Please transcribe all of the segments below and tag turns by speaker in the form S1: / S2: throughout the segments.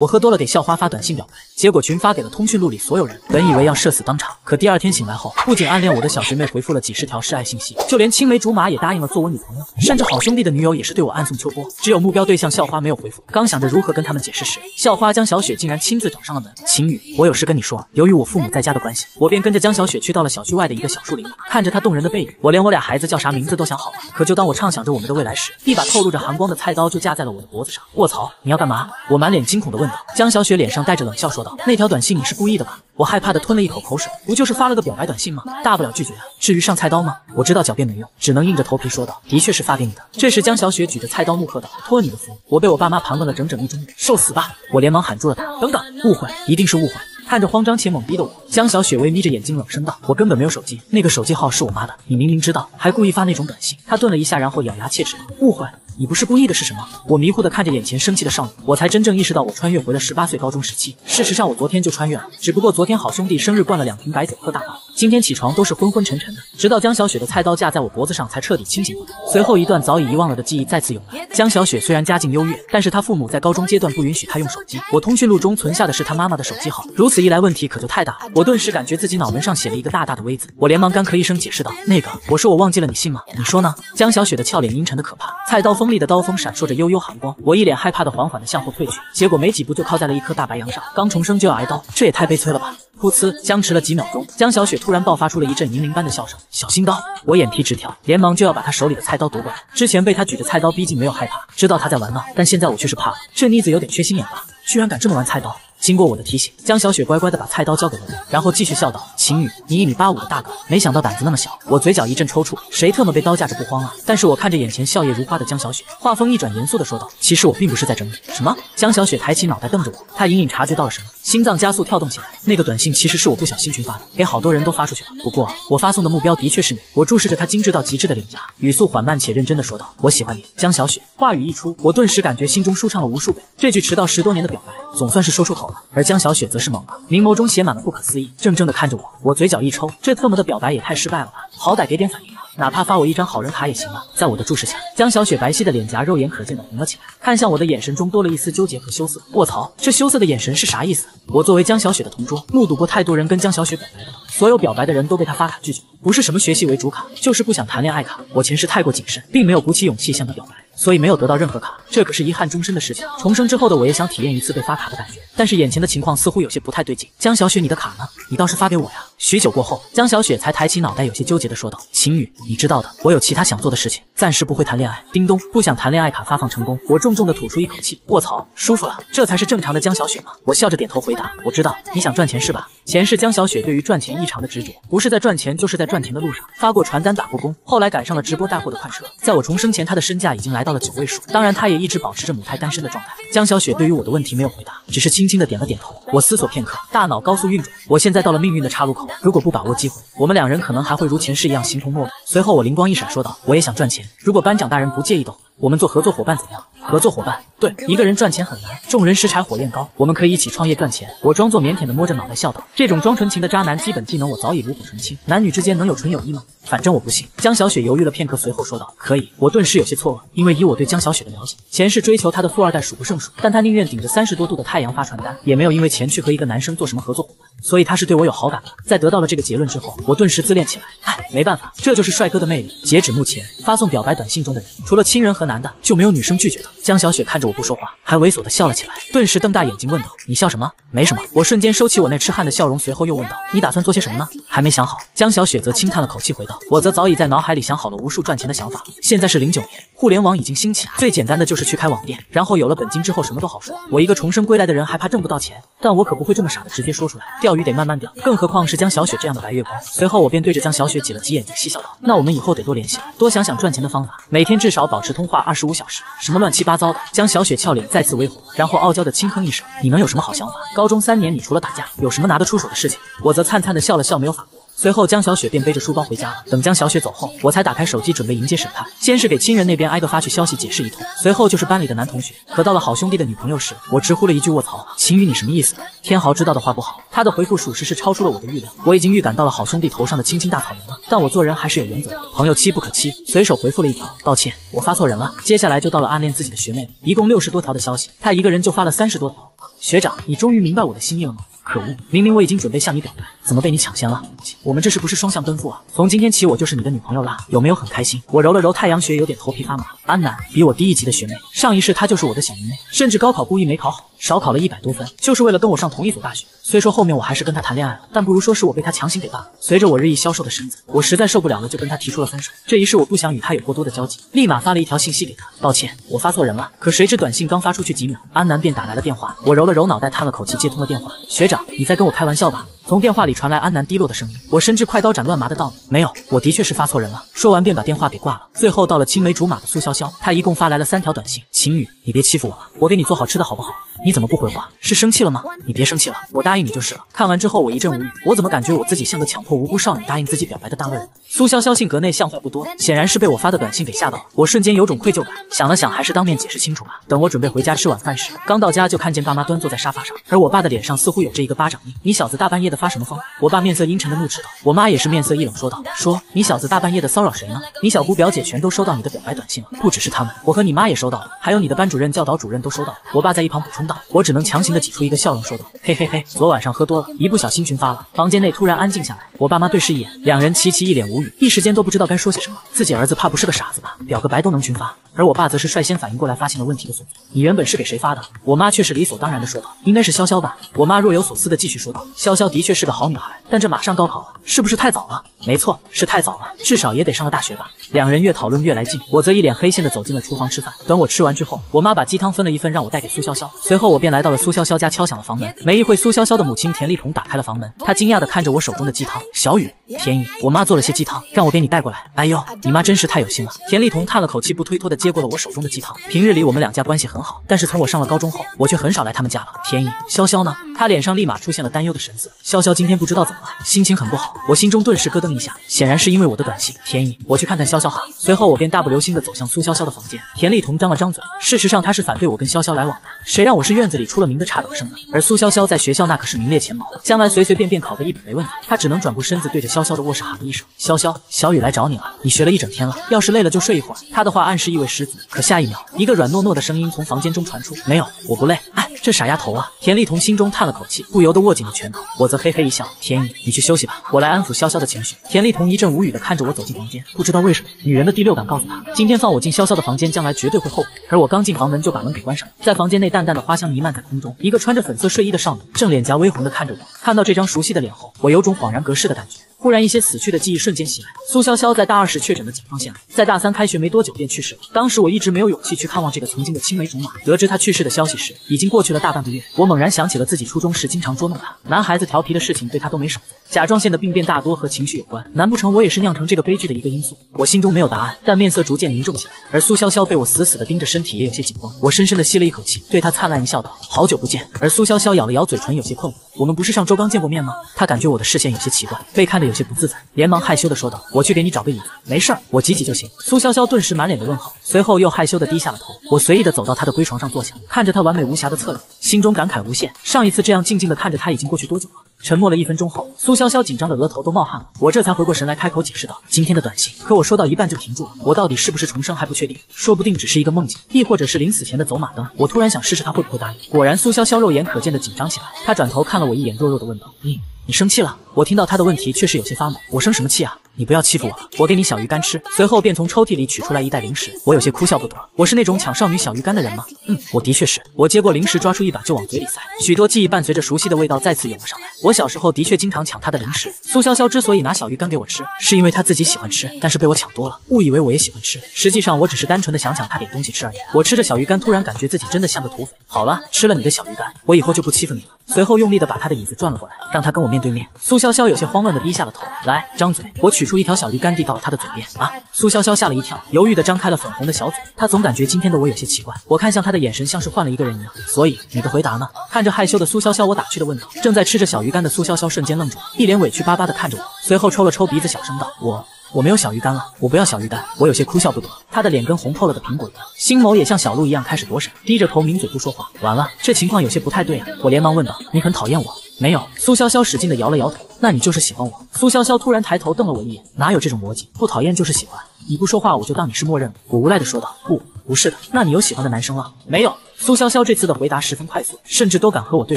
S1: 我喝多了，给校花发短信表白，结果群发给了通讯录里所有人。本以为要社死当场，可第二天醒来后，不仅暗恋我的小学妹回复了几十条示爱信息，就连青梅竹马也答应了做我女朋友，甚至好兄弟的女友也是对我暗送秋波。只有目标对象校花没有回复。刚想着如何跟他们解释时，校花江小雪竟然亲自找上了门。秦宇，我有事跟你说。由于我父母在家的关系，我便跟着江小雪去到了小区外的一个小树林。里，看着她动人的背影，我连我俩孩子叫啥名字都想好了。可就当我畅想着我们的未来时，一把透露着寒光的菜刀就架在了我的脖子上。卧槽，你要干嘛？我满脸惊恐的问。江小雪脸上带着冷笑说道：“那条短信你是故意的吧？”我害怕的吞了一口口水。不就是发了个表白短信吗？大不了拒绝啊，至于上菜刀吗？我知道狡辩没用，只能硬着头皮说道：“的确是发给你的。”这时，江小雪举着菜刀怒喝道：“托你的福，我被我爸妈盘问了整整一中午，受死吧！”我连忙喊住了他：“等等，误会，一定是误会。”看着慌张且懵逼的我，江小雪微眯着眼睛，冷声道：“我根本没有手机，那个手机号是我妈的。你明明知道，还故意发那种短信。”她顿了一下，然后咬牙切齿道：“误会，你不是故意的，是什么？”我迷糊的看着眼前生气的少女，我才真正意识到我穿越回了十八岁高中时期。事实上，我昨天就穿越了，只不过昨天好兄弟生日，灌了两瓶白酒喝大了，今天起床都是昏昏沉沉的。直到江小雪的菜刀架在我脖子上，才彻底清醒过来。随后，一段早已遗忘了的记忆再次涌来。江小雪虽然家境优越，但是她父母在高中阶段不允许她用手机。我通讯录中存下的是她妈妈的手机号，如此。一来问题可就太大了，我顿时感觉自己脑门上写了一个大大的 V 字。我连忙干咳一声，解释道：“那个，我说我忘记了，你信吗？你说呢？”江小雪的俏脸阴沉的可怕，菜刀锋利的刀锋闪烁着幽幽寒光。我一脸害怕的缓缓的向后退去，结果没几步就靠在了一棵大白杨上。刚重生就要挨刀，这也太悲催了吧！噗呲，僵持了几秒钟，江小雪突然爆发出了一阵银铃般的笑声：“小心刀！”我眼皮直跳，连忙就要把她手里的菜刀夺过来。之前被她举着菜刀逼近没有害怕，知道她在玩闹，但现在我却是怕了。这妮子有点缺心眼吧？居然敢这么玩菜刀！经过我的提醒，江小雪乖乖的把菜刀交给了我，然后继续笑道：“秦宇，你一米八五的大个，没想到胆子那么小。”我嘴角一阵抽搐，谁特么被刀架着不慌啊？但是我看着眼前笑靥如花的江小雪，话锋一转，严肃的说道：“其实我并不是在整你。”什么？江小雪抬起脑袋瞪着我，她隐隐察觉到了什么，心脏加速跳动起来。那个短信其实是我不小心群发的，给好多人都发出去了。不过我发送的目标的确是你。我注视着她精致到极致的脸颊，语速缓慢且认真的说道：“我喜欢你，江小雪。”话语一出，我顿时感觉心中舒畅了无数倍。这句迟到十多年的表白，总算是说出口。而江小雪则是懵了，明眸中写满了不可思议，怔怔地看着我。我嘴角一抽，这特么的表白也太失败了吧，好歹给点反应。哪怕发我一张好人卡也行啊。在我的注视下，江小雪白皙的脸颊肉眼可见的红了起来，看向我的眼神中多了一丝纠结和羞涩。卧槽，这羞涩的眼神是啥意思？我作为江小雪的同桌，目睹过太多人跟江小雪表白了，所有表白的人都被她发卡拒绝，不是什么学习为主卡，就是不想谈恋爱卡。我前世太过谨慎，并没有鼓起勇气向她表白，所以没有得到任何卡，这可是遗憾终身的事情。重生之后的我也想体验一次被发卡的感觉，但是眼前的情况似乎有些不太对劲。江小雪，你的卡呢？你倒是发给我呀！许久过后，江小雪才抬起脑袋，有些纠结的说道：“秦宇，你知道的，我有其他想做的事情，暂时不会谈恋爱。”叮咚，不想谈恋爱卡发放成功。我重重的吐出一口气，卧槽，舒服了，这才是正常的江小雪吗？我笑着点头回答：“我知道，你想赚钱是吧？”前世江小雪对于赚钱异常的执着，不是在赚钱，就是在赚钱的路上，发过传单，打过工，后来赶上了直播带货的快车，在我重生前，她的身价已经来到了九位数，当然，她也一直保持着母胎单身的状态。江小雪对于我的问题没有回答，只是轻轻的点了点头。我思索片刻，大脑高速运转，我现在到了命运的岔路口。如果不把握机会，我们两人可能还会如前世一样形同陌路。随后我灵光一闪，说道：“我也想赚钱，如果班长大人不介意的话。”我们做合作伙伴怎样？合作伙伴对一个人赚钱很难，众人拾柴火焰高，我们可以一起创业赚钱。我装作腼腆的摸着脑袋笑道：“这种装纯情的渣男，基本技能我早已炉火纯青。男女之间能有纯友谊吗？反正我不信。”江小雪犹豫了片刻，随后说道：“可以。”我顿时有些错愕，因为以我对江小雪的了解，前世追求她的富二代数不胜数，但她宁愿顶着三十多度的太阳发传单，也没有因为钱去和一个男生做什么合作伙伴。所以她是对我有好感的。在得到了这个结论之后，我顿时自恋起来。哎，没办法，这就是帅哥的魅力。截止目前，发送表白短信中的人，除了亲人和……男的就没有女生拒绝的。江小雪看着我不说话，还猥琐的笑了起来，顿时瞪大眼睛问道：“你笑什么？”“没什么。”我瞬间收起我那痴汉的笑容，随后又问道：“你打算做些什么呢？”“还没想好。”江小雪则轻叹了口气，回道：“我则早已在脑海里想好了无数赚钱的想法。现在是零九年，互联网已经兴起，最简单的就是去开网店，然后有了本金之后什么都好说。我一个重生归来的人还怕挣不到钱？但我可不会这么傻的直接说出来。钓鱼得慢慢钓，更何况是江小雪这样的白月光。”随后我便对着江小雪挤了挤眼睛，嬉笑道：“那我们以后得多联系，多想想赚钱的方法，每天至少保持通话。”二十五小时，什么乱七八糟的！江小雪俏脸再次微红，然后傲娇的轻哼一声：“你能有什么好想法？高中三年，你除了打架，有什么拿得出手的事情？”我则灿灿的笑了笑，没有反驳。随后江小雪便背着书包回家了。等江小雪走后，我才打开手机准备迎接审判。先是给亲人那边挨个发去消息解释一通，随后就是班里的男同学。可到了好兄弟的女朋友时，我直呼了一句卧槽！秦宇，你什么意思？天豪知道的话不好。他的回复属实是超出了我的预料。我已经预感到了好兄弟头上的青青大草原了，但我做人还是有原则，朋友妻不可欺。随手回复了一条：抱歉，我发错人了。接下来就到了暗恋自己的学妹，一共六十多条的消息，他一个人就发了三十多条。学长，你终于明白我的心意了吗？可恶，明明我已经准备向你表白，怎么被你抢先了？我们这是不是双向奔赴啊？从今天起，我就是你的女朋友啦，有没有很开心？我揉了揉太阳穴，有点头皮发麻。安南，比我低一级的学妹，上一世她就是我的小迷妹，甚至高考故意没考好，少考了一百多分，就是为了跟我上同一所大学。虽说后面我还是跟她谈恋爱了，但不如说是我被她强行给办了。随着我日益消瘦的身子，我实在受不了了，就跟她提出了分手。这一世我不想与她有过多的交集，立马发了一条信息给她，抱歉，我发错人了。可谁知短信刚发出去几秒，安南便打来了电话。我揉了揉脑袋，叹了口气，接通了电话。学长，你在跟我开玩笑吧？从电话里传来安南低落的声音。我深知快刀斩乱麻的道理。没有，我的确是发错人了。说完便把电话给挂了。最后到了青梅竹马的苏潇潇，她一共发来了三条短信。秦宇，你别欺负我了，我给你做好吃的，好不好？你怎么不回话？是生气了吗？你别生气了，我答应你就是了。看完之后我一阵无语，我怎么感觉我自己像个强迫无辜少女答应自己表白的大恶人？苏潇潇性格内向，话不多，显然是被我发的短信给吓到了。我瞬间有种愧疚感，想了想还是当面解释清楚吧。等我准备回家吃晚饭时，刚到家就看见爸。妈端坐在沙发上，而我爸的脸上似乎有着一个巴掌印。你小子大半夜的发什么疯？我爸面色阴沉的怒斥道。我妈也是面色一冷，说道：“说你小子大半夜的骚扰谁呢？你小姑、表姐全都收到你的表白短信了，不只是他们，我和你妈也收到了，还有你的班主任、教导主任都收到了。”我爸在一旁补充道。我只能强行的挤出一个笑容，说道：“嘿嘿嘿，昨晚上喝多了，一不小心群发了。”房间内突然安静下来，我爸妈对视一眼，两人齐齐一脸无语，一时间都不知道该说些什么。自己儿子怕不是个傻子吧？表个白都能群发？而我爸则是率先反应过来，发现了问题的所在。你原本是给谁发的？我妈却是理所当。自然的说道：“应该是潇潇吧。”我妈若有所思的继续说道：“潇潇的确是个好女孩，但这马上高考了，是不是太早了？”“没错，是太早了，至少也得上了大学吧。”两人越讨论越来劲，我则一脸黑线的走进了厨房吃饭。等我吃完之后，我妈把鸡汤分了一份让我带给苏潇潇。随后我便来到了苏潇潇家，敲响了房门。没一会，苏潇潇的母亲田丽彤打开了房门，她惊讶的看着我手中的鸡汤：“小雨，田姨，我妈做了些鸡汤，让我给你带过来。”“哎呦，你妈真是太有心了。”田丽彤叹了口气，不推脱的接过了我手中的鸡汤。平日里我们两家关系很好，但是从我上了高中后，我却很少来他们家了，天意，潇潇呢？他脸上立马出现了担忧的神色。潇潇今天不知道怎么了，心情很不好。我心中顿时咯噔一下，显然是因为我的短信。天意，我去看看潇潇哈。随后我便大步流星地走向苏潇潇的房间。田丽彤张了张嘴，事实上他是反对我跟潇潇来往的，谁让我是院子里出了名的差等生呢？而苏潇潇在学校那可是名列前茅，将来随随便便考个一本没问题。他只能转过身子，对着潇潇的卧室喊了一声：“潇潇，小雨来找你了，你学了一整天了，要是累了就睡一会儿。”他的话暗示意味十足，可下一秒，一个软糯糯的声音从房间中传出：“没有，我不累。”哎。这傻丫头啊！田丽彤心中叹了口气，不由得握紧了拳头。我则嘿嘿一笑：“田姨，你去休息吧，我来安抚潇潇的情绪。”田丽彤一阵无语的看着我走进房间，不知道为什么，女人的第六感告诉她，今天放我进潇潇的房间，将来绝对会后悔。而我刚进房门，就把门给关上。在房间内，淡淡的花香弥漫在空中，一个穿着粉色睡衣的少女正脸颊微红的看着我。看到这张熟悉的脸后，我有种恍然隔世的感觉。忽然，一些死去的记忆瞬间袭来。苏潇潇在大二时确诊的状腺癌，在大三开学没多久便去世了。当时我一直没有勇气去看望这个曾经的青梅竹马。得知她去世的消息时，已经过去了。大半个月，我猛然想起了自己初中时经常捉弄他，男孩子调皮的事情对他都没少。甲状腺的病变大多和情绪有关，难不成我也是酿成这个悲剧的一个因素？我心中没有答案，但面色逐渐凝重起来。而苏潇潇被我死死的盯着，身体也有些紧绷。我深深的吸了一口气，对他灿烂一笑，道：好久不见。而苏潇潇咬了咬嘴唇，有些困惑，我们不是上周刚见过面吗？他感觉我的视线有些奇怪，被看得有些不自在，连忙害羞的说道：我去给你找个椅子。没事儿，我挤挤就行。苏潇潇顿时满脸的问号，随后又害羞的低下了头。我随意的走到他的龟床上坐下，看着他完美无瑕的侧脸。心中感慨无限，上一次这样静静的看着他已经过去多久了？沉默了一分钟后，苏潇潇紧张的额头都冒汗了。我这才回过神来，开口解释道：“今天的短信。”可我说到一半就停住了。我到底是不是重生还不确定，说不定只是一个梦境，亦或者是临死前的走马灯。我突然想试试他会不会答应。果然，苏潇潇肉眼可见的紧张起来，他转头看了我一眼，弱弱的问道：“你？”你生气了？我听到他的问题，确实有些发懵。我生什么气啊？你不要欺负我了，我给你小鱼干吃。随后便从抽屉里取出来一袋零食，我有些哭笑不得。我是那种抢少女小鱼干的人吗？嗯，我的确是。我接过零食，抓出一把就往嘴里塞。许多记忆伴随着熟悉的味道再次涌了上来。我小时候的确经常抢她的零食。苏潇潇之所以拿小鱼干给我吃，是因为她自己喜欢吃，但是被我抢多了，误以为我也喜欢吃。实际上我只是单纯的想抢她点东西吃而已。我吃着小鱼干，突然感觉自己真的像个土匪。好了，吃了你的小鱼干，我以后就不欺负你了。随后用力的把他的椅子转了过来，让他跟我面对面。苏潇潇有些慌乱的低下了头，来张嘴。我取出一条小鱼干递到了他的嘴边。啊！苏潇潇吓了一跳，犹豫的张开了粉红的小嘴。他总感觉今天的我有些奇怪。我看向他的眼神像是换了一个人一样。所以你的回答呢？看着害羞的苏潇潇，我打趣的问道。正在吃着小鱼干的苏潇潇瞬间愣住，一脸委屈巴巴的看着我，随后抽了抽鼻子，小声道：“我。”我没有小鱼干了，我不要小鱼干，我有些哭笑不得。他的脸跟红透了的苹果一样，星眸也像小鹿一样开始躲闪，低着头抿嘴不说话。完了，这情况有些不太对啊！我连忙问道：“你很讨厌我？”没有。苏潇潇使劲的摇了摇头。那你就是喜欢我？苏潇潇突然抬头瞪了我一眼：“哪有这种逻辑？不讨厌就是喜欢？你不说话我就当你是默认。”了。我无奈的说道：“不，不是的。那你有喜欢的男生了没有？”苏潇潇这次的回答十分快速，甚至都敢和我对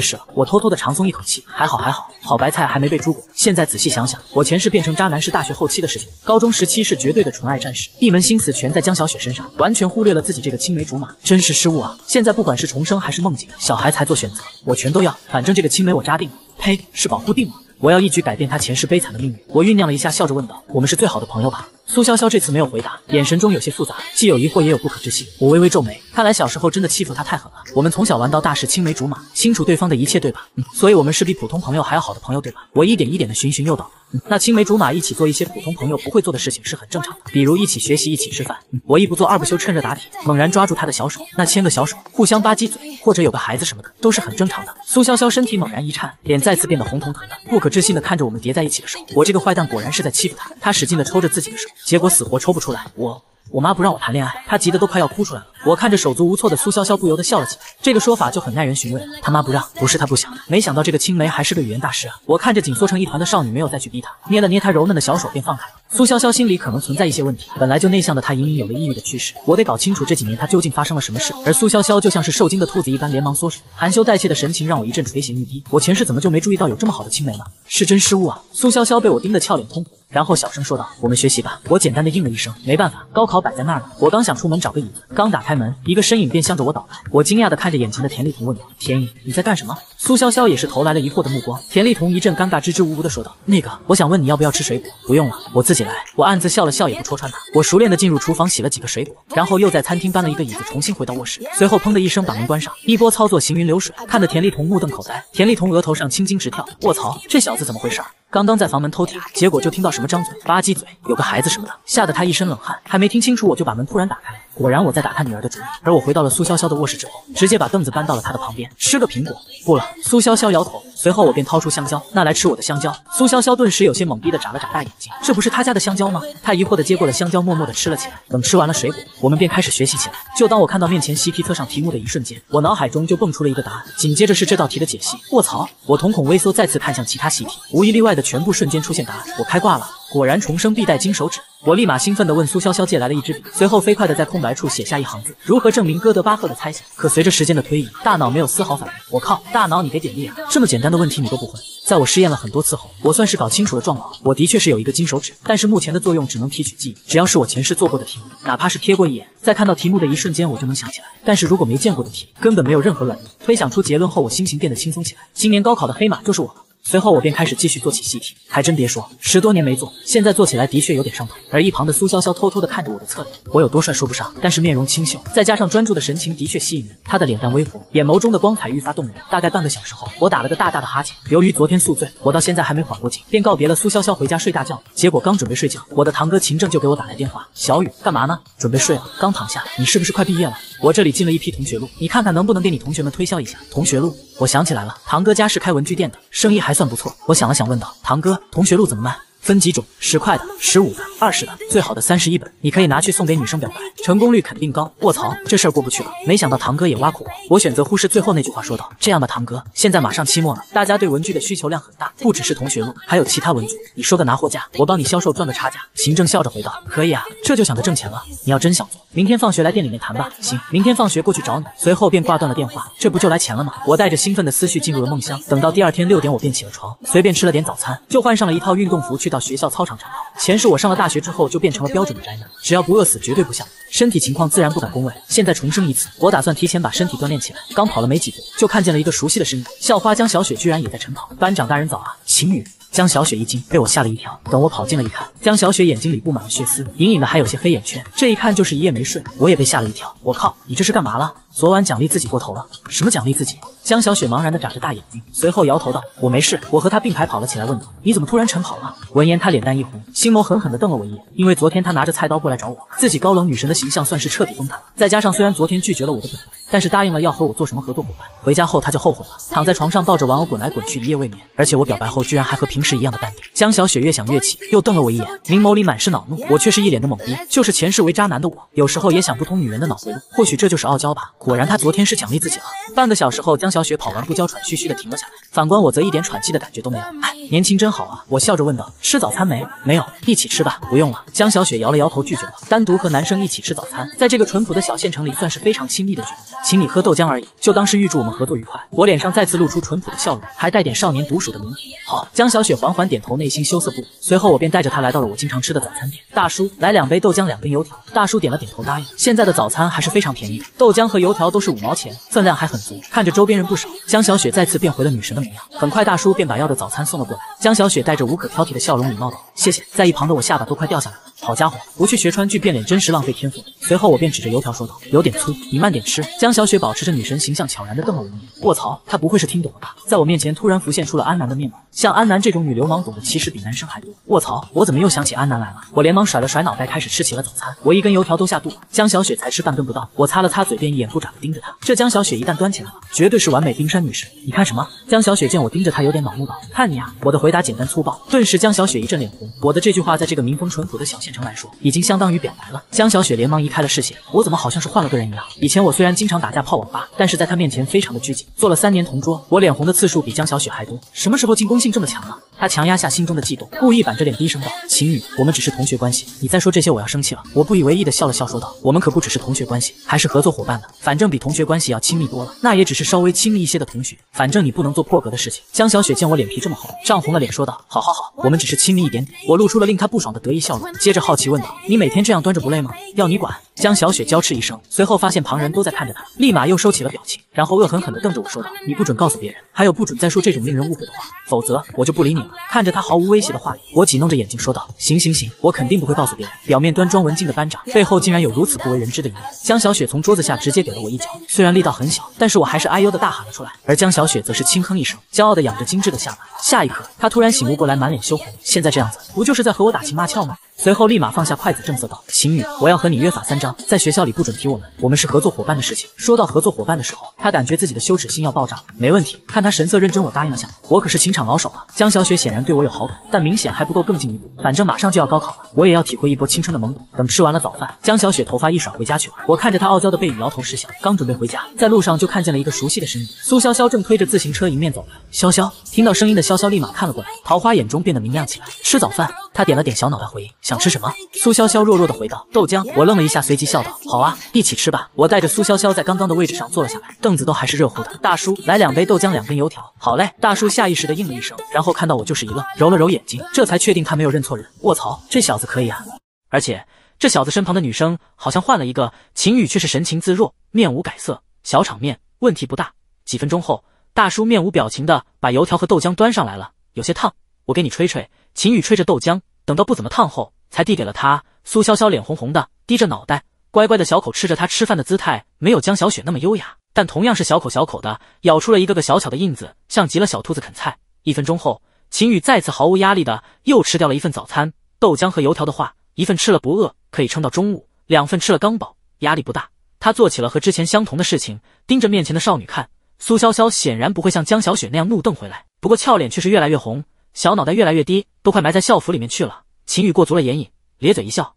S1: 视了。我偷偷的长松一口气，还好还好，好白菜还没被猪拱。现在仔细想想，我前世变成渣男是大学后期的事情，高中时期是绝对的纯爱战士，一门心思全在江小雪身上，完全忽略了自己这个青梅竹马，真是失误啊！现在不管是重生还是梦境，小孩才做选择，我全都要，反正这个青梅我扎定了。呸，是保护定了，我要一举改变他前世悲惨的命运。我酝酿了一下，笑着问道：“我们是最好的朋友吧？”苏潇潇这次没有回答，眼神中有些复杂，既有疑惑，也有不可置信。我微微皱眉，看来小时候真的欺负他太狠了。我们从小玩到大，是青梅竹马，清楚对方的一切，对吧？所以我们是比普通朋友还要好的朋友，对吧？我一点一点的循循诱导，那青梅竹马一起做一些普通朋友不会做的事情是很正常的，比如一起学习，一起吃饭。我一不做二不休，趁热打铁，猛然抓住他的小手，那牵个小手，互相吧唧嘴，或者有个孩子什么的，都是很正常的。苏潇潇身体猛然一颤，脸再次变得红彤彤的，不可置信的看着我们叠在一起的手。我这个坏蛋果然是在欺负他，他使劲的抽着自己的手。结果死活抽不出来，我。我妈不让我谈恋爱，她急得都快要哭出来了。我看着手足无措的苏潇潇，不由得笑了起来。这个说法就很耐人寻味他妈不让，不是他不想。没想到这个青梅还是个语言大师啊！我看着紧缩成一团的少女，没有再去逼她，捏了捏她柔嫩的小手，便放开了。苏潇潇心里可能存在一些问题，本来就内向的她，隐隐有了抑郁的趋势。我得搞清楚这几年她究竟发生了什么事。而苏潇潇就像是受惊的兔子一般，连忙缩手，含羞带怯的神情让我一阵垂涎欲滴。我前世怎么就没注意到有这么好的青梅呢？是真失误啊！苏潇潇被我盯得俏脸通红，然后小声说道：“我们学习吧。”我简单的应了一声，没办法，高考。好摆在那儿呢，我刚想出门找个椅子，刚打开门，一个身影便向着我倒来。我惊讶的看着眼前的田丽彤，问道：“田姨，你在干什么？”苏潇潇也是投来了疑惑的目光。田丽彤一阵尴尬，支支吾吾的说道：“那个，我想问你要不要吃水果？不用了，我自己来。”我暗自笑了笑，也不戳穿他。我熟练的进入厨房洗了几个水果，然后又在餐厅搬了一个椅子，重新回到卧室，随后砰的一声把门关上。一波操作行云流水，看得田丽彤目瞪口呆。田丽彤额头上青筋直跳，卧槽，这小子怎么回事？刚刚在房门偷听，结果就听到什么张嘴吧唧嘴，有个孩子什么的，吓得他一身冷汗。还没听清楚，我就把门突然打开。果然我在打他女儿的主意。而我回到了苏潇潇的卧室之后，直接把凳子搬到了她的旁边，吃个苹果。不了，苏潇潇摇头。随后我便掏出香蕉，那来吃我的香蕉。苏潇潇顿时有些懵逼的眨了眨大眼睛，这不是他家的香蕉吗？他疑惑的接过了香蕉，默默的吃了起来。等吃完了水果，我们便开始学习起来。就当我看到面前习题册上题目的一瞬间，我脑海中就蹦出了一个答案，紧接着是这道题的解析。卧槽！我瞳孔微缩，再次看向其他习题，无一例外的全部瞬间出现答案，我开挂了。果然重生必带金手指，我立马兴奋地问苏潇潇借来了一支笔，随后飞快地在空白处写下一行字：如何证明哥德巴赫的猜想？可随着时间的推移，大脑没有丝毫反应。我靠，大脑你给点力啊！这么简单的问题你都不会。在我试验了很多次后，我算是搞清楚了状况。我的确是有一个金手指，但是目前的作用只能提取记忆。只要是我前世做过的题目，哪怕是瞥过一眼，在看到题目的一瞬间我就能想起来。但是如果没见过的题，根本没有任何卵用。推想出结论后，我心情变得轻松起来。今年高考的黑马就是我了。随后我便开始继续做起习题，还真别说，十多年没做，现在做起来的确有点上头。而一旁的苏潇潇偷偷地看着我的侧脸，我有多帅说不上，但是面容清秀，再加上专注的神情，的确吸引人。他的脸蛋微红，眼眸中的光彩愈发动人。大概半个小时后，我打了个大大的哈欠，由于昨天宿醉，我到现在还没缓过劲，便告别了苏潇潇回家睡大觉。结果刚准备睡觉，我的堂哥秦政就给我打来电话：“小雨，干嘛呢？准备睡了？刚躺下，你是不是快毕业了？我这里进了一批同学录，你看看能不能给你同学们推销一下同学录。”我想起来了，堂哥家是开文具店的，生意还算不错。我想了想，问道：“堂哥，同学录怎么卖？”分几种，十块的、十五的、二十的，最好的三十一本，你可以拿去送给女生表白，成功率肯定高。卧槽，这事儿过不去了。没想到堂哥也挖苦我，我选择忽视最后那句话，说道：“这样吧，堂哥，现在马上期末了，大家对文具的需求量很大，不只是同学录，还有其他文具。你说个拿货价，我帮你销售赚个差价。”行政笑着回道：“可以啊，这就想着挣钱了。你要真想做，明天放学来店里面谈吧。行，明天放学过去找你。”随后便挂断了电话。这不就来钱了吗？我带着兴奋的思绪进入了梦乡。等到第二天六点，我便起了床，随便吃了点早餐，就换上了一套运动服去。到学校操场晨跑。前世我上了大学之后就变成了标准的宅男，只要不饿死，绝对不下。身体情况自然不敢恭维。现在重生一次，我打算提前把身体锻炼起来。刚跑了没几步，就看见了一个熟悉的身影，校花江小雪居然也在晨跑。班长大人早啊，晴雨。江小雪一惊，被我吓了一跳。等我跑近了一看，江小雪眼睛里布满了血丝，隐隐的还有些黑眼圈，这一看就是一夜没睡。我也被吓了一跳，我靠，你这是干嘛了？昨晚奖励自己过头了，什么奖励自己？江小雪茫然的眨着大眼睛，随后摇头道：“我没事，我和他并排跑了起来。”问道：“你怎么突然晨跑了？”闻言，她脸蛋一红，星眸狠狠的瞪了我一眼，因为昨天她拿着菜刀过来找我，自己高冷女神的形象算是彻底崩塌再加上虽然昨天拒绝了我的表白，但是答应了要和我做什么合作伙伴，回家后她就后悔了，躺在床上抱着玩偶滚来滚去，一夜未眠。而且我表白后居然还和平时一样的淡定。江小雪越想越气，又瞪了我一眼，明眸里满是恼怒。我却是一脸的懵逼，就是前世为渣男的我，有时候也想不通女人的脑回路，或许这就是傲娇吧。果然，他昨天是奖励自己了。半个小时后，江小雪跑完步，娇喘吁吁的停了下来，反观我则一点喘气的感觉都没有。哎，年轻真好啊！我笑着问道：“吃早餐没？没有，一起吃吧。”“不用了。”江小雪摇了摇头拒绝了。单独和男生一起吃早餐，在这个淳朴的小县城里算是非常亲密的举动。请你喝豆浆而已，就当是预祝我们合作愉快。我脸上再次露出淳朴的笑容，还带点少年独属的腼腆。好，江小雪缓缓点头，内心羞涩不已。随后，我便带着她来到了我经常吃的早餐店。大叔，来两杯豆浆，两根油条。大叔点了点头答应。现在的早餐还是非常便宜，豆浆和油。条都是五毛钱，分量还很足。看着周边人不少，江小雪再次变回了女神的模样。很快，大叔便把要的早餐送了过来。江小雪带着无可挑剔的笑容，礼貌道：“谢谢。”在一旁的我下巴都快掉下来了。好家伙，不去学川剧变脸，真是浪费天赋。随后我便指着油条说道：“有点粗，你慢点吃。”江小雪保持着女神形象，悄然地瞪了我一眼。卧槽，她不会是听懂了吧？在我面前突然浮现出了安南的面貌。像安南这种女流氓，懂得其实比男生还多。卧槽，我怎么又想起安南来了？我连忙甩了甩脑袋，开始吃起了早餐。我一根油条都下肚，江小雪才吃半根不到。我擦了擦嘴便一眼不眨地盯着她。这江小雪一旦端起来了，绝对是完美冰山女神。你看什么？江小雪见我盯着她，有点恼怒道：“看你啊！”我的回答简单粗暴，顿时江小雪一阵脸红。我的这句话在这个民风淳朴的小县。程来说，已经相当于表白了。江小雪连忙移开了视线，我怎么好像是换了个人一样？以前我虽然经常打架泡网吧，但是在他面前非常的拘谨。做了三年同桌，我脸红的次数比江小雪还多。什么时候进攻性这么强了？他强压下心中的悸动，故意板着脸低声道：“秦宇，我们只是同学关系，你再说这些，我要生气了。”我不以为意的笑了笑，说道：“我们可不只是同学关系，还是合作伙伴呢。反正比同学关系要亲密多了。那也只是稍微亲密一些的同学。反正你不能做破格的事情。”江小雪见我脸皮这么厚，涨红了脸说道：“好好好，我们只是亲密一点点。”我露出了令她不爽的得意笑容，接着好奇问道：“你每天这样端着不累吗？要你管？”江小雪娇斥一声，随后发现旁人都在看着她，立马又收起了表情，然后恶狠狠地瞪着我说道：“你不准告诉别人，还有不准再说这种令人误会的话，否则我就不理你了。”看着他毫无威胁的话语，我挤弄着眼睛说道：“行行行，我肯定不会告诉别人。”表面端庄文静的班长，背后竟然有如此不为人知的一面。江小雪从桌子下直接给了我一脚，虽然力道很小，但是我还是哎呦的大喊了出来。而江小雪则是轻哼一声，骄傲的仰着精致的下巴。下一刻，她突然醒悟过来，满脸羞红。现在这样子，不就是在和我打情骂俏吗？随后立马放下筷子，正色道：“秦宇，我要和你约法三章，在学校里不准提我们，我们是合作伙伴的事情。”说到合作伙伴的时候，他感觉自己的羞耻心要爆炸。没问题，看他神色认真，我答应了下来。我可是情场老手了。江小雪显然对我有好感，但明显还不够更进一步。反正马上就要高考了，我也要体会一波青春的懵懂。等吃完了早饭，江小雪头发一甩回家去了。我看着她傲娇的背影，摇头失笑。刚准备回家，在路上就看见了一个熟悉的身影，苏潇潇正推着自行车迎面走来。潇潇听到声音的潇潇立马看了过来，桃花眼中变得明亮起来。吃早饭。他点了点小脑袋回应，想吃什么？苏潇潇弱弱的回道：豆浆。我愣了一下，随即笑道：好啊，一起吃吧。我带着苏潇潇在刚刚的位置上坐了下来，凳子都还是热乎的。大叔，来两杯豆浆，两根油条。好嘞。大叔下意识的应了一声，然后看到我就是一愣，揉了揉眼睛，这才确定他没有认错人。卧槽，这小子可以啊！而且这小子身旁的女生好像换了一个，秦宇却是神情自若，面无改色，小场面问题不大。几分钟后，大叔面无表情的把油条和豆浆端上来了，有些烫，我给你吹吹。秦宇吹着豆浆，等到不怎么烫后，才递给了他。苏潇潇脸红红的，低着脑袋，乖乖的小口吃着。他吃饭的姿态没有江小雪那么优雅，但同样是小口小口的，咬出了一个个小巧的印子，像极了小兔子啃菜。一分钟后，秦宇再次毫无压力的又吃掉了一份早餐。豆浆和油条的话，一份吃了不饿，可以撑到中午；两份吃了刚饱，压力不大。他做起了和之前相同的事情，盯着面前的少女看。苏潇潇显然不会像江小雪那样怒瞪回来，不过俏脸却是越来越红。小脑袋越来越低，都快埋在校服里面去了。秦宇过足了眼瘾，咧嘴一笑：“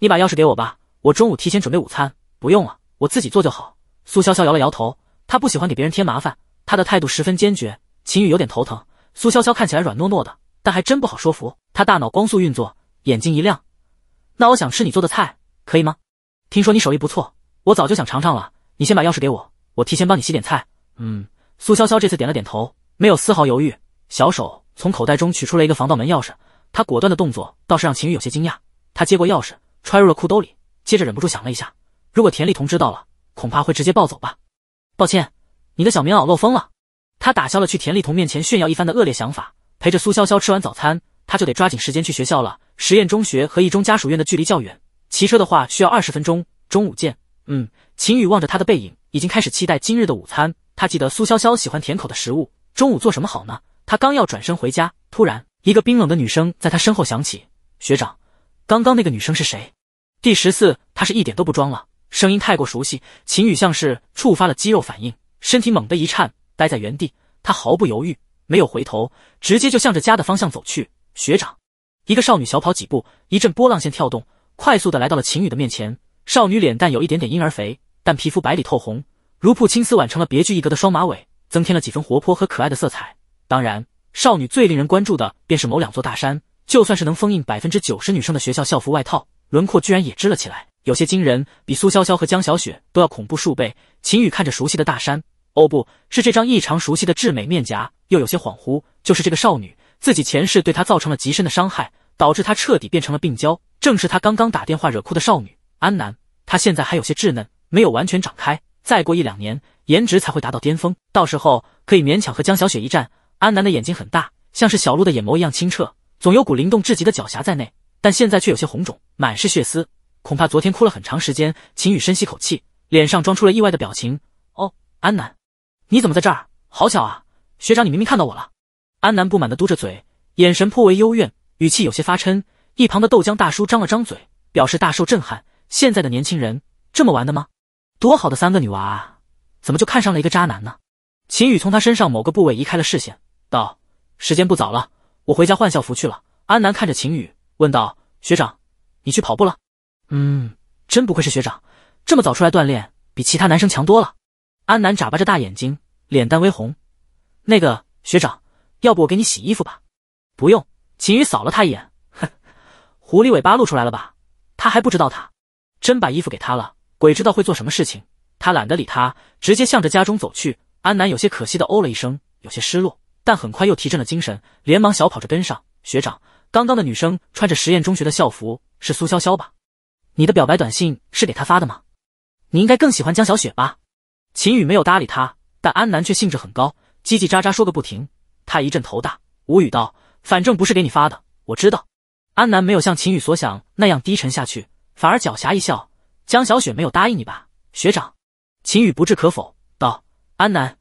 S1: 你把钥匙给我吧，我中午提前准备午餐。”“不用了，我自己做就好。”苏潇潇摇了摇头，她不喜欢给别人添麻烦，她的态度十分坚决。秦宇有点头疼，苏潇潇看起来软糯糯的，但还真不好说服。他大脑光速运作，眼睛一亮：“那我想吃你做的菜，可以吗？听说你手艺不错，我早就想尝尝了。你先把钥匙给我，我提前帮你洗点菜。”“嗯。”苏潇潇这次点了点头，没有丝毫犹豫，小手。从口袋中取出了一个防盗门钥匙，他果断的动作倒是让秦宇有些惊讶。他接过钥匙，揣入了裤兜里，接着忍不住想了一下：如果田丽彤知道了，恐怕会直接暴走吧。抱歉，你的小棉袄漏风了。他打消了去田丽彤面前炫耀一番的恶劣想法，陪着苏潇潇吃完早餐，他就得抓紧时间去学校了。实验中学和一中家属院的距离较远，骑车的话需要二十分钟。中午见。嗯，秦宇望着他的背影，已经开始期待今日的午餐。他记得苏潇潇喜欢甜口的食物，中午做什么好呢？他刚要转身回家，突然一个冰冷的女声在他身后响起：“学长，刚刚那个女生是谁？”第十四，他是一点都不装了，声音太过熟悉。秦宇像是触发了肌肉反应，身体猛地一颤，呆在原地。他毫不犹豫，没有回头，直接就向着家的方向走去。学长，一个少女小跑几步，一阵波浪线跳动，快速的来到了秦宇的面前。少女脸蛋有一点点婴儿肥，但皮肤白里透红，如瀑青丝挽成了别具一格的双马尾，增添了几分活泼和可爱的色彩。当然，少女最令人关注的便是某两座大山，就算是能封印百分之九十女生的学校校服外套轮廓，居然也织了起来，有些惊人，比苏潇潇和江小雪都要恐怖数倍。秦宇看着熟悉的大山，哦，不是这张异常熟悉的至美面颊，又有些恍惚。就是这个少女，自己前世对她造成了极深的伤害，导致她彻底变成了病娇。正是她刚刚打电话惹哭的少女安南，她现在还有些稚嫩，没有完全长开，再过一两年，颜值才会达到巅峰，到时候可以勉强和江小雪一战。安南的眼睛很大，像是小鹿的眼眸一样清澈，总有股灵动至极的狡黠在内，但现在却有些红肿，满是血丝，恐怕昨天哭了很长时间。秦宇深吸口气，脸上装出了意外的表情：“哦，安南，你怎么在这儿？好巧啊，学长，你明明看到我了。”安南不满的嘟着嘴，眼神颇为幽怨，语气有些发嗔。一旁的豆浆大叔张了张嘴，表示大受震撼：“现在的年轻人这么玩的吗？多好的三个女娃啊，怎么就看上了一个渣男呢？”秦宇从他身上某个部位移开了视线。道：“时间不早了，我回家换校服去了。”安南看着秦宇问道：“学长，你去跑步了？”“
S2: 嗯，
S1: 真不愧是学长，这么早出来锻炼，比其他男生强多了。”安南眨巴着大眼睛，脸蛋微红。“那个学长，要不我给你洗衣服吧？”“不用。”秦宇扫了他一眼，哼，“狐狸尾巴露出来了吧？他还不知道他真把衣服给他了，鬼知道会做什么事情。”他懒得理他，直接向着家中走去。安南有些可惜的哦了一声，有些失落。但很快又提振了精神，连忙小跑着跟上学长。刚刚的女生穿着实验中学的校服，是苏潇潇吧？你的表白短信是给她发的吗？你应该更喜欢江小雪吧？秦宇没有搭理他，但安南却兴致很高，叽叽喳喳说个不停。他一阵头大，无语道：“反正不是给你发的，我知道。”安南没有像秦宇所想那样低沉下去，反而狡黠一笑：“江小雪没有答应你吧，学长？”秦宇不置可否道：“安南，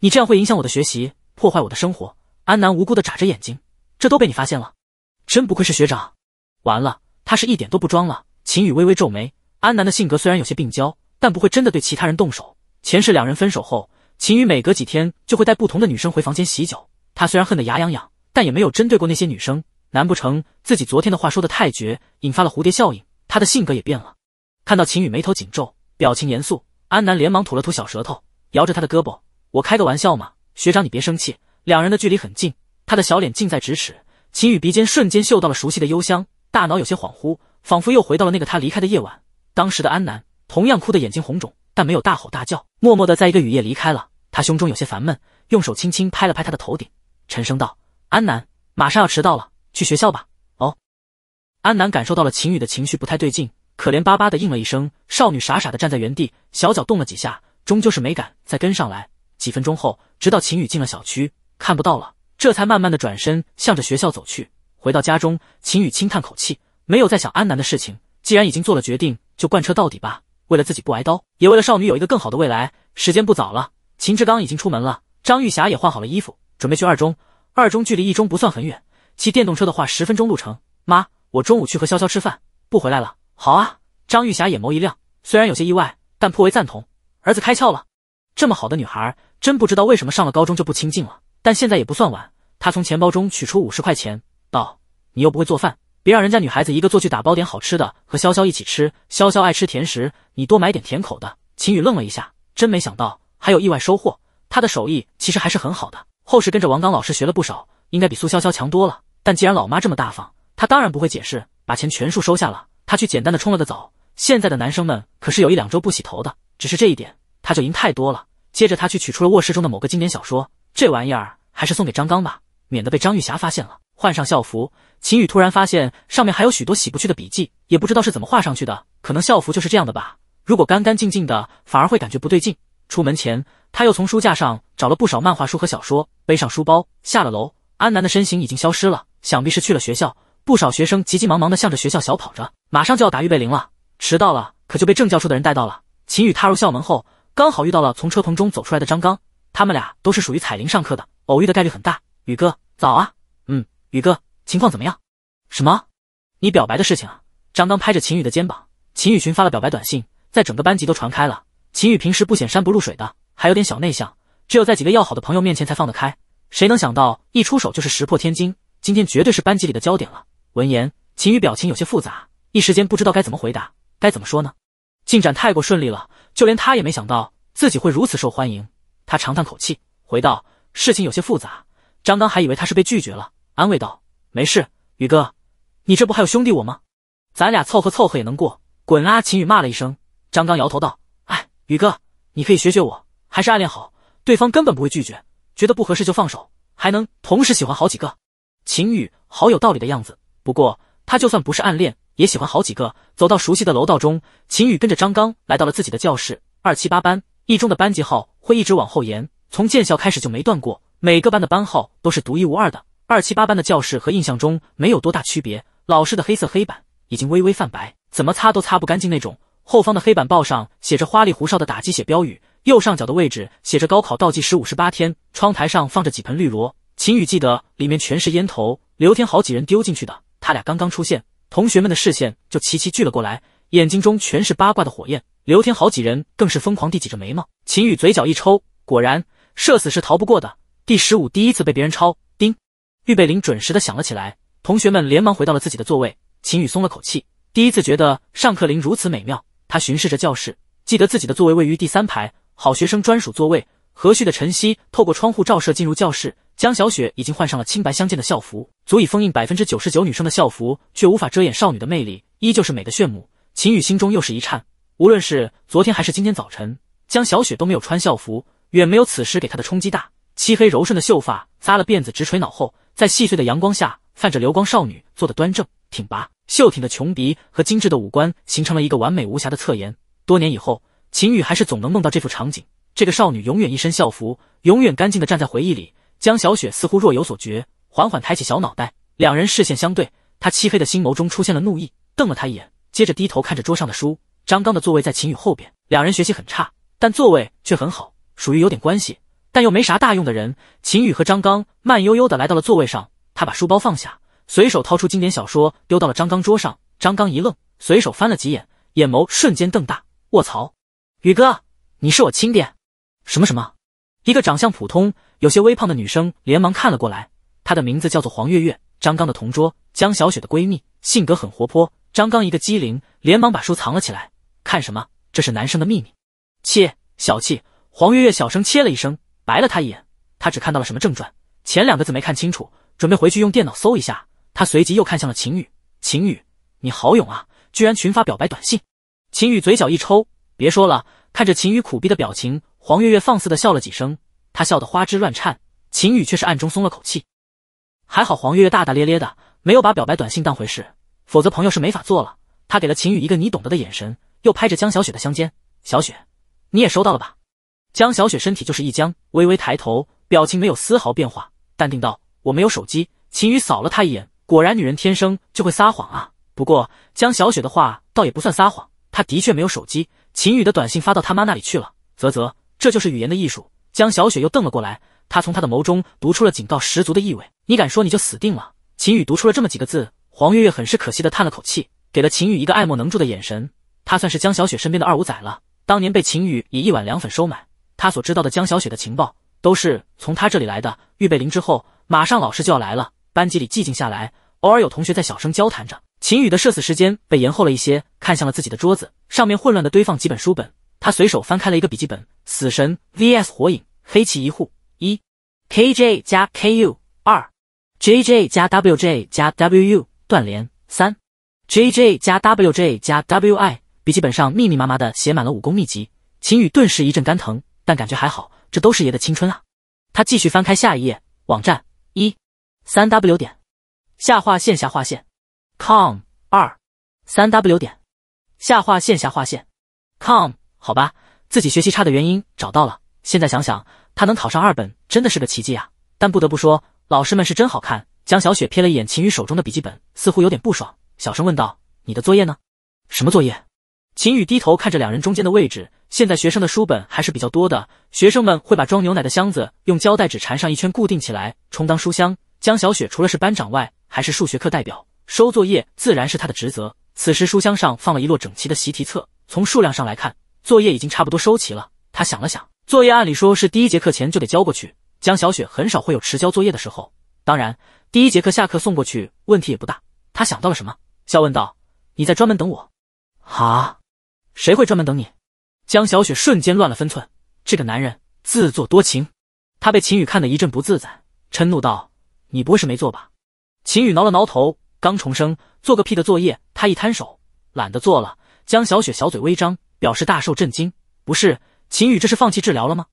S1: 你这样会影响我的学习。”破坏我的生活，安南无辜的眨着眼睛，这都被你发现了，真不愧是学长。完了，他是一点都不装了。秦宇微微皱眉，安南的性格虽然有些病娇，但不会真的对其他人动手。前世两人分手后，秦宇每隔几天就会带不同的女生回房间洗脚，他虽然恨得牙痒痒，但也没有针对过那些女生。难不成自己昨天的话说的太绝，引发了蝴蝶效应，他的性格也变了？看到秦宇眉头紧皱，表情严肃，安南连忙吐了吐小舌头，摇着他的胳膊：“我开个玩笑嘛。”学长，你别生气。两人的距离很近，他的小脸近在咫尺，秦宇鼻尖瞬间嗅到了熟悉的幽香，大脑有些恍惚，仿佛又回到了那个他离开的夜晚。当时的安南同样哭得眼睛红肿，但没有大吼大叫，默默的在一个雨夜离开了。他胸中有些烦闷，用手轻轻拍了拍他的头顶，沉声道：“安南，马上要迟到了，去学校吧。”哦。安南感受到了秦宇的情绪不太对劲，可怜巴巴的应了一声。少女傻傻的站在原地，小脚动了几下，终究是没敢再跟上来。几分钟后，直到秦宇进了小区，看不到了，这才慢慢的转身向着学校走去。回到家中，秦宇轻叹口气，没有再想安南的事情。既然已经做了决定，就贯彻到底吧。为了自己不挨刀，也为了少女有一个更好的未来。时间不早了，秦志刚已经出门了，张玉霞也换好了衣服，准备去二中。二中距离一中不算很远，骑电动车的话十分钟路程。妈，我中午去和潇潇吃饭，不回来了。好啊！张玉霞眼眸一亮，虽然有些意外，但颇为赞同。儿子开窍了。这么好的女孩，真不知道为什么上了高中就不清静了。但现在也不算晚。他从钱包中取出五十块钱，道：“你又不会做饭，别让人家女孩子一个做去打包点好吃的，和潇潇一起吃。潇潇爱吃甜食，你多买点甜口的。”秦宇愣了一下，真没想到还有意外收获。他的手艺其实还是很好的，后世跟着王刚老师学了不少，应该比苏潇潇强多了。但既然老妈这么大方，他当然不会解释，把钱全数收下了。他去简单的冲了个澡。现在的男生们可是有一两周不洗头的，只是这一点。他就赢太多了。接着他去取出了卧室中的某个经典小说，这玩意儿还是送给张刚吧，免得被张玉霞发现了。换上校服，秦宇突然发现上面还有许多洗不去的笔记，也不知道是怎么画上去的，可能校服就是这样的吧。如果干干净净的，反而会感觉不对劲。出门前，他又从书架上找了不少漫画书和小说，背上书包，下了楼。安南的身形已经消失了，想必是去了学校。不少学生急急忙忙地向着学校小跑着，马上就要打预备铃了，迟到了可就被政教处的人带到了。秦宇踏入校门后。刚好遇到了从车棚中走出来的张刚，他们俩都是属于彩铃上课的，偶遇的概率很大。宇哥，早啊！嗯，宇哥，情况怎么样？什么？你表白的事情啊？张刚拍着秦宇的肩膀，秦宇群发了表白短信，在整个班级都传开了。秦宇平时不显山不露水的，还有点小内向，只有在几个要好的朋友面前才放得开。谁能想到，一出手就是石破天惊，今天绝对是班级里的焦点了。闻言，秦宇表情有些复杂，一时间不知道该怎么回答，该怎么说呢？进展太过顺利了，就连他也没想到自己会如此受欢迎。他长叹口气，回道：“事情有些复杂。”张刚还以为他是被拒绝了，安慰道：“没事，宇哥，你这不还有兄弟我吗？咱俩凑合凑合也能过。”滚！秦宇骂了一声。张刚摇头道：“哎，宇哥，你可以学学我，还是暗恋好，对方根本不会拒绝，觉得不合适就放手，还能同时喜欢好几个。”秦宇好有道理的样子。不过他就算不是暗恋。也喜欢好几个。走到熟悉的楼道中，秦宇跟着张刚来到了自己的教室二七八班。一中的班级号会一直往后延，从建校开始就没断过。每个班的班号都是独一无二的。二七八班的教室和印象中没有多大区别。老师的黑色黑板已经微微泛白，怎么擦都擦不干净那种。后方的黑板报上写着花里胡哨的打鸡血标语，右上角的位置写着高考倒计时五十八天。窗台上放着几盆绿萝，秦宇记得里面全是烟头，刘天豪几人丢进去的。他俩刚刚出现。同学们的视线就齐齐聚了过来，眼睛中全是八卦的火焰。刘天豪几人更是疯狂地挤着眉毛。秦宇嘴角一抽，果然，社死是逃不过的。第十五，第一次被别人抄。丁，预备铃准时的响了起来，同学们连忙回到了自己的座位。秦宇松了口气，第一次觉得上课铃如此美妙。他巡视着教室，记得自己的座位位于第三排，好学生专属座位。和煦的晨曦透过窗户照射进入教室。江小雪已经换上了青白相间的校服，足以封印百分之九十九女生的校服，却无法遮掩少女的魅力，依旧是美的炫目。秦宇心中又是一颤。无论是昨天还是今天早晨，江小雪都没有穿校服，远没有此时给她的冲击大。漆黑柔顺的秀发扎了辫子，直垂脑后，在细碎的阳光下泛着流光。少女坐得端正挺拔，秀挺的琼鼻和精致的五官形成了一个完美无瑕的侧颜。多年以后，秦宇还是总能梦到这幅场景。这个少女永远一身校服，永远干净的站在回忆里。江小雪似乎若有所觉，缓缓抬起小脑袋，两人视线相对，她漆黑的心眸中出现了怒意，瞪了他一眼，接着低头看着桌上的书。张刚的座位在秦宇后边，两人学习很差，但座位却很好，属于有点关系但又没啥大用的人。秦宇和张刚慢悠悠的来到了座位上，他把书包放下，随手掏出经典小说丢到了张刚桌上。张刚一愣，随手翻了几眼，眼眸瞬间瞪大，卧槽，宇哥，你是我亲爹？什么什么？一个长相普通、有些微胖的女生连忙看了过来。她的名字叫做黄月月，张刚的同桌，江小雪的闺蜜，性格很活泼。张刚一个机灵，连忙把书藏了起来。看什么？这是男生的秘密。切，小气！黄月月小声切了一声，白了他一眼。他只看到了什么正传，前两个字没看清楚，准备回去用电脑搜一下。他随即又看向了秦宇，秦宇，你好勇啊，居然群发表白短信！秦宇嘴角一抽，别说了。看着秦宇苦逼的表情。黄月月放肆的笑了几声，她笑得花枝乱颤，秦宇却是暗中松了口气，还好黄月月大大咧咧的，没有把表白短信当回事，否则朋友是没法做了。他给了秦宇一个你懂得的眼神，又拍着江小雪的香肩：“小雪，你也收到了吧？”江小雪身体就是一僵，微微抬头，表情没有丝毫变化，淡定道：“我没有手机。”秦宇扫了她一眼，果然女人天生就会撒谎啊。不过江小雪的话倒也不算撒谎，她的确没有手机，秦宇的短信发到他妈那里去了。啧啧。这就是语言的艺术。江小雪又瞪了过来，她从他的眸中读出了警告十足的意味。你敢说，你就死定了。秦宇读出了这么几个字。黄月月很是可惜的叹了口气，给了秦宇一个爱莫能助的眼神。他算是江小雪身边的二五仔了，当年被秦宇以一碗凉粉收买，他所知道的江小雪的情报都是从他这里来的。预备铃之后，马上老师就要来了。班级里寂静下来，偶尔有同学在小声交谈着。秦宇的社死时间被延后了一些，看向了自己的桌子，上面混乱的堆放几本书本。他随手翻开了一个笔记本，死神 vs 火影，黑崎一护一，KJ 加 KU 二，JJ 加 WJ 加 WU 断联三，JJ 加 WJ 加 WI。笔记本上密密麻麻的写满了武功秘籍，秦羽顿时一阵肝疼，但感觉还好，这都是爷的青春啊。他继续翻开下一页，网站一三 W 点下划线下划线 com 二三 W 点下划线下划线 com。好吧，自己学习差的原因找到了。现在想想，他能考上二本真的是个奇迹啊！但不得不说，老师们是真好看。江小雪瞥了一眼秦宇手中的笔记本，似乎有点不爽，小声问道：“你的作业呢？什么作业？”秦宇低头看着两人中间的位置，现在学生的书本还是比较多的，学生们会把装牛奶的箱子用胶带纸缠上一圈固定起来，充当书箱。江小雪除了是班长外，还是数学课代表，收作业自然是她的职责。此时书箱上放了一摞整齐的习题册，从数量上来看。作业已经差不多收齐了，他想了想，作业按理说是第一节课前就得交过去。江小雪很少会有迟交作业的时候，当然，第一节课下课送过去问题也不大。他想到了什么，笑问道：“你在专门等我？”啊？谁会专门等你？江小雪瞬间乱了分寸，这个男人自作多情。他被秦宇看得一阵不自在，嗔怒道：“你不会是没做吧？”秦宇挠了挠头，刚重生，做个屁的作业。他一摊手，懒得做了。江小雪小嘴微张。表示大受震惊，不是秦宇这是放弃治疗了吗？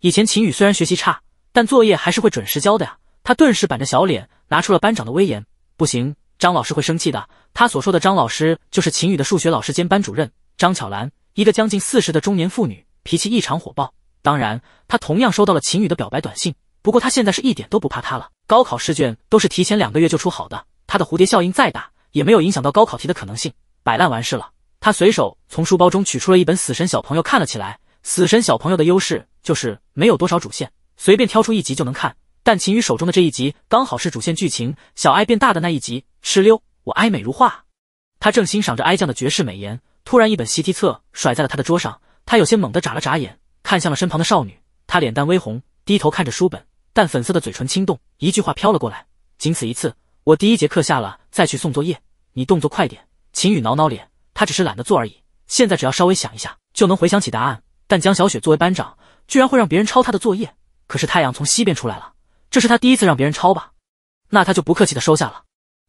S1: 以前秦宇虽然学习差，但作业还是会准时交的呀。他顿时板着小脸，拿出了班长的威严。不行，张老师会生气的。他所说的张老师就是秦宇的数学老师兼班主任张巧兰，一个将近四十的中年妇女，脾气异常火爆。当然，她同样收到了秦宇的表白短信。不过她现在是一点都不怕他了。高考试卷都是提前两个月就出好的，她的蝴蝶效应再大，也没有影响到高考题的可能性。摆烂完事了。他随手从书包中取出了一本《死神小朋友》，看了起来。《死神小朋友》的优势就是没有多少主线，随便挑出一集就能看。但秦宇手中的这一集刚好是主线剧情，小哀变大的那一集。哧溜，我哀美如画。他正欣赏着哀酱的绝世美颜，突然一本习题册甩在了他的桌上。他有些猛地眨了眨眼，看向了身旁的少女。他脸蛋微红，低头看着书本，但粉色的嘴唇轻动，一句话飘了过来：“仅此一次，我第一节课下了再去送作业，你动作快点。”秦宇挠挠脸。他只是懒得做而已。现在只要稍微想一下，就能回想起答案。但江小雪作为班长，居然会让别人抄她的作业。可是太阳从西边出来了，这是他第一次让别人抄吧？那他就不客气的收下了。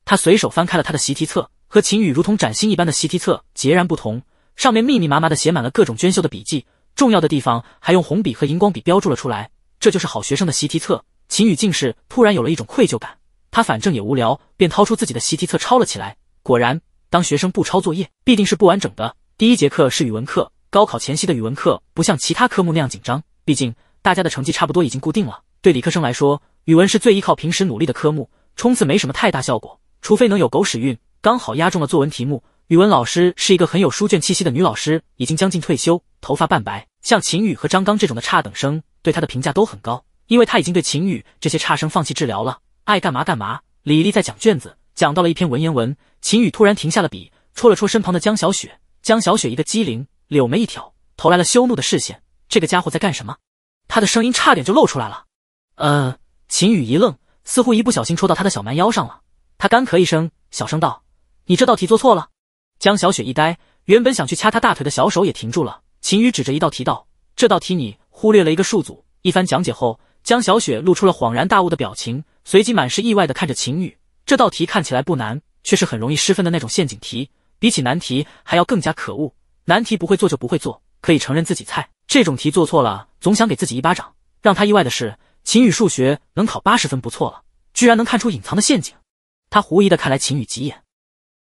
S1: 他随手翻开了他的习题册，和秦宇如同崭新一般的习题册截然不同，上面密密麻麻的写满了各种娟秀的笔记，重要的地方还用红笔和荧光笔标注了出来。这就是好学生的习题册。秦宇竟是突然有了一种愧疚感。他反正也无聊，便掏出自己的习题册抄了起来。果然。当学生不抄作业，必定是不完整的。第一节课是语文课，高考前夕的语文课不像其他科目那样紧张，毕竟大家的成绩差不多已经固定了。对理科生来说，语文是最依靠平时努力的科目，冲刺没什么太大效果，除非能有狗屎运，刚好押中了作文题目。语文老师是一个很有书卷气息的女老师，已经将近退休，头发半白。像秦宇和张刚这种的差等生，对她的评价都很高，因为她已经对秦宇这些差生放弃治疗了，爱干嘛干嘛。李丽在讲卷子，讲到了一篇文言文。秦宇突然停下了笔，戳了戳身旁的江小雪。江小雪一个机灵，柳眉一挑，投来了羞怒的视线。这个家伙在干什么？他的声音差点就露出来了。嗯，秦宇一愣，似乎一不小心戳到他的小蛮腰上了。他干咳一声，小声道：“你这道题做错了。”江小雪一呆，原本想去掐他大腿的小手也停住了。秦宇指着一道题道：“这道题你忽略了一个数组。”一番讲解后，江小雪露出了恍然大悟的表情，随即满是意外的看着秦宇。这道题看起来不难。却是很容易失分的那种陷阱题，比起难题还要更加可恶。难题不会做就不会做，可以承认自己菜。这种题做错了，总想给自己一巴掌。让他意外的是，秦宇数学能考八十分不错了，居然能看出隐藏的陷阱。他狐疑的看来秦宇几眼，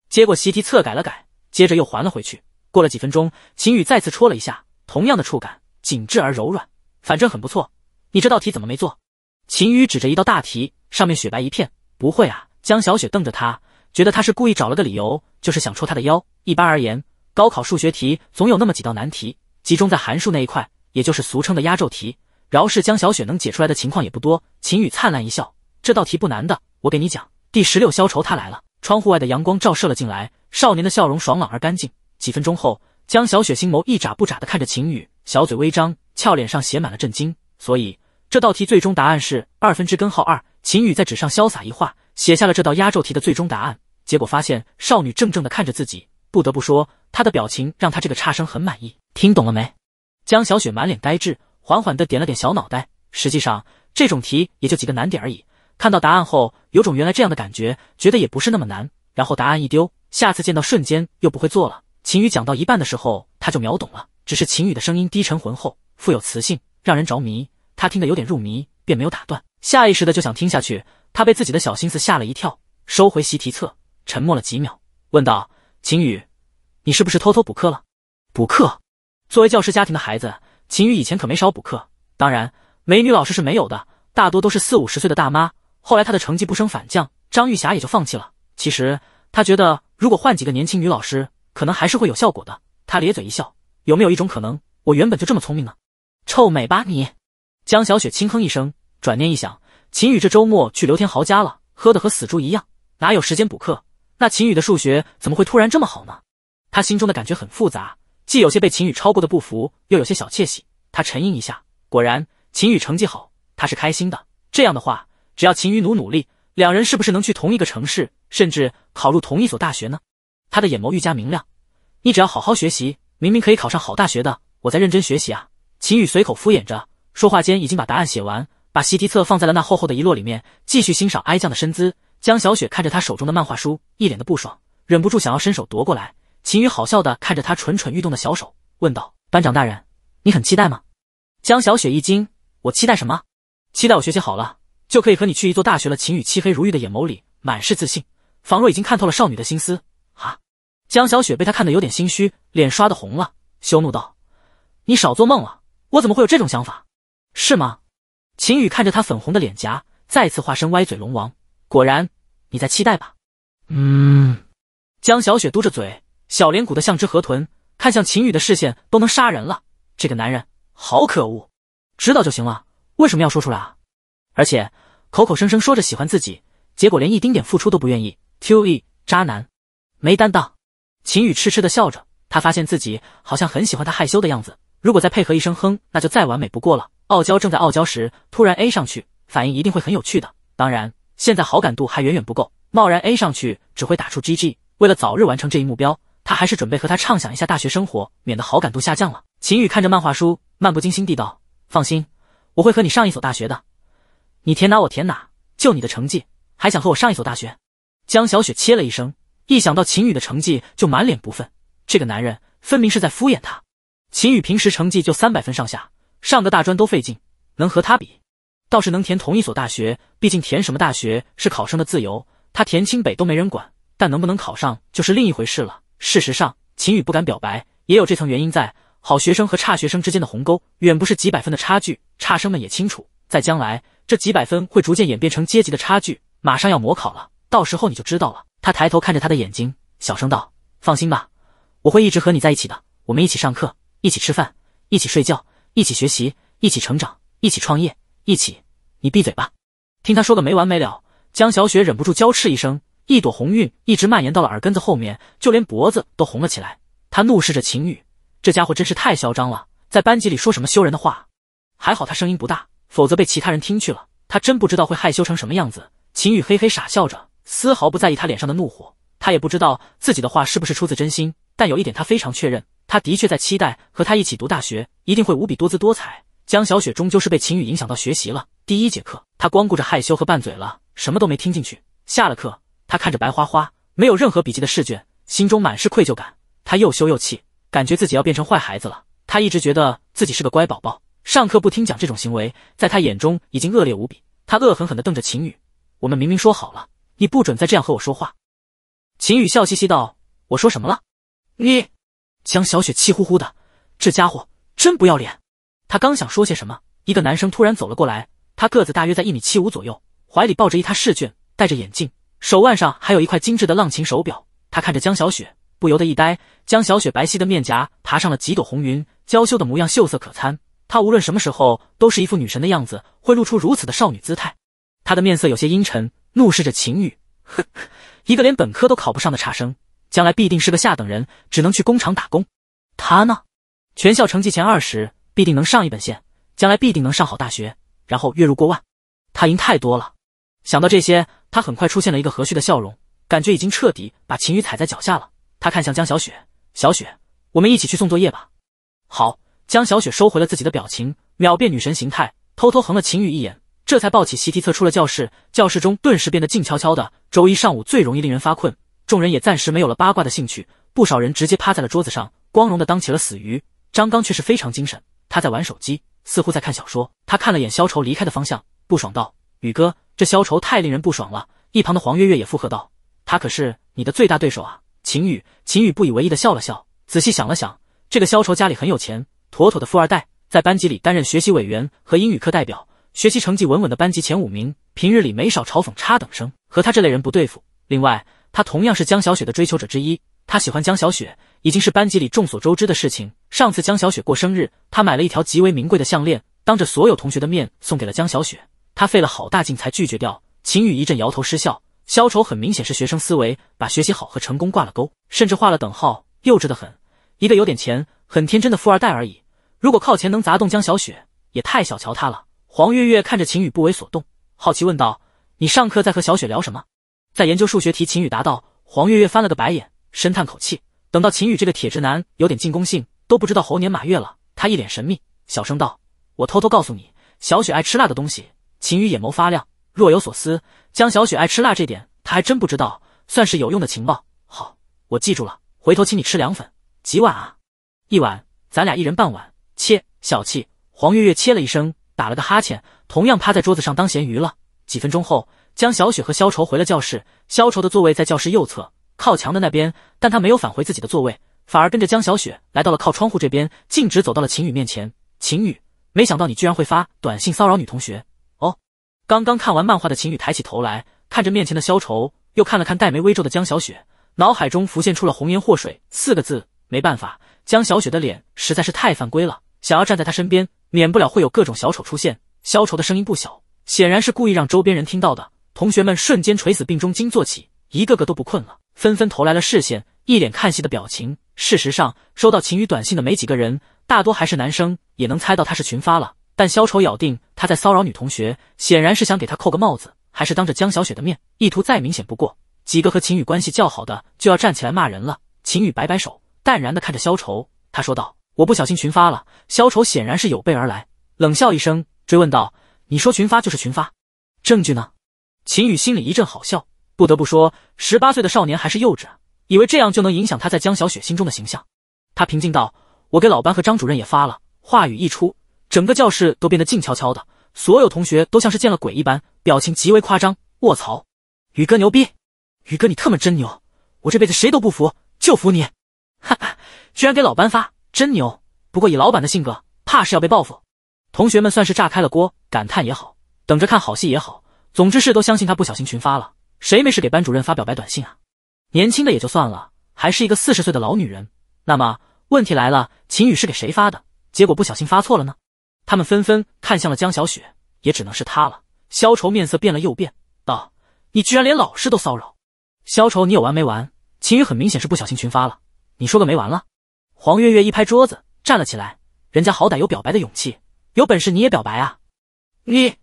S1: 接过习题册改了改，接着又还了回去。过了几分钟，秦宇再次戳了一下，同样的触感，紧致而柔软，反正很不错。你这道题怎么没做？秦宇指着一道大题，上面雪白一片。不会啊！江小雪瞪着他。觉得他是故意找了个理由，就是想戳他的腰。一般而言，高考数学题总有那么几道难题集中在函数那一块，也就是俗称的压轴题。饶是江小雪能解出来的情况也不多。秦宇灿烂一笑：“这道题不难的，我给你讲。”第十六消愁，他来了。窗户外的阳光照射了进来，少年的笑容爽朗而干净。几分钟后，江小雪星眸一眨不眨的看着秦宇，小嘴微张，俏脸上写满了震惊。所以这道题最终答案是二分之根号二。秦宇在纸上潇洒一画，写下了这道压轴题的最终答案。结果发现，少女怔怔的看着自己。不得不说，她的表情让她这个差生很满意。听懂了没？江小雪满脸呆滞，缓缓的点了点小脑袋。实际上，这种题也就几个难点而已。看到答案后，有种原来这样的感觉，觉得也不是那么难。然后答案一丢，下次见到瞬间又不会做了。秦宇讲到一半的时候，他就秒懂了。只是秦宇的声音低沉浑厚，富有磁性，让人着迷。他听得有点入迷，便没有打断，下意识的就想听下去。他被自己的小心思吓了一跳，收回习题册。沉默了几秒，问道：“秦宇，你是不是偷偷补课了？”补课？作为教师家庭的孩子，秦宇以前可没少补课。当然，美女老师是没有的，大多都是四五十岁的大妈。后来他的成绩不升反降，张玉霞也就放弃了。其实他觉得，如果换几个年轻女老师，可能还是会有效果的。他咧嘴一笑：“有没有一种可能，我原本就这么聪明呢？”臭美吧你！江小雪轻哼一声，转念一想，秦宇这周末去刘天豪家了，喝的和死猪一样，哪有时间补课？那秦宇的数学怎么会突然这么好呢？他心中的感觉很复杂，既有些被秦宇超过的不服，又有些小窃喜。他沉吟一下，果然，秦宇成绩好，他是开心的。这样的话，只要秦宇努努力，两人是不是能去同一个城市，甚至考入同一所大学呢？他的眼眸愈加明亮。你只要好好学习，明明可以考上好大学的。我在认真学习啊。秦宇随口敷衍着，说话间已经把答案写完，把习题册放在了那厚厚的一摞里面，继续欣赏哀将的身姿。江小雪看着他手中的漫画书，一脸的不爽，忍不住想要伸手夺过来。秦宇好笑的看着他蠢蠢欲动的小手，问道：“班长大人，你很期待吗？”江小雪一惊：“我期待什么？期待我学习好了就可以和你去一座大学了。”秦宇漆黑如玉的眼眸里满是自信，仿若已经看透了少女的心思。啊！江小雪被他看得有点心虚，脸刷的红了，羞怒道：“你少做梦了，我怎么会有这种想法？是吗？”秦宇看着她粉红的脸颊，再次化身歪嘴龙王。果然，你在期待吧？嗯。江小雪嘟着嘴，小脸鼓的像只河豚，看向秦宇的视线都能杀人了。这个男人好可恶！知道就行了，为什么要说出来啊？而且口口声声说着喜欢自己，结果连一丁点付出都不愿意。Q E，渣男，没担当。秦宇痴痴的笑着，他发现自己好像很喜欢他害羞的样子。如果再配合一声哼，那就再完美不过了。傲娇正在傲娇时，突然 A 上去，反应一定会很有趣的。当然。现在好感度还远远不够，贸然 A 上去只会打出 G G。为了早日完成这一目标，他还是准备和他畅想一下大学生活，免得好感度下降了。秦宇看着漫画书，漫不经心地道：“放心，我会和你上一所大学的。你填哪我填哪，就你的成绩还想和我上一所大学？”江小雪切了一声，一想到秦宇的成绩就满脸不忿，这个男人分明是在敷衍他。秦宇平时成绩就三百分上下，上个大专都费劲，能和他比？倒是能填同一所大学，毕竟填什么大学是考生的自由。他填清北都没人管，但能不能考上就是另一回事了。事实上，秦宇不敢表白，也有这层原因在。好学生和差学生之间的鸿沟，远不是几百分的差距。差生们也清楚，在将来，这几百分会逐渐演变成阶级的差距。马上要模考了，到时候你就知道了。他抬头看着他的眼睛，小声道：“放心吧，我会一直和你在一起的。我们一起上课，一起吃饭，一起睡觉，一起学习，一起成长，一起创业。”一起，你闭嘴吧！听他说个没完没了，江小雪忍不住娇斥一声，一朵红晕一直蔓延到了耳根子后面，就连脖子都红了起来。她怒视着秦宇，这家伙真是太嚣张了，在班级里说什么羞人的话。还好他声音不大，否则被其他人听去了，他真不知道会害羞成什么样子。秦宇嘿嘿傻笑着，丝毫不在意他脸上的怒火。他也不知道自己的话是不是出自真心，但有一点他非常确认，他的确在期待和他一起读大学，一定会无比多姿多彩。江小雪终究是被秦宇影响到学习了。第一节课，她光顾着害羞和拌嘴了，什么都没听进去。下了课，她看着白花花没有任何笔记的试卷，心中满是愧疚感。她又羞又气，感觉自己要变成坏孩子了。她一直觉得自己是个乖宝宝，上课不听讲这种行为，在她眼中已经恶劣无比。她恶狠狠地瞪着秦宇：“我们明明说好了，你不准再这样和我说话。”秦宇笑嘻嘻道：“我说什么了？”你，江小雪气呼呼的，这家伙真不要脸。他刚想说些什么，一个男生突然走了过来。他个子大约在一米七五左右，怀里抱着一沓试卷，戴着眼镜，手腕上还有一块精致的浪琴手表。他看着江小雪，不由得一呆。江小雪白皙的面颊爬上了几朵红云，娇羞的模样秀色可餐。她无论什么时候都是一副女神的样子，会露出如此的少女姿态？她的面色有些阴沉，怒视着秦宇，呵，一个连本科都考不上的差生，将来必定是个下等人，只能去工厂打工。他呢？全校成绩前二十。”必定能上一本线，将来必定能上好大学，然后月入过万。他赢太多了，想到这些，他很快出现了一个和煦的笑容，感觉已经彻底把秦宇踩在脚下了。他看向江小雪：“小雪，我们一起去送作业吧。”好，江小雪收回了自己的表情，秒变女神形态，偷偷横了秦宇一眼，这才抱起习题册出了教室。教室中顿时变得静悄悄的。周一上午最容易令人发困，众人也暂时没有了八卦的兴趣，不少人直接趴在了桌子上，光荣的当起了死鱼。张刚却是非常精神。他在玩手机，似乎在看小说。他看了眼萧愁离开的方向，不爽道：“宇哥，这萧愁太令人不爽了。”一旁的黄月月也附和道：“他可是你的最大对手啊。”秦宇，秦宇不以为意的笑了笑，仔细想了想，这个萧愁家里很有钱，妥妥的富二代，在班级里担任学习委员和英语课代表，学习成绩稳稳的班级前五名，平日里没少嘲讽差等生，和他这类人不对付。另外，他同样是江小雪的追求者之一，他喜欢江小雪。已经是班级里众所周知的事情。上次江小雪过生日，他买了一条极为名贵的项链，当着所有同学的面送给了江小雪。他费了好大劲才拒绝掉。秦宇一阵摇头失笑，消愁很明显是学生思维，把学习好和成功挂了钩，甚至画了等号，幼稚的很。一个有点钱、很天真的富二代而已。如果靠钱能砸动江小雪，也太小瞧他了。黄月月看着秦宇不为所动，好奇问道：“你上课在和小雪聊什么？在研究数学题？”秦宇答道。黄月月翻了个白眼，深叹口气。等到秦宇这个铁直男有点进攻性，都不知道猴年马月了。他一脸神秘，小声道：“我偷偷告诉你，小雪爱吃辣的东西。”秦宇眼眸发亮，若有所思。江小雪爱吃辣这点，他还真不知道，算是有用的情报。好，我记住了，回头请你吃凉粉，几碗啊？一碗，咱俩一人半碗。切，小气。黄月月切了一声，打了个哈欠，同样趴在桌子上当咸鱼了。几分钟后，江小雪和萧愁回了教室，萧愁的座位在教室右侧。靠墙的那边，但他没有返回自己的座位，反而跟着江小雪来到了靠窗户这边，径直走到了秦宇面前。秦宇，没想到你居然会发短信骚扰女同学哦！刚刚看完漫画的秦宇抬起头来，看着面前的消愁，又看了看黛眉微皱的江小雪，脑海中浮现出了“红颜祸水”四个字。没办法，江小雪的脸实在是太犯规了，想要站在她身边，免不了会有各种小丑出现。消愁的声音不小，显然是故意让周边人听到的。同学们瞬间垂死病中惊坐起，一个个都不困了。纷纷投来了视线，一脸看戏的表情。事实上，收到秦宇短信的没几个人，大多还是男生，也能猜到他是群发了。但萧愁咬定他在骚扰女同学，显然是想给他扣个帽子，还是当着江小雪的面，意图再明显不过。几个和秦宇关系较好的就要站起来骂人了。秦宇摆摆手，淡然的看着萧愁，他说道：“我不小心群发了。”萧愁显然是有备而来，冷笑一声，追问道：“你说群发就是群发，证据呢？”秦宇心里一阵好笑。不得不说，十八岁的少年还是幼稚，以为这样就能影响他在江小雪心中的形象。他平静道：“我给老班和张主任也发了。”话语一出，整个教室都变得静悄悄的，所有同学都像是见了鬼一般，表情极为夸张。卧槽，宇哥牛逼！宇哥你特么真牛！我这辈子谁都不服，就服你！哈哈，居然给老班发，真牛！不过以老板的性格，怕是要被报复。同学们算是炸开了锅，感叹也好，等着看好戏也好，总之是都相信他不小心群发了。谁没事给班主任发表白短信啊？年轻的也就算了，还是一个四十岁的老女人。那么问题来了，秦宇是给谁发的？结果不小心发错了呢？他们纷纷看向了江小雪，也只能是她了。消愁面色变了又变，道：“你居然连老师都骚扰，消愁，你有完没完？”秦宇很明显是不小心群发了，你说个没完了。黄月月一拍桌子，站了起来：“人家好歹有表白的勇气，有本事你也表白啊！”你，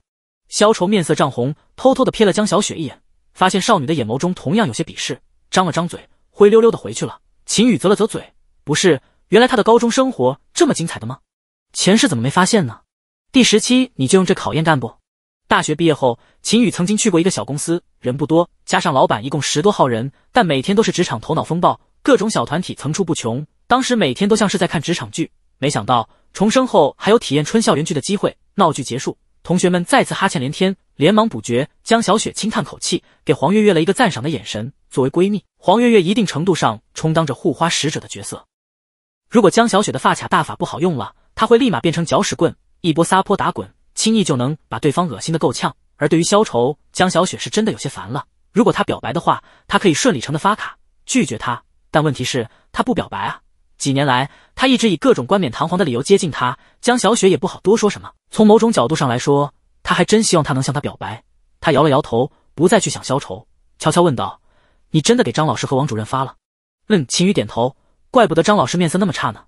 S1: 消愁面色涨红，偷偷的瞥了江小雪一眼。发现少女的眼眸中同样有些鄙视，张了张嘴，灰溜溜的回去了。秦宇啧了啧嘴，不是，原来他的高中生活这么精彩的吗？前世怎么没发现呢？第十七，你就用这考验干部。大学毕业后，秦宇曾经去过一个小公司，人不多，加上老板一共十多号人，但每天都是职场头脑风暴，各种小团体层出不穷。当时每天都像是在看职场剧，没想到重生后还有体验春校园剧的机会。闹剧结束，同学们再次哈欠连天。连忙补觉，江小雪轻叹口气，给黄月月了一个赞赏的眼神。作为闺蜜，黄月月一定程度上充当着护花使者的角色。如果江小雪的发卡大法不好用了，她会立马变成搅屎棍，一波撒泼打滚，轻易就能把对方恶心的够呛。而对于消愁，江小雪是真的有些烦了。如果他表白的话，她可以顺理成的发卡拒绝他。但问题是，他不表白啊。几年来，他一直以各种冠冕堂皇的理由接近她，江小雪也不好多说什么。从某种角度上来说。他还真希望他能向他表白。他摇了摇头，不再去想消愁，悄悄问道：“你真的给张老师和王主任发了？”嗯，秦宇点头。怪不得张老师面色那么差呢。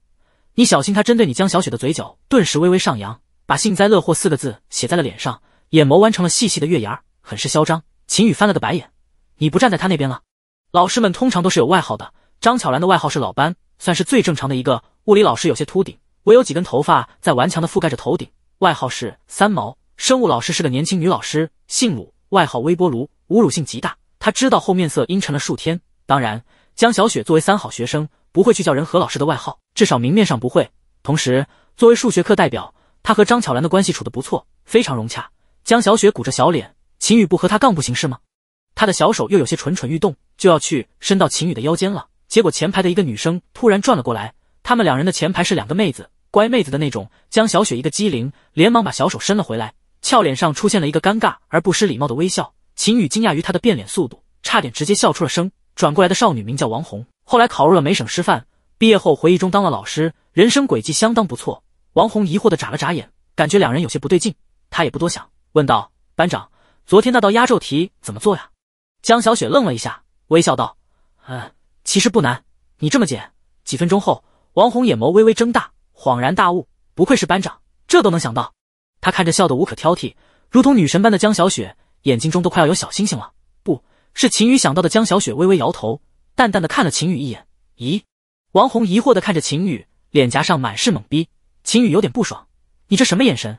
S1: 你小心他针对你。江小雪的嘴角顿时微微上扬，把“幸灾乐祸”四个字写在了脸上，眼眸弯成了细细的月牙，很是嚣张。秦宇翻了个白眼：“你不站在他那边了？”老师们通常都是有外号的。张巧兰的外号是老班，算是最正常的一个。物理老师有些秃顶，唯有几根头发在顽强的覆盖着头顶，外号是三毛。生物老师是个年轻女老师，姓鲁，外号微波炉，侮辱性极大。她知道后面色阴沉了数天。当然，江小雪作为三好学生，不会去叫人何老师的外号，至少明面上不会。同时，作为数学课代表，她和张巧兰的关系处得不错，非常融洽。江小雪鼓着小脸，秦宇不和她杠不行是吗？她的小手又有些蠢蠢欲动，就要去伸到秦宇的腰间了。结果前排的一个女生突然转了过来，他们两人的前排是两个妹子，乖妹子的那种。江小雪一个机灵，连忙把小手伸了回来。俏脸上出现了一个尴尬而不失礼貌的微笑，秦宇惊讶于她的变脸速度，差点直接笑出了声。转过来的少女名叫王红，后来考入了梅省师范，毕业后回忆中当了老师，人生轨迹相当不错。王红疑惑的眨了眨眼，感觉两人有些不对劲，她也不多想，问道：“班长，昨天那道压轴题怎么做呀？”江小雪愣了一下，微笑道：“嗯，其实不难，你这么简。”几分钟后，王红眼眸微微睁大，恍然大悟：“不愧是班长，这都能想到。”他看着笑得无可挑剔，如同女神般的江小雪，眼睛中都快要有小星星了。不是秦宇想到的江小雪微微摇头，淡淡的看了秦宇一眼。咦？王红疑惑的看着秦宇，脸颊上满是懵逼。秦宇有点不爽，你这什么眼神？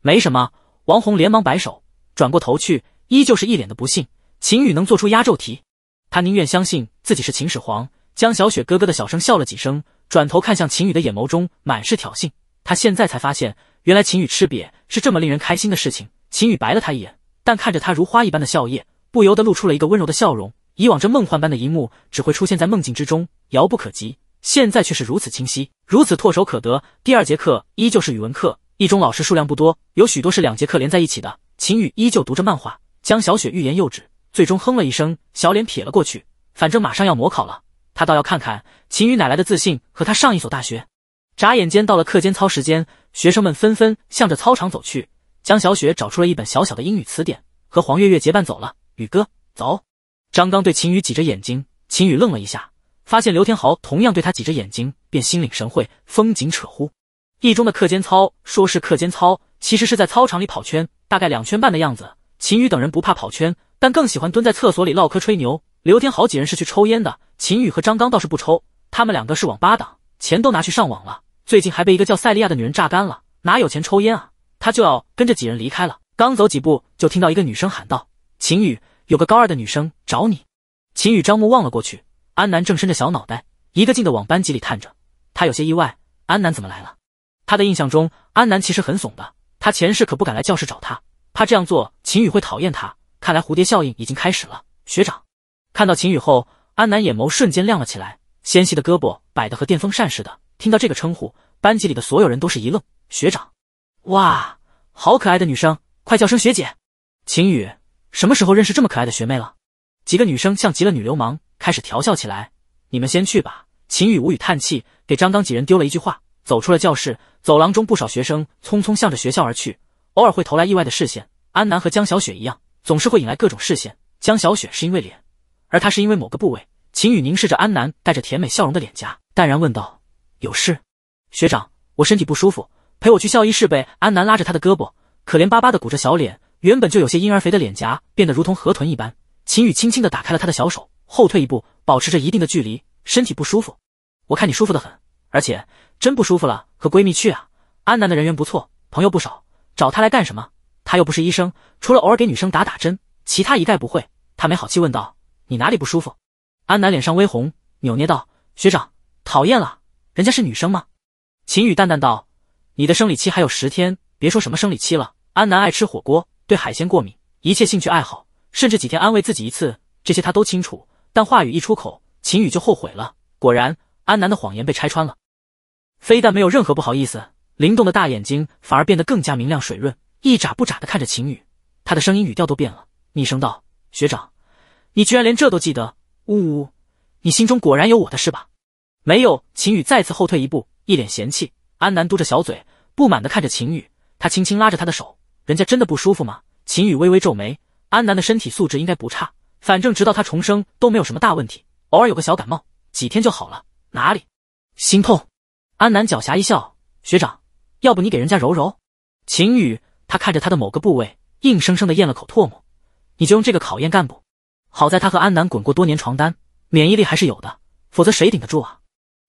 S1: 没什么。王红连忙摆手，转过头去，依旧是一脸的不信。秦宇能做出压轴题？他宁愿相信自己是秦始皇。江小雪咯咯的小声笑了几声，转头看向秦宇的眼眸中满是挑衅。他现在才发现，原来秦宇吃瘪是这么令人开心的事情。秦宇白了他一眼，但看着他如花一般的笑靥，不由得露出了一个温柔的笑容。以往这梦幻般的一幕只会出现在梦境之中，遥不可及，现在却是如此清晰，如此唾手可得。第二节课依旧是语文课，一中老师数量不多，有许多是两节课连在一起的。秦宇依旧读着漫画，江小雪欲言又止，最终哼了一声，小脸撇了过去。反正马上要模考了，他倒要看看秦宇哪来的自信和他上一所大学。眨眼间到了课间操时间，学生们纷纷向着操场走去。江小雪找出了一本小小的英语词典，和黄月月结伴走了。宇哥，走！张刚对秦宇挤着眼睛。秦宇愣了一下，发现刘天豪同样对他挤着眼睛，便心领神会，风景扯呼。一中的课间操说是课间操，其实是在操场里跑圈，大概两圈半的样子。秦宇等人不怕跑圈，但更喜欢蹲在厕所里唠嗑吹牛。刘天豪几人是去抽烟的，秦宇和张刚倒是不抽，他们两个是网吧党，钱都拿去上网了。最近还被一个叫塞利亚的女人榨干了，哪有钱抽烟啊？他就要跟着几人离开了。刚走几步，就听到一个女生喊道：“秦宇，有个高二的女生找你。”秦宇张目望了过去，安南正伸着小脑袋，一个劲的往班级里探着。他有些意外，安南怎么来了？他的印象中，安南其实很怂的。他前世可不敢来教室找他，怕这样做秦宇会讨厌他。看来蝴蝶效应已经开始了。学长看到秦宇后，安南眼眸瞬间亮了起来，纤细的胳膊摆得和电风扇似的。听到这个称呼，班级里的所有人都是一愣。学长，哇，好可爱的女生，快叫声学姐！秦宇，什么时候认识这么可爱的学妹了？几个女生像极了女流氓，开始调笑起来。你们先去吧。秦宇无语叹气，给张刚几人丢了一句话，走出了教室。走廊中不少学生匆匆向着学校而去，偶尔会投来意外的视线。安南和江小雪一样，总是会引来各种视线。江小雪是因为脸，而她是因为某个部位。秦宇凝视着安南带着甜美笑容的脸颊，淡然问道。有事，学长，我身体不舒服，陪我去校医室呗。安南拉着他的胳膊，可怜巴巴的鼓着小脸，原本就有些婴儿肥的脸颊变得如同河豚一般。秦宇轻轻的打开了他的小手，后退一步，保持着一定的距离。身体不舒服？我看你舒服的很，而且真不舒服了，和闺蜜去啊？安南的人缘不错，朋友不少，找她来干什么？她又不是医生，除了偶尔给女生打打针，其他一概不会。他没好气问道：“你哪里不舒服？”安南脸上微红，扭捏道：“学长，讨厌了。”人家是女生吗？秦宇淡淡道：“你的生理期还有十天，别说什么生理期了。安南爱吃火锅，对海鲜过敏，一切兴趣爱好，甚至几天安慰自己一次，这些他都清楚。但话语一出口，秦宇就后悔了。果然，安南的谎言被拆穿了，非但没有任何不好意思，灵动的大眼睛反而变得更加明亮水润，一眨不眨的看着秦宇。他的声音语调都变了，厉声道：“学长，你居然连这都记得，呜呜，你心中果然有我的是吧？”没有，秦宇再次后退一步，一脸嫌弃。安南嘟着小嘴，不满的看着秦宇，他轻轻拉着他的手，人家真的不舒服吗？秦宇微微皱眉，安南的身体素质应该不差，反正直到他重生都没有什么大问题，偶尔有个小感冒，几天就好了。哪里？心痛。安南狡黠一笑，学长，要不你给人家揉揉？秦宇，他看着他的某个部位，硬生生的咽了口唾沫，你就用这个考验干部？好在他和安南滚过多年床单，免疫力还是有的，否则谁顶得住啊？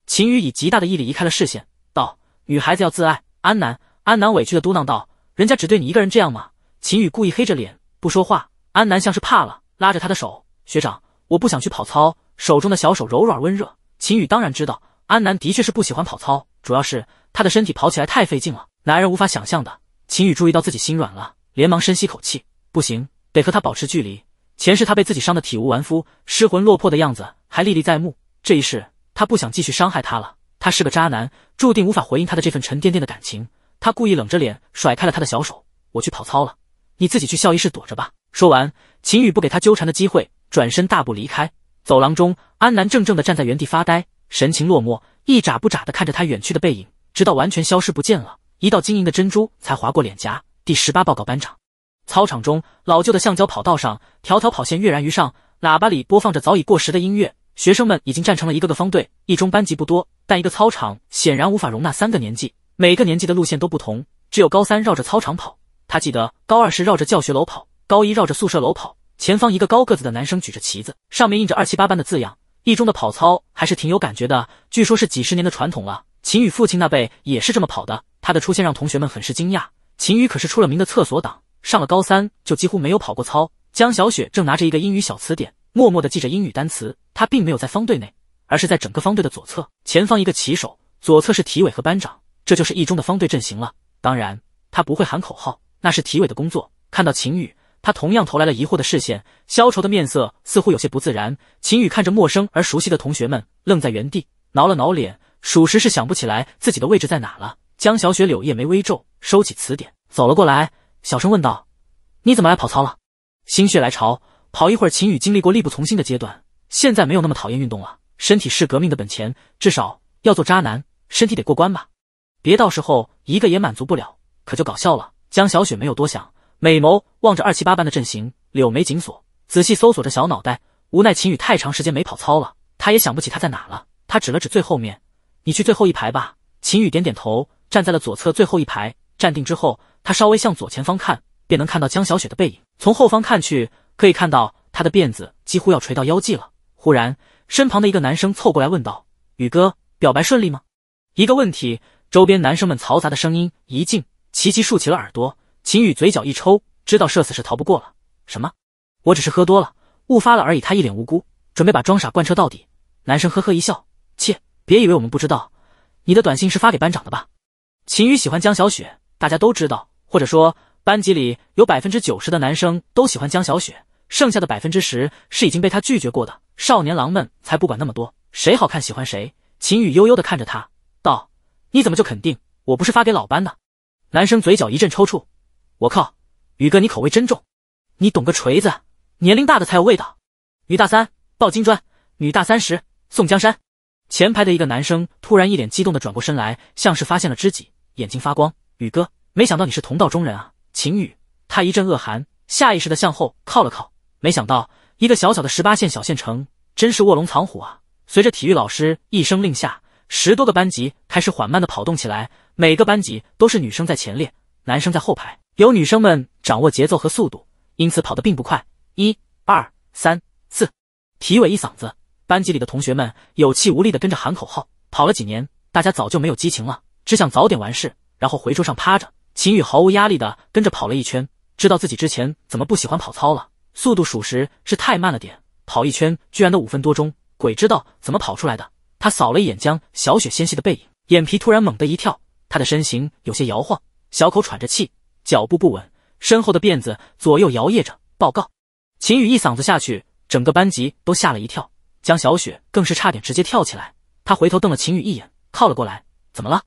S1: 秦宇以极大的毅力移开了视线，道：“女孩子要自爱。”安南安南委屈的嘟囔道：“人家只对你一个人这样吗？”秦宇故意黑着脸不说话。安南像是怕了，拉着他的手：“学长，我不想去跑操。”手中的小手柔软温热。秦宇当然知道，安南的确是不喜欢跑操，主要是他的身体跑起来太费劲了，男人无法想象的。秦宇注意到自己心软了，连忙深吸口气：“不行，得和他保持距离。前世他被自己伤得体无完肤，失魂落魄的样子还历历在目。这一世……”他不想继续伤害她了，他是个渣男，注定无法回应他的这份沉甸甸的感情。他故意冷着脸甩开了他的小手，我去跑操了，你自己去校医室躲着吧。说完，秦宇不给他纠缠的机会，转身大步离开。走廊中，安南怔怔的站在原地发呆，神情落寞，一眨不眨的看着他远去的背影，直到完全消失不见了。一道晶莹的珍珠才划过脸颊。第十八报告班长。操场中，老旧的橡胶跑道上，条条跑线跃然于上，喇叭里播放着早已过时的音乐。学生们已经站成了一个个方队。一中班级不多，但一个操场显然无法容纳三个年级。每个年级的路线都不同，只有高三绕着操场跑。他记得高二是绕着教学楼跑，高一绕着宿舍楼跑。前方一个高个子的男生举着旗子，上面印着二七八班的字样。一中的跑操还是挺有感觉的，据说是几十年的传统了。秦宇父亲那辈也是这么跑的。他的出现让同学们很是惊讶。秦宇可是出了名的厕所党，上了高三就几乎没有跑过操。江小雪正拿着一个英语小词典。默默地记着英语单词，他并没有在方队内，而是在整个方队的左侧前方一个旗手，左侧是体委和班长，这就是一中的方队阵型了。当然，他不会喊口号，那是体委的工作。看到秦宇，他同样投来了疑惑的视线，消愁的面色似乎有些不自然。秦宇看着陌生而熟悉的同学们，愣在原地，挠了挠脸，属实是想不起来自己的位置在哪了。江小雪柳叶眉微皱，收起词典，走了过来，小声问道：“你怎么来跑操了？心血来潮。”跑一会儿，秦宇经历过力不从心的阶段，现在没有那么讨厌运动了。身体是革命的本钱，至少要做渣男，身体得过关吧？别到时候一个也满足不了，可就搞笑了。江小雪没有多想，美眸望着二七八班的阵型，柳眉紧锁，仔细搜索着小脑袋。无奈秦宇太长时间没跑操了，他也想不起他在哪了。他指了指最后面，你去最后一排吧。秦宇点点头，站在了左侧最后一排。站定之后，他稍微向左前方看，便能看到江小雪的背影。从后方看去。可以看到他的辫子几乎要垂到腰际了。忽然，身旁的一个男生凑过来问道：“宇哥，表白顺利吗？”一个问题，周边男生们嘈杂的声音一静，齐齐竖起了耳朵。秦宇嘴角一抽，知道社死是逃不过了。什么？我只是喝多了，误发了而已。他一脸无辜，准备把装傻贯彻到底。男生呵呵一笑：“切，别以为我们不知道，你的短信是发给班长的吧？”秦宇喜欢江小雪，大家都知道，或者说。班级里有百分之九十的男生都喜欢江小雪，剩下的百分之十是已经被她拒绝过的。少年郎们才不管那么多，谁好看喜欢谁。秦宇悠悠地看着他，道：“你怎么就肯定我不是发给老班的？”男生嘴角一阵抽搐，我靠，宇哥你口味真重，你懂个锤子，年龄大的才有味道。女大三抱金砖，女大三十送江山。前排的一个男生突然一脸激动的转过身来，像是发现了知己，眼睛发光。宇哥，没想到你是同道中人啊！秦宇，他一阵恶寒，下意识的向后靠了靠。没想到，一个小小的十八线小县城，真是卧龙藏虎啊！随着体育老师一声令下，十多个班级开始缓慢的跑动起来。每个班级都是女生在前列，男生在后排，由女生们掌握节奏和速度，因此跑得并不快。一二三四，体委一嗓子，班级里的同学们有气无力的跟着喊口号。跑了几年，大家早就没有激情了，只想早点完事，然后回桌上趴着。秦宇毫无压力的跟着跑了一圈，知道自己之前怎么不喜欢跑操了，速度属实是太慢了点，跑一圈居然都五分多钟，鬼知道怎么跑出来的。他扫了一眼江小雪纤细的背影，眼皮突然猛地一跳，他的身形有些摇晃，小口喘着气，脚步不稳，身后的辫子左右摇曳着。报告！秦宇一嗓子下去，整个班级都吓了一跳，江小雪更是差点直接跳起来，他回头瞪了秦宇一眼，靠了过来，怎么了？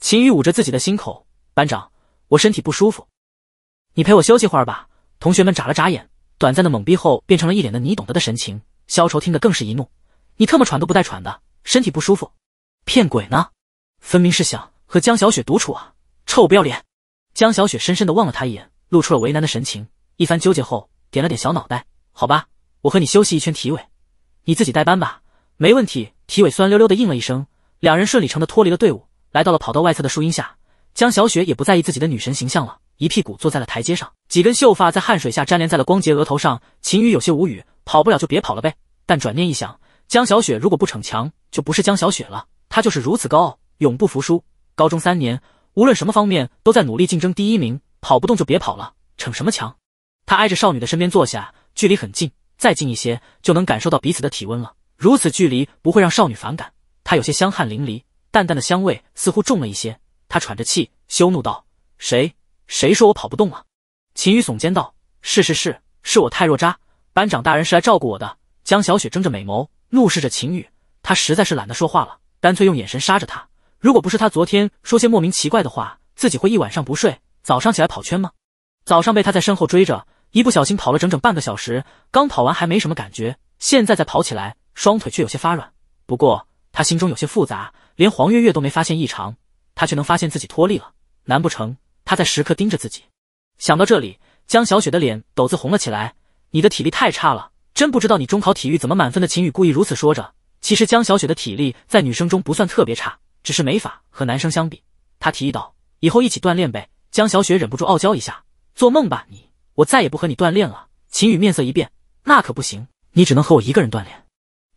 S1: 秦宇捂着自己的心口，班长。我身体不舒服，你陪我休息会儿吧。同学们眨了眨眼，短暂的懵逼后变成了一脸的你懂得的神情。萧愁听得更是一怒，你特么喘都不带喘的，身体不舒服，骗鬼呢？分明是想和江小雪独处啊！臭不要脸！江小雪深深的望了他一眼，露出了为难的神情。一番纠结后，点了点小脑袋，好吧，我和你休息一圈体委，你自己带班吧，没问题。体委酸溜溜的应了一声，两人顺理成的脱离了队伍，来到了跑道外侧的树荫下。江小雪也不在意自己的女神形象了，一屁股坐在了台阶上，几根秀发在汗水下粘连在了光洁额头上。秦宇有些无语，跑不了就别跑了呗。但转念一想，江小雪如果不逞强，就不是江小雪了。她就是如此高傲，永不服输。高中三年，无论什么方面都在努力竞争第一名。跑不动就别跑了，逞什么强？他挨着少女的身边坐下，距离很近，再近一些就能感受到彼此的体温了。如此距离不会让少女反感。他有些香汗淋漓，淡淡的香味似乎重了一些。他喘着气，羞怒道：“谁谁说我跑不动了？”秦宇耸肩道：“是是是，是我太弱渣。”班长大人是来照顾我的。江小雪睁着美眸，怒视着秦宇，她实在是懒得说话了，干脆用眼神杀着他。如果不是他昨天说些莫名奇怪的话，自己会一晚上不睡，早上起来跑圈吗？早上被他在身后追着，一不小心跑了整整半个小时。刚跑完还没什么感觉，现在再跑起来，双腿却有些发软。不过他心中有些复杂，连黄月月都没发现异常。他却能发现自己脱力了，难不成他在时刻盯着自己？想到这里，江小雪的脸抖子红了起来。你的体力太差了，真不知道你中考体育怎么满分的。秦宇故意如此说着。其实江小雪的体力在女生中不算特别差，只是没法和男生相比。他提议道：“以后一起锻炼呗。”江小雪忍不住傲娇一下：“做梦吧你！我再也不和你锻炼了。”秦宇面色一变：“那可不行，你只能和我一个人锻炼。”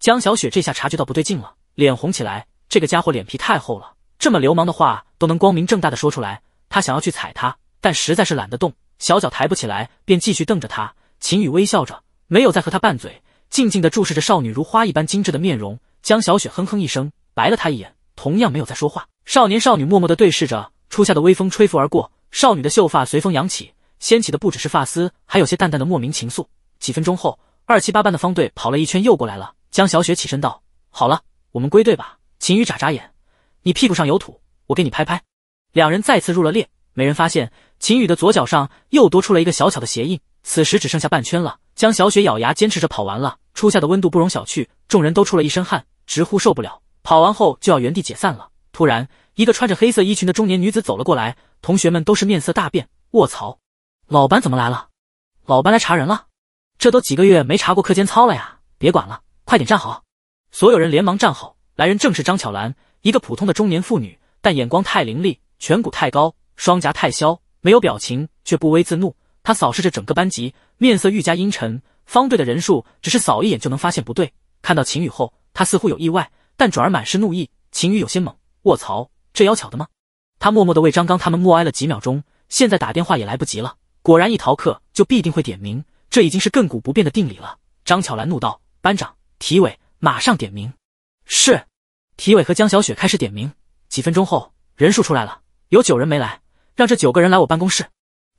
S1: 江小雪这下察觉到不对劲了，脸红起来。这个家伙脸皮太厚了。这么流氓的话都能光明正大的说出来，他想要去踩他，但实在是懒得动，小脚抬不起来，便继续瞪着他。秦宇微笑着，没有再和他拌嘴，静静的注视着少女如花一般精致的面容。江小雪哼哼一声，白了他一眼，同样没有再说话。少年少女默默的对视着，初夏的微风吹拂而过，少女的秀发随风扬起，掀起的不只是发丝，还有些淡淡的莫名情愫。几分钟后，二七八班的方队跑了一圈又过来了。江小雪起身道：“好了，我们归队吧。”秦宇眨眨眼。你屁股上有土，我给你拍拍。两人再次入了列，没人发现秦宇的左脚上又多出了一个小巧的鞋印，此时只剩下半圈了。江小雪咬牙坚持着跑完了。初夏的温度不容小觑，众人都出了一身汗，直呼受不了。跑完后就要原地解散了。突然，一个穿着黑色衣裙的中年女子走了过来，同学们都是面色大变。卧槽，老班怎么来了？老班来查人了？这都几个月没查过课间操了呀！别管了，快点站好。所有人连忙站好。来人正是张巧兰。一个普通的中年妇女，但眼光太凌厉，颧骨太高，双颊太削，没有表情，却不威自怒。她扫视着整个班级，面色愈加阴沉。方队的人数，只是扫一眼就能发现不对。看到秦宇后，她似乎有意外，但转而满是怒意。秦宇有些懵：卧槽，这要巧的吗？他默默地为张刚他们默哀了几秒钟。现在打电话也来不及了。果然，一逃课就必定会点名，这已经是亘古不变的定理了。张巧兰怒道：“班长，体委，马上点名！”是。体委和江小雪开始点名，几分钟后人数出来了，有九人没来，让这九个人来我办公室。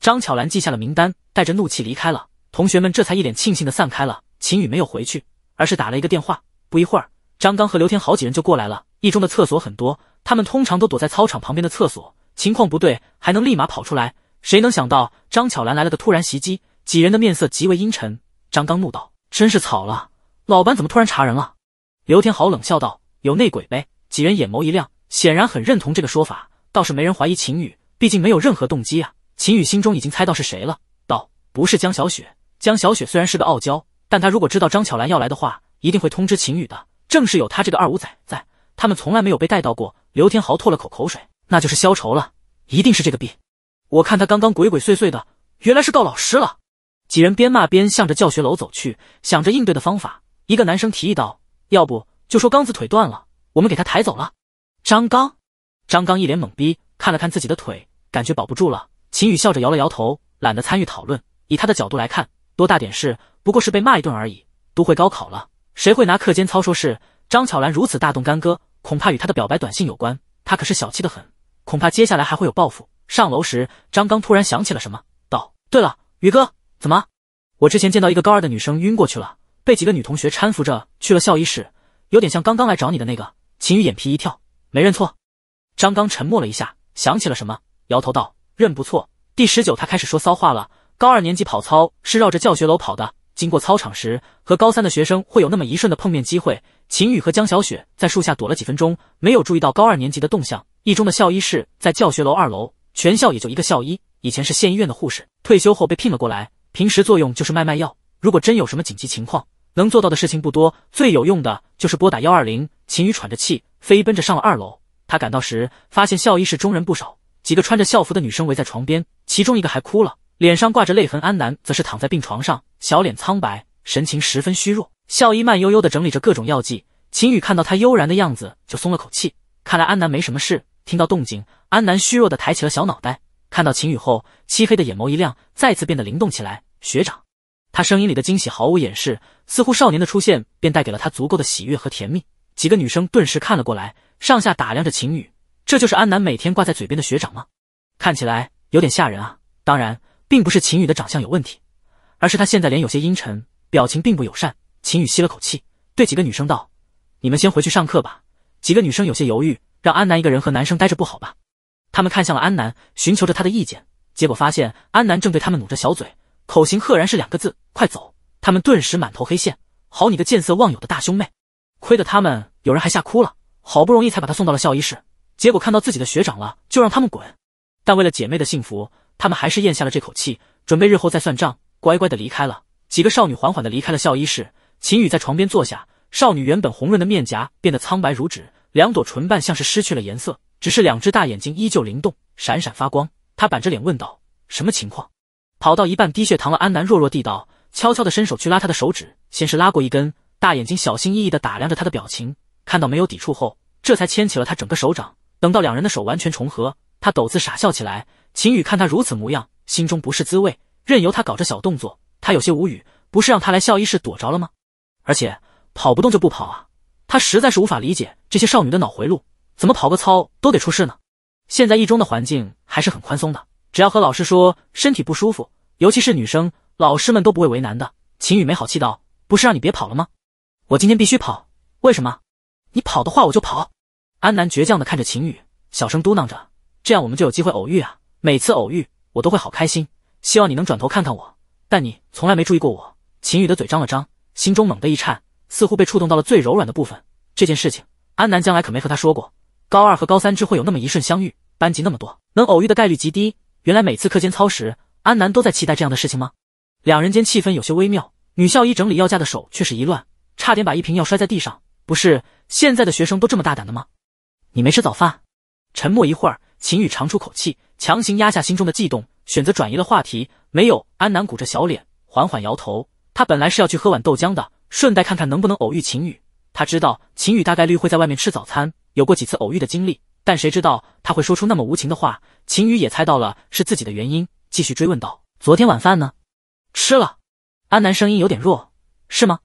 S1: 张巧兰记下了名单，带着怒气离开了。同学们这才一脸庆幸的散开了。秦宇没有回去，而是打了一个电话。不一会儿，张刚和刘天豪几人就过来了。一中的厕所很多，他们通常都躲在操场旁边的厕所，情况不对还能立马跑出来。谁能想到张巧兰来了个突然袭击，几人的面色极为阴沉。张刚怒道：“真是草了，老班怎么突然查人了？”刘天豪冷笑道。有内鬼呗！几人眼眸一亮，显然很认同这个说法，倒是没人怀疑秦宇，毕竟没有任何动机啊。秦宇心中已经猜到是谁了，道：“不是江小雪。江小雪虽然是个傲娇，但她如果知道张巧兰要来的话，一定会通知秦宇的。正是有她这个二五仔在，他们从来没有被带到过。”刘天豪吐了口口水，那就是消愁了，一定是这个逼！我看他刚刚鬼鬼祟祟的，原来是告老师了。几人边骂边向着教学楼走去，想着应对的方法。一个男生提议道：“要不……”就说刚子腿断了，我们给他抬走了。张刚，张刚一脸懵逼，看了看自己的腿，感觉保不住了。秦宇笑着摇了摇头，懒得参与讨论。以他的角度来看，多大点事，不过是被骂一顿而已。都会高考了，谁会拿课间操说事？张巧兰如此大动干戈，恐怕与她的表白短信有关。她可是小气的很，恐怕接下来还会有报复。上楼时，张刚突然想起了什么，道：“对了，宇哥，怎么？我之前见到一个高二的女生晕过去了，被几个女同学搀扶着去了校医室。”有点像刚刚来找你的那个秦宇，眼皮一跳，没认错。张刚沉默了一下，想起了什么，摇头道：“认不错。”第十九，他开始说骚话了。高二年级跑操是绕着教学楼跑的，经过操场时和高三的学生会有那么一瞬的碰面机会。秦宇和江小雪在树下躲了几分钟，没有注意到高二年级的动向。一中的校医室在教学楼二楼，全校也就一个校医，以前是县医院的护士，退休后被聘了过来，平时作用就是卖卖药。如果真有什么紧急情况，能做到的事情不多，最有用的就是拨打幺二零。秦宇喘着气，飞奔着上了二楼。他赶到时，发现校医室中人不少，几个穿着校服的女生围在床边，其中一个还哭了，脸上挂着泪痕。安南则是躺在病床上，小脸苍白，神情十分虚弱。校医慢悠悠的整理着各种药剂，秦宇看到他悠然的样子，就松了口气。看来安南没什么事。听到动静，安南虚弱的抬起了小脑袋，看到秦宇后，漆黑的眼眸一亮，再次变得灵动起来。学长。他声音里的惊喜毫无掩饰，似乎少年的出现便带给了他足够的喜悦和甜蜜。几个女生顿时看了过来，上下打量着秦宇。这就是安南每天挂在嘴边的学长吗？看起来有点吓人啊！当然，并不是秦宇的长相有问题，而是他现在脸有些阴沉，表情并不友善。秦宇吸了口气，对几个女生道：“你们先回去上课吧。”几个女生有些犹豫，让安南一个人和男生待着不好吧？他们看向了安南，寻求着他的意见。结果发现安南正对他们努着小嘴。口型赫然是两个字：“快走！”他们顿时满头黑线。好你个见色忘友的大胸妹，亏得他们有人还吓哭了，好不容易才把他送到了校医室，结果看到自己的学长了，就让他们滚。但为了姐妹的幸福，他们还是咽下了这口气，准备日后再算账，乖乖的离开了。几个少女缓缓的离开了校医室。秦宇在床边坐下，少女原本红润的面颊变得苍白如纸，两朵唇瓣像是失去了颜色，只是两只大眼睛依旧灵动，闪闪发光。她板着脸问道：“什么情况？”跑到一半，低血糖了。安南弱弱地道，悄悄地伸手去拉他的手指，先是拉过一根，大眼睛小心翼翼地打量着他的表情，看到没有抵触后，这才牵起了他整个手掌。等到两人的手完全重合，他陡自傻笑起来。秦宇看他如此模样，心中不是滋味，任由他搞这小动作，他有些无语。不是让他来校医室躲着了吗？而且跑不动就不跑啊！他实在是无法理解这些少女的脑回路，怎么跑个操都得出事呢？现在一中的环境还是很宽松的。只要和老师说身体不舒服，尤其是女生，老师们都不会为难的。秦宇没好气道：“不是让你别跑了吗？我今天必须跑。为什么？你跑的话我就跑。”安南倔强的看着秦宇，小声嘟囔着：“这样我们就有机会偶遇啊！每次偶遇我都会好开心。希望你能转头看看我，但你从来没注意过我。”秦宇的嘴张了张，心中猛地一颤，似乎被触动到了最柔软的部分。这件事情，安南将来可没和他说过。高二和高三只会有那么一瞬相遇，班级那么多，能偶遇的概率极低。原来每次课间操时，安南都在期待这样的事情吗？两人间气氛有些微妙，女校医整理药架的手却是一乱，差点把一瓶药摔在地上。不是现在的学生都这么大胆的吗？你没吃早饭？沉默一会儿，秦宇长出口气，强行压下心中的悸动，选择转移了话题。没有。安南鼓着小脸，缓缓摇头。她本来是要去喝碗豆浆的，顺带看看能不能偶遇秦宇。她知道秦宇大概率会在外面吃早餐，有过几次偶遇的经历。但谁知道他会说出那么无情的话？秦宇也猜到了是自己的原因，继续追问道：“昨天晚饭呢？吃了。”安南声音有点弱，是吗？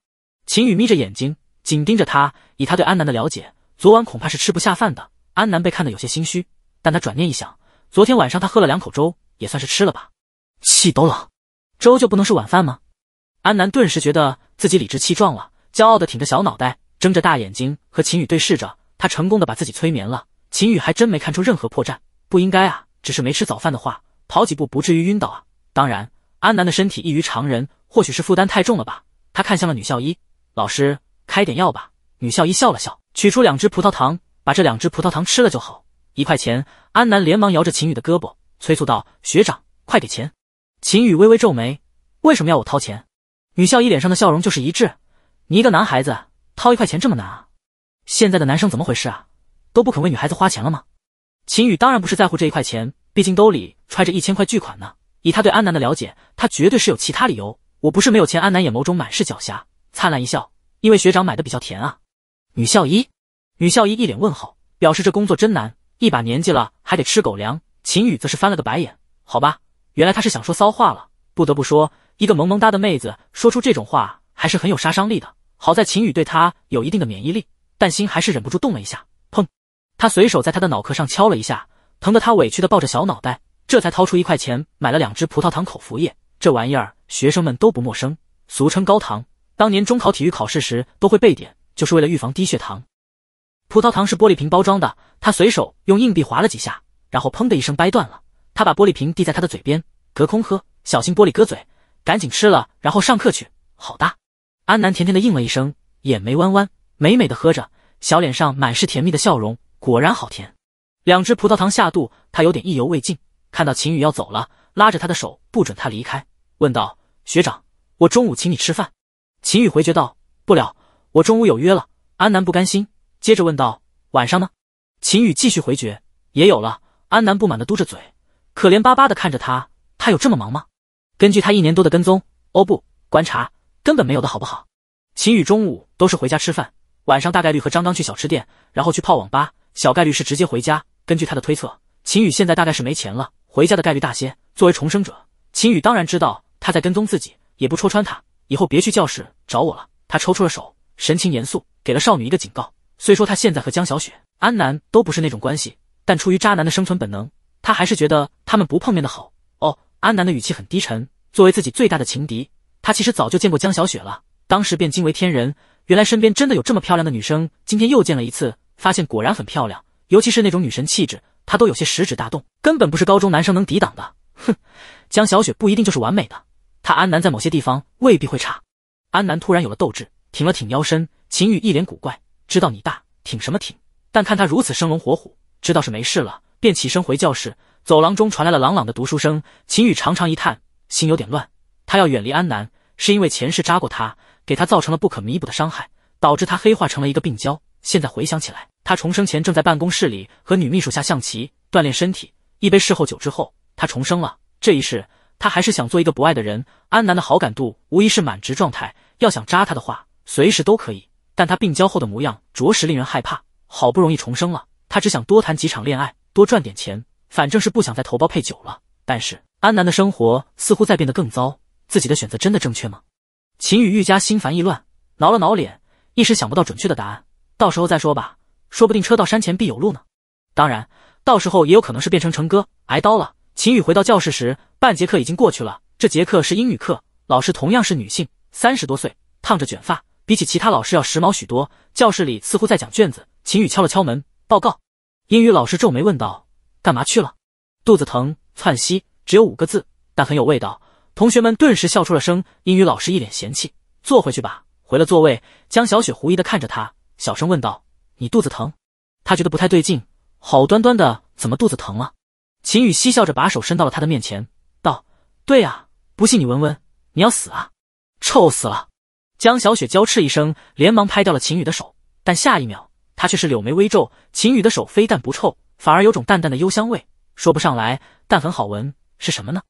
S1: 秦宇眯着眼睛，紧盯着他。以他对安南的了解，昨晚恐怕是吃不下饭的。安南被看得有些心虚，但他转念一想，昨天晚上他喝了两口粥，也算是吃了吧。气都冷，粥就不能是晚饭吗？安南顿时觉得自己理直气壮了，骄傲的挺着小脑袋，睁着大眼睛和秦宇对视着。他成功的把自己催眠了。秦宇还真没看出任何破绽，不应该啊！只是没吃早饭的话，跑几步不至于晕倒啊。当然，安南的身体异于常人，或许是负担太重了吧。他看向了女校医，老师开点药吧。女校医笑了笑，取出两只葡萄糖，把这两只葡萄糖吃了就好，一块钱。安南连忙摇着秦宇的胳膊，催促道：“学长，快给钱！”秦宇微微皱眉：“为什么要我掏钱？”女校医脸上的笑容就是一滞：“你一个男孩子掏一块钱这么难啊？现在的男生怎么回事啊？”都不肯为女孩子花钱了吗？秦宇当然不是在乎这一块钱，毕竟兜里揣着一千块巨款呢。以他对安南的了解，他绝对是有其他理由。我不是没有钱。安南眼眸中满是狡黠，灿烂一笑，因为学长买的比较甜啊。女校医，女校医一脸问号，表示这工作真难，一把年纪了还得吃狗粮。秦宇则是翻了个白眼，好吧，原来他是想说骚话了。不得不说，一个萌萌哒的妹子说出这种话还是很有杀伤力的。好在秦宇对她有一定的免疫力，但心还是忍不住动了一下。他随手在他的脑壳上敲了一下，疼得他委屈的抱着小脑袋，这才掏出一块钱买了两支葡萄糖口服液。这玩意儿学生们都不陌生，俗称高糖。当年中考体育考试时都会备点，就是为了预防低血糖。葡萄糖是玻璃瓶包装的，他随手用硬币划了几下，然后砰的一声掰断了。他把玻璃瓶递在他的嘴边，隔空喝，小心玻璃割嘴，赶紧吃了，然后上课去。好哒！安南甜甜的应了一声，眼眉弯弯，美美的喝着，小脸上满是甜蜜的笑容。果然好甜，两只葡萄糖下肚，他有点意犹未尽。看到秦宇要走了，拉着他的手不准他离开，问道：“学长，我中午请你吃饭。”秦宇回绝道：“不了，我中午有约了。”安南不甘心，接着问道：“晚上呢？”秦宇继续回绝：“也有了。”安南不满的嘟着嘴，可怜巴巴的看着他。他有这么忙吗？根据他一年多的跟踪，哦不，观察，根本没有的好不好？秦宇中午都是回家吃饭，晚上大概率和张刚去小吃店，然后去泡网吧。小概率是直接回家。根据他的推测，秦宇现在大概是没钱了，回家的概率大些。作为重生者，秦宇当然知道他在跟踪自己，也不戳穿他。以后别去教室找我了。他抽出了手，神情严肃，给了少女一个警告。虽说他现在和江小雪、安南都不是那种关系，但出于渣男的生存本能，他还是觉得他们不碰面的好。哦，安南的语气很低沉。作为自己最大的情敌，他其实早就见过江小雪了，当时便惊为天人。原来身边真的有这么漂亮的女生，今天又见了一次。发现果然很漂亮，尤其是那种女神气质，她都有些食指大动，根本不是高中男生能抵挡的。哼，江小雪不一定就是完美的，她安南在某些地方未必会差。安南突然有了斗志，挺了挺腰身。秦羽一脸古怪，知道你大挺什么挺，但看他如此生龙活虎，知道是没事了，便起身回教室。走廊中传来了朗朗的读书声。秦羽长长一叹，心有点乱。他要远离安南，是因为前世扎过他，给他造成了不可弥补的伤害，导致他黑化成了一个病娇。现在回想起来。他重生前正在办公室里和女秘书下象棋，锻炼身体。一杯事后酒之后，他重生了。这一世，他还是想做一个不爱的人。安南的好感度无疑是满值状态，要想扎他的话，随时都可以。但他病娇后的模样着实令人害怕。好不容易重生了，他只想多谈几场恋爱，多赚点钱，反正是不想再头孢配酒了。但是安南的生活似乎在变得更糟，自己的选择真的正确吗？秦宇愈加心烦意乱，挠了挠脸，一时想不到准确的答案，到时候再说吧。说不定车到山前必有路呢，当然，到时候也有可能是变成成哥挨刀了。秦宇回到教室时，半节课已经过去了。这节课是英语课，老师同样是女性，三十多岁，烫着卷发，比起其他老师要时髦许多。教室里似乎在讲卷子。秦宇敲了敲门，报告。英语老师皱眉问道：“干嘛去了？”肚子疼，窜稀，只有五个字，但很有味道。同学们顿时笑出了声。英语老师一脸嫌弃：“坐回去吧。”回了座位，江小雪狐疑的看着他，小声问道。你肚子疼，他觉得不太对劲，好端端的怎么肚子疼了？秦宇嬉笑着把手伸到了他的面前，道：“对呀，不信你闻闻，你要死啊，臭死了！”江小雪娇斥一声，连忙拍掉了秦宇的手，但下一秒，他却是柳眉微皱。秦宇的手非但不臭，反而有种淡淡的幽香味，说不上来，但很好闻，是什么呢？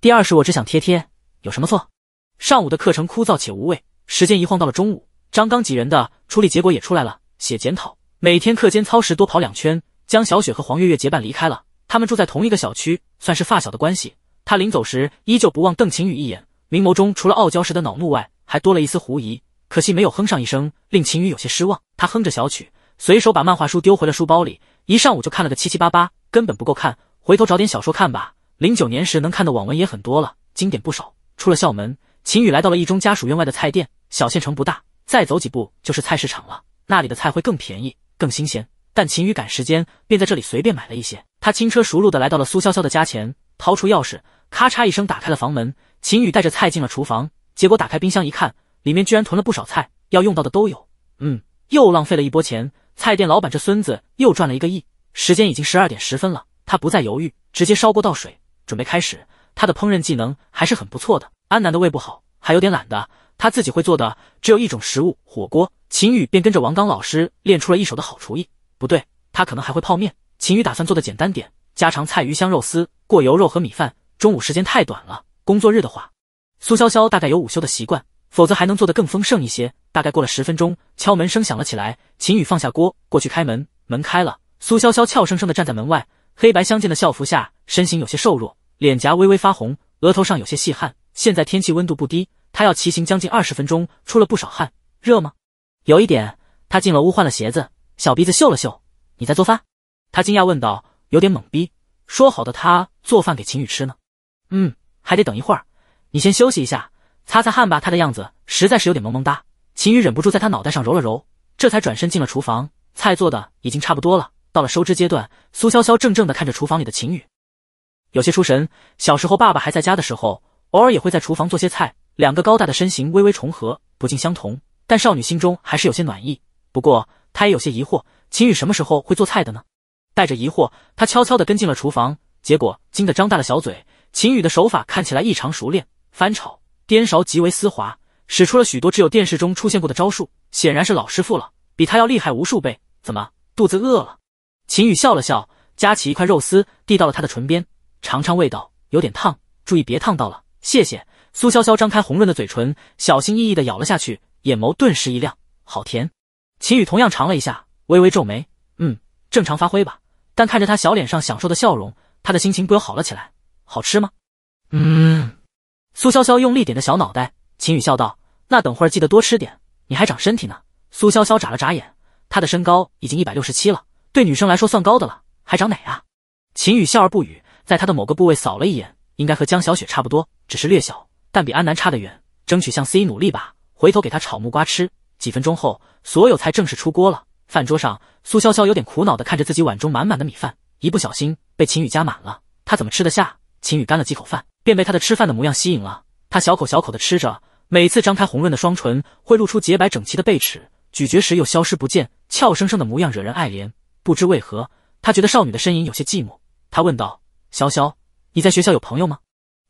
S1: 第二是，我只想贴贴，有什么错？上午的课程枯燥且无味，时间一晃到了中午，张刚几人的处理结果也出来了，写检讨。每天课间操时多跑两圈，江小雪和黄月月结伴离开了。他们住在同一个小区，算是发小的关系。她临走时依旧不忘瞪秦宇一眼，明眸中除了傲娇时的恼怒外，还多了一丝狐疑。可惜没有哼上一声，令秦宇有些失望。他哼着小曲，随手把漫画书丢回了书包里。一上午就看了个七七八八，根本不够看。回头找点小说看吧。零九年时能看的网文也很多了，经典不少。出了校门，秦宇来到了一中家属院外的菜店。小县城不大，再走几步就是菜市场了，那里的菜会更便宜。更新鲜，但秦宇赶时间，便在这里随便买了一些。他轻车熟路的来到了苏潇潇的家前，掏出钥匙，咔嚓一声打开了房门。秦宇带着菜进了厨房，结果打开冰箱一看，里面居然囤了不少菜，要用到的都有。嗯，又浪费了一波钱。菜店老板这孙子又赚了一个亿。时间已经十二点十分了，他不再犹豫，直接烧锅倒水，准备开始。他的烹饪技能还是很不错的。安南的胃不好，还有点懒的。他自己会做的只有一种食物，火锅。秦宇便跟着王刚老师练出了一手的好厨艺。不对，他可能还会泡面。秦宇打算做的简单点，家常菜、鱼香肉丝、过油肉和米饭。中午时间太短了，工作日的话，苏潇潇大概有午休的习惯，否则还能做的更丰盛一些。大概过了十分钟，敲门声响了起来。秦宇放下锅，过去开门，门开了，苏潇潇俏生生的站在门外，黑白相间的校服下，身形有些瘦弱，脸颊微微发红，额头上有些细汗。现在天气温度不低。他要骑行将近二十分钟，出了不少汗，热吗？有一点。他进了屋，换了鞋子，小鼻子嗅了嗅。你在做饭？他惊讶问道，有点懵逼。说好的他做饭给秦宇吃呢？嗯，还得等一会儿，你先休息一下，擦擦汗吧。他的样子实在是有点萌萌哒。秦宇忍不住在他脑袋上揉了揉，这才转身进了厨房。菜做的已经差不多了，到了收汁阶段。苏潇潇怔怔的看着厨房里的秦宇，有些出神。小时候爸爸还在家的时候，偶尔也会在厨房做些菜。两个高大的身形微微重合，不尽相同，但少女心中还是有些暖意。不过，她也有些疑惑：秦宇什么时候会做菜的呢？带着疑惑，她悄悄地跟进了厨房，结果惊得张大了小嘴。秦宇的手法看起来异常熟练，翻炒、颠勺极为丝滑，使出了许多只有电视中出现过的招数，显然是老师傅了，比他要厉害无数倍。怎么，肚子饿了？秦宇笑了笑，夹起一块肉丝递到了她的唇边，尝尝味道，有点烫，注意别烫到了，谢谢。苏潇潇张开红润的嘴唇，小心翼翼的咬了下去，眼眸顿时一亮，好甜。秦宇同样尝了一下，微微皱眉，嗯，正常发挥吧。但看着她小脸上享受的笑容，他的心情不由好了起来。好吃吗？嗯。苏潇潇用力点着小脑袋，秦宇笑道：“那等会儿记得多吃点，你还长身体呢。”苏潇潇眨了眨眼，她的身高已经一百六十七了，对女生来说算高的了，还长哪啊？秦宇笑而不语，在她的某个部位扫了一眼，应该和江小雪差不多，只是略小。但比安南差得远，争取向 C 努力吧。回头给他炒木瓜吃。几分钟后，所有菜正式出锅了。饭桌上，苏潇潇有点苦恼地看着自己碗中满满的米饭，一不小心被秦宇夹满了。他怎么吃得下？秦宇干了几口饭，便被他的吃饭的模样吸引了。他小口小口地吃着，每次张开红润的双唇，会露出洁白整齐的背齿，咀嚼时又消失不见，俏生生的模样惹人爱怜。不知为何，他觉得少女的身影有些寂寞。他问道：“潇潇，你在学校有朋友吗？”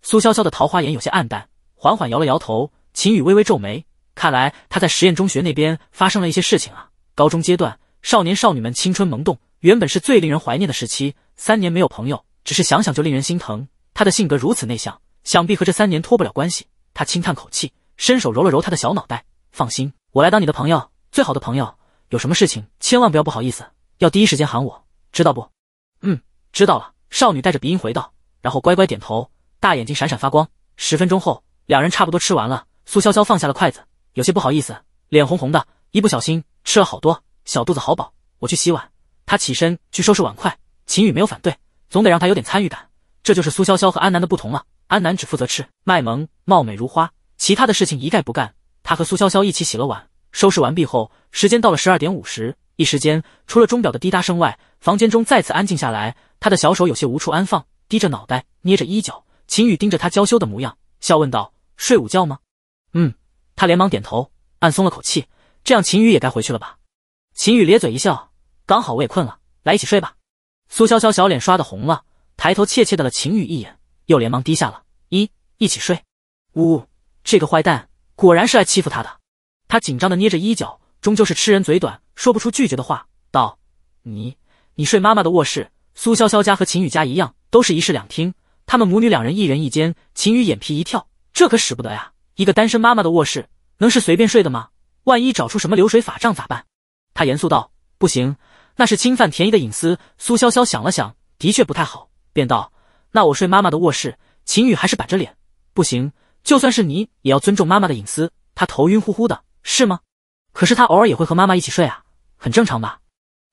S1: 苏潇潇的桃花眼有些黯淡。缓缓摇了摇头，秦宇微微皱眉，看来他在实验中学那边发生了一些事情啊。高中阶段，少年少女们青春萌动，原本是最令人怀念的时期。三年没有朋友，只是想想就令人心疼。他的性格如此内向，想必和这三年脱不了关系。他轻叹口气，伸手揉了揉他的小脑袋，放心，我来当你的朋友，最好的朋友。有什么事情千万不要不好意思，要第一时间喊我，知道不？嗯，知道了。少女带着鼻音回道，然后乖乖点头，大眼睛闪闪发光。十分钟后。两人差不多吃完了，苏潇潇放下了筷子，有些不好意思，脸红红的，一不小心吃了好多，小肚子好饱。我去洗碗。她起身去收拾碗筷，秦宇没有反对，总得让她有点参与感。这就是苏潇潇和安南的不同了，安南只负责吃、卖萌、貌美如花，其他的事情一概不干。她和苏潇潇一起洗了碗，收拾完毕后，时间到了十二点五十。一时间，除了钟表的滴答声外，房间中再次安静下来。他的小手有些无处安放，低着脑袋，捏着衣角。秦宇盯着他娇羞的模样，笑问道。睡午觉吗？嗯，他连忙点头，暗松了口气。这样秦宇也该回去了吧？秦宇咧嘴一笑，刚好我也困了，来一起睡吧。苏潇潇小脸刷的红了，抬头怯怯的了秦宇一眼，又连忙低下了。一一起睡，呜，这个坏蛋果然是来欺负她的。她紧张的捏着衣角，终究是吃人嘴短，说不出拒绝的话，道：“你你睡妈妈的卧室。”苏潇潇家和秦宇家一样，都是一室两厅，他们母女两人一人一间。秦宇眼皮一跳。这可使不得呀！一个单身妈妈的卧室能是随便睡的吗？万一找出什么流水法杖咋办？他严肃道：“不行，那是侵犯田一的隐私。”苏潇潇想了想，的确不太好，便道：“那我睡妈妈的卧室。”秦雨还是板着脸：“不行，就算是你也要尊重妈妈的隐私。”他头晕乎乎的，是吗？可是他偶尔也会和妈妈一起睡啊，很正常吧？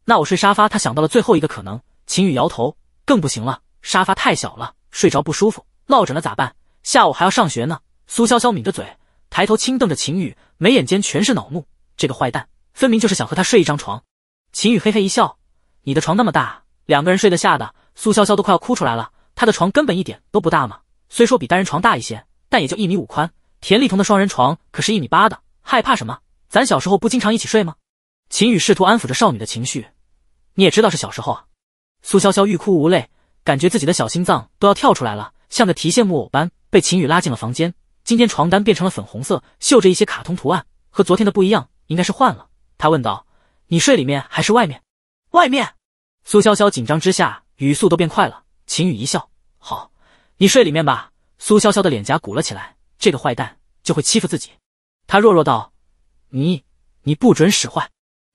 S1: 那我睡沙发。他想到了最后一个可能，秦雨摇头：“更不行了，沙发太小了，睡着不舒服，落枕了咋办？”下午还要上学呢。苏潇潇抿着嘴，抬头轻瞪着秦宇，眉眼间全是恼怒。这个坏蛋分明就是想和他睡一张床。秦宇嘿嘿一笑：“你的床那么大，两个人睡得下的。”苏潇潇都快要哭出来了。她的床根本一点都不大嘛，虽说比单人床大一些，但也就一米五宽。田丽彤的双人床可是一米八的，害怕什么？咱小时候不经常一起睡吗？秦宇试图安抚着少女的情绪：“你也知道是小时候啊。”苏潇潇欲哭无泪，感觉自己的小心脏都要跳出来了，像个提线木偶般。被秦宇拉进了房间，今天床单变成了粉红色，绣着一些卡通图案，和昨天的不一样，应该是换了。他问道：“你睡里面还是外面？”“外面。”苏潇潇紧张之下，语速都变快了。秦宇一笑：“好，你睡里面吧。”苏潇潇的脸颊鼓了起来，这个坏蛋就会欺负自己。他弱弱道：“你，你不准使坏。”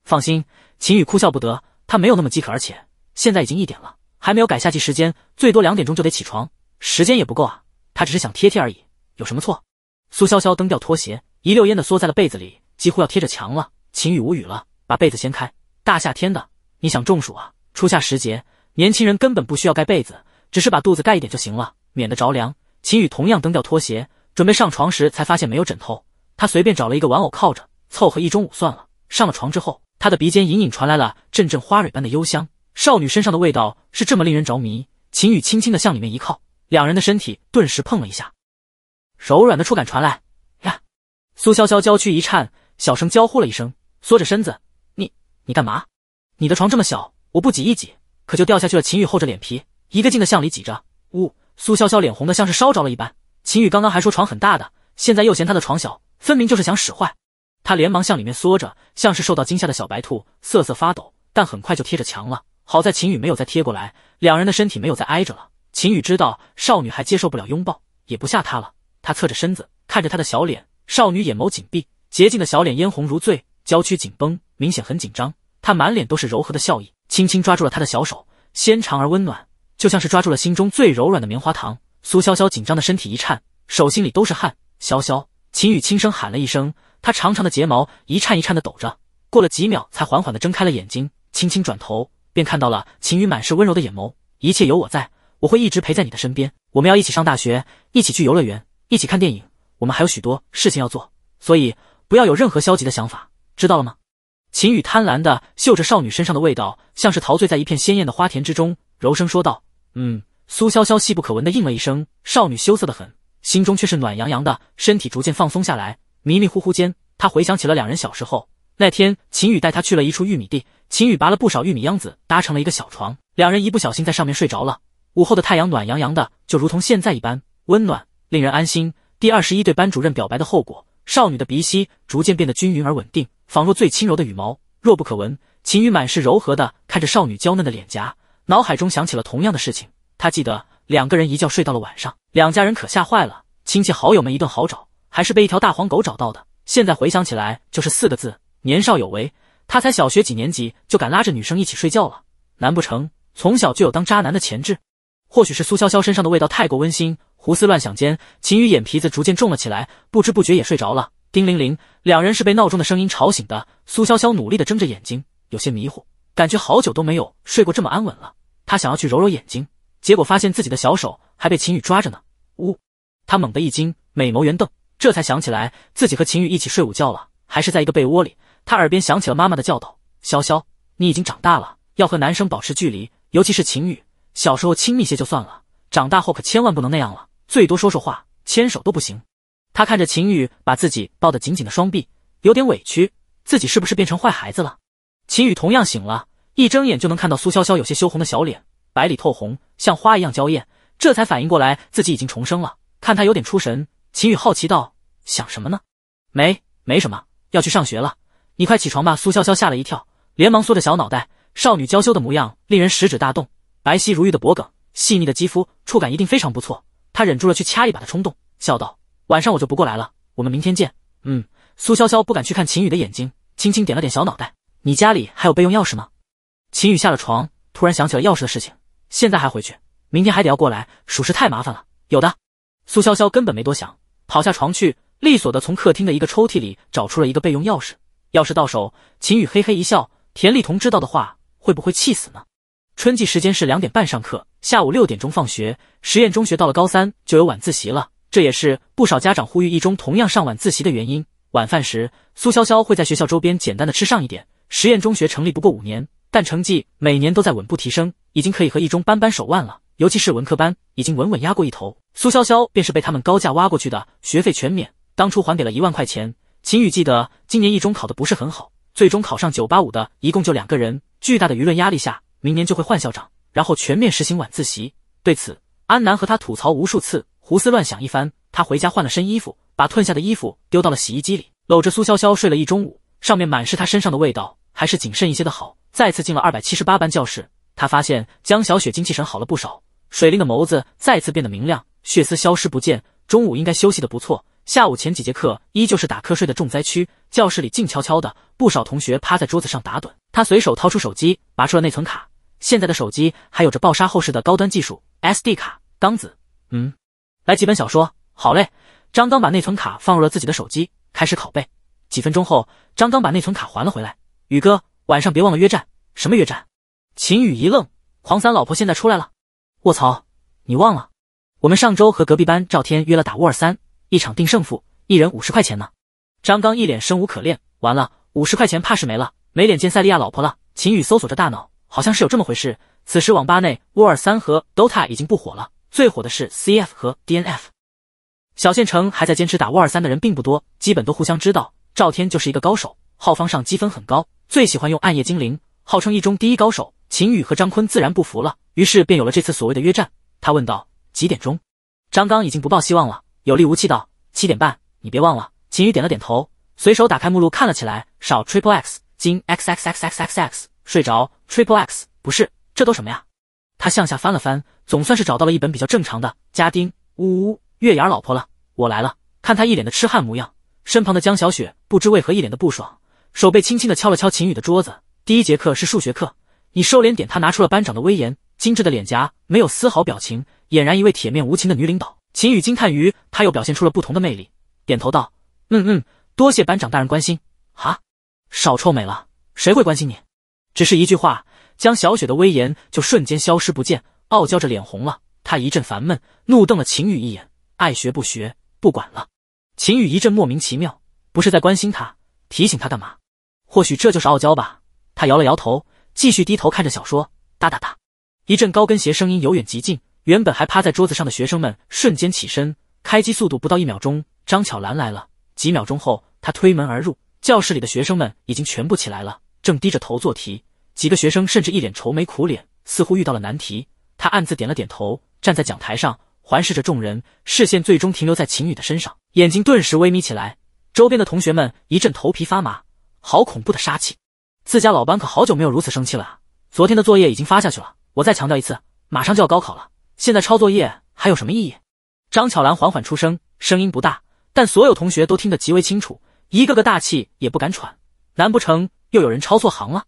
S1: 放心，秦宇哭笑不得，他没有那么饥渴，而且现在已经一点了，还没有改夏季时间，最多两点钟就得起床，时间也不够啊。他只是想贴贴而已，有什么错？苏潇潇蹬掉拖鞋，一溜烟的缩在了被子里，几乎要贴着墙了。秦宇无语了，把被子掀开。大夏天的，你想中暑啊？初夏时节，年轻人根本不需要盖被子，只是把肚子盖一点就行了，免得着凉。秦宇同样蹬掉拖鞋，准备上床时才发现没有枕头，他随便找了一个玩偶靠着，凑合一中午算了。上了床之后，他的鼻尖隐隐传来了阵阵花蕊般的幽香，少女身上的味道是这么令人着迷。秦宇轻轻的向里面一靠。两人的身体顿时碰了一下，柔软的触感传来，呀！苏潇潇娇躯一颤，小声娇呼了一声，缩着身子：“你你干嘛？你的床这么小，我不挤一挤，可就掉下去了。”秦宇厚着脸皮，一个劲的向里挤着。呜！苏潇潇脸红的像是烧着了一般。秦宇刚刚还说床很大的，现在又嫌他的床小，分明就是想使坏。他连忙向里面缩着，像是受到惊吓的小白兔，瑟瑟发抖。但很快就贴着墙了。好在秦宇没有再贴过来，两人的身体没有再挨着了。秦宇知道少女还接受不了拥抱，也不吓她了。他侧着身子看着她的小脸，少女眼眸紧闭，洁净的小脸嫣红如醉，娇躯紧绷，明显很紧张。她满脸都是柔和的笑意，轻轻抓住了她的小手，纤长而温暖，就像是抓住了心中最柔软的棉花糖。苏潇潇紧张的身体一颤，手心里都是汗。潇潇，秦宇轻声喊了一声，她长长的睫毛一颤一颤的抖着，过了几秒才缓缓的睁开了眼睛，轻轻转头，便看到了秦宇满是温柔的眼眸。一切有我在。我会一直陪在你的身边，我们要一起上大学，一起去游乐园，一起看电影。我们还有许多事情要做，所以不要有任何消极的想法，知道了吗？秦宇贪婪的嗅着少女身上的味道，像是陶醉在一片鲜艳的花田之中，柔声说道：“嗯。”苏潇潇细不可闻的应了一声。少女羞涩的很，心中却是暖洋洋的，身体逐渐放松下来。迷迷糊糊间，她回想起了两人小时候那天，秦宇带她去了一处玉米地，秦宇拔了不少玉米秧子，搭成了一个小床，两人一不小心在上面睡着了。午后的太阳暖洋洋的，就如同现在一般温暖，令人安心。第二十一对班主任表白的后果，少女的鼻息逐渐变得均匀而稳定，仿若最轻柔的羽毛，若不可闻。秦宇满是柔和的看着少女娇嫩的脸颊，脑海中想起了同样的事情。他记得两个人一觉睡到了晚上，两家人可吓坏了，亲戚好友们一顿好找，还是被一条大黄狗找到的。现在回想起来，就是四个字：年少有为。他才小学几年级就敢拉着女生一起睡觉了？难不成从小就有当渣男的潜质？或许是苏潇潇身上的味道太过温馨，胡思乱想间，秦宇眼皮子逐渐重了起来，不知不觉也睡着了。叮铃铃，两人是被闹钟的声音吵醒的。苏潇潇努力的睁着眼睛，有些迷糊，感觉好久都没有睡过这么安稳了。她想要去揉揉眼睛，结果发现自己的小手还被秦宇抓着呢。呜，她猛地一惊，美眸圆瞪，这才想起来自己和秦宇一起睡午觉了，还是在一个被窝里。她耳边响起了妈妈的教导：“潇潇，你已经长大了，要和男生保持距离，尤其是秦宇。”小时候亲密些就算了，长大后可千万不能那样了，最多说说话，牵手都不行。他看着秦宇把自己抱得紧紧的双臂，有点委屈，自己是不是变成坏孩子了？秦宇同样醒了，一睁眼就能看到苏潇潇有些羞红的小脸，白里透红，像花一样娇艳。这才反应过来自己已经重生了，看他有点出神，秦宇好奇道：“想什么呢？”“没，没什么，要去上学了，你快起床吧。”苏潇潇吓了一跳，连忙缩着小脑袋，少女娇羞的模样令人食指大动。白皙如玉的脖颈，细腻的肌肤，触感一定非常不错。他忍住了去掐一把的冲动，笑道：“晚上我就不过来了，我们明天见。”嗯，苏潇潇不敢去看秦宇的眼睛，轻轻点了点小脑袋。你家里还有备用钥匙吗？秦宇下了床，突然想起了钥匙的事情。现在还回去，明天还得要过来，属实太麻烦了。有的。苏潇潇根本没多想，跑下床去，利索的从客厅的一个抽屉里找出了一个备用钥匙。钥匙到手，秦宇嘿嘿一笑。田丽彤知道的话，会不会气死呢？春季时间是两点半上课，下午六点钟放学。实验中学到了高三就有晚自习了，这也是不少家长呼吁一中同样上晚自习的原因。晚饭时，苏潇潇会在学校周边简单的吃上一点。实验中学成立不过五年，但成绩每年都在稳步提升，已经可以和一中扳扳手腕了。尤其是文科班，已经稳稳压过一头。苏潇潇便是被他们高价挖过去的，学费全免，当初还给了一万块钱。秦宇记得，今年一中考的不是很好，最终考上九八五的一共就两个人。巨大的舆论压力下。明年就会换校长，然后全面实行晚自习。对此，安南和他吐槽无数次。胡思乱想一番，他回家换了身衣服，把褪下的衣服丢到了洗衣机里，搂着苏潇潇睡了一中午，上面满是他身上的味道。还是谨慎一些的好。再次进了二百七十八班教室，他发现江小雪精气神好了不少，水灵的眸子再次变得明亮，血丝消失不见。中午应该休息的不错，下午前几节课依旧是打瞌睡的重灾区。教室里静悄悄的，不少同学趴在桌子上打盹。他随手掏出手机，拔出了内存卡。现在的手机还有着暴杀后世的高端技术，SD 卡。刚子，嗯，来几本小说。好嘞，张刚把内存卡放入了自己的手机，开始拷贝。几分钟后，张刚把内存卡还了回来。宇哥，晚上别忘了约战。什么约战？秦宇一愣，黄三老婆现在出来了。卧槽，你忘了？我们上周和隔壁班赵天约了打沃尔三，一场定胜负，一人五十块钱呢。张刚一脸生无可恋，完了，五十块钱怕是没了，没脸见塞利亚老婆了。秦宇搜索着大脑。好像是有这么回事。此时网吧内，War 三和 Dota 已经不火了，最火的是 CF 和 D N F。小县城还在坚持打 War 三的人并不多，基本都互相知道。赵天就是一个高手，号方上积分很高，最喜欢用暗夜精灵，号称一中第一高手。秦宇和张坤自然不服了，于是便有了这次所谓的约战。他问道：“几点钟？”张刚已经不抱希望了，有力无气道：“七点半。”你别忘了。秦宇点了点头，随手打开目录看了起来，少 Triple X，金 X X X X X X，睡着。Triple X 不是，这都什么呀？他向下翻了翻，总算是找到了一本比较正常的《家丁》。呜呜，月牙老婆了，我来了。看他一脸的痴汉模样，身旁的江小雪不知为何一脸的不爽，手背轻轻的敲了敲秦宇的桌子。第一节课是数学课，你收敛点。他拿出了班长的威严，精致的脸颊没有丝毫表情，俨然一位铁面无情的女领导。秦宇惊叹于他又表现出了不同的魅力，点头道：“嗯嗯，多谢班长大人关心。哈，少臭美了，谁会关心你？”只是一句话，江小雪的威严就瞬间消失不见，傲娇着脸红了。她一阵烦闷，怒瞪了秦宇一眼。爱学不学，不管了。秦宇一阵莫名其妙，不是在关心他，提醒他干嘛？或许这就是傲娇吧。他摇了摇头，继续低头看着小说。哒哒哒，一阵高跟鞋声音由远及近，原本还趴在桌子上的学生们瞬间起身。开机速度不到一秒钟，张巧兰来了。几秒钟后，她推门而入，教室里的学生们已经全部起来了。正低着头做题，几个学生甚至一脸愁眉苦脸，似乎遇到了难题。他暗自点了点头，站在讲台上环视着众人，视线最终停留在秦宇的身上，眼睛顿时微眯起来。周边的同学们一阵头皮发麻，好恐怖的杀气！自家老班可好久没有如此生气了。昨天的作业已经发下去了，我再强调一次，马上就要高考了，现在抄作业还有什么意义？张巧兰缓缓出声，声音不大，但所有同学都听得极为清楚，一个个大气也不敢喘。难不成？又有人抄错行了，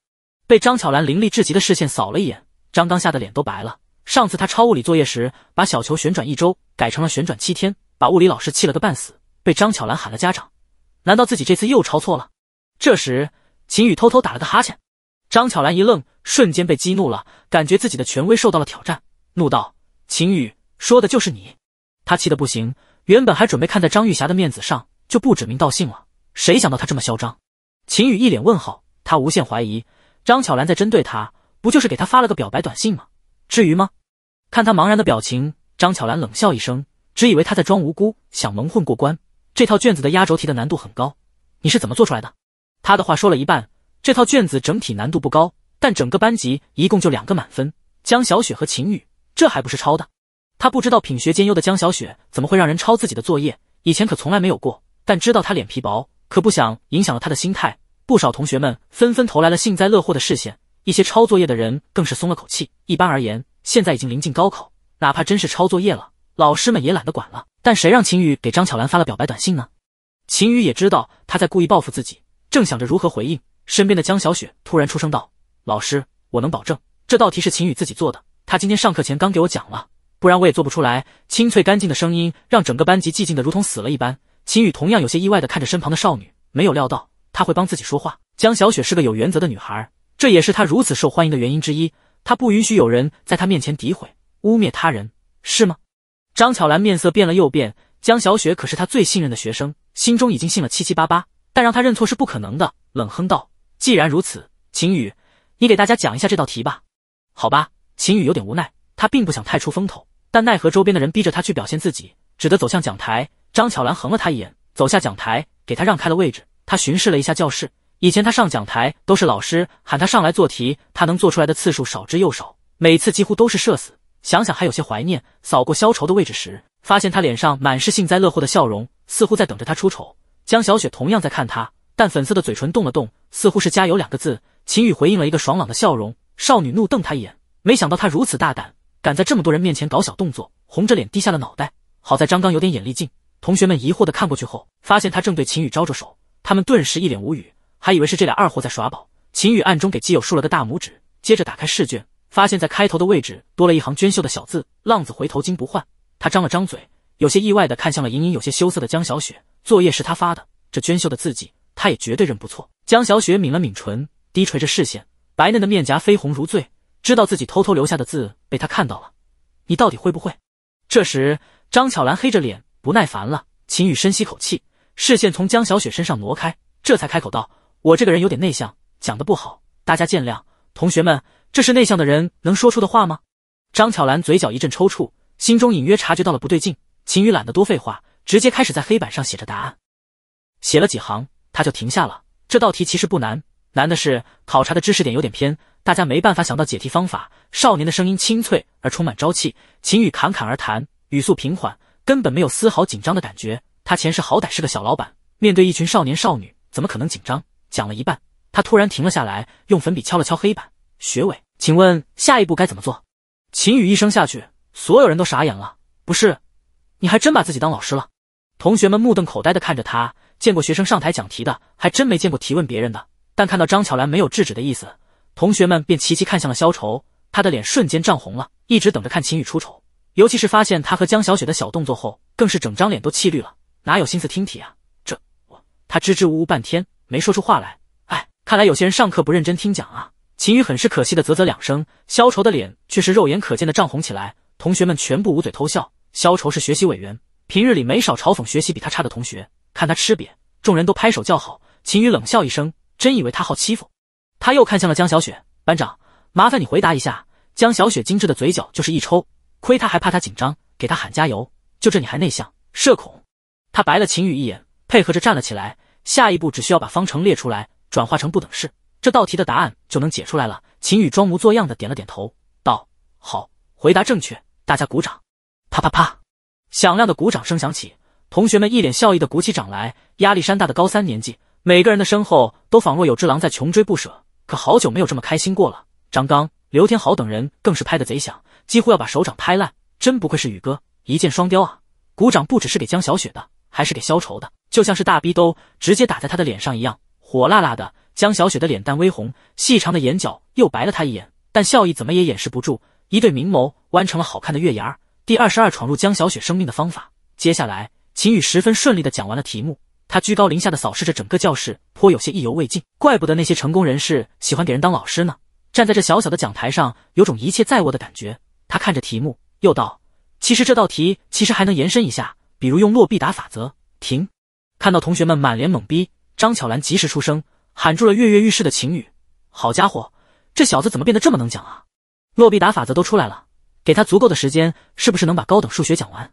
S1: 被张巧兰凌厉至极的视线扫了一眼，张刚吓得脸都白了。上次他抄物理作业时，把小球旋转一周改成了旋转七天，把物理老师气了个半死，被张巧兰喊了家长。难道自己这次又抄错了？这时，秦宇偷偷打了个哈欠，张巧兰一愣，瞬间被激怒了，感觉自己的权威受到了挑战，怒道：“秦宇，说的就是你！”她气得不行，原本还准备看在张玉霞的面子上就不指名道姓了，谁想到他这么嚣张？秦宇一脸问号。他无限怀疑张巧兰在针对他，不就是给他发了个表白短信吗？至于吗？看他茫然的表情，张巧兰冷笑一声，只以为他在装无辜，想蒙混过关。这套卷子的压轴题的难度很高，你是怎么做出来的？他的话说了一半，这套卷子整体难度不高，但整个班级一共就两个满分，江小雪和秦宇，这还不是抄的？他不知道品学兼优的江小雪怎么会让人抄自己的作业，以前可从来没有过。但知道他脸皮薄，可不想影响了他的心态。不少同学们纷纷投来了幸灾乐祸的视线，一些抄作业的人更是松了口气。一般而言，现在已经临近高考，哪怕真是抄作业了，老师们也懒得管了。但谁让秦宇给张巧兰发了表白短信呢？秦宇也知道她在故意报复自己，正想着如何回应，身边的江小雪突然出声道：“老师，我能保证这道题是秦宇自己做的，他今天上课前刚给我讲了，不然我也做不出来。”清脆干净的声音让整个班级寂静的如同死了一般。秦宇同样有些意外的看着身旁的少女，没有料到。她会帮自己说话。江小雪是个有原则的女孩，这也是她如此受欢迎的原因之一。她不允许有人在她面前诋毁、污蔑他人，是吗？张巧兰面色变了又变。江小雪可是她最信任的学生，心中已经信了七七八八，但让她认错是不可能的。冷哼道：“既然如此，秦雨，你给大家讲一下这道题吧。”好吧。秦雨有点无奈，他并不想太出风头，但奈何周边的人逼着他去表现自己，只得走向讲台。张巧兰横了他一眼，走下讲台，给他让开了位置。他巡视了一下教室，以前他上讲台都是老师喊他上来做题，他能做出来的次数少之又少，每次几乎都是社死。想想还有些怀念。扫过萧愁的位置时，发现他脸上满是幸灾乐祸的笑容，似乎在等着他出丑。江小雪同样在看他，但粉色的嘴唇动了动，似乎是加油两个字。秦羽回应了一个爽朗的笑容。少女怒瞪他一眼，没想到他如此大胆，敢在这么多人面前搞小动作，红着脸低下了脑袋。好在张刚有点眼力劲，同学们疑惑的看过去后，发现他正对秦羽招着手。他们顿时一脸无语，还以为是这俩二货在耍宝。秦宇暗中给基友竖了个大拇指，接着打开试卷，发现在开头的位置多了一行娟秀的小字：“浪子回头金不换。”他张了张嘴，有些意外的看向了隐隐有些羞涩的江小雪。作业是他发的，这娟秀的字迹，他也绝对认不错。江小雪抿了抿唇，低垂着视线，白嫩的面颊绯红如醉，知道自己偷偷留下的字被他看到了。你到底会不会？这时，张巧兰黑着脸，不耐烦了。秦宇深吸口气。视线从江小雪身上挪开，这才开口道：“我这个人有点内向，讲得不好，大家见谅。同学们，这是内向的人能说出的话吗？”张巧兰嘴角一阵抽搐，心中隐约察觉到了不对劲。秦宇懒得多废话，直接开始在黑板上写着答案。写了几行，他就停下了。这道题其实不难，难的是考察的知识点有点偏，大家没办法想到解题方法。少年的声音清脆而充满朝气，秦宇侃侃而谈，语速平缓，根本没有丝毫紧张的感觉。他前世好歹是个小老板，面对一群少年少女，怎么可能紧张？讲了一半，他突然停了下来，用粉笔敲了敲黑板：“学委，请问下一步该怎么做？”秦宇一声下去，所有人都傻眼了。不是，你还真把自己当老师了？同学们目瞪口呆的看着他，见过学生上台讲题的，还真没见过提问别人的。但看到张巧兰没有制止的意思，同学们便齐齐看向了萧愁。他的脸瞬间涨红了，一直等着看秦宇出丑。尤其是发现他和江小雪的小动作后，更是整张脸都气绿了。哪有心思听题啊？这我他支支吾吾半天没说出话来。哎，看来有些人上课不认真听讲啊。秦宇很是可惜的啧啧两声，消愁的脸却是肉眼可见的涨红起来。同学们全部捂嘴偷笑。消愁是学习委员，平日里没少嘲讽学习比他差的同学，看他吃瘪，众人都拍手叫好。秦宇冷笑一声，真以为他好欺负？他又看向了江小雪班长，麻烦你回答一下。江小雪精致的嘴角就是一抽，亏他还怕他紧张，给他喊加油。就这你还内向，社恐？他白了秦宇一眼，配合着站了起来。下一步只需要把方程列出来，转化成不等式，这道题的答案就能解出来了。秦宇装模作样的点了点头，道：“好，回答正确，大家鼓掌。”啪啪啪，响亮的鼓掌声响起，同学们一脸笑意的鼓起掌来。压力山大的高三年级，每个人的身后都仿若有只狼在穷追不舍。可好久没有这么开心过了。张刚、刘天豪等人更是拍的贼响，几乎要把手掌拍烂。真不愧是宇哥，一箭双雕啊！鼓掌不只是给江小雪的。还是给消愁的，就像是大逼兜直接打在他的脸上一样，火辣辣的。江小雪的脸蛋微红，细长的眼角又白了他一眼，但笑意怎么也掩饰不住，一对明眸弯成了好看的月牙儿。第二十二，闯入江小雪生命的方法。接下来，秦宇十分顺利的讲完了题目，他居高临下的扫视着整个教室，颇有些意犹未尽。怪不得那些成功人士喜欢给人当老师呢，站在这小小的讲台上，有种一切在握的感觉。他看着题目，又道：“其实这道题其实还能延伸一下。”比如用洛必达法则停，看到同学们满脸懵逼，张巧兰及时出声喊住了跃跃欲试的秦宇：“好家伙，这小子怎么变得这么能讲啊？洛必达法则都出来了，给他足够的时间，是不是能把高等数学讲完？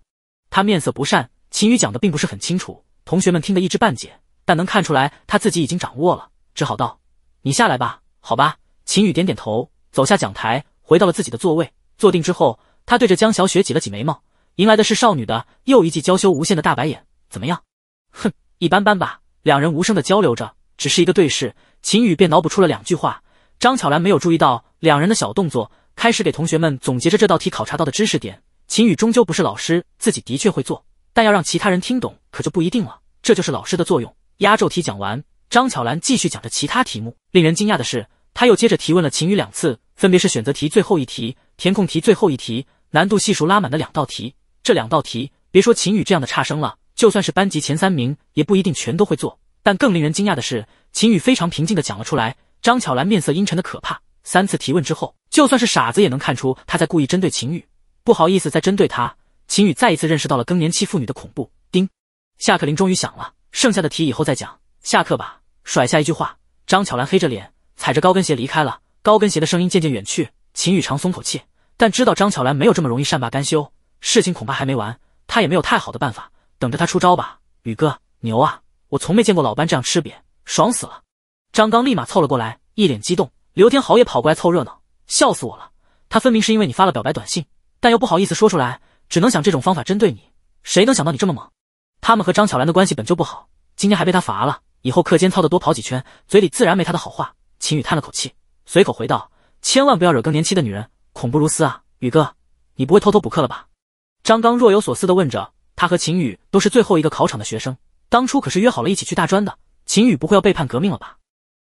S1: 他面色不善，秦宇讲的并不是很清楚，同学们听得一知半解，但能看出来他自己已经掌握了，只好道：“你下来吧，好吧。”秦宇点点头，走下讲台，回到了自己的座位。坐定之后，他对着江小雪挤了挤眉毛。迎来的是少女的又一记娇羞无限的大白眼。怎么样？哼，一般般吧。两人无声的交流着，只是一个对视，秦宇便脑补出了两句话。张巧兰没有注意到两人的小动作，开始给同学们总结着这道题考察到的知识点。秦宇终究不是老师，自己的确会做，但要让其他人听懂，可就不一定了。这就是老师的作用。压轴题讲完，张巧兰继续讲着其他题目。令人惊讶的是，他又接着提问了秦宇两次，分别是选择题最后一题、填空题最后一题，难度系数拉满的两道题。这两道题，别说秦宇这样的差生了，就算是班级前三名，也不一定全都会做。但更令人惊讶的是，秦宇非常平静的讲了出来。张巧兰面色阴沉的可怕。三次提问之后，就算是傻子也能看出她在故意针对秦宇，不好意思再针对他，秦宇再一次认识到了更年期妇女的恐怖。叮，下课铃终于响了，剩下的题以后再讲。下课吧，甩下一句话。张巧兰黑着脸，踩着高跟鞋离开了。高跟鞋的声音渐渐远去，秦宇长松口气，但知道张巧兰没有这么容易善罢甘休。事情恐怕还没完，他也没有太好的办法，等着他出招吧。宇哥，牛啊！我从没见过老班这样吃瘪，爽死了！张刚立马凑了过来，一脸激动。刘天豪也跑过来凑热闹，笑死我了！他分明是因为你发了表白短信，但又不好意思说出来，只能想这种方法针对你。谁能想到你这么猛？他们和张巧兰的关系本就不好，今天还被他罚了，以后课间操的多跑几圈，嘴里自然没他的好话。秦宇叹了口气，随口回道：“千万不要惹更年期的女人，恐怖如斯啊！”宇哥，你不会偷偷补课了吧？张刚若有所思地问着：“他和秦宇都是最后一个考场的学生，当初可是约好了一起去大专的。秦宇不会要背叛革命了吧？”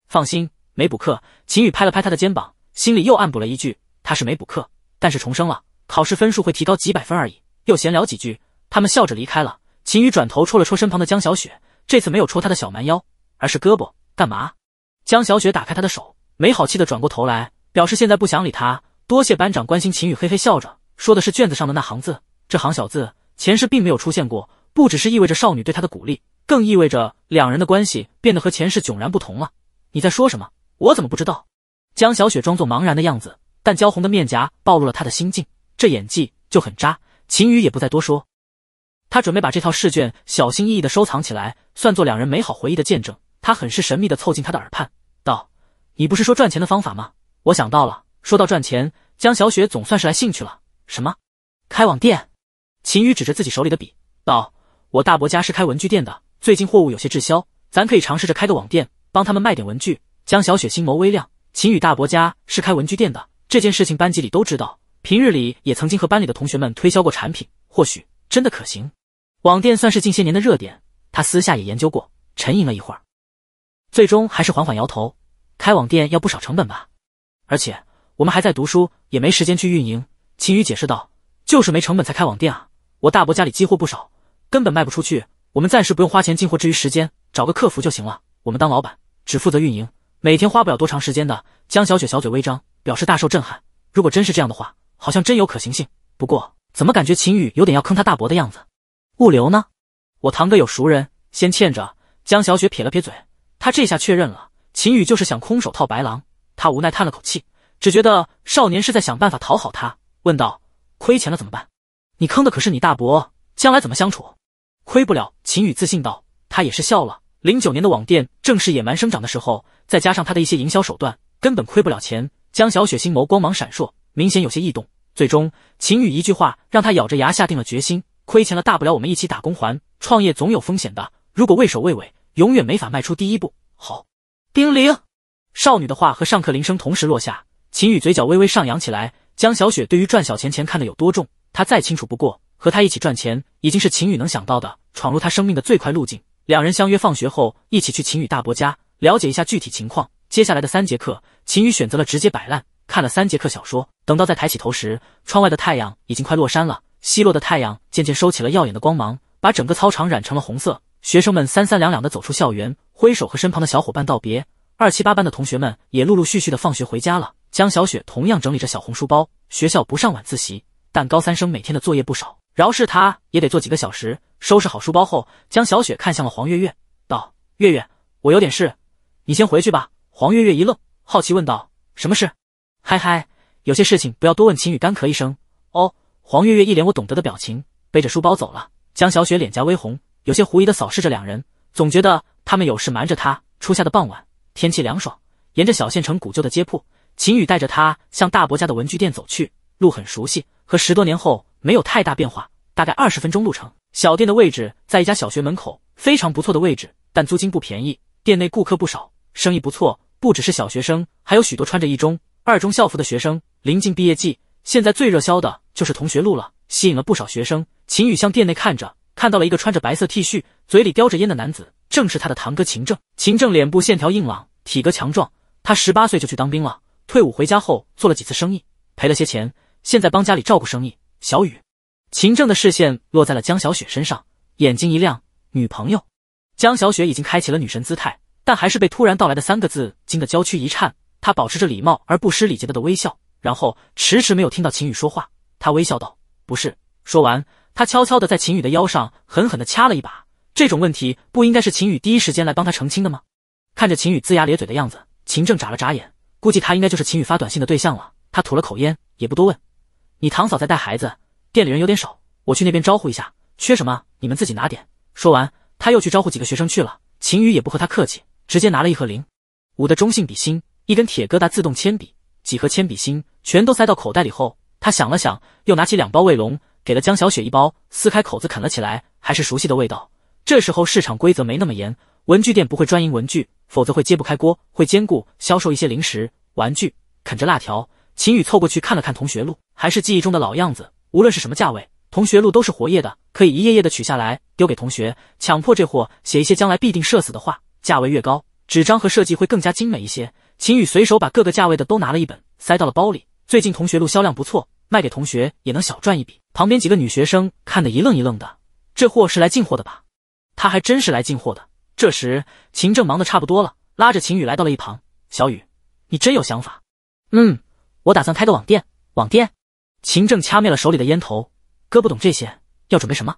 S1: 放心，没补课。秦宇拍了拍他的肩膀，心里又暗补了一句：“他是没补课，但是重生了，考试分数会提高几百分而已。”又闲聊几句，他们笑着离开了。秦宇转头戳了戳身旁的江小雪，这次没有戳他的小蛮腰，而是胳膊，干嘛？江小雪打开他的手，没好气的转过头来，表示现在不想理他。多谢班长关心。秦宇嘿嘿笑着，说的是卷子上的那行字。这行小字前世并没有出现过，不只是意味着少女对他的鼓励，更意味着两人的关系变得和前世迥然不同了。你在说什么？我怎么不知道？江小雪装作茫然的样子，但娇红的面颊暴露了她的心境，这演技就很渣。秦宇也不再多说，他准备把这套试卷小心翼翼的收藏起来，算作两人美好回忆的见证。他很是神秘的凑近他的耳畔，道：“你不是说赚钱的方法吗？我想到了。”说到赚钱，江小雪总算是来兴趣了。什么？开网店？秦宇指着自己手里的笔，道：“我大伯家是开文具店的，最近货物有些滞销，咱可以尝试着开个网店，帮他们卖点文具。”江小雪星眸微亮：“秦宇大伯家是开文具店的，这件事情班级里都知道，平日里也曾经和班里的同学们推销过产品，或许真的可行。网店算是近些年的热点，他私下也研究过。沉吟了一会儿，最终还是缓缓摇头：“开网店要不少成本吧？而且我们还在读书，也没时间去运营。”秦宇解释道：“就是没成本才开网店啊。”我大伯家里积货不少，根本卖不出去。我们暂时不用花钱进货，至于时间，找个客服就行了。我们当老板只负责运营，每天花不了多长时间的。江小雪小嘴微张，表示大受震撼。如果真是这样的话，好像真有可行性。不过，怎么感觉秦宇有点要坑他大伯的样子？物流呢？我堂哥有熟人，先欠着。江小雪撇了撇嘴，他这下确认了，秦宇就是想空手套白狼。他无奈叹了口气，只觉得少年是在想办法讨好他，问道：“亏钱了怎么办？”你坑的可是你大伯，将来怎么相处？亏不了。秦宇自信道，他也是笑了。零九年的网店正是野蛮生长的时候，再加上他的一些营销手段，根本亏不了钱。江小雪心眸光芒闪烁，明显有些异动。最终，秦宇一句话让他咬着牙下定了决心：亏钱了，大不了我们一起打工还。创业总有风险的，如果畏首畏尾，永远没法迈出第一步。好，叮铃，少女的话和上课铃声同时落下，秦宇嘴角微微上扬起来。江小雪对于赚小钱钱看得有多重？他再清楚不过，和他一起赚钱已经是秦宇能想到的闯入他生命的最快路径。两人相约放学后一起去秦宇大伯家了解一下具体情况。接下来的三节课，秦宇选择了直接摆烂，看了三节课小说。等到再抬起头时，窗外的太阳已经快落山了。西落的太阳渐渐收起了耀眼的光芒，把整个操场染成了红色。学生们三三两两的走出校园，挥手和身旁的小伙伴道别。二七八班的同学们也陆陆续续的放学回家了。江小雪同样整理着小红书包，学校不上晚自习。但高三生每天的作业不少，饶是他也得做几个小时。收拾好书包后，江小雪看向了黄月月，道：“月月，我有点事，你先回去吧。”黄月月一愣，好奇问道：“什么事？”“嗨嗨，有些事情不要多问。”秦雨干咳一声。哦，黄月月一脸我懂得的表情，背着书包走了。江小雪脸颊微红，有些狐疑的扫视着两人，总觉得他们有事瞒着她。初夏的傍晚，天气凉爽，沿着小县城古旧的街铺，秦宇带着她向大伯家的文具店走去。路很熟悉，和十多年后没有太大变化，大概二十分钟路程。小店的位置在一家小学门口，非常不错的位置，但租金不便宜。店内顾客不少，生意不错，不只是小学生，还有许多穿着一中、二中校服的学生。临近毕业季，现在最热销的就是同学录了，吸引了不少学生。秦宇向店内看着，看到了一个穿着白色 T 恤、嘴里叼着烟的男子，正是他的堂哥秦正。秦正脸部线条硬朗，体格强壮，他十八岁就去当兵了，退伍回家后做了几次生意，赔了些钱。现在帮家里照顾生意，小雨。秦正的视线落在了江小雪身上，眼睛一亮，女朋友。江小雪已经开启了女神姿态，但还是被突然到来的三个字惊得娇躯一颤。她保持着礼貌而不失礼节的的微笑，然后迟迟没有听到秦宇说话。她微笑道：“不是。”说完，她悄悄的在秦宇的腰上狠狠的掐了一把。这种问题不应该是秦宇第一时间来帮他澄清的吗？看着秦宇龇牙咧嘴的样子，秦正眨了眨眼，估计他应该就是秦宇发短信的对象了。他吐了口烟，也不多问。你堂嫂在带孩子，店里人有点少，我去那边招呼一下。缺什么，你们自己拿点。说完，他又去招呼几个学生去了。秦宇也不和他客气，直接拿了一盒零五的中性笔芯，一根铁疙瘩自动铅笔，几盒铅笔芯，全都塞到口袋里后，他想了想，又拿起两包卫龙，给了江小雪一包，撕开口子啃了起来，还是熟悉的味道。这时候市场规则没那么严，文具店不会专营文具，否则会揭不开锅，会兼顾销售一些零食、玩具。啃着辣条。秦宇凑过去看了看同学录，还是记忆中的老样子。无论是什么价位，同学录都是活页的，可以一页页的取下来丢给同学，强迫这货写一些将来必定社死的话。价位越高，纸张和设计会更加精美一些。秦宇随手把各个价位的都拿了一本，塞到了包里。最近同学录销量不错，卖给同学也能小赚一笔。旁边几个女学生看得一愣一愣的，这货是来进货的吧？他还真是来进货的。这时，秦正忙得差不多了，拉着秦宇来到了一旁。小雨，你真有想法。嗯。我打算开个网店。网店，秦正掐灭了手里的烟头。哥不懂这些，要准备什么？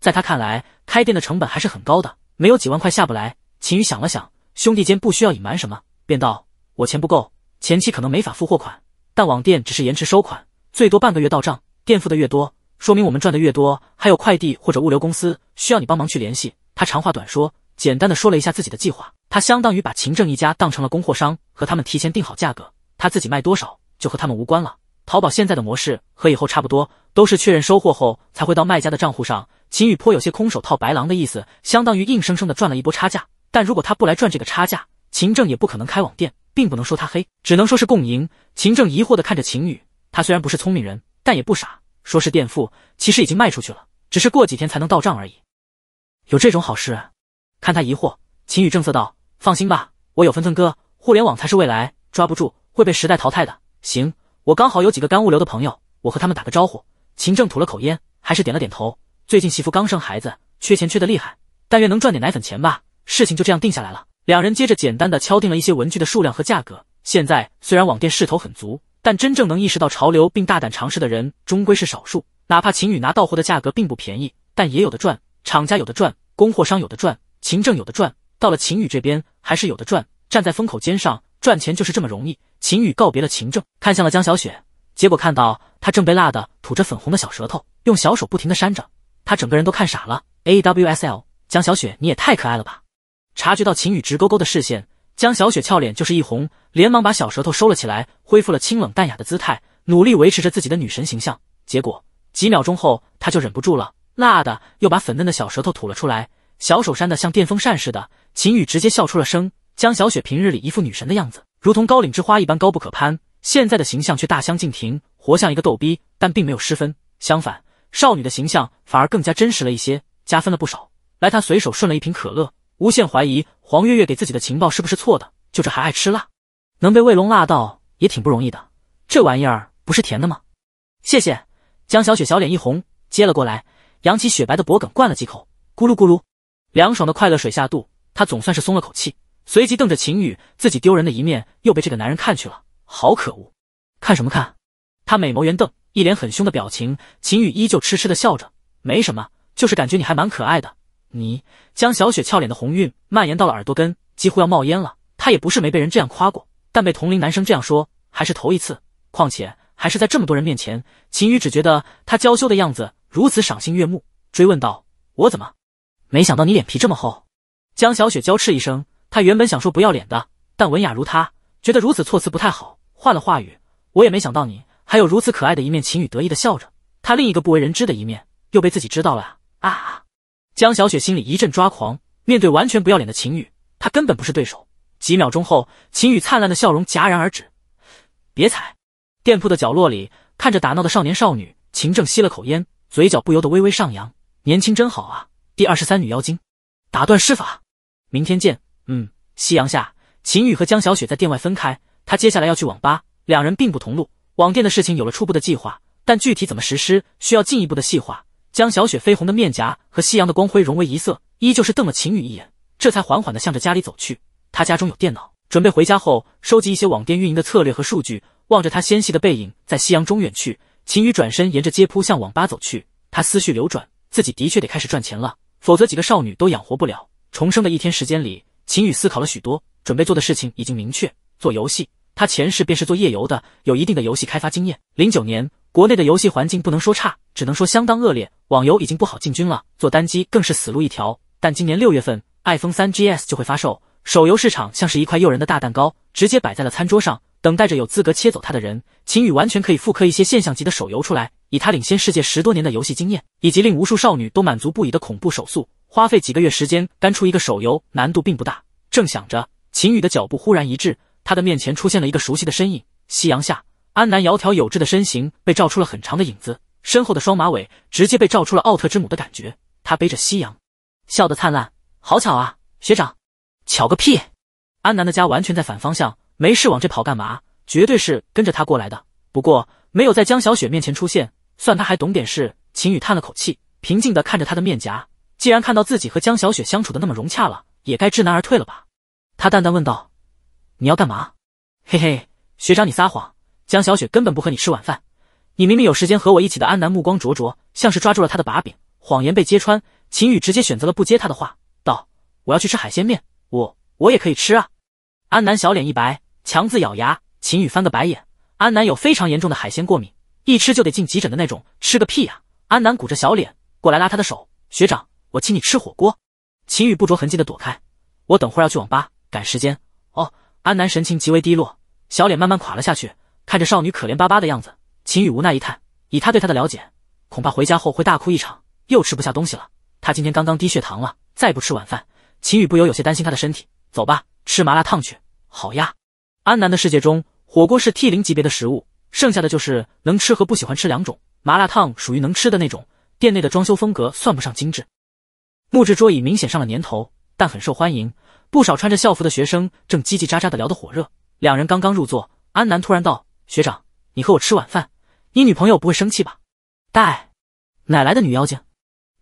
S1: 在他看来，开店的成本还是很高的，没有几万块下不来。秦宇想了想，兄弟间不需要隐瞒什么，便道：“我钱不够，前期可能没法付货款，但网店只是延迟收款，最多半个月到账。垫付的越多，说明我们赚的越多。还有快递或者物流公司，需要你帮忙去联系。”他长话短说，简单的说了一下自己的计划。他相当于把秦正一家当成了供货商，和他们提前定好价格，他自己卖多少。就和他们无关了。淘宝现在的模式和以后差不多，都是确认收货后才会到卖家的账户上。秦宇颇有些空手套白狼的意思，相当于硬生生的赚了一波差价。但如果他不来赚这个差价，秦正也不可能开网店，并不能说他黑，只能说是共赢。秦正疑惑的看着秦宇，他虽然不是聪明人，但也不傻。说是垫付，其实已经卖出去了，只是过几天才能到账而已。有这种好事？看他疑惑，秦宇正色道：“放心吧，我有分寸哥。互联网才是未来，抓不住会被时代淘汰的。”行，我刚好有几个干物流的朋友，我和他们打个招呼。秦正吐了口烟，还是点了点头。最近媳妇刚生孩子，缺钱缺得厉害，但愿能赚点奶粉钱吧。事情就这样定下来了。两人接着简单的敲定了一些文具的数量和价格。现在虽然网店势头很足，但真正能意识到潮流并大胆尝试的人终归是少数。哪怕秦宇拿到货的价格并不便宜，但也有的赚。厂家有的赚，供货商有的赚，秦正有的赚，到了秦宇这边还是有的赚。站在风口尖上。赚钱就是这么容易。秦宇告别了秦正，看向了江小雪，结果看到她正被辣的吐着粉红的小舌头，用小手不停的扇着，他整个人都看傻了。A W S L，江小雪你也太可爱了吧！察觉到秦宇直勾勾的视线，江小雪俏脸就是一红，连忙把小舌头收了起来，恢复了清冷淡雅的姿态，努力维持着自己的女神形象。结果几秒钟后，她就忍不住了，辣的又把粉嫩的小舌头吐了出来，小手扇的像电风扇似的。秦宇直接笑出了声。江小雪平日里一副女神的样子，如同高岭之花一般高不可攀。现在的形象却大相径庭，活像一个逗逼，但并没有失分，相反，少女的形象反而更加真实了一些，加分了不少。来，她随手顺了一瓶可乐，无限怀疑黄月月给自己的情报是不是错的。就这还爱吃辣，能被卫龙辣到也挺不容易的。这玩意儿不是甜的吗？谢谢。江小雪小脸一红，接了过来，扬起雪白的脖梗灌了几口，咕噜咕噜，凉爽的快乐水下肚，她总算是松了口气。随即瞪着秦宇，自己丢人的一面又被这个男人看去了，好可恶！看什么看？他美眸圆瞪，一脸很凶的表情。秦宇依旧痴痴的笑着，没什么，就是感觉你还蛮可爱的。你江小雪俏脸的红晕蔓延到了耳朵根，几乎要冒烟了。她也不是没被人这样夸过，但被同龄男生这样说还是头一次，况且还是在这么多人面前。秦宇只觉得她娇羞的样子如此赏心悦目，追问道：我怎么没想到你脸皮这么厚？江小雪娇斥一声。他原本想说不要脸的，但文雅如他，觉得如此措辞不太好，换了话语。我也没想到你还有如此可爱的一面。秦宇得意的笑着，他另一个不为人知的一面又被自己知道了啊！江小雪心里一阵抓狂，面对完全不要脸的秦宇，她根本不是对手。几秒钟后，秦宇灿烂的笑容戛然而止。别踩！店铺的角落里，看着打闹的少年少女，秦正吸了口烟，嘴角不由得微微上扬。年轻真好啊！第二十三女妖精，打断施法，明天见。嗯，夕阳下，秦宇和江小雪在店外分开。他接下来要去网吧，两人并不同路。网店的事情有了初步的计划，但具体怎么实施，需要进一步的细化。江小雪绯红的面颊和夕阳的光辉融为一色，依旧是瞪了秦宇一眼，这才缓缓的向着家里走去。他家中有电脑，准备回家后收集一些网店运营的策略和数据。望着她纤细的背影在夕阳中远去，秦宇转身沿着街铺向网吧走去。他思绪流转，自己的确得开始赚钱了，否则几个少女都养活不了。重生的一天时间里。秦宇思考了许多，准备做的事情已经明确，做游戏。他前世便是做夜游的，有一定的游戏开发经验。零九年，国内的游戏环境不能说差，只能说相当恶劣，网游已经不好进军了，做单机更是死路一条。但今年六月份，iPhone 3GS 就会发售，手游市场像是一块诱人的大蛋糕，直接摆在了餐桌上，等待着有资格切走它的人。秦宇完全可以复刻一些现象级的手游出来，以他领先世界十多年的游戏经验，以及令无数少女都满足不已的恐怖手速。花费几个月时间干出一个手游难度并不大。正想着，秦宇的脚步忽然一滞，他的面前出现了一个熟悉的身影。夕阳下，安南窈窕有致的身形被照出了很长的影子，身后的双马尾直接被照出了奥特之母的感觉。他背着夕阳，笑得灿烂。好巧啊，学长，巧个屁！安南的家完全在反方向，没事往这跑干嘛？绝对是跟着他过来的。不过没有在江小雪面前出现，算他还懂点事。秦宇叹了口气，平静的看着他的面颊。既然看到自己和江小雪相处的那么融洽了，也该知难而退了吧？他淡淡问道：“你要干嘛？”嘿嘿，学长你撒谎，江小雪根本不和你吃晚饭，你明明有时间和我一起的。”安南目光灼灼，像是抓住了他的把柄，谎言被揭穿，秦宇直接选择了不接他的话，道：“我要去吃海鲜面，我我也可以吃啊。”安南小脸一白，强自咬牙。秦宇翻个白眼，安南有非常严重的海鲜过敏，一吃就得进急诊的那种，吃个屁呀！安南鼓着小脸过来拉他的手，学长。我请你吃火锅，秦宇不着痕迹的躲开。我等会要去网吧，赶时间。哦，安南神情极为低落，小脸慢慢垮了下去。看着少女可怜巴巴的样子，秦宇无奈一叹，以他对她的了解，恐怕回家后会大哭一场，又吃不下东西了。他今天刚刚低血糖了，再不吃晚饭，秦宇不由有些担心他的身体。走吧，吃麻辣烫去。好呀，安南的世界中，火锅是 T 零级别的食物，剩下的就是能吃和不喜欢吃两种。麻辣烫属于能吃的那种。店内的装修风格算不上精致。木质桌椅明显上了年头，但很受欢迎。不少穿着校服的学生正叽叽喳喳的聊得火热。两人刚刚入座，安南突然道：“学长，你和我吃晚饭，你女朋友不会生气吧？”“带哪来的女妖精？”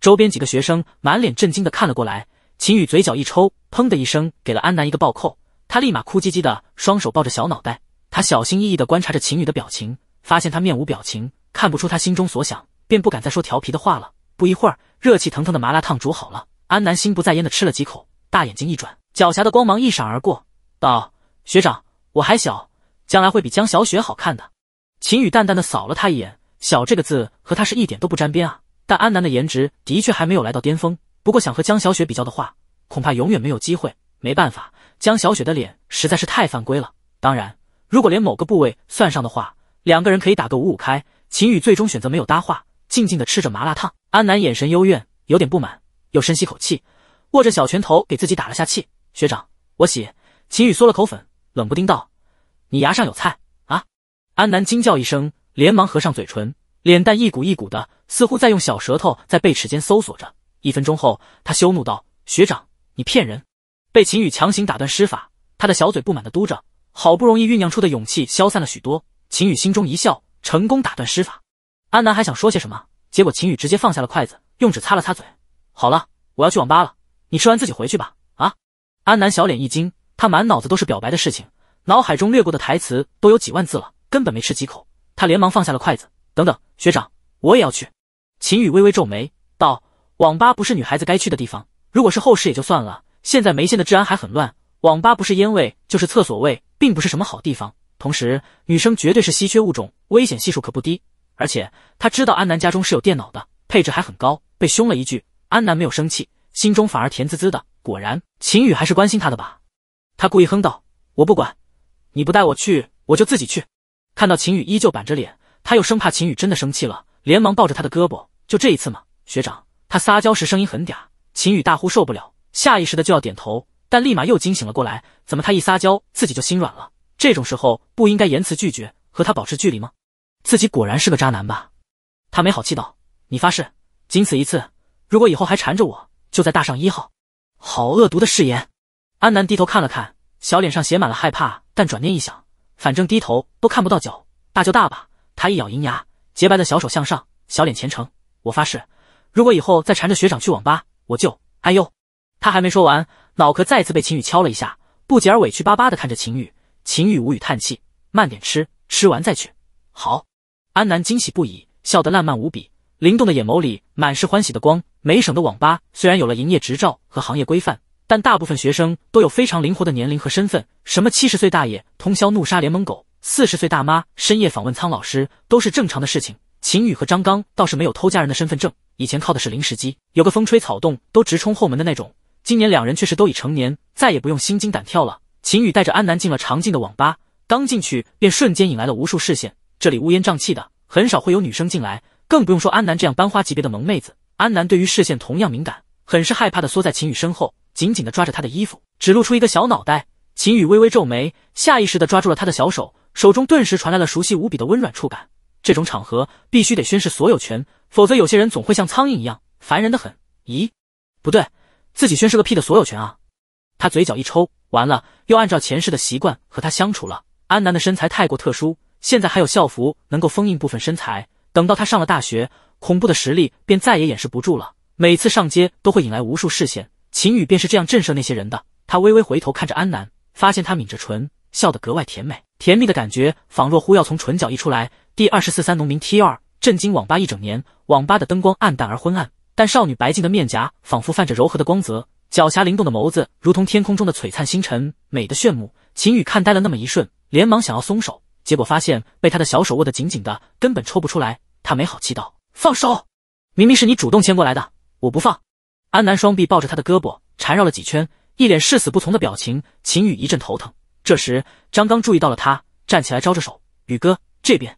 S1: 周边几个学生满脸震惊的看了过来。秦宇嘴角一抽，砰的一声给了安南一个暴扣。他立马哭唧唧的，双手抱着小脑袋。他小心翼翼的观察着秦宇的表情，发现他面无表情，看不出他心中所想，便不敢再说调皮的话了。不一会儿，热气腾腾的麻辣烫煮好了。安南心不在焉的吃了几口，大眼睛一转，狡黠的光芒一闪而过，道：“学长，我还小，将来会比江小雪好看的。”秦宇淡淡的扫了他一眼，小这个字和他是一点都不沾边啊。但安南的颜值的确还没有来到巅峰，不过想和江小雪比较的话，恐怕永远没有机会。没办法，江小雪的脸实在是太犯规了。当然，如果连某个部位算上的话，两个人可以打个五五开。秦宇最终选择没有搭话。静静的吃着麻辣烫，安南眼神幽怨，有点不满，又深吸口气，握着小拳头给自己打了下气。学长，我洗。秦宇嗦了口粉，冷不丁道：“你牙上有菜啊？”安南惊叫一声，连忙合上嘴唇，脸蛋一鼓一鼓的，似乎在用小舌头在背齿间搜索着。一分钟后，他羞怒道：“学长，你骗人！”被秦宇强行打断施法，他的小嘴不满的嘟着，好不容易酝酿出的勇气消散了许多。秦宇心中一笑，成功打断施法。安南还想说些什么，结果秦宇直接放下了筷子，用纸擦了擦嘴。好了，我要去网吧了，你吃完自己回去吧。啊！安南小脸一惊，他满脑子都是表白的事情，脑海中掠过的台词都有几万字了，根本没吃几口。他连忙放下了筷子。等等，学长，我也要去。秦宇微微皱眉道：“网吧不是女孩子该去的地方。如果是后室也就算了，现在梅县的治安还很乱，网吧不是烟味就是厕所味，并不是什么好地方。同时，女生绝对是稀缺物种，危险系数可不低。”而且他知道安南家中是有电脑的，配置还很高。被凶了一句，安南没有生气，心中反而甜滋滋的。果然，秦宇还是关心他的吧？他故意哼道：“我不管，你不带我去，我就自己去。”看到秦宇依旧板着脸，他又生怕秦宇真的生气了，连忙抱着他的胳膊：“就这一次嘛，学长。”他撒娇时声音很嗲，秦宇大呼受不了，下意识的就要点头，但立马又惊醒了过来。怎么他一撒娇，自己就心软了？这种时候不应该严词拒绝，和他保持距离吗？自己果然是个渣男吧？他没好气道：“你发誓，仅此一次。如果以后还缠着我，就在大上一号。”好恶毒的誓言！安南低头看了看，小脸上写满了害怕。但转念一想，反正低头都看不到脚，大就大吧。他一咬银牙，洁白的小手向上，小脸虔诚：“我发誓，如果以后再缠着学长去网吧，我就……哎呦！”他还没说完，脑壳再次被秦宇敲了一下。不解而委屈巴巴的看着秦宇。秦宇无语叹气：“慢点吃，吃完再去。”好。安南惊喜不已，笑得烂漫无比，灵动的眼眸里满是欢喜的光。美省的网吧虽然有了营业执照和行业规范，但大部分学生都有非常灵活的年龄和身份，什么七十岁大爷通宵怒杀联盟狗，四十岁大妈深夜访问苍老师，都是正常的事情。秦宇和张刚倒是没有偷家人的身份证，以前靠的是临时机，有个风吹草动都直冲后门的那种。今年两人却是都已成年，再也不用心惊胆跳了。秦宇带着安南进了常进的网吧，刚进去便瞬间引来了无数视线。这里乌烟瘴气的，很少会有女生进来，更不用说安南这样班花级别的萌妹子。安南对于视线同样敏感，很是害怕的缩在秦宇身后，紧紧的抓着他的衣服，只露出一个小脑袋。秦宇微微皱眉，下意识的抓住了他的小手，手中顿时传来了熟悉无比的温软触感。这种场合必须得宣誓所有权，否则有些人总会像苍蝇一样烦人的很。咦，不对，自己宣誓个屁的所有权啊！他嘴角一抽，完了，又按照前世的习惯和他相处了。安南的身材太过特殊。现在还有校服能够封印部分身材，等到他上了大学，恐怖的实力便再也掩饰不住了。每次上街都会引来无数视线，秦宇便是这样震慑那些人的。他微微回头看着安南，发现他抿着唇，笑得格外甜美，甜蜜的感觉仿若忽要从唇角溢出来。第二十四三农民 T 二震惊网吧一整年，网吧的灯光暗淡而昏暗，但少女白净的面颊仿佛泛着柔和的光泽，狡黠灵动的眸子如同天空中的璀璨星辰，美得炫目。秦宇看呆了那么一瞬，连忙想要松手。结果发现被他的小手握得紧紧的，根本抽不出来。他没好气道：“放手！明明是你主动牵过来的，我不放。”安南双臂抱着他的胳膊，缠绕了几圈，一脸誓死不从的表情。秦宇一阵头疼。这时张刚注意到了他，站起来招着手：“宇哥，这边。”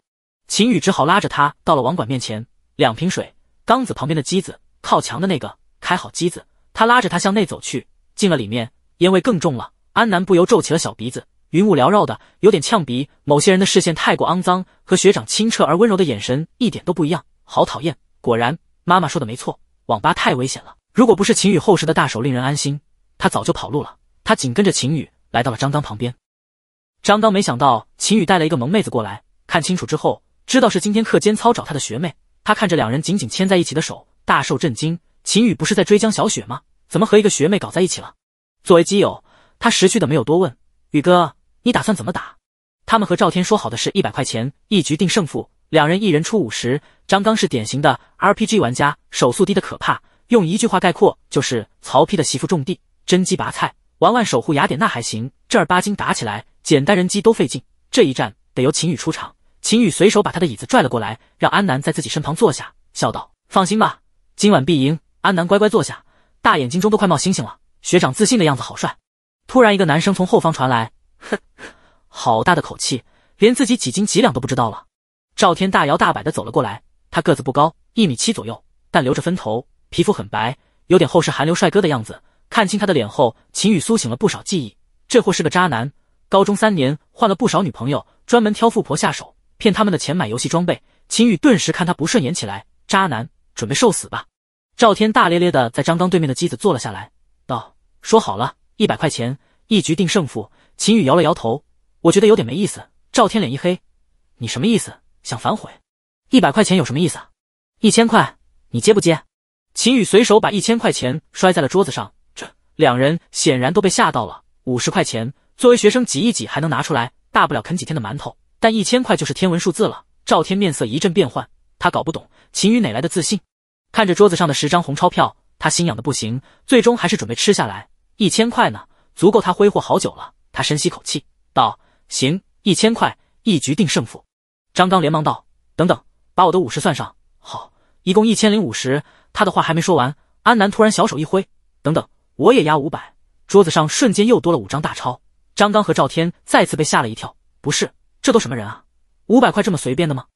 S1: 秦宇只好拉着他到了网管面前。两瓶水，缸子旁边的机子，靠墙的那个，开好机子。他拉着他向内走去，进了里面，烟味更重了。安南不由皱起了小鼻子。云雾缭绕的，有点呛鼻。某些人的视线太过肮脏，和学长清澈而温柔的眼神一点都不一样，好讨厌。果然，妈妈说的没错，网吧太危险了。如果不是秦宇厚实的大手令人安心，他早就跑路了。他紧跟着秦宇来到了张刚旁边。张刚没想到秦宇带了一个萌妹子过来，看清楚之后，知道是今天课间操找他的学妹。他看着两人紧紧牵在一起的手，大受震惊。秦宇不是在追江小雪吗？怎么和一个学妹搞在一起了？作为基友，他识趣的没有多问，宇哥。你打算怎么打？他们和赵天说好的是一百块钱一局定胜负，两人一人出五十。张刚是典型的 RPG 玩家，手速低的可怕，用一句话概括就是曹丕的媳妇种地，甄姬拔菜，玩玩守护雅典娜还行，正儿八经打起来，简单人机都费劲。这一战得由秦宇出场。秦宇随手把他的椅子拽了过来，让安南在自己身旁坐下，笑道：“放心吧，今晚必赢。”安南乖乖坐下，大眼睛中都快冒星星了，学长自信的样子好帅。突然，一个男生从后方传来。哼，好大的口气，连自己几斤几两都不知道了。赵天大摇大摆的走了过来，他个子不高，一米七左右，但留着分头，皮肤很白，有点后世韩流帅哥的样子。看清他的脸后，秦宇苏醒了不少记忆，这货是个渣男，高中三年换了不少女朋友，专门挑富婆下手，骗他们的钱买游戏装备。秦宇顿时看他不顺眼起来，渣男，准备受死吧！赵天大咧咧的在张刚对面的机子坐了下来，道：“说好了，一百块钱，一局定胜负。”秦宇摇了摇头，我觉得有点没意思。赵天脸一黑，你什么意思？想反悔？一百块钱有什么意思啊？一千块，你接不接？秦宇随手把一千块钱摔在了桌子上。这两人显然都被吓到了。五十块钱作为学生挤一挤还能拿出来，大不了啃几天的馒头。但一千块就是天文数字了。赵天面色一阵变幻，他搞不懂秦宇哪来的自信。看着桌子上的十张红钞票，他心痒的不行，最终还是准备吃下来。一千块呢，足够他挥霍好久了。他深吸口气，道：“行，一千块，一局定胜负。”张刚连忙道：“等等，把我的五十算上。”好，一共一千零五十。他的话还没说完，安南突然小手一挥：“等等，我也压五百。”桌子上瞬间又多了五张大钞。张刚和赵天再次被吓了一跳：“不是，这都什么人啊？五百块这么随便的吗？”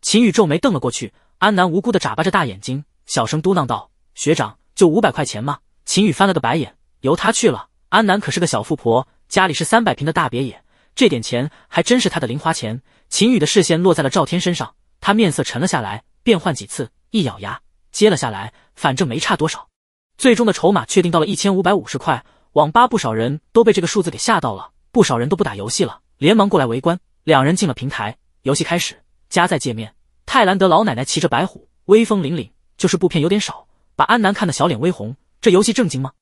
S1: 秦宇皱眉瞪了过去，安南无辜的眨巴着大眼睛，小声嘟囔道：“学长，就五百块钱吗？”秦宇翻了个白眼，由他去了。安南可是个小富婆。家里是三百平的大别野，这点钱还真是他的零花钱。秦宇的视线落在了赵天身上，他面色沉了下来，变换几次，一咬牙接了下来，反正没差多少。最终的筹码确定到了一千五百五十块。网吧不少人都被这个数字给吓到了，不少人都不打游戏了，连忙过来围观。两人进了平台，游戏开始，加载界面。泰兰德老奶奶骑着白虎，威风凛凛，就是布片有点少，把安南看的小脸微红。这游戏正经吗？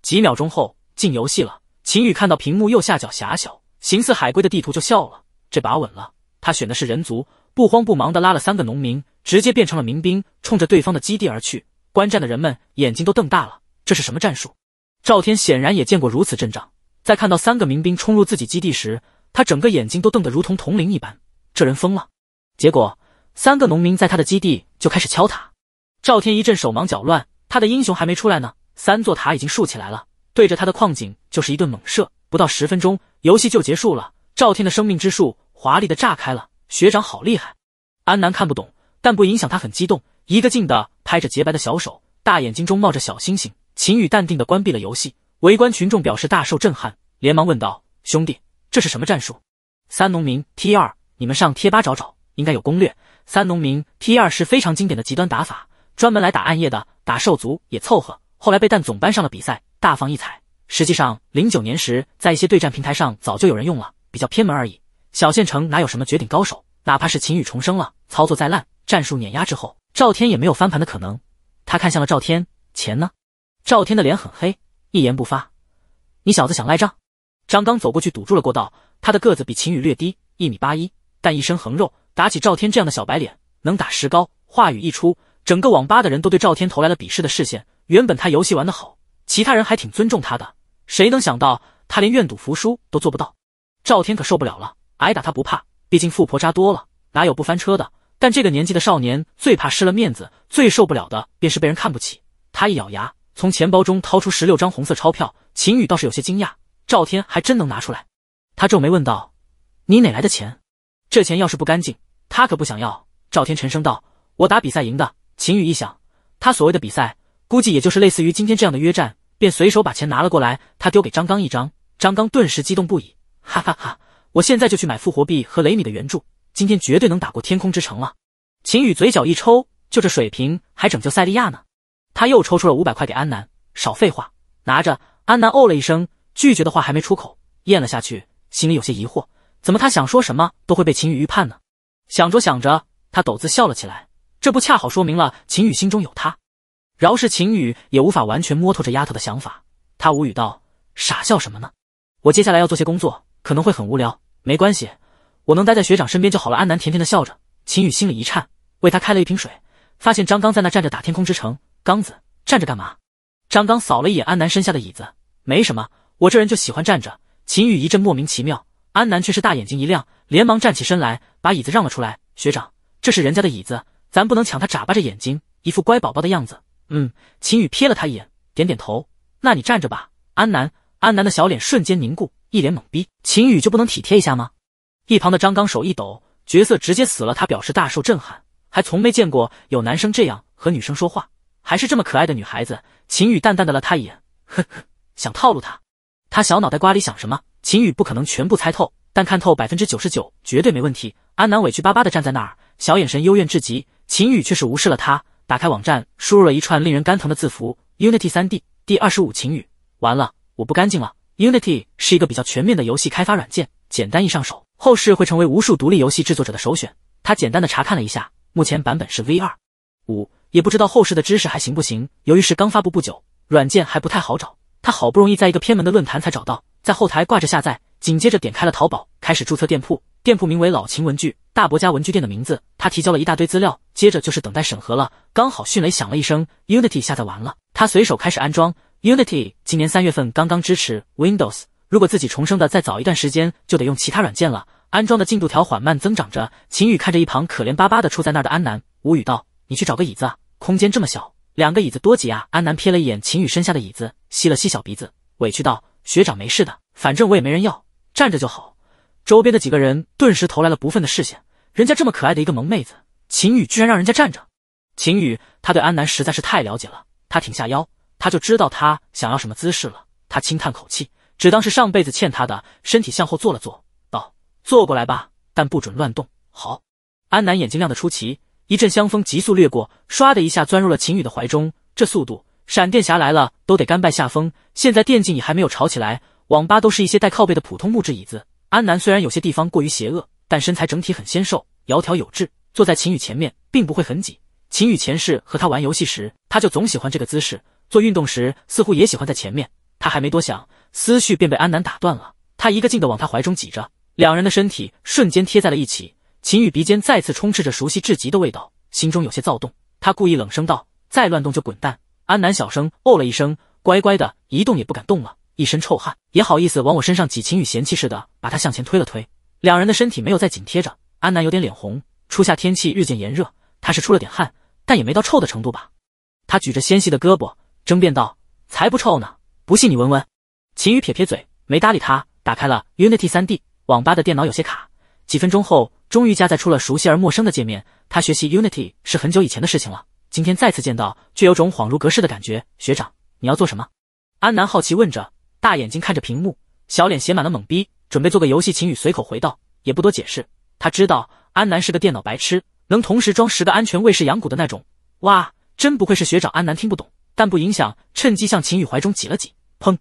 S1: 几秒钟后，进游戏了。秦宇看到屏幕右下角狭小、形似海龟的地图就笑了，这把稳了。他选的是人族，不慌不忙的拉了三个农民，直接变成了民兵，冲着对方的基地而去。观战的人们眼睛都瞪大了，这是什么战术？赵天显然也见过如此阵仗，在看到三个民兵冲入自己基地时，他整个眼睛都瞪得如同铜铃一般。这人疯了！结果三个农民在他的基地就开始敲塔，赵天一阵手忙脚乱，他的英雄还没出来呢，三座塔已经竖起来了。对着他的矿井就是一顿猛射，不到十分钟，游戏就结束了。赵天的生命之树华丽的炸开了，学长好厉害！安南看不懂，但不影响他很激动，一个劲的拍着洁白的小手，大眼睛中冒着小星星。秦羽淡定的关闭了游戏，围观群众表示大受震撼，连忙问道：“兄弟，这是什么战术？”三农民 T 二，你们上贴吧找找，应该有攻略。三农民 T 二是非常经典的极端打法，专门来打暗夜的，打兽族也凑合。后来被蛋总搬上了比赛。大放异彩。实际上，零九年时，在一些对战平台上早就有人用了，比较偏门而已。小县城哪有什么绝顶高手？哪怕是秦宇重生了，操作再烂，战术碾压之后，赵天也没有翻盘的可能。他看向了赵天：“钱呢？”赵天的脸很黑，一言不发。你小子想赖账？张刚走过去堵住了过道。他的个子比秦宇略低，一米八一，但一身横肉，打起赵天这样的小白脸能打石膏。话语一出，整个网吧的人都对赵天投来了鄙视的视线。原本他游戏玩的好。其他人还挺尊重他的，谁能想到他连愿赌服输都做不到？赵天可受不了了，挨打他不怕，毕竟富婆扎多了，哪有不翻车的？但这个年纪的少年最怕失了面子，最受不了的便是被人看不起。他一咬牙，从钱包中掏出十六张红色钞票。秦宇倒是有些惊讶，赵天还真能拿出来。他皱眉问道：“你哪来的钱？这钱要是不干净，他可不想要。”赵天沉声道：“我打比赛赢的。”秦宇一想，他所谓的比赛，估计也就是类似于今天这样的约战。便随手把钱拿了过来，他丢给张刚一张，张刚顿时激动不已，哈哈哈！我现在就去买复活币和雷米的援助，今天绝对能打过天空之城了。秦宇嘴角一抽，就这水平还拯救塞利亚呢？他又抽出了五百块给安南，少废话，拿着。安南哦了一声，拒绝的话还没出口，咽了下去，心里有些疑惑，怎么他想说什么都会被秦宇预判呢？想着想着，他抖字笑了起来，这不恰好说明了秦宇心中有他？饶是秦宇也无法完全摸透这丫头的想法，他无语道：“傻笑什么呢？我接下来要做些工作，可能会很无聊。没关系，我能待在学长身边就好了。”安南甜甜的笑着，秦宇心里一颤，为她开了一瓶水。发现张刚在那站着打天空之城，刚子站着干嘛？张刚扫了一眼安南身下的椅子，没什么，我这人就喜欢站着。秦宇一阵莫名其妙，安南却是大眼睛一亮，连忙站起身来，把椅子让了出来。学长，这是人家的椅子，咱不能抢。他眨巴着眼睛，一副乖宝宝的样子。嗯，秦宇瞥了他一眼，点点头。那你站着吧，安南。安南的小脸瞬间凝固，一脸懵逼。秦宇就不能体贴一下吗？一旁的张刚手一抖，角色直接死了，他表示大受震撼，还从没见过有男生这样和女生说话，还是这么可爱的女孩子。秦宇淡淡的了他一眼，呵呵，想套路他？他小脑袋瓜里想什么？秦宇不可能全部猜透，但看透百分之九十九绝对没问题。安南委屈巴巴的站在那儿，小眼神幽怨至极。秦宇却是无视了他。打开网站，输入了一串令人肝疼的字符：Unity 三 D 第二十五晴雨。完了，我不干净了。Unity 是一个比较全面的游戏开发软件，简单易上手，后世会成为无数独立游戏制作者的首选。他简单的查看了一下，目前版本是 V 二五，也不知道后世的知识还行不行。由于是刚发布不久，软件还不太好找，他好不容易在一个偏门的论坛才找到，在后台挂着下载，紧接着点开了淘宝。开始注册店铺，店铺名为老秦文具大伯家文具店的名字。他提交了一大堆资料，接着就是等待审核了。刚好迅雷响了一声，Unity 下载完了。他随手开始安装 Unity。今年三月份刚刚支持 Windows，如果自己重生的再早一段时间，就得用其他软件了。安装的进度条缓慢增长着。秦宇看着一旁可怜巴巴的杵在那的安南，无语道：“你去找个椅子，空间这么小，两个椅子多挤啊。”安南瞥了一眼秦宇身下的椅子，吸了吸小鼻子，委屈道：“学长没事的，反正我也没人要，站着就好。”周边的几个人顿时投来了不忿的视线，人家这么可爱的一个萌妹子，秦宇居然让人家站着。秦宇他对安南实在是太了解了，他挺下腰，他就知道他想要什么姿势了。他轻叹口气，只当是上辈子欠他的，身体向后坐了坐，道：“坐过来吧，但不准乱动。”好。安南眼睛亮的出奇，一阵香风急速掠过，唰的一下钻入了秦宇的怀中，这速度，闪电侠来了都得甘拜下风。现在电竞椅还没有吵起来，网吧都是一些带靠背的普通木质椅子。安南虽然有些地方过于邪恶，但身材整体很纤瘦，窈窕有致，坐在秦宇前面，并不会很挤。秦宇前世和他玩游戏时，他就总喜欢这个姿势，做运动时似乎也喜欢在前面。他还没多想，思绪便被安南打断了。他一个劲的往他怀中挤着，两人的身体瞬间贴在了一起。秦宇鼻尖再次充斥着熟悉至极的味道，心中有些躁动。他故意冷声道：“再乱动就滚蛋。”安南小声哦了一声，乖乖的一动也不敢动了。一身臭汗也好意思往我身上挤？秦宇嫌弃似的把他向前推了推，两人的身体没有再紧贴着。安南有点脸红。初夏天气日渐炎热，他是出了点汗，但也没到臭的程度吧？他举着纤细的胳膊争辩道：“才不臭呢！不信你闻闻。”秦宇撇撇嘴，没搭理他，打开了 Unity 3D。网吧的电脑有些卡，几分钟后终于加载出了熟悉而陌生的界面。他学习 Unity 是很久以前的事情了，今天再次见到，却有种恍如隔世的感觉。学长，你要做什么？安南好奇问着。大眼睛看着屏幕，小脸写满了懵逼，准备做个游戏。秦宇随口回道，也不多解释。他知道安南是个电脑白痴，能同时装十个安全卫士、养蛊的那种。哇，真不愧是学长！安南听不懂，但不影响，趁机向秦宇怀中挤了挤。砰！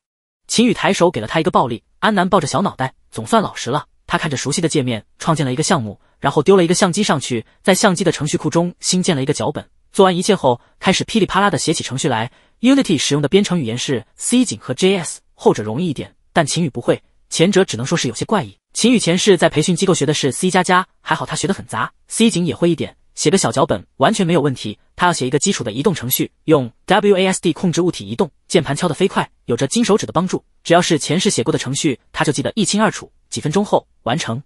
S1: 秦宇抬手给了他一个暴力。安南抱着小脑袋，总算老实了。他看着熟悉的界面，创建了一个项目，然后丢了一个相机上去，在相机的程序库中新建了一个脚本。做完一切后，开始噼里啪啦的写起程序来。Unity 使用的编程语言是 C 井和 J S。后者容易一点，但秦宇不会。前者只能说是有些怪异。秦宇前世在培训机构学的是 C 加加，还好他学的很杂，C 仅也会一点，写个小脚本完全没有问题。他要写一个基础的移动程序，用 W A S D 控制物体移动，键盘敲得飞快，有着金手指的帮助，只要是前世写过的程序，他就记得一清二楚。几分钟后完成，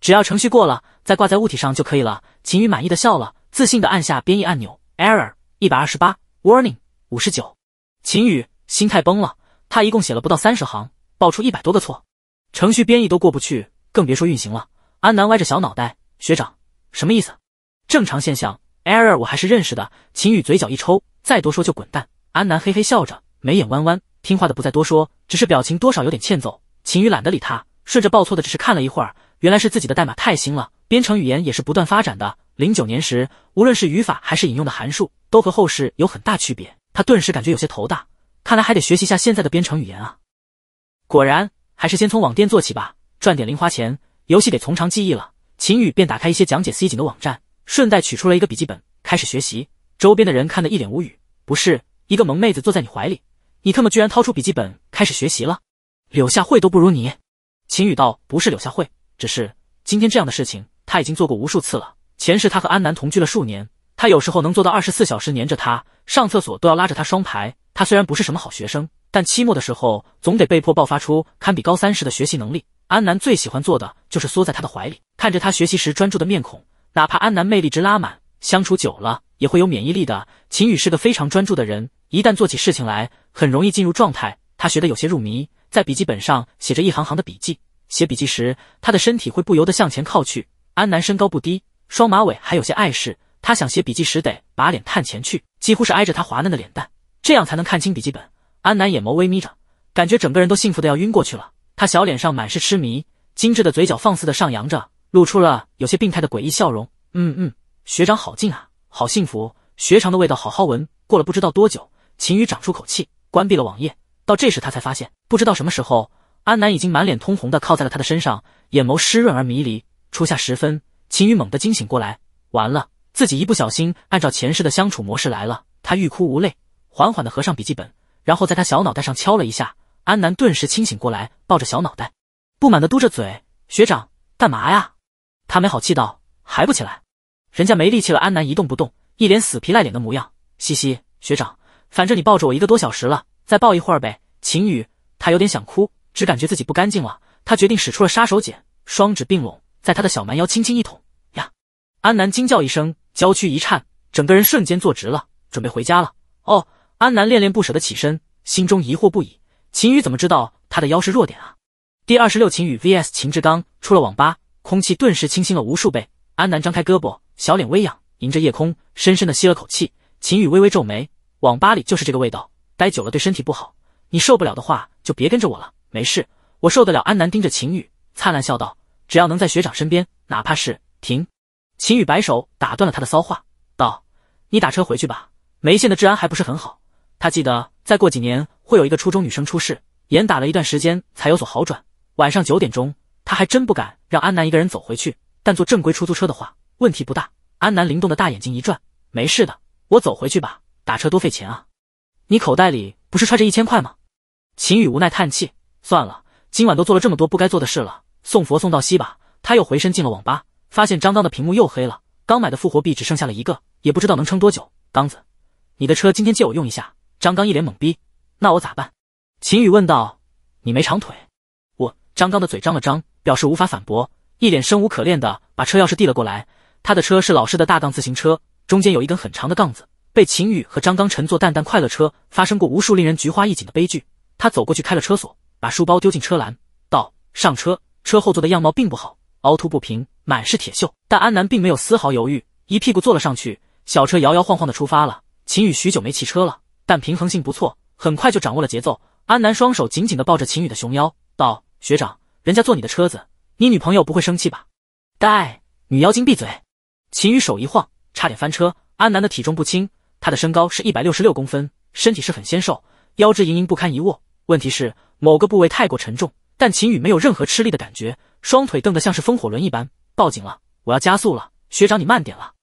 S1: 只要程序过了，再挂在物体上就可以了。秦宇满意的笑了，自信的按下编译按钮，Error 一百二十八，Warning 五十九。秦宇心态崩了。他一共写了不到三十行，报出一百多个错，程序编译都过不去，更别说运行了。安南歪着小脑袋，学长什么意思？正常现象，error 我还是认识的。秦宇嘴角一抽，再多说就滚蛋。安南嘿嘿笑着，眉眼弯弯，听话的不再多说，只是表情多少有点欠揍。秦宇懒得理他，顺着报错的只是看了一会儿，原来是自己的代码太新了，编程语言也是不断发展的。零九年时，无论是语法还是引用的函数，都和后世有很大区别。他顿时感觉有些头大。看来还得学习下现在的编程语言啊！果然还是先从网店做起吧，赚点零花钱。游戏得从长计议了。秦宇便打开一些讲解 C++ 的网站，顺带取出了一个笔记本，开始学习。周边的人看得一脸无语。不是，一个萌妹子坐在你怀里，你特么居然掏出笔记本开始学习了？柳夏慧都不如你。秦宇道：“不是柳夏慧，只是今天这样的事情他已经做过无数次了。前世他和安南同居了数年，他有时候能做到二十四小时黏着他，上厕所都要拉着他双排。”他虽然不是什么好学生，但期末的时候总得被迫爆发出堪比高三时的学习能力。安南最喜欢做的就是缩在他的怀里，看着他学习时专注的面孔。哪怕安南魅力值拉满，相处久了也会有免疫力的。秦宇是个非常专注的人，一旦做起事情来，很容易进入状态。他学得有些入迷，在笔记本上写着一行行的笔记。写笔记时，他的身体会不由得向前靠去。安南身高不低，双马尾还有些碍事，他想写笔记时得把脸探前去，几乎是挨着他滑嫩的脸蛋。这样才能看清笔记本。安南眼眸微眯着，感觉整个人都幸福的要晕过去了。他小脸上满是痴迷，精致的嘴角放肆的上扬着，露出了有些病态的诡异笑容。嗯嗯，学长好近啊，好幸福，学长的味道好好闻。过了不知道多久，秦宇长出口气，关闭了网页。到这时，他才发现，不知道什么时候，安南已经满脸通红的靠在了他的身上，眼眸湿润而迷离。初夏时分，秦宇猛地惊醒过来，完了，自己一不小心按照前世的相处模式来了。他欲哭无泪。缓缓的合上笔记本，然后在他小脑袋上敲了一下，安南顿时清醒过来，抱着小脑袋，不满的嘟着嘴：“学长，干嘛呀？”他没好气道：“还不起来？人家没力气了。”安南一动不动，一脸死皮赖脸的模样。嘻嘻，学长，反正你抱着我一个多小时了，再抱一会儿呗。秦宇，他有点想哭，只感觉自己不干净了。他决定使出了杀手锏，双指并拢，在他的小蛮腰轻轻一捅呀！安南惊叫一声，娇躯一颤，整个人瞬间坐直了，准备回家了。哦。安南恋恋不舍的起身，心中疑惑不已。秦宇怎么知道他的腰是弱点啊？第二十六，秦宇 vs 秦志刚出了网吧，空气顿时清新了无数倍。安南张开胳膊，小脸微痒，迎着夜空，深深的吸了口气。秦宇微微皱眉，网吧里就是这个味道，待久了对身体不好。你受不了的话，就别跟着我了。没事，我受得了。安南盯着秦宇，灿烂笑道：“只要能在学长身边，哪怕是……”停。秦宇摆手打断了他的骚话，道：“你打车回去吧，梅县的治安还不是很好。”他记得，再过几年会有一个初中女生出事，严打了一段时间才有所好转。晚上九点钟，他还真不敢让安南一个人走回去，但坐正规出租车的话问题不大。安南灵动的大眼睛一转：“没事的，我走回去吧。打车多费钱啊，你口袋里不是揣着一千块吗？”秦宇无奈叹气：“算了，今晚都做了这么多不该做的事了，送佛送到西吧。”他又回身进了网吧，发现张刚的屏幕又黑了，刚买的复活币只剩下了一个，也不知道能撑多久。刚子，你的车今天借我用一下。张刚一脸懵逼，那我咋办？秦宇问道。你没长腿？我张刚的嘴张了张，表示无法反驳，一脸生无可恋的把车钥匙递了过来。他的车是老式的大杠自行车，中间有一根很长的杠子。被秦宇和张刚乘坐蛋蛋快乐车发生过无数令人菊花一紧的悲剧。他走过去开了车锁，把书包丢进车篮，道上车。车后座的样貌并不好，凹凸不平，满是铁锈。但安南并没有丝毫犹豫，一屁股坐了上去。小车摇摇晃晃的出发了。秦宇许久没骑车了。但平衡性不错，很快就掌握了节奏。安南双手紧紧的抱着秦宇的熊腰，道：“学长，人家坐你的车子，你女朋友不会生气吧？”“呆女妖精，闭嘴！”秦宇手一晃，差点翻车。安南的体重不轻，她的身高是一百六十六公分，身体是很纤瘦，腰肢盈盈不堪一握。问题是某个部位太过沉重，但秦宇没有任何吃力的感觉，双腿蹬得像是风火轮一般。报警了，我要加速了，学长你慢点了。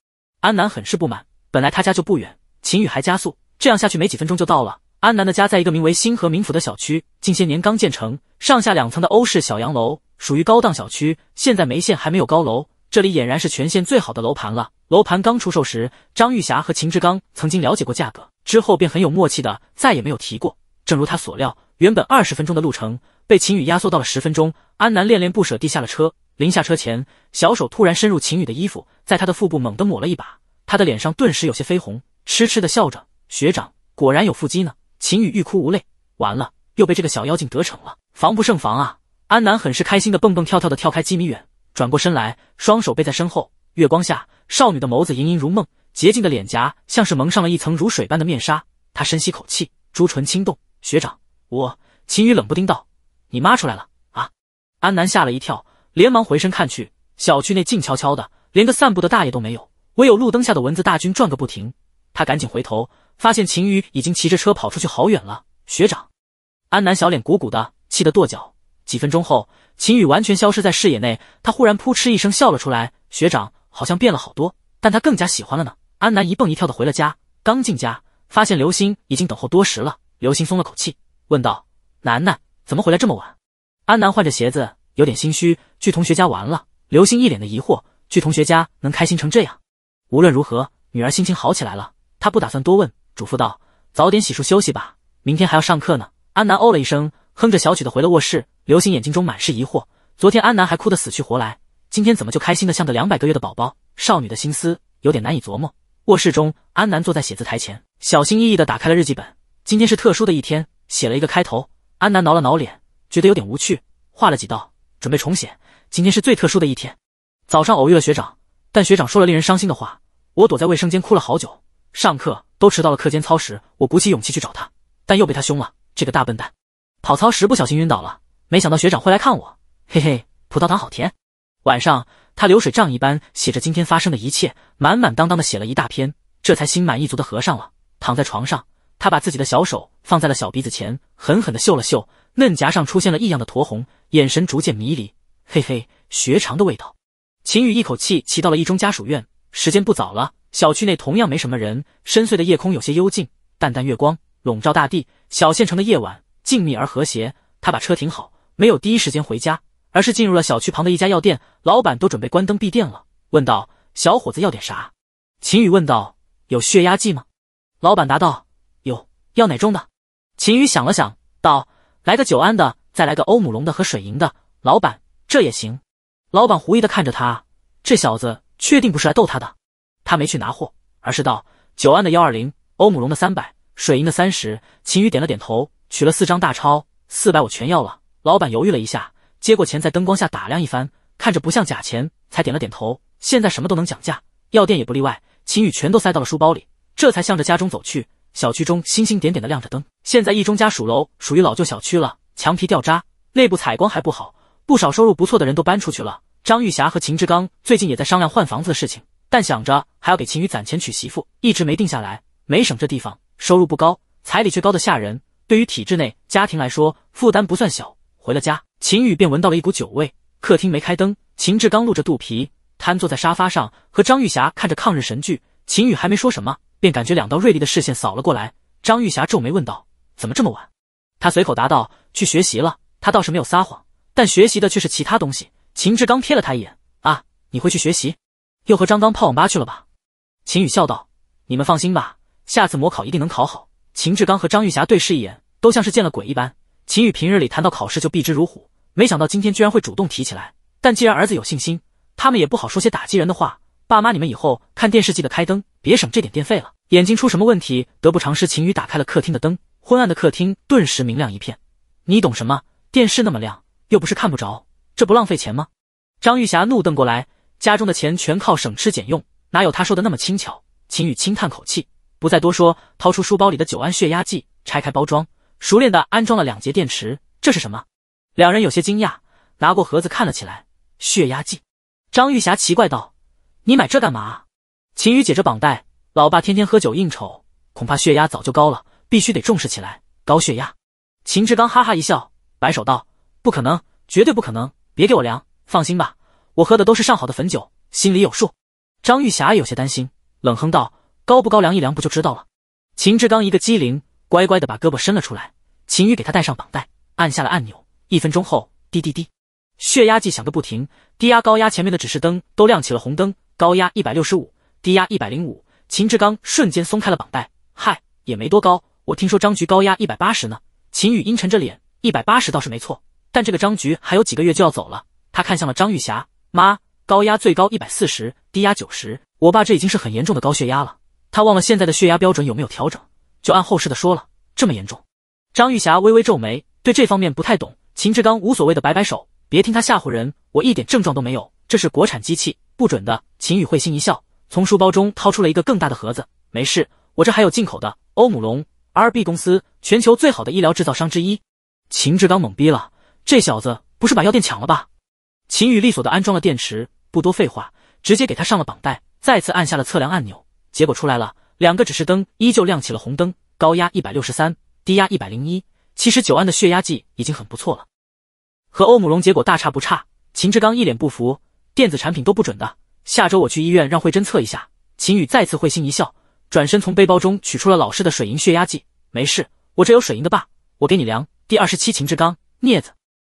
S1: 安南很是不满，本来他家就不远，秦宇还加速。这样下去没几分钟就到了。安南的家在一个名为星河名府的小区，近些年刚建成，上下两层的欧式小洋楼，属于高档小区。现在梅县还没有高楼，这里俨然是全县最好的楼盘了。楼盘刚出售时，张玉霞和秦志刚曾经了解过价格，之后便很有默契的再也没有提过。正如他所料，原本二十分钟的路程被秦宇压缩到了十分钟。安南恋恋不舍地下了车，临下车前，小手突然伸入秦宇的衣服，在他的腹部猛地抹了一把，他的脸上顿时有些绯红，痴痴的笑着。学长果然有腹肌呢，秦宇欲哭无泪。完了，又被这个小妖精得逞了，防不胜防啊！安南很是开心的蹦蹦跳跳的跳开几米远，转过身来，双手背在身后，月光下，少女的眸子盈盈如梦，洁净的脸颊像是蒙上了一层如水般的面纱。她深吸口气，朱唇轻动：“学长，我……”秦宇冷不丁道：“你妈出来了啊！”安南吓了一跳，连忙回身看去，小区内静悄悄的，连个散步的大爷都没有，唯有路灯下的蚊子大军转个不停。他赶紧回头，发现秦宇已经骑着车跑出去好远了。学长，安南小脸鼓鼓的，气得跺脚。几分钟后，秦宇完全消失在视野内。他忽然扑哧一声笑了出来。学长好像变了好多，但他更加喜欢了呢。安南一蹦一跳的回了家。刚进家，发现刘星已经等候多时了。刘星松了口气，问道：“楠楠怎么回来这么晚？”安南换着鞋子，有点心虚，去同学家玩了。刘星一脸的疑惑，去同学家能开心成这样？无论如何，女儿心情好起来了。他不打算多问，嘱咐道：“早点洗漱休息吧，明天还要上课呢。”安南哦了一声，哼着小曲的回了卧室。刘星眼睛中满是疑惑：昨天安南还哭得死去活来，今天怎么就开心的像个两百个月的宝宝？少女的心思有点难以琢磨。卧室中，安南坐在写字台前，小心翼翼的打开了日记本。今天是特殊的一天，写了一个开头。安南挠了挠脸，觉得有点无趣，划了几道，准备重写。今天是最特殊的一天，早上偶遇了学长，但学长说了令人伤心的话，我躲在卫生间哭了好久。上课都迟到了，课间操时我鼓起勇气去找他，但又被他凶了。这个大笨蛋，跑操时不小心晕倒了，没想到学长会来看我，嘿嘿，葡萄糖好甜。晚上他流水账一般写着今天发生的一切，满满当当的写了一大篇，这才心满意足的合上了，躺在床上，他把自己的小手放在了小鼻子前，狠狠的嗅了嗅，嫩颊上出现了异样的酡红，眼神逐渐迷离，嘿嘿，学长的味道。秦宇一口气骑到了一中家属院，时间不早了。小区内同样没什么人，深邃的夜空有些幽静，淡淡月光笼罩大地。小县城的夜晚静谧而和谐。他把车停好，没有第一时间回家，而是进入了小区旁的一家药店。老板都准备关灯闭店了，问道：“小伙子，要点啥？”秦宇问道：“有血压计吗？”老板答道：“有，要哪种的？”秦宇想了想，道：“来个九安的，再来个欧姆龙的和水银的。”老板：“这也行。”老板狐疑的看着他，这小子确定不是来逗他的？他没去拿货，而是道：“九安的幺二零，欧姆龙的三百，水银的三十。”秦宇点了点头，取了四张大钞，四百我全要了。老板犹豫了一下，接过钱，在灯光下打量一番，看着不像假钱，才点了点头。现在什么都能讲价，药店也不例外。秦宇全都塞到了书包里，这才向着家中走去。小区中星星点点的亮着灯，现在一中家属楼属于老旧小区了，墙皮掉渣，内部采光还不好，不少收入不错的人都搬出去了。张玉霞和秦志刚最近也在商量换房子的事情。但想着还要给秦宇攒钱娶媳妇，一直没定下来。没省这地方收入不高，彩礼却高的吓人，对于体制内家庭来说负担不算小。回了家，秦宇便闻到了一股酒味。客厅没开灯，秦志刚露着肚皮瘫坐在沙发上，和张玉霞看着抗日神剧。秦宇还没说什么，便感觉两道锐利的视线扫了过来。张玉霞皱眉问道：“怎么这么晚？”他随口答道：“去学习了。”他倒是没有撒谎，但学习的却是其他东西。秦志刚瞥了他一眼：“啊，你会去学习？”又和张刚泡网吧去了吧？秦宇笑道：“你们放心吧，下次模考一定能考好。”秦志刚和张玉霞对视一眼，都像是见了鬼一般。秦宇平日里谈到考试就避之如虎，没想到今天居然会主动提起来。但既然儿子有信心，他们也不好说些打击人的话。爸妈，你们以后看电视剧的开灯，别省这点电费了。眼睛出什么问题，得不偿失。秦宇打开了客厅的灯，昏暗的客厅顿时明亮一片。你懂什么？电视那么亮，又不是看不着，这不浪费钱吗？张玉霞怒瞪过来。家中的钱全靠省吃俭用，哪有他说的那么轻巧？秦宇轻叹口气，不再多说，掏出书包里的九安血压计，拆开包装，熟练的安装了两节电池。这是什么？两人有些惊讶，拿过盒子看了起来。血压计。张玉霞奇怪道：“你买这干嘛？”秦宇解着绑带，老爸天天喝酒应酬，恐怕血压早就高了，必须得重视起来。高血压。秦志刚哈哈一笑，摆手道：“不可能，绝对不可能，别给我量，放心吧。”我喝的都是上好的汾酒，心里有数。张玉霞有些担心，冷哼道：“高不高，量一量不就知道了。”秦志刚一个机灵，乖乖的把胳膊伸了出来。秦宇给他戴上绑带，按下了按钮。一分钟后，滴滴滴，血压计响个不停，低压、高压前面的指示灯都亮起了红灯。高压一百六十五，低压一百零五。秦志刚瞬间松开了绑带，嗨，也没多高。我听说张局高压一百八十呢。秦宇阴沉着脸：“一百八十倒是没错，但这个张局还有几个月就要走了。”他看向了张玉霞。妈，高压最高一百四十，低压九十。我爸这已经是很严重的高血压了。他忘了现在的血压标准有没有调整，就按后世的说了，这么严重。张玉霞微微皱眉，对这方面不太懂。秦志刚无所谓的摆摆手，别听他吓唬人，我一点症状都没有。这是国产机器不准的。秦宇会心一笑，从书包中掏出了一个更大的盒子。没事，我这还有进口的欧姆龙 R B 公司，全球最好的医疗制造商之一。秦志刚懵逼了，这小子不是把药店抢了吧？秦宇利索的安装了电池，不多废话，直接给他上了绑带，再次按下了测量按钮，结果出来了，两个指示灯依旧亮起了红灯，高压一百六十三，低压一百零一，实十九安的血压计已经很不错了，和欧姆龙结果大差不差。秦志刚一脸不服，电子产品都不准的，下周我去医院让慧珍测一下。秦宇再次会心一笑，转身从背包中取出了老式的水银血压计，没事，我这有水银的吧，我给你量。第二十七，秦志刚镊子，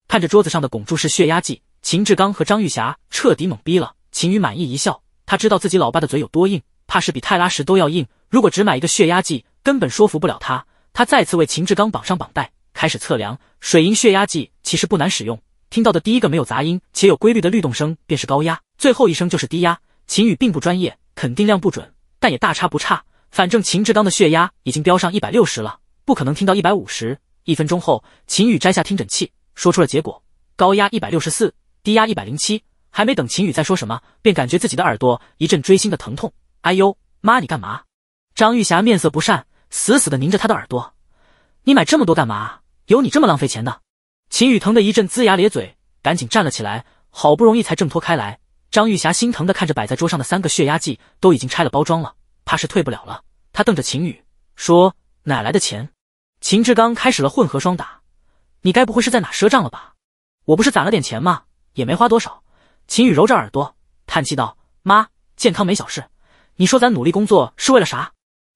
S1: 看着桌子上的汞柱式血压计。秦志刚和张玉霞彻底懵逼了。秦宇满意一笑，他知道自己老爸的嘴有多硬，怕是比泰拉石都要硬。如果只买一个血压计，根本说服不了他。他再次为秦志刚绑上绑带，开始测量。水银血压计其实不难使用，听到的第一个没有杂音且有规律的律动声便是高压，最后一声就是低压。秦宇并不专业，肯定量不准，但也大差不差。反正秦志刚的血压已经飙上一百六十了，不可能听到一百五十。一分钟后，秦宇摘下听诊器，说出了结果：高压一百六十四。低压一百零七，还没等秦宇再说什么，便感觉自己的耳朵一阵锥心的疼痛。哎呦妈！你干嘛？张玉霞面色不善，死死的拧着他的耳朵。你买这么多干嘛？有你这么浪费钱的？秦宇疼得一阵龇牙咧嘴，赶紧站了起来，好不容易才挣脱开来。张玉霞心疼的看着摆在桌上的三个血压计，都已经拆了包装了，怕是退不了了。她瞪着秦宇说：“哪来的钱？”秦志刚开始了混合双打，你该不会是在哪赊账了吧？我不是攒了点钱吗？也没花多少。秦宇揉着耳朵，叹气道：“妈，健康没小事。你说咱努力工作是为了啥？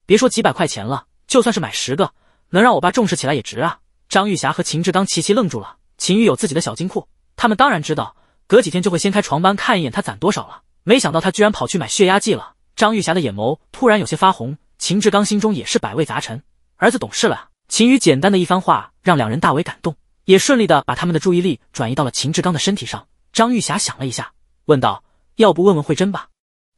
S1: 别说几百块钱了，就算是买十个，能让我爸重视起来也值啊。”张玉霞和秦志刚齐齐愣住了。秦宇有自己的小金库，他们当然知道，隔几天就会掀开床单看一眼他攒多少了。没想到他居然跑去买血压计了。张玉霞的眼眸突然有些发红，秦志刚心中也是百味杂陈。儿子懂事了秦宇简单的一番话，让两人大为感动。也顺利的把他们的注意力转移到了秦志刚的身体上。张玉霞想了一下，问道：“要不问问慧珍吧？”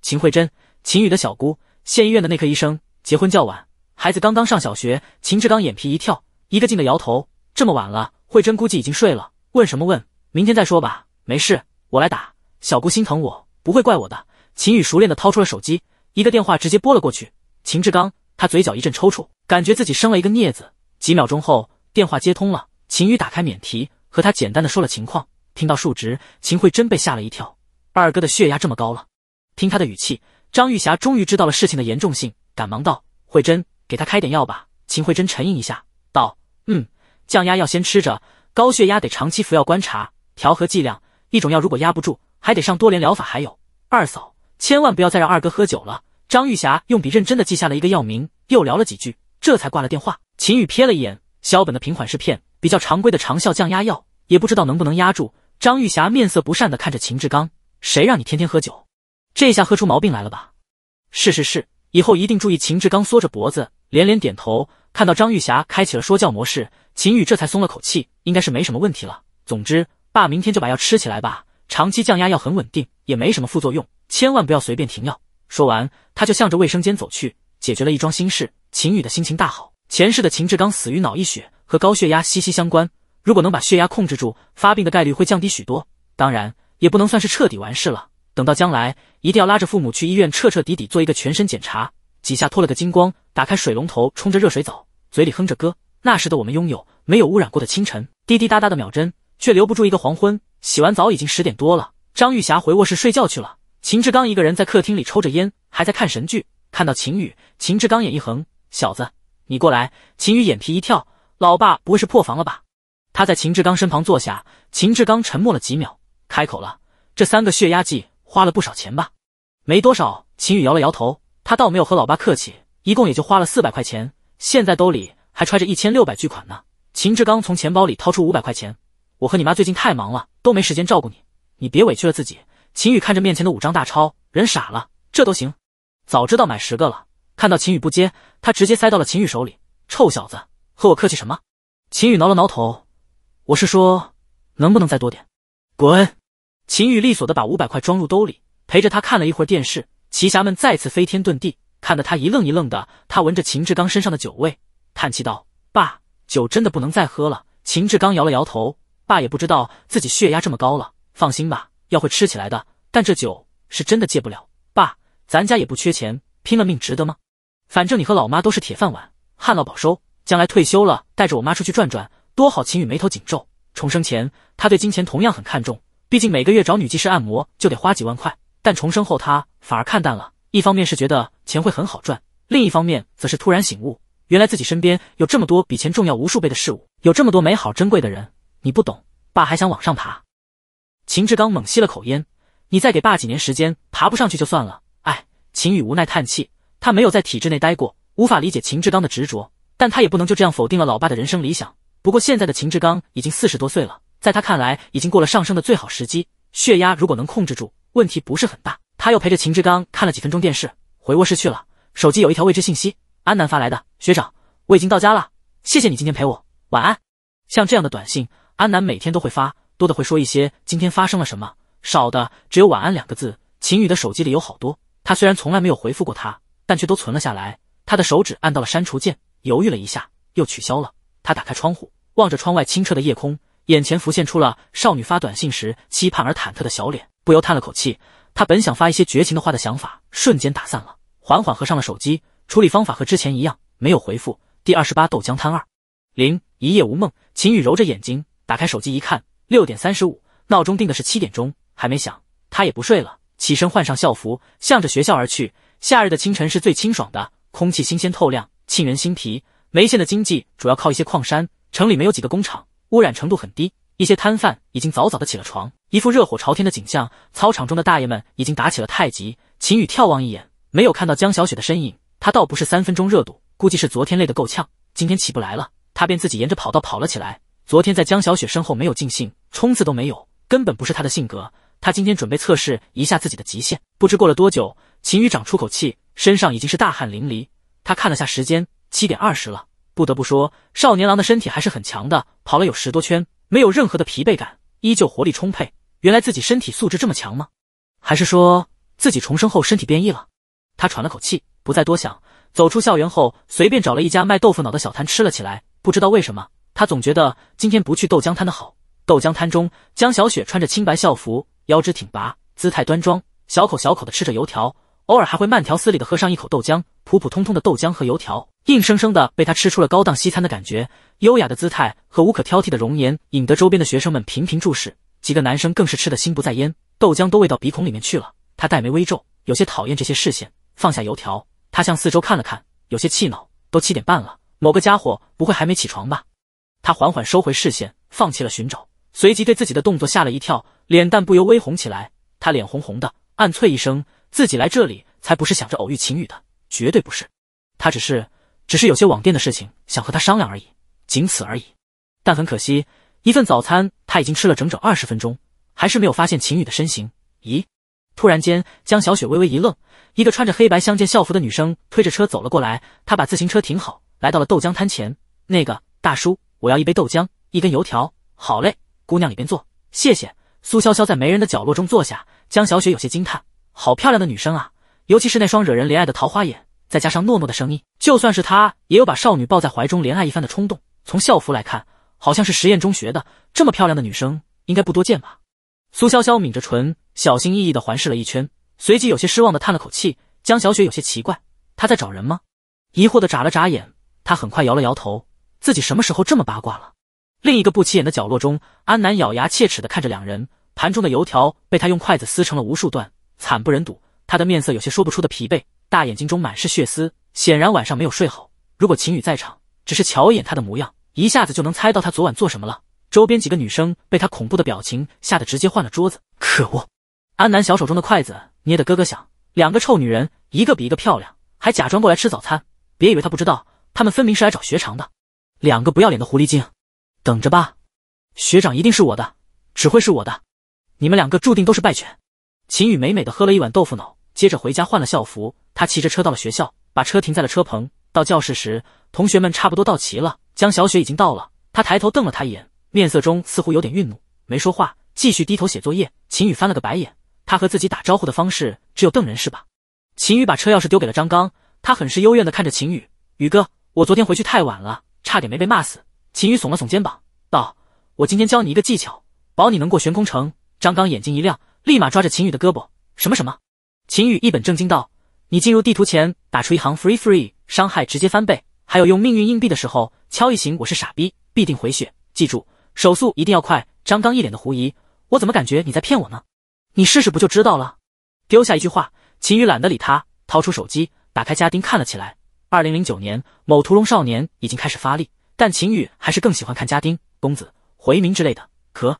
S1: 秦慧珍，秦宇的小姑，县医院的内科医生，结婚较晚，孩子刚刚上小学。秦志刚眼皮一跳，一个劲的摇头：“这么晚了，慧珍估计已经睡了，问什么问？明天再说吧，没事，我来打。”小姑心疼我，不会怪我的。秦宇熟练的掏出了手机，一个电话直接拨了过去。秦志刚，他嘴角一阵抽搐，感觉自己生了一个孽子。几秒钟后，电话接通了。秦宇打开免提，和他简单的说了情况。听到数值，秦慧真被吓了一跳。二哥的血压这么高了？听他的语气，张玉霞终于知道了事情的严重性，赶忙道：“慧珍，给他开点药吧。”秦慧珍沉吟一下，道：“嗯，降压药先吃着。高血压得长期服药观察，调和剂量。一种药如果压不住，还得上多联疗法。还有，二嫂，千万不要再让二哥喝酒了。”张玉霞用笔认真的记下了一个药名，又聊了几句，这才挂了电话。秦宇瞥了一眼肖本的平缓式片。比较常规的长效降压药，也不知道能不能压住。张玉霞面色不善的看着秦志刚，谁让你天天喝酒，这下喝出毛病来了吧？是是是，以后一定注意。秦志刚缩着脖子连连点头。看到张玉霞开启了说教模式，秦宇这才松了口气，应该是没什么问题了。总之，爸，明天就把药吃起来吧。长期降压药很稳定，也没什么副作用，千万不要随便停药。说完，他就向着卫生间走去，解决了一桩心事。秦宇的心情大好。前世的秦志刚死于脑溢血。和高血压息息相关，如果能把血压控制住，发病的概率会降低许多。当然，也不能算是彻底完事了。等到将来，一定要拉着父母去医院彻彻底底做一个全身检查。几下脱了个精光，打开水龙头冲着热水澡，嘴里哼着歌。那时的我们拥有没有污染过的清晨，滴滴答答的秒针，却留不住一个黄昏。洗完澡已经十点多了，张玉霞回卧室睡觉去了。秦志刚一个人在客厅里抽着烟，还在看神剧。看到秦宇，秦志刚眼一横：“小子，你过来。”秦宇眼皮一跳。老爸不会是破防了吧？他在秦志刚身旁坐下，秦志刚沉默了几秒，开口了：“这三个血压计花了不少钱吧？”“没多少。”秦宇摇了摇头，他倒没有和老爸客气，一共也就花了四百块钱。现在兜里还揣着一千六百巨款呢。秦志刚从钱包里掏出五百块钱：“我和你妈最近太忙了，都没时间照顾你，你别委屈了自己。”秦宇看着面前的五张大钞，人傻了：“这都行？早知道买十个了。”看到秦宇不接，他直接塞到了秦宇手里：“臭小子！”和我客气什么？秦宇挠了挠头，我是说，能不能再多点？滚！秦宇利索的把五百块装入兜里，陪着他看了一会电视。奇侠们再次飞天遁地，看得他一愣一愣的。他闻着秦志刚身上的酒味，叹气道：“爸，酒真的不能再喝了。”秦志刚摇了摇头：“爸也不知道自己血压这么高了，放心吧，药会吃起来的。但这酒是真的戒不了。爸，咱家也不缺钱，拼了命值得吗？反正你和老妈都是铁饭碗，旱涝保收。”将来退休了，带着我妈出去转转，多好！秦宇眉头紧皱。重生前，他对金钱同样很看重，毕竟每个月找女技师按摩就得花几万块。但重生后，他反而看淡了。一方面是觉得钱会很好赚，另一方面则是突然醒悟，原来自己身边有这么多比钱重要无数倍的事物，有这么多美好珍贵的人。你不懂，爸还想往上爬。秦志刚猛吸了口烟：“你再给爸几年时间，爬不上去就算了。”哎，秦宇无奈叹气，他没有在体制内待过，无法理解秦志刚的执着。但他也不能就这样否定了老爸的人生理想。不过现在的秦志刚已经四十多岁了，在他看来已经过了上升的最好时机。血压如果能控制住，问题不是很大。他又陪着秦志刚看了几分钟电视，回卧室去了。手机有一条未知信息，安南发来的：“学长，我已经到家了，谢谢你今天陪我，晚安。”像这样的短信，安南每天都会发，多的会说一些今天发生了什么，少的只有晚安两个字。秦宇的手机里有好多，他虽然从来没有回复过他，但却都存了下来。他的手指按到了删除键。犹豫了一下，又取消了。他打开窗户，望着窗外清澈的夜空，眼前浮现出了少女发短信时期盼而忐忑的小脸，不由叹了口气。他本想发一些绝情的话的想法瞬间打散了，缓缓合上了手机。处理方法和之前一样，没有回复。第二十八豆浆摊二零一夜无梦，秦宇揉着眼睛，打开手机一看，六点三十五，闹钟定的是七点钟，还没响，他也不睡了，起身换上校服，向着学校而去。夏日的清晨是最清爽的，空气新鲜透亮。沁人心脾。眉县的经济主要靠一些矿山，城里没有几个工厂，污染程度很低。一些摊贩已经早早的起了床，一副热火朝天的景象。操场中的大爷们已经打起了太极。秦宇眺望一眼，没有看到江小雪的身影。他倒不是三分钟热度，估计是昨天累得够呛，今天起不来了。他便自己沿着跑道跑了起来。昨天在江小雪身后没有尽兴，冲刺都没有，根本不是他的性格。他今天准备测试一下自己的极限。不知过了多久，秦宇长出口气，身上已经是大汗淋漓。他看了下时间，七点二十了。不得不说，少年郎的身体还是很强的，跑了有十多圈，没有任何的疲惫感，依旧活力充沛。原来自己身体素质这么强吗？还是说自己重生后身体变异了？他喘了口气，不再多想，走出校园后，随便找了一家卖豆腐脑的小摊吃了起来。不知道为什么，他总觉得今天不去豆浆摊的好。豆浆摊中，江小雪穿着清白校服，腰肢挺拔，姿态端庄，小口小口的吃着油条。偶尔还会慢条斯理地喝上一口豆浆，普普通通的豆浆和油条，硬生生的被他吃出了高档西餐的感觉。优雅的姿态和无可挑剔的容颜，引得周边的学生们频频注视。几个男生更是吃得心不在焉，豆浆都喂到鼻孔里面去了。他黛眉微皱，有些讨厌这些视线，放下油条，他向四周看了看，有些气恼。都七点半了，某个家伙不会还没起床吧？他缓缓收回视线，放弃了寻找，随即对自己的动作吓了一跳，脸蛋不由微红起来。他脸红红的。暗啐一声，自己来这里才不是想着偶遇秦宇的，绝对不是。他只是，只是有些网店的事情想和他商量而已，仅此而已。但很可惜，一份早餐他已经吃了整整二十分钟，还是没有发现秦宇的身形。咦？突然间，江小雪微微一愣，一个穿着黑白相间校服的女生推着车走了过来。她把自行车停好，来到了豆浆摊前。那个大叔，我要一杯豆浆，一根油条。好嘞，姑娘里边坐，谢谢。苏潇潇在没人的角落中坐下。江小雪有些惊叹：“好漂亮的女生啊，尤其是那双惹人怜爱的桃花眼，再加上糯糯的声音，就算是她也有把少女抱在怀中怜爱一番的冲动。”从校服来看，好像是实验中学的，这么漂亮的女生应该不多见吧？苏潇潇抿着唇，小心翼翼地环视了一圈，随即有些失望地叹了口气。江小雪有些奇怪：“她在找人吗？”疑惑地眨了眨眼，她很快摇了摇头：“自己什么时候这么八卦了？”另一个不起眼的角落中，安南咬牙切齿地看着两人。盘中的油条被他用筷子撕成了无数段，惨不忍睹。他的面色有些说不出的疲惫，大眼睛中满是血丝，显然晚上没有睡好。如果秦宇在场，只是瞧一眼他的模样，一下子就能猜到他昨晚做什么了。周边几个女生被他恐怖的表情吓得直接换了桌子。可恶！安南小手中的筷子捏得咯咯响。两个臭女人，一个比一个漂亮，还假装过来吃早餐。别以为他不知道，她们分明是来找学长的。两个不要脸的狐狸精，等着吧，学长一定是我的，只会是我的。你们两个注定都是败犬。秦宇美美的喝了一碗豆腐脑，接着回家换了校服。他骑着车到了学校，把车停在了车棚。到教室时，同学们差不多到齐了。江小雪已经到了，他抬头瞪了他一眼，面色中似乎有点愠怒，没说话，继续低头写作业。秦宇翻了个白眼，他和自己打招呼的方式只有瞪人是吧？秦宇把车钥匙丢给了张刚，他很是幽怨的看着秦宇，宇哥，我昨天回去太晚了，差点没被骂死。秦宇耸了耸肩膀，道：“我今天教你一个技巧，保你能过悬空城。”张刚眼睛一亮，立马抓着秦宇的胳膊。什么什么？秦宇一本正经道：“你进入地图前打出一行 free free，伤害直接翻倍。还有用命运硬币的时候，敲一行我是傻逼，必定回血。记住，手速一定要快。”张刚一脸的狐疑，我怎么感觉你在骗我呢？你试试不就知道了？丢下一句话，秦宇懒得理他，掏出手机打开家丁看了起来。二零零九年，某屠龙少年已经开始发力，但秦宇还是更喜欢看家丁公子回民之类的。可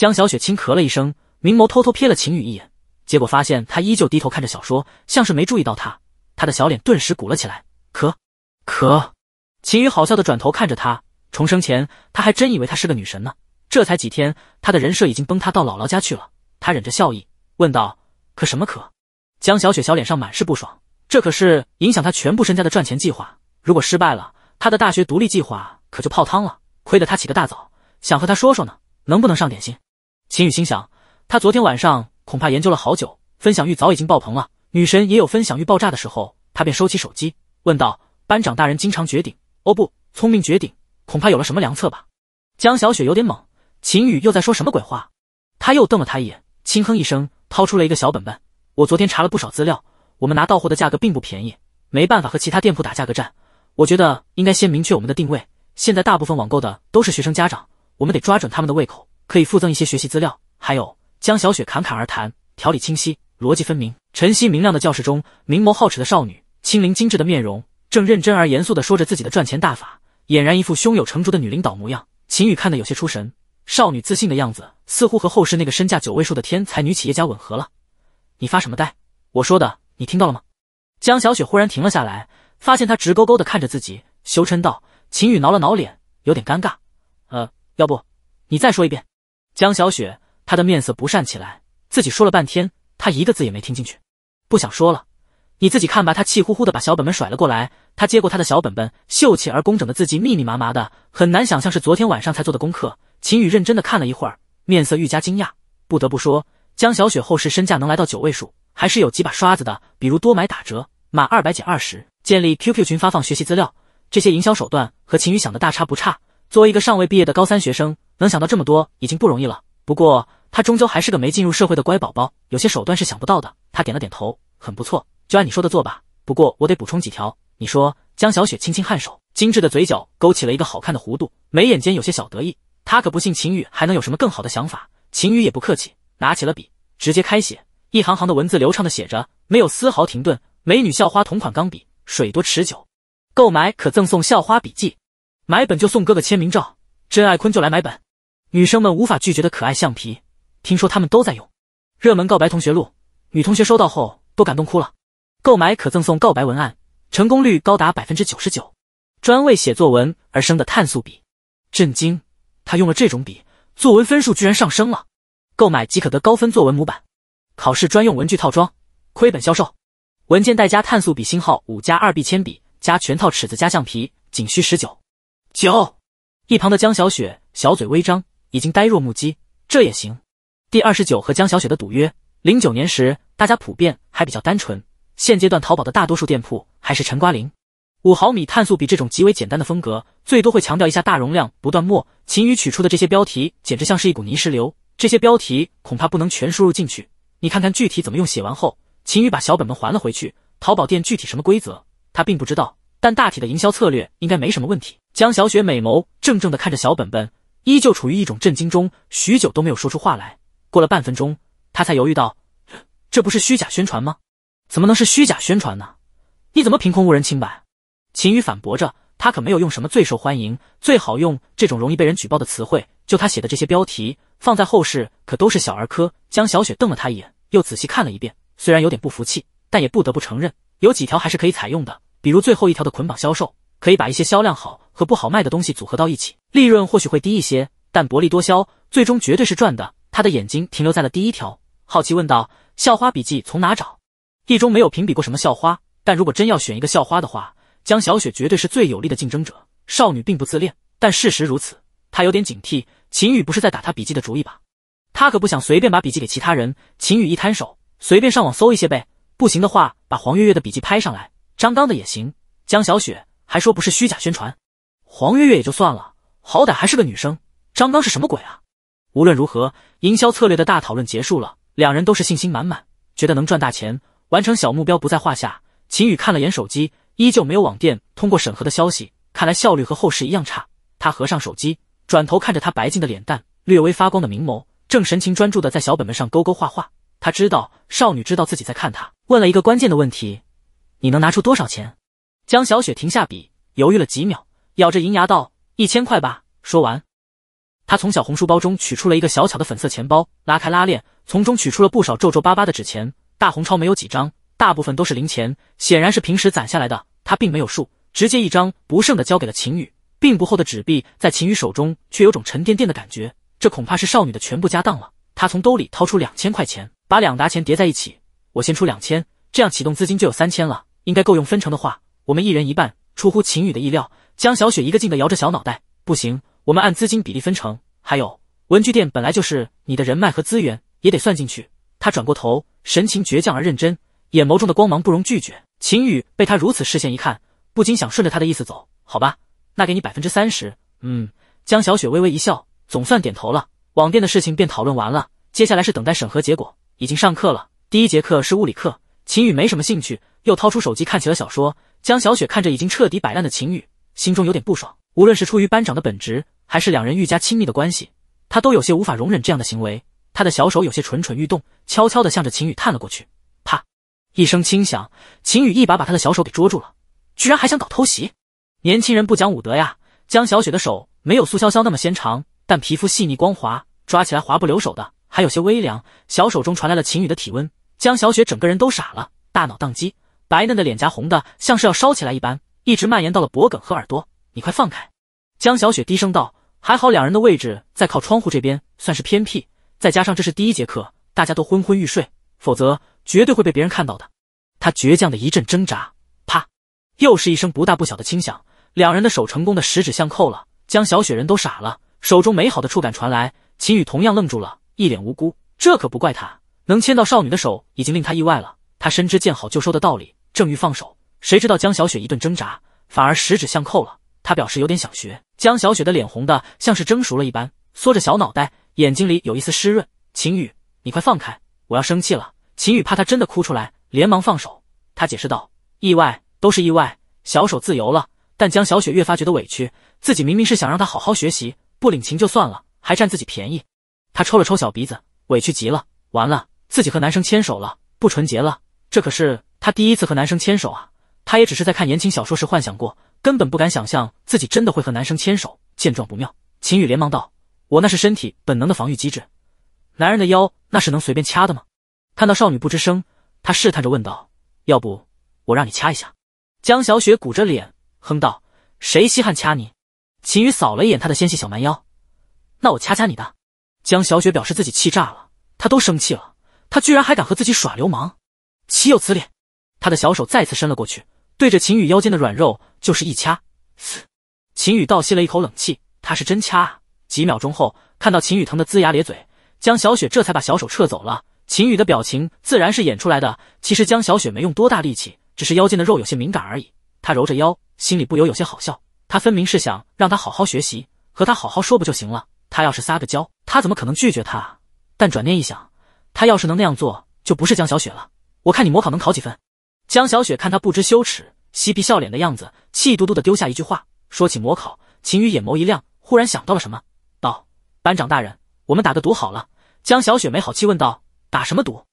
S1: 江小雪轻咳了一声，明眸偷偷瞥了秦宇一眼，结果发现他依旧低头看着小说，像是没注意到她。他的小脸顿时鼓了起来，咳咳。秦宇好笑的转头看着他，重生前他还真以为他是个女神呢。这才几天，他的人设已经崩塌到姥姥家去了。他忍着笑意问道：“咳什么咳？”江小雪小脸上满是不爽，这可是影响他全部身家的赚钱计划，如果失败了，他的大学独立计划可就泡汤了。亏得他起个大早，想和他说说呢，能不能上点心？秦宇心想，他昨天晚上恐怕研究了好久，分享欲早已经爆棚了。女神也有分享欲爆炸的时候，他便收起手机，问道：“班长大人经常绝顶，哦不，聪明绝顶，恐怕有了什么良策吧？”江小雪有点懵，秦宇又在说什么鬼话？他又瞪了他一眼，轻哼一声，掏出了一个小本本：“我昨天查了不少资料，我们拿到货的价格并不便宜，没办法和其他店铺打价格战。我觉得应该先明确我们的定位。现在大部分网购的都是学生家长，我们得抓准他们的胃口。”可以附赠一些学习资料，还有江小雪侃侃而谈，条理清晰，逻辑分明。晨曦明亮的教室中，明眸皓齿的少女，清灵精致的面容，正认真而严肃地说着自己的赚钱大法，俨然一副胸有成竹的女领导模样。秦羽看得有些出神，少女自信的样子似乎和后世那个身价九位数的天才女企业家吻合了。你发什么呆？我说的你听到了吗？江小雪忽然停了下来，发现他直勾勾地看着自己，羞嗔道：“秦羽，挠了挠脸，有点尴尬，呃，要不你再说一遍。”江小雪，她的面色不善起来。自己说了半天，她一个字也没听进去。不想说了，你自己看吧。她气呼呼的把小本本甩了过来。她接过他的小本本，秀气而工整的字迹密密麻麻的，很难想象是昨天晚上才做的功课。秦宇认真的看了一会儿，面色愈加惊讶。不得不说，江小雪后世身价能来到九位数，还是有几把刷子的。比如多买打折，满二百减二十，建立 QQ 群发放学习资料，这些营销手段和秦宇想的大差不差。作为一个尚未毕业的高三学生，能想到这么多已经不容易了。不过他终究还是个没进入社会的乖宝宝，有些手段是想不到的。他点了点头，很不错，就按你说的做吧。不过我得补充几条。你说，江小雪轻轻颔首，精致的嘴角勾起了一个好看的弧度，眉眼间有些小得意。她可不信秦宇还能有什么更好的想法。秦宇也不客气，拿起了笔，直接开写，一行行的文字流畅的写着，没有丝毫停顿。美女校花同款钢笔，水多持久，购买可赠送校花笔记。买本就送哥哥签名照，真爱坤就来买本，女生们无法拒绝的可爱橡皮，听说他们都在用。热门告白同学录，女同学收到后都感动哭了。购买可赠送告白文案，成功率高达百分之九十九。专为写作文而生的碳素笔，震惊，他用了这种笔，作文分数居然上升了。购买即可得高分作文模板，考试专用文具套装，亏本销售。文件袋加碳素笔星号五加二 B 铅笔加全套尺子加橡皮，仅需十九。九，一旁的江小雪小嘴微张，已经呆若木鸡。这也行。第二十九和江小雪的赌约，零九年时大家普遍还比较单纯。现阶段淘宝的大多数店铺还是陈瓜零五毫米碳素笔这种极为简单的风格，最多会强调一下大容量不断墨。秦宇取出的这些标题简直像是一股泥石流，这些标题恐怕不能全输入进去。你看看具体怎么用。写完后，秦宇把小本本还了回去。淘宝店具体什么规则他并不知道，但大体的营销策略应该没什么问题。江小雪美眸怔怔地看着小本本，依旧处于一种震惊中，许久都没有说出话来。过了半分钟，她才犹豫道：“这不是虚假宣传吗？怎么能是虚假宣传呢？你怎么凭空无人清白？”秦宇反驳着，他可没有用什么最受欢迎、最好用这种容易被人举报的词汇。就他写的这些标题，放在后世可都是小儿科。江小雪瞪了他一眼，又仔细看了一遍，虽然有点不服气，但也不得不承认，有几条还是可以采用的，比如最后一条的捆绑销售。可以把一些销量好和不好卖的东西组合到一起，利润或许会低一些，但薄利多销，最终绝对是赚的。他的眼睛停留在了第一条，好奇问道：“校花笔记从哪找？”一中没有评比过什么校花，但如果真要选一个校花的话，江小雪绝对是最有力的竞争者。少女并不自恋，但事实如此，她有点警惕。秦宇不是在打她笔记的主意吧？他可不想随便把笔记给其他人。秦宇一摊手，随便上网搜一些呗。不行的话，把黄月月的笔记拍上来，张刚的也行，江小雪。还说不是虚假宣传，黄月月也就算了，好歹还是个女生，张刚是什么鬼啊？无论如何，营销策略的大讨论结束了，两人都是信心满满，觉得能赚大钱，完成小目标不在话下。秦宇看了眼手机，依旧没有网店通过审核的消息，看来效率和后市一样差。他合上手机，转头看着她白净的脸蛋，略微发光的明眸，正神情专注的在小本本上勾勾画画。他知道少女知道自己在看他，问了一个关键的问题：“你能拿出多少钱？”江小雪停下笔，犹豫了几秒，咬着银牙道：“一千块吧。”说完，她从小红书包中取出了一个小巧的粉色钱包，拉开拉链，从中取出了不少皱皱巴巴的纸钱。大红钞没有几张，大部分都是零钱，显然是平时攒下来的。她并没有数，直接一张不剩的交给了秦宇。并不厚的纸币在秦宇手中却有种沉甸甸的感觉，这恐怕是少女的全部家当了。她从兜里掏出两千块钱，把两沓钱叠在一起：“我先出两千，这样启动资金就有三千了，应该够用。分成的话。”我们一人一半，出乎秦宇的意料。江小雪一个劲的摇着小脑袋，不行，我们按资金比例分成。还有，文具店本来就是你的人脉和资源，也得算进去。他转过头，神情倔强而认真，眼眸中的光芒不容拒绝。秦宇被他如此视线一看，不禁想顺着他的意思走。好吧，那给你百分之三十。嗯，江小雪微微一笑，总算点头了。网店的事情便讨论完了，接下来是等待审核结果。已经上课了，第一节课是物理课。秦宇没什么兴趣，又掏出手机看起了小说。江小雪看着已经彻底摆烂的秦宇，心中有点不爽。无论是出于班长的本职，还是两人愈加亲密的关系，她都有些无法容忍这样的行为。她的小手有些蠢蠢欲动，悄悄地向着秦宇探了过去。啪，一声轻响，秦宇一把把他的小手给捉住了，居然还想搞偷袭！年轻人不讲武德呀！江小雪的手没有苏潇潇那么纤长，但皮肤细腻光滑，抓起来滑不留手的，还有些微凉。小手中传来了秦宇的体温。江小雪整个人都傻了，大脑宕机，白嫩的脸颊红的像是要烧起来一般，一直蔓延到了脖梗和耳朵。你快放开！江小雪低声道。还好两人的位置在靠窗户这边，算是偏僻，再加上这是第一节课，大家都昏昏欲睡，否则绝对会被别人看到的。她倔强的一阵挣扎，啪，又是一声不大不小的轻响，两人的手成功的十指相扣了。江小雪人都傻了，手中美好的触感传来，秦宇同样愣住了，一脸无辜。这可不怪他。能牵到少女的手已经令他意外了，他深知见好就收的道理，正欲放手，谁知道江小雪一顿挣扎，反而十指相扣了。他表示有点想学。江小雪的脸红的像是蒸熟了一般，缩着小脑袋，眼睛里有一丝湿润。秦宇，你快放开，我要生气了。秦宇怕她真的哭出来，连忙放手。他解释道：“意外都是意外，小手自由了。”但江小雪越发觉得委屈，自己明明是想让她好好学习，不领情就算了，还占自己便宜。他抽了抽小鼻子，委屈极了。完了。自己和男生牵手了，不纯洁了。这可是他第一次和男生牵手啊！他也只是在看言情小说时幻想过，根本不敢想象自己真的会和男生牵手。见状不妙，秦宇连忙道：“我那是身体本能的防御机制，男人的腰那是能随便掐的吗？”看到少女不吱声，他试探着问道：“要不我让你掐一下？”江小雪鼓着脸哼道：“谁稀罕掐你？”秦宇扫了一眼她的纤细小蛮腰，那我掐掐你的。”江小雪表示自己气炸了，她都生气了。他居然还敢和自己耍流氓，岂有此理！他的小手再次伸了过去，对着秦宇腰间的软肉就是一掐。嘶！秦宇倒吸了一口冷气，他是真掐。几秒钟后，看到秦宇疼得龇牙咧嘴，江小雪这才把小手撤走了。秦宇的表情自然是演出来的，其实江小雪没用多大力气，只是腰间的肉有些敏感而已。他揉着腰，心里不由有些好笑。他分明是想让他好好学习，和他好好说不就行了？他要是撒个娇，他怎么可能拒绝他？但转念一想。他要是能那样做，就不是江小雪了。我看你模考能考几分？江小雪看他不知羞耻、嬉皮笑脸的样子，气嘟嘟的丢下一句话。说起模考，秦宇眼眸一亮，忽然想到了什么，道：“班长大人，我们打个赌好了。”江小雪没好气问道：“打什么赌？”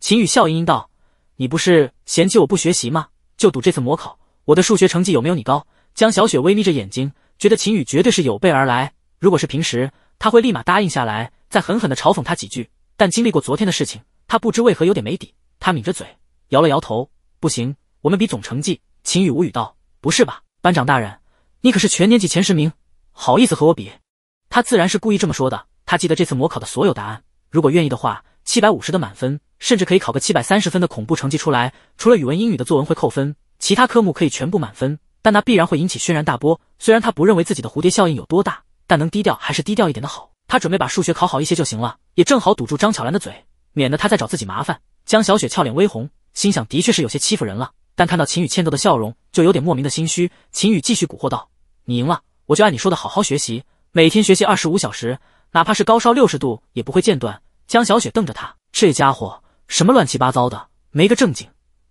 S1: 秦宇笑盈盈道：“你不是嫌弃我不学习吗？就赌这次模考，我的数学成绩有没有你高？”江小雪微眯着眼睛，觉得秦宇绝对是有备而来。如果是平时，他会立马答应下来，再狠狠的嘲讽他几句。但经历过昨天的事情，他不知为何有点没底。他抿着嘴，摇了摇头，不行，我们比总成绩。秦宇无语道：“不是吧，班长大人，你可是全年级前十名，好意思和我比？”他自然是故意这么说的。他记得这次模考的所有答案，如果愿意的话，七百五十的满分，甚至可以考个七百三十分的恐怖成绩出来。除了语文、英语的作文会扣分，其他科目可以全部满分。但那必然会引起轩然大波。虽然他不认为自己的蝴蝶效应有多大，但能低调还是低调一点的好。他准备把数学考好一些就行了，也正好堵住张巧兰的嘴，免得他再找自己麻烦。江小雪俏脸微红，心想的确是有些欺负人了，但看到秦宇欠揍的笑容，就有点莫名的心虚。秦宇继续蛊惑道：“你赢了，我就按你说的好好学习，每天学习二十五小时，哪怕是高烧六十度也不会间断。”江小雪瞪着他，这家伙什么乱七八糟的，没个正经。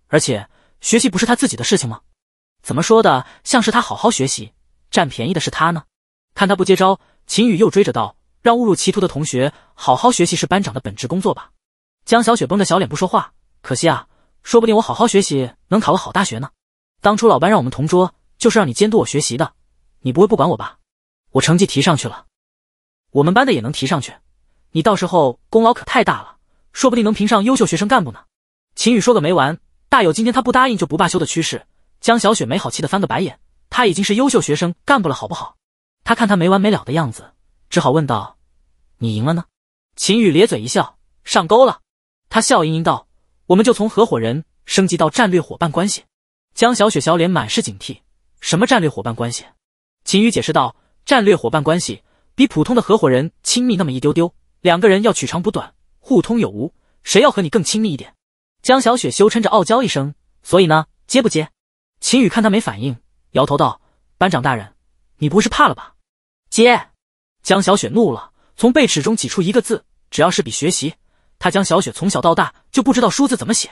S1: 而且学习不是他自己的事情吗？怎么说的像是他好好学习，占便宜的是他呢？看他不接招，秦宇又追着道。让误入歧途的同学好好学习是班长的本职工作吧。江小雪绷着小脸不说话。可惜啊，说不定我好好学习能考个好大学呢。当初老班让我们同桌，就是让你监督我学习的。你不会不管我吧？我成绩提上去了，我们班的也能提上去，你到时候功劳可太大了，说不定能评上优秀学生干部呢。秦宇说个没完，大有今天他不答应就不罢休的趋势。江小雪没好气的翻个白眼，他已经是优秀学生干部了，好不好？他看他没完没了的样子，只好问道。你赢了呢？秦宇咧嘴一笑，上钩了。他笑盈盈道：“我们就从合伙人升级到战略伙伴关系。”江小雪小脸满是警惕：“什么战略伙伴关系？”秦宇解释道：“战略伙伴关系比普通的合伙人亲密那么一丢丢，两个人要取长补短，互通有无。谁要和你更亲密一点？”江小雪羞嗔着傲娇一声：“所以呢，接不接？”秦宇看他没反应，摇头道：“班长大人，你不会是怕了吧？”接。江小雪怒了。从背齿中挤出一个字，只要是比学习，他将小雪从小到大就不知道书字怎么写。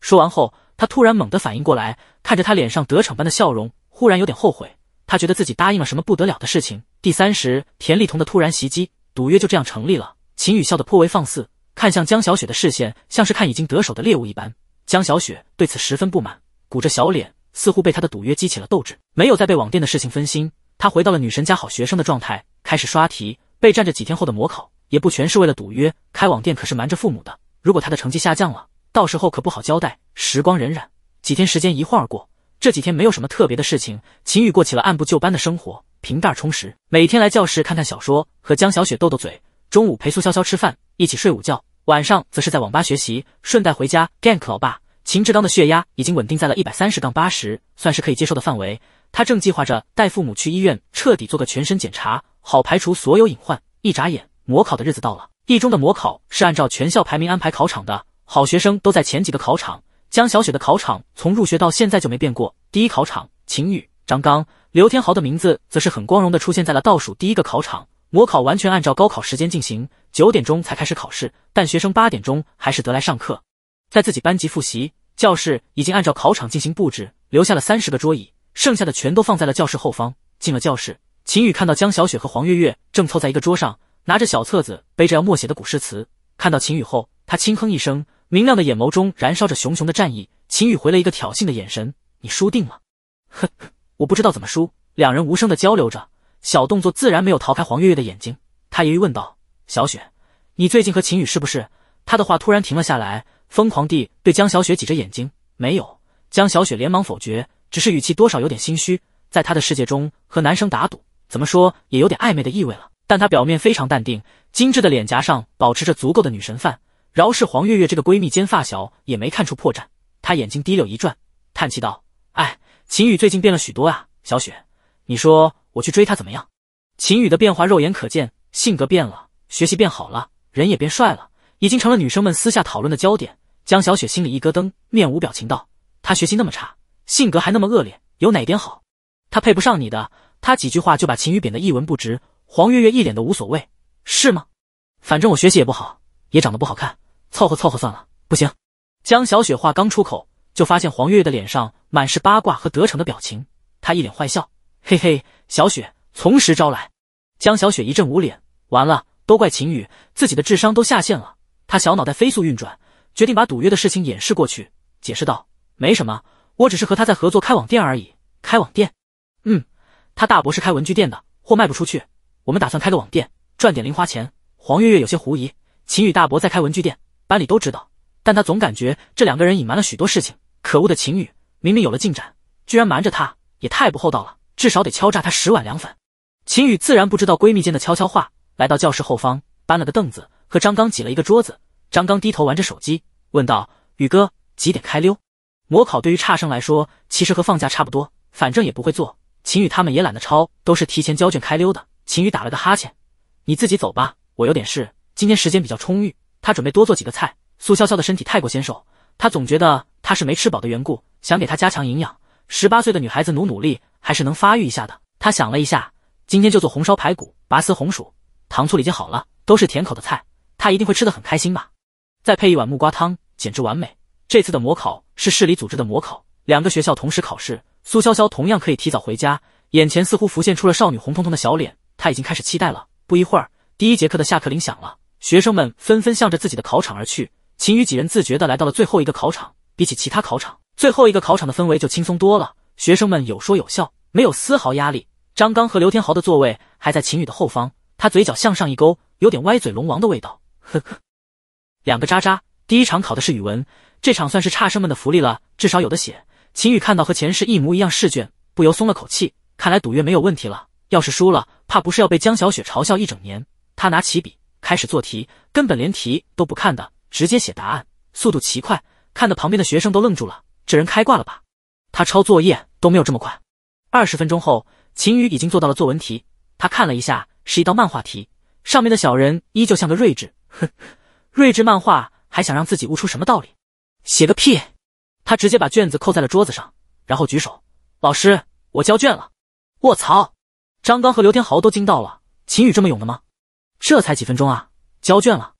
S1: 说完后，他突然猛地反应过来，看着他脸上得逞般的笑容，忽然有点后悔。他觉得自己答应了什么不得了的事情。第三时，田丽彤的突然袭击，赌约就这样成立了。秦宇笑得颇为放肆，看向江小雪的视线像是看已经得手的猎物一般。江小雪对此十分不满，鼓着小脸，似乎被他的赌约激起了斗志，没有再被网店的事情分心。他回到了女神家好学生的状态，开始刷题。备战着几天后的模考，也不全是为了赌约。开网店可是瞒着父母的，如果他的成绩下降了，到时候可不好交代。时光荏苒，几天时间一晃而过。这几天没有什么特别的事情，秦宇过起了按部就班的生活，平淡充实。每天来教室看看小说，和江小雪斗斗嘴，中午陪苏潇潇吃饭，一起睡午觉，晚上则是在网吧学习，顺带回家 gank 老爸。秦志刚的血压已经稳定在了一百三十杠八十，算是可以接受的范围。他正计划着带父母去医院彻底做个全身检查，好排除所有隐患。一眨眼，模考的日子到了。一中的模考是按照全校排名安排考场的，好学生都在前几个考场。江小雪的考场从入学到现在就没变过，第一考场。秦宇、张刚、刘天豪的名字则是很光荣的出现在了倒数第一个考场。模考完全按照高考时间进行，九点钟才开始考试，但学生八点钟还是得来上课，在自己班级复习。教室已经按照考场进行布置，留下了三十个桌椅。剩下的全都放在了教室后方。进了教室，秦宇看到江小雪和黄月月正凑在一个桌上，拿着小册子，背着要默写的古诗词。看到秦宇后，他轻哼一声，明亮的眼眸中燃烧着熊熊的战意。秦宇回了一个挑衅的眼神：“你输定了。”“呵呵，我不知道怎么输。”两人无声的交流着，小动作自然没有逃开黄月月的眼睛。他揶揄问道：“小雪，你最近和秦宇是不是？”他的话突然停了下来，疯狂地对江小雪挤着眼睛：“没有。”江小雪连忙否决。只是语气多少有点心虚，在他的世界中和男生打赌，怎么说也有点暧昧的意味了。但他表面非常淡定，精致的脸颊上保持着足够的女神范。饶是黄月月这个闺蜜兼发小也没看出破绽。她眼睛滴溜一转，叹气道：“哎，秦宇最近变了许多啊，小雪，你说我去追他怎么样？”秦宇的变化肉眼可见，性格变了，学习变好了，人也变帅了，已经成了女生们私下讨论的焦点。江小雪心里一咯噔，面无表情道：“他学习那么差。”性格还那么恶劣，有哪点好？他配不上你的。他几句话就把秦宇贬得一文不值。黄月月一脸的无所谓，是吗？反正我学习也不好，也长得不好看，凑合凑合算了。不行。江小雪话刚出口，就发现黄月月的脸上满是八卦和得逞的表情，她一脸坏笑，嘿嘿，小雪，从实招来。江小雪一阵捂脸，完了，都怪秦宇，自己的智商都下线了。她小脑袋飞速运转，决定把赌约的事情掩饰过去，解释道：没什么。我只是和他在合作开网店而已。开网店？嗯，他大伯是开文具店的，货卖不出去，我们打算开个网店赚点零花钱。黄月月有些狐疑。秦宇大伯在开文具店，班里都知道，但他总感觉这两个人隐瞒了许多事情。可恶的秦宇，明明有了进展，居然瞒着他，也太不厚道了。至少得敲诈他十碗凉粉。秦宇自然不知道闺蜜间的悄悄话，来到教室后方，搬了个凳子和张刚挤了一个桌子。张刚低头玩着手机，问道：“宇哥，几点开溜？”模考对于差生来说，其实和放假差不多，反正也不会做。秦宇他们也懒得抄，都是提前交卷开溜的。秦宇打了个哈欠，你自己走吧，我有点事。今天时间比较充裕，他准备多做几个菜。苏潇潇的身体太过纤瘦，他总觉得她是没吃饱的缘故，想给她加强营养。十八岁的女孩子努努力还是能发育一下的。他想了一下，今天就做红烧排骨、拔丝红薯、糖醋里脊好了，都是甜口的菜，她一定会吃得很开心吧。再配一碗木瓜汤，简直完美。这次的模考是市里组织的模考，两个学校同时考试，苏潇潇同样可以提早回家。眼前似乎浮现出了少女红彤彤的小脸，她已经开始期待了。不一会儿，第一节课的下课铃响了，学生们纷纷向着自己的考场而去。秦宇几人自觉地来到了最后一个考场，比起其他考场，最后一个考场的氛围就轻松多了。学生们有说有笑，没有丝毫压力。张刚和刘天豪的座位还在秦宇的后方，他嘴角向上一勾，有点歪嘴龙王的味道，呵呵。两个渣渣，第一场考的是语文。这场算是差生们的福利了，至少有的写。秦宇看到和前世一模一样试卷，不由松了口气。看来赌约没有问题了。要是输了，怕不是要被江小雪嘲笑一整年。他拿起笔开始做题，根本连题都不看的，直接写答案，速度奇快，看的旁边的学生都愣住了。这人开挂了吧？他抄作业都没有这么快。二十分钟后，秦宇已经做到了作文题。他看了一下，是一道漫画题，上面的小人依旧像个睿智。哼，睿智漫画还想让自己悟出什么道理？写个屁！他直接把卷子扣在了桌子上，然后举手：“老师，我交卷了。”卧槽！张刚和刘天豪都惊到了。秦宇这么勇的吗？这才几分钟啊，交卷了！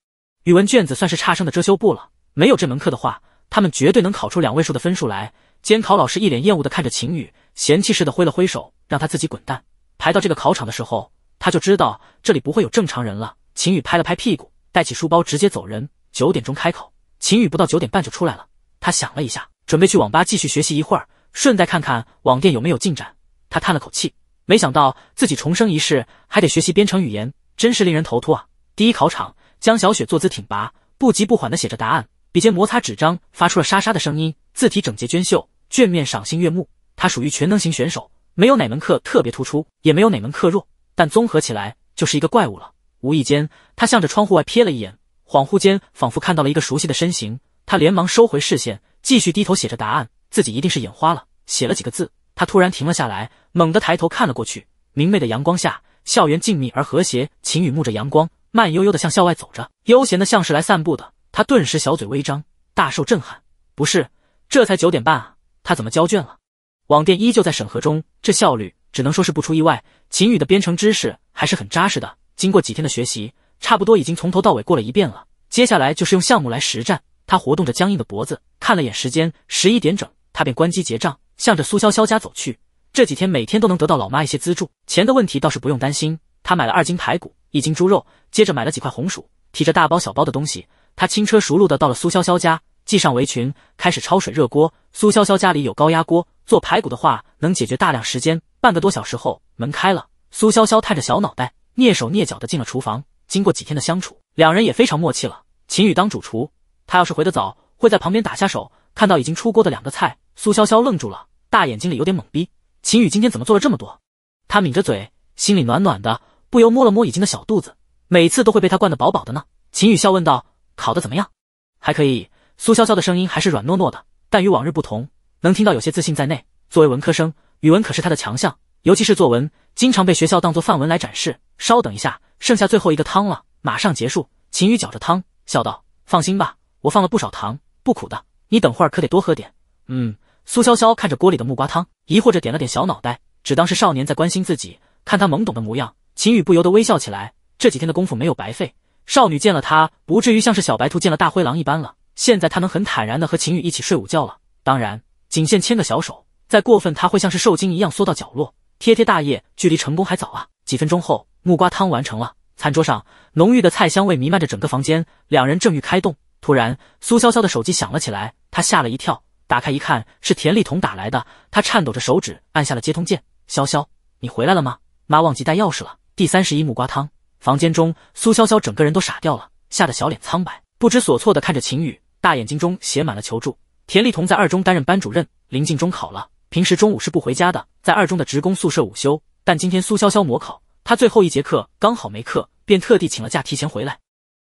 S1: 语文卷子算是差生的遮羞布了。没有这门课的话，他们绝对能考出两位数的分数来。监考老师一脸厌恶的看着秦宇，嫌弃似的挥了挥手，让他自己滚蛋。排到这个考场的时候，他就知道这里不会有正常人了。秦宇拍了拍屁股，带起书包直接走人。九点钟开口。秦宇不到九点半就出来了，他想了一下，准备去网吧继续学习一会儿，顺带看看网店有没有进展。他叹了口气，没想到自己重生一世还得学习编程语言，真是令人头秃啊！第一考场，江小雪坐姿挺拔，不急不缓的写着答案，笔尖摩擦纸张发出了沙沙的声音，字体整洁娟秀，卷面赏心悦目。她属于全能型选手，没有哪门课特别突出，也没有哪门课弱，但综合起来就是一个怪物了。无意间，他向着窗户外瞥了一眼。恍惚间，仿佛看到了一个熟悉的身形，他连忙收回视线，继续低头写着答案。自己一定是眼花了，写了几个字，他突然停了下来，猛地抬头看了过去。明媚的阳光下，校园静谧而和谐。秦雨沐着阳光，慢悠悠的向校外走着，悠闲的像是来散步的。他顿时小嘴微张，大受震撼。不是，这才九点半啊，他怎么交卷了？网店依旧在审核中，这效率只能说是不出意外。秦宇的编程知识还是很扎实的，经过几天的学习。差不多已经从头到尾过了一遍了，接下来就是用项目来实战。他活动着僵硬的脖子，看了眼时间，十一点整，他便关机结账，向着苏潇潇家走去。这几天每天都能得到老妈一些资助，钱的问题倒是不用担心。他买了二斤排骨，一斤猪肉，接着买了几块红薯，提着大包小包的东西，他轻车熟路的到了苏潇潇家，系上围裙，开始焯水热锅。苏潇潇家里有高压锅，做排骨的话能解决大量时间。半个多小时后，门开了，苏潇潇探着小脑袋，蹑手蹑脚的进了厨房。经过几天的相处，两人也非常默契了。秦宇当主厨，他要是回得早，会在旁边打下手。看到已经出锅的两个菜，苏潇潇愣住了，大眼睛里有点懵逼。秦宇今天怎么做了这么多？他抿着嘴，心里暖暖的，不由摸了摸已经的小肚子，每次都会被他灌得饱饱的呢。秦宇笑问道：“烤的怎么样？还可以。”苏潇潇的声音还是软糯糯的，但与往日不同，能听到有些自信在内。作为文科生，语文可是他的强项。尤其是作文，经常被学校当做范文来展示。稍等一下，剩下最后一个汤了，马上结束。秦宇搅着汤，笑道：“放心吧，我放了不少糖，不苦的。你等会儿可得多喝点。”嗯，苏潇潇看着锅里的木瓜汤，疑惑着点了点小脑袋，只当是少年在关心自己。看他懵懂的模样，秦宇不由得微笑起来。这几天的功夫没有白费，少女见了他，不至于像是小白兔见了大灰狼一般了。现在她能很坦然地和秦宇一起睡午觉了，当然，仅限牵个小手。再过分，他会像是受惊一样缩到角落。贴贴大业距离成功还早啊！几分钟后，木瓜汤完成了，餐桌上浓郁的菜香味弥漫着整个房间，两人正欲开动，突然苏潇潇的手机响了起来，她吓了一跳，打开一看是田丽彤打来的，她颤抖着手指按下了接通键。潇潇，你回来了吗？妈忘记带钥匙了。第三十一木瓜汤。房间中，苏潇潇整个人都傻掉了，吓得小脸苍白，不知所措的看着秦宇，大眼睛中写满了求助。田丽彤在二中担任班主任，临近中考了。平时中午是不回家的，在二中的职工宿舍午休。但今天苏潇潇模考，她最后一节课刚好没课，便特地请了假提前回来，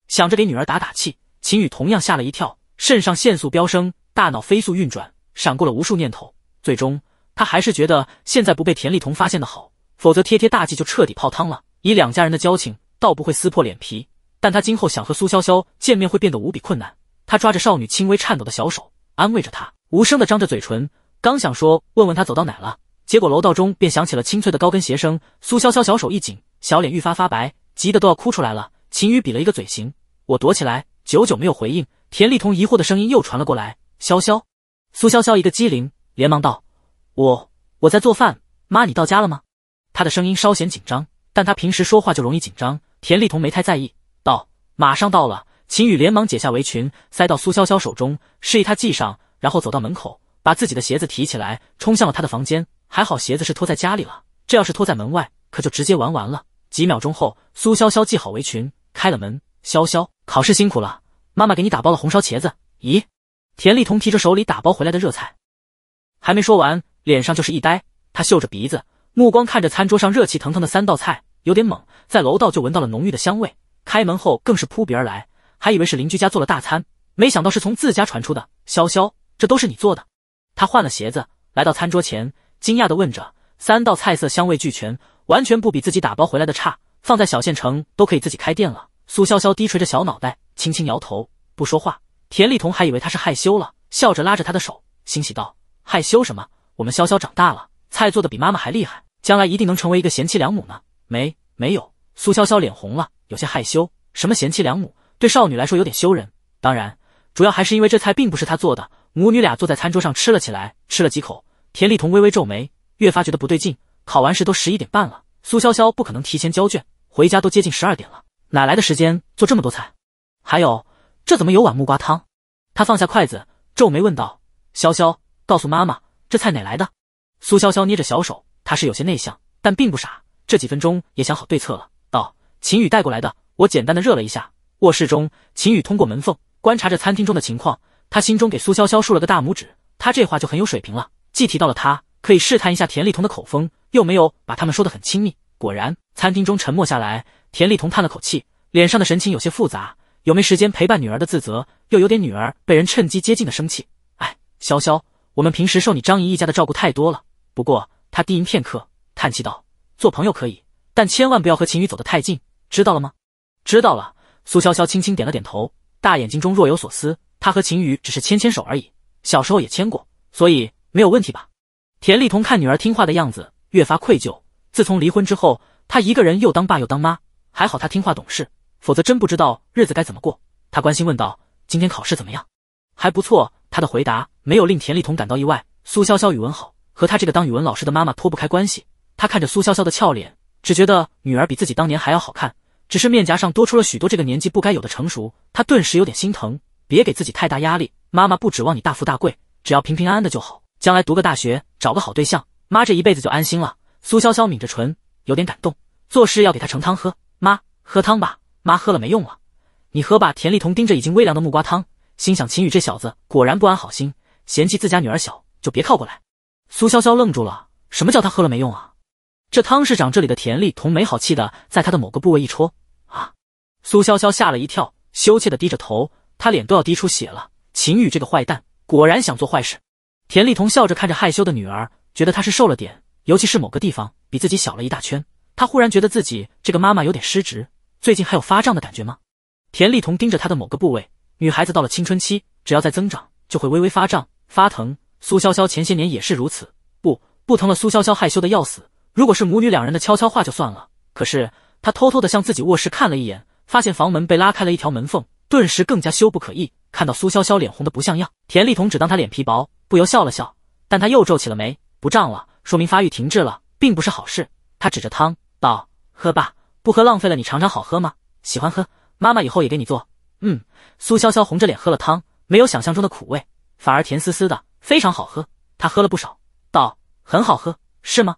S1: 想着给女儿打打气。秦宇同样吓了一跳，肾上腺素飙升，大脑飞速运转，闪过了无数念头。最终，他还是觉得现在不被田丽彤发现的好，否则贴贴大计就彻底泡汤了。以两家人的交情，倒不会撕破脸皮，但他今后想和苏潇潇见面会变得无比困难。他抓着少女轻微颤抖的小手，安慰着她，无声的张着嘴唇。刚想说问问他走到哪了，结果楼道中便响起了清脆的高跟鞋声。苏潇潇小手一紧，小脸愈发发白，急得都要哭出来了。秦宇比了一个嘴型，我躲起来，久久没有回应。田丽彤疑惑的声音又传了过来：“潇潇。”苏潇潇一个机灵，连忙道：“我我在做饭，妈，你到家了吗？”她的声音稍显紧张，但她平时说话就容易紧张。田丽彤没太在意，道：“马上到了。”秦宇连忙解下围裙，塞到苏潇潇手中，示意她系上，然后走到门口。把自己的鞋子提起来，冲向了他的房间。还好鞋子是拖在家里了，这要是拖在门外，可就直接玩完了。几秒钟后，苏潇潇系好围裙，开了门。潇潇，考试辛苦了，妈妈给你打包了红烧茄子。咦？田丽彤提着手里打包回来的热菜，还没说完，脸上就是一呆。他嗅着鼻子，目光看着餐桌上热气腾腾的三道菜，有点懵。在楼道就闻到了浓郁的香味，开门后更是扑鼻而来，还以为是邻居家做了大餐，没想到是从自家传出的。潇潇，这都是你做的？他换了鞋子，来到餐桌前，惊讶地问着：“三道菜色香味俱全，完全不比自己打包回来的差，放在小县城都可以自己开店了。”苏潇潇低垂着小脑袋，轻轻摇头，不说话。田丽彤还以为她是害羞了，笑着拉着她的手，欣喜道：“害羞什么？我们潇潇长大了，菜做的比妈妈还厉害，将来一定能成为一个贤妻良母呢。”没没有，苏潇潇脸红了，有些害羞。什么贤妻良母，对少女来说有点羞人。当然，主要还是因为这菜并不是她做的。母女俩坐在餐桌上吃了起来，吃了几口，田丽彤微微皱眉，越发觉得不对劲。考完试都十一点半了，苏潇潇不可能提前交卷，回家都接近十二点了，哪来的时间做这么多菜？还有，这怎么有碗木瓜汤？她放下筷子，皱眉问道：“潇潇，告诉妈妈，这菜哪来的？”苏潇潇捏着小手，她是有些内向，但并不傻，这几分钟也想好对策了，道：“秦宇带过来的，我简单的热了一下。”卧室中，秦宇通过门缝观察着餐厅中的情况。他心中给苏潇潇竖了个大拇指，他这话就很有水平了，既提到了他，可以试探一下田丽彤的口风，又没有把他们说得很亲密。果然，餐厅中沉默下来，田丽彤叹了口气，脸上的神情有些复杂，有没时间陪伴女儿的自责，又有点女儿被人趁机接近的生气。哎，潇潇，我们平时受你张姨一家的照顾太多了。不过，他低吟片刻，叹气道：“做朋友可以，但千万不要和秦宇走得太近，知道了吗？”知道了。苏潇潇轻轻点了点头，大眼睛中若有所思。他和秦宇只是牵牵手而已，小时候也牵过，所以没有问题吧？田丽彤看女儿听话的样子，越发愧疚。自从离婚之后，她一个人又当爸又当妈，还好她听话懂事，否则真不知道日子该怎么过。他关心问道：“今天考试怎么样？还不错。”他的回答没有令田丽彤感到意外。苏潇潇语文好，和他这个当语文老师的妈妈脱不开关系。他看着苏潇潇的俏脸，只觉得女儿比自己当年还要好看，只是面颊上多出了许多这个年纪不该有的成熟，他顿时有点心疼。别给自己太大压力，妈妈不指望你大富大贵，只要平平安安的就好。将来读个大学，找个好对象，妈这一辈子就安心了。苏潇潇抿着唇，有点感动，做事要给她盛汤喝。妈，喝汤吧，妈喝了没用了，你喝吧。田丽彤盯着已经微凉的木瓜汤，心想秦宇这小子果然不安好心，嫌弃自家女儿小就别靠过来。苏潇潇愣住了，什么叫他喝了没用啊？这汤市长这里的田丽彤没好气的在他的某个部位一戳，啊！苏潇潇吓了一跳，羞怯的低着头。他脸都要滴出血了，秦宇这个坏蛋果然想做坏事。田丽彤笑着看着害羞的女儿，觉得她是瘦了点，尤其是某个地方比自己小了一大圈。她忽然觉得自己这个妈妈有点失职，最近还有发胀的感觉吗？田丽彤盯着她的某个部位，女孩子到了青春期，只要在增长，就会微微发胀发疼。苏潇潇前些年也是如此，不不疼了。苏潇潇害羞的要死。如果是母女两人的悄悄话就算了，可是她偷偷的向自己卧室看了一眼，发现房门被拉开了一条门缝。顿时更加羞不可抑，看到苏潇潇脸红的不像样，田丽彤只当他脸皮薄，不由笑了笑。但他又皱起了眉，不胀了，说明发育停滞了，并不是好事。他指着汤道：“喝吧，不喝浪费了。你尝尝好喝吗？喜欢喝，妈妈以后也给你做。”嗯。苏潇潇红着脸喝了汤，没有想象中的苦味，反而甜丝丝的，非常好喝。她喝了不少，道：“很好喝，是吗？”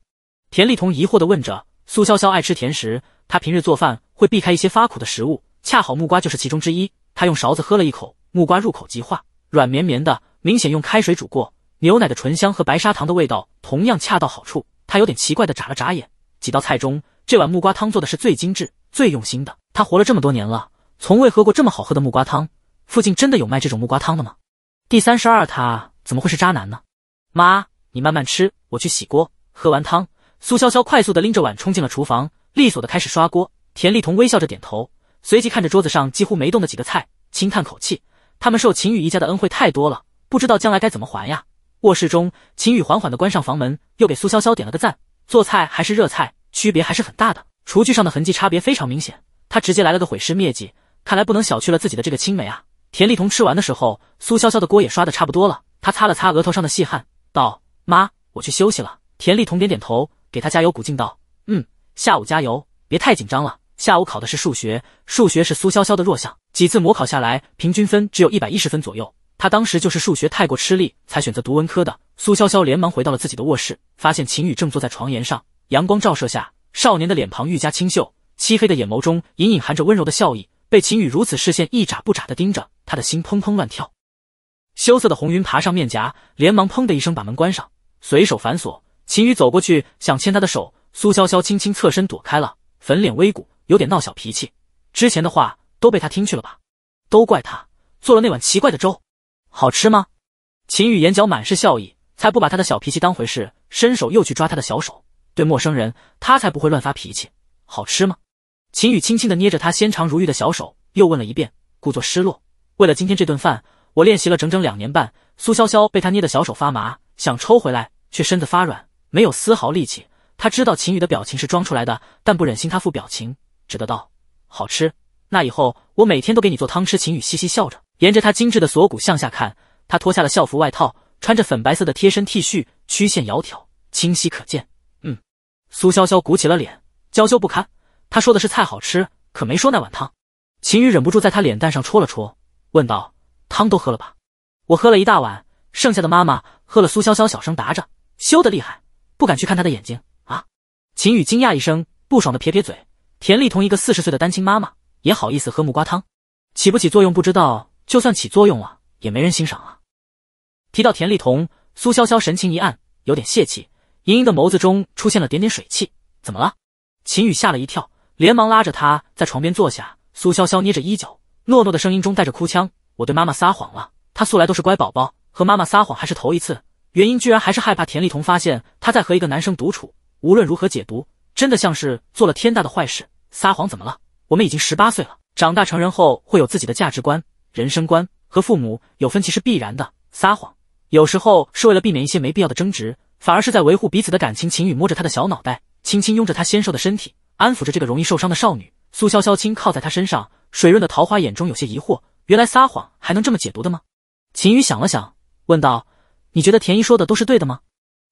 S1: 田丽彤疑惑的问着。苏潇潇爱吃甜食，她平日做饭会避开一些发苦的食物，恰好木瓜就是其中之一。他用勺子喝了一口木瓜，入口即化，软绵绵的，明显用开水煮过。牛奶的醇香和白砂糖的味道同样恰到好处。他有点奇怪的眨了眨眼。几道菜中，这碗木瓜汤做的是最精致、最用心的。他活了这么多年了，从未喝过这么好喝的木瓜汤。附近真的有卖这种木瓜汤的吗？第三十二，他怎么会是渣男呢？妈，你慢慢吃，我去洗锅。喝完汤，苏潇潇快速的拎着碗冲进了厨房，利索的开始刷锅。田丽彤微笑着点头。随即看着桌子上几乎没动的几个菜，轻叹口气，他们受秦宇一家的恩惠太多了，不知道将来该怎么还呀。卧室中，秦宇缓缓的关上房门，又给苏潇潇点了个赞。做菜还是热菜，区别还是很大的，厨具上的痕迹差别非常明显。他直接来了个毁尸灭迹，看来不能小觑了自己的这个青梅啊。田丽彤吃完的时候，苏潇潇的锅也刷的差不多了，他擦了擦额头上的细汗，道：“妈，我去休息了。”田丽彤点点头，给他加油鼓劲道：“嗯，下午加油，别太紧张了。”下午考的是数学，数学是苏潇潇的弱项。几次模考下来，平均分只有一百一十分左右。他当时就是数学太过吃力，才选择读文科的。苏潇潇连忙回到了自己的卧室，发现秦宇正坐在床沿上，阳光照射下，少年的脸庞愈加清秀，漆黑的眼眸中隐隐含着温柔的笑意。被秦宇如此视线一眨不眨的盯着，他的心砰砰乱跳，羞涩的红云爬上面颊，连忙砰的一声把门关上，随手反锁。秦宇走过去想牵他的手，苏潇潇轻轻侧身躲开了，粉脸微鼓。有点闹小脾气，之前的话都被他听去了吧？都怪他做了那碗奇怪的粥，好吃吗？秦宇眼角满是笑意，才不把他的小脾气当回事，伸手又去抓他的小手。对陌生人，他才不会乱发脾气。好吃吗？秦宇轻轻的捏着他纤长如玉的小手，又问了一遍，故作失落。为了今天这顿饭，我练习了整整两年半。苏潇潇被他捏的小手发麻，想抽回来，却身子发软，没有丝毫力气。他知道秦宇的表情是装出来的，但不忍心他副表情。指的道：“好吃。”那以后我每天都给你做汤吃。”秦宇嘻嘻笑着，沿着他精致的锁骨向下看，他脱下了校服外套，穿着粉白色的贴身 T 恤，曲线窈窕，清晰可见。嗯，苏潇潇鼓起了脸，娇羞不堪。他说的是菜好吃，可没说那碗汤。秦宇忍不住在他脸蛋上戳了戳，问道：“汤都喝了吧？”“我喝了一大碗，剩下的妈妈喝了。”苏潇潇小声答着，羞得厉害，不敢去看他的眼睛。啊！秦宇惊讶一声，不爽的撇撇嘴。田丽彤，一个四十岁的单亲妈妈，也好意思喝木瓜汤？起不起作用不知道，就算起作用了，也没人欣赏啊。提到田丽彤，苏潇潇神情一暗，有点泄气，盈盈的眸子中出现了点点水汽。怎么了？秦宇吓了一跳，连忙拉着她在床边坐下。苏潇潇捏着衣角，糯糯的声音中带着哭腔：“我对妈妈撒谎了，她素来都是乖宝宝，和妈妈撒谎还是头一次。原因居然还是害怕田丽彤发现她在和一个男生独处。无论如何解读。”真的像是做了天大的坏事，撒谎怎么了？我们已经十八岁了，长大成人后会有自己的价值观、人生观，和父母有分歧是必然的。撒谎有时候是为了避免一些没必要的争执，反而是在维护彼此的感情。秦宇摸着他的小脑袋，轻轻拥着他纤瘦的身体，安抚着这个容易受伤的少女。苏潇潇轻靠在他身上，水润的桃花眼中有些疑惑：原来撒谎还能这么解读的吗？秦宇想了想，问道：“你觉得田一说的都是对的吗？”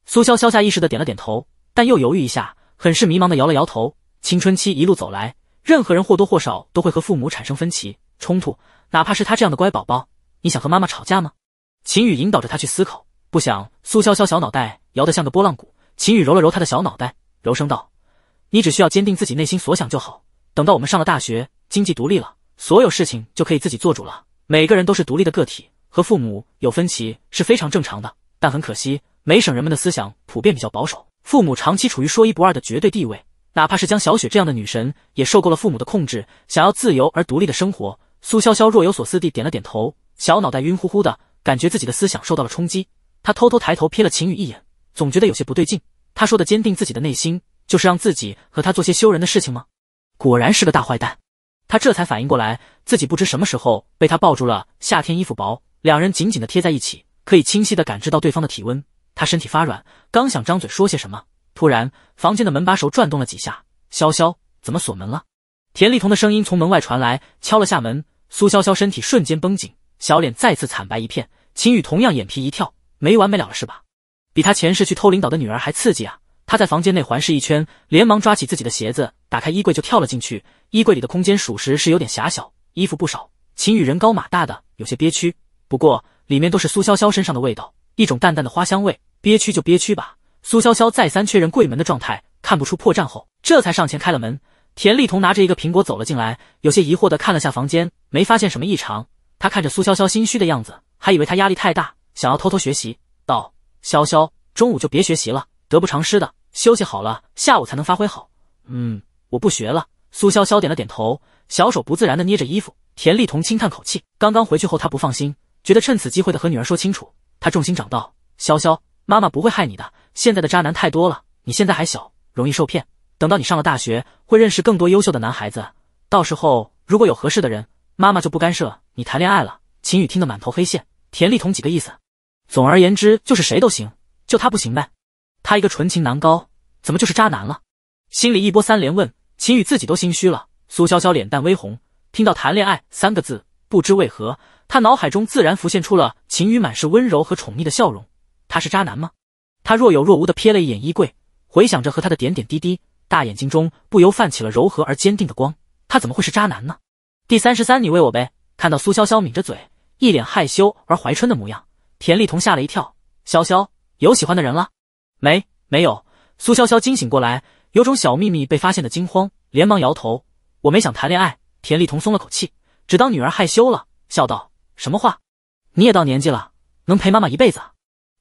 S1: 苏潇潇下意识的点了点头，但又犹豫一下。很是迷茫的摇了摇头。青春期一路走来，任何人或多或少都会和父母产生分歧、冲突，哪怕是他这样的乖宝宝。你想和妈妈吵架吗？秦宇引导着他去思考，不想苏潇潇小脑袋摇得像个拨浪鼓。秦宇揉了揉他的小脑袋，柔声道：“你只需要坚定自己内心所想就好。等到我们上了大学，经济独立了，所有事情就可以自己做主了。每个人都是独立的个体，和父母有分歧是非常正常的。但很可惜，美省人们的思想普遍比较保守。”父母长期处于说一不二的绝对地位，哪怕是江小雪这样的女神，也受够了父母的控制，想要自由而独立的生活。苏潇潇若有所思地点了点头，小脑袋晕乎乎的，感觉自己的思想受到了冲击。他偷偷抬头瞥了秦宇一眼，总觉得有些不对劲。他说的坚定自己的内心，就是让自己和他做些羞人的事情吗？果然是个大坏蛋。他这才反应过来，自己不知什么时候被他抱住了。夏天衣服薄，两人紧紧的贴在一起，可以清晰的感知到对方的体温。他身体发软，刚想张嘴说些什么，突然房间的门把手转动了几下。潇潇怎么锁门了？田丽彤的声音从门外传来，敲了下门。苏潇潇身体瞬间绷紧，小脸再次惨白一片。秦宇同样眼皮一跳，没完没了了是吧？比他前世去偷领导的女儿还刺激啊！他在房间内环视一圈，连忙抓起自己的鞋子，打开衣柜就跳了进去。衣柜里的空间属实是有点狭小，衣服不少。秦宇人高马大的，有些憋屈。不过里面都是苏潇潇身上的味道，一种淡淡的花香味。憋屈就憋屈吧。苏潇潇再三确认柜门的状态，看不出破绽后，这才上前开了门。田丽彤拿着一个苹果走了进来，有些疑惑的看了下房间，没发现什么异常。他看着苏潇潇心虚的样子，还以为她压力太大，想要偷偷学习，道：“潇潇，中午就别学习了，得不偿失的。休息好了，下午才能发挥好。”“嗯，我不学了。”苏潇潇点了点头，小手不自然的捏着衣服。田丽彤轻叹口气，刚刚回去后她不放心，觉得趁此机会的和女儿说清楚。她重心长道：“潇潇。”妈妈不会害你的，现在的渣男太多了，你现在还小，容易受骗。等到你上了大学，会认识更多优秀的男孩子，到时候如果有合适的人，妈妈就不干涉你谈恋爱了。秦宇听得满头黑线，田立彤几个意思？总而言之就是谁都行，就他不行呗。他一个纯情男高，怎么就是渣男了？心里一波三连问，秦宇自己都心虚了。苏潇潇脸蛋微红，听到谈恋爱三个字，不知为何，她脑海中自然浮现出了秦宇满是温柔和宠溺的笑容。他是渣男吗？他若有若无的瞥了一眼衣柜，回想着和他的点点滴滴，大眼睛中不由泛起了柔和而坚定的光。他怎么会是渣男呢？第三十三，你喂我呗。看到苏潇潇抿着嘴，一脸害羞而怀春的模样，田丽彤吓了一跳。潇潇有喜欢的人了没？没有。苏潇潇惊醒过来，有种小秘密被发现的惊慌，连忙摇头。我没想谈恋爱。田丽彤松了口气，只当女儿害羞了，笑道：“什么话？你也到年纪了，能陪妈妈一辈子。”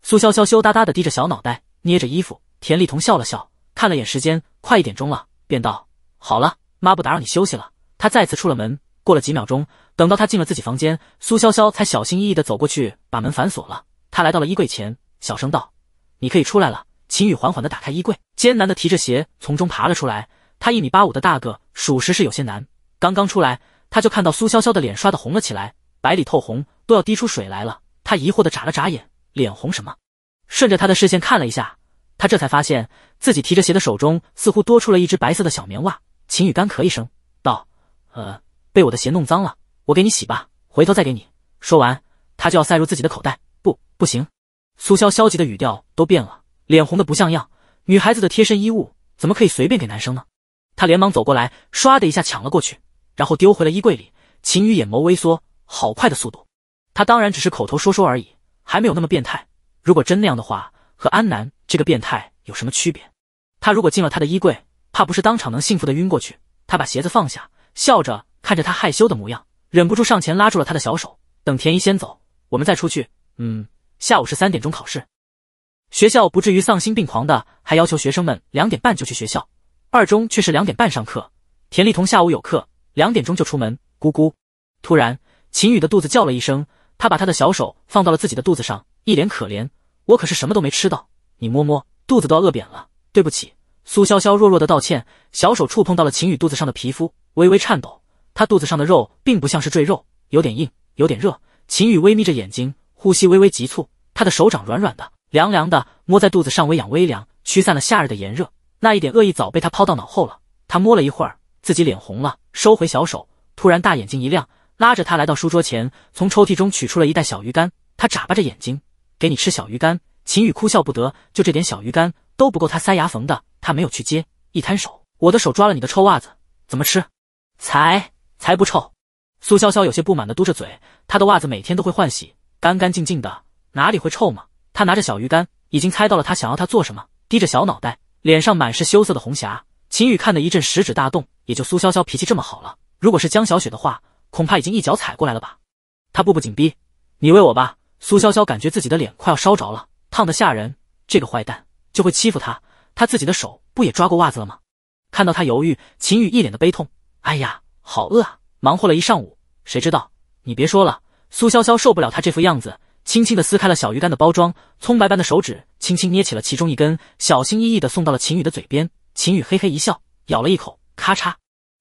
S1: 苏潇潇羞答答的低着小脑袋，捏着衣服。田丽彤笑了笑，看了眼时间，快一点钟了，便道：“好了，妈不打扰你休息了。”她再次出了门。过了几秒钟，等到她进了自己房间，苏潇潇才小心翼翼的走过去，把门反锁了。她来到了衣柜前，小声道：“你可以出来了。”秦宇缓缓的打开衣柜，艰难的提着鞋从中爬了出来。他一米八五的大个，属实是有些难。刚刚出来，他就看到苏潇潇的脸刷的红了起来，白里透红，都要滴出水来了。他疑惑的眨了眨眼。脸红什么？顺着他的视线看了一下，他这才发现自己提着鞋的手中似乎多出了一只白色的小棉袜。秦宇干咳一声，道：“呃，被我的鞋弄脏了，我给你洗吧，回头再给你。”说完，他就要塞入自己的口袋，不，不行！苏潇消极的语调都变了，脸红的不像样。女孩子的贴身衣物怎么可以随便给男生呢？他连忙走过来，唰的一下抢了过去，然后丢回了衣柜里。秦宇眼眸微缩，好快的速度！他当然只是口头说说而已。还没有那么变态。如果真那样的话，和安南这个变态有什么区别？他如果进了他的衣柜，怕不是当场能幸福的晕过去。他把鞋子放下，笑着看着他害羞的模样，忍不住上前拉住了他的小手。等田一先走，我们再出去。嗯，下午是三点钟考试，学校不至于丧心病狂的，还要求学生们两点半就去学校。二中却是两点半上课。田丽彤下午有课，两点钟就出门。咕咕，突然，秦宇的肚子叫了一声。他把他的小手放到了自己的肚子上，一脸可怜，我可是什么都没吃到，你摸摸，肚子都要饿扁了。对不起，苏潇潇弱弱的道歉，小手触碰到了秦宇肚子上的皮肤，微微颤抖。他肚子上的肉并不像是赘肉，有点硬，有点热。秦宇微眯着眼睛，呼吸微微急促，他的手掌软软的，凉凉的，摸在肚子上微痒微凉，驱散了夏日的炎热。那一点恶意早被他抛到脑后了。他摸了一会儿，自己脸红了，收回小手，突然大眼睛一亮。拉着他来到书桌前，从抽屉中取出了一袋小鱼干。他眨巴着眼睛，给你吃小鱼干。秦宇哭笑不得，就这点小鱼干都不够他塞牙缝的。他没有去接，一摊手，我的手抓了你的臭袜子，怎么吃？才才不臭！苏潇潇有些不满的嘟着嘴，他的袜子每天都会换洗，干干净净的，哪里会臭嘛？他拿着小鱼干，已经猜到了他想要他做什么，低着小脑袋，脸上满是羞涩的红霞。秦宇看得一阵食指大动，也就苏潇潇脾气这么好了，如果是江小雪的话。恐怕已经一脚踩过来了吧？他步步紧逼，你喂我吧。苏潇潇感觉自己的脸快要烧着了，烫得吓人。这个坏蛋就会欺负他，他自己的手不也抓过袜子了吗？看到他犹豫，秦宇一脸的悲痛。哎呀，好饿啊！忙活了一上午，谁知道？你别说了。苏潇潇受不了他这副样子，轻轻的撕开了小鱼干的包装，葱白般的手指轻轻捏起了其中一根，小心翼翼的送到了秦宇的嘴边。秦宇嘿嘿一笑，咬了一口，咔嚓，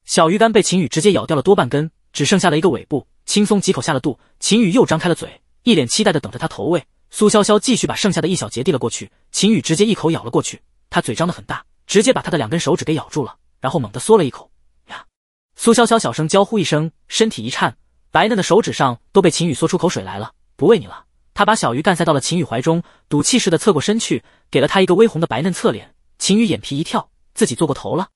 S1: 小鱼干被秦宇直接咬掉了多半根。只剩下了一个尾部，轻松几口下了肚。秦宇又张开了嘴，一脸期待的等着他投喂。苏潇潇继续把剩下的一小节递了过去，秦宇直接一口咬了过去。他嘴张得很大，直接把他的两根手指给咬住了，然后猛地嗦了一口。呀！苏潇潇小声娇呼一声，身体一颤，白嫩的手指上都被秦宇缩出口水来了。不喂你了，他把小鱼干塞到了秦宇怀中，赌气似的侧过身去，给了他一个微红的白嫩侧脸。秦宇眼皮一跳，自己做过头了。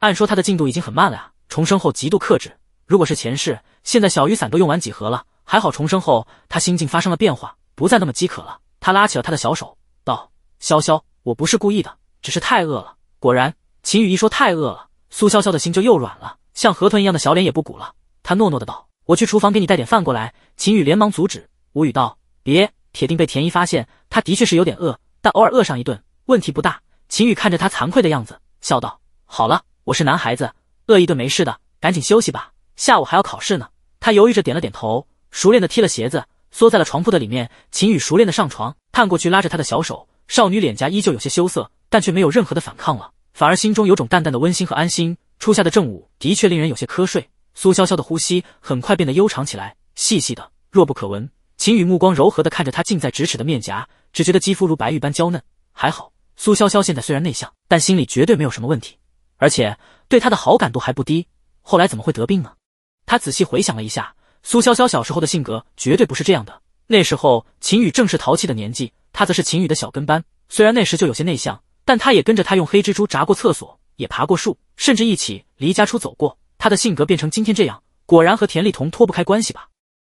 S1: 按说他的进度已经很慢了呀，重生后极度克制。如果是前世，现在小雨伞都用完几盒了。还好重生后，他心境发生了变化，不再那么饥渴了。他拉起了他的小手，道：“潇潇，我不是故意的，只是太饿了。”果然，秦宇一说太饿了，苏潇潇的心就又软了，像河豚一样的小脸也不鼓了。他糯糯的道：“我去厨房给你带点饭过来。”秦宇连忙阻止，无语道：“别，铁定被田一发现。”他的确是有点饿，但偶尔饿上一顿，问题不大。秦宇看着他惭愧的样子，笑道：“好了，我是男孩子，饿一顿没事的，赶紧休息吧。”下午还要考试呢，他犹豫着点了点头，熟练的踢了鞋子，缩在了床铺的里面。秦宇熟练的上床，探过去拉着他的小手，少女脸颊依旧有些羞涩，但却没有任何的反抗了，反而心中有种淡淡的温馨和安心。初夏的正午的确令人有些瞌睡，苏潇潇的呼吸很快变得悠长起来，细细的，若不可闻。秦宇目光柔和的看着她近在咫尺的面颊，只觉得肌肤如白玉般娇嫩。还好，苏潇潇现在虽然内向，但心里绝对没有什么问题，而且对他的好感度还不低。后来怎么会得病呢？他仔细回想了一下，苏潇潇小时候的性格绝对不是这样的。那时候秦宇正是淘气的年纪，他则是秦宇的小跟班。虽然那时就有些内向，但他也跟着他用黑蜘蛛砸过厕所，也爬过树，甚至一起离家出走过。他的性格变成今天这样，果然和田丽彤脱不开关系吧？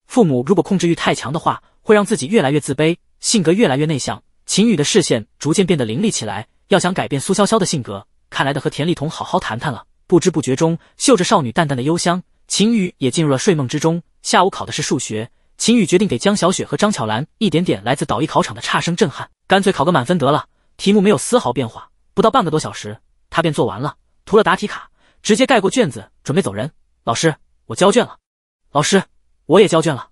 S1: 父母如果控制欲太强的话，会让自己越来越自卑，性格越来越内向。秦宇的视线逐渐变得凌厉起来，要想改变苏潇潇的性格，看来得和田丽彤好好谈谈了。不知不觉中，嗅着少女淡淡的幽香。秦宇也进入了睡梦之中。下午考的是数学，秦宇决定给江小雪和张巧兰一点点来自导一考场的差生震撼，干脆考个满分得了。题目没有丝毫变化，不到半个多小时，他便做完了，涂了答题卡，直接盖过卷子，准备走人。老师，我交卷了。老师，我也交卷了。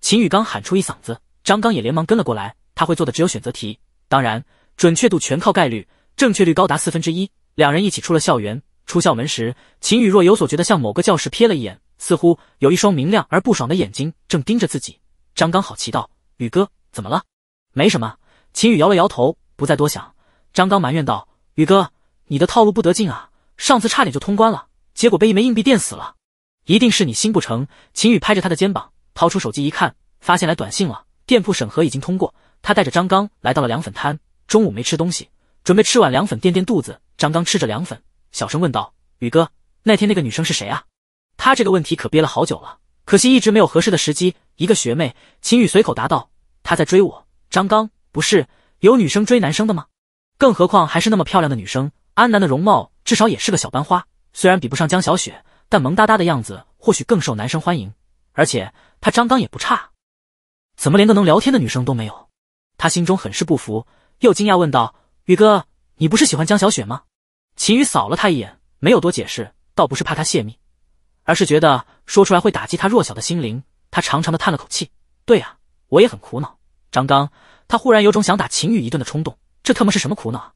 S1: 秦宇刚喊出一嗓子，张刚也连忙跟了过来。他会做的只有选择题，当然准确度全靠概率，正确率高达四分之一。两人一起出了校园。出校门时，秦宇若有所觉的向某个教室瞥了一眼，似乎有一双明亮而不爽的眼睛正盯着自己。张刚好奇道：“宇哥，怎么了？”“没什么。”秦宇摇了摇头，不再多想。张刚埋怨道：“宇哥，你的套路不得劲啊！上次差点就通关了，结果被一枚硬币电死了。一定是你心不诚。”秦宇拍着他的肩膀，掏出手机一看，发现来短信了，店铺审核已经通过。他带着张刚来到了凉粉摊，中午没吃东西，准备吃碗凉粉垫垫肚子。张刚吃着凉粉。小声问道：“宇哥，那天那个女生是谁啊？”他这个问题可憋了好久了，可惜一直没有合适的时机。一个学妹，秦宇随口答道：“她在追我。”张刚不是有女生追男生的吗？更何况还是那么漂亮的女生。安南的容貌至少也是个小班花，虽然比不上江小雪，但萌哒哒的样子或许更受男生欢迎。而且他张刚也不差，怎么连个能聊天的女生都没有？他心中很是不服，又惊讶问道：“宇哥，你不是喜欢江小雪吗？”秦宇扫了他一眼，没有多解释，倒不是怕他泄密，而是觉得说出来会打击他弱小的心灵。他长长的叹了口气：“对呀，我也很苦恼。”张刚，他忽然有种想打秦宇一顿的冲动。这特么是什么苦恼？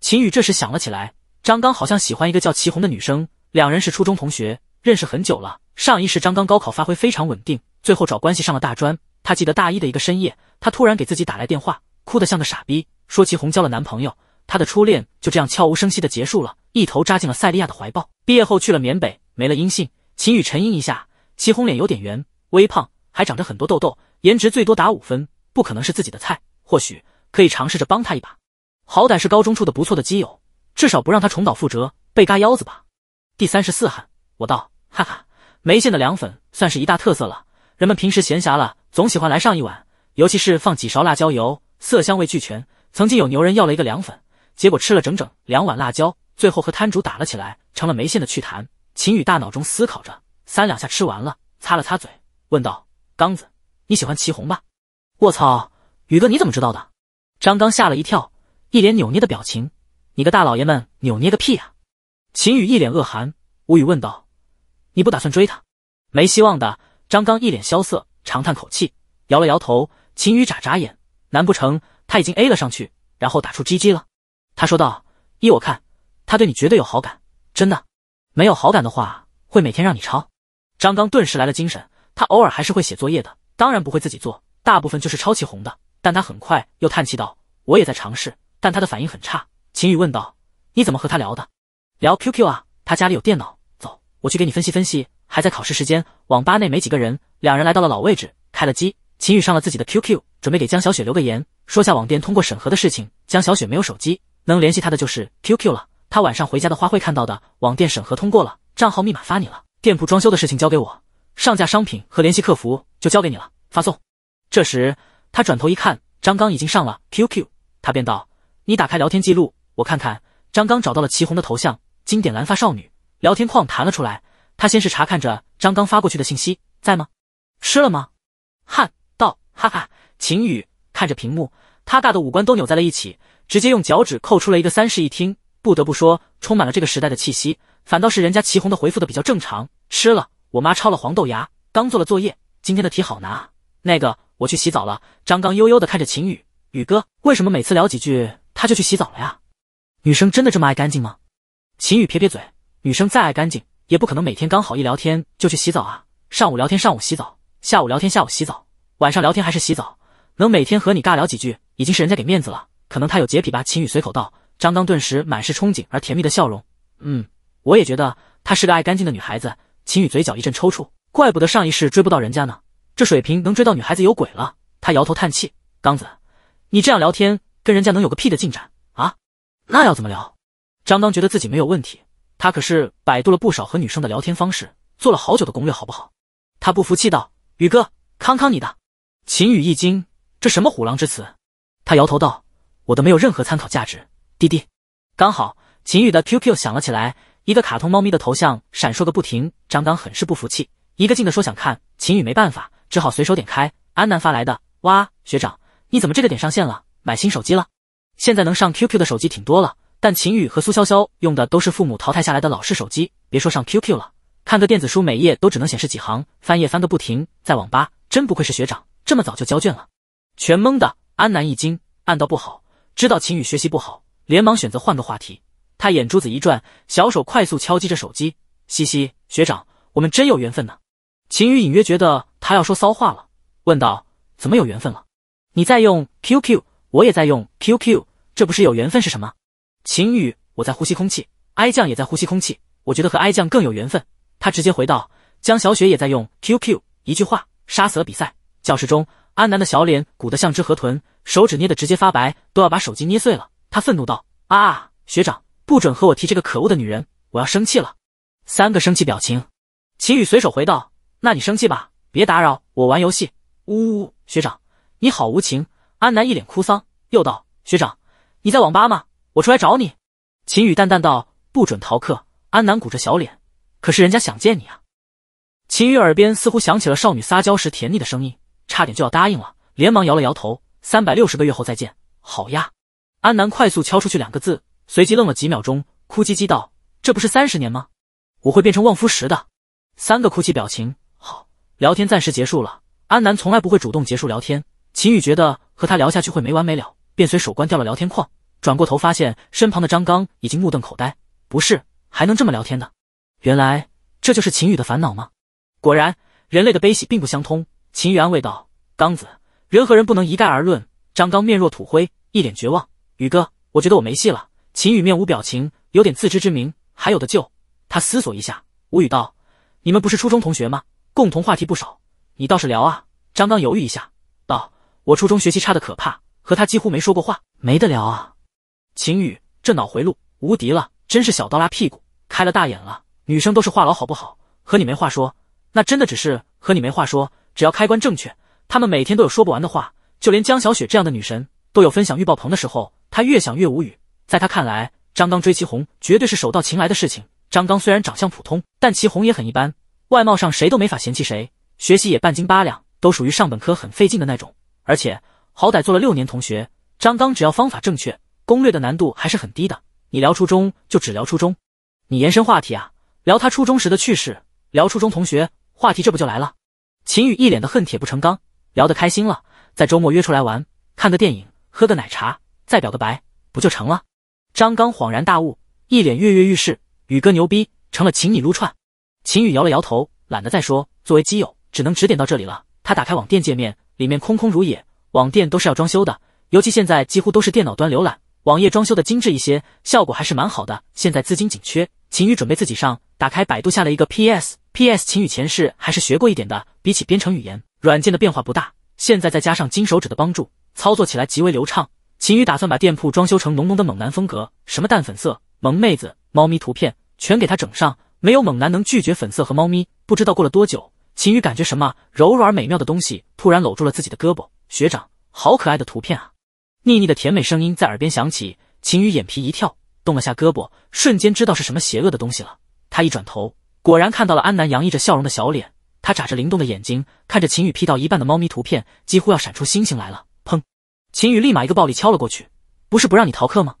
S1: 秦宇这时想了起来，张刚好像喜欢一个叫祁红的女生，两人是初中同学，认识很久了。上一世张刚高考发挥非常稳定，最后找关系上了大专。他记得大一的一个深夜，他突然给自己打来电话，哭得像个傻逼，说祁红交了男朋友。他的初恋就这样悄无声息的结束了，一头扎进了塞利亚的怀抱。毕业后去了缅北，没了音信。秦雨沉吟一下，齐红脸有点圆，微胖，还长着很多痘痘，颜值最多打五分，不可能是自己的菜。或许可以尝试着帮他一把，好歹是高中处的不错的基友，至少不让他重蹈覆辙，被嘎腰子吧。第三十四行，我道，哈哈，梅县的凉粉算是一大特色了，人们平时闲暇了总喜欢来上一碗，尤其是放几勺辣椒油，色香味俱全。曾经有牛人要了一个凉粉。结果吃了整整两碗辣椒，最后和摊主打了起来，成了没线的趣谈。秦宇大脑中思考着，三两下吃完了，擦了擦嘴，问道：“刚子，你喜欢祁红吧？”“卧槽，宇哥你怎么知道的？”张刚吓了一跳，一脸扭捏的表情。“你个大老爷们，扭捏个屁呀！”秦宇一脸恶寒，无语问道：“你不打算追她？没希望的。”张刚一脸萧瑟，长叹口气，摇了摇头。秦宇眨眨眼，难不成他已经 A 了上去，然后打出 GG 了？他说道：“依我看，他对你绝对有好感，真的。没有好感的话，会每天让你抄。”张刚顿时来了精神。他偶尔还是会写作业的，当然不会自己做，大部分就是抄齐红的。但他很快又叹气道：“我也在尝试，但他的反应很差。”秦宇问道：“你怎么和他聊的？聊 QQ 啊？他家里有电脑。走，我去给你分析分析。”还在考试时间，网吧内没几个人，两人来到了老位置，开了机。秦宇上了自己的 QQ，准备给江小雪留个言，说下网店通过审核的事情。江小雪没有手机。能联系他的就是 QQ 了。他晚上回家的花卉看到的网店审核通过了，账号密码发你了。店铺装修的事情交给我，上架商品和联系客服就交给你了。发送。这时他转头一看，张刚已经上了 QQ，他便道：“你打开聊天记录，我看看。”张刚找到了祁红的头像，经典蓝发少女，聊天框弹了出来。他先是查看着张刚发过去的信息：“在吗？吃了吗？”汗道：“哈哈。”秦宇看着屏幕，他大的五官都扭在了一起。直接用脚趾扣出了一个三室一厅，不得不说，充满了这个时代的气息。反倒是人家祁红的回复的比较正常。吃了，我妈抄了黄豆芽，刚做了作业，今天的题好难啊。那个，我去洗澡了。张刚悠悠的看着秦宇，宇哥，为什么每次聊几句他就去洗澡了呀？女生真的这么爱干净吗？秦宇撇撇嘴，女生再爱干净，也不可能每天刚好一聊天就去洗澡啊。上午聊天，上午洗澡；下午聊天，下午洗澡；晚上聊天还是洗澡。能每天和你尬聊几句，已经是人家给面子了。可能他有洁癖吧，秦宇随口道。张刚顿时满是憧憬而甜蜜的笑容。嗯，我也觉得她是个爱干净的女孩子。秦宇嘴角一阵抽搐，怪不得上一世追不到人家呢，这水平能追到女孩子有鬼了。他摇头叹气。刚子，你这样聊天跟人家能有个屁的进展啊？那要怎么聊？张刚觉得自己没有问题，他可是百度了不少和女生的聊天方式，做了好久的攻略，好不好？他不服气道：“宇哥，康康你的。”秦宇一惊，这什么虎狼之词？他摇头道。我的没有任何参考价值，滴滴。刚好秦宇的 QQ 响了起来，一个卡通猫咪的头像闪烁个不停。张刚很是不服气，一个劲的说想看。秦宇没办法，只好随手点开安南发来的。哇，学长你怎么这个点上线了？买新手机了？现在能上 QQ 的手机挺多了，但秦宇和苏潇潇用的都是父母淘汰下来的老式手机，别说上 QQ 了，看个电子书每页都只能显示几行，翻页翻个不停。在网吧，真不愧是学长，这么早就交卷了。全懵的安南一惊，暗道不好。知道秦宇学习不好，连忙选择换个话题。他眼珠子一转，小手快速敲击着手机，嘻嘻，学长，我们真有缘分呢。秦宇隐约觉得他要说骚话了，问道：怎么有缘分了？你在用 QQ，我也在用 QQ，这不是有缘分是什么？秦宇，我在呼吸空气，哀酱也在呼吸空气，我觉得和哀酱更有缘分。他直接回道：“江小雪也在用 QQ，一句话杀死了比赛。教室中。安南的小脸鼓得像只河豚，手指捏得直接发白，都要把手机捏碎了。他愤怒道：“啊，学长，不准和我提这个可恶的女人，我要生气了。”三个生气表情。秦宇随手回道：“那你生气吧，别打扰我玩游戏。”呜呜，学长你好无情。安南一脸哭丧，又道：“学长，你在网吧吗？我出来找你。”秦宇淡淡道：“不准逃课。”安南鼓着小脸，可是人家想见你啊。秦宇耳边似乎响起了少女撒娇时甜腻的声音。差点就要答应了，连忙摇了摇头。三百六十个月后再见，好呀！安南快速敲出去两个字，随即愣了几秒钟，哭唧唧道：“这不是三十年吗？我会变成望夫石的。”三个哭泣表情。好，聊天暂时结束了。安南从来不会主动结束聊天，秦宇觉得和他聊下去会没完没了，便随手关掉了聊天框。转过头发现身旁的张刚已经目瞪口呆。不是，还能这么聊天的？原来这就是秦宇的烦恼吗？果然，人类的悲喜并不相通。秦宇安慰道：“刚子，人和人不能一概而论。”张刚面若土灰，一脸绝望。“宇哥，我觉得我没戏了。”秦宇面无表情，有点自知之明，“还有的救。”他思索一下，无语道：“你们不是初中同学吗？共同话题不少，你倒是聊啊。”张刚犹豫一下，道：“我初中学习差的可怕，和他几乎没说过话，没得聊啊。”秦宇这脑回路无敌了，真是小刀拉屁股开了大眼了。女生都是话痨好不好？和你没话说，那真的只是和你没话说。只要开关正确，他们每天都有说不完的话。就连江小雪这样的女神，都有分享欲爆棚的时候。他越想越无语。在他看来，张刚追祁红绝对是手到擒来的事情。张刚虽然长相普通，但祁红也很一般，外貌上谁都没法嫌弃谁。学习也半斤八两，都属于上本科很费劲的那种。而且好歹做了六年同学，张刚只要方法正确，攻略的难度还是很低的。你聊初中就只聊初中，你延伸话题啊，聊他初中时的趣事，聊初中同学话题，这不就来了？秦宇一脸的恨铁不成钢，聊得开心了，在周末约出来玩，看个电影，喝个奶茶，再表个白，不就成了？张刚恍然大悟，一脸跃跃欲试。宇哥牛逼，成了，请你撸串。秦宇摇了摇头，懒得再说。作为基友，只能指点到这里了。他打开网店界面，里面空空如也。网店都是要装修的，尤其现在几乎都是电脑端浏览，网页装修的精致一些，效果还是蛮好的。现在资金紧缺，秦宇准备自己上。打开百度下了一个 PS。P.S. 秦雨前世还是学过一点的，比起编程语言，软件的变化不大。现在再加上金手指的帮助，操作起来极为流畅。秦宇打算把店铺装修成浓浓的猛男风格，什么淡粉色、萌妹子、猫咪图片，全给他整上。没有猛男能拒绝粉色和猫咪。不知道过了多久，秦宇感觉什么柔软而美妙的东西突然搂住了自己的胳膊。学长，好可爱的图片啊！腻腻的甜美声音在耳边响起，秦宇眼皮一跳，动了下胳膊，瞬间知道是什么邪恶的东西了。他一转头。果然看到了安南洋溢着笑容的小脸，他眨着灵动的眼睛，看着秦宇 P 到一半的猫咪图片，几乎要闪出星星来了。砰！秦宇立马一个暴力敲了过去。不是不让你逃课吗？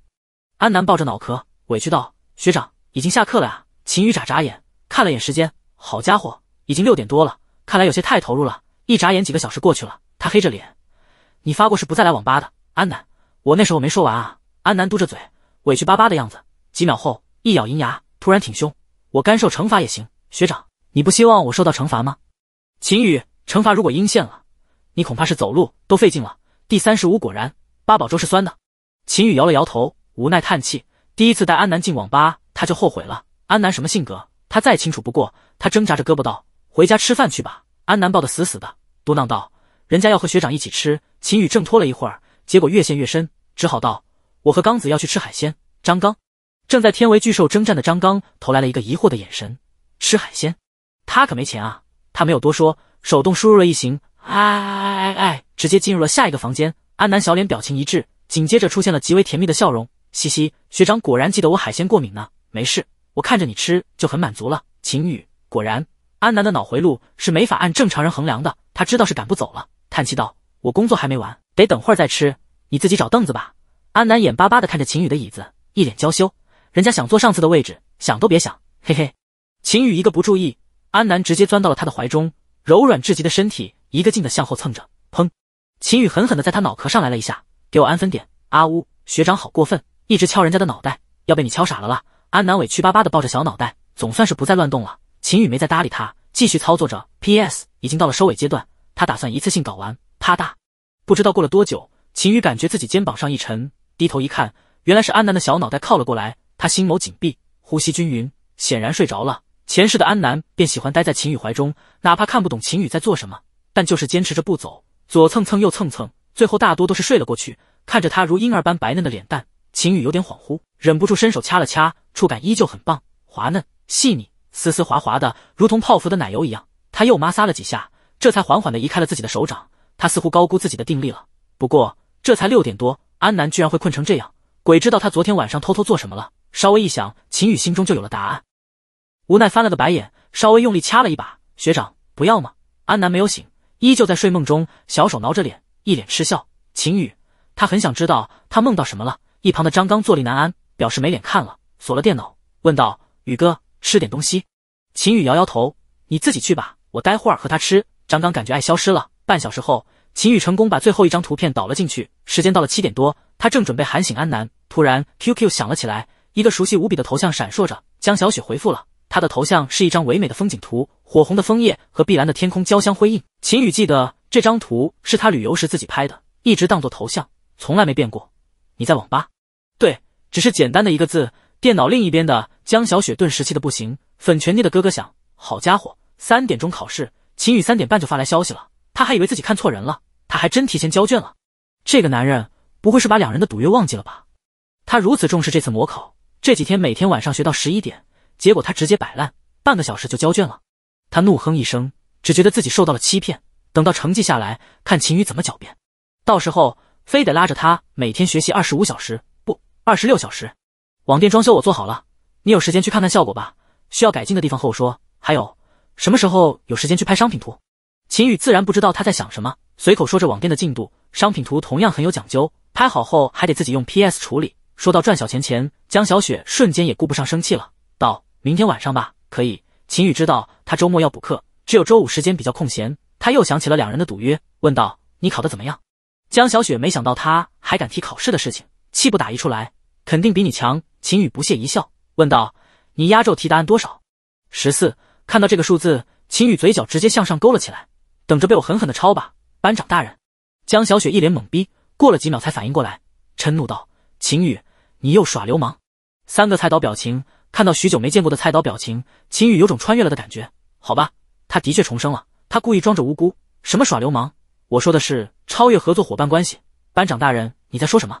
S1: 安南抱着脑壳，委屈道：“学长，已经下课了啊。”秦宇眨眨眼，看了眼时间，好家伙，已经六点多了，看来有些太投入了。一眨眼，几个小时过去了，他黑着脸：“你发过誓不再来网吧的。”安南，我那时候没说完啊。安南嘟着嘴，委屈巴巴的样子。几秒后，一咬银牙，突然挺胸。我甘受惩罚也行，学长，你不希望我受到惩罚吗？秦宇，惩罚如果阴现了，你恐怕是走路都费劲了。第三十五果然，八宝粥是酸的。秦宇摇了摇头，无奈叹气。第一次带安南进网吧，他就后悔了。安南什么性格，他再清楚不过。他挣扎着胳膊道：“回家吃饭去吧。”安南抱得死死的，嘟囔道：“人家要和学长一起吃。”秦宇挣脱了一会儿，结果越陷越深，只好道：“我和刚子要去吃海鲜。”张刚。正在天为巨兽征战的张刚投来了一个疑惑的眼神。吃海鲜？他可没钱啊！他没有多说，手动输入了一行，哎哎哎直接进入了下一个房间。安南小脸表情一滞，紧接着出现了极为甜蜜的笑容，嘻嘻，学长果然记得我海鲜过敏呢。没事，我看着你吃就很满足了。秦雨果然，安南的脑回路是没法按正常人衡量的。他知道是赶不走了，叹气道：“我工作还没完，得等会儿再吃。你自己找凳子吧。”安南眼巴巴地看着秦雨的椅子，一脸娇羞。人家想坐上次的位置，想都别想！嘿嘿，秦宇一个不注意，安南直接钻到了他的怀中，柔软至极的身体一个劲的向后蹭着。砰！秦宇狠狠的在他脑壳上来了一下，给我安分点！阿呜，学长好过分，一直敲人家的脑袋，要被你敲傻了啦！安南委屈巴巴的抱着小脑袋，总算是不再乱动了。秦宇没再搭理他，继续操作着。P.S. 已经到了收尾阶段，他打算一次性搞完。啪嗒！不知道过了多久，秦宇感觉自己肩膀上一沉，低头一看，原来是安南的小脑袋靠了过来。他心眸紧闭，呼吸均匀，显然睡着了。前世的安南便喜欢待在秦宇怀中，哪怕看不懂秦宇在做什么，但就是坚持着不走，左蹭蹭，右蹭蹭，最后大多都是睡了过去。看着他如婴儿般白嫩的脸蛋，秦宇有点恍惚，忍不住伸手掐了掐，触感依旧很棒，滑嫩细腻，丝丝滑滑的，如同泡芙的奶油一样。他又摩挲了几下，这才缓缓地移开了自己的手掌。他似乎高估自己的定力了。不过这才六点多，安南居然会困成这样，鬼知道他昨天晚上偷偷做什么了。稍微一想，秦宇心中就有了答案，无奈翻了个白眼，稍微用力掐了一把。学长，不要吗？安南没有醒，依旧在睡梦中，小手挠着脸，一脸痴笑。秦宇，他很想知道他梦到什么了。一旁的张刚坐立难安，表示没脸看了，锁了电脑，问道：“宇哥，吃点东西？”秦宇摇摇头：“你自己去吧，我待会儿和他吃。”张刚感觉爱消失了。半小时后，秦宇成功把最后一张图片导了进去。时间到了七点多，他正准备喊醒安南，突然 QQ 响了起来。一个熟悉无比的头像闪烁着，江小雪回复了。她的头像是一张唯美的风景图，火红的枫叶和碧蓝的天空交相辉映。秦宇记得这张图是他旅游时自己拍的，一直当做头像，从来没变过。你在网吧？对，只是简单的一个字。电脑另一边的江小雪顿时气得不行，粉拳捏的咯咯响。好家伙，三点钟考试，秦宇三点半就发来消息了，他还以为自己看错人了，他还真提前交卷了。这个男人不会是把两人的赌约忘记了吧？他如此重视这次模考。这几天每天晚上学到十一点，结果他直接摆烂，半个小时就交卷了。他怒哼一声，只觉得自己受到了欺骗。等到成绩下来，看秦宇怎么狡辩，到时候非得拉着他每天学习二十五小时，不，二十六小时。网店装修我做好了，你有时间去看看效果吧，需要改进的地方和我说。还有，什么时候有时间去拍商品图？秦宇自然不知道他在想什么，随口说着网店的进度。商品图同样很有讲究，拍好后还得自己用 P S 处理。说到赚小钱钱，江小雪瞬间也顾不上生气了，道：“明天晚上吧，可以。”秦宇知道他周末要补课，只有周五时间比较空闲，他又想起了两人的赌约，问道：“你考的怎么样？”江小雪没想到他还敢提考试的事情，气不打一处来，肯定比你强。秦宇不屑一笑，问道：“你压轴题答案多少？”十四，看到这个数字，秦宇嘴角直接向上勾了起来，等着被我狠狠的抄吧，班长大人。江小雪一脸懵逼，过了几秒才反应过来，嗔怒道：“秦宇，你又耍流氓！三个菜刀表情，看到许久没见过的菜刀表情，秦宇有种穿越了的感觉。好吧，他的确重生了。他故意装着无辜，什么耍流氓？我说的是超越合作伙伴关系。班长大人，你在说什么？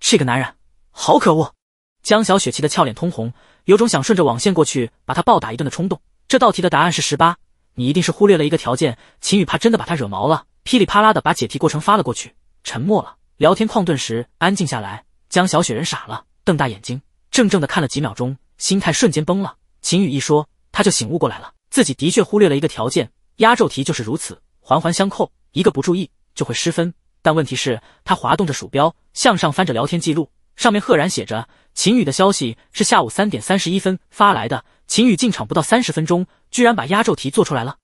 S1: 这个男人好可恶！江小雪气得俏脸通红，有种想顺着网线过去把他暴打一顿的冲动。这道题的答案是十八，你一定是忽略了一个条件。秦宇怕真的把他惹毛了，噼里啪啦的把解题过程发了过去。沉默了，聊天框顿时安静下来。江小雪人傻了，瞪大眼睛，怔怔的看了几秒钟，心态瞬间崩了。秦宇一说，他就醒悟过来了，自己的确忽略了一个条件，压轴题就是如此，环环相扣，一个不注意就会失分。但问题是，他滑动着鼠标，向上翻着聊天记录，上面赫然写着秦宇的消息是下午三点三十一分发来的。秦宇进场不到三十分钟，居然把压轴题做出来了。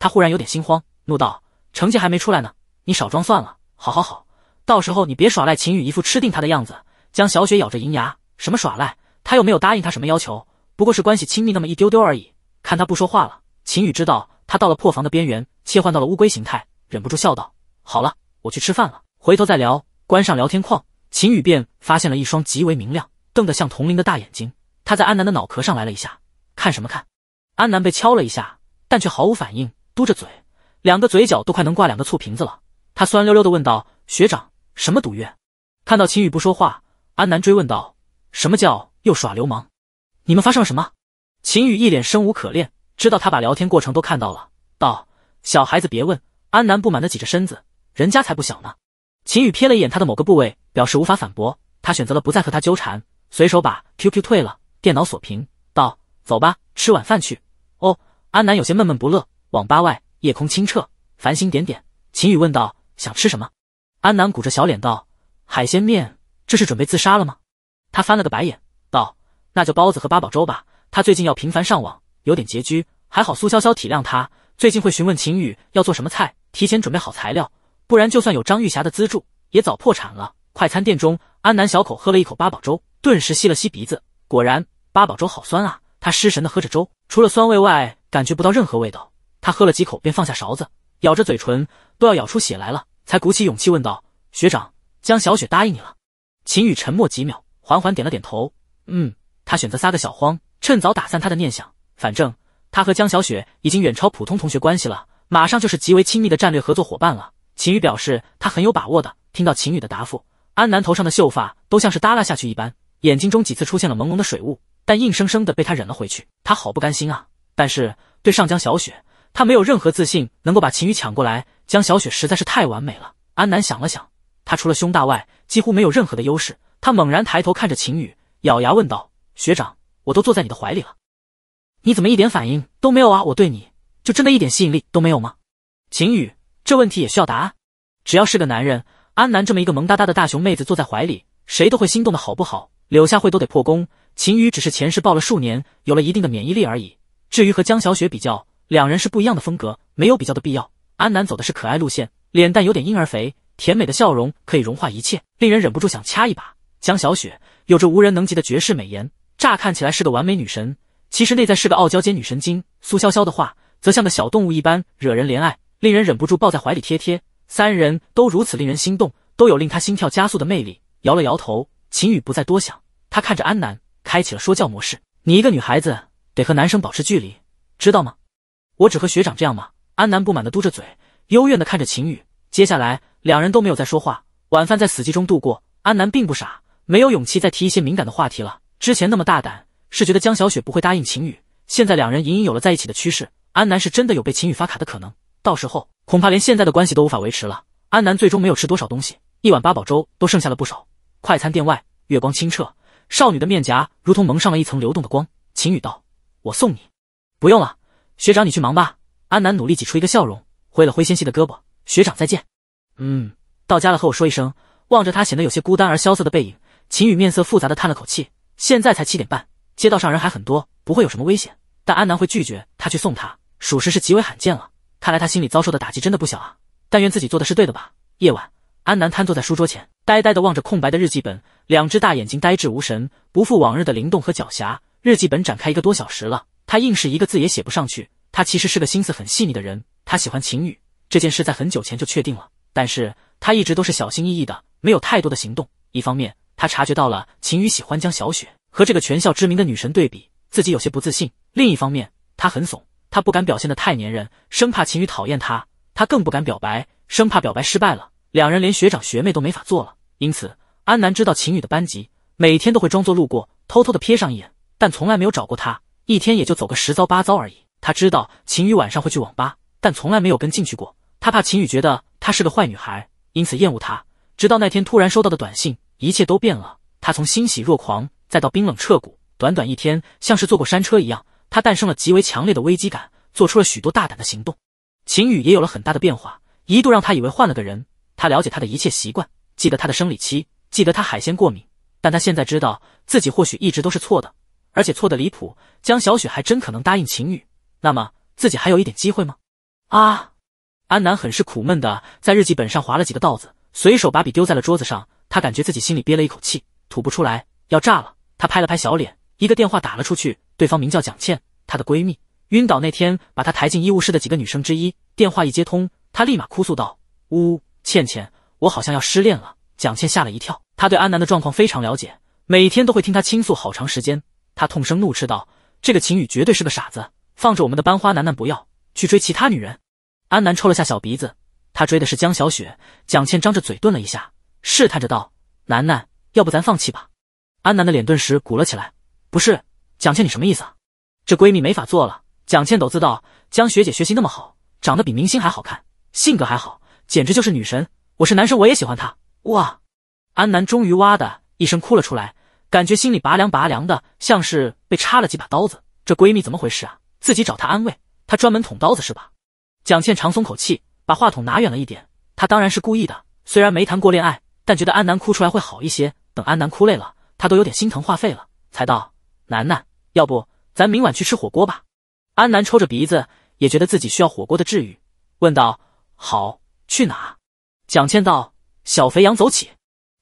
S1: 他忽然有点心慌，怒道：“成绩还没出来呢，你少装算了。好好好，到时候你别耍赖。”秦宇一副吃定他的样子。江小雪咬着银牙：“什么耍赖？他又没有答应他什么要求，不过是关系亲密那么一丢丢而已。”看他不说话了，秦宇知道他到了破防的边缘，切换到了乌龟形态，忍不住笑道：“好了，我去吃饭了，回头再聊。”关上聊天框，秦宇便发现了一双极为明亮、瞪得像铜铃的大眼睛。他在安南的脑壳上来了一下：“看什么看？”安南被敲了一下，但却毫无反应，嘟着嘴，两个嘴角都快能挂两个醋瓶子了。他酸溜溜地问道：“学长，什么赌约？”看到秦宇不说话。安南追问道：“什么叫又耍流氓？你们发生了什么？”秦宇一脸生无可恋，知道他把聊天过程都看到了，道：“小孩子别问。”安南不满的挤着身子，人家才不小呢。秦宇瞥了一眼他的某个部位，表示无法反驳，他选择了不再和他纠缠，随手把 QQ 退了，电脑锁屏，道：“走吧，吃晚饭去。”哦，安南有些闷闷不乐。网吧外，夜空清澈，繁星点点。秦宇问道：“想吃什么？”安南鼓着小脸道：“海鲜面。”这是准备自杀了吗？他翻了个白眼，道：“那就包子和八宝粥吧。他最近要频繁上网，有点拮据，还好苏潇潇体谅他，最近会询问秦宇要做什么菜，提前准备好材料。不然，就算有张玉霞的资助，也早破产了。”快餐店中，安南小口喝了一口八宝粥，顿时吸了吸鼻子，果然八宝粥好酸啊！他失神地喝着粥，除了酸味外，感觉不到任何味道。他喝了几口便放下勺子，咬着嘴唇，都要咬出血来了，才鼓起勇气问道：“学长，江小雪答应你了？”秦宇沉默几秒，缓缓点了点头。嗯，他选择撒个小谎，趁早打散他的念想。反正他和江小雪已经远超普通同学关系了，马上就是极为亲密的战略合作伙伴了。秦宇表示他很有把握的。听到秦宇的答复，安南头上的秀发都像是耷拉下去一般，眼睛中几次出现了朦胧的水雾，但硬生生的被他忍了回去。他好不甘心啊！但是对上江小雪，他没有任何自信能够把秦宇抢过来。江小雪实在是太完美了。安南想了想。他除了胸大外，几乎没有任何的优势。他猛然抬头看着秦宇，咬牙问道：“学长，我都坐在你的怀里了，你怎么一点反应都没有啊？我对你就真的一点吸引力都没有吗？”秦宇，这问题也需要答案。只要是个男人，安南这么一个萌哒哒的大熊妹子坐在怀里，谁都会心动的好不好？柳下惠都得破功。秦宇只是前世抱了数年，有了一定的免疫力而已。至于和江小雪比较，两人是不一样的风格，没有比较的必要。安南走的是可爱路线，脸蛋有点婴儿肥。甜美的笑容可以融化一切，令人忍不住想掐一把。江小雪有着无人能及的绝世美颜，乍看起来是个完美女神，其实内在是个傲娇尖女神经。苏潇潇的话则像个小动物一般惹人怜爱，令人忍不住抱在怀里贴贴。三人都如此令人心动，都有令他心跳加速的魅力。摇了摇头，秦宇不再多想，他看着安南，开启了说教模式：“你一个女孩子，得和男生保持距离，知道吗？”“我只和学长这样吗？”安南不满的嘟着嘴，幽怨的看着秦宇。接下来。两人都没有再说话，晚饭在死寂中度过。安南并不傻，没有勇气再提一些敏感的话题了。之前那么大胆，是觉得江小雪不会答应秦宇。现在两人隐隐有了在一起的趋势，安南是真的有被秦宇发卡的可能，到时候恐怕连现在的关系都无法维持了。安南最终没有吃多少东西，一碗八宝粥都剩下了不少。快餐店外，月光清澈，少女的面颊如同蒙上了一层流动的光。秦宇道：“我送你。”“不用了，学长，你去忙吧。”安南努力挤出一个笑容，挥了挥纤细的胳膊：“学长，再见。”嗯，到家了和我说一声。望着他显得有些孤单而萧瑟的背影，秦宇面色复杂的叹了口气。现在才七点半，街道上人还很多，不会有什么危险。但安南会拒绝他去送他，属实是极为罕见了。看来他心里遭受的打击真的不小啊！但愿自己做的是对的吧。夜晚，安南瘫坐在书桌前，呆呆的望着空白的日记本，两只大眼睛呆滞无神，不复往日的灵动和狡黠。日记本展开一个多小时了，他硬是一个字也写不上去。他其实是个心思很细腻的人，他喜欢秦宇这件事在很久前就确定了。但是他一直都是小心翼翼的，没有太多的行动。一方面，他察觉到了秦宇喜欢江小雪，和这个全校知名的女神对比，自己有些不自信；另一方面，他很怂，他不敢表现的太粘人，生怕秦宇讨厌他。他更不敢表白，生怕表白失败了，两人连学长学妹都没法做了。因此，安南知道秦宇的班级，每天都会装作路过，偷偷的瞥上一眼，但从来没有找过他。一天也就走个十遭八遭而已。他知道秦宇晚上会去网吧，但从来没有跟进去过。他怕秦宇觉得她是个坏女孩，因此厌恶她。直到那天突然收到的短信，一切都变了。他从欣喜若狂，再到冰冷彻骨，短短一天，像是坐过山车一样。他诞生了极为强烈的危机感，做出了许多大胆的行动。秦宇也有了很大的变化，一度让他以为换了个人。他了解他的一切习惯，记得他的生理期，记得他海鲜过敏。但他现在知道自己或许一直都是错的，而且错的离谱。江小雪还真可能答应秦宇，那么自己还有一点机会吗？啊！安南很是苦闷的在日记本上划了几个道子，随手把笔丢在了桌子上。他感觉自己心里憋了一口气，吐不出来，要炸了。他拍了拍小脸，一个电话打了出去。对方名叫蒋倩，她的闺蜜，晕倒那天把她抬进医务室的几个女生之一。电话一接通，她立马哭诉道：“呜，倩倩，我好像要失恋了。”蒋倩吓了一跳，她对安南的状况非常了解，每天都会听她倾诉好长时间。她痛声怒斥道：“这个秦宇绝对是个傻子，放着我们的班花楠楠不要，去追其他女人。”安南抽了下小鼻子，她追的是江小雪。蒋倩张着嘴顿了一下，试探着道：“楠楠，要不咱放弃吧？”安南的脸顿时鼓了起来，“不是，蒋倩，你什么意思啊？这闺蜜没法做了。”蒋倩抖字道：“江学姐学习那么好，长得比明星还好看，性格还好，简直就是女神。我是男生，我也喜欢她哇！”安南终于哇的一声哭了出来，感觉心里拔凉拔凉的，像是被插了几把刀子。这闺蜜怎么回事啊？自己找她安慰，她专门捅刀子是吧？蒋倩长松口气，把话筒拿远了一点。她当然是故意的，虽然没谈过恋爱，但觉得安南哭出来会好一些。等安南哭累了，她都有点心疼话费了，才道：“楠楠，要不咱明晚去吃火锅吧？”安南抽着鼻子，也觉得自己需要火锅的治愈，问道：“好，去哪？”蒋倩道：“小肥羊，走起。”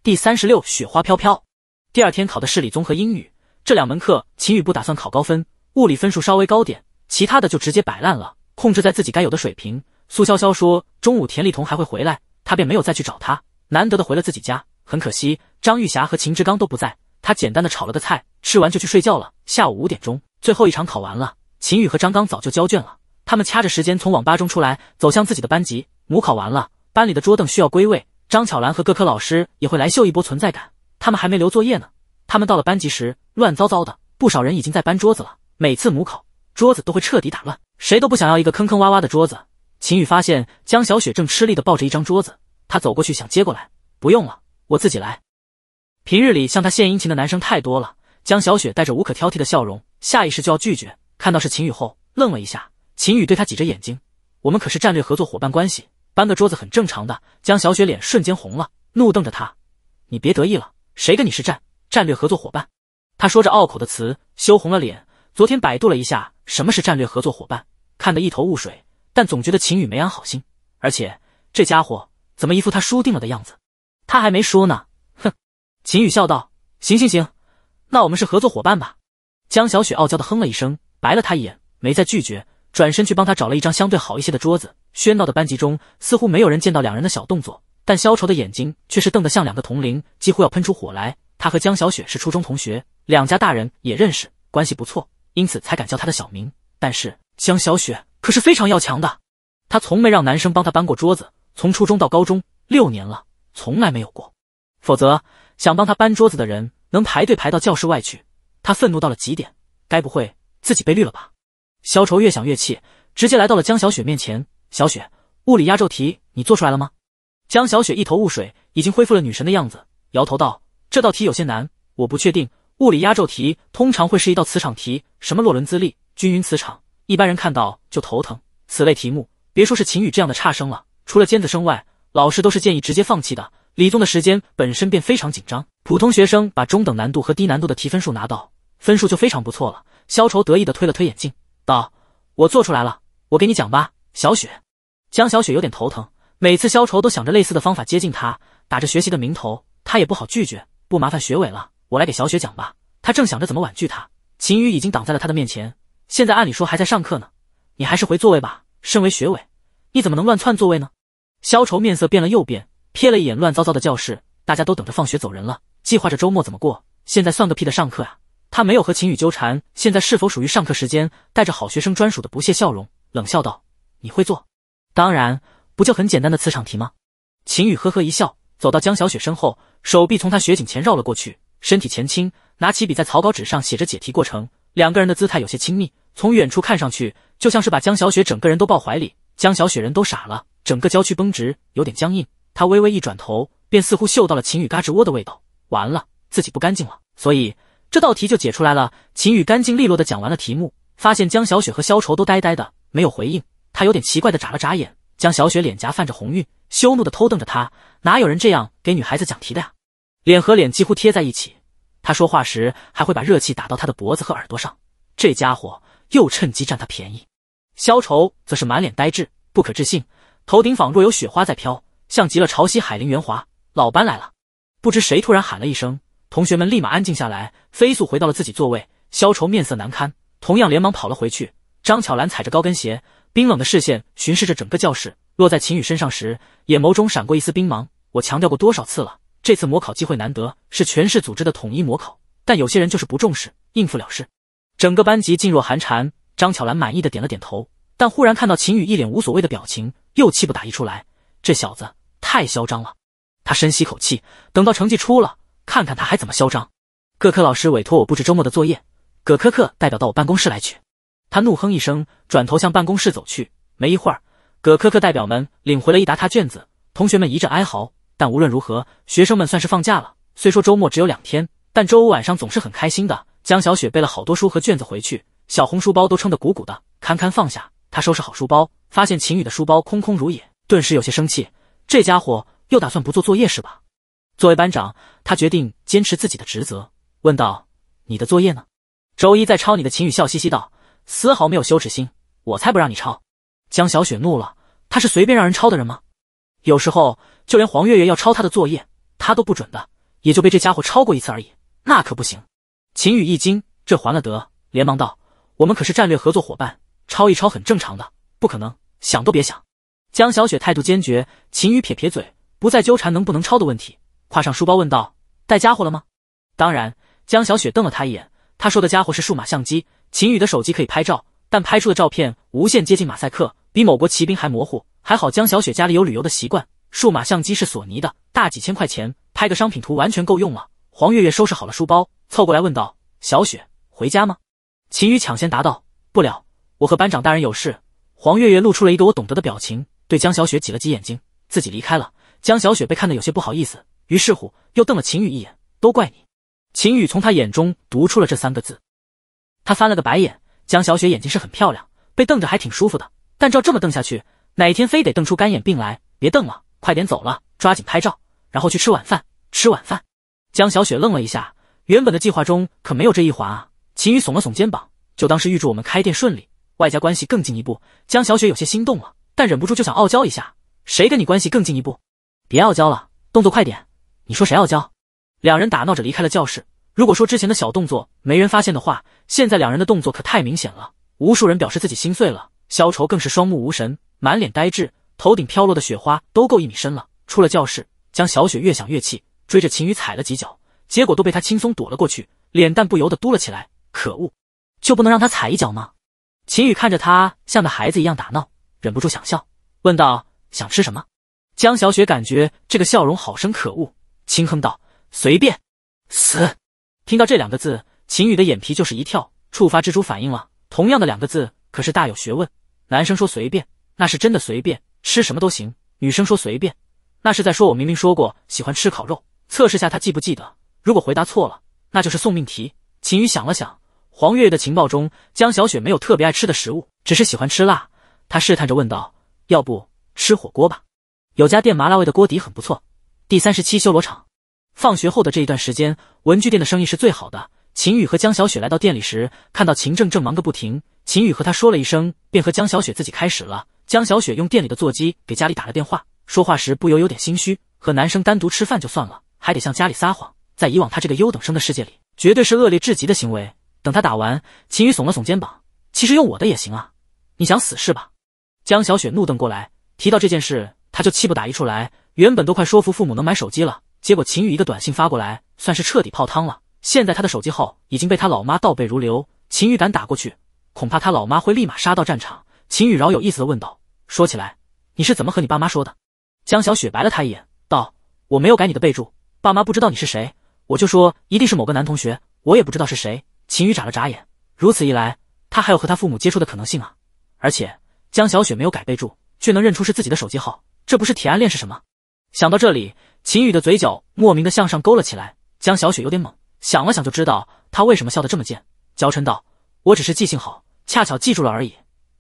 S1: 第三十六，雪花飘飘。第二天考的是理综和英语这两门课，秦宇不打算考高分，物理分数稍微高点，其他的就直接摆烂了。控制在自己该有的水平。苏潇潇说：“中午田丽彤还会回来，她便没有再去找他。难得的回了自己家，很可惜，张玉霞和秦志刚都不在。她简单的炒了个菜，吃完就去睡觉了。下午五点钟，最后一场考完了，秦宇和张刚早就交卷了。他们掐着时间从网吧中出来，走向自己的班级。母考完了，班里的桌凳需要归位，张巧兰和各科老师也会来秀一波存在感。他们还没留作业呢。他们到了班级时，乱糟糟的，不少人已经在搬桌子了。每次母考，桌子都会彻底打乱。”谁都不想要一个坑坑洼洼的桌子。秦宇发现江小雪正吃力地抱着一张桌子，他走过去想接过来。不用了，我自己来。平日里向他献殷勤的男生太多了，江小雪带着无可挑剔的笑容，下意识就要拒绝。看到是秦宇后，愣了一下。秦宇对他挤着眼睛：“我们可是战略合作伙伴关系，搬个桌子很正常的。”江小雪脸瞬间红了，怒瞪着他：“你别得意了，谁跟你是战战略合作伙伴？”他说着拗口的词，羞红了脸。昨天百度了一下。什么是战略合作伙伴？看得一头雾水，但总觉得秦宇没安好心，而且这家伙怎么一副他输定了的样子？他还没输呢！哼！秦宇笑道：“行行行，那我们是合作伙伴吧？”江小雪傲娇的哼了一声，白了他一眼，没再拒绝，转身去帮他找了一张相对好一些的桌子。喧闹的班级中，似乎没有人见到两人的小动作，但消愁的眼睛却是瞪得像两个铜铃，几乎要喷出火来。他和江小雪是初中同学，两家大人也认识，关系不错。因此才敢叫他的小名，但是江小雪可是非常要强的，她从没让男生帮她搬过桌子，从初中到高中六年了，从来没有过。否则，想帮她搬桌子的人能排队排到教室外去。她愤怒到了极点，该不会自己被绿了吧？萧愁越想越气，直接来到了江小雪面前。小雪，物理压轴题你做出来了吗？江小雪一头雾水，已经恢复了女神的样子，摇头道：“这道题有些难，我不确定。”物理压轴题通常会是一道磁场题，什么洛伦兹力、均匀磁场，一般人看到就头疼。此类题目，别说是秦宇这样的差生了，除了尖子生外，老师都是建议直接放弃的。理综的时间本身便非常紧张，普通学生把中等难度和低难度的题分数拿到，分数就非常不错了。消愁得意的推了推眼镜，道：“我做出来了，我给你讲吧。”小雪，江小雪有点头疼，每次消愁都想着类似的方法接近她，打着学习的名头，她也不好拒绝，不麻烦学委了。我来给小雪讲吧，她正想着怎么婉拒他。秦宇已经挡在了他的面前，现在按理说还在上课呢，你还是回座位吧。身为学委，你怎么能乱窜座位呢？消愁面色变了又变，瞥了一眼乱糟糟的教室，大家都等着放学走人了，计划着周末怎么过，现在算个屁的上课啊！他没有和秦宇纠缠，现在是否属于上课时间？带着好学生专属的不屑笑容，冷笑道：“你会做？当然，不就很简单的磁场题吗？”秦宇呵呵一笑，走到江小雪身后，手臂从她雪景前绕了过去。身体前倾，拿起笔在草稿纸上写着解题过程。两个人的姿态有些亲密，从远处看上去，就像是把江小雪整个人都抱怀里。江小雪人都傻了，整个娇躯绷直，有点僵硬。她微微一转头，便似乎嗅到了秦宇嘎吱窝的味道。完了，自己不干净了，所以这道题就解出来了。秦宇干净利落的讲完了题目，发现江小雪和萧愁都呆呆的没有回应，他有点奇怪的眨了眨眼。江小雪脸颊泛着红晕，羞怒的偷瞪着他，哪有人这样给女孩子讲题的呀？脸和脸几乎贴在一起，他说话时还会把热气打到他的脖子和耳朵上。这家伙又趁机占他便宜。消愁则是满脸呆滞，不可置信，头顶仿若有雪花在飘，像极了潮汐海林元华。老班来了，不知谁突然喊了一声，同学们立马安静下来，飞速回到了自己座位。消愁面色难堪，同样连忙跑了回去。张巧兰踩着高跟鞋，冰冷的视线巡视着整个教室，落在秦宇身上时，眼眸中闪过一丝冰芒。我强调过多少次了？这次模考机会难得，是全市组织的统一模考，但有些人就是不重视，应付了事。整个班级静若寒蝉。张巧兰满意的点了点头，但忽然看到秦宇一脸无所谓的表情，又气不打一处来。这小子太嚣张了！她深吸口气，等到成绩出了，看看他还怎么嚣张。各科老师委托我布置周末的作业，葛科科代表到我办公室来取。他怒哼一声，转头向办公室走去。没一会儿，葛科科代表们领回了一沓沓卷子，同学们一阵哀嚎。但无论如何，学生们算是放假了。虽说周末只有两天，但周五晚上总是很开心的。江小雪背了好多书和卷子回去，小红书包都撑得鼓鼓的，堪堪放下。她收拾好书包，发现秦宇的书包空空如也，顿时有些生气。这家伙又打算不做作业是吧？作为班长，他决定坚持自己的职责，问道：“你的作业呢？”周一在抄你的，秦宇笑嘻嘻道，丝毫没有羞耻心。我才不让你抄！江小雪怒了，他是随便让人抄的人吗？有时候。就连黄月月要抄他的作业，他都不准的，也就被这家伙抄过一次而已，那可不行。秦宇一惊，这还了得？连忙道：“我们可是战略合作伙伴，抄一抄很正常的，不可能，想都别想。”江小雪态度坚决。秦宇撇撇嘴，不再纠缠能不能抄的问题，挎上书包问道：“带家伙了吗？”当然。江小雪瞪了他一眼，他说的家伙是数码相机。秦宇的手机可以拍照，但拍出的照片无限接近马赛克，比某国骑兵还模糊。还好江小雪家里有旅游的习惯。数码相机是索尼的，大几千块钱，拍个商品图完全够用了。黄月月收拾好了书包，凑过来问道：“小雪，回家吗？”秦宇抢先答道：“不了，我和班长大人有事。”黄月月露出了一个我懂得的表情，对江小雪挤了挤眼睛，自己离开了。江小雪被看得有些不好意思，于是乎又瞪了秦宇一眼：“都怪你！”秦宇从他眼中读出了这三个字，他翻了个白眼。江小雪眼睛是很漂亮，被瞪着还挺舒服的，但照这么瞪下去，哪一天非得瞪出干眼病来？别瞪了。快点走了，抓紧拍照，然后去吃晚饭。吃晚饭。江小雪愣了一下，原本的计划中可没有这一环啊。秦宇耸了耸肩膀，就当是预祝我们开店顺利，外加关系更进一步。江小雪有些心动了，但忍不住就想傲娇一下。谁跟你关系更进一步？别傲娇了，动作快点。你说谁傲娇？两人打闹着离开了教室。如果说之前的小动作没人发现的话，现在两人的动作可太明显了，无数人表示自己心碎了。萧愁更是双目无神，满脸呆滞。头顶飘落的雪花都够一米深了。出了教室，江小雪越想越气，追着秦宇踩了几脚，结果都被他轻松躲了过去，脸蛋不由得嘟了起来。可恶，就不能让他踩一脚吗？秦宇看着他像个孩子一样打闹，忍不住想笑，问道：“想吃什么？”江小雪感觉这个笑容好生可恶，轻哼道：“随便，死。”听到这两个字，秦宇的眼皮就是一跳，触发蜘蛛反应了。同样的两个字，可是大有学问。男生说“随便”，那是真的随便。吃什么都行，女生说随便，那是在说我明明说过喜欢吃烤肉。测试下她记不记得，如果回答错了，那就是送命题。秦宇想了想，黄月月的情报中，江小雪没有特别爱吃的食物，只是喜欢吃辣。他试探着问道：“要不吃火锅吧？有家店麻辣味的锅底很不错。”第三十七修罗场，放学后的这一段时间，文具店的生意是最好的。秦宇和江小雪来到店里时，看到秦正正忙个不停。秦宇和他说了一声，便和江小雪自己开始了。江小雪用店里的座机给家里打了电话，说话时不由有点心虚。和男生单独吃饭就算了，还得向家里撒谎，在以往他这个优等生的世界里，绝对是恶劣至极的行为。等他打完，秦宇耸了耸肩膀，其实用我的也行啊，你想死是吧？江小雪怒瞪过来，提到这件事，他就气不打一处来。原本都快说服父母能买手机了，结果秦宇一个短信发过来，算是彻底泡汤了。现在他的手机号已经被他老妈倒背如流，秦宇敢打过去，恐怕他老妈会立马杀到战场。秦雨饶有意思的问道：“说起来，你是怎么和你爸妈说的？”江小雪白了他一眼，道：“我没有改你的备注，爸妈不知道你是谁，我就说一定是某个男同学，我也不知道是谁。”秦雨眨了眨眼，如此一来，他还有和他父母接触的可能性啊！而且江小雪没有改备注，却能认出是自己的手机号，这不是铁暗恋是什么？想到这里，秦雨的嘴角莫名的向上勾了起来。江小雪有点懵，想了想就知道他为什么笑得这么贱，娇嗔道：“我只是记性好，恰巧记住了而已。”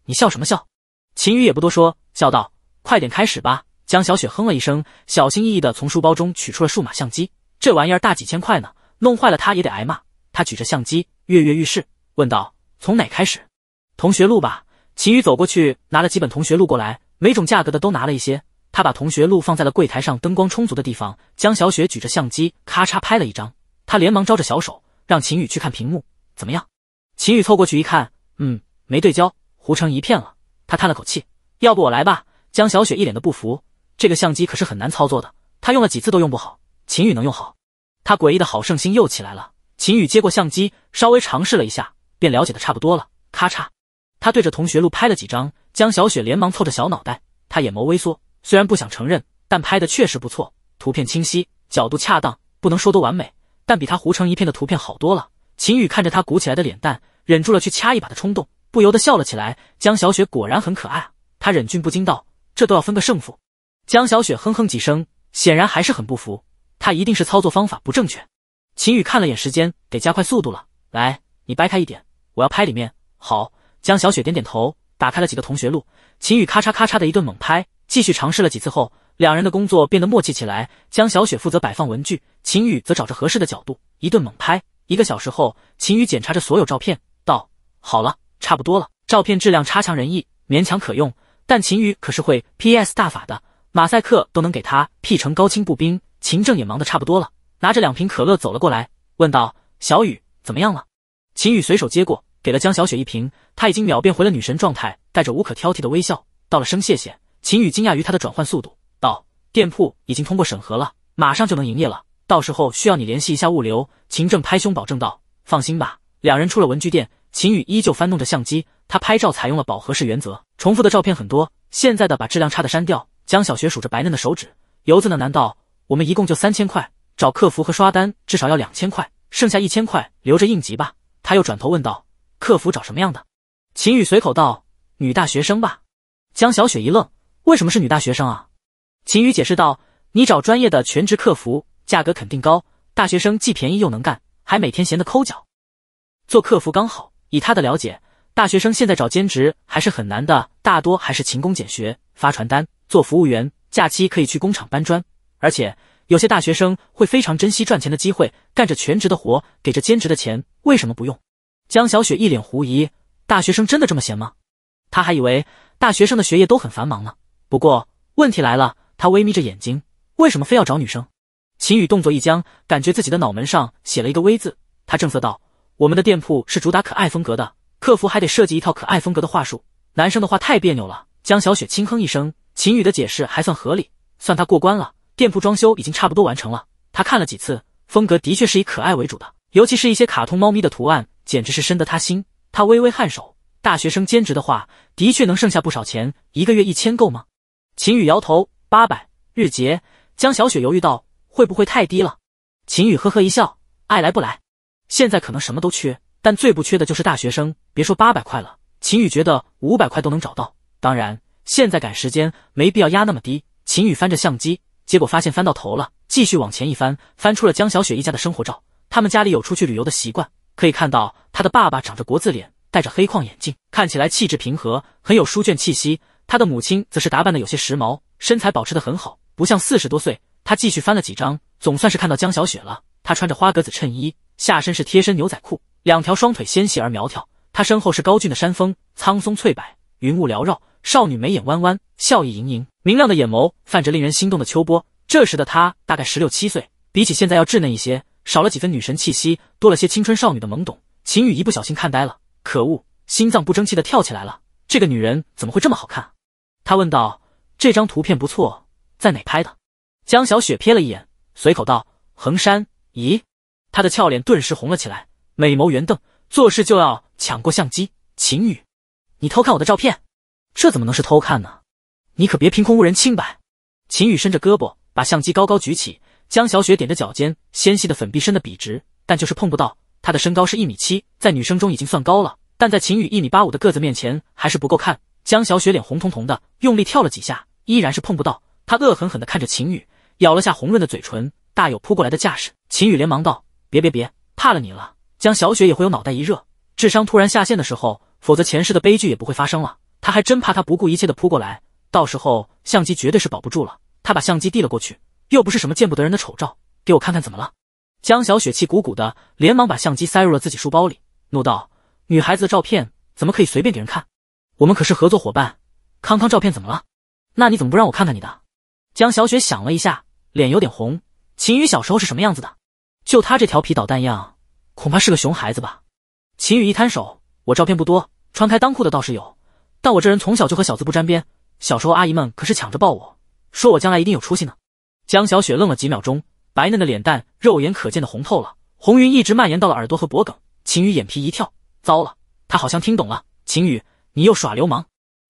S1: 你笑什么笑？秦宇也不多说，笑道：“快点开始吧。”江小雪哼了一声，小心翼翼地从书包中取出了数码相机。这玩意儿大几千块呢，弄坏了他也得挨骂。他举着相机，跃跃欲试，问道：“从哪开始？”“同学录吧。”秦宇走过去，拿了几本同学录过来，每种价格的都拿了一些。他把同学录放在了柜台上，灯光充足的地方。江小雪举着相机，咔嚓拍了一张。他连忙招着小手，让秦宇去看屏幕，怎么样？秦宇凑过去一看，嗯，没对焦。糊成一片了，他叹了口气，要不我来吧。江小雪一脸的不服，这个相机可是很难操作的，她用了几次都用不好。秦宇能用好，他诡异的好胜心又起来了。秦宇接过相机，稍微尝试了一下，便了解的差不多了。咔嚓，他对着同学录拍了几张，江小雪连忙凑着小脑袋，他眼眸微缩，虽然不想承认，但拍的确实不错，图片清晰，角度恰当，不能说多完美，但比他糊成一片的图片好多了。秦宇看着他鼓起来的脸蛋，忍住了去掐一把的冲动。不由得笑了起来。江小雪果然很可爱啊！他忍俊不禁道：“这都要分个胜负。”江小雪哼哼几声，显然还是很不服。他一定是操作方法不正确。秦宇看了眼时间，得加快速度了。来，你掰开一点，我要拍里面。好，江小雪点点头，打开了几个同学录。秦宇咔嚓咔嚓的一顿猛拍，继续尝试了几次后，两人的工作变得默契起来。江小雪负责摆放文具，秦宇则找着合适的角度，一顿猛拍。一个小时后，秦宇检查着所有照片，道：“好了。”差不多了，照片质量差强人意，勉强可用。但秦宇可是会 PS 大法的，马赛克都能给他 P 成高清步兵。秦正也忙得差不多了，拿着两瓶可乐走了过来，问道：“小雨怎么样了？”秦宇随手接过，给了江小雪一瓶，他已经秒变回了女神状态，带着无可挑剔的微笑，道了声谢谢。秦宇惊讶于他的转换速度，道：“店铺已经通过审核了，马上就能营业了，到时候需要你联系一下物流。”秦正拍胸保证道：“放心吧。”两人出了文具店。秦宇依旧翻弄着相机，他拍照采用了饱和式原则，重复的照片很多。现在的把质量差的删掉。江小雪数着白嫩的手指，游子呢？难道我们一共就三千块？找客服和刷单至少要两千块，剩下一千块留着应急吧。他又转头问道：“客服找什么样的？”秦宇随口道：“女大学生吧。”江小雪一愣：“为什么是女大学生啊？”秦宇解释道：“你找专业的全职客服，价格肯定高。大学生既便宜又能干，还每天闲得抠脚，做客服刚好。”以他的了解，大学生现在找兼职还是很难的，大多还是勤工俭学、发传单、做服务员。假期可以去工厂搬砖，而且有些大学生会非常珍惜赚钱的机会，干着全职的活，给着兼职的钱，为什么不用？江小雪一脸狐疑，大学生真的这么闲吗？他还以为大学生的学业都很繁忙呢。不过问题来了，他微眯着眼睛，为什么非要找女生？秦宇动作一僵，感觉自己的脑门上写了一个“微”字。他正色道。我们的店铺是主打可爱风格的，客服还得设计一套可爱风格的话术。男生的话太别扭了。江小雪轻哼一声，秦宇的解释还算合理，算他过关了。店铺装修已经差不多完成了，他看了几次，风格的确是以可爱为主的，尤其是一些卡通猫咪的图案，简直是深得他心。他微微颔首。大学生兼职的话，的确能剩下不少钱，一个月一千够吗？秦宇摇头，八百日结。江小雪犹豫道：“会不会太低了？”秦宇呵呵一笑：“爱来不来。”现在可能什么都缺，但最不缺的就是大学生。别说八百块了，秦宇觉得五百块都能找到。当然，现在赶时间，没必要压那么低。秦宇翻着相机，结果发现翻到头了，继续往前一翻，翻出了江小雪一家的生活照。他们家里有出去旅游的习惯，可以看到他的爸爸长着国字脸，戴着黑框眼镜，看起来气质平和，很有书卷气息。他的母亲则是打扮的有些时髦，身材保持的很好，不像四十多岁。他继续翻了几张，总算是看到江小雪了。她穿着花格子衬衣。下身是贴身牛仔裤，两条双腿纤细而苗条。她身后是高峻的山峰，苍松翠柏，云雾缭绕。少女眉眼弯弯，笑意盈盈，明亮的眼眸泛着令人心动的秋波。这时的她大概十六七岁，比起现在要稚嫩一些，少了几分女神气息，多了些青春少女的懵懂。秦宇一不小心看呆了，可恶，心脏不争气的跳起来了。这个女人怎么会这么好看？他问道：“这张图片不错，在哪拍的？”江小雪瞥了一眼，随口道：“衡山。”咦。他的俏脸顿时红了起来，美眸圆瞪，作势就要抢过相机。秦宇，你偷看我的照片，这怎么能是偷看呢？你可别凭空污人清白。秦宇伸着胳膊，把相机高高举起。江小雪踮着脚尖，纤细的粉臂伸得笔直，但就是碰不到。她的身高是一米七，在女生中已经算高了，但在秦宇一米八五的个子面前还是不够看。江小雪脸红彤彤的，用力跳了几下，依然是碰不到。她恶狠狠地看着秦宇，咬了下红润的嘴唇，大有扑过来的架势。秦宇连忙道。别别别，怕了你了！江小雪也会有脑袋一热，智商突然下线的时候，否则前世的悲剧也不会发生了。他还真怕他不顾一切的扑过来，到时候相机绝对是保不住了。他把相机递了过去，又不是什么见不得人的丑照，给我看看怎么了？江小雪气鼓鼓的，连忙把相机塞入了自己书包里，怒道：“女孩子的照片怎么可以随便给人看？我们可是合作伙伴。”康康照片怎么了？那你怎么不让我看看你的？江小雪想了一下，脸有点红。秦宇小时候是什么样子的？就他这调皮捣蛋样，恐怕是个熊孩子吧？秦宇一摊手，我照片不多，穿开裆裤的倒是有，但我这人从小就和小子不沾边。小时候阿姨们可是抢着抱我，说我将来一定有出息呢。江小雪愣了几秒钟，白嫩的脸蛋肉眼可见的红透了，红云一直蔓延到了耳朵和脖颈。秦宇眼皮一跳，糟了，他好像听懂了。秦宇，你又耍流氓！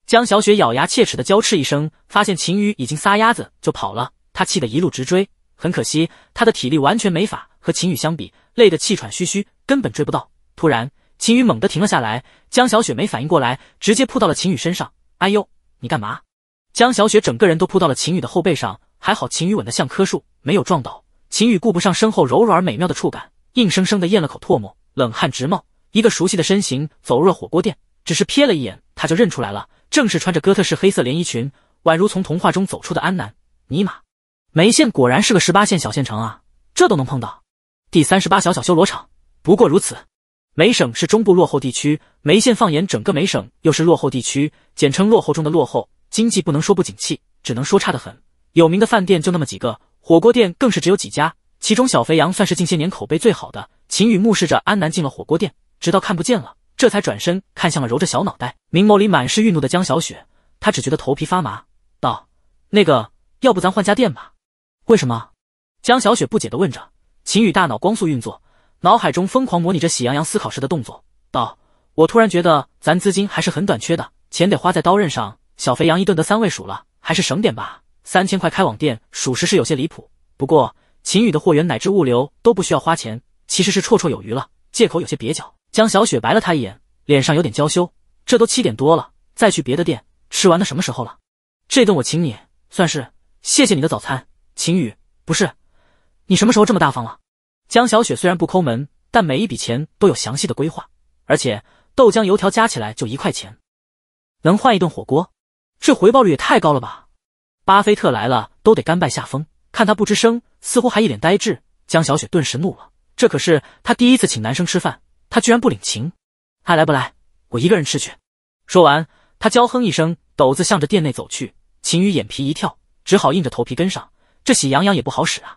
S1: 江小雪咬牙切齿的娇斥一声，发现秦宇已经撒丫子就跑了，她气得一路直追，很可惜，她的体力完全没法。和秦宇相比，累得气喘吁吁，根本追不到。突然，秦宇猛地停了下来，江小雪没反应过来，直接扑到了秦宇身上。哎呦，你干嘛？江小雪整个人都扑到了秦宇的后背上，还好秦宇稳得像棵树，没有撞倒。秦宇顾不上身后柔软而美妙的触感，硬生生的咽了口唾沫，冷汗直冒。一个熟悉的身形走入了火锅店，只是瞥了一眼，他就认出来了，正是穿着哥特式黑色连衣裙，宛如从童话中走出的安南。尼玛，梅县果然是个十八线小县城啊，这都能碰到。第三十八小小修罗场，不过如此。梅省是中部落后地区，梅县放眼整个梅省又是落后地区，简称落后中的落后。经济不能说不景气，只能说差得很。有名的饭店就那么几个，火锅店更是只有几家。其中小肥羊算是近些年口碑最好的。秦宇目视着安南进了火锅店，直到看不见了，这才转身看向了揉着小脑袋、明眸里满是愠怒的江小雪。他只觉得头皮发麻，道：“那个，要不咱换家店吧？”为什么？江小雪不解的问着。秦宇大脑光速运作，脑海中疯狂模拟着喜羊羊思考时的动作，道：“我突然觉得咱资金还是很短缺的，钱得花在刀刃上。小肥羊一顿得三位数了，还是省点吧。三千块开网店，属实是有些离谱。不过秦宇的货源乃至物流都不需要花钱，其实是绰绰有余了。借口有些蹩脚。”江小雪白了他一眼，脸上有点娇羞。这都七点多了，再去别的店吃完的什么时候了？这顿我请你，算是谢谢你的早餐。秦宇，不是。你什么时候这么大方了？江小雪虽然不抠门，但每一笔钱都有详细的规划，而且豆浆油条加起来就一块钱，能换一顿火锅，这回报率也太高了吧！巴菲特来了都得甘拜下风。看他不吱声，似乎还一脸呆滞，江小雪顿时怒了。这可是她第一次请男生吃饭，他居然不领情，还来不来？我一个人吃去！说完，她娇哼一声，抖子向着店内走去。秦宇眼皮一跳，只好硬着头皮跟上。这喜羊羊也不好使啊！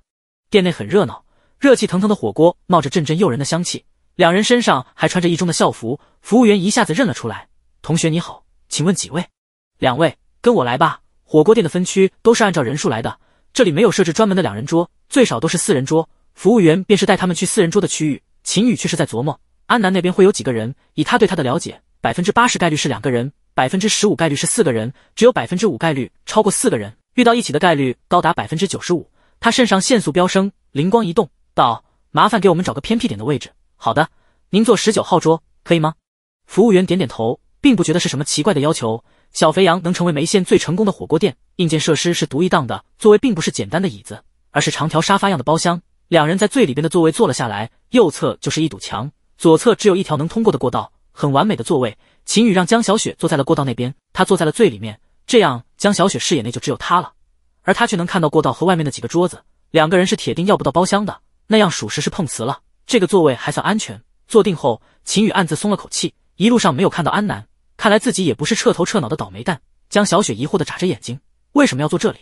S1: 店内很热闹，热气腾腾的火锅冒着阵阵诱人的香气。两人身上还穿着一中的校服，服务员一下子认了出来：“同学你好，请问几位？两位，跟我来吧。”火锅店的分区都是按照人数来的，这里没有设置专门的两人桌，最少都是四人桌。服务员便是带他们去四人桌的区域。秦宇却是在琢磨，安南那边会有几个人？以他对他的了解，百分之八十概率是两个人，百分之十五概率是四个人，只有百分之五概率超过四个人。遇到一起的概率高达百分之九十五。他肾上腺素飙升，灵光一动，道：“麻烦给我们找个偏僻点的位置。”“好的，您坐十九号桌可以吗？”服务员点点头，并不觉得是什么奇怪的要求。小肥羊能成为梅县最成功的火锅店，硬件设施是独一档的，座位并不是简单的椅子，而是长条沙发样的包厢。两人在最里边的座位坐了下来，右侧就是一堵墙，左侧只有一条能通过的过道，很完美的座位。秦宇让江小雪坐在了过道那边，他坐在了最里面，这样江小雪视野内就只有他了。而他却能看到过道和外面的几个桌子，两个人是铁定要不到包厢的，那样属实是碰瓷了。这个座位还算安全，坐定后，秦宇暗自松了口气。一路上没有看到安南，看来自己也不是彻头彻脑的倒霉蛋。江小雪疑惑的眨着眼睛：“为什么要坐这里？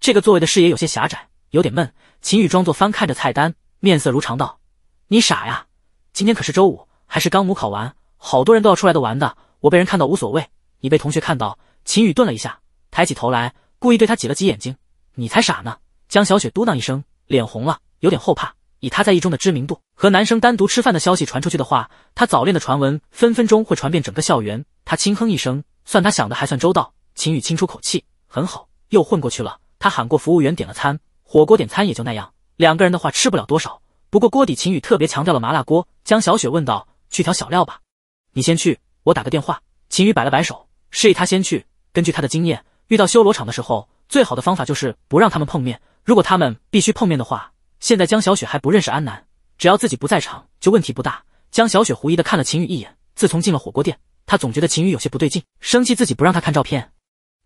S1: 这个座位的视野有些狭窄，有点闷。”秦宇装作翻看着菜单，面色如常道：“你傻呀，今天可是周五，还是刚模考完，好多人都要出来的玩的。我被人看到无所谓，你被同学看到……”秦宇顿了一下，抬起头来。故意对他挤了挤眼睛，你才傻呢！江小雪嘟囔一声，脸红了，有点后怕。以她在一中的知名度，和男生单独吃饭的消息传出去的话，她早恋的传闻分分钟会传遍整个校园。她轻哼一声，算他想的还算周到。秦宇轻出口气，很好，又混过去了。他喊过服务员点了餐，火锅点餐也就那样，两个人的话吃不了多少。不过锅底秦宇特别强调了麻辣锅。江小雪问道：“去调小料吧，你先去，我打个电话。”秦宇摆了摆手，示意他先去。根据他的经验。遇到修罗场的时候，最好的方法就是不让他们碰面。如果他们必须碰面的话，现在江小雪还不认识安南，只要自己不在场，就问题不大。江小雪狐疑的看了秦宇一眼。自从进了火锅店，她总觉得秦宇有些不对劲，生气自己不让他看照片。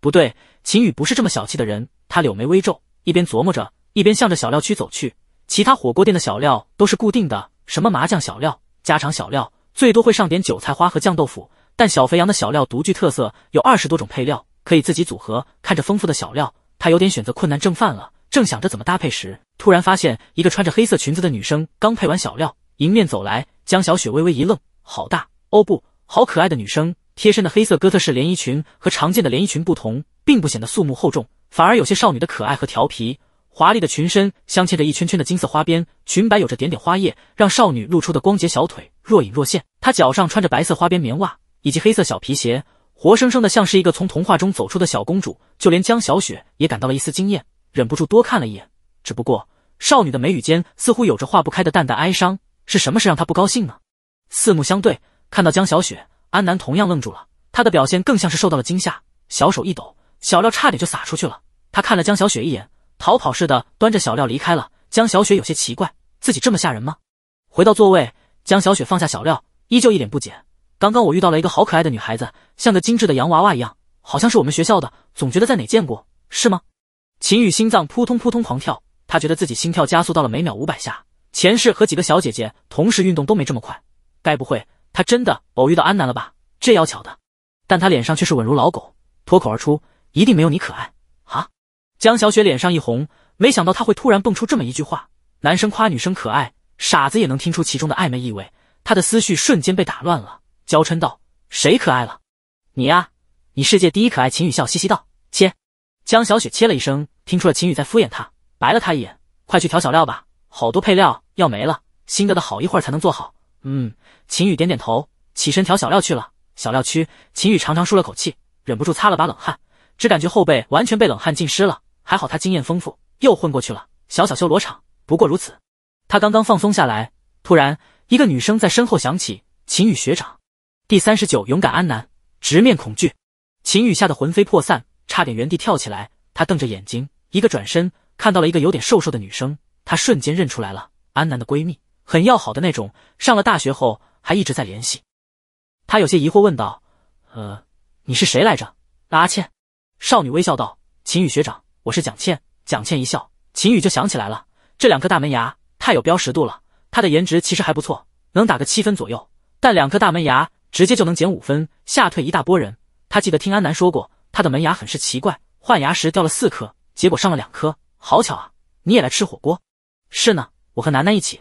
S1: 不对，秦宇不是这么小气的人。她柳眉微皱，一边琢磨着，一边向着小料区走去。其他火锅店的小料都是固定的，什么麻酱小料、家常小料，最多会上点韭菜花和酱豆腐。但小肥羊的小料独具特色，有二十多种配料。可以自己组合，看着丰富的小料，他有点选择困难症犯了。正想着怎么搭配时，突然发现一个穿着黑色裙子的女生刚配完小料，迎面走来。江小雪微微一愣，好大哦，不好可爱的女生，贴身的黑色哥特式连衣裙和常见的连衣裙不同，并不显得肃穆厚重，反而有些少女的可爱和调皮。华丽的裙身镶嵌着一圈圈的金色花边，裙摆有着点点花叶，让少女露出的光洁小腿若隐若现。她脚上穿着白色花边棉袜以及黑色小皮鞋。活生生的，像是一个从童话中走出的小公主，就连江小雪也感到了一丝惊艳，忍不住多看了一眼。只不过，少女的眉宇间似乎有着化不开的淡淡哀伤，是什么事让她不高兴呢？四目相对，看到江小雪，安南同样愣住了，她的表现更像是受到了惊吓，小手一抖，小料差点就撒出去了。她看了江小雪一眼，逃跑似的端着小料离开了。江小雪有些奇怪，自己这么吓人吗？回到座位，江小雪放下小料，依旧一脸不解。刚刚我遇到了一个好可爱的女孩子，像个精致的洋娃娃一样，好像是我们学校的，总觉得在哪见过，是吗？秦宇心脏扑通扑通狂跳，他觉得自己心跳加速到了每秒五百下，前世和几个小姐姐同时运动都没这么快，该不会他真的偶遇到安南了吧？这要巧的，但他脸上却是稳如老狗，脱口而出：“一定没有你可爱啊！”江小雪脸上一红，没想到他会突然蹦出这么一句话，男生夸女生可爱，傻子也能听出其中的暧昧意味，她的思绪瞬间被打乱了。娇嗔道：“谁可爱了？你呀，你世界第一可爱。”秦宇笑嘻嘻道：“切。”江小雪切了一声，听出了秦宇在敷衍他，白了他一眼：“快去调小料吧，好多配料要没了，新的的好一会儿才能做好。”嗯，秦宇点点头，起身调小料去了。小料区，秦宇长长舒了口气，忍不住擦了把冷汗，只感觉后背完全被冷汗浸湿了。还好他经验丰富，又混过去了。小小修罗场不过如此。他刚刚放松下来，突然一个女生在身后响起：“秦宇学长。”第三十九，勇敢安南直面恐惧。秦宇吓得魂飞魄散，差点原地跳起来。他瞪着眼睛，一个转身，看到了一个有点瘦瘦的女生。他瞬间认出来了，安南的闺蜜，很要好的那种。上了大学后还一直在联系。他有些疑惑问道：“呃，你是谁来着？”阿倩，少女微笑道：“秦宇学长，我是蒋倩。”蒋倩一笑，秦宇就想起来了，这两颗大门牙太有标识度了。她的颜值其实还不错，能打个七分左右，但两颗大门牙。直接就能减五分，吓退一大波人。他记得听安南说过，他的门牙很是奇怪，换牙时掉了四颗，结果上了两颗，好巧啊！你也来吃火锅？是呢，我和楠楠一起。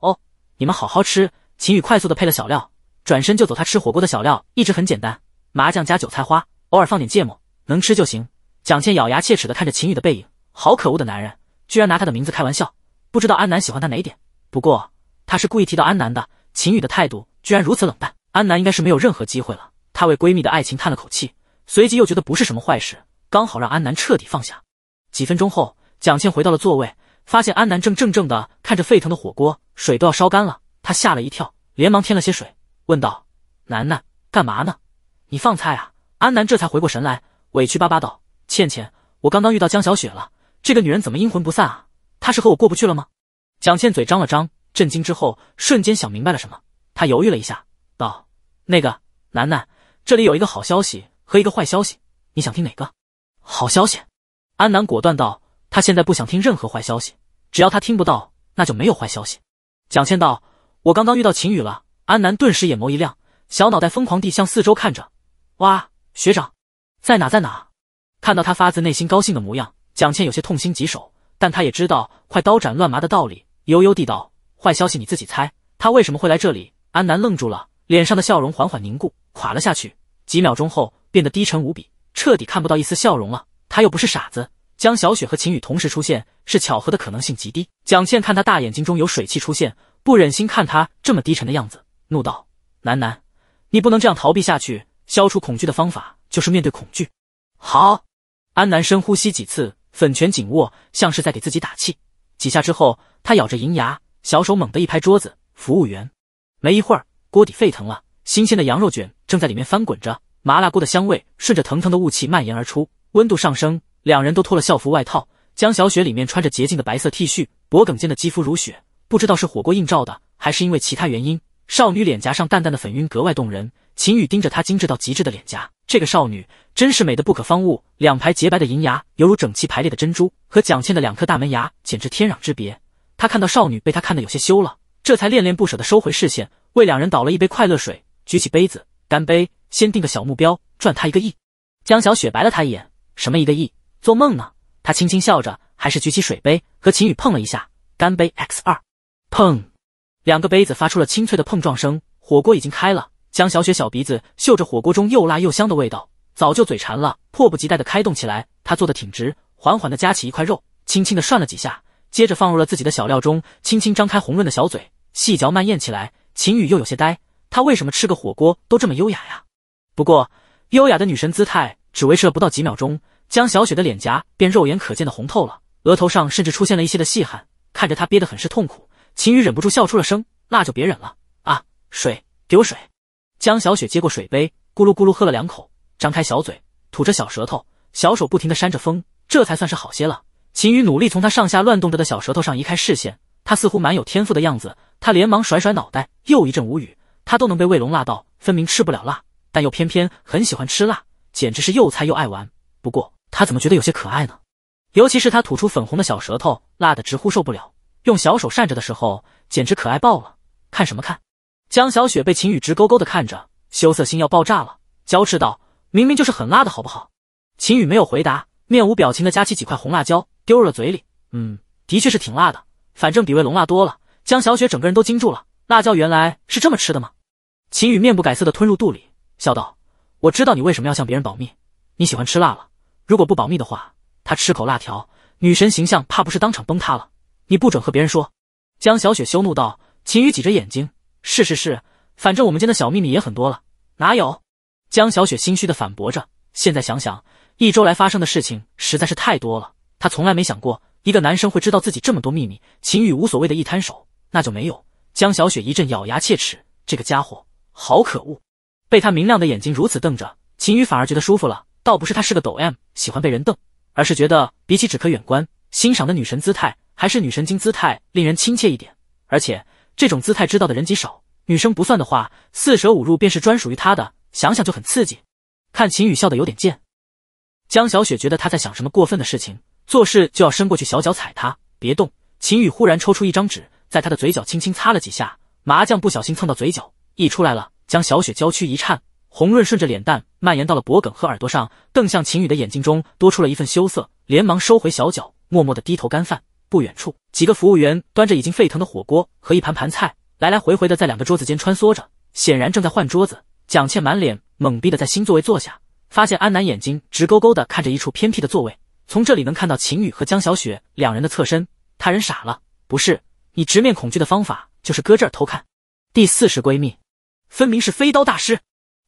S1: 哦，你们好好吃。秦宇快速的配了小料，转身就走。他吃火锅的小料一直很简单，麻酱加韭菜花，偶尔放点芥末，能吃就行。蒋倩咬牙切齿的看着秦宇的背影，好可恶的男人，居然拿他的名字开玩笑。不知道安南喜欢他哪点，不过他是故意提到安南的。秦宇的态度居然如此冷淡。安南应该是没有任何机会了。她为闺蜜的爱情叹了口气，随即又觉得不是什么坏事，刚好让安南彻底放下。几分钟后，蒋倩回到了座位，发现安南正怔怔的看着沸腾的火锅，水都要烧干了。她吓了一跳，连忙添了些水，问道：“楠楠，干嘛呢？你放菜啊？”安南这才回过神来，委屈巴巴道：“倩倩，我刚刚遇到江小雪了。这个女人怎么阴魂不散啊？她是和我过不去了吗？”蒋倩嘴张了张，震惊之后瞬间想明白了什么，她犹豫了一下，道。那个楠楠，这里有一个好消息和一个坏消息，你想听哪个？好消息，安南果断道，他现在不想听任何坏消息，只要他听不到，那就没有坏消息。蒋倩道，我刚刚遇到秦雨了。安南顿时眼眸一亮，小脑袋疯狂地向四周看着，哇，学长在哪？在哪？看到他发自内心高兴的模样，蒋倩有些痛心疾首，但她也知道快刀斩乱麻的道理，悠悠地道，坏消息你自己猜，他为什么会来这里？安南愣住了。脸上的笑容缓缓凝固，垮了下去。几秒钟后，变得低沉无比，彻底看不到一丝笑容了。他又不是傻子，江小雪和秦宇同时出现，是巧合的可能性极低。蒋倩看他大眼睛中有水汽出现，不忍心看他这么低沉的样子，怒道：“楠楠，你不能这样逃避下去。消除恐惧的方法就是面对恐惧。”好，安南深呼吸几次，粉拳紧握，像是在给自己打气。几下之后，他咬着银牙，小手猛地一拍桌子。服务员，没一会儿。锅底沸腾了，新鲜的羊肉卷正在里面翻滚着，麻辣锅的香味顺着腾腾的雾气蔓延而出，温度上升，两人都脱了校服外套，江小雪里面穿着洁净的白色 T 恤，脖梗间的肌肤如雪，不知道是火锅映照的，还是因为其他原因，少女脸颊上淡淡的粉晕格外动人。秦宇盯着她精致到极致的脸颊，这个少女真是美的不可方物，两排洁白的银牙犹如整齐排列的珍珠，和蒋倩的两颗大门牙简直天壤之别。他看到少女被他看得有些羞了，这才恋恋不舍的收回视线。为两人倒了一杯快乐水，举起杯子干杯。先定个小目标，赚他一个亿。江小雪白了他一眼：“什么一个亿？做梦呢！”他轻轻笑着，还是举起水杯和秦宇碰了一下，干杯 x 二。砰，两个杯子发出了清脆的碰撞声。火锅已经开了，江小雪小鼻子嗅着火锅中又辣又香的味道，早就嘴馋了，迫不及待地开动起来。她坐得挺直，缓缓地夹起一块肉，轻轻地涮了几下，接着放入了自己的小料中，轻轻张开红润的小嘴，细嚼慢咽起来。秦宇又有些呆，他为什么吃个火锅都这么优雅呀？不过，优雅的女神姿态只维持了不到几秒钟，江小雪的脸颊便肉眼可见的红透了，额头上甚至出现了一些的细汗。看着她憋得很是痛苦，秦宇忍不住笑出了声：“那就别忍了啊，水，给我水。”江小雪接过水杯，咕噜咕噜喝了两口，张开小嘴，吐着小舌头，小手不停的扇着风，这才算是好些了。秦宇努力从她上下乱动着的小舌头上移开视线。他似乎蛮有天赋的样子，他连忙甩甩脑袋，又一阵无语。他都能被卫龙辣到，分明吃不了辣，但又偏偏很喜欢吃辣，简直是又菜又爱玩。不过他怎么觉得有些可爱呢？尤其是他吐出粉红的小舌头，辣的直呼受不了，用小手扇着的时候，简直可爱爆了。看什么看？江小雪被秦宇直勾勾的看着，羞涩心要爆炸了，娇斥道：“明明就是很辣的好不好？”秦宇没有回答，面无表情的夹起几块红辣椒丢入了嘴里。嗯，的确是挺辣的。反正比味龙辣多了，江小雪整个人都惊住了。辣椒原来是这么吃的吗？秦宇面不改色的吞入肚里，笑道：“我知道你为什么要向别人保密，你喜欢吃辣了。如果不保密的话，他吃口辣条，女神形象怕不是当场崩塌了。你不准和别人说。”江小雪羞怒道。秦宇挤着眼睛：“是是是，反正我们间的小秘密也很多了，哪有？”江小雪心虚的反驳着。现在想想，一周来发生的事情实在是太多了。他从来没想过，一个男生会知道自己这么多秘密。秦宇无所谓的一摊手，那就没有。江小雪一阵咬牙切齿，这个家伙好可恶！被他明亮的眼睛如此瞪着，秦宇反而觉得舒服了。倒不是他是个抖 M，喜欢被人瞪，而是觉得比起只可远观欣赏的女神姿态，还是女神经姿态令人亲切一点。而且这种姿态知道的人极少，女生不算的话，四舍五入便是专属于他的。想想就很刺激。看秦宇笑得有点贱，江小雪觉得他在想什么过分的事情。做事就要伸过去，小脚踩他，别动！秦宇忽然抽出一张纸，在他的嘴角轻轻擦了几下，麻将不小心蹭到嘴角，溢出来了，将小雪娇躯一颤，红润顺着脸蛋蔓延到了脖梗和耳朵上，瞪向秦宇的眼睛中多出了一份羞涩，连忙收回小脚，默默地低头干饭。不远处，几个服务员端着已经沸腾的火锅和一盘盘菜，来来回回的在两个桌子间穿梭着，显然正在换桌子。蒋倩满脸懵逼的在新座位坐下，发现安南眼睛直勾勾的看着一处偏僻的座位。从这里能看到秦宇和江小雪两人的侧身，他人傻了。不是你直面恐惧的方法，就是搁这儿偷看。第四是闺蜜，分明是飞刀大师。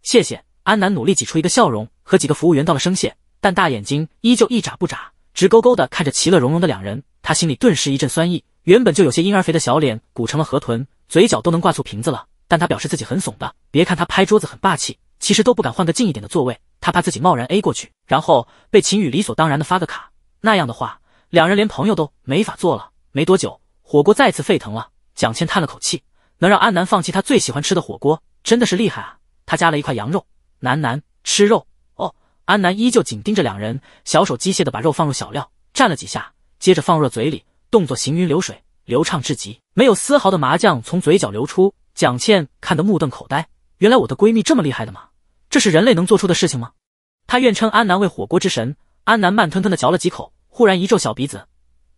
S1: 谢谢安南努力挤出一个笑容，和几个服务员道了声谢，但大眼睛依旧一眨不眨，直勾勾的看着其乐融融的两人。他心里顿时一阵酸意，原本就有些婴儿肥的小脸鼓成了河豚，嘴角都能挂醋瓶子了。但他表示自己很怂的，别看他拍桌子很霸气。其实都不敢换个近一点的座位，他怕自己贸然 A 过去，然后被秦宇理所当然的发个卡，那样的话，两人连朋友都没法做了。没多久，火锅再次沸腾了。蒋倩叹了口气，能让安南放弃他最喜欢吃的火锅，真的是厉害啊！他夹了一块羊肉，南南吃肉哦。安南依旧紧盯着两人，小手机械的把肉放入小料，蘸了几下，接着放入嘴里，动作行云流水，流畅至极，没有丝毫的麻酱从嘴角流出。蒋倩看得目瞪口呆。原来我的闺蜜这么厉害的吗？这是人类能做出的事情吗？她愿称安南为火锅之神。安南慢吞吞的嚼了几口，忽然一皱小鼻子：“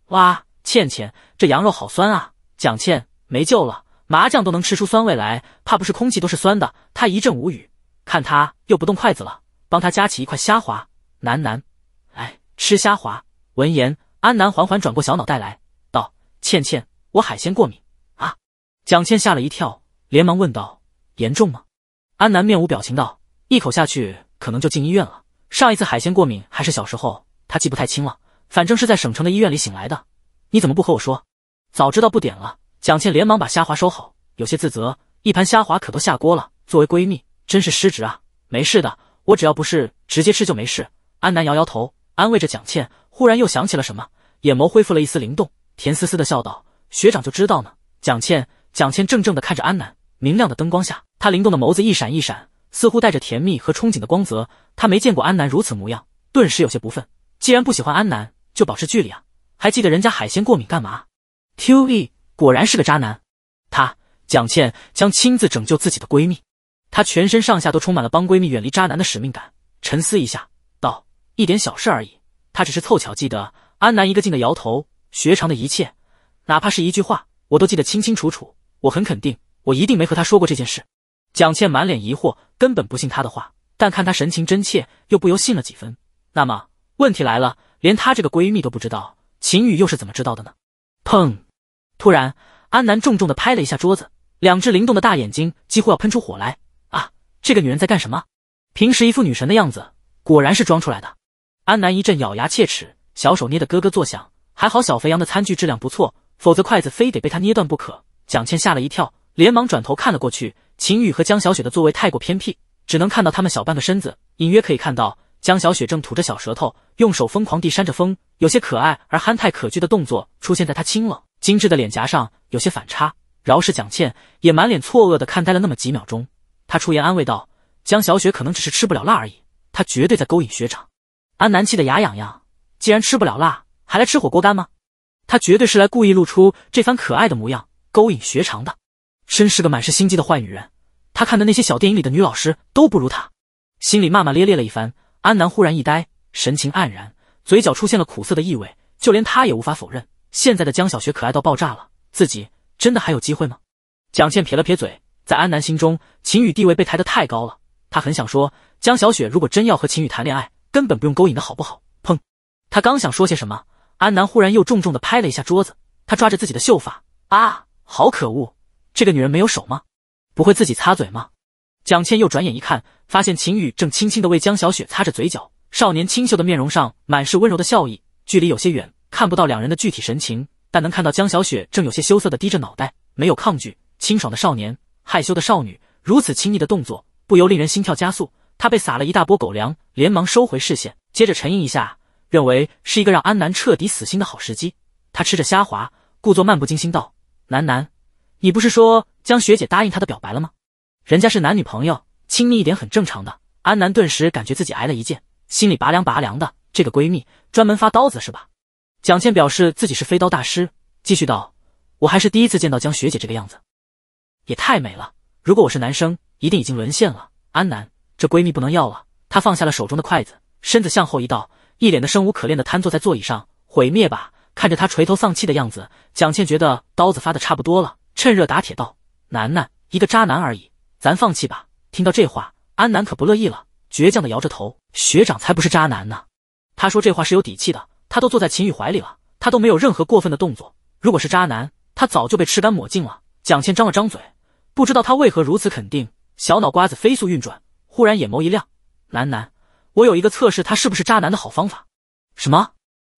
S1: 哇，倩倩，这羊肉好酸啊！”蒋倩没救了，麻酱都能吃出酸味来，怕不是空气都是酸的。她一阵无语，看她又不动筷子了，帮她夹起一块虾滑，楠楠，哎，吃虾滑。闻言，安南缓缓转过小脑袋来，道：“倩倩，我海鲜过敏啊！”蒋倩吓了一跳，连忙问道：“严重吗？”安南面无表情道：“一口下去，可能就进医院了。上一次海鲜过敏还是小时候，她记不太清了。反正是在省城的医院里醒来的。你怎么不和我说？早知道不点了。”蒋倩连忙把虾滑收好，有些自责。一盘虾滑可都下锅了，作为闺蜜，真是失职啊。没事的，我只要不是直接吃就没事。安南摇摇头，安慰着蒋倩。忽然又想起了什么，眼眸恢复了一丝灵动，甜丝丝的笑道：“学长就知道呢。”蒋倩，蒋倩怔怔的看着安南。明亮的灯光下，他灵动的眸子一闪一闪，似乎带着甜蜜和憧憬的光泽。他没见过安南如此模样，顿时有些不忿。既然不喜欢安南，就保持距离啊！还记得人家海鲜过敏干嘛 q E 果然是个渣男。他蒋倩将亲自拯救自己的闺蜜。她全身上下都充满了帮闺蜜远离渣男的使命感。沉思一下，道：“一点小事而已。他只是凑巧记得。”安南一个劲的摇头。学长的一切，哪怕是一句话，我都记得清清楚楚。我很肯定。我一定没和她说过这件事。蒋倩满脸疑惑，根本不信她的话，但看她神情真切，又不由信了几分。那么问题来了，连她这个闺蜜都不知道，秦宇又是怎么知道的呢？砰！突然，安南重重的拍了一下桌子，两只灵动的大眼睛几乎要喷出火来。啊，这个女人在干什么？平时一副女神的样子，果然是装出来的。安南一阵咬牙切齿，小手捏得咯咯作响。还好小肥羊的餐具质量不错，否则筷子非得被她捏断不可。蒋倩吓了一跳。连忙转头看了过去，秦宇和江小雪的座位太过偏僻，只能看到他们小半个身子，隐约可以看到江小雪正吐着小舌头，用手疯狂地扇着风，有些可爱而憨态可掬的动作出现在她清冷精致的脸颊上，有些反差。饶是蒋倩也满脸错愕地看呆了那么几秒钟，她出言安慰道：“江小雪可能只是吃不了辣而已，她绝对在勾引学长。”安南气得牙痒痒，既然吃不了辣，还来吃火锅干吗？她绝对是来故意露出这番可爱的模样，勾引学长的。真是个满是心机的坏女人，她看的那些小电影里的女老师都不如她。心里骂骂咧咧了一番，安南忽然一呆，神情黯然，嘴角出现了苦涩的意味。就连她也无法否认，现在的江小雪可爱到爆炸了，自己真的还有机会吗？蒋倩撇了撇嘴，在安南心中，秦宇地位被抬得太高了。她很想说，江小雪如果真要和秦宇谈恋爱，根本不用勾引的好不好？砰！她刚想说些什么，安南忽然又重重的拍了一下桌子，她抓着自己的秀发，啊，好可恶！这个女人没有手吗？不会自己擦嘴吗？蒋倩又转眼一看，发现秦宇正轻轻的为江小雪擦着嘴角。少年清秀的面容上满是温柔的笑意，距离有些远，看不到两人的具体神情，但能看到江小雪正有些羞涩的低着脑袋，没有抗拒。清爽的少年，害羞的少女，如此亲昵的动作，不由令人心跳加速。他被撒了一大波狗粮，连忙收回视线，接着沉吟一下，认为是一个让安南彻底死心的好时机。他吃着虾滑，故作漫不经心道：“楠楠，你不是说江学姐答应他的表白了吗？人家是男女朋友，亲密一点很正常的。安南顿时感觉自己挨了一剑，心里拔凉拔凉的。这个闺蜜专门发刀子是吧？蒋倩表示自己是飞刀大师，继续道：“我还是第一次见到江学姐这个样子，也太美了。如果我是男生，一定已经沦陷了。安南，这闺蜜不能要了。”她放下了手中的筷子，身子向后一倒，一脸的生无可恋的瘫坐在座椅上，毁灭吧！看着她垂头丧气的样子，蒋倩觉得刀子发的差不多了。趁热打铁道，楠楠一个渣男而已，咱放弃吧。听到这话，安南可不乐意了，倔强的摇着头。学长才不是渣男呢，他说这话是有底气的，他都坐在秦宇怀里了，他都没有任何过分的动作。如果是渣男，他早就被吃干抹净了。蒋倩张了张嘴，不知道他为何如此肯定，小脑瓜子飞速运转，忽然眼眸一亮，楠楠，我有一个测试他是不是渣男的好方法。什么？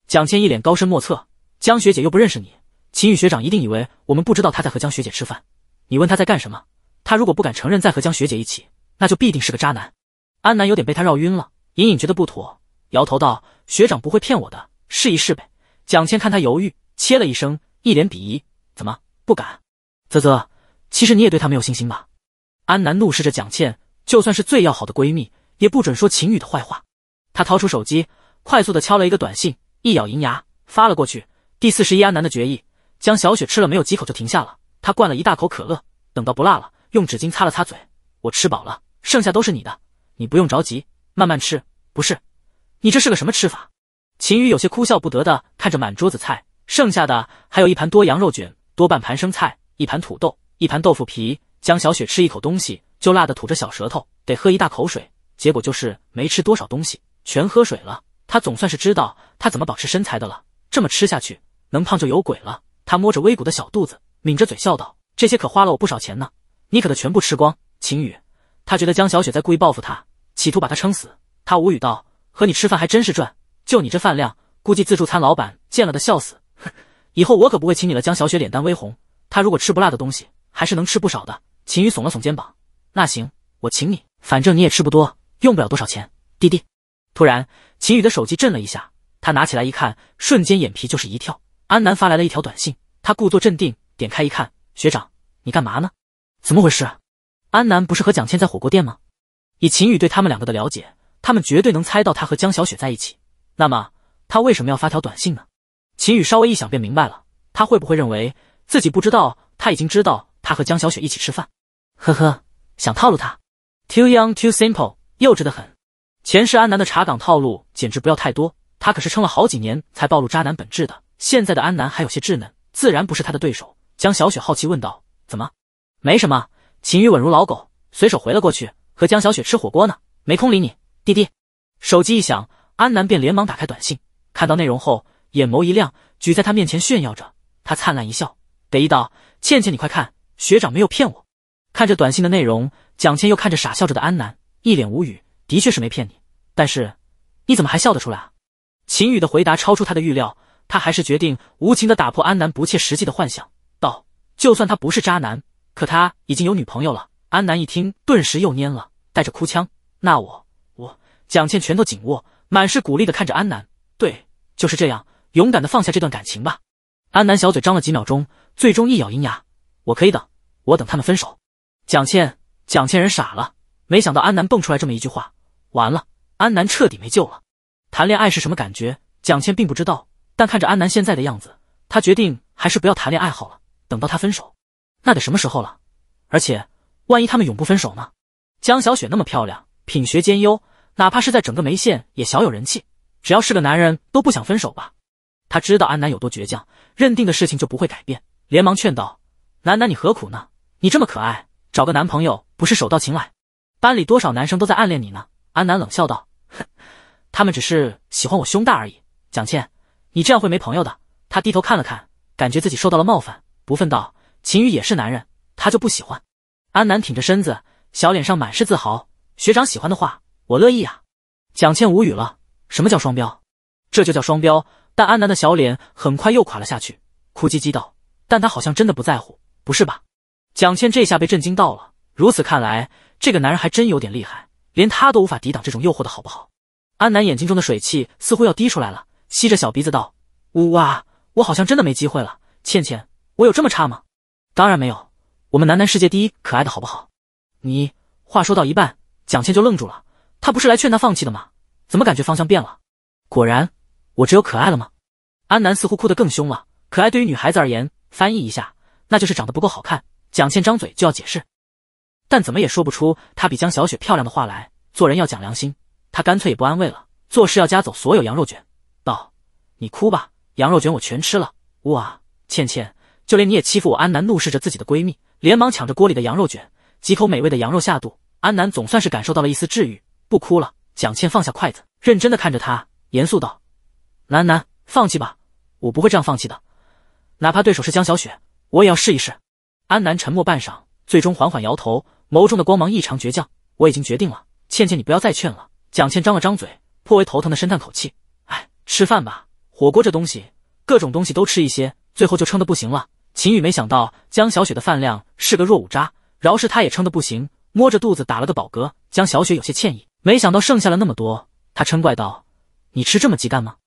S1: 蒋倩一脸高深莫测，江学姐又不认识你。秦宇学长一定以为我们不知道他在和江学姐吃饭，你问他在干什么，他如果不敢承认在和江学姐一起，那就必定是个渣男。安南有点被他绕晕了，隐隐觉得不妥，摇头道：“学长不会骗我的，试一试呗。”蒋倩看他犹豫，切了一声，一脸鄙夷：“怎么不敢？啧啧，其实你也对他没有信心吧？”安南怒视着蒋倩，就算是最要好的闺蜜，也不准说秦宇的坏话。她掏出手机，快速的敲了一个短信，一咬银牙发了过去。第四十一，安南的决议。江小雪吃了没有几口就停下了，她灌了一大口可乐，等到不辣了，用纸巾擦了擦嘴。我吃饱了，剩下都是你的，你不用着急，慢慢吃。不是，你这是个什么吃法？秦宇有些哭笑不得的看着满桌子菜，剩下的还有一盘多羊肉卷，多半盘生菜，一盘土豆，一盘豆腐皮。江小雪吃一口东西就辣的吐着小舌头，得喝一大口水，结果就是没吃多少东西，全喝水了。他总算是知道他怎么保持身材的了，这么吃下去能胖就有鬼了。他摸着微鼓的小肚子，抿着嘴笑道：“这些可花了我不少钱呢，你可得全部吃光。”秦宇，他觉得江小雪在故意报复他，企图把他撑死。他无语道：“和你吃饭还真是赚，就你这饭量，估计自助餐老板见了得笑死。”以后我可不会请你了。江小雪脸蛋微红，她如果吃不辣的东西，还是能吃不少的。秦宇耸了耸肩膀：“那行，我请你，反正你也吃不多，用不了多少钱。”弟弟，突然，秦宇的手机震了一下，他拿起来一看，瞬间眼皮就是一跳。安南发来了一条短信。他故作镇定，点开一看，学长，你干嘛呢？怎么回事？安南不是和蒋倩在火锅店吗？以秦宇对他们两个的了解，他们绝对能猜到他和江小雪在一起。那么他为什么要发条短信呢？秦宇稍微一想便明白了，他会不会认为自己不知道？他已经知道他和江小雪一起吃饭。呵呵，想套路他？Too young, too simple，幼稚的很。前世安南的查岗套路简直不要太多，他可是撑了好几年才暴露渣男本质的。现在的安南还有些稚嫩。自然不是他的对手。江小雪好奇问道：“怎么？没什么。”秦宇稳如老狗，随手回了过去，和江小雪吃火锅呢，没空理你弟弟。手机一响，安南便连忙打开短信，看到内容后，眼眸一亮，举在他面前炫耀着。他灿烂一笑，得意道：“倩倩，你快看，学长没有骗我。”看着短信的内容，蒋倩又看着傻笑着的安南，一脸无语：“的确是没骗你，但是你怎么还笑得出来？”啊？”秦宇的回答超出他的预料。他还是决定无情的打破安南不切实际的幻想，道：“就算他不是渣男，可他已经有女朋友了。”安南一听，顿时又蔫了，带着哭腔：“那我……我……”蒋倩拳头紧握，满是鼓励的看着安南：“对，就是这样，勇敢的放下这段感情吧。”安南小嘴张了几秒钟，最终一咬银牙：“我可以等，我等他们分手。”蒋倩，蒋倩人傻了，没想到安南蹦出来这么一句话，完了，安南彻底没救了。谈恋爱是什么感觉？蒋倩并不知道。但看着安南现在的样子，他决定还是不要谈恋爱好了。等到他分手，那得什么时候了？而且万一他们永不分手呢？江小雪那么漂亮，品学兼优，哪怕是在整个梅县也小有人气。只要是个男人，都不想分手吧？他知道安南有多倔强，认定的事情就不会改变，连忙劝道：“楠楠，你何苦呢？你这么可爱，找个男朋友不是手到擒来？班里多少男生都在暗恋你呢？”安南冷笑道：“哼，他们只是喜欢我胸大而已。”蒋倩。你这样会没朋友的。他低头看了看，感觉自己受到了冒犯，不忿道：“秦宇也是男人，他就不喜欢。”安南挺着身子，小脸上满是自豪：“学长喜欢的话，我乐意呀。”蒋倩无语了，什么叫双标？这就叫双标。但安南的小脸很快又垮了下去，哭唧唧道：“但他好像真的不在乎，不是吧？”蒋倩这下被震惊到了。如此看来，这个男人还真有点厉害，连她都无法抵挡这种诱惑的好不好？安南眼睛中的水汽似乎要滴出来了。吸着小鼻子道：“呜哇，我好像真的没机会了，倩倩，我有这么差吗？当然没有，我们南南世界第一可爱的好不好？”你话说到一半，蒋倩就愣住了。她不是来劝他放弃的吗？怎么感觉方向变了？果然，我只有可爱了吗？安南似乎哭得更凶了。可爱对于女孩子而言，翻译一下，那就是长得不够好看。蒋倩张嘴就要解释，但怎么也说不出她比江小雪漂亮的话来。做人要讲良心，她干脆也不安慰了，做事要夹走所有羊肉卷。你哭吧，羊肉卷我全吃了。哇，倩倩，就连你也欺负我！安南怒视着自己的闺蜜，连忙抢着锅里的羊肉卷，几口美味的羊肉下肚，安南总算是感受到了一丝治愈，不哭了。蒋倩放下筷子，认真的看着她，严肃道：“南南，放弃吧，我不会这样放弃的，哪怕对手是江小雪，我也要试一试。”安南沉默半晌，最终缓缓摇头，眸中的光芒异常倔强。我已经决定了，倩倩，你不要再劝了。蒋倩张了张嘴，颇为头疼的深叹口气：“哎，吃饭吧。”火锅这东西，各种东西都吃一些，最后就撑得不行了。秦宇没想到江小雪的饭量是个弱五渣，饶是他也撑得不行，摸着肚子打了个饱嗝。江小雪有些歉意，没想到剩下了那么多，他嗔怪道：“你吃这么鸡干吗？”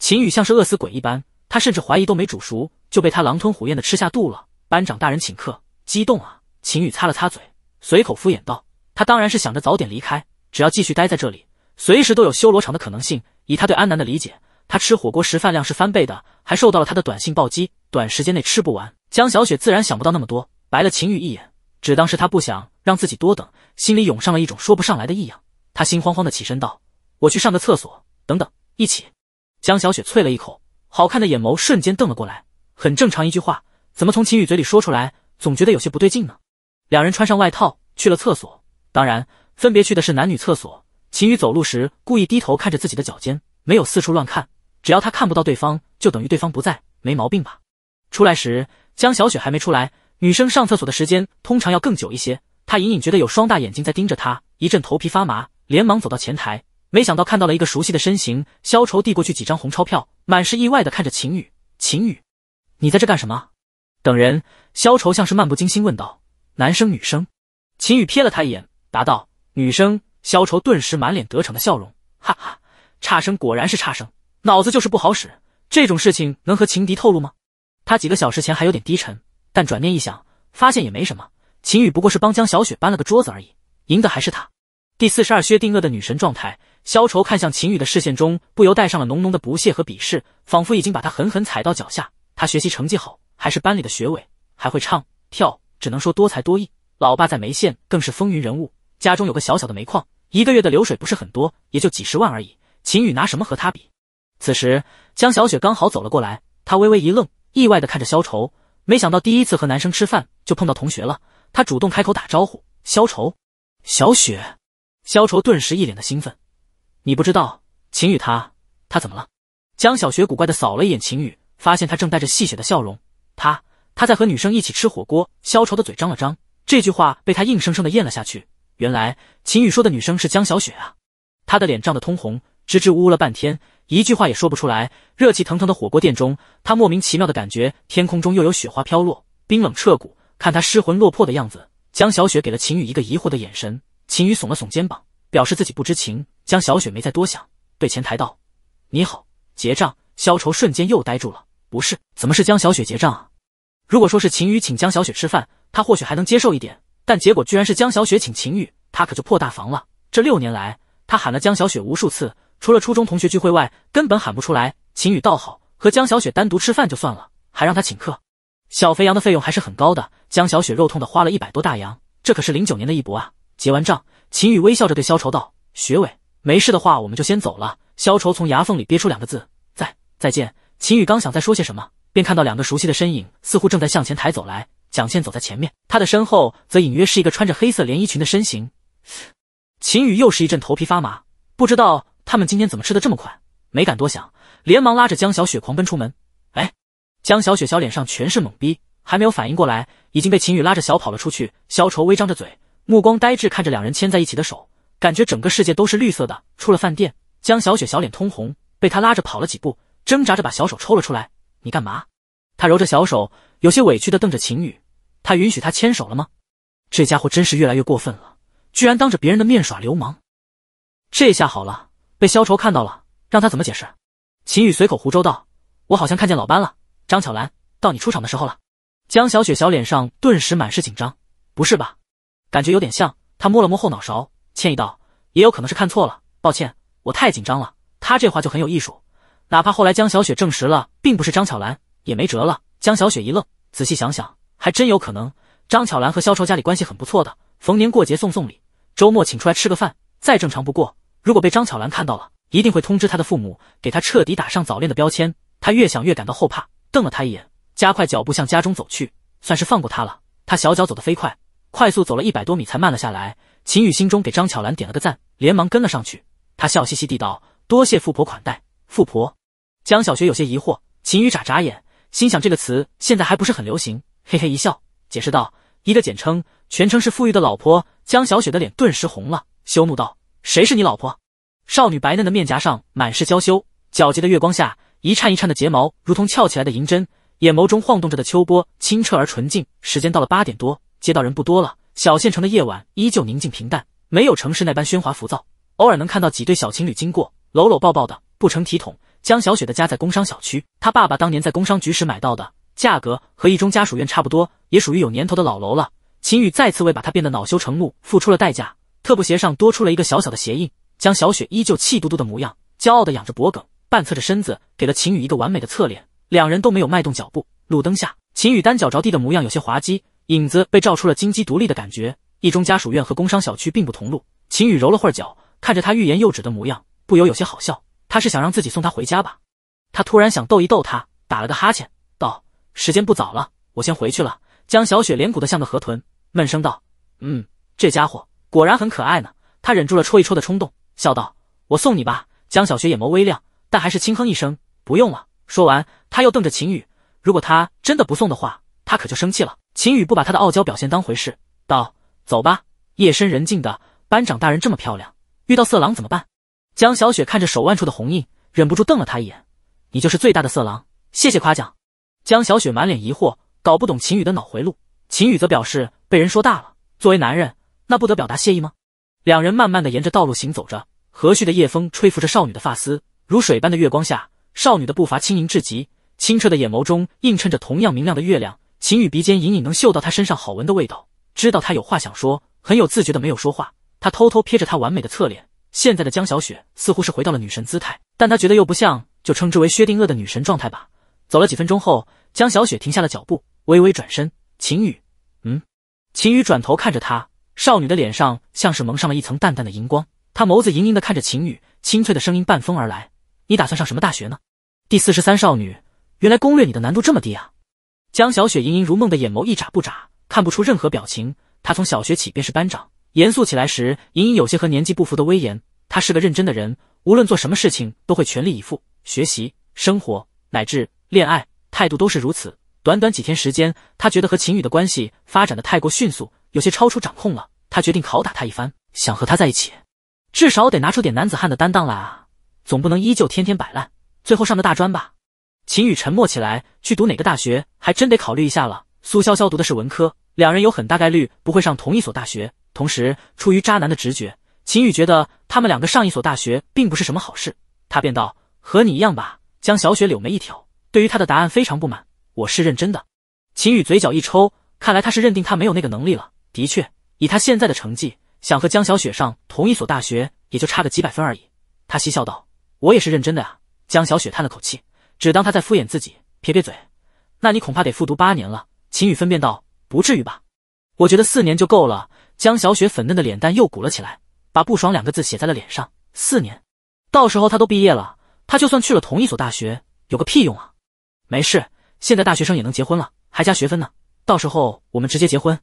S1: 秦宇像是饿死鬼一般，他甚至怀疑都没煮熟就被他狼吞虎咽的吃下肚了。班长大人请客，激动啊！秦宇擦了擦嘴，随口敷衍道：“他当然是想着早点离开，只要继续待在这里，随时都有修罗场的可能性。以他对安南的理解。”他吃火锅时饭量是翻倍的，还受到了他的短信暴击，短时间内吃不完。江小雪自然想不到那么多，白了秦宇一眼，只当是他不想让自己多等，心里涌上了一种说不上来的异样。她心慌慌的起身道：“我去上个厕所，等等一起。”江小雪啐了一口，好看的眼眸瞬间瞪了过来。很正常一句话，怎么从秦宇嘴里说出来，总觉得有些不对劲呢？两人穿上外套去了厕所，当然分别去的是男女厕所。秦宇走路时故意低头看着自己的脚尖。没有四处乱看，只要他看不到对方，就等于对方不在，没毛病吧？出来时，江小雪还没出来。女生上厕所的时间通常要更久一些。她隐隐觉得有双大眼睛在盯着她，一阵头皮发麻，连忙走到前台。没想到看到了一个熟悉的身形。萧愁递过去几张红钞票，满是意外的看着秦宇：“秦宇，你在这干什么？等人。萧愁像是漫不经心问道：“男生女生？”秦宇瞥了他一眼，答道：“女生。”萧愁顿时满脸得逞的笑容，哈哈。差生果然是差生，脑子就是不好使。这种事情能和情敌透露吗？他几个小时前还有点低沉，但转念一想，发现也没什么。秦宇不过是帮江小雪搬了个桌子而已，赢的还是他。第四十二，薛定谔的女神状态。萧愁看向秦宇的视线中，不由带上了浓浓的不屑和鄙视，仿佛已经把他狠狠踩到脚下。他学习成绩好，还是班里的学委，还会唱跳，只能说多才多艺。老爸在梅县更是风云人物，家中有个小小的煤矿，一个月的流水不是很多，也就几十万而已。秦宇拿什么和他比？此时江小雪刚好走了过来，她微微一愣，意外的看着萧愁，没想到第一次和男生吃饭就碰到同学了。她主动开口打招呼：“萧愁，小雪。”萧愁顿时一脸的兴奋：“你不知道，秦宇他他怎么了？”江小雪古怪的扫了一眼秦宇，发现他正带着戏谑的笑容。他他在和女生一起吃火锅。萧愁的嘴张了张，这句话被他硬生生的咽了下去。原来秦宇说的女生是江小雪啊，他的脸涨得通红。支支吾吾了半天，一句话也说不出来。热气腾腾的火锅店中，他莫名其妙的感觉天空中又有雪花飘落，冰冷彻骨。看他失魂落魄的样子，江小雪给了秦宇一个疑惑的眼神。秦宇耸了耸肩膀，表示自己不知情。江小雪没再多想，对前台道：“你好，结账。”消愁瞬间又呆住了。不是，怎么是江小雪结账啊？如果说是秦宇请江小雪吃饭，他或许还能接受一点，但结果居然是江小雪请秦宇，他可就破大防了。这六年来，他喊了江小雪无数次。除了初中同学聚会外，根本喊不出来。秦宇倒好，和江小雪单独吃饭就算了，还让他请客。小肥羊的费用还是很高的，江小雪肉痛的花了一百多大洋，这可是零九年的一搏啊！结完账，秦宇微笑着对萧愁道：“学委，没事的话，我们就先走了。”萧愁从牙缝里憋出两个字：“再再见。”秦宇刚想再说些什么，便看到两个熟悉的身影似乎正在向前抬走来。蒋倩走在前面，她的身后则隐约是一个穿着黑色连衣裙的身形。秦宇又是一阵头皮发麻，不知道。他们今天怎么吃的这么快？没敢多想，连忙拉着江小雪狂奔出门。哎，江小雪小脸上全是懵逼，还没有反应过来，已经被秦宇拉着小跑了出去。萧愁微张着嘴，目光呆滞看着两人牵在一起的手，感觉整个世界都是绿色的。出了饭店，江小雪小脸通红，被他拉着跑了几步，挣扎着把小手抽了出来。你干嘛？他揉着小手，有些委屈的瞪着秦宇。他允许他牵手了吗？这家伙真是越来越过分了，居然当着别人的面耍流氓。这下好了。被萧愁看到了，让他怎么解释？秦宇随口胡诌道：“我好像看见老班了。”张巧兰，到你出场的时候了。江小雪小脸上顿时满是紧张，不是吧？感觉有点像。他摸了摸后脑勺，歉意道：“也有可能是看错了，抱歉，我太紧张了。”他这话就很有艺术，哪怕后来江小雪证实了并不是张巧兰，也没辙了。江小雪一愣，仔细想想，还真有可能。张巧兰和萧愁家里关系很不错的，逢年过节送送礼，周末请出来吃个饭，再正常不过。如果被张巧兰看到了，一定会通知她的父母，给她彻底打上早恋的标签。她越想越感到后怕，瞪了他一眼，加快脚步向家中走去，算是放过他了。他小脚走得飞快，快速走了一百多米才慢了下来。秦宇心中给张巧兰点了个赞，连忙跟了上去。他笑嘻嘻地道：“多谢富婆款待。”富婆江小雪有些疑惑。秦宇眨眨眼，心想这个词现在还不是很流行，嘿嘿一笑，解释道：“一个简称，全称是富裕的老婆。”江小雪的脸顿时红了，羞怒道。谁是你老婆？少女白嫩的面颊上满是娇羞，皎洁的月光下，一颤一颤的睫毛如同翘起来的银针，眼眸中晃动着的秋波清澈而纯净。时间到了八点多，街道人不多了。小县城的夜晚依旧宁静平淡，没有城市那般喧哗浮躁，偶尔能看到几对小情侣经过，搂搂抱抱的，不成体统。江小雪的家在工商小区，她爸爸当年在工商局时买到的，价格和一中家属院差不多，也属于有年头的老楼了。秦宇再次为把她变得恼羞成怒付出了代价。特步鞋上多出了一个小小的鞋印，将小雪依旧气嘟嘟的模样，骄傲的仰着脖梗，半侧着身子，给了秦宇一个完美的侧脸。两人都没有迈动脚步，路灯下，秦宇单脚着地的模样有些滑稽，影子被照出了金鸡独立的感觉。一中家属院和工商小区并不同路，秦宇揉了会儿脚，看着他欲言又止的模样，不由有些好笑。他是想让自己送他回家吧？他突然想逗一逗他，打了个哈欠，道：“时间不早了，我先回去了。”江小雪脸鼓得像个河豚，闷声道：“嗯，这家伙。”果然很可爱呢，他忍住了戳一戳的冲动，笑道：“我送你吧。”江小雪眼眸微亮，但还是轻哼一声：“不用了。”说完，他又瞪着秦宇。如果他真的不送的话，他可就生气了。秦宇不把他的傲娇表现当回事，道：“走吧。”夜深人静的，班长大人这么漂亮，遇到色狼怎么办？江小雪看着手腕处的红印，忍不住瞪了他一眼：“你就是最大的色狼，谢谢夸奖。”江小雪满脸疑惑，搞不懂秦宇的脑回路。秦宇则表示被人说大了，作为男人。那不得表达谢意吗？两人慢慢的沿着道路行走着，和煦的夜风吹拂着少女的发丝，如水般的月光下，少女的步伐轻盈至极，清澈的眼眸中映衬着同样明亮的月亮。秦宇鼻尖隐隐能嗅到她身上好闻的味道，知道她有话想说，很有自觉的没有说话。他偷偷瞥着她完美的侧脸，现在的江小雪似乎是回到了女神姿态，但他觉得又不像，就称之为薛定谔的女神状态吧。走了几分钟后，江小雪停下了脚步，微微转身。秦宇，嗯？秦宇转头看着她。少女的脸上像是蒙上了一层淡淡的荧光，她眸子盈盈的看着秦宇，清脆的声音伴风而来：“你打算上什么大学呢？”第四十三少女，原来攻略你的难度这么低啊！江小雪盈盈如梦的眼眸一眨不眨，看不出任何表情。她从小学起便是班长，严肃起来时隐隐有些和年纪不符的威严。她是个认真的人，无论做什么事情都会全力以赴，学习、生活乃至恋爱态度都是如此。短短几天时间，她觉得和秦宇的关系发展的太过迅速，有些超出掌控了。他决定拷打他一番，想和他在一起，至少得拿出点男子汉的担当来啊！总不能依旧天天摆烂，最后上个大专吧？秦宇沉默起来，去读哪个大学还真得考虑一下了。苏潇潇读的是文科，两人有很大概率不会上同一所大学。同时，出于渣男的直觉，秦宇觉得他们两个上一所大学并不是什么好事。他便道：“和你一样吧。”江小雪柳眉一挑，对于他的答案非常不满：“我是认真的。”秦宇嘴角一抽，看来他是认定他没有那个能力了。的确。以他现在的成绩，想和江小雪上同一所大学，也就差个几百分而已。他嬉笑道：“我也是认真的呀。”江小雪叹了口气，只当他在敷衍自己，撇撇嘴：“那你恐怕得复读八年了。”秦宇分辨道：“不至于吧？我觉得四年就够了。”江小雪粉嫩的脸蛋又鼓了起来，把不爽两个字写在了脸上。四年，到时候他都毕业了，他就算去了同一所大学，有个屁用啊！没事，现在大学生也能结婚了，还加学分呢。到时候我们直接结婚。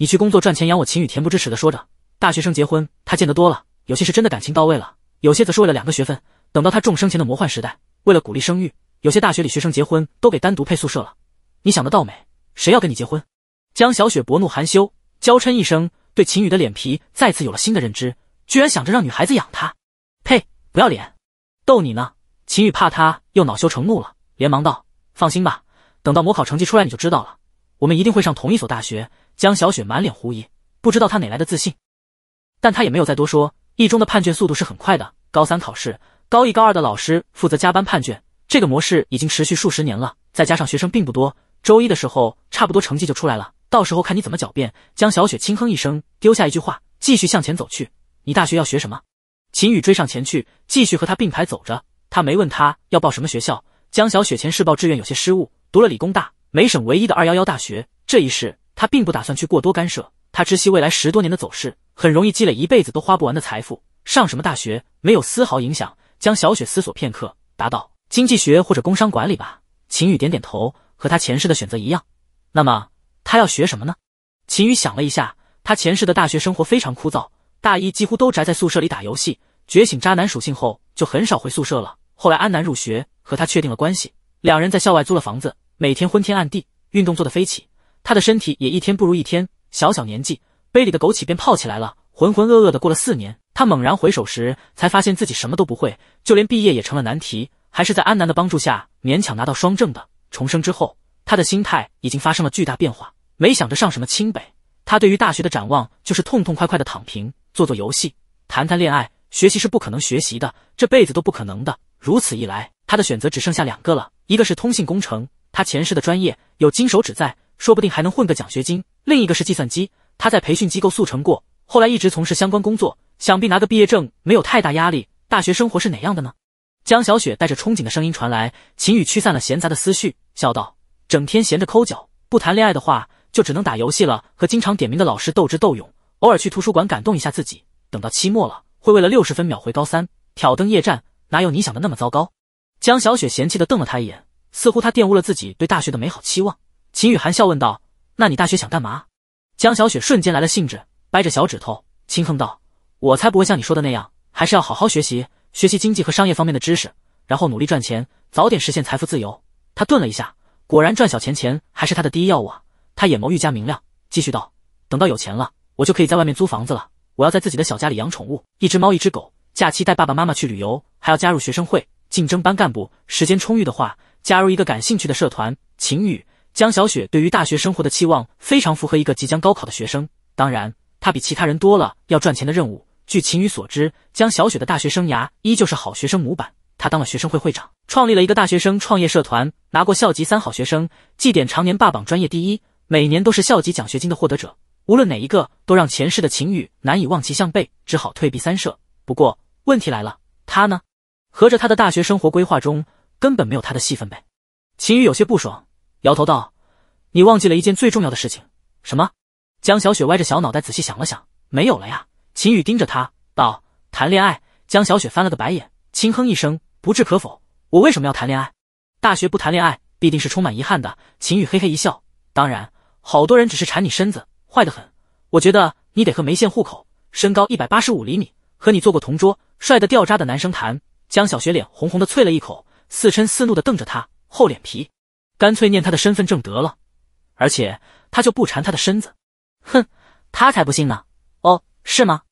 S1: 你去工作赚钱养我，秦雨恬不知耻的说着。大学生结婚，他见得多了，有些是真的感情到位了，有些则是为了两个学分。等到他重生前的魔幻时代，为了鼓励生育，有些大学里学生结婚都给单独配宿舍了。你想得倒美，谁要跟你结婚？江小雪薄怒含羞，娇嗔一声，对秦雨的脸皮再次有了新的认知，居然想着让女孩子养他。呸，不要脸！逗你呢。秦宇怕他又恼羞成怒了，连忙道：“放心吧，等到模考成绩出来你就知道了，我们一定会上同一所大学。”江小雪满脸狐疑，不知道她哪来的自信，但她也没有再多说。一中的判卷速度是很快的，高三考试，高一、高二的老师负责加班判卷，这个模式已经持续数十年了。再加上学生并不多，周一的时候差不多成绩就出来了。到时候看你怎么狡辩。江小雪轻哼一声，丢下一句话，继续向前走去。你大学要学什么？秦宇追上前去，继续和他并排走着。他没问他要报什么学校。江小雪前世报志愿有些失误，读了理工大，没省唯一的二幺幺大学。这一世。他并不打算去过多干涉，他知悉未来十多年的走势，很容易积累一辈子都花不完的财富。上什么大学没有丝毫影响。江小雪思索片刻，答道：“经济学或者工商管理吧。”秦宇点点头，和他前世的选择一样。那么他要学什么呢？秦宇想了一下，他前世的大学生活非常枯燥，大一几乎都宅在宿舍里打游戏。觉醒渣男属性后，就很少回宿舍了。后来安南入学，和他确定了关系，两人在校外租了房子，每天昏天暗地，运动做得飞起。他的身体也一天不如一天，小小年纪，杯里的枸杞便泡起来了。浑浑噩噩的过了四年，他猛然回首时，才发现自己什么都不会，就连毕业也成了难题。还是在安南的帮助下，勉强拿到双证的。重生之后，他的心态已经发生了巨大变化，没想着上什么清北。他对于大学的展望就是痛痛快快的躺平，做做游戏，谈谈恋爱，学习是不可能学习的，这辈子都不可能的。如此一来，他的选择只剩下两个了，一个是通信工程，他前世的专业，有金手指在。说不定还能混个奖学金。另一个是计算机，他在培训机构速成过，后来一直从事相关工作，想必拿个毕业证没有太大压力。大学生活是哪样的呢？江小雪带着憧憬的声音传来。秦宇驱散了闲杂的思绪，笑道：“整天闲着抠脚，不谈恋爱的话，就只能打游戏了，和经常点名的老师斗智斗勇，偶尔去图书馆感动一下自己。等到期末了，会为了六十分秒回高三，挑灯夜战。哪有你想的那么糟糕？”江小雪嫌弃的瞪了他一眼，似乎他玷污了自己对大学的美好期望。秦雨含笑问道：“那你大学想干嘛？”江小雪瞬间来了兴致，掰着小指头轻哼道：“我才不会像你说的那样，还是要好好学习，学习经济和商业方面的知识，然后努力赚钱，早点实现财富自由。”她顿了一下，果然赚小钱钱还是她的第一要务啊！她眼眸愈加明亮，继续道：“等到有钱了，我就可以在外面租房子了。我要在自己的小家里养宠物，一只猫，一只狗。假期带爸爸妈妈去旅游，还要加入学生会，竞争班干部。时间充裕的话，加入一个感兴趣的社团。”秦雨。江小雪对于大学生活的期望非常符合一个即将高考的学生，当然，她比其他人多了要赚钱的任务。据秦宇所知，江小雪的大学生涯依旧是好学生模板。她当了学生会会长，创立了一个大学生创业社团，拿过校级三好学生，绩点常年霸榜专业第一，每年都是校级奖学金的获得者。无论哪一个，都让前世的秦宇难以望其项背，只好退避三舍。不过，问题来了，他呢？合着他的大学生活规划中根本没有他的戏份呗？秦宇有些不爽。摇头道：“你忘记了一件最重要的事情。”“什么？”江小雪歪着小脑袋仔细想了想，没有了呀。秦宇盯着他道：“谈恋爱。”江小雪翻了个白眼，轻哼一声，不置可否。“我为什么要谈恋爱？大学不谈恋爱，必定是充满遗憾的。”秦宇嘿嘿一笑：“当然，好多人只是馋你身子，坏得很。我觉得你得和梅县户口、身高一百八十五厘米、和你做过同桌、帅的掉渣的男生谈。”江小雪脸红红的，啐了一口，似嗔似怒的瞪着他：“厚脸皮！”干脆念他的身份证得了，而且他就不缠他的身子。哼，他才不信呢。哦，是吗？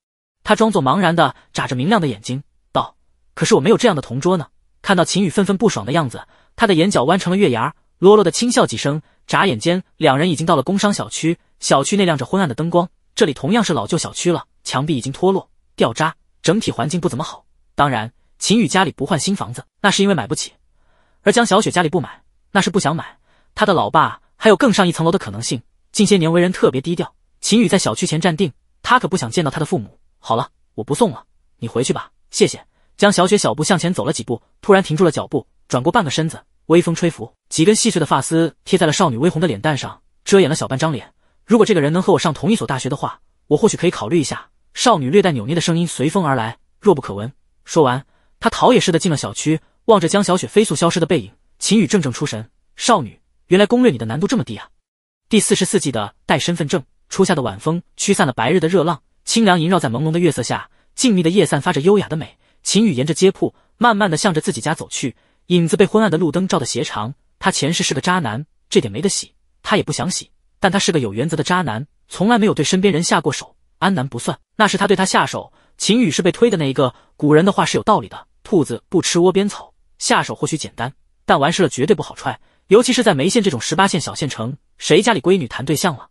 S1: 他装作茫然的眨着明亮的眼睛道：“可是我没有这样的同桌呢。”看到秦宇愤愤不爽的样子，他的眼角弯成了月牙，落落的轻笑几声。眨眼间，两人已经到了工商小区。小区内亮着昏暗的灯光，这里同样是老旧小区了，墙壁已经脱落掉渣，整体环境不怎么好。当然，秦宇家里不换新房子，那是因为买不起；而江小雪家里不买。那是不想买，他的老爸还有更上一层楼的可能性。近些年为人特别低调。秦宇在小区前站定，他可不想见到他的父母。好了，我不送了，你回去吧，谢谢。江小雪小步向前走了几步，突然停住了脚步，转过半个身子。微风吹拂，几根细碎的发丝贴在了少女微红的脸蛋上，遮掩了小半张脸。如果这个人能和我上同一所大学的话，我或许可以考虑一下。少女略带扭捏的声音随风而来，若不可闻。说完，她逃也似的进了小区，望着江小雪飞速消失的背影。秦宇怔怔出神，少女原来攻略你的难度这么低啊！第四十四季的带身份证。初夏的晚风驱散了白日的热浪，清凉萦绕在朦胧的月色下，静谧的夜散发着优雅的美。秦宇沿着街铺，慢慢的向着自己家走去，影子被昏暗的路灯照得斜长。他前世是个渣男，这点没得洗，他也不想洗，但他是个有原则的渣男，从来没有对身边人下过手。安南不算，那是他对他下手，秦宇是被推的那一个。古人的话是有道理的，兔子不吃窝边草，下手或许简单。但完事了绝对不好踹，尤其是在梅县这种十八线小县城，谁家里闺女谈对象了，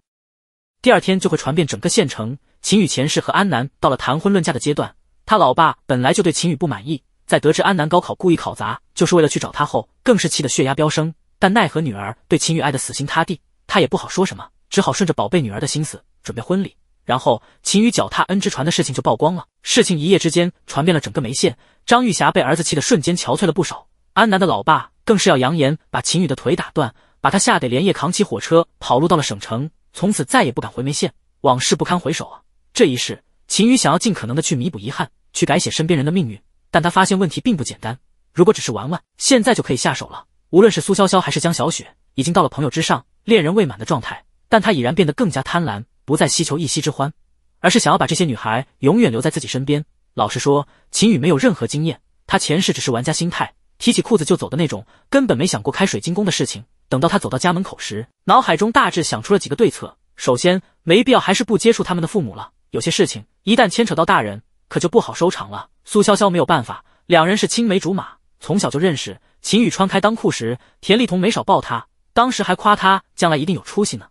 S1: 第二天就会传遍整个县城。秦宇前世和安南到了谈婚论嫁的阶段，他老爸本来就对秦宇不满意，在得知安南高考故意考砸就是为了去找他后，更是气得血压飙升。但奈何女儿对秦宇爱的死心塌地，他也不好说什么，只好顺着宝贝女儿的心思准备婚礼。然后秦宇脚踏恩之船的事情就曝光了，事情一夜之间传遍了整个梅县。张玉霞被儿子气得瞬间憔悴了不少，安南的老爸。更是要扬言把秦宇的腿打断，把他吓得连夜扛起火车跑路到了省城，从此再也不敢回梅县。往事不堪回首啊！这一世，秦宇想要尽可能的去弥补遗憾，去改写身边人的命运，但他发现问题并不简单。如果只是玩玩，现在就可以下手了。无论是苏潇潇还是江小雪，已经到了朋友之上、恋人未满的状态，但他已然变得更加贪婪，不再希求一夕之欢，而是想要把这些女孩永远留在自己身边。老实说，秦宇没有任何经验，他前世只是玩家心态。提起裤子就走的那种，根本没想过开水晶宫的事情。等到他走到家门口时，脑海中大致想出了几个对策。首先，没必要还是不接触他们的父母了。有些事情一旦牵扯到大人，可就不好收场了。苏潇潇没有办法，两人是青梅竹马，从小就认识。秦宇穿开裆裤时，田丽彤没少抱他，当时还夸他将来一定有出息呢。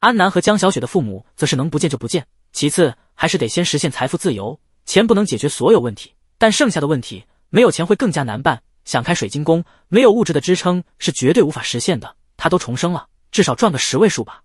S1: 安南和江小雪的父母则是能不见就不见。其次，还是得先实现财富自由，钱不能解决所有问题，但剩下的问题没有钱会更加难办。想开水晶宫，没有物质的支撑是绝对无法实现的。他都重生了，至少赚个十位数吧。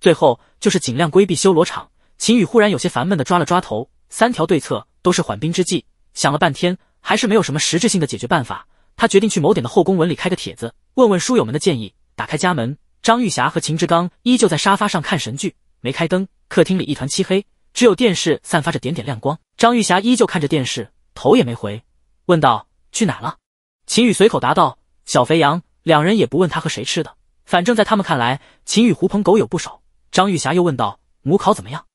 S1: 最后就是尽量规避修罗场。秦羽忽然有些烦闷的抓了抓头，三条对策都是缓兵之计，想了半天还是没有什么实质性的解决办法。他决定去某点的后宫文里开个帖子，问问书友们的建议。打开家门，张玉霞和秦志刚依旧在沙发上看神剧，没开灯，客厅里一团漆黑，只有电视散发着点点亮光。张玉霞依旧看着电视，头也没回，问道：“去哪了？”秦宇随口答道：“小肥羊。”两人也不问他和谁吃的，反正在他们看来，秦宇狐朋狗友不少。张玉霞又问道：“母考怎么样？”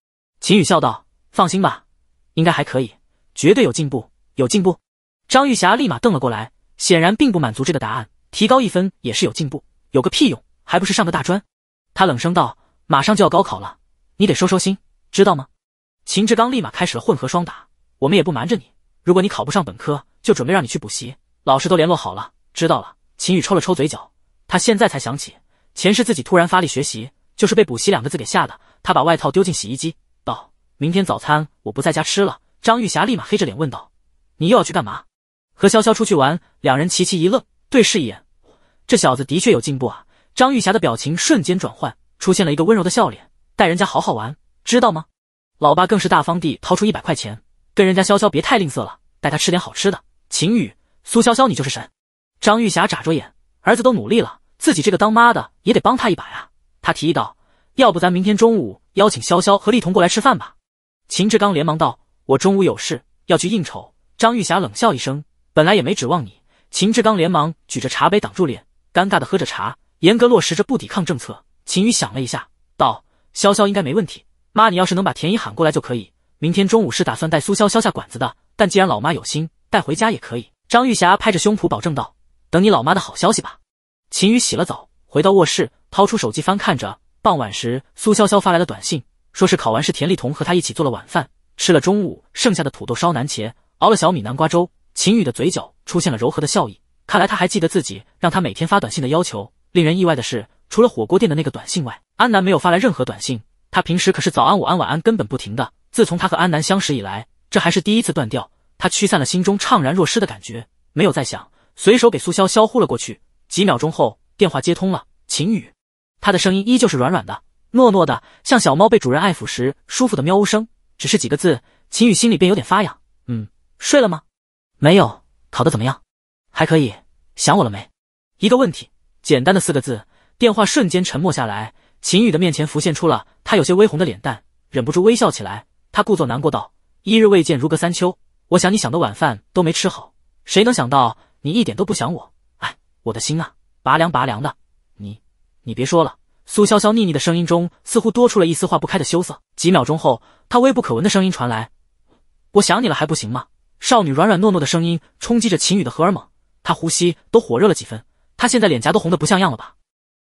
S1: 秦宇笑道：“放心吧，应该还可以，绝对有进步，有进步。”张玉霞立马瞪了过来，显然并不满足这个答案。提高一分也是有进步，有个屁用，还不是上个大专？他冷声道：“马上就要高考了，你得收收心，知道吗？”秦志刚立马开始了混合双打。我们也不瞒着你，如果你考不上本科，就准备让你去补习。老师都联络好了，知道了。秦宇抽了抽嘴角，他现在才想起，前世自己突然发力学习，就是被“补习”两个字给吓的。他把外套丢进洗衣机，道：“明天早餐我不在家吃了。”张玉霞立马黑着脸问道：“你又要去干嘛？”和潇潇出去玩。两人齐齐一愣，对视一眼，这小子的确有进步啊！张玉霞的表情瞬间转换，出现了一个温柔的笑脸，带人家好好玩，知道吗？老爸更是大方地掏出一百块钱，跟人家潇潇别太吝啬了，带他吃点好吃的。秦宇苏潇潇，你就是神！张玉霞眨着眼，儿子都努力了，自己这个当妈的也得帮他一把呀。她提议道：“要不咱明天中午邀请潇潇和丽彤过来吃饭吧？”秦志刚连忙道：“我中午有事要去应酬。”张玉霞冷笑一声：“本来也没指望你。”秦志刚连忙举着茶杯挡住脸，尴尬的喝着茶。严格落实着不抵抗政策。秦宇想了一下，道：“潇潇应该没问题，妈，你要是能把田姨喊过来就可以。明天中午是打算带苏潇潇下馆子的，但既然老妈有心带回家也可以。”张玉霞拍着胸脯保证道：“等你老妈的好消息吧。”秦宇洗了澡，回到卧室，掏出手机翻看着。傍晚时，苏潇潇发来了短信，说是考完试，田丽彤和她一起做了晚饭，吃了中午剩下的土豆烧南茄，熬了小米南瓜粥。秦宇的嘴角出现了柔和的笑意，看来他还记得自己让他每天发短信的要求。令人意外的是，除了火锅店的那个短信外，安南没有发来任何短信。他平时可是早安午安晚安根本不停的。自从他和安南相识以来，这还是第一次断掉。他驱散了心中怅然若失的感觉，没有再想，随手给苏潇潇呼了过去。几秒钟后，电话接通了。秦宇，他的声音依旧是软软的、糯糯的，像小猫被主人爱抚时舒服的喵呜声。只是几个字，秦宇心里便有点发痒。嗯，睡了吗？没有。考得怎么样？还可以。想我了没？一个问题，简单的四个字。电话瞬间沉默下来。秦宇的面前浮现出了他有些微红的脸蛋，忍不住微笑起来。他故作难过道：“一日未见，如隔三秋。”我想你想的晚饭都没吃好，谁能想到你一点都不想我？哎，我的心啊，拔凉拔凉的。你，你别说了。苏潇潇腻腻的声音中似乎多出了一丝化不开的羞涩。几秒钟后，她微不可闻的声音传来：“我想你了，还不行吗？”少女软软糯糯的声音冲击着秦羽的荷尔蒙，他呼吸都火热了几分。他现在脸颊都红的不像样了吧？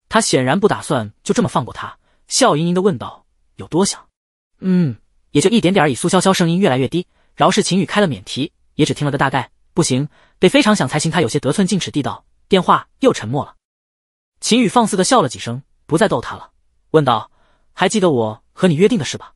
S1: 他显然不打算就这么放过他，笑盈盈的问道：“有多想？”“嗯，也就一点点而已。”苏潇潇声音越来越低。饶是秦雨开了免提，也只听了个大概。不行，得非常想才行。他有些得寸进尺地道：“电话又沉默了。”秦宇放肆的笑了几声，不再逗他了，问道：“还记得我和你约定的事吧？”“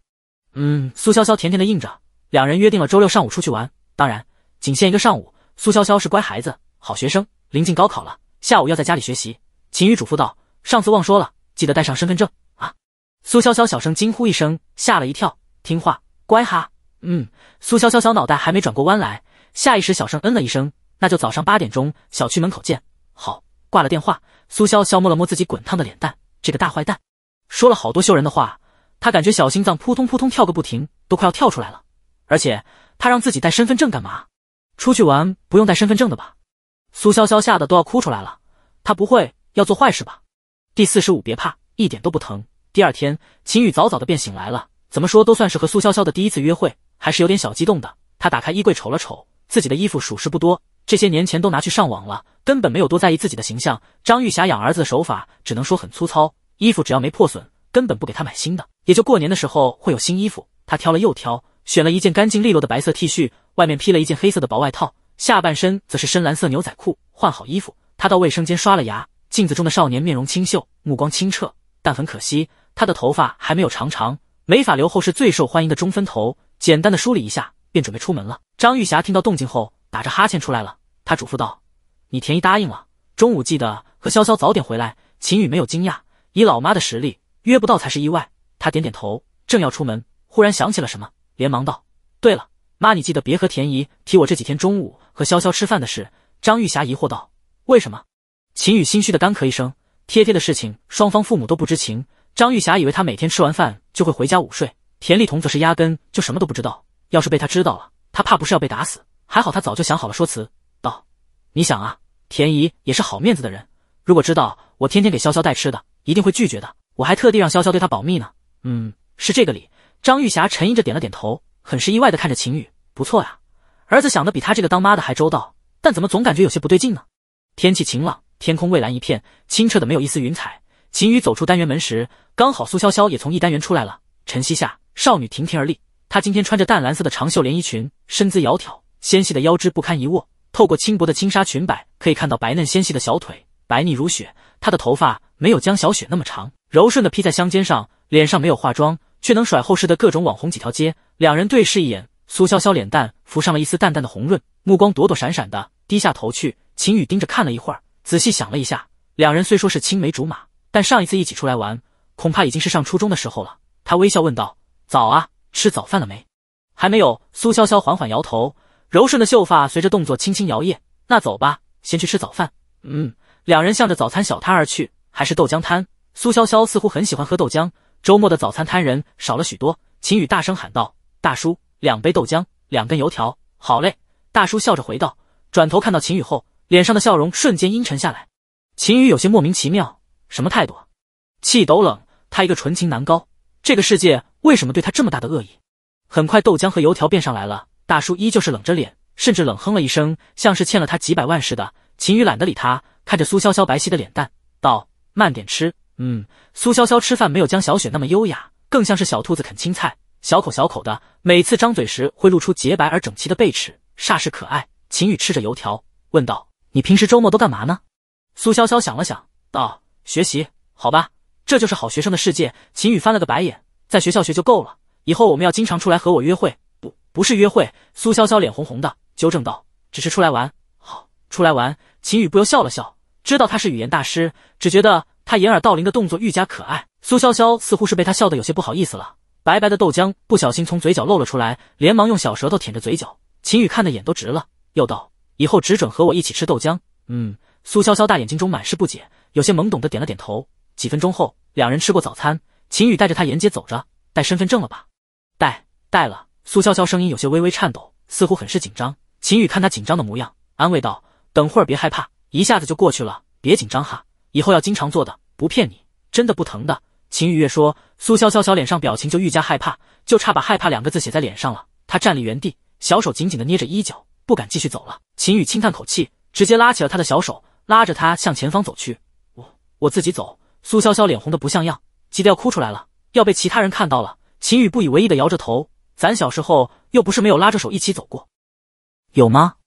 S1: 嗯。”苏潇潇甜甜的应着。两人约定了周六上午出去玩，当然仅限一个上午。苏潇潇是乖孩子，好学生，临近高考了，下午要在家里学习。秦宇嘱咐道：“上次忘说了，记得带上身份证啊！”苏潇潇小声惊呼一声，吓了一跳：“听话，乖哈。”嗯，苏潇潇小脑袋还没转过弯来，下意识小声嗯了一声。那就早上八点钟，小区门口见。好，挂了电话，苏潇潇摸了摸自己滚烫的脸蛋，这个大坏蛋，说了好多羞人的话，她感觉小心脏扑通扑通跳个不停，都快要跳出来了。而且他让自己带身份证干嘛？出去玩不用带身份证的吧？苏潇潇吓得都要哭出来了，他不会要做坏事吧？第四十五，别怕，一点都不疼。第二天，秦宇早早的便醒来了，怎么说都算是和苏潇潇的第一次约会。还是有点小激动的。他打开衣柜瞅了瞅，自己的衣服属实不多，这些年前都拿去上网了，根本没有多在意自己的形象。张玉霞养儿子的手法只能说很粗糙，衣服只要没破损，根本不给他买新的，也就过年的时候会有新衣服。他挑了又挑，选了一件干净利落的白色 T 恤，外面披了一件黑色的薄外套，下半身则是深蓝色牛仔裤。换好衣服，他到卫生间刷了牙，镜子中的少年面容清秀，目光清澈，但很可惜，他的头发还没有长长，没法留后是最受欢迎的中分头。简单的梳理一下，便准备出门了。张玉霞听到动静后，打着哈欠出来了。她嘱咐道：“你田姨答应了，中午记得和潇潇早点回来。”秦宇没有惊讶，以老妈的实力约不到才是意外。他点点头，正要出门，忽然想起了什么，连忙道：“对了，妈，你记得别和田姨提我这几天中午和潇潇吃饭的事。”张玉霞疑惑道：“为什么？”秦宇心虚的干咳一声，贴贴的事情双方父母都不知情。张玉霞以为他每天吃完饭就会回家午睡。田丽彤则是压根就什么都不知道，要是被他知道了，他怕不是要被打死。还好他早就想好了说辞，道：“你想啊，田姨也是好面子的人，如果知道我天天给潇潇带吃的，一定会拒绝的。我还特地让潇潇对她保密呢。”嗯，是这个理。张玉霞沉吟着点了点头，很是意外的看着秦宇，不错呀，儿子想的比他这个当妈的还周到，但怎么总感觉有些不对劲呢？”天气晴朗，天空蔚蓝一片，清澈的没有一丝云彩。秦宇走出单元门时，刚好苏潇潇也从一单元出来了。晨曦下，少女亭亭而立。她今天穿着淡蓝色的长袖连衣裙，身姿窈窕，纤细的腰肢不堪一握。透过轻薄的轻纱裙摆，可以看到白嫩纤细的小腿，白腻如雪。她的头发没有江小雪那么长，柔顺的披在香肩上。脸上没有化妆，却能甩后世的各种网红几条街。两人对视一眼，苏潇潇脸蛋浮上了一丝淡淡的红润，目光躲躲闪闪的低下头去。秦宇盯着看了一会儿，仔细想了一下，两人虽说是青梅竹马，但上一次一起出来玩，恐怕已经是上初中的时候了。他微笑问道：“早啊，吃早饭了没？还没有。”苏潇潇缓缓摇头，柔顺的秀发随着动作轻轻摇曳。那走吧，先去吃早饭。嗯。两人向着早餐小摊而去，还是豆浆摊。苏潇潇似乎很喜欢喝豆浆。周末的早餐摊人少了许多。秦宇大声喊道：“大叔，两杯豆浆，两根油条。”好嘞，大叔笑着回道。转头看到秦宇后，脸上的笑容瞬间阴沉下来。秦宇有些莫名其妙，什么态度气抖冷，他一个纯情男高。这个世界为什么对他这么大的恶意？很快，豆浆和油条便上来了。大叔依旧是冷着脸，甚至冷哼了一声，像是欠了他几百万似的。秦宇懒得理他，看着苏潇潇白皙的脸蛋，道：“慢点吃。”嗯。苏潇潇吃饭没有江小雪那么优雅，更像是小兔子啃青菜，小口小口的。每次张嘴时会露出洁白而整齐的背齿，煞是可爱。秦宇吃着油条，问道：“你平时周末都干嘛呢？”苏潇潇想了想，道：“学习，好吧。”这就是好学生的世界。秦宇翻了个白眼，在学校学就够了。以后我们要经常出来和我约会，不，不是约会。苏潇潇脸红红的，纠正道：“只是出来玩。”好，出来玩。秦宇不由笑了笑，知道他是语言大师，只觉得他掩耳盗铃的动作愈加可爱。苏潇潇似乎是被他笑得有些不好意思了，白白的豆浆不小心从嘴角漏了出来，连忙用小舌头舔着嘴角。秦宇看得眼都直了，又道：“以后只准和我一起吃豆浆。”嗯。苏潇潇大眼睛中满是不解，有些懵懂的点了点头。几分钟后，两人吃过早餐，秦宇带着他沿街走着。带身份证了吧？带，带了。苏潇潇声音有些微微颤抖，似乎很是紧张。秦宇看他紧张的模样，安慰道：“等会儿别害怕，一下子就过去了，别紧张哈。以后要经常做的，不骗你，真的不疼的。”秦宇越说，苏潇潇小脸上表情就愈加害怕，就差把害怕两个字写在脸上了。他站立原地，小手紧紧的捏着衣角，不敢继续走了。秦宇轻叹口气，直接拉起了他的小手，拉着他向前方走去。我我自己走。苏潇潇脸红的不像样，急得要哭出来了，要被其他人看到了。秦宇不以为意的摇着头：“咱小时候又不是没有拉着手一起走过，有吗？”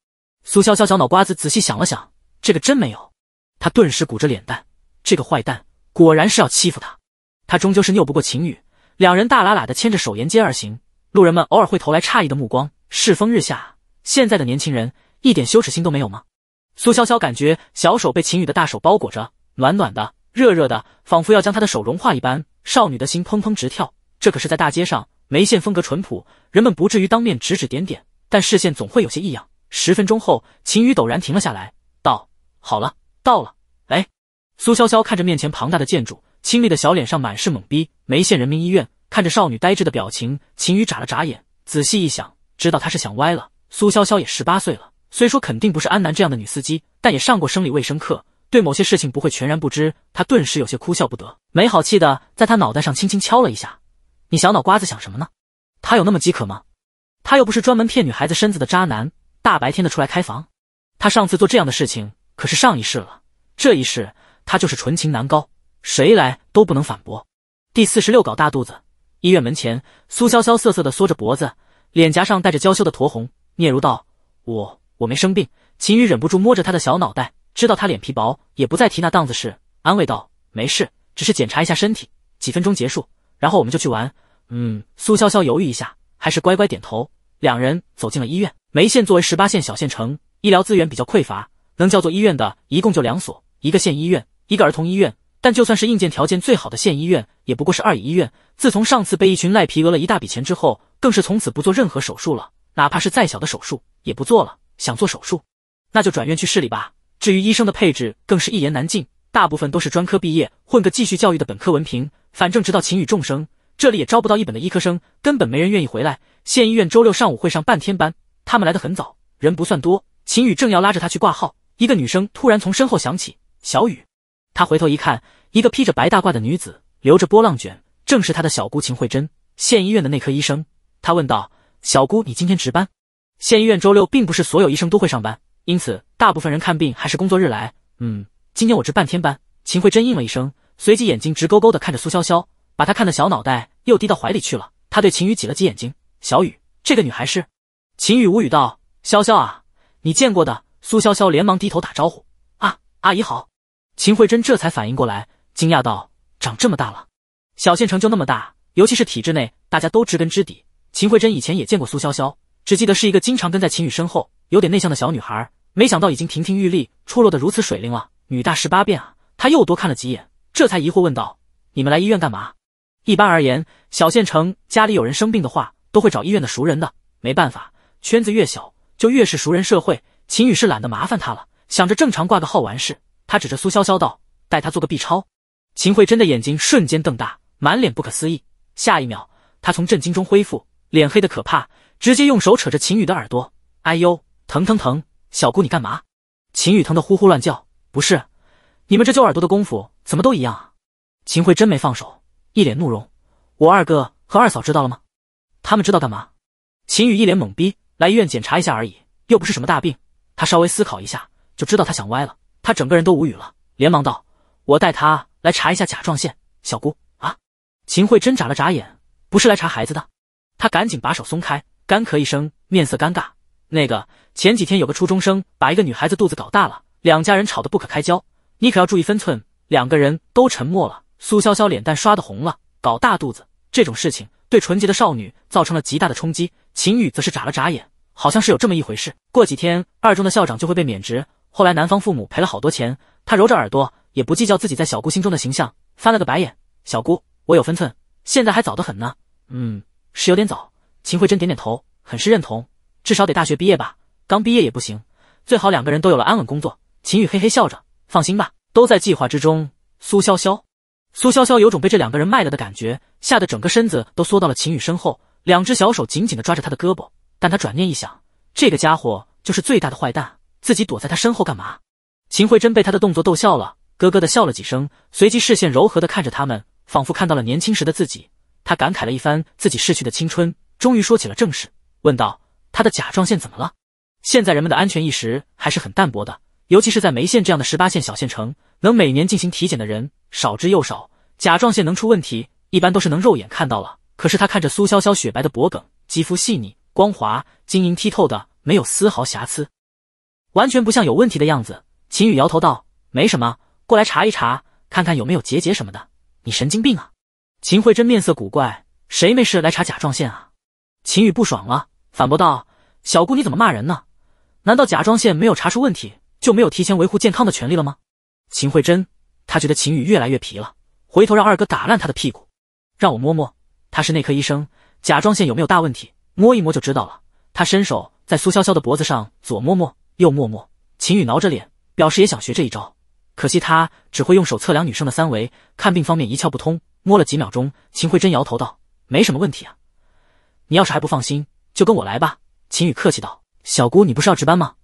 S1: 苏潇潇小脑瓜子仔细想了想，这个真没有。她顿时鼓着脸蛋：“这个坏蛋果然是要欺负他，他终究是拗不过秦宇，两人大喇喇的牵着手沿街而行，路人们偶尔会投来诧异的目光。世风日下，现在的年轻人一点羞耻心都没有吗？苏潇潇感觉小手被秦宇的大手包裹着，暖暖的。热热的，仿佛要将她的手融化一般。少女的心砰砰直跳。这可是在大街上，梅县风格淳朴，人们不至于当面指指点点，但视线总会有些异样。十分钟后，秦宇陡然停了下来，道：“好了，到了。”哎，苏潇潇看着面前庞大的建筑，清丽的小脸上满是懵逼。梅县人民医院。看着少女呆滞的表情，秦宇眨了眨眼，仔细一想，知道她是想歪了。苏潇潇也十八岁了，虽说肯定不是安南这样的女司机，但也上过生理卫生课。对某些事情不会全然不知，他顿时有些哭笑不得，没好气的在他脑袋上轻轻敲了一下：“你小脑瓜子想什么呢？他有那么饥渴吗？他又不是专门骗女孩子身子的渣男，大白天的出来开房？他上次做这样的事情可是上一世了，这一世他就是纯情男高，谁来都不能反驳。”第四十六稿，大肚子医院门前，苏潇潇瑟瑟的缩着脖子，脸颊上带着娇羞的酡红，嗫嚅道：“我我没生病。”秦宇忍不住摸着他的小脑袋。知道他脸皮薄，也不再提那档子事，安慰道：“没事，只是检查一下身体，几分钟结束，然后我们就去玩。”嗯，苏潇潇犹豫一下，还是乖乖点头。两人走进了医院。梅县作为十八线小县城，医疗资源比较匮乏，能叫做医院的，一共就两所，一个县医院，一个儿童医院。但就算是硬件条件最好的县医院，也不过是二乙医院。自从上次被一群赖皮讹了一大笔钱之后，更是从此不做任何手术了，哪怕是再小的手术也不做了。想做手术，那就转院去市里吧。至于医生的配置，更是一言难尽，大部分都是专科毕业，混个继续教育的本科文凭。反正直到秦宇重生，这里也招不到一本的医科生，根本没人愿意回来。县医院周六上午会上半天班，他们来的很早，人不算多。秦宇正要拉着他去挂号，一个女生突然从身后响起：“小雨。”他回头一看，一个披着白大褂的女子，留着波浪卷，正是他的小姑秦慧珍，县医院的内科医生。他问道：“小姑，你今天值班？”县医院周六并不是所有医生都会上班。因此，大部分人看病还是工作日来。嗯，今天我值半天班。秦慧真应了一声，随即眼睛直勾勾的看着苏潇潇，把她看的小脑袋又低到怀里去了。她对秦宇挤了挤眼睛：“小雨，这个女孩是？”秦宇无语道：“潇潇啊，你见过的。”苏潇潇连忙低头打招呼：“啊，阿姨好。”秦慧真这才反应过来，惊讶道：“长这么大了，小县城就那么大，尤其是体制内，大家都知根知底。秦慧真以前也见过苏潇潇，只记得是一个经常跟在秦宇身后、有点内向的小女孩。”没想到已经亭亭玉立，出落得如此水灵了。女大十八变啊！他又多看了几眼，这才疑惑问道：“你们来医院干嘛？”一般而言，小县城家里有人生病的话，都会找医院的熟人的。没办法，圈子越小，就越是熟人社会。秦宇是懒得麻烦他了，想着正常挂个号完事。他指着苏潇潇道：“带她做个 B 超。”秦慧珍的眼睛瞬间瞪大，满脸不可思议。下一秒，她从震惊中恢复，脸黑得可怕，直接用手扯着秦宇的耳朵：“哎呦，疼疼疼！”小姑，你干嘛？秦宇疼得呼呼乱叫。不是，你们这揪耳朵的功夫怎么都一样啊？秦慧真没放手，一脸怒容。我二哥和二嫂知道了吗？他们知道干嘛？秦宇一脸懵逼，来医院检查一下而已，又不是什么大病。他稍微思考一下，就知道他想歪了。他整个人都无语了，连忙道：“我带他来查一下甲状腺，小姑啊。”秦慧真眨了眨眼，不是来查孩子的？他赶紧把手松开，干咳一声，面色尴尬。那个前几天有个初中生把一个女孩子肚子搞大了，两家人吵得不可开交，你可要注意分寸。两个人都沉默了，苏潇潇脸蛋刷的红了，搞大肚子这种事情对纯洁的少女造成了极大的冲击。秦宇则是眨了眨眼，好像是有这么一回事。过几天二中的校长就会被免职，后来男方父母赔了好多钱。他揉着耳朵，也不计较自己在小姑心中的形象，翻了个白眼。小姑，我有分寸，现在还早得很呢。嗯，是有点早。秦慧珍点点头，很是认同。至少得大学毕业吧，刚毕业也不行，最好两个人都有了安稳工作。秦宇嘿嘿笑着，放心吧，都在计划之中。苏潇潇，苏潇潇有种被这两个人卖了的感觉，吓得整个身子都缩到了秦宇身后，两只小手紧紧的抓着他的胳膊。但他转念一想，这个家伙就是最大的坏蛋，自己躲在他身后干嘛？秦慧珍被他的动作逗笑了，咯咯的笑了几声，随即视线柔和的看着他们，仿佛看到了年轻时的自己。他感慨了一番自己逝去的青春，终于说起了正事，问道。他的甲状腺怎么了？现在人们的安全意识还是很淡薄的，尤其是在梅县这样的十八线小县城，能每年进行体检的人少之又少。甲状腺能出问题，一般都是能肉眼看到了。可是他看着苏潇潇雪白的脖颈，肌肤细腻光滑，晶莹剔透的，没有丝毫瑕疵，完全不像有问题的样子。秦宇摇头道：“没什么，过来查一查，看看有没有结节什么的。”你神经病啊！秦慧珍面色古怪：“谁没事来查甲状腺啊？”秦宇不爽了。反驳道：“小姑，你怎么骂人呢？难道甲状腺没有查出问题就没有提前维护健康的权利了吗？”秦慧珍，她觉得秦宇越来越皮了，回头让二哥打烂他的屁股。让我摸摸，他是内科医生，甲状腺有没有大问题？摸一摸就知道了。他伸手在苏潇潇的脖子上左摸摸，右摸摸。秦宇挠着脸，表示也想学这一招，可惜他只会用手测量女生的三围，看病方面一窍不通。摸了几秒钟，秦慧珍摇头道：“没什么问题啊，你要是还不放心。”就跟我来吧，秦宇客气道。小姑，你不是要值班吗？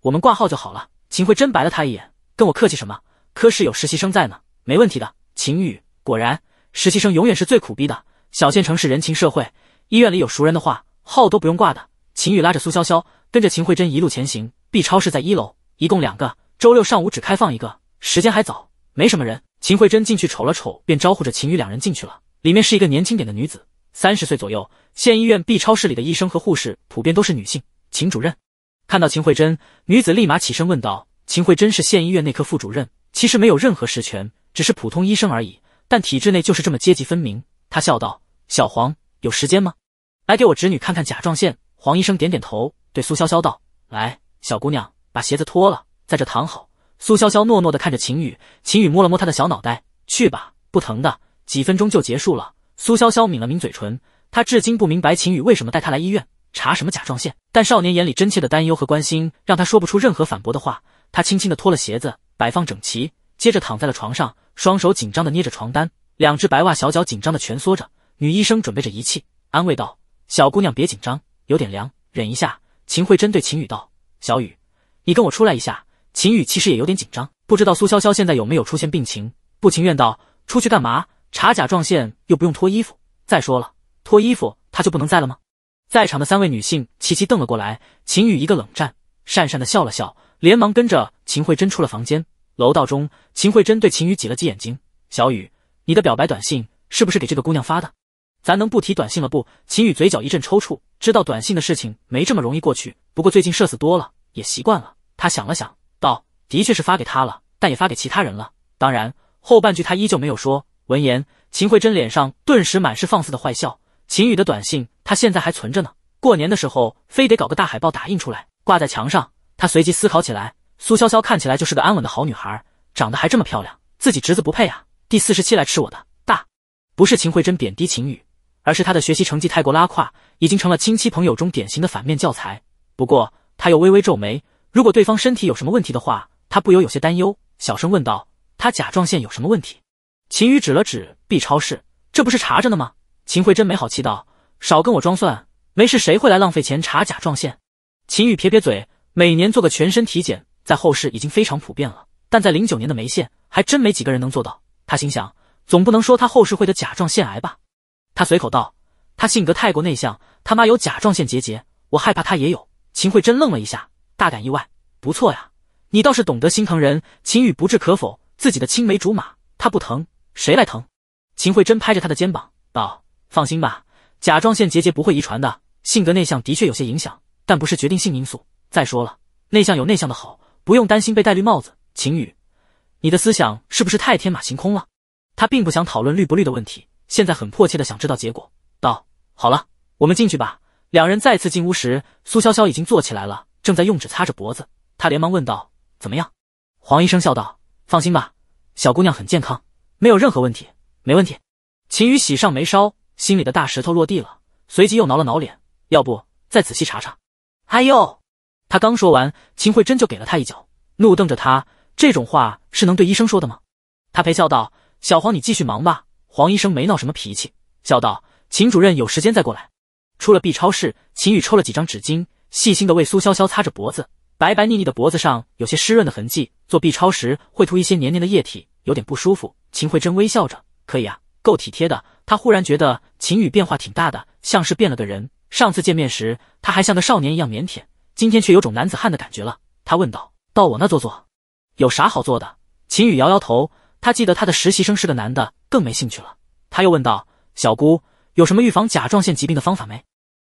S1: 我们挂号就好了。秦慧真白了他一眼，跟我客气什么？科室有实习生在呢，没问题的。秦宇果然，实习生永远是最苦逼的。小县城是人情社会，医院里有熟人的话，号都不用挂的。秦宇拉着苏潇潇，跟着秦慧珍一路前行。B 超室在一楼，一共两个，周六上午只开放一个，时间还早，没什么人。秦慧珍进去瞅了瞅，便招呼着秦宇两人进去了。里面是一个年轻点的女子。三十岁左右，县医院 B 超室里的医生和护士普遍都是女性。秦主任看到秦慧珍，女子立马起身问道：“秦慧珍是县医院内科副主任，其实没有任何实权，只是普通医生而已。但体制内就是这么阶级分明。”她笑道：“小黄，有时间吗？来给我侄女看看甲状腺。”黄医生点点头，对苏潇潇道：“来，小姑娘，把鞋子脱了，在这躺好。”苏潇潇诺诺的看着秦雨，秦雨摸了摸她的小脑袋：“去吧，不疼的，几分钟就结束了。”苏潇潇抿了抿嘴唇，她至今不明白秦雨为什么带她来医院查什么甲状腺，但少年眼里真切的担忧和关心，让她说不出任何反驳的话。她轻轻地脱了鞋子，摆放整齐，接着躺在了床上，双手紧张地捏着床单，两只白袜小脚紧张地蜷缩着。女医生准备着仪器，安慰道：“小姑娘别紧张，有点凉，忍一下。”秦慧针对秦宇道：“小雨，你跟我出来一下。”秦宇其实也有点紧张，不知道苏潇潇现在有没有出现病情，不情愿道：“出去干嘛？”查甲状腺又不用脱衣服，再说了，脱衣服他就不能在了吗？在场的三位女性齐齐瞪了过来，秦宇一个冷战，讪讪的笑了笑，连忙跟着秦慧珍出了房间。楼道中，秦慧珍对秦宇挤了挤眼睛：“小雨，你的表白短信是不是给这个姑娘发的？咱能不提短信了不？”秦宇嘴角一阵抽搐，知道短信的事情没这么容易过去，不过最近社死多了，也习惯了。他想了想，道：“的确是发给她了，但也发给其他人了。当然，后半句他依旧没有说。”闻言，秦慧珍脸上顿时满是放肆的坏笑。秦宇的短信，她现在还存着呢。过年的时候，非得搞个大海报打印出来，挂在墙上。她随即思考起来：苏潇潇看起来就是个安稳的好女孩，长得还这么漂亮，自己侄子不配啊！第四十七来吃我的大，不是秦慧珍贬低秦宇，而是他的学习成绩太过拉胯，已经成了亲戚朋友中典型的反面教材。不过，他又微微皱眉，如果对方身体有什么问题的话，他不由有些担忧，小声问道：他甲状腺有什么问题？秦宇指了指 B 超市，这不是查着呢吗？秦慧真没好气道：“少跟我装蒜，没事谁会来浪费钱查甲状腺？”秦宇撇撇嘴，每年做个全身体检，在后世已经非常普遍了，但在零九年的梅县，还真没几个人能做到。他心想，总不能说他后世会得甲状腺癌吧？他随口道：“他性格太过内向，他妈有甲状腺结节，我害怕他也有。”秦慧真愣了一下，大感意外：“不错呀，你倒是懂得心疼人。”秦宇不置可否，自己的青梅竹马，他不疼。谁来疼？秦慧珍拍着他的肩膀道：“放心吧，甲状腺结节不会遗传的。性格内向的确有些影响，但不是决定性因素。再说了，内向有内向的好，不用担心被戴绿帽子。”秦宇，你的思想是不是太天马行空了？他并不想讨论绿不绿的问题，现在很迫切的想知道结果。道：“好了，我们进去吧。”两人再次进屋时，苏潇潇已经坐起来了，正在用纸擦着脖子。他连忙问道：“怎么样？”黄医生笑道：“放心吧，小姑娘很健康。”没有任何问题，没问题。秦宇喜上眉梢，心里的大石头落地了，随即又挠了挠脸，要不再仔细查查？哎呦！他刚说完，秦慧珍就给了他一脚，怒瞪着他：“这种话是能对医生说的吗？”他陪笑道：“小黄，你继续忙吧。”黄医生没闹什么脾气，笑道：“秦主任有时间再过来。”出了 B 超室，秦宇抽了几张纸巾，细心的为苏潇潇擦着脖子，白白腻腻的脖子上有些湿润的痕迹。做 B 超时会涂一些黏黏的液体，有点不舒服。秦慧珍微笑着，可以啊，够体贴的。她忽然觉得秦宇变化挺大的，像是变了个人。上次见面时，他还像个少年一样腼腆，今天却有种男子汉的感觉了。她问道：“到我那坐坐，有啥好坐的？”秦宇摇摇头。他记得他的实习生是个男的，更没兴趣了。他又问道：“小姑有什么预防甲状腺疾病的方法没？”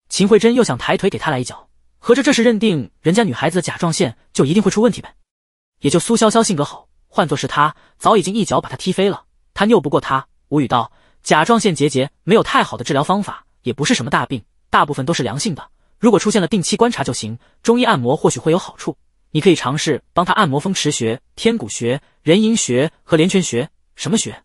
S1: 秦慧珍又想抬腿给他来一脚，合着这是认定人家女孩子的甲状腺就一定会出问题呗？也就苏潇潇性格好。换作是他，早已经一脚把他踢飞了。他拗不过他，无语道：“甲状腺结节没有太好的治疗方法，也不是什么大病，大部分都是良性的。如果出现了，定期观察就行。中医按摩或许会有好处，你可以尝试帮他按摩风池穴、天骨穴、人迎穴和连泉穴。”什么穴？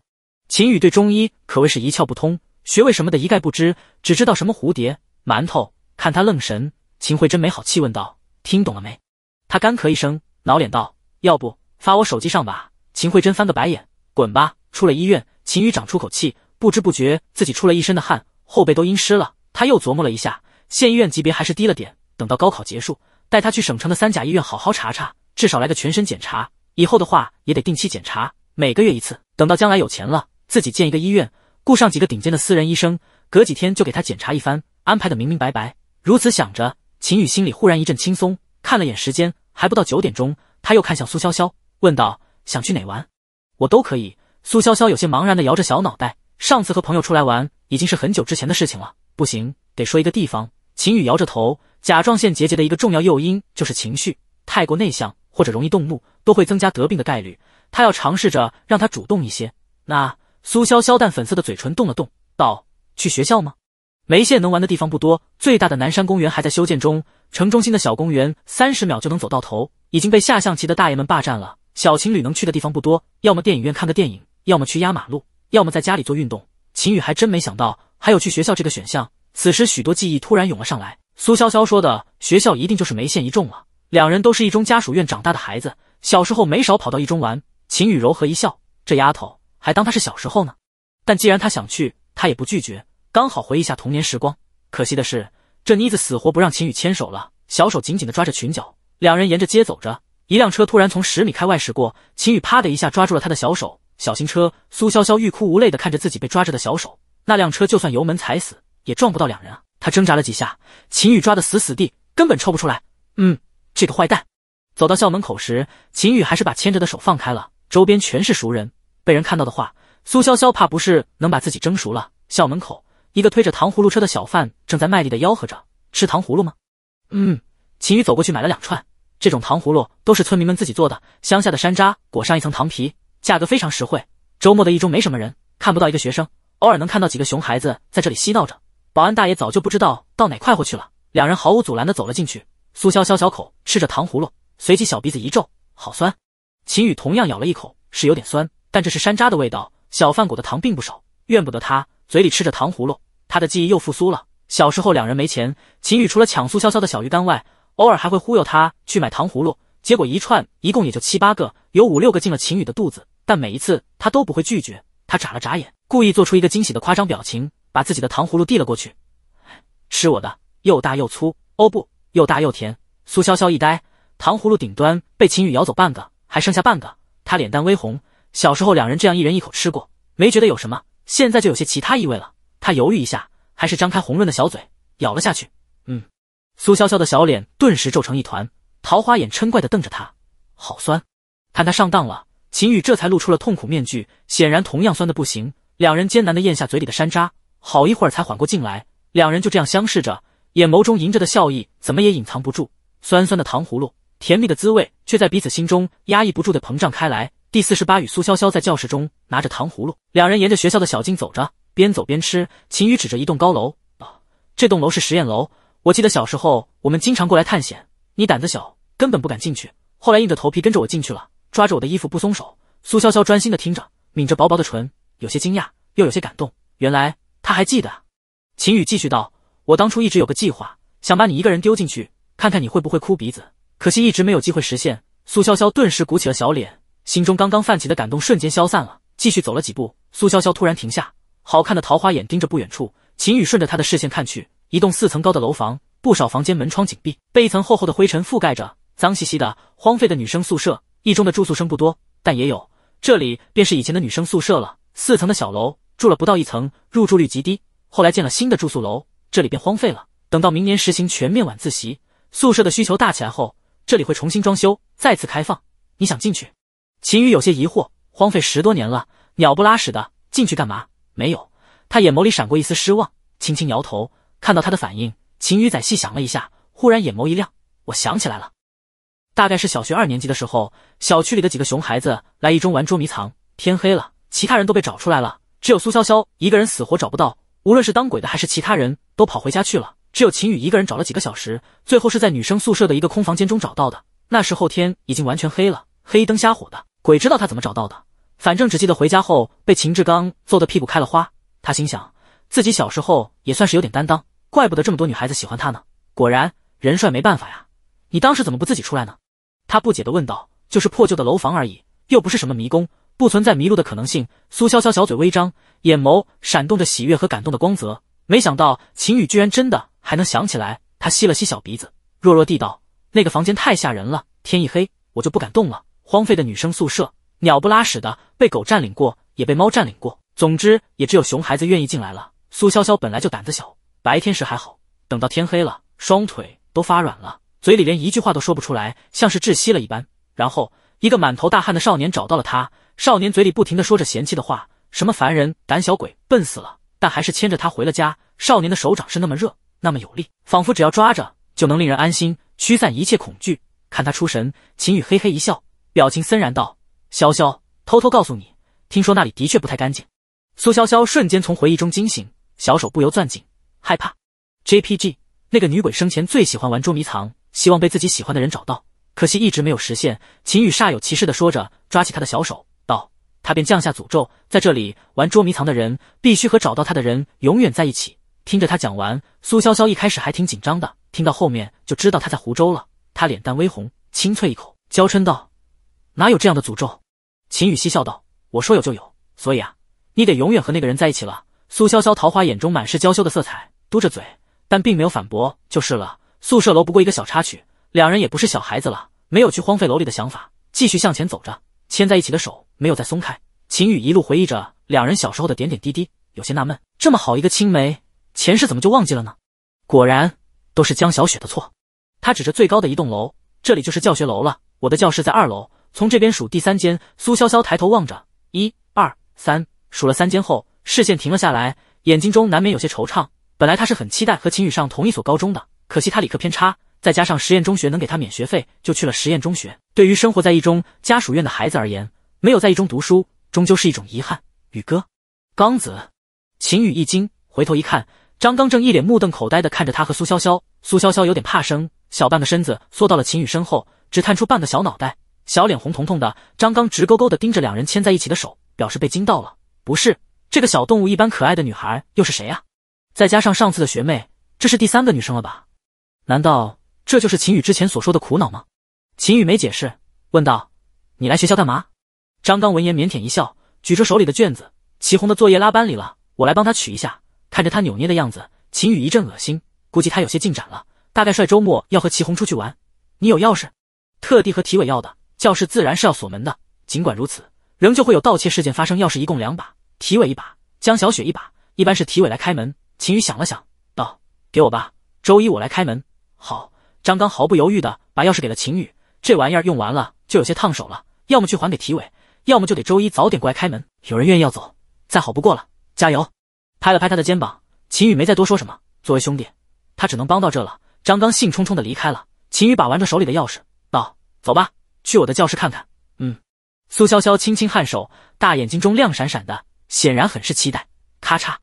S1: 秦宇对中医可谓是一窍不通，穴位什么的一概不知，只知道什么蝴蝶馒头。看他愣神，秦慧真没好气问道：“听懂了没？”他干咳一声，挠脸道：“要不？”发我手机上吧。秦慧珍翻个白眼，滚吧。出了医院，秦宇长出口气，不知不觉自己出了一身的汗，后背都阴湿了。他又琢磨了一下，县医院级别还是低了点，等到高考结束，带他去省城的三甲医院好好查查，至少来个全身检查。以后的话也得定期检查，每个月一次。等到将来有钱了，自己建一个医院，雇上几个顶尖的私人医生，隔几天就给他检查一番，安排的明明白白。如此想着，秦宇心里忽然一阵轻松。看了眼时间，还不到九点钟，他又看向苏潇潇。问道：“想去哪玩？我都可以。”苏潇潇有些茫然的摇着小脑袋。上次和朋友出来玩，已经是很久之前的事情了。不行，得说一个地方。秦宇摇着头。甲状腺结节的一个重要诱因就是情绪，太过内向或者容易动怒，都会增加得病的概率。他要尝试着让他主动一些。那苏潇潇淡粉色的嘴唇动了动，道：“去学校吗？梅县能玩的地方不多，最大的南山公园还在修建中，城中心的小公园三十秒就能走到头，已经被下象棋的大爷们霸占了。”小情侣能去的地方不多，要么电影院看个电影，要么去压马路，要么在家里做运动。秦宇还真没想到还有去学校这个选项。此时许多记忆突然涌了上来，苏潇潇说的学校一定就是梅县一中了。两人都是一中家属院长大的孩子，小时候没少跑到一中玩。秦宇柔和一笑，这丫头还当他是小时候呢。但既然她想去，他也不拒绝，刚好回忆下童年时光。可惜的是，这妮子死活不让秦宇牵手了，小手紧紧的抓着裙角。两人沿着街走着。一辆车突然从十米开外驶过，秦宇啪的一下抓住了他的小手。小心车！苏潇潇欲哭无泪的看着自己被抓着的小手。那辆车就算油门踩死，也撞不到两人啊！他挣扎了几下，秦宇抓得死死地，根本抽不出来。嗯，这个坏蛋。走到校门口时，秦宇还是把牵着的手放开了。周边全是熟人，被人看到的话，苏潇潇怕不是能把自己蒸熟了。校门口，一个推着糖葫芦车的小贩正在卖力的吆喝着：“吃糖葫芦吗？”嗯，秦宇走过去买了两串。这种糖葫芦都是村民们自己做的，乡下的山楂裹上一层糖皮，价格非常实惠。周末的一中没什么人，看不到一个学生，偶尔能看到几个熊孩子在这里嬉闹着。保安大爷早就不知道到哪快活去了。两人毫无阻拦地走了进去。苏潇潇小口吃着糖葫芦，随即小鼻子一皱，好酸。秦宇同样咬了一口，是有点酸，但这是山楂的味道。小贩裹的糖并不少，怨不得他。嘴里吃着糖葫芦，他的记忆又复苏了。小时候两人没钱，秦宇除了抢苏潇潇的小鱼干外，偶尔还会忽悠他去买糖葫芦，结果一串一共也就七八个，有五六个进了秦宇的肚子，但每一次他都不会拒绝。他眨了眨眼，故意做出一个惊喜的夸张表情，把自己的糖葫芦递了过去：“吃我的，又大又粗哦不，又大又甜。”苏潇潇一呆，糖葫芦顶端被秦宇咬走半个，还剩下半个。他脸蛋微红，小时候两人这样一人一口吃过，没觉得有什么，现在就有些其他意味了。他犹豫一下，还是张开红润的小嘴咬了下去，嗯。苏潇潇的小脸顿时皱成一团，桃花眼嗔怪地瞪着他，好酸！看他上当了，秦宇这才露出了痛苦面具，显然同样酸的不行。两人艰难地咽下嘴里的山楂，好一会儿才缓过劲来。两人就这样相视着，眼眸中盈着的笑意怎么也隐藏不住，酸酸的糖葫芦，甜蜜的滋味却在彼此心中压抑不住的膨胀开来。第四十八，与苏潇潇在教室中拿着糖葫芦，两人沿着学校的小径走着，边走边吃。秦宇指着一栋高楼，啊，这栋楼是实验楼。我记得小时候，我们经常过来探险。你胆子小，根本不敢进去。后来硬着头皮跟着我进去了，抓着我的衣服不松手。苏潇潇专心的听着，抿着薄薄的唇，有些惊讶，又有些感动。原来他还记得。秦宇继续道：“我当初一直有个计划，想把你一个人丢进去，看看你会不会哭鼻子。可惜一直没有机会实现。”苏潇潇顿时鼓起了小脸，心中刚刚泛起的感动瞬间消散了。继续走了几步，苏潇潇突然停下，好看的桃花眼盯着不远处。秦宇顺着他的视线看去。一栋四层高的楼房，不少房间门窗紧闭，被一层厚厚的灰尘覆盖着，脏兮兮的、荒废的女生宿舍。一中的住宿生不多，但也有。这里便是以前的女生宿舍了。四层的小楼住了不到一层，入住率极低。后来建了新的住宿楼，这里便荒废了。等到明年实行全面晚自习，宿舍的需求大起来后，这里会重新装修，再次开放。你想进去？秦宇有些疑惑，荒废十多年了，鸟不拉屎的，进去干嘛？没有。他眼眸里闪过一丝失望，轻轻摇头。看到他的反应，秦宇仔细想了一下，忽然眼眸一亮：“我想起来了，大概是小学二年级的时候，小区里的几个熊孩子来一中玩捉迷藏。天黑了，其他人都被找出来了，只有苏潇潇一个人死活找不到。无论是当鬼的还是其他人都跑回家去了，只有秦宇一个人找了几个小时，最后是在女生宿舍的一个空房间中找到的。那时候天已经完全黑了，黑灯瞎火的，鬼知道他怎么找到的。反正只记得回家后被秦志刚揍的屁股开了花。他心想，自己小时候也算是有点担当。”怪不得这么多女孩子喜欢他呢！果然人帅没办法呀。你当时怎么不自己出来呢？他不解地问道：“就是破旧的楼房而已，又不是什么迷宫，不存在迷路的可能性。”苏潇潇小嘴微张，眼眸闪动着喜悦和感动的光泽。没想到秦宇居然真的还能想起来。他吸了吸小鼻子，弱弱地道：“那个房间太吓人了，天一黑我就不敢动了。荒废的女生宿舍，鸟不拉屎的，被狗占领过，也被猫占领过。总之，也只有熊孩子愿意进来了。”苏潇潇本来就胆子小。白天时还好，等到天黑了，双腿都发软了，嘴里连一句话都说不出来，像是窒息了一般。然后一个满头大汗的少年找到了他，少年嘴里不停的说着嫌弃的话，什么凡人、胆小鬼、笨死了，但还是牵着他回了家。少年的手掌是那么热，那么有力，仿佛只要抓着就能令人安心，驱散一切恐惧。看他出神，秦羽嘿嘿一笑，表情森然道：“潇潇，偷偷告诉你，听说那里的确不太干净。”苏潇潇瞬间从回忆中惊醒，小手不由攥紧。害怕，JPG 那个女鬼生前最喜欢玩捉迷藏，希望被自己喜欢的人找到，可惜一直没有实现。秦宇煞有其事的说着，抓起他的小手，道：“他便降下诅咒，在这里玩捉迷藏的人，必须和找到他的人永远在一起。”听着他讲完，苏潇潇一开始还挺紧张的，听到后面就知道他在湖州了。他脸蛋微红，清脆一口娇嗔道：“哪有这样的诅咒？”秦宇嬉笑道：“我说有就有，所以啊，你得永远和那个人在一起了。”苏潇潇桃花眼中满是娇羞的色彩。嘟着嘴，但并没有反驳，就是了。宿舍楼不过一个小插曲，两人也不是小孩子了，没有去荒废楼里的想法，继续向前走着，牵在一起的手没有再松开。秦宇一路回忆着两人小时候的点点滴滴，有些纳闷：这么好一个青梅，前世怎么就忘记了呢？果然都是江小雪的错。他指着最高的一栋楼，这里就是教学楼了。我的教室在二楼，从这边数第三间。苏潇潇抬头望着，一二三，数了三间后，视线停了下来，眼睛中难免有些惆怅。本来他是很期待和秦宇上同一所高中的，可惜他理科偏差，再加上实验中学能给他免学费，就去了实验中学。对于生活在一中家属院的孩子而言，没有在一中读书，终究是一种遗憾。宇哥，刚子，秦宇一惊，回头一看，张刚正一脸目瞪口呆的看着他和苏潇潇。苏潇潇有点怕生，小半个身子缩到了秦宇身后，只探出半个小脑袋，小脸红彤彤的。张刚直勾勾的盯着两人牵在一起的手，表示被惊到了。不是这个小动物一般可爱的女孩，又是谁呀？再加上上次的学妹，这是第三个女生了吧？难道这就是秦宇之前所说的苦恼吗？秦宇没解释，问道：“你来学校干嘛？”张刚闻言腼腆一笑，举着手里的卷子：“祁红的作业拉班里了，我来帮她取一下。”看着他扭捏的样子，秦宇一阵恶心。估计他有些进展了，大概率周末要和祁红出去玩。你有钥匙？特地和体委要的，教室自然是要锁门的。尽管如此，仍旧会有盗窃事件发生。钥匙一共两把，体委一把，江小雪一把。一般是体委来开门。秦宇想了想，道：“给我吧，周一我来开门。”好，张刚毫不犹豫的把钥匙给了秦宇。这玩意儿用完了就有些烫手了，要么去还给体委，要么就得周一早点过来开门。有人愿意要走，再好不过了。加油！拍了拍他的肩膀，秦宇没再多说什么。作为兄弟，他只能帮到这了。张刚兴冲冲的离开了。秦宇把玩着手里的钥匙，道：“走吧，去我的教室看看。”嗯，苏潇潇轻轻颔首，大眼睛中亮闪闪的，显然很是期待。咔嚓。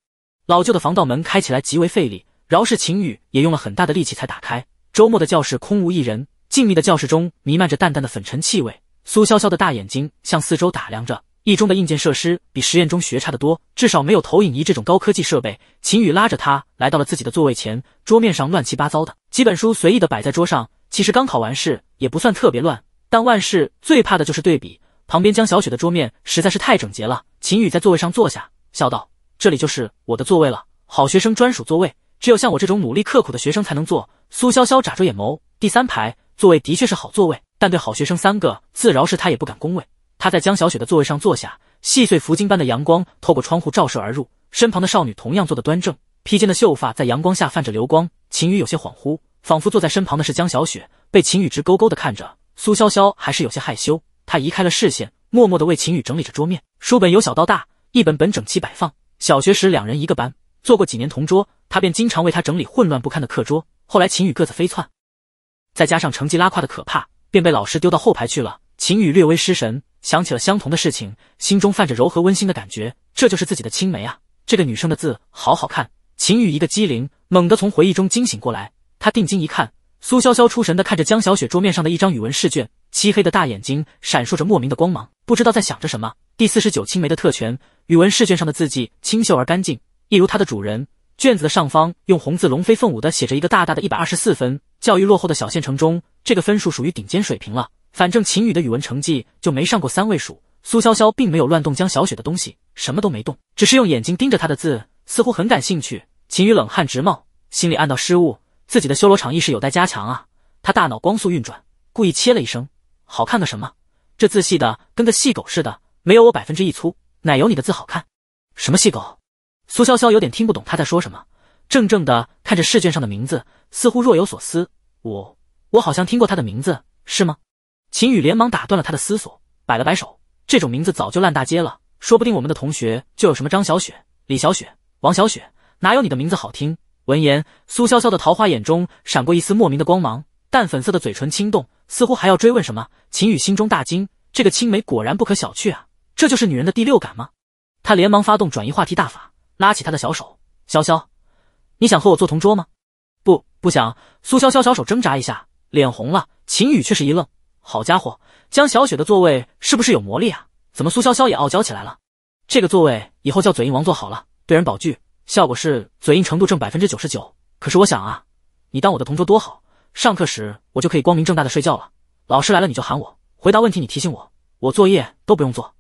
S1: 老旧的防盗门开起来极为费力，饶是秦宇也用了很大的力气才打开。周末的教室空无一人，静谧的教室中弥漫着淡淡的粉尘气味。苏潇潇的大眼睛向四周打量着，一中的硬件设施比实验中学差得多，至少没有投影仪这种高科技设备。秦宇拉着他来到了自己的座位前，桌面上乱七八糟的几本书随意的摆在桌上。其实刚考完试也不算特别乱，但万事最怕的就是对比。旁边江小雪的桌面实在是太整洁了。秦宇在座位上坐下，笑道。这里就是我的座位了，好学生专属座位，只有像我这种努力刻苦的学生才能坐。苏潇潇眨着眼眸，第三排座位的确是好座位，但对好学生三个自饶是他也不敢恭维。他在江小雪的座位上坐下，细碎浮金般的阳光透过窗户照射而入，身旁的少女同样坐得端正，披肩的秀发在阳光下泛着流光。秦宇有些恍惚，仿佛坐在身旁的是江小雪，被秦宇直勾勾地看着，苏潇潇还是有些害羞，她移开了视线，默默的为秦宇整理着桌面，书本由小到大，一本本整齐摆放。小学时，两人一个班，做过几年同桌，他便经常为他整理混乱不堪的课桌。后来秦宇个子飞窜，再加上成绩拉胯的可怕，便被老师丢到后排去了。秦宇略微失神，想起了相同的事情，心中泛着柔和温馨的感觉，这就是自己的青梅啊。这个女生的字好好看。秦宇一个机灵，猛地从回忆中惊醒过来。他定睛一看，苏潇潇出神的看着江小雪桌面上的一张语文试卷。漆黑的大眼睛闪烁着莫名的光芒，不知道在想着什么。第四十九青梅的特权，语文试卷上的字迹清秀而干净，一如它的主人。卷子的上方用红字龙飞凤舞的写着一个大大的一百二十四分。教育落后的小县城中，这个分数属于顶尖水平了。反正秦宇的语文成绩就没上过三位数。苏潇潇并没有乱动江小雪的东西，什么都没动，只是用眼睛盯着他的字，似乎很感兴趣。秦羽冷汗直冒，心里暗道失误，自己的修罗场意识有待加强啊！他大脑光速运转，故意切了一声。好看个什么？这字细的跟个细狗似的，没有我百分之一粗。奶油，你的字好看？什么细狗？苏潇潇有点听不懂他在说什么，怔怔的看着试卷上的名字，似乎若有所思。我……我好像听过他的名字，是吗？秦宇连忙打断了他的思索，摆了摆手：“这种名字早就烂大街了，说不定我们的同学就有什么张小雪、李小雪、王小雪，哪有你的名字好听？”闻言，苏潇潇的桃花眼中闪过一丝莫名的光芒，淡粉色的嘴唇轻动。似乎还要追问什么，秦宇心中大惊，这个青梅果然不可小觑啊，这就是女人的第六感吗？他连忙发动转移话题大法，拉起他的小手，潇潇，你想和我做同桌吗？不，不想。苏潇潇小手挣扎一下，脸红了。秦宇却是一愣，好家伙，江小雪的座位是不是有魔力啊？怎么苏潇潇也傲娇起来了？这个座位以后叫嘴硬王座好了，对人保具效果是嘴硬程度正百分之九十九。可是我想啊，你当我的同桌多好。上课时我就可以光明正大的睡觉了，老师来了你就喊我回答问题，你提醒我，我作业都不用做，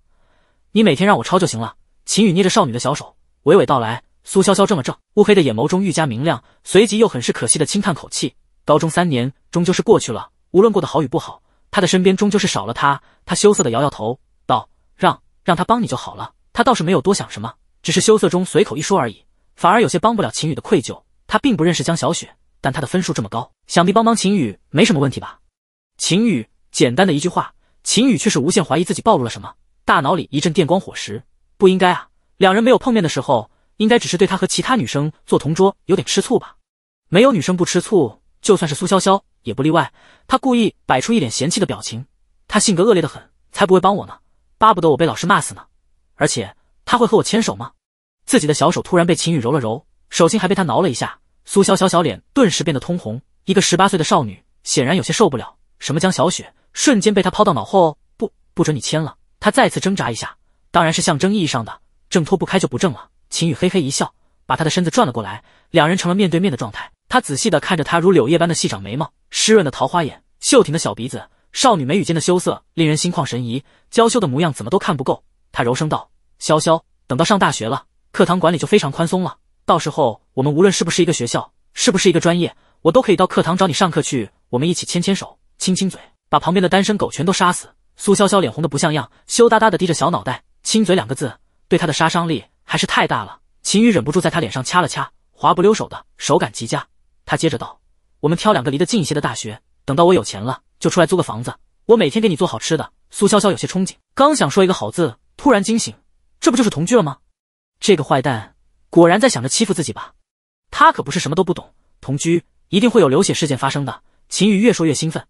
S1: 你每天让我抄就行了。秦宇捏着少女的小手，娓娓道来。苏潇潇怔了怔，乌黑的眼眸中愈加明亮，随即又很是可惜的轻叹口气。高中三年终究是过去了，无论过得好与不好，他的身边终究是少了他。他羞涩的摇摇头，道：“让让他帮你就好了。”他倒是没有多想什么，只是羞涩中随口一说而已，反而有些帮不了秦宇的愧疚。他并不认识江小雪，但她的分数这么高。想必帮帮秦宇没什么问题吧？秦宇简单的一句话，秦宇却是无限怀疑自己暴露了什么，大脑里一阵电光火石。不应该啊，两人没有碰面的时候，应该只是对他和其他女生做同桌有点吃醋吧？没有女生不吃醋，就算是苏潇潇也不例外。她故意摆出一脸嫌弃的表情，她性格恶劣的很，才不会帮我呢，巴不得我被老师骂死呢。而且他会和我牵手吗？自己的小手突然被秦宇揉了揉，手心还被他挠了一下，苏潇潇小脸顿时变得通红。一个十八岁的少女显然有些受不了，什么江小雪瞬间被他抛到脑后。不，不准你签了。他再次挣扎一下，当然是象征意义上的，挣脱不开就不挣了。秦宇嘿嘿一笑，把他的身子转了过来，两人成了面对面的状态。他仔细的看着他如柳叶般的细长眉毛、湿润的桃花眼、秀挺的小鼻子，少女眉宇间的羞涩令人心旷神怡，娇羞的模样怎么都看不够。他柔声道：“潇潇，等到上大学了，课堂管理就非常宽松了。到时候我们无论是不是一个学校，是不是一个专业。”我都可以到课堂找你上课去，我们一起牵牵手，亲亲嘴，把旁边的单身狗全都杀死。苏潇潇脸红的不像样，羞答答的低着小脑袋。亲嘴两个字对他的杀伤力还是太大了。秦宇忍不住在他脸上掐了掐，滑不溜手的手感极佳。他接着道：“我们挑两个离得近一些的大学，等到我有钱了，就出来租个房子，我每天给你做好吃的。”苏潇潇有些憧憬，刚想说一个好字，突然惊醒，这不就是同居了吗？这个坏蛋果然在想着欺负自己吧？他可不是什么都不懂，同居。一定会有流血事件发生的。秦宇越说越兴奋，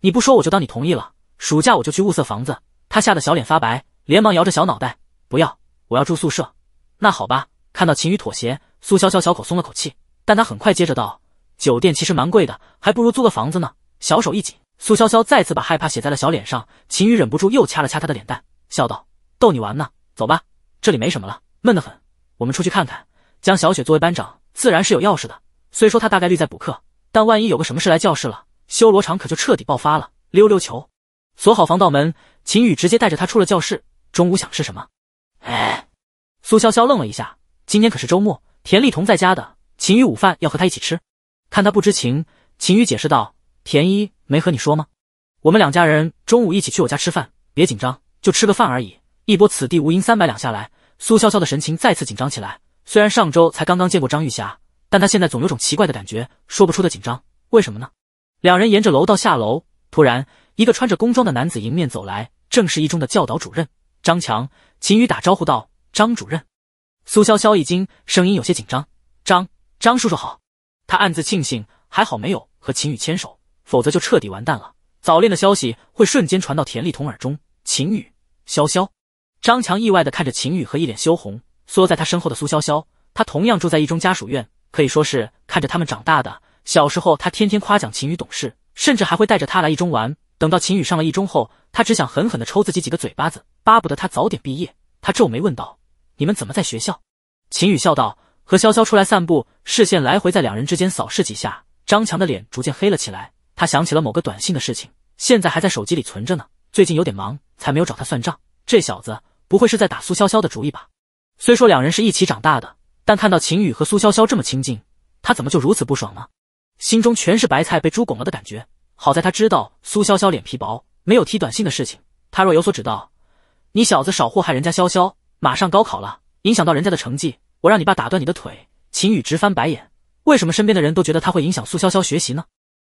S1: 你不说我就当你同意了。暑假我就去物色房子。他吓得小脸发白，连忙摇着小脑袋，不要，我要住宿舍。那好吧。看到秦宇妥协，苏潇潇小口松了口气，但她很快接着道，酒店其实蛮贵的，还不如租个房子呢。小手一紧，苏潇潇再次把害怕写在了小脸上。秦宇忍不住又掐了掐她的脸蛋，笑道，逗你玩呢。走吧，这里没什么了，闷得很。我们出去看看。江小雪作为班长，自然是有钥匙的。虽说他大概率在补课，但万一有个什么事来教室了，修罗场可就彻底爆发了。溜溜球，锁好防盗门，秦宇直接带着他出了教室。中午想吃什么？哎，苏潇潇愣了一下，今天可是周末，田丽彤在家的，秦宇午饭要和他一起吃。看他不知情，秦宇解释道：“田一没和你说吗？我们两家人中午一起去我家吃饭，别紧张，就吃个饭而已。”一波此地无银三百两下来，苏潇潇的神情再次紧张起来。虽然上周才刚刚见过张玉霞。但他现在总有种奇怪的感觉，说不出的紧张，为什么呢？两人沿着楼道下楼，突然一个穿着工装的男子迎面走来，正是一中的教导主任张强。秦宇打招呼道：“张主任。”苏潇潇一惊，声音有些紧张：“张张叔叔好。”他暗自庆幸，还好没有和秦宇牵手，否则就彻底完蛋了。早恋的消息会瞬间传到田丽彤耳中。秦宇，潇潇。张强意外的看着秦宇和一脸羞红、缩在他身后的苏潇潇，他同样住在一中家属院。可以说是看着他们长大的。小时候，他天天夸奖秦宇懂事，甚至还会带着他来一中玩。等到秦宇上了一中后，他只想狠狠的抽自己几个嘴巴子，巴不得他早点毕业。他皱眉问道：“你们怎么在学校？”秦宇笑道：“和潇潇出来散步，视线来回在两人之间扫视几下。”张强的脸逐渐黑了起来，他想起了某个短信的事情，现在还在手机里存着呢。最近有点忙，才没有找他算账。这小子不会是在打苏潇潇的主意吧？虽说两人是一起长大的。但看到秦宇和苏潇潇这么亲近，他怎么就如此不爽呢？心中全是白菜被猪拱了的感觉。好在他知道苏潇潇脸皮薄，没有提短信的事情。他若有所指道：“你小子少祸害人家潇潇，马上高考了，影响到人家的成绩，我让你爸打断你的腿。”秦宇直翻白眼，为什么身边的人都觉得他会影响苏潇潇学习呢？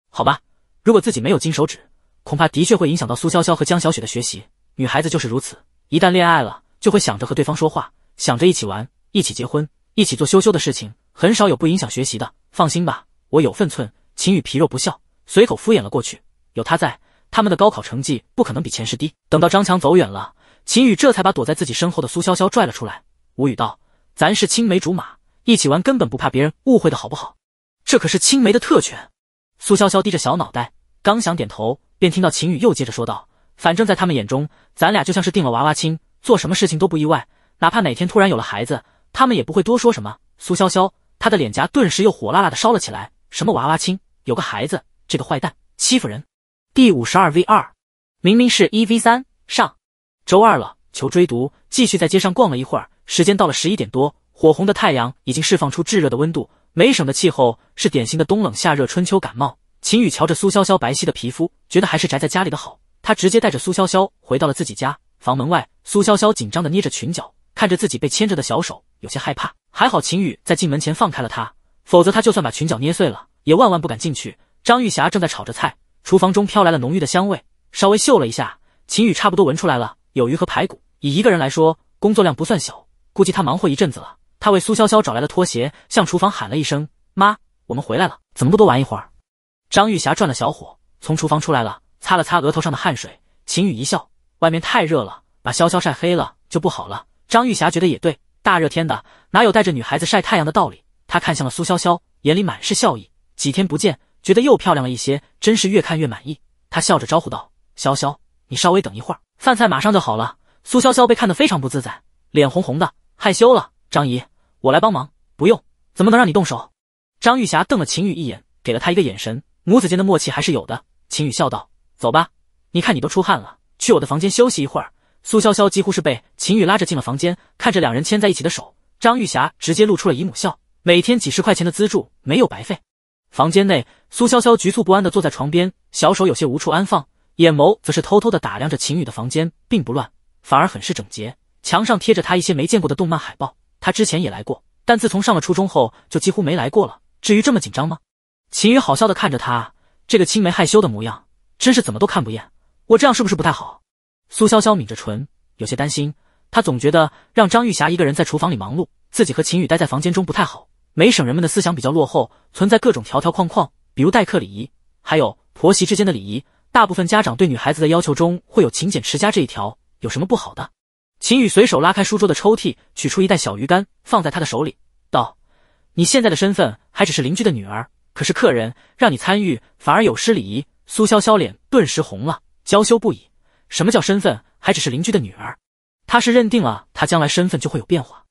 S1: 好吧，如果自己没有金手指，恐怕的确会影响到苏潇潇和江小雪的学习。女孩子就是如此，一旦恋爱了，就会想着和对方说话，想着一起玩，一起结婚。一起做羞羞的事情，很少有不影响学习的。放心吧，我有分寸。秦宇皮肉不笑，随口敷衍了过去。有他在，他们的高考成绩不可能比前世低。等到张强走远了，秦宇这才把躲在自己身后的苏潇潇拽了出来，无语道：“咱是青梅竹马，一起玩根本不怕别人误会的好不好？这可是青梅的特权。”苏潇潇低着小脑袋，刚想点头，便听到秦宇又接着说道：“反正在他们眼中，咱俩就像是定了娃娃亲，做什么事情都不意外。哪怕哪天突然有了孩子。”他们也不会多说什么。苏潇潇，她的脸颊顿时又火辣辣的烧了起来。什么娃娃亲？有个孩子？这个坏蛋欺负人！第五十二 v 二，明明是一 v 三。上周二了，求追读。继续在街上逛了一会儿，时间到了十一点多，火红的太阳已经释放出炙热的温度。梅省的气候是典型的冬冷夏热，春秋感冒。秦宇瞧着苏潇潇白皙的皮肤，觉得还是宅在家里的好。他直接带着苏潇潇回到了自己家。房门外，苏潇潇紧张的捏着裙角，看着自己被牵着的小手。有些害怕，还好秦宇在进门前放开了他，否则他就算把裙角捏碎了，也万万不敢进去。张玉霞正在炒着菜，厨房中飘来了浓郁的香味，稍微嗅了一下，秦宇差不多闻出来了，有鱼和排骨。以一个人来说，工作量不算小，估计他忙活一阵子了。他为苏潇潇找来了拖鞋，向厨房喊了一声：“妈，我们回来了，怎么不多玩一会儿？”张玉霞转了小火，从厨房出来了，擦了擦额头上的汗水。秦宇一笑：“外面太热了，把潇潇晒黑了就不好了。”张玉霞觉得也对。大热天的，哪有带着女孩子晒太阳的道理？他看向了苏潇潇，眼里满是笑意。几天不见，觉得又漂亮了一些，真是越看越满意。他笑着招呼道：“潇潇，你稍微等一会儿，饭菜马上就好了。”苏潇潇被看得非常不自在，脸红红的，害羞了。张姨，我来帮忙，不用，怎么能让你动手？张玉霞瞪了秦宇一眼，给了他一个眼神，母子间的默契还是有的。秦宇笑道：“走吧，你看你都出汗了，去我的房间休息一会儿。”苏潇潇几乎是被秦宇拉着进了房间，看着两人牵在一起的手，张玉霞直接露出了姨母笑。每天几十块钱的资助没有白费。房间内，苏潇潇局促不安的坐在床边，小手有些无处安放，眼眸则是偷偷的打量着秦宇的房间，并不乱，反而很是整洁。墙上贴着他一些没见过的动漫海报。他之前也来过，但自从上了初中后就几乎没来过了。至于这么紧张吗？秦宇好笑的看着他，这个青梅害羞的模样真是怎么都看不厌。我这样是不是不太好？苏潇潇抿着唇，有些担心。她总觉得让张玉霞一个人在厨房里忙碌，自己和秦宇待在房间中不太好。梅省人们的思想比较落后，存在各种条条框框，比如待客礼仪，还有婆媳之间的礼仪。大部分家长对女孩子的要求中会有勤俭持家这一条，有什么不好的？秦宇随手拉开书桌的抽屉，取出一袋小鱼干，放在他的手里，道：“你现在的身份还只是邻居的女儿，可是客人让你参与，反而有失礼仪。”苏潇潇脸顿时红了，娇羞不已。什么叫身份？还只是邻居的女儿？他是认定了他将来身份就会有变化，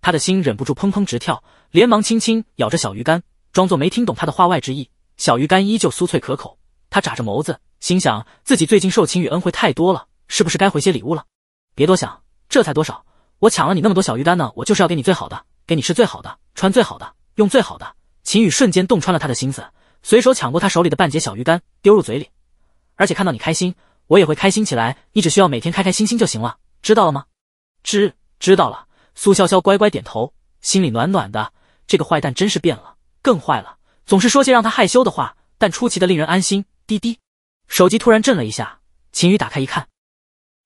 S1: 他的心忍不住砰砰直跳，连忙轻轻咬着小鱼干，装作没听懂他的话外之意。小鱼干依旧酥脆可口，他眨着眸子，心想自己最近受秦宇恩惠太多了，是不是该回些礼物了？别多想，这才多少？我抢了你那么多小鱼干呢，我就是要给你最好的，给你吃最好的，穿最好的，用最好的。秦宇瞬间洞穿了他的心思，随手抢过他手里的半截小鱼干，丢入嘴里，而且看到你开心。我也会开心起来，你只需要每天开开心心就行了，知道了吗？知知道了，苏潇潇乖乖点头，心里暖暖的。这个坏蛋真是变了，更坏了，总是说些让他害羞的话，但出奇的令人安心。滴滴，手机突然震了一下，秦宇打开一看，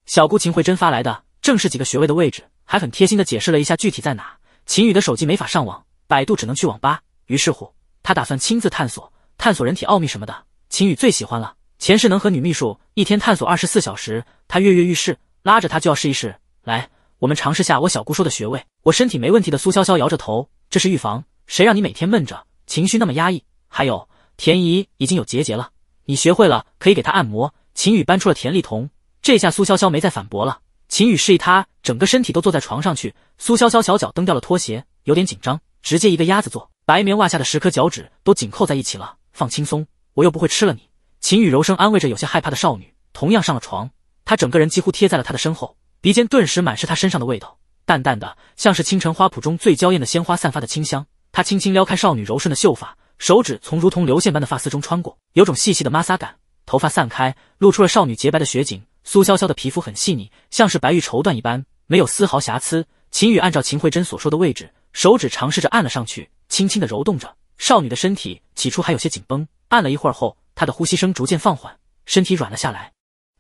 S1: 小姑秦慧珍发来的，正是几个穴位的位置，还很贴心的解释了一下具体在哪。秦宇的手机没法上网，百度只能去网吧，于是乎，他打算亲自探索，探索人体奥秘什么的，秦宇最喜欢了。前世能和女秘书一天探索二十四小时，他跃跃欲试，拉着他就要试一试。来，我们尝试下我小姑说的穴位。我身体没问题的苏潇潇摇着头，这是预防，谁让你每天闷着，情绪那么压抑。还有田姨已经有结节了，你学会了可以给她按摩。秦宇搬出了田丽彤，这下苏潇潇没再反驳了。秦宇示意他整个身体都坐在床上去。苏潇潇小脚蹬掉了拖鞋，有点紧张，直接一个鸭子坐，白棉袜下的十颗脚趾都紧扣在一起了。放轻松，我又不会吃了你。秦羽柔声安慰着有些害怕的少女，同样上了床。他整个人几乎贴在了她的身后，鼻尖顿时满是她身上的味道，淡淡的，像是清晨花圃中最娇艳的鲜花散发的清香。他轻轻撩开少女柔顺的秀发，手指从如同流线般的发丝中穿过，有种细细的摩挲感。头发散开，露出了少女洁白的雪颈。苏潇潇的皮肤很细腻，像是白玉绸缎一般，没有丝毫瑕疵。秦羽按照秦慧珍所说的位置，手指尝试着按了上去，轻轻的揉动着少女的身体。起初还有些紧绷，按了一会儿后。他的呼吸声逐渐放缓，身体软了下来，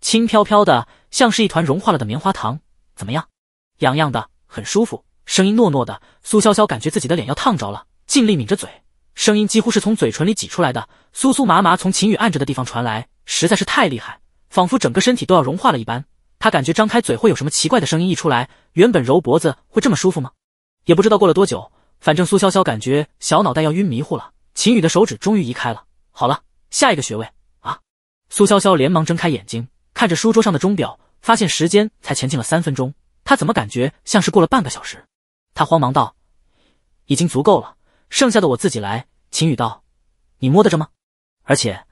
S1: 轻飘飘的，像是一团融化了的棉花糖。怎么样？痒痒的，很舒服。声音糯糯的，苏潇潇感觉自己的脸要烫着了，尽力抿着嘴，声音几乎是从嘴唇里挤出来的，酥酥麻麻从秦羽按着的地方传来，实在是太厉害，仿佛整个身体都要融化了一般。他感觉张开嘴会有什么奇怪的声音一出来，原本揉脖子会这么舒服吗？也不知道过了多久，反正苏潇潇感觉小脑袋要晕迷糊了。秦羽的手指终于移开了，好了。下一个穴位啊！苏潇潇连忙睁开眼睛，看着书桌上的钟表，发现时间才前进了三分钟，他怎么感觉像是过了半个小时？他慌忙道：“已经足够了，剩下的我自己来。”秦宇道：“你摸得着吗？而且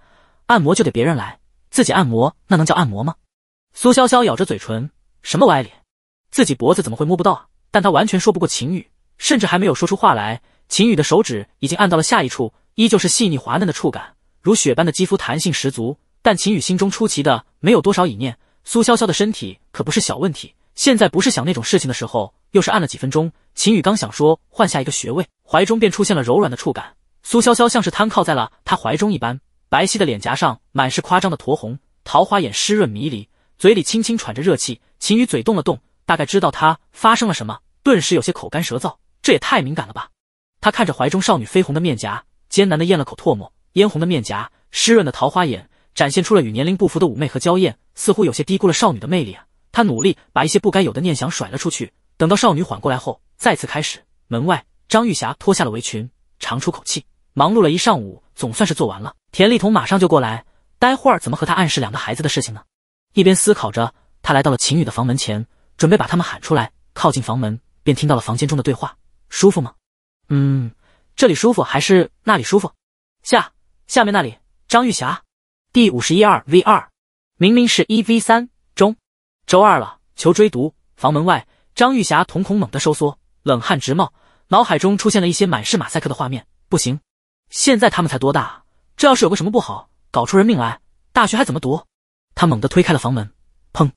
S1: 按摩就得别人来，自己按摩那能叫按摩吗？”苏潇潇咬着嘴唇，什么歪理？自己脖子怎么会摸不到啊？但他完全说不过秦宇，甚至还没有说出话来，秦宇的手指已经按到了下一处，依旧是细腻滑嫩的触感。如雪般的肌肤弹性十足，但秦宇心中出奇的没有多少意念。苏潇潇的身体可不是小问题，现在不是想那种事情的时候。又是按了几分钟，秦宇刚想说换下一个穴位，怀中便出现了柔软的触感。苏潇潇像是瘫靠在了他怀中一般，白皙的脸颊上满是夸张的酡红，桃花眼湿润迷离，嘴里轻轻喘着热气。秦宇嘴动了动，大概知道她发生了什么，顿时有些口干舌燥。这也太敏感了吧？他看着怀中少女绯红的面颊，艰难的咽了口唾沫。嫣红的面颊，湿润的桃花眼，展现出了与年龄不符的妩媚和娇艳，似乎有些低估了少女的魅力啊！他努力把一些不该有的念想甩了出去。等到少女缓过来后，再次开始。门外，张玉霞脱下了围裙，长出口气，忙碌了一上午，总算是做完了。田丽彤马上就过来，待会儿怎么和她暗示两个孩子的事情呢？一边思考着，他来到了秦宇的房门前，准备把他们喊出来。靠近房门，便听到了房间中的对话：“舒服吗？”“嗯，这里舒服还是那里舒服？”“下。”下面那里，张玉霞，第五十一二 v 二，明明是一 v 三中，周二了，求追读。房门外，张玉霞瞳孔猛地收缩，冷汗直冒，脑海中出现了一些满是马赛克的画面。不行，现在他们才多大？这要是有个什么不好，搞出人命来，大学还怎么读？他猛地推开了房门，砰！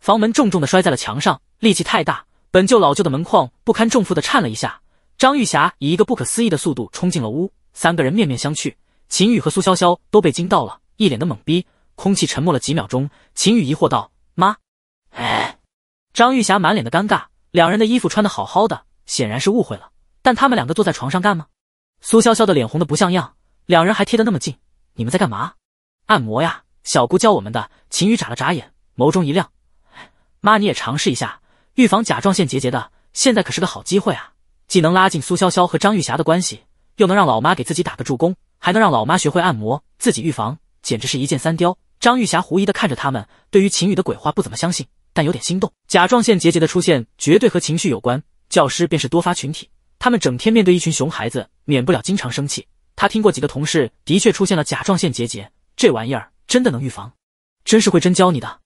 S1: 房门重重的摔在了墙上，力气太大，本就老旧的门框不堪重负的颤了一下。张玉霞以一个不可思议的速度冲进了屋，三个人面面相觑。秦宇和苏潇潇都被惊到了，一脸的懵逼。空气沉默了几秒钟，秦宇疑惑道：“妈，哎。”张玉霞满脸的尴尬，两人的衣服穿的好好的，显然是误会了。但他们两个坐在床上干吗？苏潇潇的脸红的不像样，两人还贴的那么近，你们在干嘛？按摩呀，小姑教我们的。秦宇眨了眨眼，眸中一亮：“妈，你也尝试一下，预防甲状腺结节的，现在可是个好机会啊，既能拉近苏潇潇和张玉霞的关系，又能让老妈给自己打个助攻。”还能让老妈学会按摩，自己预防，简直是一箭三雕。张玉霞狐疑的看着他们，对于秦宇的鬼话不怎么相信，但有点心动。甲状腺结节的出现绝对和情绪有关，教师便是多发群体，他们整天面对一群熊孩子，免不了经常生气。他听过几个同事的确出现了甲状腺结节，这玩意儿真的能预防？真是会真教你的？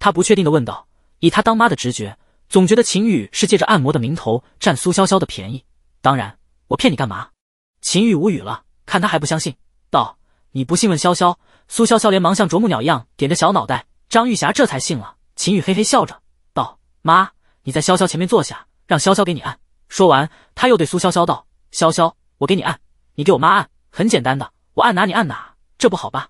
S1: 他不确定的问道。以他当妈的直觉，总觉得秦宇是借着按摩的名头占苏潇潇的便宜。当然，我骗你干嘛？秦宇无语了。看他还不相信，道：“你不信，问潇潇。”苏潇潇连忙像啄木鸟一样点着小脑袋。张玉霞这才信了。秦宇嘿嘿笑着道：“妈，你在潇潇前面坐下，让潇潇给你按。”说完，他又对苏潇潇道：“潇潇，我给你按，你给我妈按，很简单的，我按哪你按哪。”这不好吧？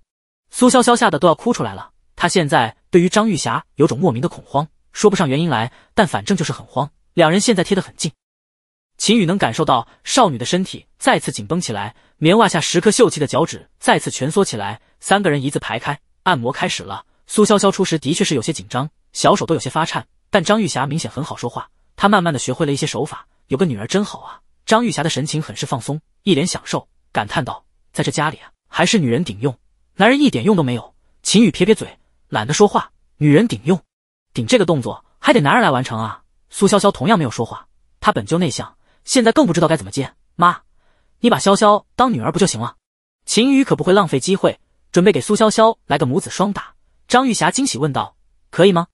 S1: 苏潇潇吓得都要哭出来了。他现在对于张玉霞有种莫名的恐慌，说不上原因来，但反正就是很慌。两人现在贴得很近，秦宇能感受到少女的身体再次紧绷起来。棉袜下十颗秀气的脚趾再次蜷缩起来，三个人一字排开，按摩开始了。苏潇潇出时的确是有些紧张，小手都有些发颤，但张玉霞明显很好说话，她慢慢的学会了一些手法。有个女儿真好啊！张玉霞的神情很是放松，一脸享受，感叹道：“在这家里啊，还是女人顶用，男人一点用都没有。”秦宇撇撇嘴，懒得说话。女人顶用，顶这个动作还得男人来完成啊！苏潇潇同样没有说话，她本就内向，现在更不知道该怎么接。妈。你把潇潇当女儿不就行了？秦宇可不会浪费机会，准备给苏潇潇来个母子双打。张玉霞惊喜问道：“可以吗？”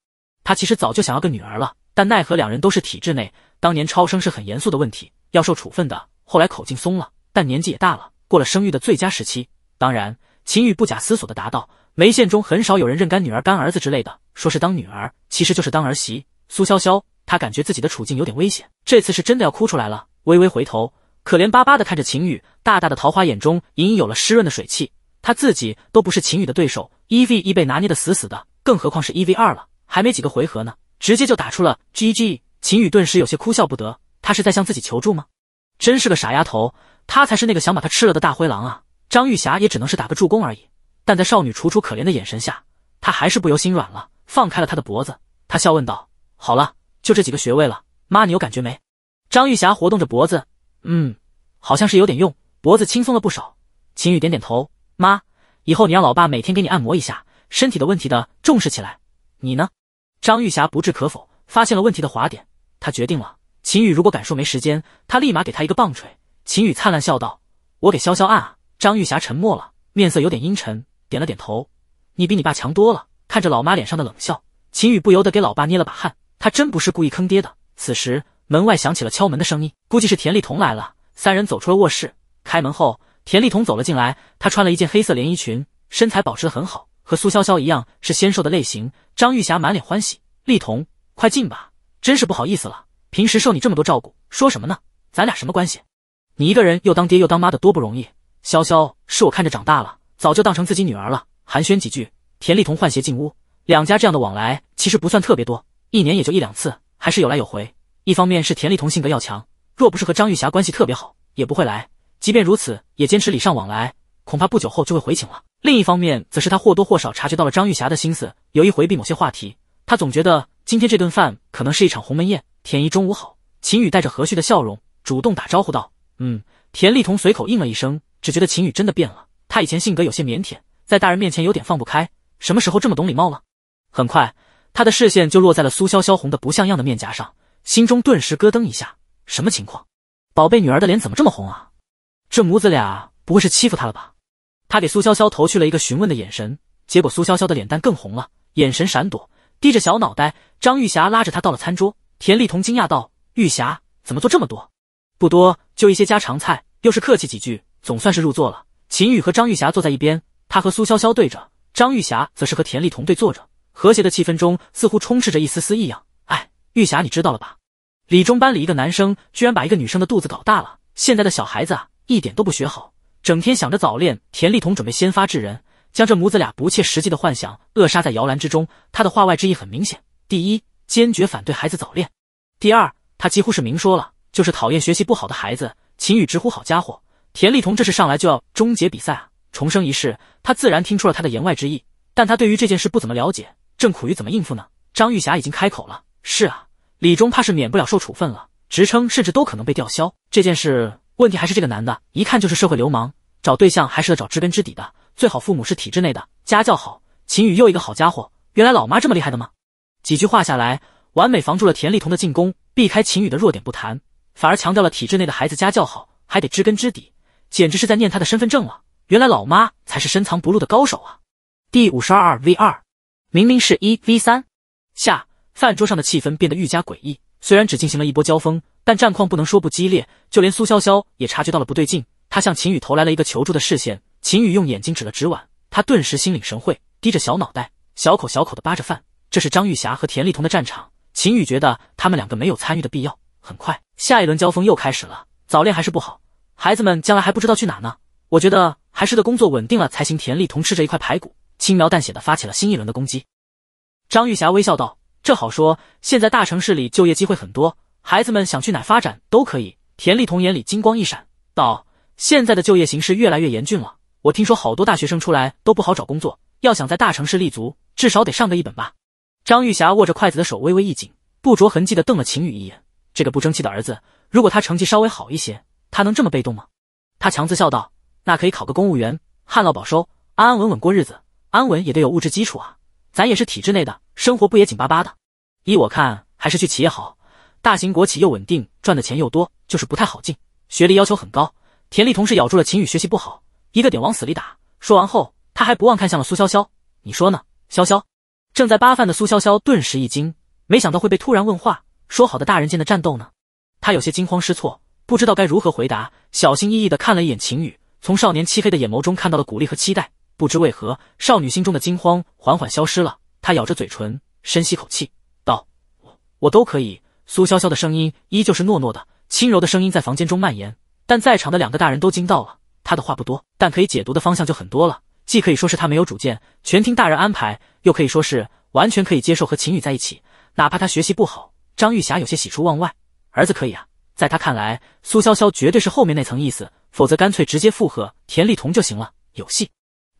S1: 她其实早就想要个女儿了，但奈何两人都是体制内，当年超生是很严肃的问题，要受处分的。后来口径松了，但年纪也大了，过了生育的最佳时期。当然，秦宇不假思索的答道：“梅县中很少有人认干女儿、干儿子之类的，说是当女儿，其实就是当儿媳。”苏潇潇，她感觉自己的处境有点危险，这次是真的要哭出来了。微微回头。可怜巴巴的看着秦宇，大大的桃花眼中隐隐有了湿润的水汽。他自己都不是秦宇的对手，一 v 一被拿捏的死死的，更何况是一 v 二了？还没几个回合呢，直接就打出了 gg。秦宇顿时有些哭笑不得，他是在向自己求助吗？真是个傻丫头，他才是那个想把她吃了的大灰狼啊！张玉霞也只能是打个助攻而已。但在少女楚楚可怜的眼神下，她还是不由心软了，放开了她的脖子。她笑问道：“好了，就这几个穴位了，妈你有感觉没？”张玉霞活动着脖子。嗯，好像是有点用，脖子轻松了不少。秦宇点点头，妈，以后你让老爸每天给你按摩一下，身体的问题的重视起来。你呢？张玉霞不置可否，发现了问题的滑点，她决定了。秦宇如果敢说没时间，他立马给他一个棒槌。秦宇灿烂笑道：“我给潇潇按啊。”张玉霞沉默了，面色有点阴沉，点了点头。你比你爸强多了。看着老妈脸上的冷笑，秦宇不由得给老爸捏了把汗，他真不是故意坑爹的。此时。门外响起了敲门的声音，估计是田丽彤来了。三人走出了卧室，开门后，田丽彤走了进来。她穿了一件黑色连衣裙，身材保持的很好，和苏潇潇一样是纤瘦的类型。张玉霞满脸欢喜：“丽彤，快进吧，真是不好意思了。平时受你这么多照顾，说什么呢？咱俩什么关系？你一个人又当爹又当妈的，多不容易。潇潇是我看着长大了，早就当成自己女儿了。寒暄几句，田丽彤换鞋进屋。两家这样的往来其实不算特别多，一年也就一两次，还是有来有回。”一方面是田丽彤性格要强，若不是和张玉霞关系特别好，也不会来。即便如此，也坚持礼尚往来，恐怕不久后就会回请了。另一方面，则是她或多或少察觉到了张玉霞的心思，有意回避某些话题。她总觉得今天这顿饭可能是一场鸿门宴。田姨中午好，秦宇带着和煦的笑容主动打招呼道：“嗯。”田丽彤随口应了一声，只觉得秦宇真的变了。她以前性格有些腼腆，在大人面前有点放不开，什么时候这么懂礼貌了？很快，他的视线就落在了苏潇潇红的不像样的面颊上。心中顿时咯噔一下，什么情况？宝贝女儿的脸怎么这么红啊？这母子俩不会是欺负她了吧？他给苏潇潇投去了一个询问的眼神，结果苏潇潇的脸蛋更红了，眼神闪躲，低着小脑袋。张玉霞拉着他到了餐桌，田丽彤惊讶道：“玉霞，怎么做这么多？不多，就一些家常菜。”又是客气几句，总算是入座了。秦宇和张玉霞坐在一边，他和苏潇潇对着，张玉霞则是和田丽彤对坐着。和谐的气氛中，似乎充斥着一丝丝异样。玉霞，你知道了吧？理中班里一个男生居然把一个女生的肚子搞大了。现在的小孩子啊，一点都不学好，整天想着早恋。田丽彤准备先发制人，将这母子俩不切实际的幻想扼杀在摇篮之中。她的话外之意很明显：第一，坚决反对孩子早恋；第二，她几乎是明说了，就是讨厌学习不好的孩子。秦宇直呼好家伙，田丽彤这是上来就要终结比赛啊！重生一世，他自然听出了他的言外之意，但他对于这件事不怎么了解，正苦于怎么应付呢？张玉霞已经开口了。是啊，李忠怕是免不了受处分了，职称甚至都可能被吊销。这件事问题还是这个男的，一看就是社会流氓，找对象还是找知根知底的，最好父母是体制内的，家教好。秦宇又一个好家伙，原来老妈这么厉害的吗？几句话下来，完美防住了田丽彤的进攻，避开秦宇的弱点不谈，反而强调了体制内的孩子家教好，还得知根知底，简直是在念他的身份证了。原来老妈才是深藏不露的高手啊！第五十二二 v 二，明明是一 v 三下。饭桌上的气氛变得愈加诡异。虽然只进行了一波交锋，但战况不能说不激烈。就连苏潇潇也察觉到了不对劲，他向秦宇投来了一个求助的视线。秦宇用眼睛指了指碗，他顿时心领神会，低着小脑袋，小口小口的扒着饭。这是张玉霞和田丽彤的战场，秦宇觉得他们两个没有参与的必要。很快，下一轮交锋又开始了。早恋还是不好，孩子们将来还不知道去哪呢。我觉得还是得工作稳定了才行。田丽彤吃着一块排骨，轻描淡写的发起了新一轮的攻击。张玉霞微笑道。这好说，现在大城市里就业机会很多，孩子们想去哪发展都可以。田丽彤眼里金光一闪，道：“现在的就业形势越来越严峻了，我听说好多大学生出来都不好找工作，要想在大城市立足，至少得上个一本吧。”张玉霞握着筷子的手微微一紧，不着痕迹的瞪了秦宇一眼，这个不争气的儿子，如果他成绩稍微好一些，他能这么被动吗？他强自笑道：“那可以考个公务员，旱涝保收，安安稳稳过日子，安稳也得有物质基础啊。”咱也是体制内的，生活不也紧巴巴的？依我看，还是去企业好。大型国企又稳定，赚的钱又多，就是不太好进，学历要求很高。田丽同时咬住了秦宇学习不好，一个点往死里打。说完后，他还不忘看向了苏潇潇，你说呢，潇潇？正在扒饭的苏潇潇顿时一惊，没想到会被突然问话，说好的大人间的战斗呢？他有些惊慌失措，不知道该如何回答，小心翼翼的看了一眼秦宇，从少年漆黑的眼眸中看到了鼓励和期待。不知为何，少女心中的惊慌缓缓消失了。她咬着嘴唇，深吸口气，道：“我我都可以。”苏潇潇的声音依旧是糯糯的、轻柔的声音在房间中蔓延。但在场的两个大人都惊到了。她的话不多，但可以解读的方向就很多了。既可以说是她没有主见，全听大人安排；又可以说是完全可以接受和秦羽在一起，哪怕他学习不好。张玉霞有些喜出望外：“儿子可以啊！”在她看来，苏潇潇绝对是后面那层意思，否则干脆直接附和田丽彤就行了。有戏。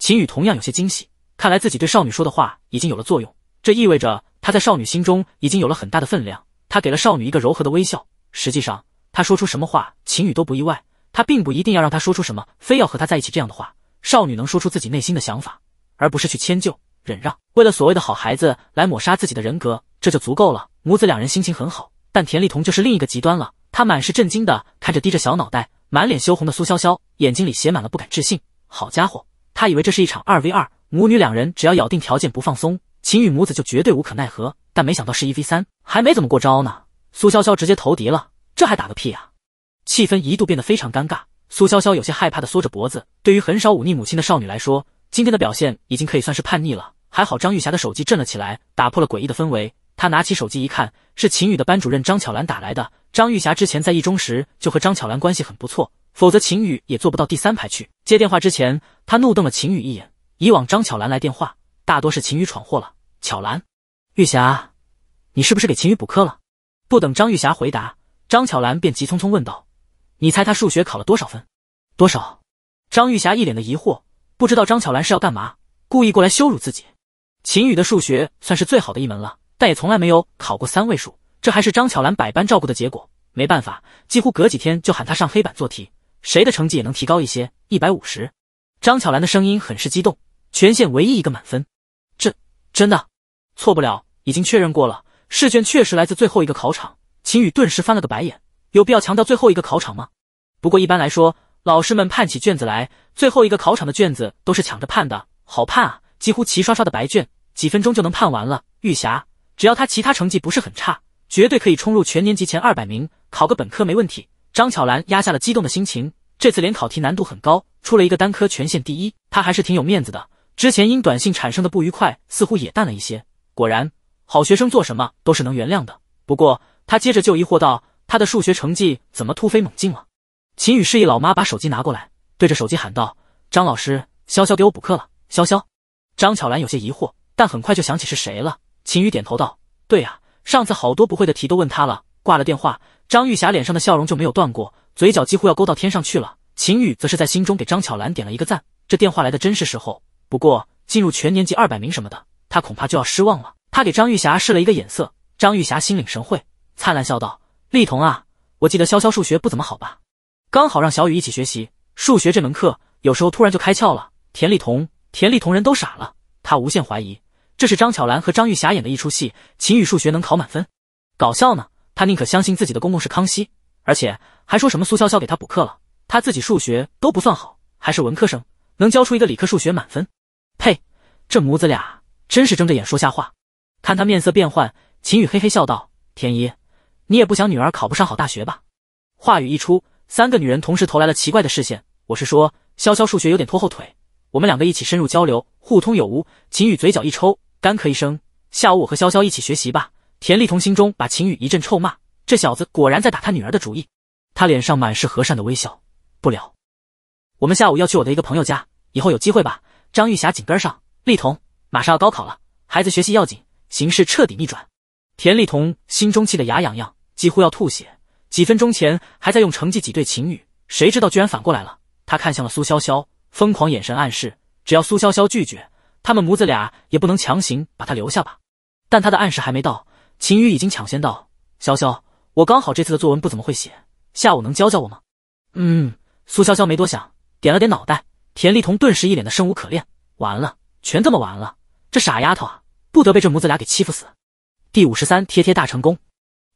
S1: 秦宇同样有些惊喜，看来自己对少女说的话已经有了作用，这意味着他在少女心中已经有了很大的分量。他给了少女一个柔和的微笑。实际上，他说出什么话，秦宇都不意外。他并不一定要让他说出什么，非要和他在一起这样的话。少女能说出自己内心的想法，而不是去迁就、忍让，为了所谓的好孩子来抹杀自己的人格，这就足够了。母子两人心情很好，但田丽彤就是另一个极端了。她满是震惊的看着低着小脑袋、满脸羞红的苏潇潇，眼睛里写满了不敢置信。好家伙！他以为这是一场二 v 二，母女两人只要咬定条件不放松，秦宇母子就绝对无可奈何。但没想到是一 v 三，还没怎么过招呢，苏潇潇直接投敌了，这还打个屁呀！气氛一度变得非常尴尬，苏潇潇有些害怕的缩着脖子。对于很少忤逆母亲的少女来说，今天的表现已经可以算是叛逆了。还好张玉霞的手机震了起来，打破了诡异的氛围。她拿起手机一看，是秦宇的班主任张巧兰打来的。张玉霞之前在一中时就和张巧兰关系很不错，否则秦宇也坐不到第三排去。接电话之前，他怒瞪了秦宇一眼。以往张巧兰来电话，大多是秦宇闯祸了。巧兰，玉霞，你是不是给秦宇补课了？不等张玉霞回答，张巧兰便急匆匆问道：“你猜他数学考了多少分？多少？”张玉霞一脸的疑惑，不知道张巧兰是要干嘛，故意过来羞辱自己。秦宇的数学算是最好的一门了，但也从来没有考过三位数，这还是张巧兰百般照顾的结果。没办法，几乎隔几天就喊他上黑板做题。谁的成绩也能提高一些？一百五十，张巧兰的声音很是激动。全县唯一一个满分，这真的错不了，已经确认过了，试卷确实来自最后一个考场。秦宇顿时翻了个白眼，有必要强调最后一个考场吗？不过一般来说，老师们判起卷子来，最后一个考场的卷子都是抢着判的，好判啊，几乎齐刷刷的白卷，几分钟就能判完了。玉霞，只要她其他成绩不是很差，绝对可以冲入全年级前二百名，考个本科没问题。张巧兰压下了激动的心情，这次联考题难度很高，出了一个单科全县第一，她还是挺有面子的。之前因短信产生的不愉快，似乎也淡了一些。果然，好学生做什么都是能原谅的。不过，她接着就疑惑道：“她的数学成绩怎么突飞猛进了？”秦宇示意老妈把手机拿过来，对着手机喊道：“张老师，潇潇给我补课了，潇潇。”张巧兰有些疑惑，但很快就想起是谁了。秦宇点头道：“对呀，上次好多不会的题都问他了。”挂了电话，张玉霞脸上的笑容就没有断过，嘴角几乎要勾到天上去了。秦宇则是在心中给张巧兰点了一个赞，这电话来的真是时候。不过进入全年级二百名什么的，他恐怕就要失望了。他给张玉霞使了一个眼色，张玉霞心领神会，灿烂笑道：“丽彤啊，我记得潇潇数学不怎么好吧，刚好让小雨一起学习数学这门课，有时候突然就开窍了。”田丽彤，田丽彤人都傻了，他无限怀疑这是张巧兰和张玉霞演的一出戏。秦宇数学能考满分？搞笑呢。他宁可相信自己的公公是康熙，而且还说什么苏潇潇给他补课了，他自己数学都不算好，还是文科生，能教出一个理科数学满分？呸！这母子俩真是睁着眼说瞎话。看他面色变幻，秦宇嘿嘿笑道：“田一，你也不想女儿考不上好大学吧？”话语一出，三个女人同时投来了奇怪的视线。我是说，潇潇数学有点拖后腿，我们两个一起深入交流，互通有无。秦宇嘴角一抽，干咳一声：“下午我和潇潇一起学习吧。”田丽彤心中把秦宇一阵臭骂，这小子果然在打他女儿的主意。她脸上满是和善的微笑。不了，我们下午要去我的一个朋友家，以后有机会吧。张玉霞紧跟上，丽彤马上要高考了，孩子学习要紧，形势彻底逆转。田丽彤心中气得牙痒痒，几乎要吐血。几分钟前还在用成绩挤兑秦宇，谁知道居然反过来了。她看向了苏潇潇，疯狂眼神暗示，只要苏潇潇拒绝，他们母子俩也不能强行把她留下吧。但她的暗示还没到。秦宇已经抢先道：“潇潇，我刚好这次的作文不怎么会写，下午能教教我吗？”
S2: 嗯，
S1: 苏潇潇没多想，点了点脑袋。田丽彤顿时一脸的生无可恋，完了，全这么完了！这傻丫头啊，不得被这母子俩给欺负死！第五十三贴贴大成功，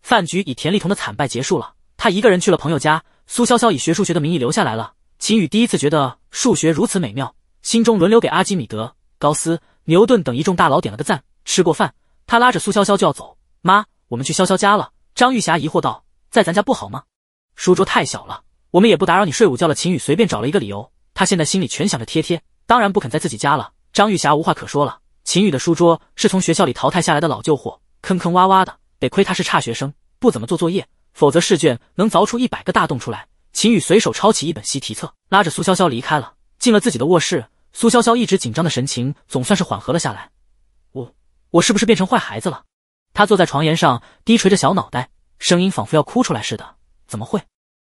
S1: 饭局以田丽彤的惨败结束了，她一个人去了朋友家。苏潇潇以学数学的名义留下来了。秦宇第一次觉得数学如此美妙，心中轮流给阿基米德、高斯、牛顿等一众大佬点了个赞。吃过饭，他拉着苏潇潇就要走。妈，我们去潇潇家了。张玉霞疑惑道：“在咱家不好吗？书桌太小了，我们也不打扰你睡午觉了。”秦宇随便找了一个理由。他现在心里全想着贴贴，当然不肯在自己家了。张玉霞无话可说了。秦宇的书桌是从学校里淘汰下来的老旧货，坑坑洼洼的，得亏他是差学生，不怎么做作业，否则试卷能凿出一百个大洞出来。秦宇随手抄起一本习题册，拉着苏潇潇离开了。进了自己的卧室，苏潇潇一直紧张的神情总算是缓和了下来。我，我是不是变成坏孩子了？她坐在床沿上，低垂着小脑袋，声音仿佛要哭出来似的。怎么会？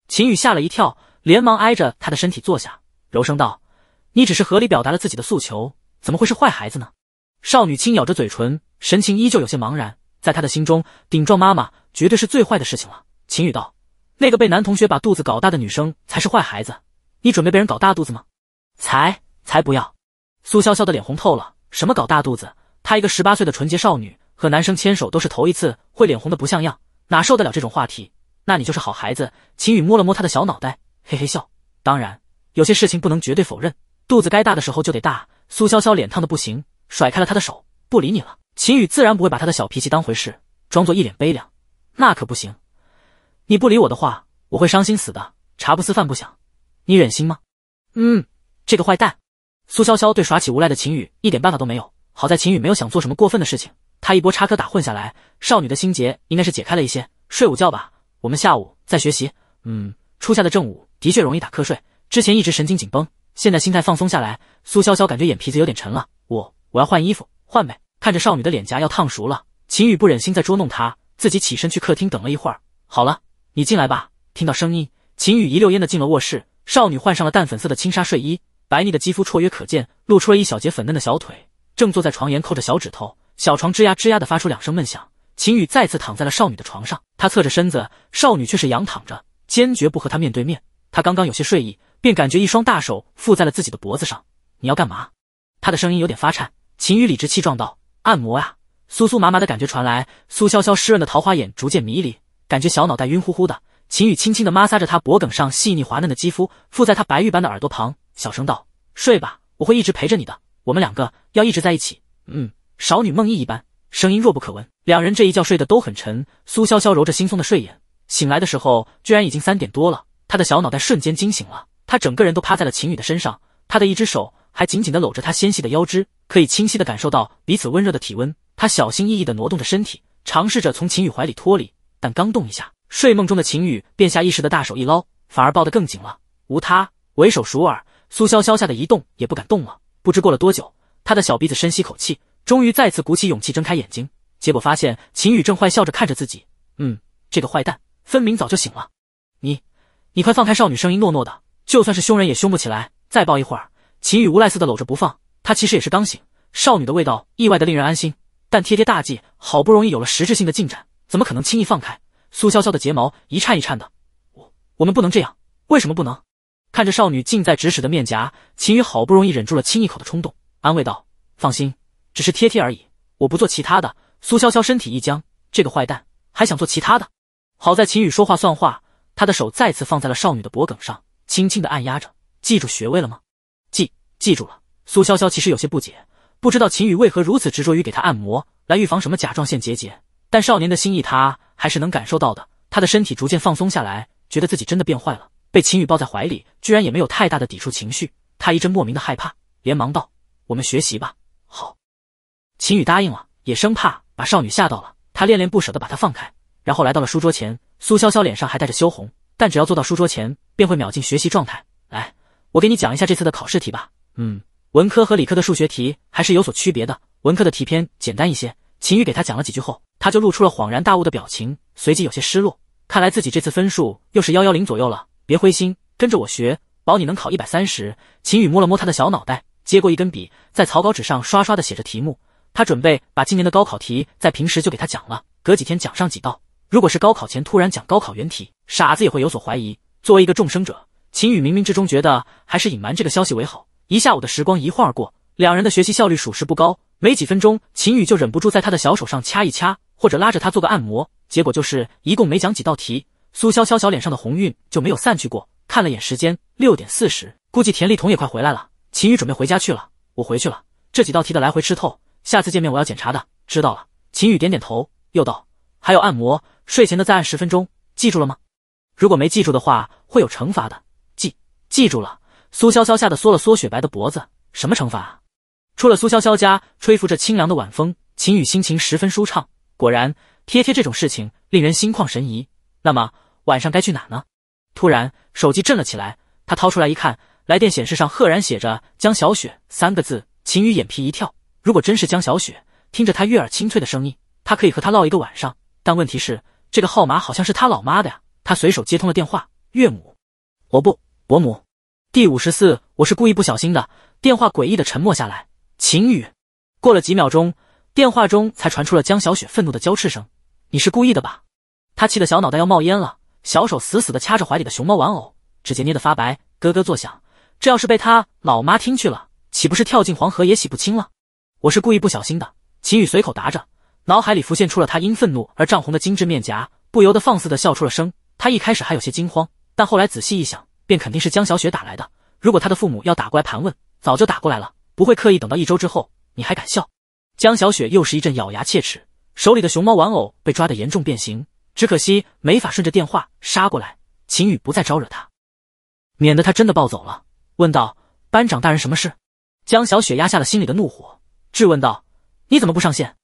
S1: 秦宇吓了一跳，连忙挨着她的身体坐下，柔声道：“你只是合理表达了自己的诉求，怎么会是坏孩子呢？”少女轻咬着嘴唇，神情依旧有些茫然。在她的心中，顶撞妈妈绝对是最坏的事情了。秦宇道：“那个被男同学把肚子搞大的女生才是坏孩子，你准备被人搞大肚子吗？”“才才不要！”苏潇潇的脸红透了。什么搞大肚子？她一个十八岁的纯洁少女。和男生牵手都是头一次，会脸红的不像样，哪受得了这种话题？那你就是好孩子。秦宇摸了摸他的小脑袋，嘿嘿笑。当然，有些事情不能绝对否认，肚子该大的时候就得大。苏潇潇脸烫的不行，甩开了他的手，不理你了。秦宇自然不会把他的小脾气当回事，装作一脸悲凉。那可不行，你不理我的话，我会伤心死的，茶不思饭不想，你忍心吗？嗯，这个坏蛋。苏潇潇对耍起无赖的秦宇一点办法都没有。好在秦宇没有想做什么过分的事情。他一波插科打诨下来，少女的心结应该是解开了一些。睡午觉吧，我们下午再学习。嗯，初夏的正午的确容易打瞌睡。之前一直神经紧绷，现在心态放松下来，苏潇潇感觉眼皮子有点沉了。我我要换衣服，换呗。看着少女的脸颊要烫熟了，秦宇不忍心再捉弄她，自己起身去客厅等了一会儿。好了，你进来吧。听到声音，秦宇一溜烟的进了卧室。少女换上了淡粉色的轻纱睡衣，白腻的肌肤绰约可见，露出了一小截粉嫩的小腿，正坐在床沿扣着小指头。小床吱呀吱呀的发出两声闷响，秦宇再次躺在了少女的床上。他侧着身子，少女却是仰躺着，坚决不和他面对面。他刚刚有些睡意，便感觉一双大手附在了自己的脖子上。你要干嘛？他的声音有点发颤。秦宇理直气壮道：“按摩呀。”酥酥麻麻的感觉传来，苏潇潇湿润的桃花眼逐渐迷离，感觉小脑袋晕乎乎的。秦宇轻轻的摩挲着她脖梗上细腻滑嫩的肌肤，附在她白玉般的耳朵旁，小声道：“睡吧，我会一直陪着你的。我们两个要一直在一起。”嗯。少女梦呓一般，声音弱不可闻。两人这一觉睡得都很沉。苏潇潇揉着惺忪的睡眼醒来的时候，居然已经三点多了。他的小脑袋瞬间惊醒了，他整个人都趴在了秦羽的身上，他的一只手还紧紧地搂着他纤细的腰肢，可以清晰地感受到彼此温热的体温。他小心翼翼地挪动着身体，尝试着从秦羽怀里脱离，但刚动一下，睡梦中的秦羽便下意识的大手一捞，反而抱得更紧了。无他，唯手熟尔。苏潇潇吓得一动也不敢动了。不知过了多久，他的小鼻子深吸口气。终于再次鼓起勇气睁开眼睛，结果发现秦宇正坏笑着看着自己。嗯，这个坏蛋分明早就醒了。你，你快放开！少女声音糯糯的，就算是凶人也凶不起来。再抱一会儿。秦宇无赖似的搂着不放。他其实也是刚醒，少女的味道意外的令人安心。但贴贴大计好不容易有了实质性的进展，怎么可能轻易放开？苏潇潇的睫毛一颤一颤的。我，我们不能这样。为什么不能？看着少女近在咫尺的面颊，秦宇好不容易忍住了亲一口的冲动，安慰道：“放心。”只是贴贴而已，我不做其他的。苏潇潇身体一僵，这个坏蛋还想做其他的。好在秦宇说话算话，他的手再次放在了少女的脖颈上，轻轻的按压着。记住穴位了吗？记记住了。苏潇潇其实有些不解，不知道秦宇为何如此执着于给她按摩，来预防什么甲状腺结节。但少年的心意，他还是能感受到的。他的身体逐渐放松下来，觉得自己真的变坏了，被秦宇抱在怀里，居然也没有太大的抵触情绪。他一阵莫名的害怕，连忙道：“我们学习吧。”好。秦宇答应了，也生怕把少女吓到了，他恋恋不舍地把她放开，然后来到了书桌前。苏潇潇脸上还带着羞红，但只要坐到书桌前，便会秒进学习状态。来，我给你讲一下这次的考试题吧。嗯，文科和理科的数学题还是有所区别的，文科的题偏简单一些。秦宇给他讲了几句后，他就露出了恍然大悟的表情，随即有些失落。看来自己这次分数又是幺幺零左右了，别灰心，跟着我学，保你能考一百三十。秦宇摸了摸他的小脑袋，接过一根笔，在草稿纸上刷刷地写着题目。他准备把今年的高考题在平时就给他讲了，隔几天讲上几道。如果是高考前突然讲高考原题，傻子也会有所怀疑。作为一个众生者，秦宇冥冥之中觉得还是隐瞒这个消息为好。一下午的时光一晃而过，两人的学习效率属实不高。没几分钟，秦宇就忍不住在他的小手上掐一掐，或者拉着他做个按摩。结果就是一共没讲几道题，苏潇潇小脸上的红晕就没有散去过。看了眼时间，六点四十，估计田立彤也快回来了。秦宇准备回家去了，我回去了。这几道题的来回吃透。下次见面我要检查的，知道了。秦宇点点头，又道：“还有按摩，睡前的再按十分钟，记住了吗？如果没记住的话，会有惩罚的。记记住了。”苏潇潇吓得缩了缩雪白的脖子，什么惩罚啊？出了苏潇潇家，吹拂着清凉的晚风，秦宇心情十分舒畅。果然，贴贴这种事情令人心旷神怡。那么晚上该去哪呢？突然手机震了起来，他掏出来一看，来电显示上赫然写着“江小雪”三个字。秦宇眼皮一跳。如果真是江小雪，听着她悦耳清脆的声音，他可以和她唠一个晚上。但问题是，这个号码好像是他老妈的呀。他随手接通了电话，岳母，我不，伯母。第五十四，我是故意不小心的。电话诡异的沉默下来。秦宇。过了几秒钟，电话中才传出了江小雪愤怒的娇斥声：“你是故意的吧？”他气得小脑袋要冒烟了，小手死死的掐着怀里的熊猫玩偶，指尖捏得发白，咯咯作响。这要是被他老妈听去了，岂不是跳进黄河也洗不清了？我是故意不小心的，秦宇随口答着，脑海里浮现出了他因愤怒而涨红的精致面颊，不由得放肆的笑出了声。他一开始还有些惊慌，但后来仔细一想，便肯定是江小雪打来的。如果他的父母要打过来盘问，早就打过来了，不会刻意等到一周之后。你还敢笑？江小雪又是一阵咬牙切齿，手里的熊猫玩偶被抓得严重变形，只可惜没法顺着电话杀过来。秦宇不再招惹他，免得他真的暴走了。问道：“班长大人，什么事？”江小雪压下了心里的怒火。质问道：“你怎么不上线？”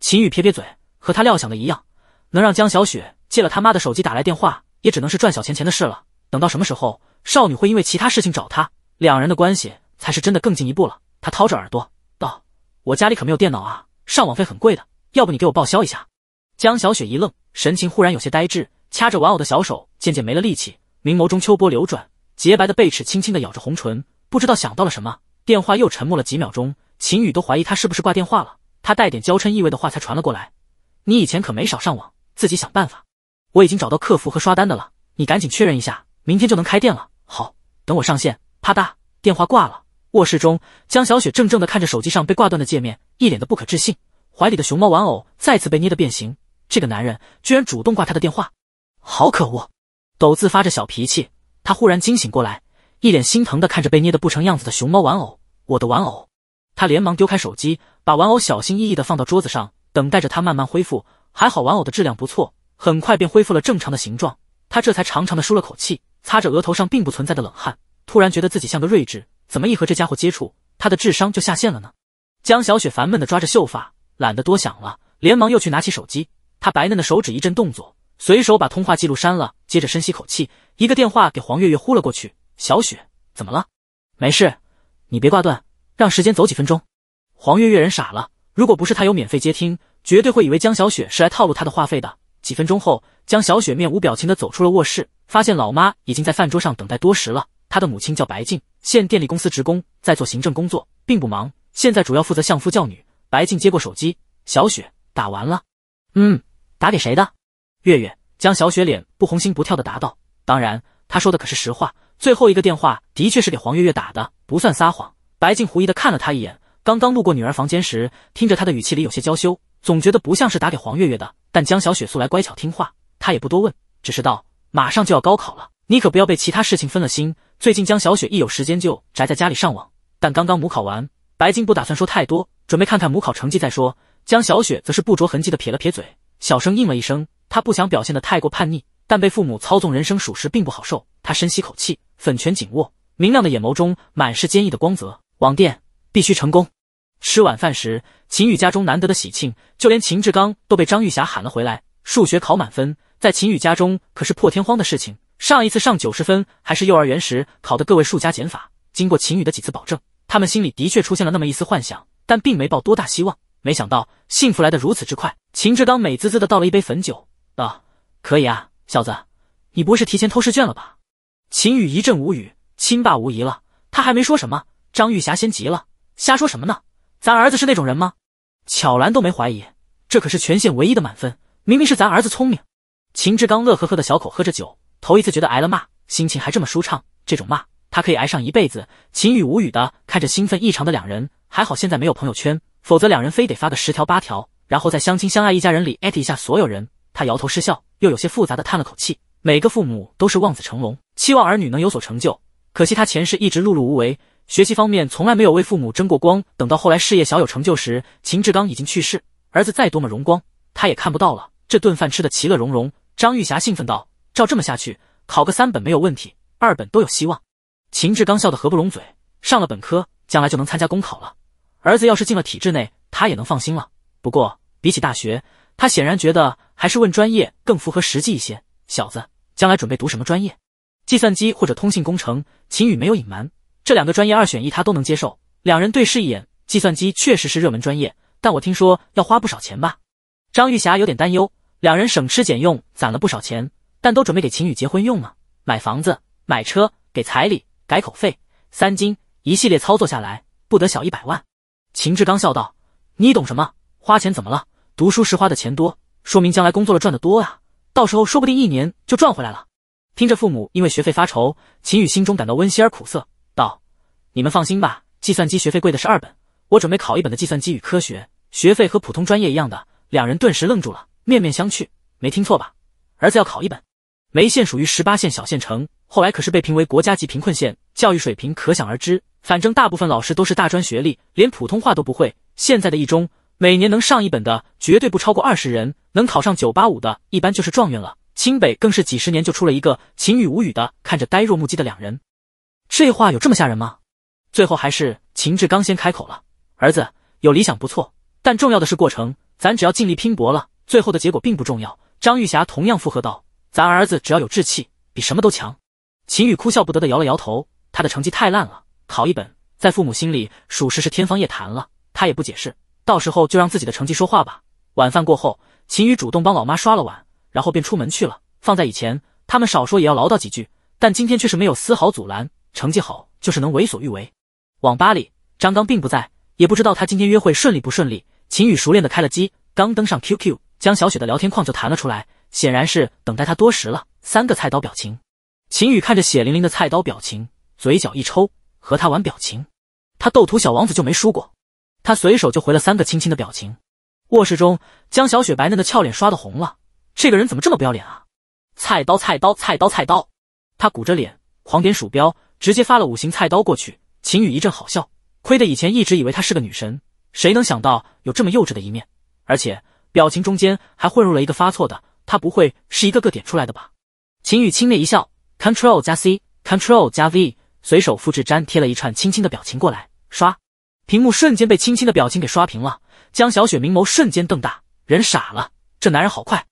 S1: 秦宇撇撇嘴，和他料想的一样，能让江小雪借了他妈的手机打来电话，也只能是赚小钱钱的事了。等到什么时候，少女会因为其他事情找他，两人的关系才是真的更进一步了。他掏着耳朵道：“我家里可没有电脑啊，上网费很贵的，要不你给我报销一下？”江小雪一愣，神情忽然有些呆滞，掐着玩偶的小手渐渐没了力气，明眸中秋波流转，洁白的背齿轻轻的咬着红唇，不知道想到了什么。电话又沉默了几秒钟，秦宇都怀疑他是不是挂电话了。他带点娇嗔意味的话才传了过来：“你以前可没少上网，自己想办法。我已经找到客服和刷单的了，你赶紧确认一下，明天就能开店了。”好，等我上线。啪嗒，电话挂了。卧室中，江小雪怔怔地看着手机上被挂断的界面，一脸的不可置信。怀里的熊猫玩偶再次被捏得变形。这个男人居然主动挂他的电话，好可恶！抖自发着小脾气，他忽然惊醒过来。一脸心疼的看着被捏得不成样子的熊猫玩偶，我的玩偶！他连忙丢开手机，把玩偶小心翼翼的放到桌子上，等待着他慢慢恢复。还好玩偶的质量不错，很快便恢复了正常的形状。他这才长长的舒了口气，擦着额头上并不存在的冷汗，突然觉得自己像个睿智，怎么一和这家伙接触，他的智商就下线了呢？江小雪烦闷的抓着秀发，懒得多想了，连忙又去拿起手机。他白嫩的手指一阵动作，随手把通话记录删了，接着深吸口气，一个电话给黄月月呼了过去。小雪，怎么了？没事，你别挂断，让时间走几分钟。黄月月人傻了，如果不是他有免费接听，绝对会以为江小雪是来套路他的话费的。几分钟后，江小雪面无表情的走出了卧室，发现老妈已经在饭桌上等待多时了。她的母亲叫白静，现电力公司职工，在做行政工作，并不忙，现在主要负责相夫教女。白静接过手机，小雪打完了，嗯，打给谁的？月月。江小雪脸不红心不跳的答道，当然。他说的可是实话，最后一个电话的确是给黄月月打的，不算撒谎。白静狐疑的看了他一眼，刚刚路过女儿房间时，听着他的语气里有些娇羞，总觉得不像是打给黄月月的。但江小雪素来乖巧听话，她也不多问，只是道：“马上就要高考了，你可不要被其他事情分了心。”最近江小雪一有时间就宅在家里上网，但刚刚母考完，白静不打算说太多，准备看看母考成绩再说。江小雪则是不着痕迹的撇了撇嘴，小声应了一声，她不想表现的太过叛逆。但被父母操纵人生，属实并不好受。他深吸口气，粉拳紧握，明亮的眼眸中满是坚毅的光泽。网店必须成功。吃晚饭时，秦宇家中难得的喜庆，就连秦志刚都被张玉霞喊了回来。数学考满分，在秦宇家中可是破天荒的事情。上一次上九十分还是幼儿园时考的个位数加减法。经过秦宇的几次保证，他们心里的确出现了那么一丝幻想，但并没抱多大希望。没想到幸福来得如此之快。秦志刚美滋滋的倒了一杯汾酒，道：“可以啊。”小子，你不会是提前偷试卷了吧？秦宇一阵无语，亲爸无疑了。他还没说什么，张玉霞先急了，瞎说什么呢？咱儿子是那种人吗？巧兰都没怀疑，这可是全县唯一的满分，明明是咱儿子聪明。秦志刚乐呵呵的小口喝着酒，头一次觉得挨了骂，心情还这么舒畅，这种骂他可以挨上一辈子。秦宇无语的看着兴奋异常的两人，还好现在没有朋友圈，否则两人非得发个十条八条，然后在相亲相爱一家人里艾特一下所有人。他摇头失笑，又有些复杂的叹了口气。每个父母都是望子成龙，期望儿女能有所成就。可惜他前世一直碌碌无为，学习方面从来没有为父母争过光。等到后来事业小有成就时，秦志刚已经去世，儿子再多么荣光，他也看不到了。这顿饭吃的其乐融融，张玉霞兴奋道：“照这么下去，考个三本没有问题，二本都有希望。”秦志刚笑得合不拢嘴，上了本科，将来就能参加公考了。儿子要是进了体制内，他也能放心了。不过比起大学，他显然觉得。还是问专业更符合实际一些。小子，将来准备读什么专业？计算机或者通信工程。秦宇没有隐瞒，这两个专业二选一，他都能接受。两人对视一眼，计算机确实是热门专业，但我听说要花不少钱吧？张玉霞有点担忧。两人省吃俭用，攒了不少钱，但都准备给秦宇结婚用呢，买房子、买车、给彩礼、改口费、三金，一系列操作下来，不得小一百万？秦志刚笑道：“你懂什么？花钱怎么了？读书时花的钱多。”说明将来工作了赚得多啊，到时候说不定一年就赚回来了。听着父母因为学费发愁，秦宇心中感到温馨而苦涩，道：“你们放心吧，计算机学费贵的是二本，我准备考一本的计算机与科学，学费和普通专业一样的。”两人顿时愣住了，面面相觑，没听错吧？儿子要考一本？梅县属于十八县小县城，后来可是被评为国家级贫困县，教育水平可想而知，反正大部分老师都是大专学历，连普通话都不会。现在的一中。每年能上一本的绝对不超过二十人，能考上九八五的，一般就是状元了。清北更是几十年就出了一个。秦宇无语的看着呆若木鸡的两人，这话有这么吓人吗？最后还是秦志刚先开口了：“儿子有理想不错，但重要的是过程，咱只要尽力拼搏了，最后的结果并不重要。”张玉霞同样附和道：“咱儿子只要有志气，比什么都强。”秦宇哭笑不得的摇了摇头，他的成绩太烂了，考一本在父母心里属实是天方夜谭了。他也不解释。到时候就让自己的成绩说话吧。晚饭过后，秦宇主动帮老妈刷了碗，然后便出门去了。放在以前，他们少说也要唠叨几句，但今天却是没有丝毫阻拦。成绩好，就是能为所欲为。网吧里，张刚并不在，也不知道他今天约会顺利不顺利。秦宇熟练的开了机，刚登上 QQ，江小雪的聊天框就弹了出来，显然是等待他多时了。三个菜刀表情，秦宇看着血淋淋的菜刀表情，嘴角一抽。和他玩表情，他斗图小王子就没输过。他随手就回了三个亲亲的表情。卧室中，江小雪白嫩的俏脸刷的红了。这个人怎么这么不要脸啊！菜刀，菜刀，菜刀，菜刀！他鼓着脸，狂点鼠标，直接发了五行菜刀过去。秦宇一阵好笑，亏得以前一直以为她是个女神，谁能想到有这么幼稚的一面？而且表情中间还混入了一个发错的，他不会是一个个点出来的吧？秦宇轻蔑一笑，Ctrl 加 C，Ctrl 加 V，随手复制粘贴了一串亲亲的表情过来，刷。屏幕瞬间被青青的表情给刷屏了，江小雪明眸瞬间瞪大，人傻了。这男人好快！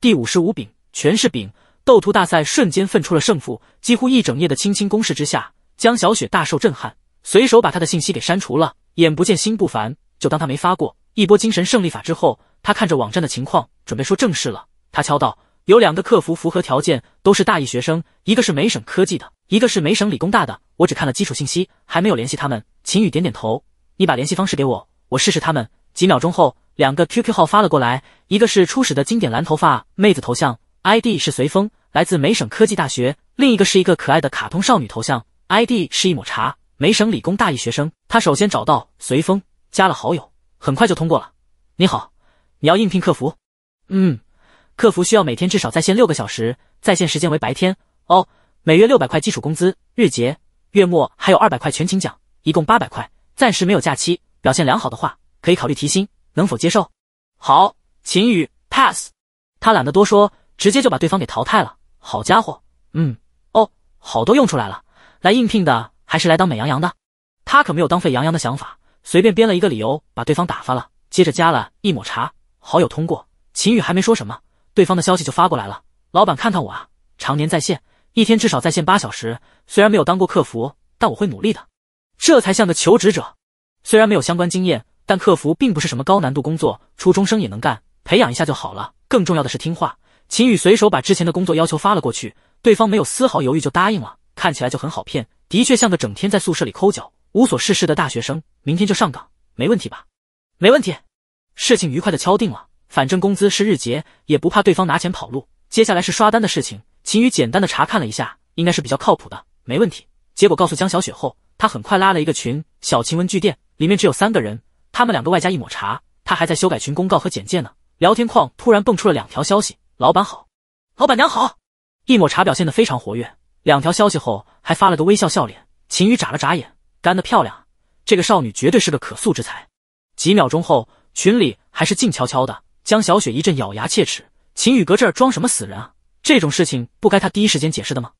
S1: 第五十五饼全是饼，斗图大赛瞬间分出了胜负。几乎一整夜的青青攻势之下，江小雪大受震撼，随手把他的信息给删除了。眼不见心不烦，就当他没发过。一波精神胜利法之后，他看着网站的情况，准备说正事了。他敲道：“有两个客服符合条件，都是大一学生，一个是美省科技的，一个是美省理工大的。我只看了基础信息，还没有联系他们。”秦宇点点头。你把联系方式给我，我试试他们。几秒钟后，两个 QQ 号发了过来，一个是初始的经典蓝头发妹子头像，ID 是随风，来自梅省科技大学；另一个是一个可爱的卡通少女头像，ID 是一抹茶，梅省理工大一学生。他首先找到随风，加了好友，很快就通过了。你好，你要应聘客服？嗯，客服需要每天至少在线六个小时，在线时间为白天哦。每月六百块基础工资，日结，月末还有二百块全勤奖，一共八百块。暂时没有假期，表现良好的话可以考虑提薪，能否接受？好，秦宇 pass，他懒得多说，直接就把对方给淘汰了。好家伙，嗯，哦，好多用出来了，来应聘的还是来当美羊羊的？他可没有当沸羊羊的想法，随便编了一个理由把对方打发了，接着加了一抹茶好友通过。秦宇还没说什么，对方的消息就发过来了，老板看看我啊，常年在线，一天至少在线八小时，虽然没有当过客服，但我会努力的。这才像个求职者，虽然没有相关经验，但客服并不是什么高难度工作，初中生也能干，培养一下就好了。更重要的是听话。秦宇随手把之前的工作要求发了过去，对方没有丝毫犹豫就答应了，看起来就很好骗，的确像个整天在宿舍里抠脚、无所事事的大学生。明天就上岗，没问题吧？没问题。事情愉快的敲定了，反正工资是日结，也不怕对方拿钱跑路。接下来是刷单的事情，秦宇简单的查看了一下，应该是比较靠谱的，没问题。结果告诉江小雪后，她很快拉了一个群，小晴文具店里面只有三个人，他们两个外加一抹茶，她还在修改群公告和简介呢。聊天框突然蹦出了两条消息：“老板好，老板娘好。”一抹茶表现得非常活跃，两条消息后还发了个微笑笑脸。秦宇眨了眨眼，干得漂亮，这个少女绝对是个可塑之才。几秒钟后，群里还是静悄悄的。江小雪一阵咬牙切齿：“秦宇搁这儿装什么死人啊？这种事情不该他第一时间解释的吗？”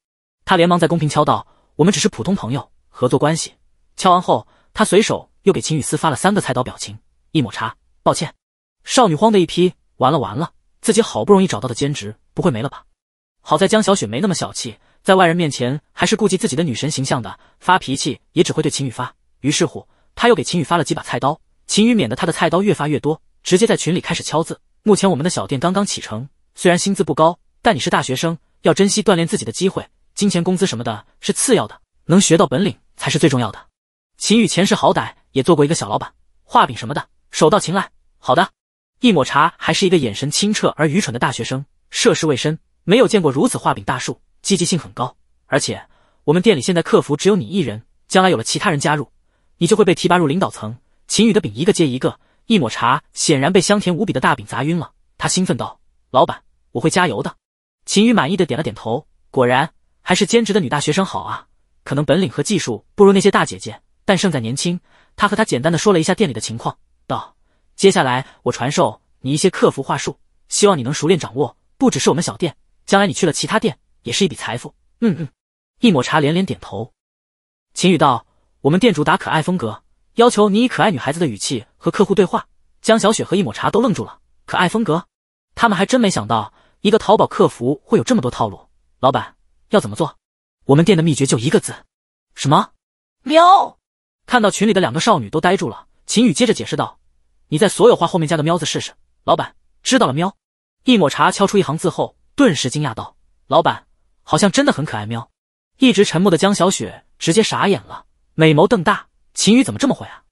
S1: 他连忙在公屏敲道。我们只是普通朋友，合作关系。敲完后，他随手又给秦雨思发了三个菜刀表情，一抹茶，抱歉。少女慌的一批，完了完了，自己好不容易找到的兼职不会没了吧？好在江小雪没那么小气，在外人面前还是顾及自己的女神形象的，发脾气也只会对秦雨发。于是乎，他又给秦雨发了几把菜刀。秦雨免得他的菜刀越发越多，直接在群里开始敲字。目前我们的小店刚刚启程，虽然薪资不高，但你是大学生，要珍惜锻炼自己的机会。金钱、工资什么的是次要的，能学到本领才是最重要的。秦宇前世好歹也做过一个小老板，画饼什么的手到擒来。好的，一抹茶还是一个眼神清澈而愚蠢的大学生，涉世未深，没有见过如此画饼大树，积极性很高。而且我们店里现在客服只有你一人，将来有了其他人加入，你就会被提拔入领导层。秦宇的饼一个接一个，一抹茶显然被香甜无比的大饼砸晕了，他兴奋道：“老板，我会加油的。”秦宇满意的点了点头，果然。还是兼职的女大学生好啊，可能本领和技术不如那些大姐姐，但胜在年轻。她和他简单的说了一下店里的情况，道：“接下来我传授你一些客服话术，希望你能熟练掌握。不只是我们小店，将来你去了其他店也是一笔财富。”嗯嗯，一抹茶连连点头。秦宇道：“我们店主打可爱风格，要求你以可爱女孩子的语气和客户对话。”江小雪和一抹茶都愣住了，可爱风格？他们还真没想到一个淘宝客服会有这么多套路。老板。要怎么做？我们店的秘诀就一个字，什么？喵！看到群里的两个少女都呆住了，秦宇接着解释道：“你在所有话后面加个喵字试试。”老板知道了，喵！一抹茶敲出一行字后，顿时惊讶道：“老板好像真的很可爱喵！”一直沉默的江小雪直接傻眼了，美眸瞪大。秦宇怎么这么会啊？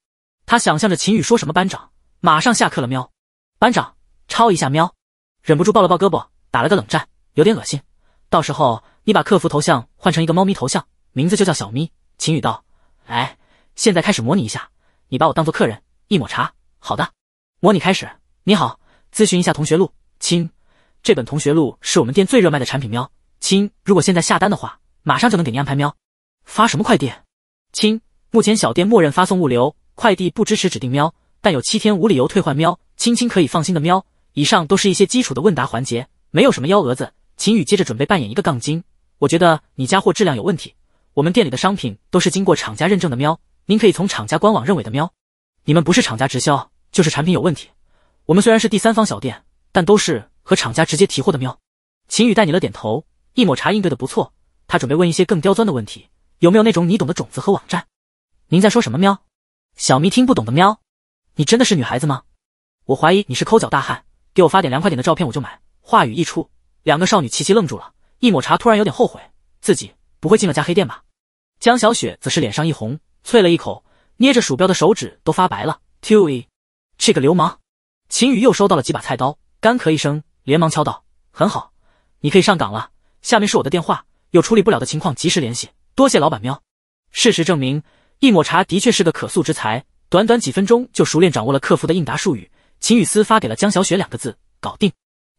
S1: 他想象着秦宇说什么：“班长，马上下课了喵！”“班长，抄一下喵！”忍不住抱了抱胳膊，打了个冷战，有点恶心。到时候。你把客服头像换成一个猫咪头像，名字就叫小咪。秦宇道：“哎，现在开始模拟一下，你把我当做客人，一抹茶。好的，模拟开始。你好，咨询一下同学录，亲，这本同学录是我们店最热卖的产品喵。亲，如果现在下单的话，马上就能给您安排喵。发什么快递？亲，目前小店默认发送物流快递，不支持指定喵，但有七天无理由退换喵。亲亲可以放心的喵。以上都是一些基础的问答环节，没有什么幺蛾子。秦宇接着准备扮演一个杠精。”我觉得你家货质量有问题，我们店里的商品都是经过厂家认证的喵，您可以从厂家官网认为的喵。你们不是厂家直销，就是产品有问题。我们虽然是第三方小店，但都是和厂家直接提货的喵。秦宇带你了点头，一抹茶应对的不错，他准备问一些更刁钻的问题，有没有那种你懂的种子和网站？您在说什么喵？小咪听不懂的喵。你真的是女孩子吗？我怀疑你是抠脚大汉，给我发点凉快点的照片，我就买。话语一出，两个少女齐齐愣住了。一抹茶突然有点后悔，自己不会进了家黑店吧？江小雪则是脸上一红，啐了一口，捏着鼠标的手指都发白了。Tui，这个流氓！秦宇又收到了几把菜刀，干咳一声，连忙敲道：“很好，你可以上岗了。下面是我的电话，有处理不了的情况及时联系。多谢老板喵。”事实证明，一抹茶的确是个可塑之才，短短几分钟就熟练掌握了客服的应答术语。秦雨思发给了江小雪两个字：搞定。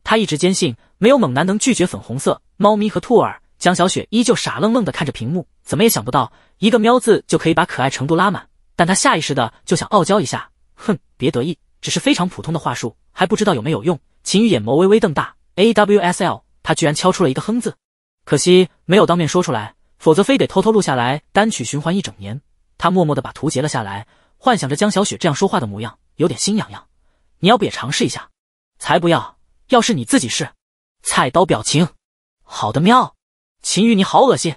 S1: 他一直坚信，没有猛男能拒绝粉红色猫咪和兔耳。江小雪依旧傻愣愣地看着屏幕，怎么也想不到一个喵字就可以把可爱程度拉满。但她下意识的就想傲娇一下，哼，别得意，只是非常普通的话术，还不知道有没有用。秦羽眼眸微微瞪大，A W S L，他居然敲出了一个哼字，可惜没有当面说出来，否则非得偷偷录下来单曲循环一整年。他默默地把图截了下来，幻想着江小雪这样说话的模样，有点心痒痒。你要不也尝试一下？才不要！要是你自己试，菜刀表情，好的妙。秦宇你好恶心，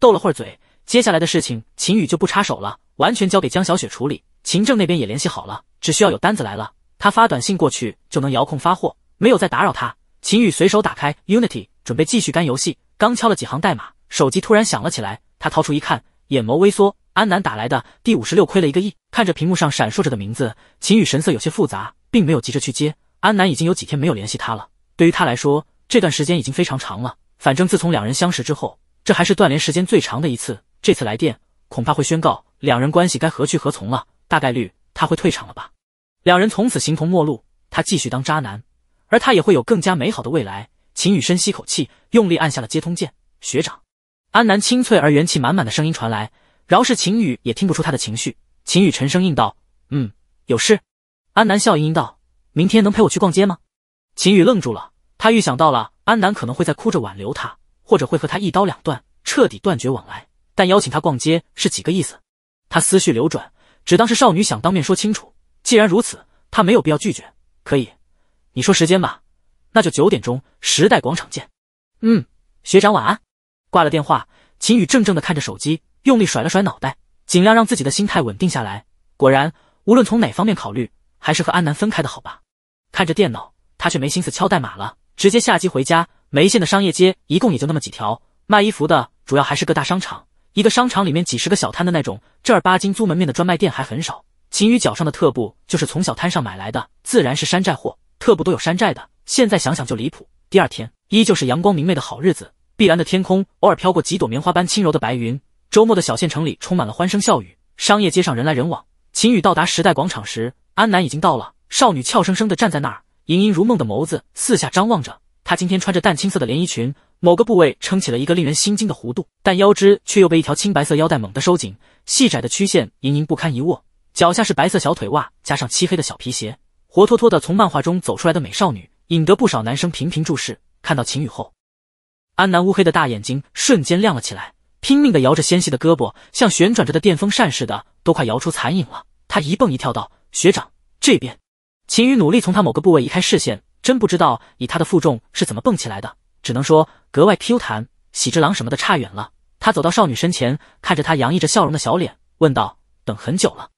S1: 斗了会儿嘴，接下来的事情秦宇就不插手了，完全交给江小雪处理。秦正那边也联系好了，只需要有单子来了，他发短信过去就能遥控发货。没有再打扰他，秦宇随手打开 Unity，准备继续干游戏。刚敲了几行代码，手机突然响了起来，他掏出一看，眼眸微缩，安南打来的。第五十六亏了一个亿，看着屏幕上闪烁着的名字，秦宇神色有些复杂，并没有急着去接。安南已经有几天没有联系他了，对于他来说，这段时间已经非常长了。反正自从两人相识之后，这还是断联时间最长的一次。这次来电，恐怕会宣告两人关系该何去何从了。大概率他会退场了吧？两人从此形同陌路，他继续当渣男，而他也会有更加美好的未来。秦宇深吸口气，用力按下了接通键。学长，安南清脆而元气满满的声音传来，饶是秦宇也听不出他的情绪。秦宇沉声应道：“嗯，有事。”安南笑吟吟道。明天能陪我去逛街吗？秦宇愣住了，他预想到了安南可能会在哭着挽留他，或者会和他一刀两断，彻底断绝往来。但邀请他逛街是几个意思？他思绪流转，只当是少女想当面说清楚。既然如此，他没有必要拒绝。可以，你说时间吧，那就九点钟，时代广场见。嗯，学长晚安。挂了电话，秦宇怔怔的看着手机，用力甩了甩脑袋，尽量让自己的心态稳定下来。果然，无论从哪方面考虑。还是和安南分开的好吧。看着电脑，他却没心思敲代码了，直接下机回家。梅县的商业街一共也就那么几条，卖衣服的，主要还是各大商场。一个商场里面几十个小摊的那种，正儿八经租门面的专卖店还很少。秦宇脚上的特步就是从小摊上买来的，自然是山寨货。特步都有山寨的，现在想想就离谱。第二天依旧是阳光明媚的好日子，碧蓝的天空偶尔飘过几朵棉花般轻柔的白云。周末的小县城里充满了欢声笑语，商业街上人来人往。秦宇到达时代广场时，安南已经到了。少女俏生生的站在那儿，盈盈如梦的眸子四下张望着。她今天穿着淡青色的连衣裙，某个部位撑起了一个令人心惊的弧度，但腰肢却又被一条青白色腰带猛地收紧，细窄的曲线盈盈不堪一握。脚下是白色小腿袜，加上漆黑的小皮鞋，活脱脱的从漫画中走出来的美少女，引得不少男生频频注视。看到秦宇后，安南乌黑的大眼睛瞬间亮了起来，拼命的摇着纤细的胳膊，像旋转着的电风扇似的，都快摇出残影了。他一蹦一跳道：“学长，这边。”秦宇努力从他某个部位移开视线，真不知道以他的负重是怎么蹦起来的，只能说格外 Q 弹，喜之郎什么的差远了。他走到少女身前，看着她洋溢着笑容的小脸，问道：“等很久了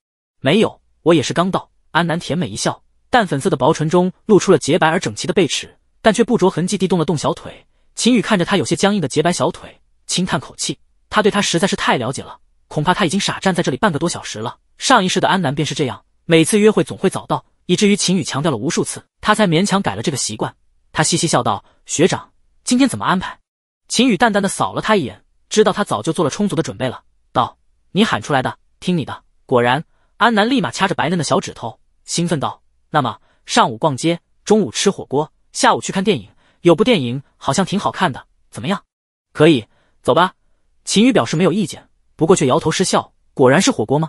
S1: 没有？”“我也是刚到。”安南甜美一笑，淡粉色的薄唇中露出了洁白而整齐的背齿，但却不着痕迹地动了动小腿。秦宇看着他有些僵硬的洁白小腿，轻叹口气。他对他实在是太了解了，恐怕他已经傻站在这里半个多小时了。上一世的安南便是这样，每次约会总会早到，以至于秦宇强调了无数次，他才勉强改了这个习惯。他嘻嘻笑道：“学长，今天怎么安排？”秦宇淡淡的扫了他一眼，知道他早就做了充足的准备了，道：“你喊出来的，听你的。”果然，安南立马掐着白嫩的小指头，兴奋道：“那么上午逛街，中午吃火锅，下午去看电影。有部电影好像挺好看的，怎么样？可以走吧？”秦宇表示没有意见，不过却摇头失笑：“果然是火锅吗？”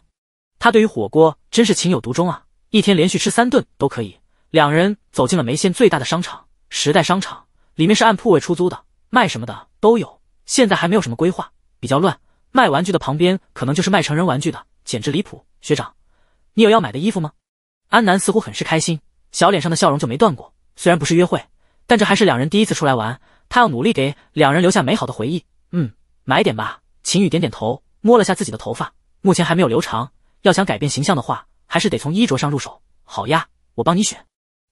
S1: 他对于火锅真是情有独钟啊，一天连续吃三顿都可以。两人走进了梅县最大的商场——时代商场，里面是按铺位出租的，卖什么的都有。现在还没有什么规划，比较乱。卖玩具的旁边可能就是卖成人玩具的，简直离谱。学长，你有要买的衣服吗？安南似乎很是开心，小脸上的笑容就没断过。虽然不是约会，但这还是两人第一次出来玩，他要努力给两人留下美好的回忆。嗯，买点吧。秦宇点点头，摸了下自己的头发，目前还没有留长。要想改变形象的话，还是得从衣着上入手。好呀，我帮你选。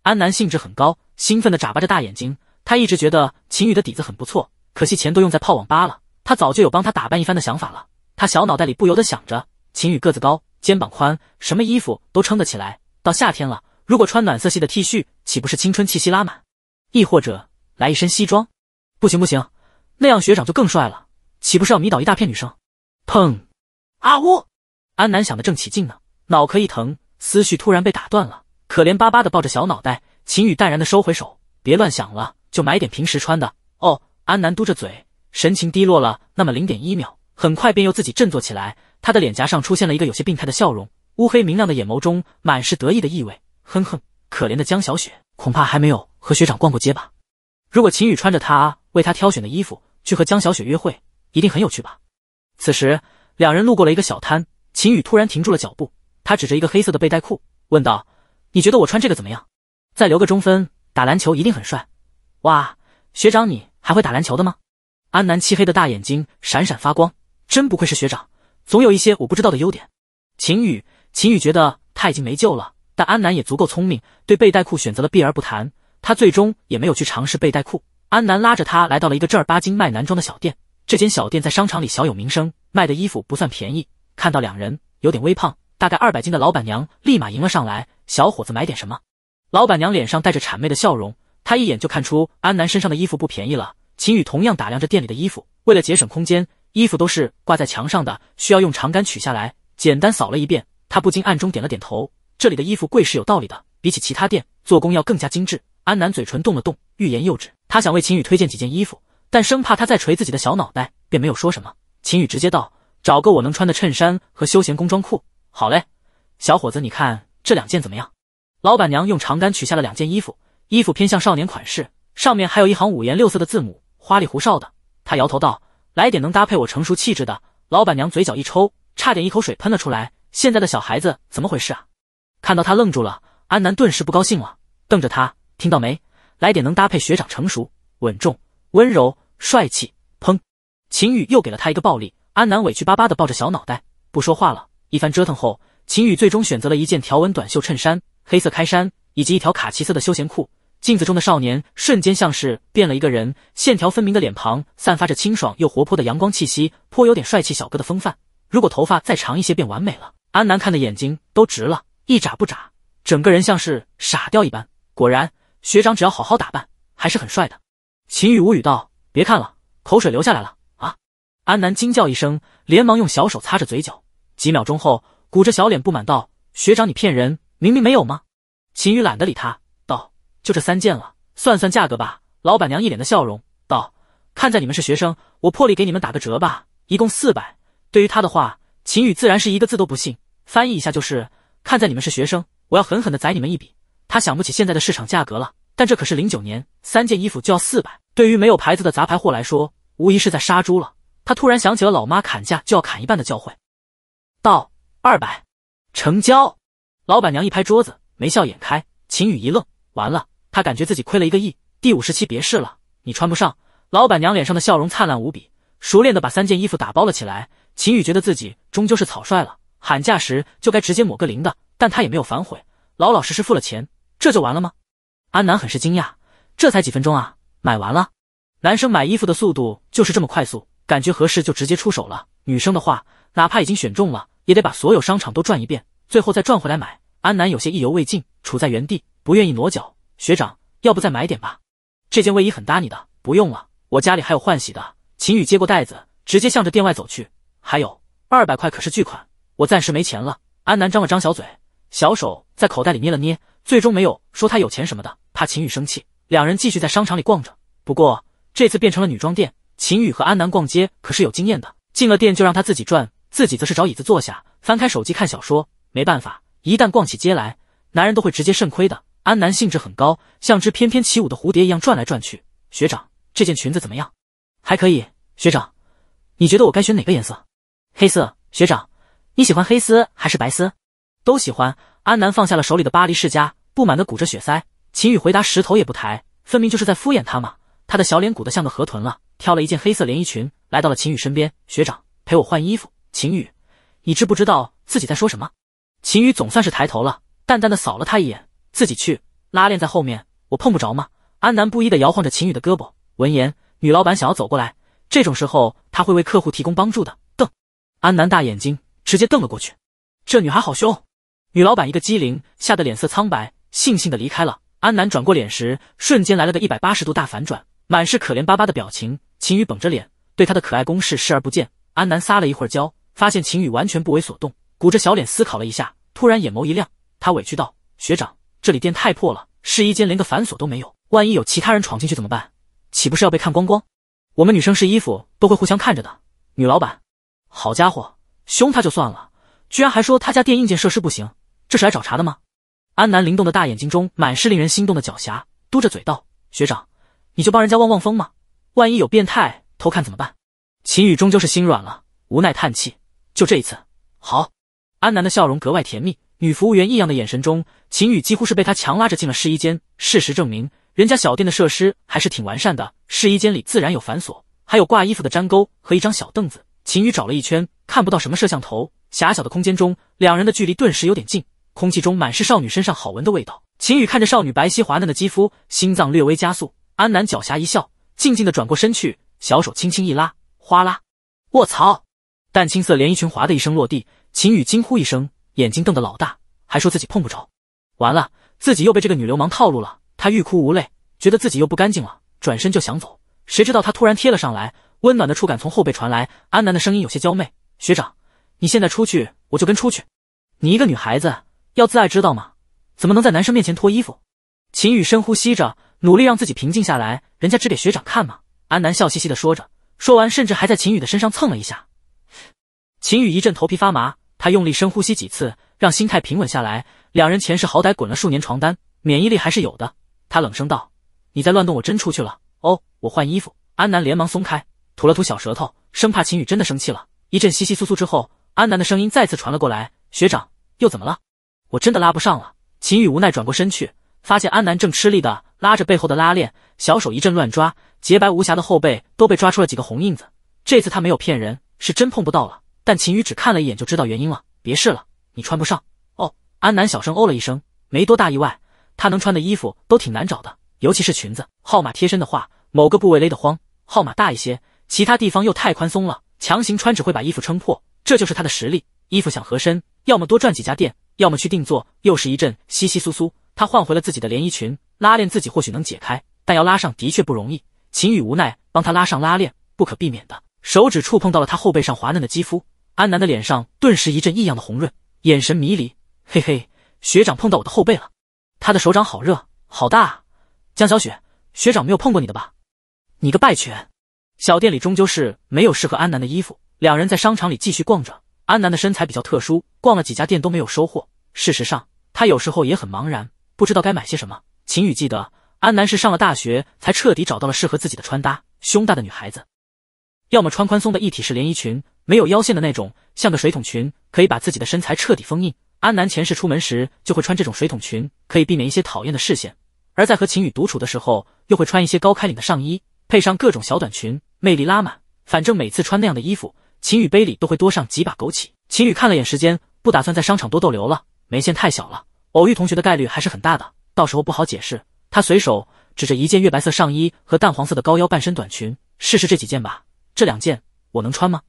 S1: 安南兴致很高，兴奋地眨巴着大眼睛。他一直觉得秦宇的底子很不错，可惜钱都用在泡网吧了。他早就有帮他打扮一番的想法了。他小脑袋里不由得想着：秦宇个子高，肩膀宽，什么衣服都撑得起来。到夏天了，如果穿暖色系的 T 恤，岂不是青春气息拉满？亦或者来一身西装？不行不行，那样学长就更帅了，岂不是要迷倒一大片女生？砰！啊呜！安南想的正起劲呢，脑壳一疼，思绪突然被打断了。可怜巴巴的抱着小脑袋，秦宇淡然的收回手：“别乱想了，就买点平时穿的。”哦，安南嘟着嘴，神情低落了那么零点一秒，很快便又自己振作起来。他的脸颊上出现了一个有些病态的笑容，乌黑明亮的眼眸中满是得意的意味。哼哼，可怜的江小雪，恐怕还没有和学长逛过街吧？如果秦宇穿着他为他挑选的衣服去和江小雪约会，一定很有趣吧？此时，两人路过了一个小摊。秦宇突然停住了脚步，他指着一个黑色的背带裤，问道：“你觉得我穿这个怎么样？再留个中分，打篮球一定很帅。”“哇，学长，你还会打篮球的吗？”安南漆黑的大眼睛闪闪发光，真不愧是学长，总有一些我不知道的优点。秦宇，秦宇觉得他已经没救了，但安南也足够聪明，对背带裤选择了避而不谈。他最终也没有去尝试背带裤。安南拉着他来到了一个正儿八经卖男装的小店，这间小店在商场里小有名声，卖的衣服不算便宜。看到两人有点微胖，大概二百斤的老板娘立马迎了上来。小伙子买点什么？老板娘脸上带着谄媚的笑容，她一眼就看出安南身上的衣服不便宜了。秦宇同样打量着店里的衣服，为了节省空间，衣服都是挂在墙上的，需要用长杆取下来。简单扫了一遍，他不禁暗中点了点头。这里的衣服贵是有道理的，比起其他店，做工要更加精致。安南嘴唇动了动，欲言又止，她想为秦宇推荐几件衣服，但生怕他再捶自己的小脑袋，便没有说什么。秦宇直接道。找个我能穿的衬衫和休闲工装裤，好嘞，小伙子，你看这两件怎么样？老板娘用长杆取下了两件衣服，衣服偏向少年款式，上面还有一行五颜六色的字母，花里胡哨的。她摇头道：“来点能搭配我成熟气质的。”老板娘嘴角一抽，差点一口水喷了出来。现在的小孩子怎么回事啊？看到他愣住了，安南顿时不高兴了，瞪着他：“听到没？来点能搭配学长成熟、稳重、温柔、帅气。”砰，秦宇又给了他一个暴力。安南委屈巴巴的抱着小脑袋，不说话了。一番折腾后，秦宇最终选择了一件条纹短袖衬衫、黑色开衫以及一条卡其色的休闲裤。镜子中的少年瞬间像是变了一个人，线条分明的脸庞散发着清爽又活泼的阳光气息，颇有点帅气小哥的风范。如果头发再长一些，便完美了。安南看的眼睛都直了，一眨不眨，整个人像是傻掉一般。果然，学长只要好好打扮，还是很帅的。秦宇无语道：“别看了，口水流下来了。”安南惊叫一声，连忙用小手擦着嘴角，几秒钟后，鼓着小脸不满道：“学长，你骗人，明明没有吗？”秦宇懒得理他，道：“就这三件了，算算价格吧。”老板娘一脸的笑容道：“看在你们是学生，我破例给你们打个折吧，一共四百。”对于他的话，秦宇自然是一个字都不信。翻译一下就是：“看在你们是学生，我要狠狠的宰你们一笔。”他想不起现在的市场价格了，但这可是零九年，三件衣服就要四百，对于没有牌子的杂牌货来说，无疑是在杀猪了。他突然想起了老妈砍价就要砍一半的教诲，道：“二百，成交。”老板娘一拍桌子，眉笑眼开。秦宇一愣，完了，他感觉自己亏了一个亿。第五十期别试了，你穿不上。老板娘脸上的笑容灿烂无比，熟练的把三件衣服打包了起来。秦宇觉得自己终究是草率了，喊价时就该直接抹个零的，但他也没有反悔，老老实实付了钱，这就完了吗？安南很是惊讶，这才几分钟啊，买完了？男生买衣服的速度就是这么快速。感觉合适就直接出手了。女生的话，哪怕已经选中了，也得把所有商场都转一遍，最后再转回来买。安南有些意犹未尽，处在原地，不愿意挪脚。学长，要不再买点吧？这件卫衣很搭你的，不用了，我家里还有换洗的。秦宇接过袋子，直接向着店外走去。还有二百块，可是巨款，我暂时没钱了。安南张了张小嘴，小手在口袋里捏了捏，最终没有说他有钱什么的，怕秦宇生气。两人继续在商场里逛着，不过这次变成了女装店。秦宇和安南逛街可是有经验的，进了店就让他自己转，自己则是找椅子坐下，翻开手机看小说。没办法，一旦逛起街来，男人都会直接肾亏的。安南兴致很高，像只翩翩起舞的蝴蝶一样转来转去。学长，这件裙子怎么样？还可以。学长，你觉得我该选哪个颜色？黑色。学长，你喜欢黑丝还是白丝？都喜欢。安南放下了手里的巴黎世家，不满的鼓着血腮。秦宇回答石头也不抬，分明就是在敷衍他嘛。他的小脸鼓的像个河豚了。挑了一件黑色连衣裙，来到了秦宇身边。学长，陪我换衣服。秦宇，你知不知道自己在说什么？秦宇总算是抬头了，淡淡的扫了他一眼。自己去，拉链在后面，我碰不着吗？安南不依的摇晃着秦宇的胳膊。闻言，女老板想要走过来，这种时候他会为客户提供帮助的。瞪！安南大眼睛直接瞪了过去。这女孩好凶！女老板一个机灵，吓得脸色苍白，悻悻的离开了。安南转过脸时，瞬间来了个一百八十度大反转，满是可怜巴巴的表情。秦宇绷着脸，对他的可爱攻势视而不见。安南撒了一会儿娇，发现秦宇完全不为所动，鼓着小脸思考了一下，突然眼眸一亮，他委屈道：“学长，这里店太破了，试衣间连个反锁都没有，万一有其他人闯进去怎么办？岂不是要被看光光？我们女生试衣服都会互相看着的。”女老板，好家伙，凶他就算了，居然还说他家店硬件设施不行，这是来找茬的吗？安南灵动的大眼睛中满是令人心动的狡黠，嘟着嘴道：“学长，你就帮人家望望风吗？”万一有变态偷看怎么办？秦宇终究是心软了，无奈叹气。就这一次，好。安南的笑容格外甜蜜。女服务员异样的眼神中，秦宇几乎是被她强拉着进了试衣间。事实证明，人家小店的设施还是挺完善的。试衣间里自然有反锁，还有挂衣服的粘钩和一张小凳子。秦宇找了一圈，看不到什么摄像头。狭小的空间中，两人的距离顿时有点近，空气中满是少女身上好闻的味道。秦宇看着少女白皙滑嫩的肌肤，心脏略微加速。安南狡黠一笑。静静地转过身去，小手轻轻一拉，哗啦！卧槽！淡青色连衣裙哗的一声落地，秦宇惊呼一声，眼睛瞪得老大，还说自己碰不着。完了，自己又被这个女流氓套路了。他欲哭无泪，觉得自己又不干净了，转身就想走。谁知道他突然贴了上来，温暖的触感从后背传来，安南的声音有些娇媚：“学长，你现在出去，我就跟出去。你一个女孩子要自爱知道吗？怎么能在男生面前脱衣服？”秦宇深呼吸着。努力让自己平静下来，人家只给学长看嘛。安南笑嘻嘻的说着，说完甚至还在秦宇的身上蹭了一下。秦宇一阵头皮发麻，他用力深呼吸几次，让心态平稳下来。两人前世好歹滚了数年床单，免疫力还是有的。他冷声道：“你再乱动，我真出去了。”哦，我换衣服。安南连忙松开，吐了吐小舌头，生怕秦宇真的生气了。一阵窸窸窣窣之后，安南的声音再次传了过来：“学长，又怎么了？我真的拉不上了。”秦宇无奈转过身去，发现安南正吃力的。拉着背后的拉链，小手一阵乱抓，洁白无瑕的后背都被抓出了几个红印子。这次他没有骗人，是真碰不到了。但秦宇只看了一眼就知道原因了，别试了，你穿不上。哦，安南小声哦了一声，没多大意外。他能穿的衣服都挺难找的，尤其是裙子，号码贴身的话，某个部位勒得慌；号码大一些，其他地方又太宽松了，强行穿只会把衣服撑破。这就是他的实力。衣服想合身，要么多转几家店，要么去定做。又是一阵窸窸窣窣，他换回了自己的连衣裙。拉链自己或许能解开，但要拉上的确不容易。秦宇无奈帮他拉上拉链，不可避免的，手指触碰到了他后背上滑嫩的肌肤。安南的脸上顿时一阵异样的红润，眼神迷离。嘿嘿，学长碰到我的后背了，他的手掌好热，好大。江小雪，学长没有碰过你的吧？你个败犬！小店里终究是没有适合安南的衣服，两人在商场里继续逛着。安南的身材比较特殊，逛了几家店都没有收获。事实上，她有时候也很茫然，不知道该买些什么。秦宇记得，安南是上了大学才彻底找到了适合自己的穿搭。胸大的女孩子，要么穿宽松的一体式连衣裙，没有腰线的那种，像个水桶裙，可以把自己的身材彻底封印。安南前世出门时就会穿这种水桶裙，可以避免一些讨厌的视线。而在和秦宇独处的时候，又会穿一些高开领的上衣，配上各种小短裙，魅力拉满。反正每次穿那样的衣服，秦宇杯里都会多上几把枸杞。秦宇看了眼时间，不打算在商场多逗留了。眉线太小了，偶遇同学的概率还是很大的。到时候不好解释。他随手指着一件月白色上衣和淡黄色的高腰半身短裙，试试这几件吧。这两件我能穿吗？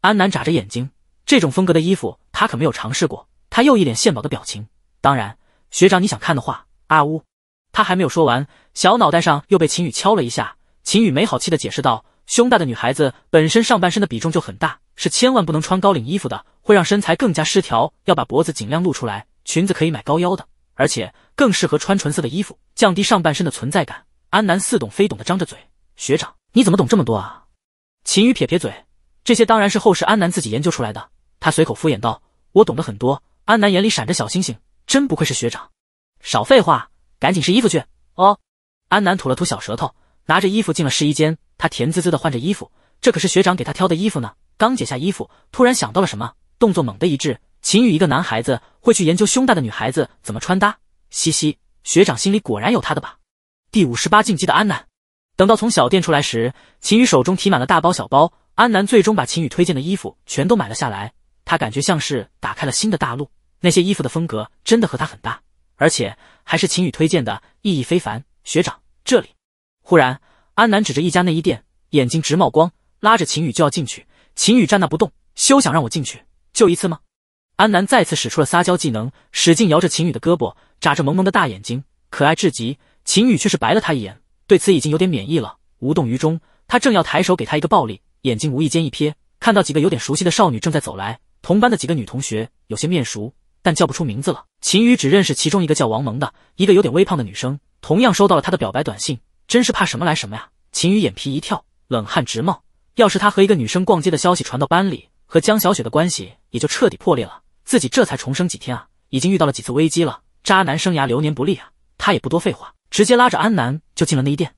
S1: 安南眨着眼睛，这种风格的衣服她可没有尝试过。他又一脸献宝的表情。当然，学长你想看的话，阿呜！他还没有说完，小脑袋上又被秦宇敲了一下。秦宇没好气的解释道：“胸大的女孩子本身上半身的比重就很大，是千万不能穿高领衣服的，会让身材更加失调。要把脖子尽量露出来，裙子可以买高腰的。”而且更适合穿纯色的衣服，降低上半身的存在感。安南似懂非懂的张着嘴，学长你怎么懂这么多啊？秦宇撇撇嘴，这些当然是后世安南自己研究出来的。他随口敷衍道，我懂得很多。安南眼里闪着小星星，真不愧是学长。少废话，赶紧试衣服去哦。安南吐了吐小舌头，拿着衣服进了试衣间。她甜滋滋的换着衣服，这可是学长给她挑的衣服呢。刚解下衣服，突然想到了什么，动作猛地一滞。秦宇一个男孩子会去研究胸大的女孩子怎么穿搭，嘻嘻，学长心里果然有他的吧。第五十八进击的安南，等到从小店出来时，秦宇手中提满了大包小包，安南最终把秦宇推荐的衣服全都买了下来，他感觉像是打开了新的大陆，那些衣服的风格真的和他很搭，而且还是秦宇推荐的，意义非凡。学长，这里！忽然，安南指着一家内衣店，眼睛直冒光，拉着秦宇就要进去。秦宇站那不动，休想让我进去，就一次吗？安南再次使出了撒娇技能，使劲摇着秦宇的胳膊，眨着萌萌的大眼睛，可爱至极。秦宇却是白了他一眼，对此已经有点免疫了，无动于衷。他正要抬手给他一个暴力，眼睛无意间一瞥，看到几个有点熟悉的少女正在走来，同班的几个女同学有些面熟，但叫不出名字了。秦宇只认识其中一个叫王萌的，一个有点微胖的女生，同样收到了他的表白短信。真是怕什么来什么呀！秦宇眼皮一跳，冷汗直冒。要是他和一个女生逛街的消息传到班里，和江小雪的关系也就彻底破裂了。自己这才重生几天啊，已经遇到了几次危机了，渣男生涯流年不利啊！他也不多废话，直接拉着安南就进了内衣店。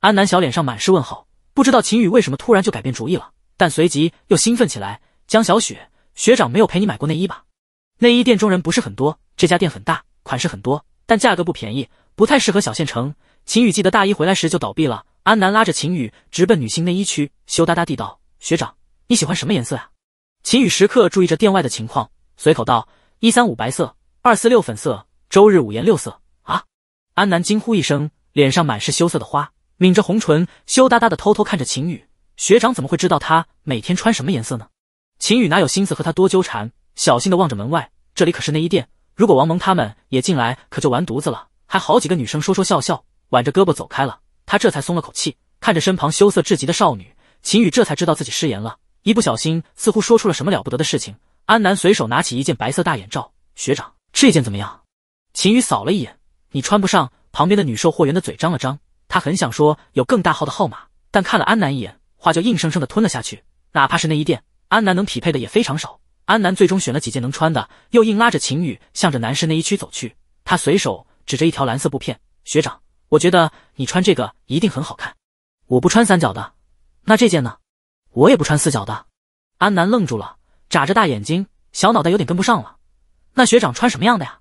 S1: 安南小脸上满是问号，不知道秦宇为什么突然就改变主意了，但随即又兴奋起来。江小雪学长没有陪你买过内衣吧？内衣店中人不是很多，这家店很大，款式很多，但价格不便宜，不太适合小县城。秦宇记得大一回来时就倒闭了。安南拉着秦宇直奔女性内衣区，羞答答地道：“学长，你喜欢什么颜色啊？”秦宇时刻注意着店外的情况。随口道：“一三五白色，二四六粉色，周日五颜六色啊！”安南惊呼一声，脸上满是羞涩的花，抿着红唇，羞答答的偷偷看着秦宇。学长。怎么会知道他每天穿什么颜色呢？秦宇哪有心思和他多纠缠，小心的望着门外，这里可是内衣店，如果王蒙他们也进来，可就完犊子了。还好几个女生说说笑笑，挽着胳膊走开了，他这才松了口气，看着身旁羞涩至极的少女，秦宇这才知道自己失言了，一不小心似乎说出了什么了不得的事情。安南随手拿起一件白色大眼罩，学长，这件怎么样？秦宇扫了一眼，你穿不上。旁边的女售货员的嘴张了张，她很想说有更大号的号码，但看了安南一眼，话就硬生生的吞了下去。哪怕是内衣店，安南能匹配的也非常少。安南最终选了几件能穿的，又硬拉着秦宇向着男士内衣区走去。他随手指着一条蓝色布片，学长，我觉得你穿这个一定很好看。我不穿三角的，那这件呢？我也不穿四角的。安南愣住了。眨着大眼睛，小脑袋有点跟不上了。那学长穿什么样的呀？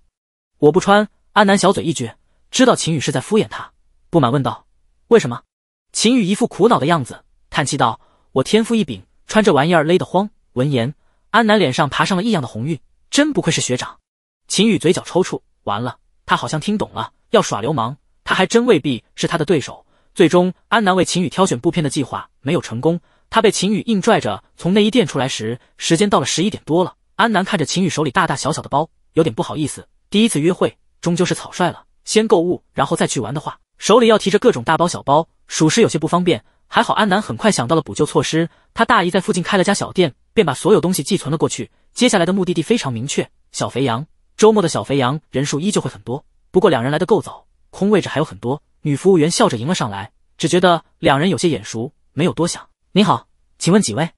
S1: 我不穿。安南小嘴一撅，知道秦宇是在敷衍他，不满问道：为什么？秦宇一副苦恼的样子，叹气道：我天赋异禀，穿这玩意儿勒得慌。闻言，安南脸上爬上了异样的红晕，真不愧是学长。秦宇嘴角抽搐，完了，他好像听懂了，要耍流氓，他还真未必是他的对手。最终，安南为秦宇挑选布片的计划没有成功。他被秦宇硬拽着从内衣店出来时，时间到了十一点多了。安南看着秦宇手里大大小小的包，有点不好意思。第一次约会终究是草率了。先购物然后再去玩的话，手里要提着各种大包小包，属实有些不方便。还好安南很快想到了补救措施，他大姨在附近开了家小店，便把所有东西寄存了过去。接下来的目的地非常明确，小肥羊。周末的小肥羊人数依旧会很多，不过两人来的够早，空位置还有很多。女服务员笑着迎了上来，只觉得两人有些眼熟，没有多想。你好，请问几位？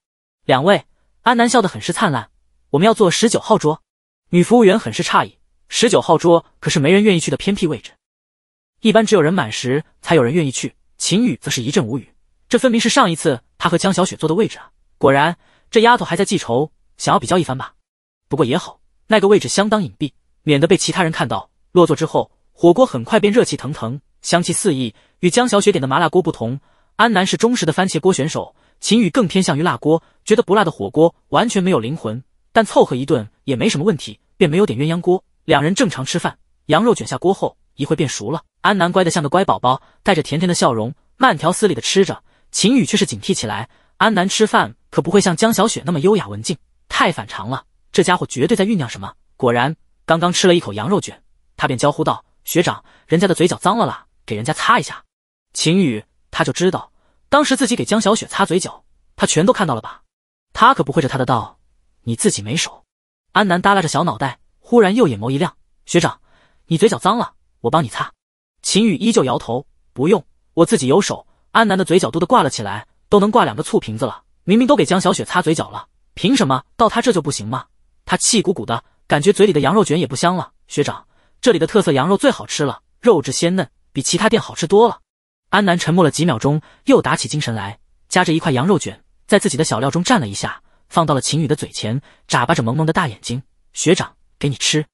S1: 两位。安南笑得很是灿烂。我们要坐十九号桌。女服务员很是诧异，十九号桌可是没人愿意去的偏僻位置，一般只有人满时才有人愿意去。秦宇则是一阵无语，这分明是上一次他和江小雪坐的位置啊！果然，这丫头还在记仇，想要比较一番吧？不过也好，那个位置相当隐蔽，免得被其他人看到。落座之后，火锅很快便热气腾腾，香气四溢。与江小雪点的麻辣锅不同，安南是忠实的番茄锅选手。秦宇更偏向于辣锅，觉得不辣的火锅完全没有灵魂，但凑合一顿也没什么问题，便没有点鸳鸯锅。两人正常吃饭，羊肉卷下锅后，一会便熟了。安南乖的像个乖宝宝，带着甜甜的笑容，慢条斯理的吃着。秦宇却是警惕起来，安南吃饭可不会像江小雪那么优雅文静，太反常了，这家伙绝对在酝酿什么。果然，刚刚吃了一口羊肉卷，他便娇呼道：“学长，人家的嘴角脏了啦，给人家擦一下。”秦宇他就知道。当时自己给江小雪擦嘴角，他全都看到了吧？他可不会着他的道，你自己没手。安南耷拉着小脑袋，忽然又眼眸一亮，学长，你嘴角脏了，我帮你擦。秦宇依旧摇头，不用，我自己有手。安南的嘴角嘟的挂了起来，都能挂两个醋瓶子了。明明都给江小雪擦嘴角了，凭什么到他这就不行吗？他气鼓鼓的，感觉嘴里的羊肉卷也不香了。学长，这里的特色羊肉最好吃了，肉质鲜嫩，比其他店好吃多了。安南沉默了几秒钟，又打起精神来，夹着一块羊肉卷，在自己的小料中蘸了一下，放到了秦宇的嘴前，眨巴着萌萌的大眼睛：“学长，给你吃。”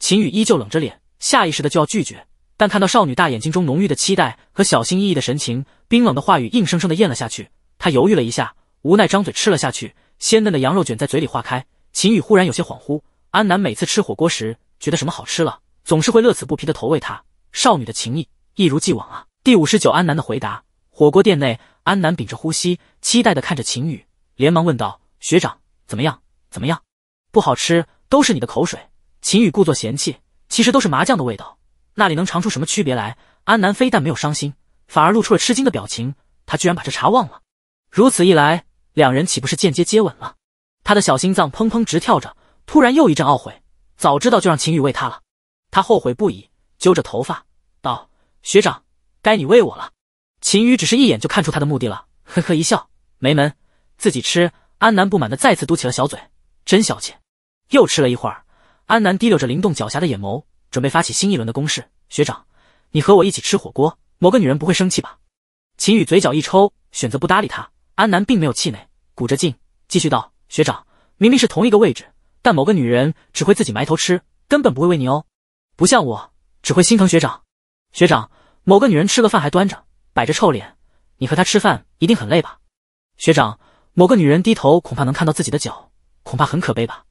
S1: 秦宇依旧冷着脸，下意识的就要拒绝，但看到少女大眼睛中浓郁的期待和小心翼翼的神情，冰冷的话语硬生生的咽了下去。他犹豫了一下，无奈张嘴吃了下去。鲜嫩的羊肉卷在嘴里化开，秦宇忽然有些恍惚。安南每次吃火锅时，觉得什么好吃了，总是会乐此不疲的投喂他。少女的情谊一如既往啊。第五十九，安南的回答。火锅店内，安南屏着呼吸，期待的看着秦宇，连忙问道：“学长，怎么样？怎么样？不好吃？都是你的口水。”秦宇故作嫌弃，其实都是麻酱的味道，那里能尝出什么区别来？安南非但没有伤心，反而露出了吃惊的表情。他居然把这茬忘了，如此一来，两人岂不是间接接吻了？他的小心脏砰砰直跳着，突然又一阵懊悔，早知道就让秦宇喂他了。他后悔不已，揪着头发道：“学长。”该你喂我了，秦宇只是一眼就看出他的目的了，呵呵一笑，没门，自己吃。安南不满的再次嘟起了小嘴，真小气。又吃了一会儿，安南滴溜着灵动狡黠的眼眸，准备发起新一轮的攻势。学长，你和我一起吃火锅，某个女人不会生气吧？秦宇嘴角一抽，选择不搭理他。安南并没有气馁，鼓着劲继续道：学长，明明是同一个位置，但某个女人只会自己埋头吃，根本不会喂你哦，不像我，只会心疼学长，学长。某个女人吃个饭还端着摆着臭脸，你和她吃饭一定很累吧？学长，某个女人低头恐怕能看到自己的脚，恐怕很可悲吧？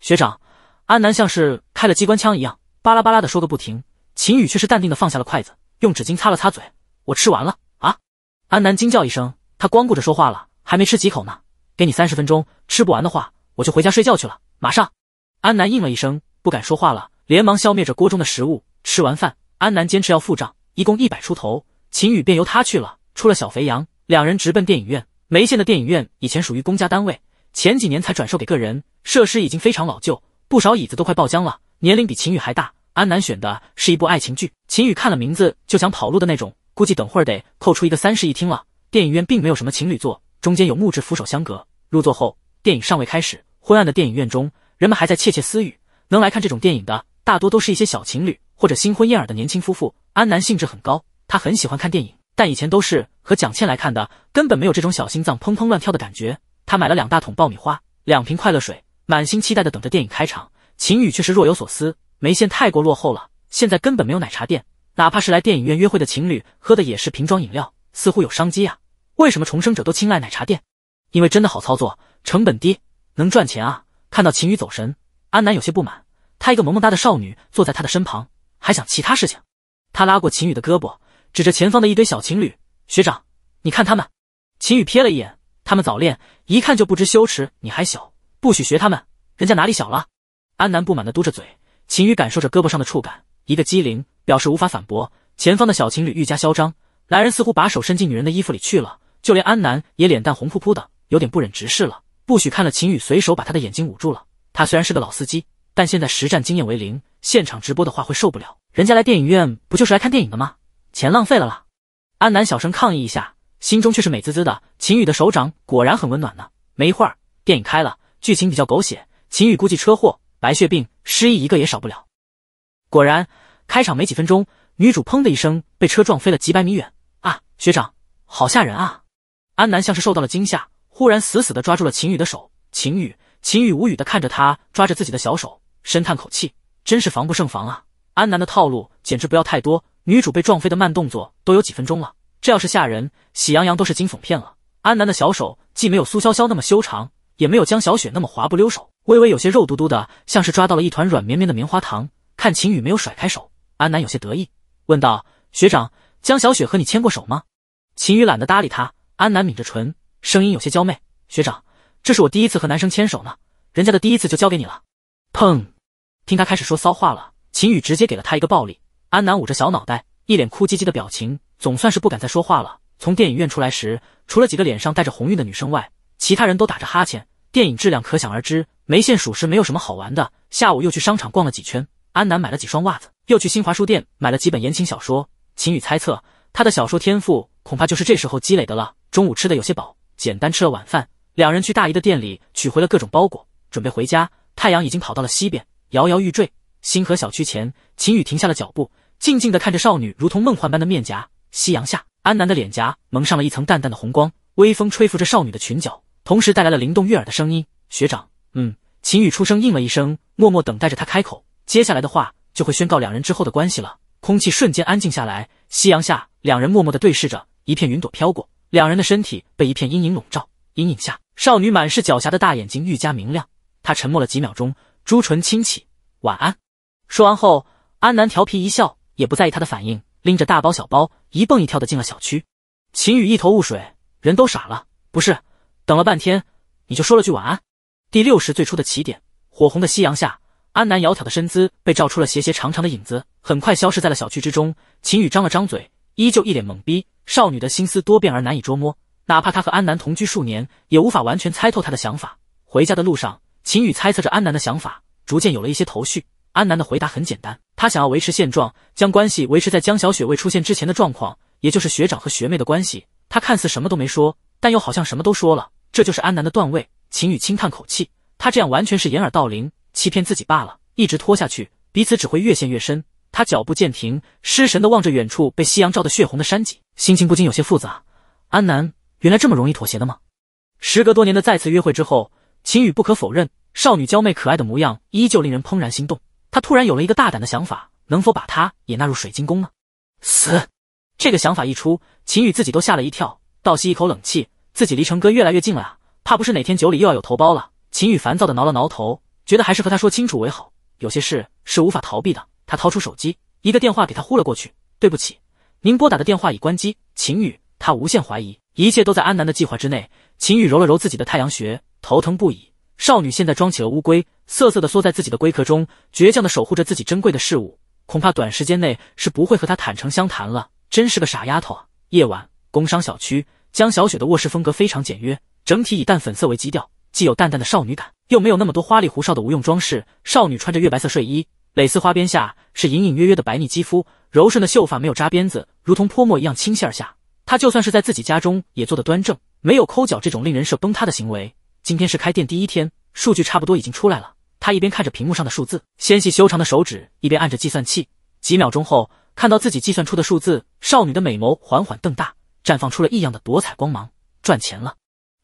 S1: 学长，安南像是开了机关枪一样，巴拉巴拉的说个不停。秦宇却是淡定的放下了筷子，用纸巾擦了擦嘴，我吃完了啊！安南惊叫一声，他光顾着说话了，还没吃几口呢。给你三十分钟，吃不完的话我就回家睡觉去了，马上！安南应了一声，不敢说话了，连忙消灭着锅中的食物。吃完饭，安南坚持要付账。一共一百出头，秦宇便由他去了。出了小肥羊，两人直奔电影院。梅县的电影院以前属于公家单位，前几年才转售给个人，设施已经非常老旧，不少椅子都快爆浆了。年龄比秦宇还大，安南选的是一部爱情剧。秦宇看了名字就想跑路的那种，估计等会儿得扣出一个三室一厅了。电影院并没有什么情侣座，中间有木质扶手相隔。入座后，电影尚未开始，昏暗的电影院中，人们还在窃窃私语。能来看这种电影的，大多都是一些小情侣。或者新婚燕尔的年轻夫妇，安南兴致很高，他很喜欢看电影，但以前都是和蒋倩来看的，根本没有这种小心脏砰砰乱跳的感觉。他买了两大桶爆米花，两瓶快乐水，满心期待的等着电影开场。秦宇却是若有所思，梅县太过落后了，现在根本没有奶茶店，哪怕是来电影院约会的情侣喝的也是瓶装饮料，似乎有商机啊。为什么重生者都青睐奶茶店？因为真的好操作，成本低，能赚钱啊！看到秦宇走神，安南有些不满，她一个萌萌哒的少女坐在他的身旁。还想其他事情？他拉过秦宇的胳膊，指着前方的一堆小情侣：“学长，你看他们。”秦宇瞥了一眼，他们早恋，一看就不知羞耻。你还小，不许学他们。人家哪里小了？安南不满地嘟着嘴。秦宇感受着胳膊上的触感，一个机灵，表示无法反驳。前方的小情侣愈加嚣张，男人似乎把手伸进女人的衣服里去了，就连安南也脸蛋红扑扑的，有点不忍直视了。不许看了！秦宇随手把他的眼睛捂住了。他虽然是个老司机，但现在实战经验为零。现场直播的话会受不了，人家来电影院不就是来看电影的吗？钱浪费了啦！安南小声抗议一下，心中却是美滋滋的。秦宇的手掌果然很温暖呢。没一会儿，电影开了，剧情比较狗血，秦宇估计车祸、白血病、失忆一个也少不了。果然，开场没几分钟，女主砰的一声被车撞飞了几百米远啊！学长，好吓人啊！安南像是受到了惊吓，忽然死死的抓住了秦宇的手。秦宇，秦宇无语的看着他，抓着自己的小手，深叹口气。真是防不胜防啊！安南的套路简直不要太多，女主被撞飞的慢动作都有几分钟了，这要是吓人，喜羊羊都是惊悚片了。安南的小手既没有苏潇潇那么修长，也没有江小雪那么滑不溜手，微微有些肉嘟嘟的，像是抓到了一团软绵绵的棉花糖。看秦宇没有甩开手，安南有些得意，问道：“学长，江小雪和你牵过手吗？”秦宇懒得搭理他。安南抿着唇，声音有些娇媚：“学长，这是我第一次和男生牵手呢，人家的第一次就交给你了。”砰。听他开始说骚话了，秦宇直接给了他一个暴力。安南捂着小脑袋，一脸哭唧唧的表情，总算是不敢再说话了。从电影院出来时，除了几个脸上带着红晕的女生外，其他人都打着哈欠。电影质量可想而知，梅县属实没有什么好玩的。下午又去商场逛了几圈，安南买了几双袜子，又去新华书店买了几本言情小说。秦宇猜测，他的小说天赋恐怕就是这时候积累的了。中午吃的有些饱，简单吃了晚饭，两人去大姨的店里取回了各种包裹，准备回家。太阳已经跑到了西边。摇摇欲坠，星河小区前，秦雨停下了脚步，静静的看着少女如同梦幻般的面颊。夕阳下，安南的脸颊蒙上了一层淡淡的红光，微风吹拂着少女的裙角，同时带来了灵动悦耳的声音。学长，嗯，秦宇出声应了一声，默默等待着他开口。接下来的话就会宣告两人之后的关系了。空气瞬间安静下来，夕阳下，两人默默的对视着。一片云朵飘过，两人的身体被一片阴影笼罩，阴影下，少女满是狡黠的大眼睛愈加明亮。她沉默了几秒钟。朱唇轻启，晚安。说完后，安南调皮一笑，也不在意他的反应，拎着大包小包，一蹦一跳的进了小区。秦宇一头雾水，人都傻了。不是，等了半天，你就说了句晚安。第六十最初的起点，火红的夕阳下，安南窈窕的身姿被照出了斜斜长长的影子，很快消失在了小区之中。秦宇张了张嘴，依旧一脸懵逼。少女的心思多变而难以捉摸，哪怕她和安南同居数年，也无法完全猜透她的想法。回家的路上。秦宇猜测着安南的想法，逐渐有了一些头绪。安南的回答很简单，他想要维持现状，将关系维持在江小雪未出现之前的状况，也就是学长和学妹的关系。他看似什么都没说，但又好像什么都说了，这就是安南的段位。秦宇轻叹口气，他这样完全是掩耳盗铃，欺骗自己罢了。一直拖下去，彼此只会越陷越深。他脚步渐停，失神地望着远处被夕阳照得血红的山脊，心情不禁有些复杂。安南原来这么容易妥协的吗？时隔多年的再次约会之后。秦宇不可否认，少女娇媚可爱的模样依旧令人怦然心动。他突然有了一个大胆的想法，能否把她也纳入水晶宫呢？死！这个想法一出，秦宇自己都吓了一跳，倒吸一口冷气。自己离成哥越来越近了啊，怕不是哪天酒里又要有头孢了。秦宇烦躁的挠了挠头，觉得还是和他说清楚为好，有些事是无法逃避的。他掏出手机，一个电话给他呼了过去。对不起，您拨打的电话已关机。秦宇他无限怀疑，一切都在安南的计划之内。秦羽揉了揉自己的太阳穴，头疼不已。少女现在装起了乌龟，瑟瑟的缩在自己的龟壳中，倔强的守护着自己珍贵的事物，恐怕短时间内是不会和他坦诚相谈了。真是个傻丫头啊！夜晚，工商小区江小雪的卧室风格非常简约，整体以淡粉色为基调，既有淡淡的少女感，又没有那么多花里胡哨的无用装饰。少女穿着月白色睡衣，蕾丝花边下是隐隐约约的白腻肌肤，柔顺的秀发没有扎辫子，如同泼墨一样倾泻而下。他就算是在自己家中也做得端正，没有抠脚这种令人设崩塌的行为。今天是开店第一天，数据差不多已经出来了。他一边看着屏幕上的数字，纤细修长的手指一边按着计算器。几秒钟后，看到自己计算出的数字，少女的美眸缓缓瞪大，绽放出了异样的夺彩光芒。赚钱了！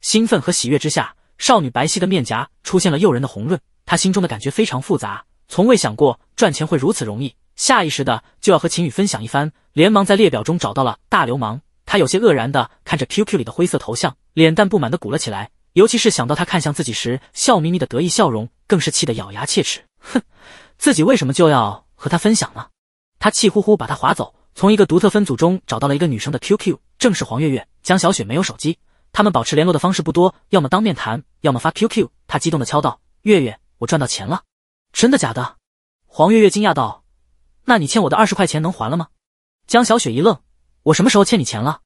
S1: 兴奋和喜悦之下，少女白皙的面颊出现了诱人的红润。她心中的感觉非常复杂，从未想过赚钱会如此容易，下意识的就要和秦宇分享一番，连忙在列表中找到了“大流氓”。他有些愕然的看着 QQ 里的灰色头像，脸蛋不满的鼓了起来。尤其是想到他看向自己时笑眯眯的得意笑容，更是气得咬牙切齿。哼，自己为什么就要和他分享呢？他气呼呼把他划走，从一个独特分组中找到了一个女生的 QQ，正是黄月月。江小雪没有手机，他们保持联络的方式不多，要么当面谈，要么发 QQ。他激动的敲道：“月月，我赚到钱了！”真的假的？黄月月惊讶道：“那你欠我的二十块钱能还了吗？”江小雪一愣。我什么时候欠你钱了？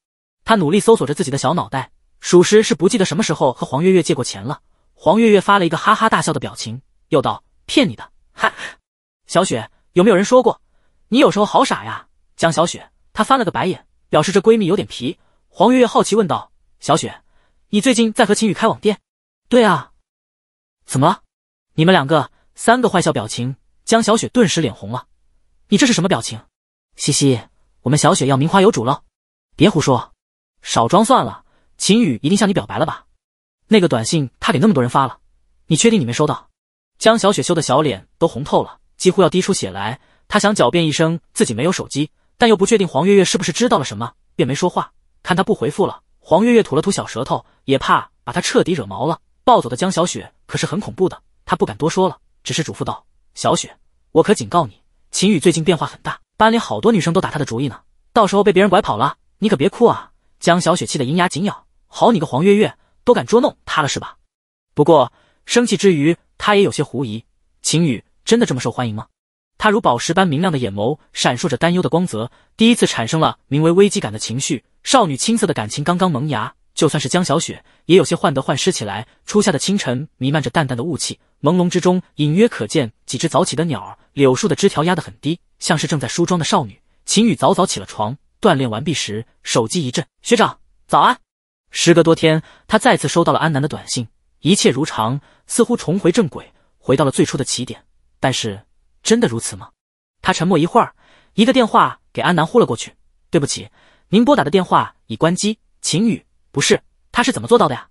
S1: 他努力搜索着自己的小脑袋，属实是不记得什么时候和黄月月借过钱了。黄月月发了一个哈哈大笑的表情，又道：“骗你的，哈小雪，有没有人说过你有时候好傻呀？江小雪，她翻了个白眼，表示这闺蜜有点皮。黄月月好奇问道：“小雪，你最近在和秦宇开网店？”“对啊。”“怎么了？”“你们两个三个坏笑表情。”江小雪顿时脸红了，“你这是什么表情？”“嘻嘻。”我们小雪要名花有主了，别胡说，少装算了。秦宇一定向你表白了吧？那个短信他给那么多人发了，你确定你没收到？江小雪羞的小脸都红透了，几乎要滴出血来。她想狡辩一声自己没有手机，但又不确定黄月月是不是知道了什么，便没说话。看他不回复了，黄月月吐了吐小舌头，也怕把他彻底惹毛了。暴走的江小雪可是很恐怖的，她不敢多说了，只是嘱咐道：“小雪，我可警告你，秦宇最近变化很大。”班里好多女生都打他的主意呢，到时候被别人拐跑了，你可别哭啊！江小雪气得银牙紧咬，好你个黄月月，都敢捉弄他了是吧？不过生气之余，她也有些狐疑，秦宇真的这么受欢迎吗？她如宝石般明亮的眼眸闪烁着担忧的光泽，第一次产生了名为危机感的情绪。少女青涩的感情刚刚萌芽，就算是江小雪，也有些患得患失起来。初夏的清晨弥漫着淡淡的雾气，朦胧之中隐约可见几只早起的鸟儿。柳树的枝条压得很低，像是正在梳妆的少女。秦宇早早起了床，锻炼完毕时，手机一震：“学长，早安。”时隔多天，他再次收到了安南的短信，一切如常，似乎重回正轨，回到了最初的起点。但是，真的如此吗？他沉默一会儿，一个电话给安南呼了过去：“对不起，您拨打的电话已关机。”秦宇，不是，他是怎么做到的呀？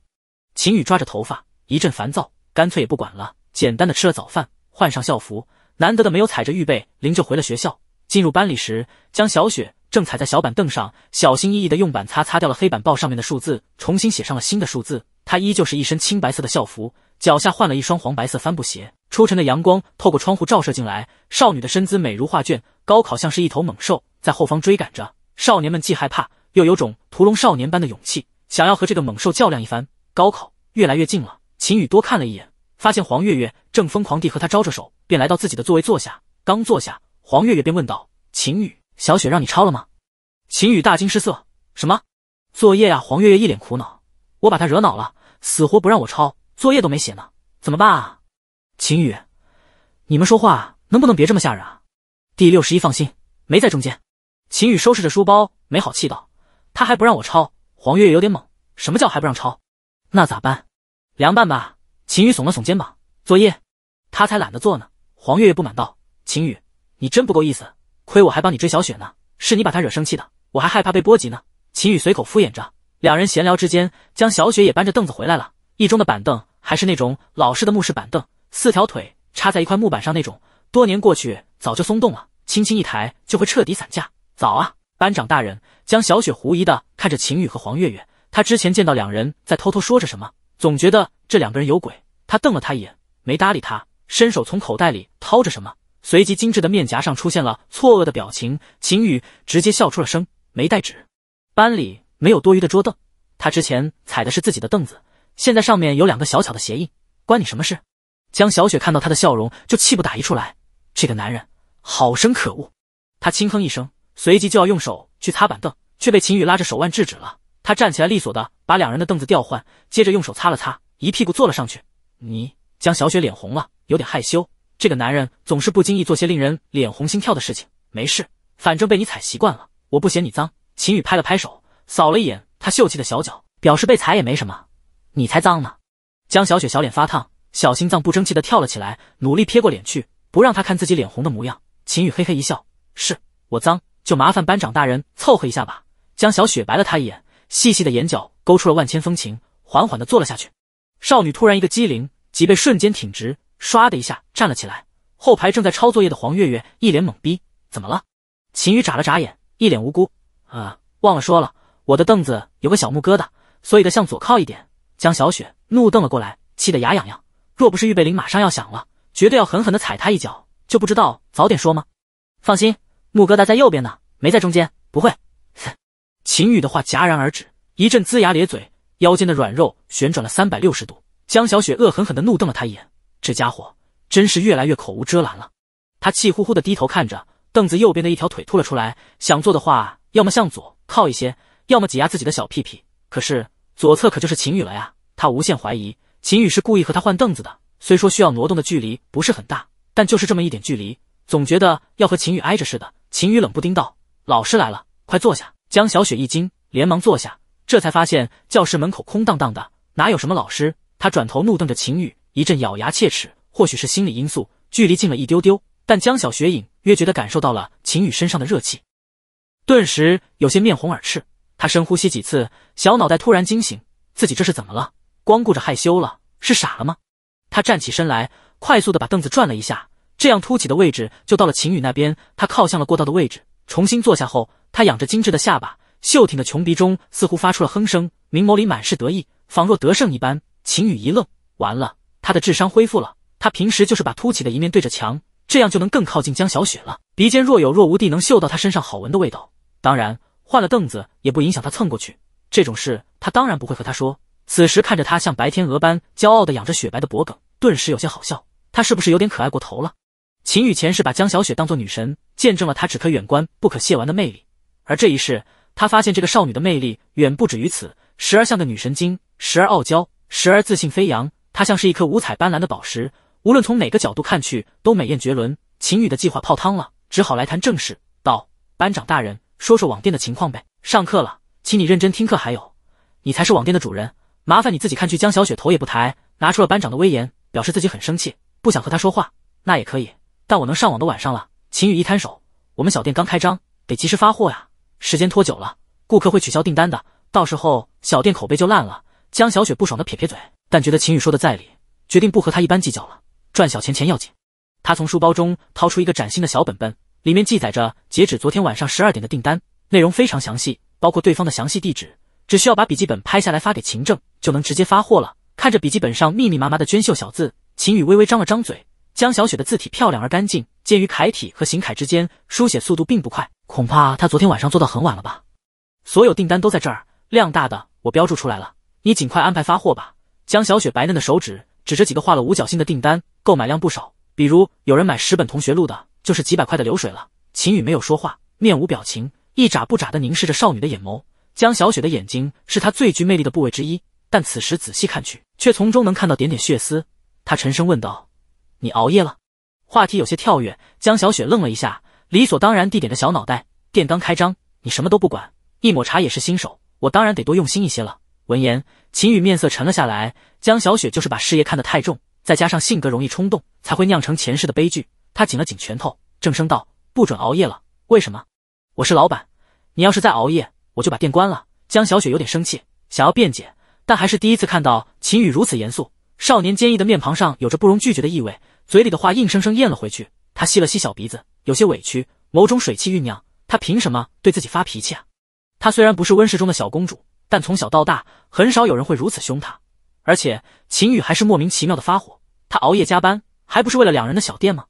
S1: 秦宇抓着头发，一阵烦躁，干脆也不管了，简单的吃了早饭，换上校服。难得的没有踩着预备铃就回了学校。进入班里时，江小雪正踩在小板凳上，小心翼翼地用板擦擦掉了黑板报上面的数字，重新写上了新的数字。她依旧是一身青白色的校服，脚下换了一双黄白色帆布鞋。初晨的阳光透过窗户照射进来，少女的身姿美如画卷。高考像是一头猛兽在后方追赶着，少年们既害怕，又有种屠龙少年般的勇气，想要和这个猛兽较量一番。高考越来越近了，秦宇多看了一眼。发现黄月月正疯狂地和他招着手，便来到自己的座位坐下。刚坐下，黄月月便问道：“秦雨，小雪让你抄了吗？”秦雨大惊失色：“什么作业啊？”黄月月一脸苦恼：“我把他惹恼了，死活不让我抄，作业都没写呢，怎么办啊？”秦雨：“你们说话能不能别这么吓人啊？”第六十一，放心，没在中间。秦雨收拾着书包，没好气道：“他还不让我抄。”黄月月有点懵：“什么叫还不让抄？那咋办？凉拌吧。”秦宇耸了耸肩膀，作业？他才懒得做呢。黄月月不满道：“秦宇，你真不够意思，亏我还帮你追小雪呢，是你把她惹生气的，我还害怕被波及呢。”秦宇随口敷衍着。两人闲聊之间，江小雪也搬着凳子回来了。一中的板凳还是那种老式的木式板凳，四条腿插在一块木板上那种，多年过去早就松动了，轻轻一抬就会彻底散架。早啊，班长大人！江小雪狐疑的看着秦宇和黄月月，他之前见到两人在偷偷说着什么。总觉得这两个人有鬼，他瞪了他一眼，没搭理他，伸手从口袋里掏着什么，随即精致的面颊上出现了错愕的表情。秦宇直接笑出了声，没带纸，班里没有多余的桌凳，他之前踩的是自己的凳子，现在上面有两个小巧的鞋印，关你什么事？江小雪看到他的笑容就气不打一处来，这个男人好生可恶，他轻哼一声，随即就要用手去擦板凳，却被秦宇拉着手腕制止了。他站起来，利索的把两人的凳子调换，接着用手擦了擦，一屁股坐了上去。你江小雪脸红了，有点害羞。这个男人总是不经意做些令人脸红心跳的事情。没事，反正被你踩习惯了，我不嫌你脏。秦宇拍了拍手，扫了一眼他秀气的小脚，表示被踩也没什么。你才脏呢！江小雪小脸发烫，小心脏不争气的跳了起来，努力撇过脸去，不让他看自己脸红的模样。秦宇嘿嘿一笑：“是我脏，就麻烦班长大人凑合一下吧。”江小雪白了他一眼。细细的眼角勾出了万千风情，缓缓的坐了下去。少女突然一个机灵，脊背瞬间挺直，唰的一下站了起来。后排正在抄作业的黄月月一脸懵逼：“怎么了？”秦宇眨了眨眼，一脸无辜：“啊，忘了说了，我的凳子有个小木疙瘩，所以得向左靠一点。”江小雪怒瞪了过来，气得牙痒痒。若不是预备铃马上要响了，绝对要狠狠的踩他一脚。就不知道早点说吗？放心，木疙瘩在右边呢，没在中间，不会。秦宇的话戛然而止，一阵龇牙咧嘴，腰间的软肉旋转了三百六十度。江小雪恶狠狠地怒瞪了他一眼，这家伙真是越来越口无遮拦了。他气呼呼地低头看着凳子右边的一条腿突了出来，想坐的话，要么向左靠一些，要么挤压自己的小屁屁。可是左侧可就是秦宇了呀！他无限怀疑，秦宇是故意和他换凳子的。虽说需要挪动的距离不是很大，但就是这么一点距离，总觉得要和秦宇挨着似的。秦宇冷不丁道：“老师来了，快坐下。”江小雪一惊，连忙坐下，这才发现教室门口空荡荡的，哪有什么老师？她转头怒瞪着秦宇，一阵咬牙切齿。或许是心理因素，距离近了一丢丢，但江小雪隐约觉得感受到了秦宇身上的热气，顿时有些面红耳赤。她深呼吸几次，小脑袋突然惊醒，自己这是怎么了？光顾着害羞了，是傻了吗？她站起身来，快速的把凳子转了一下，这样凸起的位置就到了秦宇那边。她靠向了过道的位置。重新坐下后，他仰着精致的下巴，秀挺的穷鼻中似乎发出了哼声，明眸里满是得意，仿若得胜一般。秦宇一愣，完了，他的智商恢复了。他平时就是把凸起的一面对着墙，这样就能更靠近江小雪了，鼻尖若有若无地能嗅到她身上好闻的味道。当然，换了凳子也不影响他蹭过去。这种事他当然不会和他说。此时看着他像白天鹅般骄傲的仰着雪白的脖颈，顿时有些好笑。他是不是有点可爱过头了？秦宇前世把江小雪当做女神。见证了他只可远观不可亵玩的魅力，而这一世，他发现这个少女的魅力远不止于此。时而像个女神经，时而傲娇，时而自信飞扬。她像是一颗五彩斑斓的宝石，无论从哪个角度看去都美艳绝伦。秦宇的计划泡汤了，只好来谈正事。道班长大人，说说网店的情况呗。上课了，请你认真听课。还有，你才是网店的主人，麻烦你自己看去。江小雪头也不抬，拿出了班长的威严，表示自己很生气，不想和他说话。那也可以，但我能上网的晚上了。秦宇一摊手，我们小店刚开张，得及时发货呀，时间拖久了，顾客会取消订单的，到时候小店口碑就烂了。江小雪不爽的撇撇嘴，但觉得秦宇说的在理，决定不和他一般计较了，赚小钱钱要紧。他从书包中掏出一个崭新的小本本，里面记载着截止昨天晚上十二点的订单，内容非常详细，包括对方的详细地址，只需要把笔记本拍下来发给秦正，就能直接发货了。看着笔记本上密密麻麻的娟秀小字，秦宇微微张了张嘴。江小雪的字体漂亮而干净，介于楷体和行楷之间，书写速度并不快，恐怕她昨天晚上做到很晚了吧。所有订单都在这儿，量大的我标注出来了，你尽快安排发货吧。江小雪白嫩的手指指着几个画了五角星的订单，购买量不少，比如有人买十本同学录的，就是几百块的流水了。秦宇没有说话，面无表情，一眨不眨的凝视着少女的眼眸。江小雪的眼睛是她最具魅力的部位之一，但此时仔细看去，却从中能看到点点血丝。她沉声问道。你熬夜了？话题有些跳跃，江小雪愣了一下，理所当然地点着小脑袋。店刚开张，你什么都不管，一抹茶也是新手，我当然得多用心一些了。闻言，秦宇面色沉了下来。江小雪就是把事业看得太重，再加上性格容易冲动，才会酿成前世的悲剧。他紧了紧拳头，正声道：“不准熬夜了，为什么？我是老板，你要是再熬夜，我就把店关了。”江小雪有点生气，想要辩解，但还是第一次看到秦宇如此严肃。少年坚毅的面庞上有着不容拒绝的意味，嘴里的话硬生生咽了回去。他吸了吸小鼻子，有些委屈，某种水气酝酿。他凭什么对自己发脾气啊？他虽然不是温室中的小公主，但从小到大很少有人会如此凶他。而且秦宇还是莫名其妙的发火。他熬夜加班，还不是为了两人的小店吗？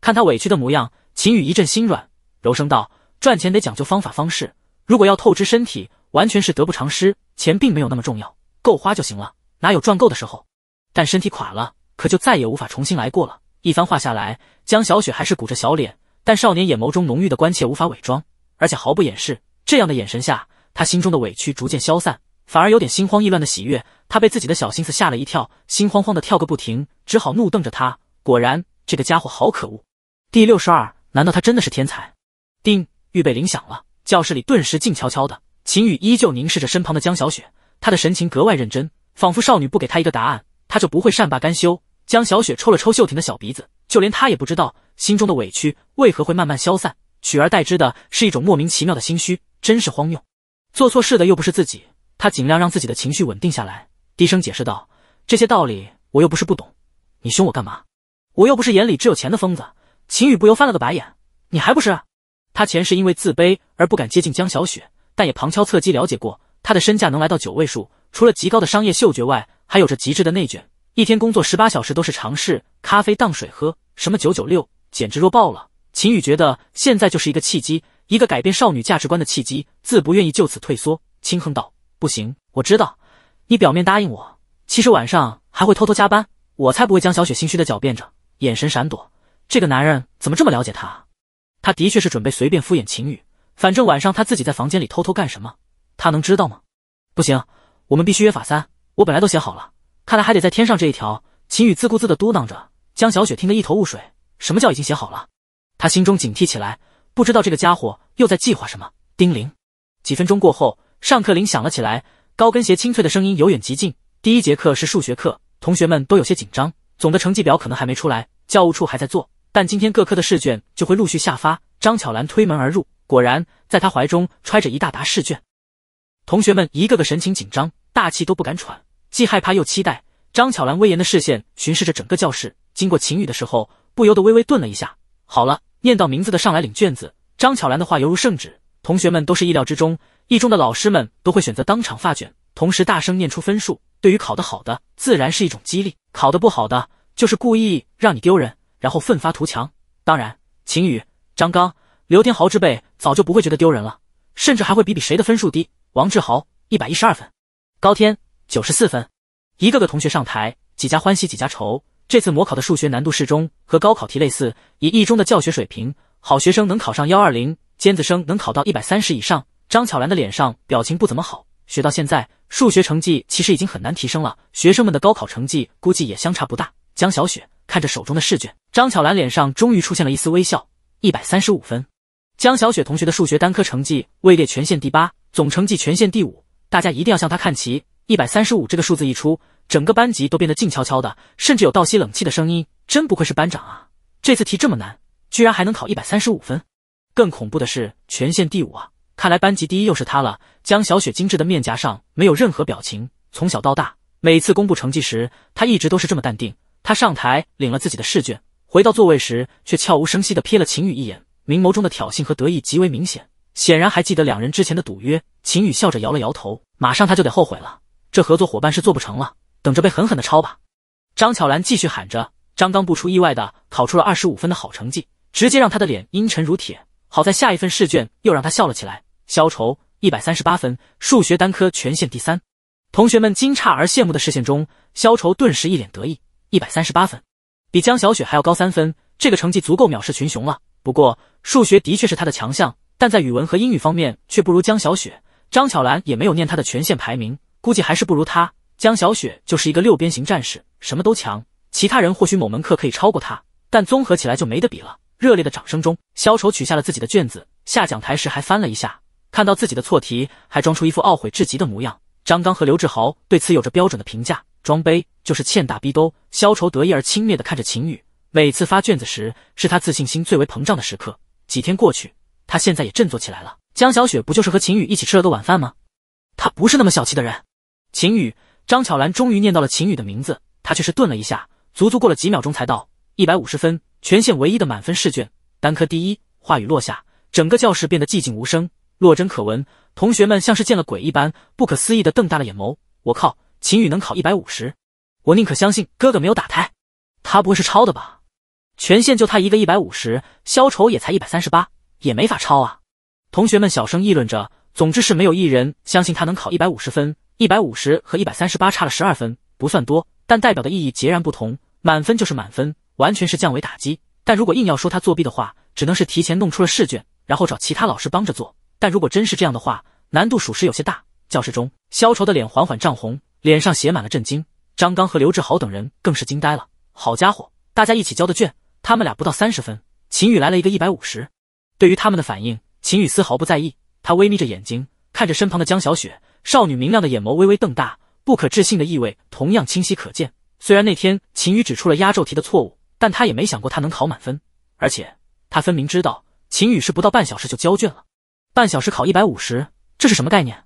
S1: 看他委屈的模样，秦宇一阵心软，柔声道：“赚钱得讲究方法方式，如果要透支身体，完全是得不偿失。钱并没有那么重要，够花就行了。哪有赚够的时候？”但身体垮了，可就再也无法重新来过了。一番话下来，江小雪还是鼓着小脸，但少年眼眸中浓郁的关切无法伪装，而且毫不掩饰。这样的眼神下，他心中的委屈逐渐消散，反而有点心慌意乱的喜悦。他被自己的小心思吓了一跳，心慌慌的跳个不停，只好怒瞪着他。果然，这个家伙好可恶。第六十二，难道他真的是天才？叮，预备铃响了，教室里顿时静悄悄的。秦宇依旧凝视着身旁的江小雪，他的神情格外认真，仿佛少女不给他一个答案。他就不会善罢甘休。江小雪抽了抽秀婷的小鼻子，就连她也不知道心中的委屈为何会慢慢消散，取而代之的是一种莫名其妙的心虚，真是荒谬。做错事的又不是自己，她尽量让自己的情绪稳定下来，低声解释道：“这些道理我又不是不懂，你凶我干嘛？我又不是眼里只有钱的疯子。”秦宇不由翻了个白眼：“你还不是？他前世因为自卑而不敢接近江小雪，但也旁敲侧击了解过，他的身价能来到九位数，除了极高的商业嗅觉外。”还有着极致的内卷，一天工作十八小时都是常事，咖啡当水喝，什么九九六，简直弱爆了。秦宇觉得现在就是一个契机，一个改变少女价值观的契机，自不愿意就此退缩，轻哼道：“不行，我知道你表面答应我，其实晚上还会偷偷加班，我才不会。”将小雪心虚的狡辩着，眼神闪躲。这个男人怎么这么了解她？他的确是准备随便敷衍秦宇，反正晚上他自己在房间里偷偷干什么，他能知道吗？不行，我们必须约法三。我本来都写好了，看来还得在天上这一条。秦宇自顾自的嘟囔着，江小雪听得一头雾水。什么叫已经写好了？他心中警惕起来，不知道这个家伙又在计划什么。丁玲，几分钟过后，上课铃响了起来，高跟鞋清脆的声音由远及近。第一节课是数学课，同学们都有些紧张，总的成绩表可能还没出来，教务处还在做。但今天各科的试卷就会陆续下发。张巧兰推门而入，果然，在她怀中揣着一大沓试卷。同学们一个个神情紧张，大气都不敢喘。既害怕又期待，张巧兰威严的视线巡视着整个教室。经过秦宇的时候，不由得微微顿了一下。好了，念到名字的上来领卷子。张巧兰的话犹如圣旨，同学们都是意料之中。一中的老师们都会选择当场发卷，同时大声念出分数。对于考得好的，自然是一种激励；考得不好的，就是故意让你丢人，然后奋发图强。当然，秦宇、张刚、刘天豪之辈早就不会觉得丢人了，甚至还会比比谁的分数低。王志豪一百一十二分，高天。九十四分，一个个同学上台，几家欢喜几家愁。这次模考的数学难度适中，和高考题类似。以一中的教学水平，好学生能考上幺二零，尖子生能考到一百三十以上。张巧兰的脸上表情不怎么好，学到现在，数学成绩其实已经很难提升了。学生们的高考成绩估计也相差不大。江小雪看着手中的试卷，张巧兰脸上终于出现了一丝微笑。一百三十五分，江小雪同学的数学单科成绩位列全县第八，总成绩全县第五。大家一定要向她看齐。一百三十五这个数字一出，整个班级都变得静悄悄的，甚至有倒吸冷气的声音。真不愧是班长啊！这次题这么难，居然还能考一百三十五分。更恐怖的是，全县第五啊！看来班级第一又是他了。江小雪精致的面颊上没有任何表情，从小到大，每次公布成绩时，她一直都是这么淡定。她上台领了自己的试卷，回到座位时，却悄无声息地瞥了秦宇一眼，明眸中的挑衅和得意极为明显。显然还记得两人之前的赌约。秦宇笑着摇了摇头，马上他就得后悔了。这合作伙伴是做不成了，等着被狠狠的抄吧！张巧兰继续喊着。张刚不出意外的考出了二十五分的好成绩，直接让他的脸阴沉如铁。好在下一份试卷又让他笑了起来。消愁一百三十八分，数学单科全县第三。同学们惊诧而羡慕的视线中，消愁顿时一脸得意。一百三十八分，比江小雪还要高三分。这个成绩足够藐视群雄了。不过数学的确是他的强项，但在语文和英语方面却不如江小雪。张巧兰也没有念他的全县排名。估计还是不如他。江小雪就是一个六边形战士，什么都强。其他人或许某门课可以超过他，但综合起来就没得比了。热烈的掌声中，萧愁取下了自己的卷子，下讲台时还翻了一下，看到自己的错题，还装出一副懊悔至极的模样。张刚和刘志豪对此有着标准的评价：装杯就是欠打逼兜。萧愁得意而轻蔑的看着秦宇，每次发卷子时是他自信心最为膨胀的时刻。几天过去，他现在也振作起来了。江小雪不就是和秦宇一起吃了个晚饭吗？他不是那么小气的人。秦宇，张巧兰终于念到了秦宇的名字，她却是顿了一下，足足过了几秒钟才到一百五十分，全县唯一的满分试卷，单科第一。”话语落下，整个教室变得寂静无声，落针可闻。同学们像是见了鬼一般，不可思议的瞪大了眼眸：“我靠，秦宇能考一百五十？我宁可相信哥哥没有打胎，他不会是抄的吧？全县就他一个一百五十，肖愁也才一百三十八，也没法抄啊！”同学们小声议论着。总之是没有一人相信他能考一百五十分，一百五十和一百三十八差了十二分，不算多，但代表的意义截然不同。满分就是满分，完全是降维打击。但如果硬要说他作弊的话，只能是提前弄出了试卷，然后找其他老师帮着做。但如果真是这样的话，难度属实有些大。教室中，肖愁的脸缓缓涨红，脸上写满了震惊。张刚和刘志豪等人更是惊呆了。好家伙，大家一起交的卷，他们俩不到三十分，秦宇来了一个一百五十。对于他们的反应，秦宇丝毫不在意。他微眯着眼睛，看着身旁的江小雪，少女明亮的眼眸微微瞪大，不可置信的意味同样清晰可见。虽然那天秦宇指出了压轴题的错误，但他也没想过他能考满分。而且他分明知道，秦宇是不到半小时就交卷了，半小时考一百五十，这是什么概念？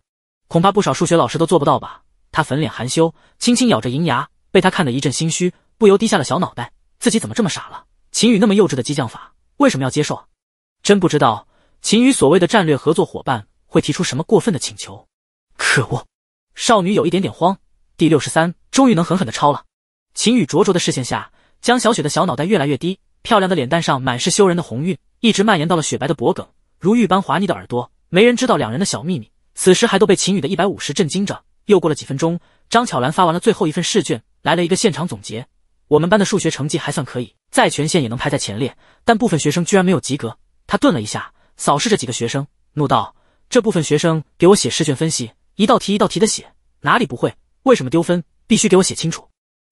S1: 恐怕不少数学老师都做不到吧？他粉脸含羞，轻轻咬着银牙，被他看得一阵心虚，不由低下了小脑袋。自己怎么这么傻了？秦宇那么幼稚的激将法，为什么要接受？真不知道。秦羽所谓的战略合作伙伴会提出什么过分的请求？可恶！少女有一点点慌。第六十三，终于能狠狠的抄了。秦羽灼灼的视线下，江小雪的小脑袋越来越低，漂亮的脸蛋上满是羞人的红晕，一直蔓延到了雪白的脖颈，如玉般滑腻的耳朵。没人知道两人的小秘密，此时还都被秦羽的一百五十震惊着。又过了几分钟，张巧兰发完了最后一份试卷，来了一个现场总结：我们班的数学成绩还算可以，在全县也能排在前列，但部分学生居然没有及格。她顿了一下。扫视着几个学生，怒道：“这部分学生给我写试卷分析，一道题一道题的写，哪里不会，为什么丢分，必须给我写清楚。”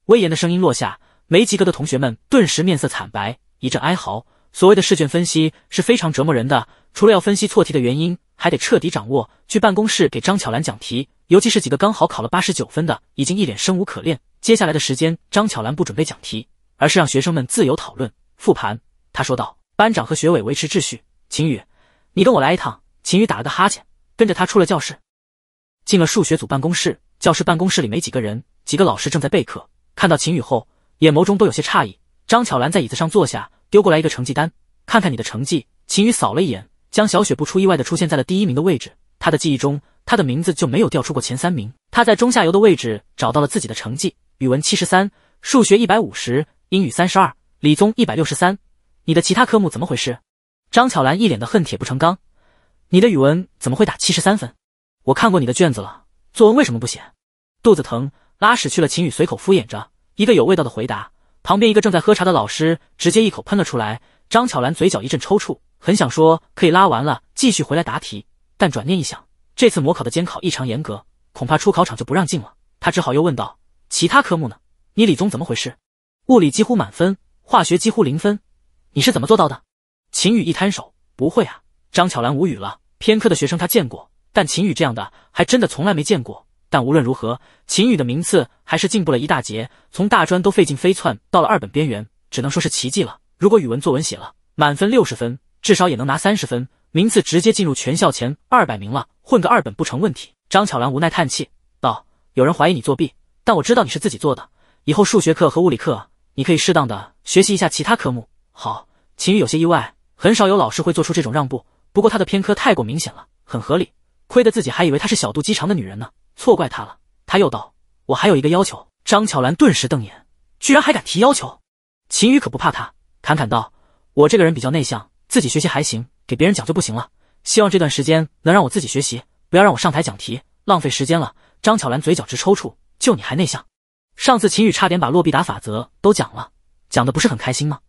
S1: 威严的声音落下，没及格的同学们顿时面色惨白，一阵哀嚎。所谓的试卷分析是非常折磨人的，除了要分析错题的原因，还得彻底掌握。去办公室给张巧兰讲题，尤其是几个刚好考了八十九分的，已经一脸生无可恋。接下来的时间，张巧兰不准备讲题，而是让学生们自由讨论复盘。她说道：“班长和学委维持秩序，秦宇。”你跟我来一趟。秦宇打了个哈欠，跟着他出了教室，进了数学组办公室。教室办公室里没几个人，几个老师正在备课。看到秦宇后，眼眸中都有些诧异。张巧兰在椅子上坐下，丢过来一个成绩单，看看你的成绩。秦宇扫了一眼，江小雪不出意外的出现在了第一名的位置。他的记忆中，他的名字就没有掉出过前三名。他在中下游的位置找到了自己的成绩：语文七十三，数学一百五十，英语三十二，理综一百六十三。你的其他科目怎么回事？张巧兰一脸的恨铁不成钢：“你的语文怎么会打七十三分？我看过你的卷子了，作文为什么不写？肚子疼，拉屎去了。”秦宇随口敷衍着一个有味道的回答。旁边一个正在喝茶的老师直接一口喷了出来。张巧兰嘴角一阵抽搐，很想说可以拉完了继续回来答题，但转念一想，这次模考的监考异常严格，恐怕出考场就不让进了。他只好又问道：“其他科目呢？你理综怎么回事？物理几乎满分，化学几乎零分，你是怎么做到的？”秦宇一摊手：“不会啊。”张巧兰无语了。偏科的学生他见过，但秦宇这样的，还真的从来没见过。但无论如何，秦宇的名次还是进步了一大截，从大专都费劲飞窜到了二本边缘，只能说是奇迹了。如果语文作文写了满分六十分，至少也能拿三十分，名次直接进入全校前二百名了，混个二本不成问题。张巧兰无奈叹气道：“有人怀疑你作弊，但我知道你是自己做的。以后数学课和物理课，你可以适当的学习一下其他科目。”好，秦宇有些意外。很少有老师会做出这种让步，不过他的偏科太过明显了，很合理。亏得自己还以为她是小肚鸡肠的女人呢，错怪她了。他又道：“我还有一个要求。”张巧兰顿时瞪眼，居然还敢提要求？秦宇可不怕他，侃侃道：“我这个人比较内向，自己学习还行，给别人讲就不行了。希望这段时间能让我自己学习，不要让我上台讲题，浪费时间了。”张巧兰嘴角直抽搐，就你还内向？上次秦宇差点把洛必达法则都讲了，讲的不是很开心吗？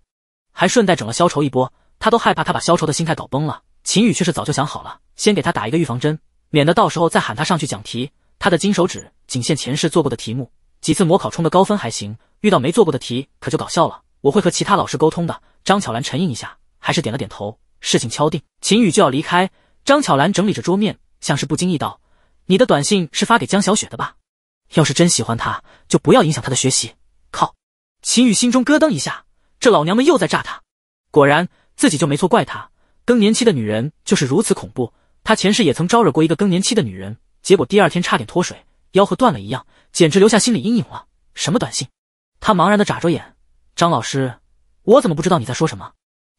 S1: 还顺带整了消愁一波。他都害怕，他把消愁的心态搞崩了。秦宇却是早就想好了，先给他打一个预防针，免得到时候再喊他上去讲题。他的金手指仅限前世做过的题目，几次模考冲的高分还行，遇到没做过的题可就搞笑了。我会和其他老师沟通的。张巧兰沉吟一下，还是点了点头。事情敲定，秦宇就要离开。张巧兰整理着桌面，像是不经意道：“你的短信是发给江小雪的吧？要是真喜欢她，就不要影响她的学习。”靠！秦宇心中咯噔一下，这老娘们又在炸他。果然。自己就没错，怪他。更年期的女人就是如此恐怖。他前世也曾招惹过一个更年期的女人，结果第二天差点脱水，腰和断了一样，简直留下心理阴影了。什么短信？他茫然的眨着眼。张老师，我怎么不知道你在说什么？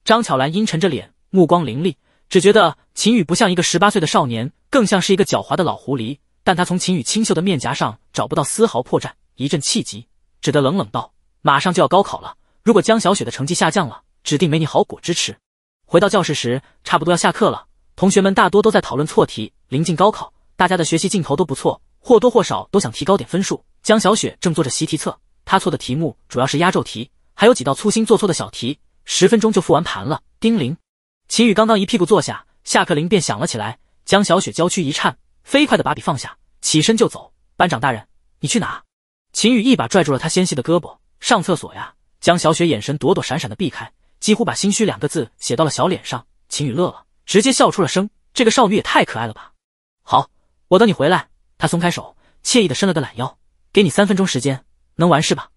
S1: 张巧兰阴沉着脸，目光凌厉，只觉得秦宇不像一个十八岁的少年，更像是一个狡猾的老狐狸。但她从秦宇清秀的面颊上找不到丝毫破绽，一阵气急，只得冷冷道：“马上就要高考了，如果江小雪的成绩下降了。”指定没你好果子吃。回到教室时，差不多要下课了。同学们大多都在讨论错题。临近高考，大家的学习劲头都不错，或多或少都想提高点分数。江小雪正做着习题册，她错的题目主要是压轴题，还有几道粗心做错的小题。十分钟就复完盘了。丁玲，秦宇刚刚一屁股坐下，下课铃便响了起来。江小雪娇躯一颤，飞快的把笔放下，起身就走。班长大人，你去哪？秦宇一把拽住了她纤细的胳膊。上厕所呀。江小雪眼神躲躲闪闪的避开。几乎把“心虚”两个字写到了小脸上，秦宇乐了，直接笑出了声。这个少女也太可爱了吧！好，我等你回来。他松开手，惬意的伸了个懒腰，给你三分钟时间，能完事吧？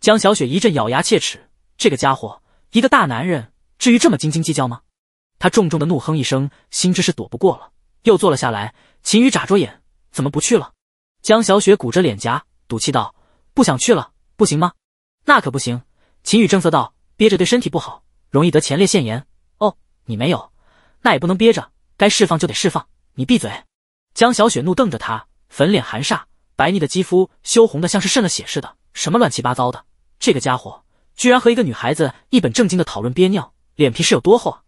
S1: 江小雪一阵咬牙切齿，这个家伙，一个大男人，至于这么斤斤计较吗？他重重的怒哼一声，心知是躲不过了，又坐了下来。秦宇眨着眼，怎么不去了？江小雪鼓着脸颊，赌气道：“不想去了，不行吗？”那可不行。秦宇正色道：“憋着对身体不好。”容易得前列腺炎哦，你没有，那也不能憋着，该释放就得释放。你闭嘴！江小雪怒瞪着他，粉脸含煞，白腻的肌肤羞红的像是渗了血似的。什么乱七八糟的，这个家伙居然和一个女孩子一本正经的讨论憋尿，脸皮是有多厚啊？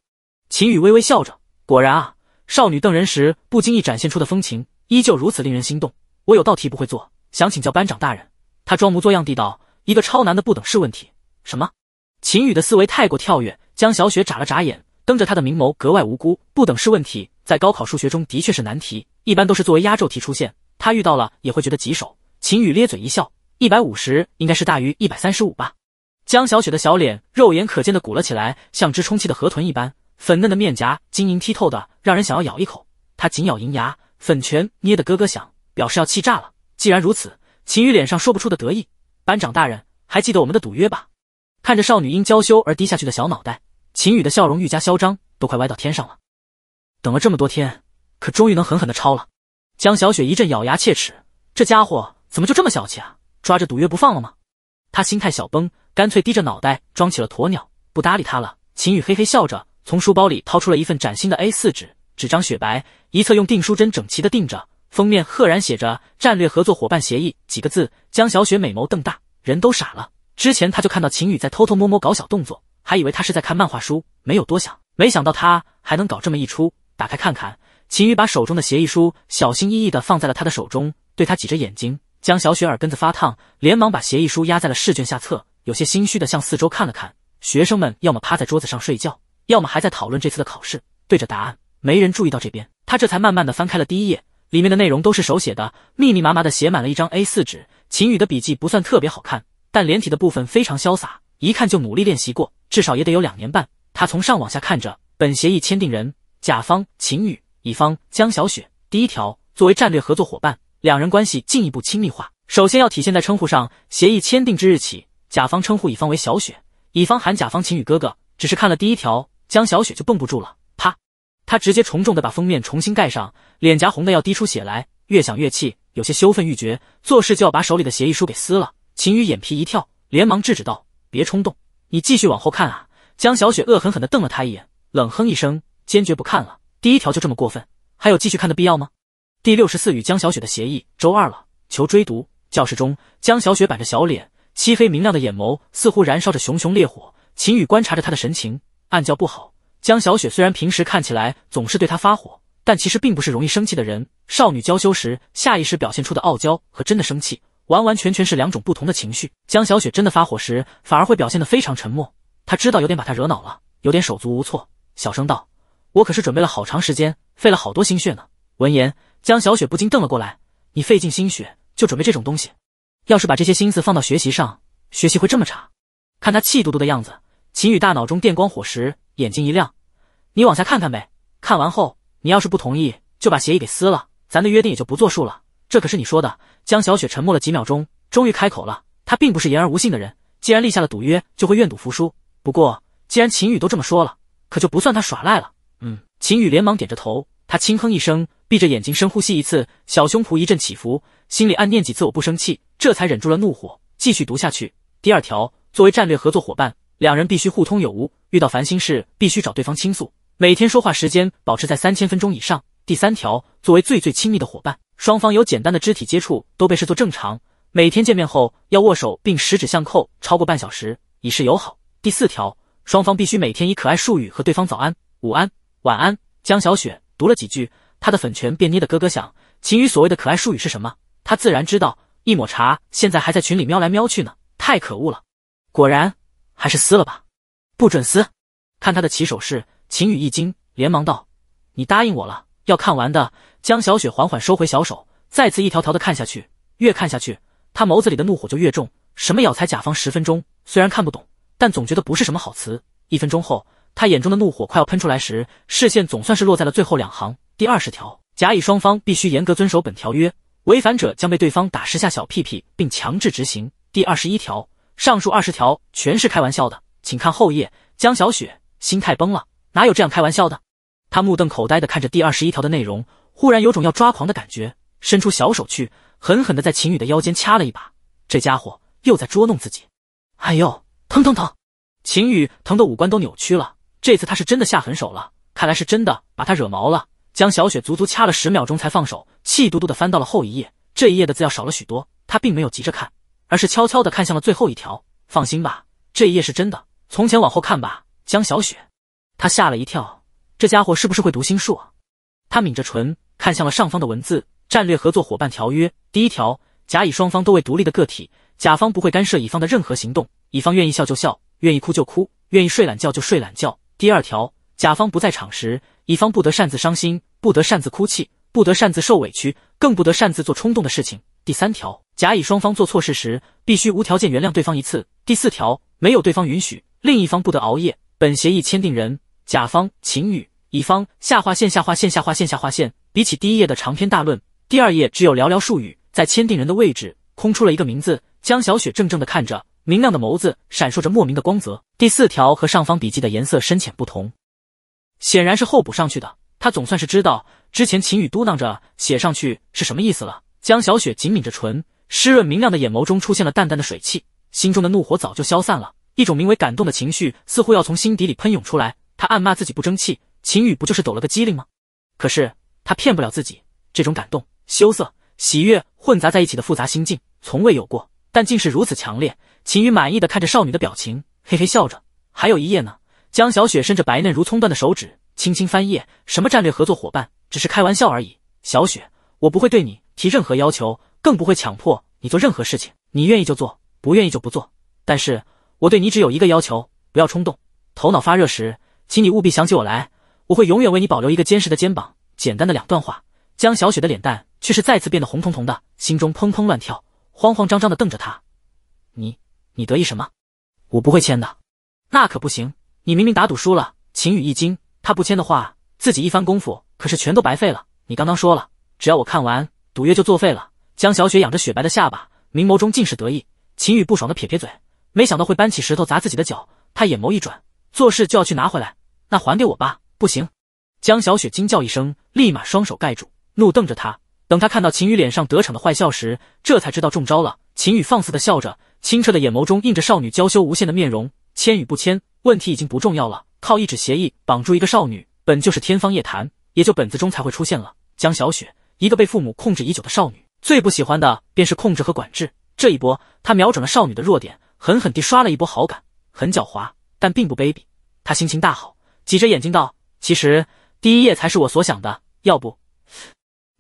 S1: 秦宇微微笑着，果然啊，少女瞪人时不经意展现出的风情依旧如此令人心动。我有道题不会做，想请教班长大人。他装模作样地道，一个超难的不等式问题。什么？秦宇的思维太过跳跃，江小雪眨了眨眼，瞪着他的明眸，格外无辜。不等式问题在高考数学中的确是难题，一般都是作为压轴题出现，他遇到了也会觉得棘手。秦宇咧嘴一笑，一百五十应该是大于一百三十五吧？江小雪的小脸肉眼可见的鼓了起来，像只充气的河豚一般，粉嫩的面颊，晶莹剔透的，让人想要咬一口。他紧咬银牙，粉拳捏得咯咯响，表示要气炸了。既然如此，秦宇脸上说不出的得意。班长大人，还记得我们的赌约吧？看着少女因娇羞而低下去的小脑袋，秦宇的笑容愈加嚣张，都快歪到天上了。等了这么多天，可终于能狠狠的抄了。江小雪一阵咬牙切齿，这家伙怎么就这么小气啊？抓着赌约不放了吗？她心态小崩，干脆低着脑袋装起了鸵鸟，不搭理他了。秦宇嘿嘿笑着，从书包里掏出了一份崭新的 A 四纸，纸张雪白，一侧用订书针整齐的订着，封面赫然写着“战略合作伙伴协议”几个字。江小雪美眸瞪大，人都傻了。之前他就看到秦宇在偷偷摸摸搞小动作，还以为他是在看漫画书，没有多想。没想到他还能搞这么一出，打开看看。秦宇把手中的协议书小心翼翼的放在了他的手中，对他挤着眼睛。江小雪耳根子发烫，连忙把协议书压在了试卷下侧，有些心虚的向四周看了看。学生们要么趴在桌子上睡觉，要么还在讨论这次的考试，对着答案，没人注意到这边。他这才慢慢地翻开了第一页，里面的内容都是手写的，密密麻麻的写满了一张 A 四纸。秦宇的笔记不算特别好看。但连体的部分非常潇洒，一看就努力练习过，至少也得有两年半。他从上往下看着本协议签订人，甲方秦宇，乙方江小雪。第一条，作为战略合作伙伴，两人关系进一步亲密化，首先要体现在称呼上。协议签订之日起，甲方称呼乙方为小雪，乙方喊甲方秦宇哥哥。只是看了第一条，江小雪就绷不住了，啪，他直接重重的把封面重新盖上，脸颊红的要滴出血来，越想越气，有些羞愤欲绝，做事就要把手里的协议书给撕了。秦宇眼皮一跳，连忙制止道：“别冲动，你继续往后看啊！”江小雪恶狠狠地瞪了他一眼，冷哼一声，坚决不看了。第一条就这么过分，还有继续看的必要吗？第六十四与江小雪的协议，周二了，求追读。教室中，江小雪板着小脸，漆黑明亮的眼眸似乎燃烧着熊熊烈火。秦宇观察着她的神情，暗叫不好。江小雪虽然平时看起来总是对他发火，但其实并不是容易生气的人。少女娇羞时下意识表现出的傲娇和真的生气。完完全全是两种不同的情绪。江小雪真的发火时，反而会表现得非常沉默。他知道有点把他惹恼了，有点手足无措，小声道：“我可是准备了好长时间，费了好多心血呢。”闻言，江小雪不禁瞪了过来：“你费尽心血就准备这种东西？要是把这些心思放到学习上，学习会这么差？”看他气嘟嘟的样子，秦宇大脑中电光火石，眼睛一亮：“你往下看看呗。看完后，你要是不同意，就把协议给撕了，咱的约定也就不作数了。这可是你说的。”江小雪沉默了几秒钟，终于开口了。她并不是言而无信的人，既然立下了赌约，就会愿赌服输。不过，既然秦宇都这么说了，可就不算他耍赖了。嗯，秦宇连忙点着头。他轻哼一声，闭着眼睛深呼吸一次，小胸脯一阵起伏，心里暗念几次我不生气，这才忍住了怒火，继续读下去。第二条，作为战略合作伙伴，两人必须互通有无，遇到烦心事必须找对方倾诉，每天说话时间保持在三千分钟以上。第三条，作为最最亲密的伙伴。双方有简单的肢体接触都被视作正常。每天见面后要握手并十指相扣，超过半小时以示友好。第四条，双方必须每天以可爱术语和对方早安、午安、晚安。江小雪读了几句，她的粉拳便捏得咯咯响。秦宇所谓的可爱术语是什么？她自然知道。一抹茶现在还在群里瞄来瞄去呢，太可恶了。果然，还是撕了吧，不准撕。看他的起手式，秦宇一惊，连忙道：“你答应我了。”要看完的，江小雪缓缓收回小手，再次一条条的看下去。越看下去，她眸子里的怒火就越重。什么咬才甲方十分钟，虽然看不懂，但总觉得不是什么好词。一分钟后，她眼中的怒火快要喷出来时，视线总算是落在了最后两行。第二十条，甲乙双方必须严格遵守本条约，违反者将被对方打十下小屁屁，并强制执行。第二十一条，上述二十条全是开玩笑的，请看后页。江小雪心态崩了，哪有这样开玩笑的？他目瞪口呆地看着第二十一条的内容，忽然有种要抓狂的感觉，伸出小手去狠狠地在秦宇的腰间掐了一把。这家伙又在捉弄自己！哎呦，疼疼疼！秦宇疼得五官都扭曲了。这次他是真的下狠手了，看来是真的把他惹毛了。江小雪足足掐了十秒钟才放手，气嘟嘟地翻到了后一页。这一页的字要少了许多，他并没有急着看，而是悄悄地看向了最后一条。放心吧，这一页是真的。从前往后看吧，江小雪。他吓了一跳。这家伙是不是会读心术啊？他抿着唇，看向了上方的文字：战略合作伙伴条约，第一条，甲乙双方都为独立的个体，甲方不会干涉乙方的任何行动，乙方愿意笑就笑，愿意哭就哭，愿意睡懒觉就睡懒觉。第二条，甲方不在场时，乙方不得擅自伤心，不得擅自哭泣，不得擅自受委屈，更不得擅自做冲动的事情。第三条，甲乙双方做错事时，必须无条件原谅对方一次。第四条，没有对方允许，另一方不得熬夜。本协议签订人：甲方秦宇，乙方下划线，下划线，下划线，下划线。比起第一页的长篇大论，第二页只有寥寥数语。在签订人的位置空出了一个名字。江小雪怔怔的看着，明亮的眸子闪烁着莫名的光泽。第四条和上方笔记的颜色深浅不同，显然是后补上去的。他总算是知道之前秦雨嘟囔着写上去是什么意思了。江小雪紧抿着唇，湿润明亮的眼眸中出现了淡淡的水汽，心中的怒火早就消散了，一种名为感动的情绪似乎要从心底里喷涌出来。他暗骂自己不争气。秦宇不就是抖了个机灵吗？可是他骗不了自己，这种感动、羞涩、喜悦混杂在一起的复杂心境从未有过，但竟是如此强烈。秦宇满意的看着少女的表情，嘿嘿笑着。还有一页呢。江小雪伸着白嫩如葱段的手指，轻轻翻页。什么战略合作伙伴，只是开玩笑而已。小雪，我不会对你提任何要求，更不会强迫你做任何事情。你愿意就做，不愿意就不做。但是，我对你只有一个要求：不要冲动，头脑发热时，请你务必想起我来。我会永远为你保留一个坚实的肩膀。简单的两段话，江小雪的脸蛋却是再次变得红彤彤的，心中砰砰乱跳，慌慌张张的瞪着他：“你你得意什么？我不会签的，那可不行！你明明打赌输了。”秦羽一惊，他不签的话，自己一番功夫可是全都白费了。你刚刚说了，只要我看完赌约就作废了。江小雪仰着雪白的下巴，明眸中尽是得意。秦羽不爽的撇撇嘴，没想到会搬起石头砸自己的脚。他眼眸一转，做事就要去拿回来。那还给我吧。不行！江小雪惊叫一声，立马双手盖住，怒瞪着他。等他看到秦羽脸上得逞的坏笑时，这才知道中招了。秦羽放肆的笑着，清澈的眼眸中映着少女娇羞无限的面容。签与不签，问题已经不重要了。靠一纸协议绑住一个少女，本就是天方夜谭，也就本子中才会出现了。江小雪，一个被父母控制已久的少女，最不喜欢的便是控制和管制。这一波，他瞄准了少女的弱点，狠狠地刷了一波好感。很狡猾，但并不卑鄙。他心情大好，挤着眼睛道。其实，第一页才是我所想的。要不，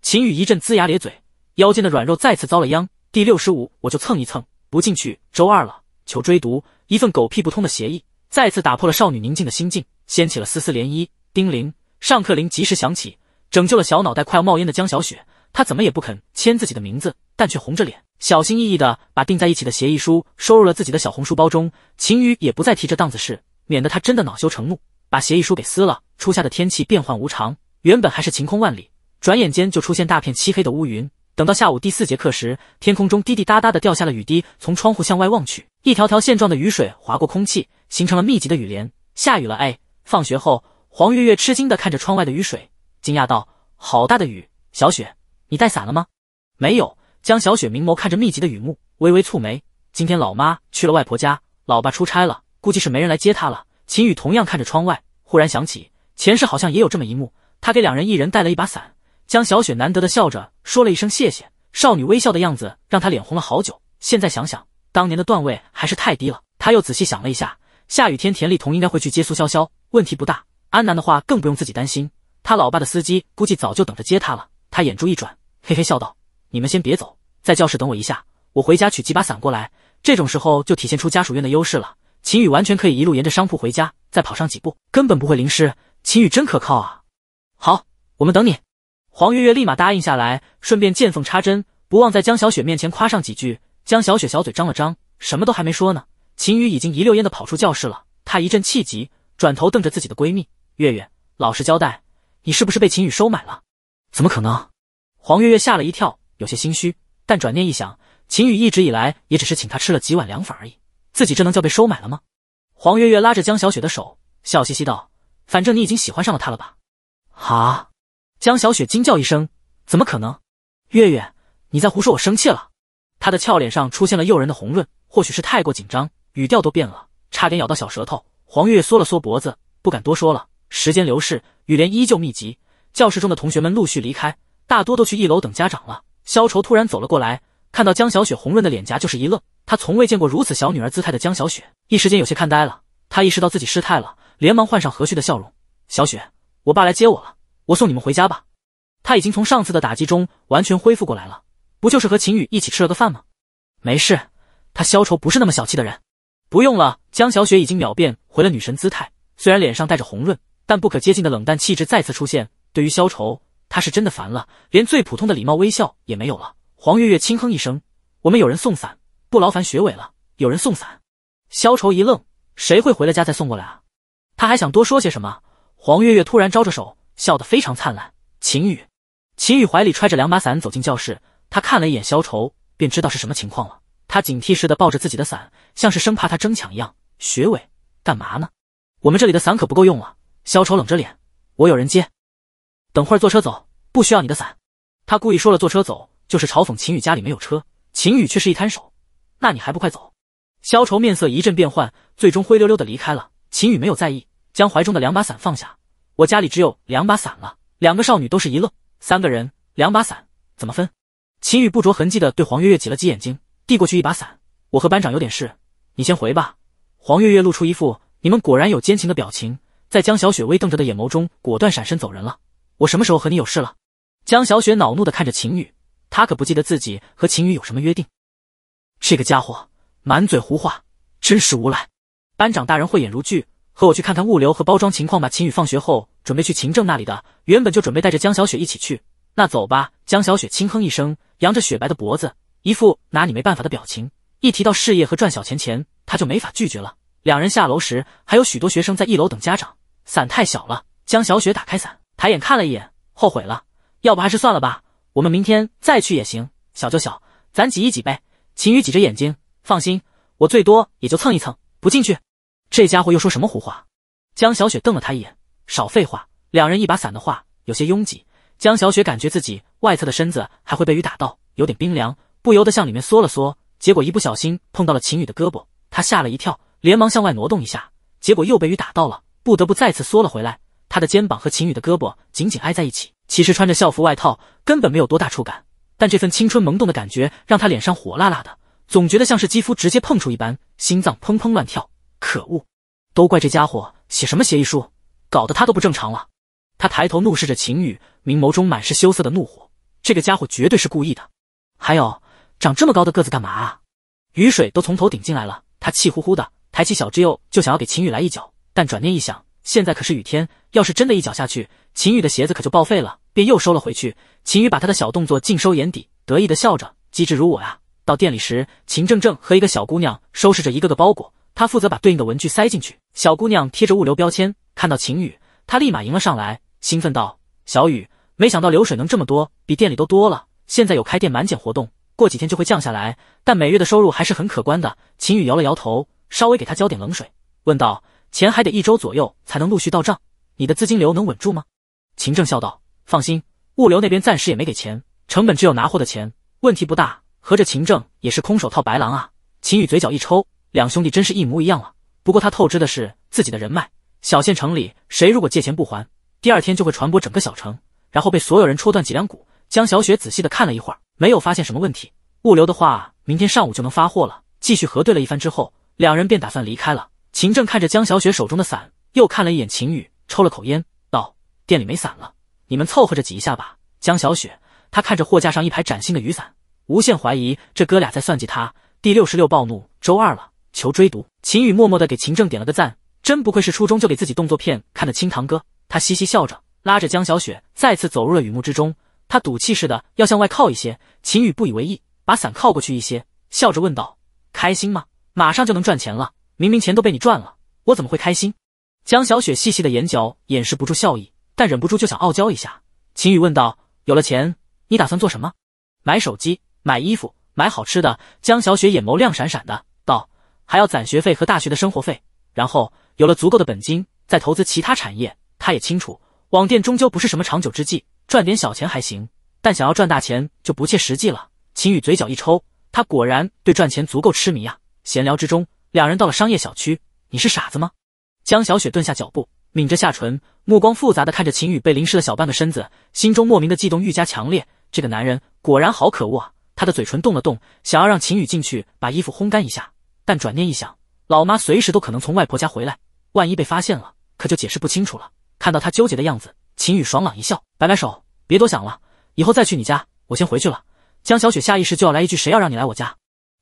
S1: 秦宇一阵龇牙咧嘴，腰间的软肉再次遭了殃。第六十五，我就蹭一蹭，不进去。周二了，求追读一份狗屁不通的协议，再次打破了少女宁静的心境，掀起了丝丝涟漪。叮铃，上课铃及时响起，拯救了小脑袋快要冒烟的江小雪。她怎么也不肯签自己的名字，但却红着脸，小心翼翼的把订在一起的协议书收入了自己的小红书包中。秦宇也不再提这档子事，免得他真的恼羞成怒，把协议书给撕了。初夏的天气变幻无常，原本还是晴空万里，转眼间就出现大片漆黑的乌云。等到下午第四节课时，天空中滴滴答答的掉下了雨滴。从窗户向外望去，一条条线状的雨水划过空气，形成了密集的雨帘。下雨了！哎，放学后，黄月月吃惊的看着窗外的雨水，惊讶道：“好大的雨！”小雪，你带伞了吗？没有。江小雪明眸看着密集的雨幕，微微蹙眉。今天老妈去了外婆家，老爸出差了，估计是没人来接她了。秦宇同样看着窗外，忽然想起。前世好像也有这么一幕，他给两人一人带了一把伞。江小雪难得的笑着说了一声谢谢，少女微笑的样子让她脸红了好久。现在想想，当年的段位还是太低了。他又仔细想了一下，下雨天田丽彤应该会去接苏潇潇，问题不大。安南的话更不用自己担心，他老爸的司机估计早就等着接他了。他眼珠一转，嘿嘿笑道：“你们先别走，在教室等我一下，我回家取几把伞过来。这种时候就体现出家属院的优势了。秦宇完全可以一路沿着商铺回家，再跑上几步，根本不会淋湿。”秦宇真可靠啊！好，我们等你。黄月月立马答应下来，顺便见缝插针，不忘在江小雪面前夸上几句。江小雪小嘴张了张，什么都还没说呢，秦宇已经一溜烟的跑出教室了。她一阵气急，转头瞪着自己的闺蜜月月：“老实交代，你是不是被秦宇收买了？”“怎么可能！”黄月月吓了一跳，有些心虚，但转念一想，秦宇一直以来也只是请她吃了几碗凉粉而已，自己这能叫被收买了吗？黄月月拉着江小雪的手，笑嘻嘻道。反正你已经喜欢上了他了吧？啊！江小雪惊叫一声：“怎么可能？”月月，你在胡说！我生气了。她的俏脸上出现了诱人的红润，或许是太过紧张，语调都变了，差点咬到小舌头。黄月缩了缩脖子，不敢多说了。时间流逝，雨帘依旧密集，教室中的同学们陆续离开，大多都去一楼等家长了。萧愁突然走了过来，看到江小雪红润的脸颊，就是一愣。他从未见过如此小女儿姿态的江小雪，一时间有些看呆了。他意识到自己失态了。连忙换上和煦的笑容，小雪，我爸来接我了，我送你们回家吧。他已经从上次的打击中完全恢复过来了，不就是和秦宇一起吃了个饭吗？没事，他消愁不是那么小气的人。不用了，江小雪已经秒变回了女神姿态，虽然脸上带着红润，但不可接近的冷淡气质再次出现。对于消愁，他是真的烦了，连最普通的礼貌微笑也没有了。黄月月轻哼一声，我们有人送伞，不劳烦学委了。有人送伞，消愁一愣，谁会回了家再送过来啊？他还想多说些什么，黄月月突然招着手，笑得非常灿烂。秦宇，秦宇怀里揣着两把伞走进教室，他看了一眼萧愁，便知道是什么情况了。他警惕似的抱着自己的伞，像是生怕他争抢一样。学伟，干嘛呢？我们这里的伞可不够用了。萧愁冷着脸，我有人接，等会儿坐车走，不需要你的伞。他故意说了坐车走，就是嘲讽秦宇家里没有车。秦宇却是一摊手，那你还不快走？萧愁面色一阵变幻，最终灰溜溜的离开了。秦宇没有在意。将怀中的两把伞放下，我家里只有两把伞了。两个少女都是一愣，三个人，两把伞怎么分？秦宇不着痕迹的对黄月月挤了挤眼睛，递过去一把伞。我和班长有点事，你先回吧。黄月月露出一副你们果然有奸情的表情，在江小雪微瞪着的眼眸中，果断闪身走人了。我什么时候和你有事了？江小雪恼怒的看着秦宇，她可不记得自己和秦宇有什么约定。这个家伙满嘴胡话，真是无赖！班长大人慧眼如炬。和我去看看物流和包装情况吧。秦宇放学后准备去秦政那里的，原本就准备带着江小雪一起去。那走吧。江小雪轻哼一声，扬着雪白的脖子，一副拿你没办法的表情。一提到事业和赚小钱钱，他就没法拒绝了。两人下楼时，还有许多学生在一楼等家长。伞太小了，江小雪打开伞，抬眼看了一眼，后悔了。要不还是算了吧，我们明天再去也行。小就小，咱挤一挤呗。秦宇挤着眼睛，放心，我最多也就蹭一蹭，不进去。这家伙又说什么胡话？江小雪瞪了他一眼，少废话。两人一把伞的话有些拥挤，江小雪感觉自己外侧的身子还会被雨打到，有点冰凉，不由得向里面缩了缩。结果一不小心碰到了秦宇的胳膊，她吓了一跳，连忙向外挪动一下，结果又被雨打到了，不得不再次缩了回来。她的肩膀和秦宇的胳膊紧紧挨在一起，其实穿着校服外套根本没有多大触感，但这份青春萌动的感觉让她脸上火辣辣的，总觉得像是肌肤直接碰触一般，心脏砰砰乱跳。可恶！都怪这家伙写什么协议书，搞得他都不正常了。他抬头怒视着秦宇，明眸中满是羞涩的怒火。这个家伙绝对是故意的。还有，长这么高的个子干嘛啊？雨水都从头顶进来了。他气呼呼的抬起小智幼，就想要给秦宇来一脚，但转念一想，现在可是雨天，要是真的一脚下去，秦宇的鞋子可就报废了，便又收了回去。秦宇把他的小动作尽收眼底，得意的笑着，机智如我呀。到店里时，秦正正和一个小姑娘收拾着一个个包裹。他负责把对应的文具塞进去，小姑娘贴着物流标签，看到秦雨，她立马迎了上来，兴奋道：“小雨，没想到流水能这么多，比店里都多了。现在有开店满减活动，过几天就会降下来，但每月的收入还是很可观的。”秦雨摇了摇头，稍微给他浇点冷水，问道：“钱还得一周左右才能陆续到账，你的资金流能稳住吗？”秦正笑道：“放心，物流那边暂时也没给钱，成本只有拿货的钱，问题不大。合着秦正也是空手套白狼啊！”秦宇嘴角一抽。两兄弟真是一模一样了。不过他透支的是自己的人脉，小县城里谁如果借钱不还，第二天就会传播整个小城，然后被所有人戳断脊梁骨。江小雪仔细的看了一会儿，没有发现什么问题。物流的话，明天上午就能发货了。继续核对了一番之后，两人便打算离开了。秦正看着江小雪手中的伞，又看了一眼秦宇，抽了口烟，道：“店里没伞了，你们凑合着挤一下吧。”江小雪，他看着货架上一排崭新的雨伞，无限怀疑这哥俩在算计他。第六十六，暴怒，周二了。求追读，秦宇默默的给秦正点了个赞，真不愧是初中就给自己动作片看的清堂哥，他嘻嘻笑着，拉着江小雪再次走入了雨幕之中。他赌气似的要向外靠一些，秦宇不以为意，把伞靠过去一些，笑着问道：“开心吗？马上就能赚钱了，明明钱都被你赚了，我怎么会开心？”江小雪细细的眼角掩饰不住笑意，但忍不住就想傲娇一下。秦宇问道：“有了钱，你打算做什么？买手机，买衣服，买好吃的。”江小雪眼眸亮闪闪的。还要攒学费和大学的生活费，然后有了足够的本金，再投资其他产业。他也清楚，网店终究不是什么长久之计，赚点小钱还行，但想要赚大钱就不切实际了。秦宇嘴角一抽，他果然对赚钱足够痴迷啊！闲聊之中，两人到了商业小区。你是傻子吗？江小雪顿下脚步，抿着下唇，目光复杂的看着秦宇，被淋湿了小半个身子，心中莫名的悸动愈加强烈。这个男人果然好可恶啊！他的嘴唇动了动，想要让秦宇进去把衣服烘干一下。但转念一想，老妈随时都可能从外婆家回来，万一被发现了，可就解释不清楚了。看到他纠结的样子，秦宇爽朗一笑，摆摆手，别多想了。以后再去你家，我先回去了。江小雪下意识就要来一句谁要让你来我家，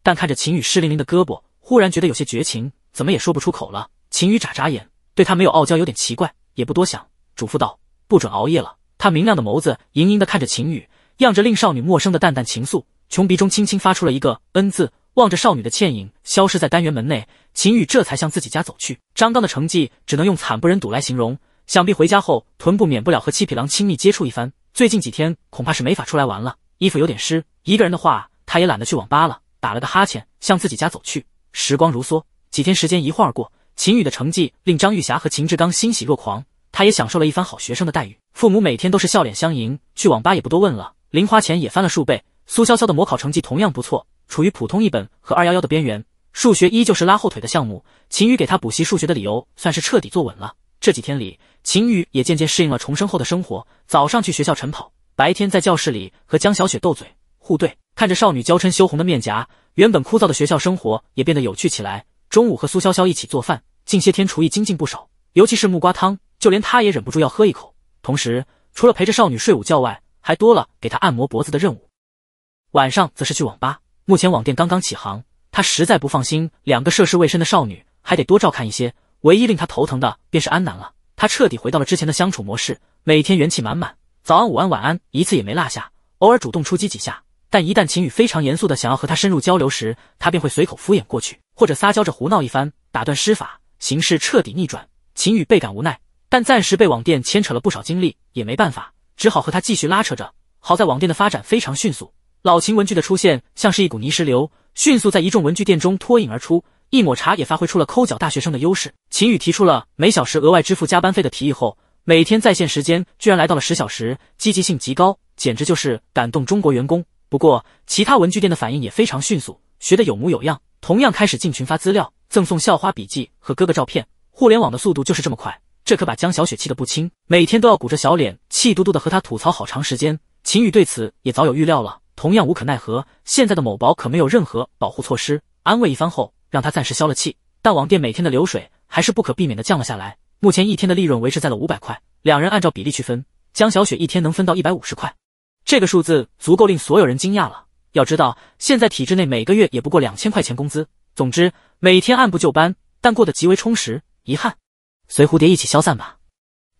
S1: 但看着秦宇湿淋淋的胳膊，忽然觉得有些绝情，怎么也说不出口了。秦宇眨眨眼，对他没有傲娇有点奇怪，也不多想，嘱咐道，不准熬夜了。他明亮的眸子盈盈的看着秦宇，漾着令少女陌生的淡淡情愫，穷鼻中轻轻发出了一个恩字。望着少女的倩影消失在单元门内，秦宇这才向自己家走去。张刚的成绩只能用惨不忍睹来形容，想必回家后臀部免不了和七匹狼亲密接触一番。最近几天恐怕是没法出来玩了，衣服有点湿，一个人的话他也懒得去网吧了。打了个哈欠，向自己家走去。时光如梭，几天时间一晃而过，秦宇的成绩令张玉霞和秦志刚欣喜若狂，他也享受了一番好学生的待遇。父母每天都是笑脸相迎，去网吧也不多问了，零花钱也翻了数倍。苏潇潇的模考成绩同样不错。处于普通一本和二幺幺的边缘，数学依旧是拉后腿的项目。秦宇给他补习数学的理由算是彻底坐稳了。这几天里，秦宇也渐渐适应了重生后的生活。早上去学校晨跑，白天在教室里和江小雪斗嘴互怼，看着少女娇嗔羞红的面颊，原本枯燥的学校生活也变得有趣起来。中午和苏潇潇一起做饭，近些天厨艺精进不少，尤其是木瓜汤，就连他也忍不住要喝一口。同时，除了陪着少女睡午觉外，还多了给她按摩脖子的任务。晚上则是去网吧。目前网店刚刚起航，他实在不放心两个涉世未深的少女，还得多照看一些。唯一令他头疼的便是安南了，他彻底回到了之前的相处模式，每天元气满满，早安、午安、晚安一次也没落下，偶尔主动出击几下。但一旦秦宇非常严肃的想要和他深入交流时，他便会随口敷衍过去，或者撒娇着胡闹一番，打断施法，形势彻底逆转。秦宇倍感无奈，但暂时被网店牵扯了不少精力，也没办法，只好和他继续拉扯着。好在网店的发展非常迅速。老秦文具的出现像是一股泥石流，迅速在一众文具店中脱颖而出。一抹茶也发挥出了抠脚大学生的优势。秦宇提出了每小时额外支付加班费的提议后，每天在线时间居然来到了十小时，积极性极高，简直就是感动中国员工。不过，其他文具店的反应也非常迅速，学得有模有样，同样开始进群发资料，赠送校花笔记和哥哥照片。互联网的速度就是这么快，这可把江小雪气得不轻，每天都要鼓着小脸，气嘟嘟的和他吐槽好长时间。秦宇对此也早有预料了。同样无可奈何，现在的某宝可没有任何保护措施。安慰一番后，让他暂时消了气，但网店每天的流水还是不可避免的降了下来。目前一天的利润维持在了五百块，两人按照比例去分，江小雪一天能分到一百五十块，这个数字足够令所有人惊讶了。要知道，现在体制内每个月也不过两千块钱工资。总之，每天按部就班，但过得极为充实。遗憾，随蝴蝶一起消散吧。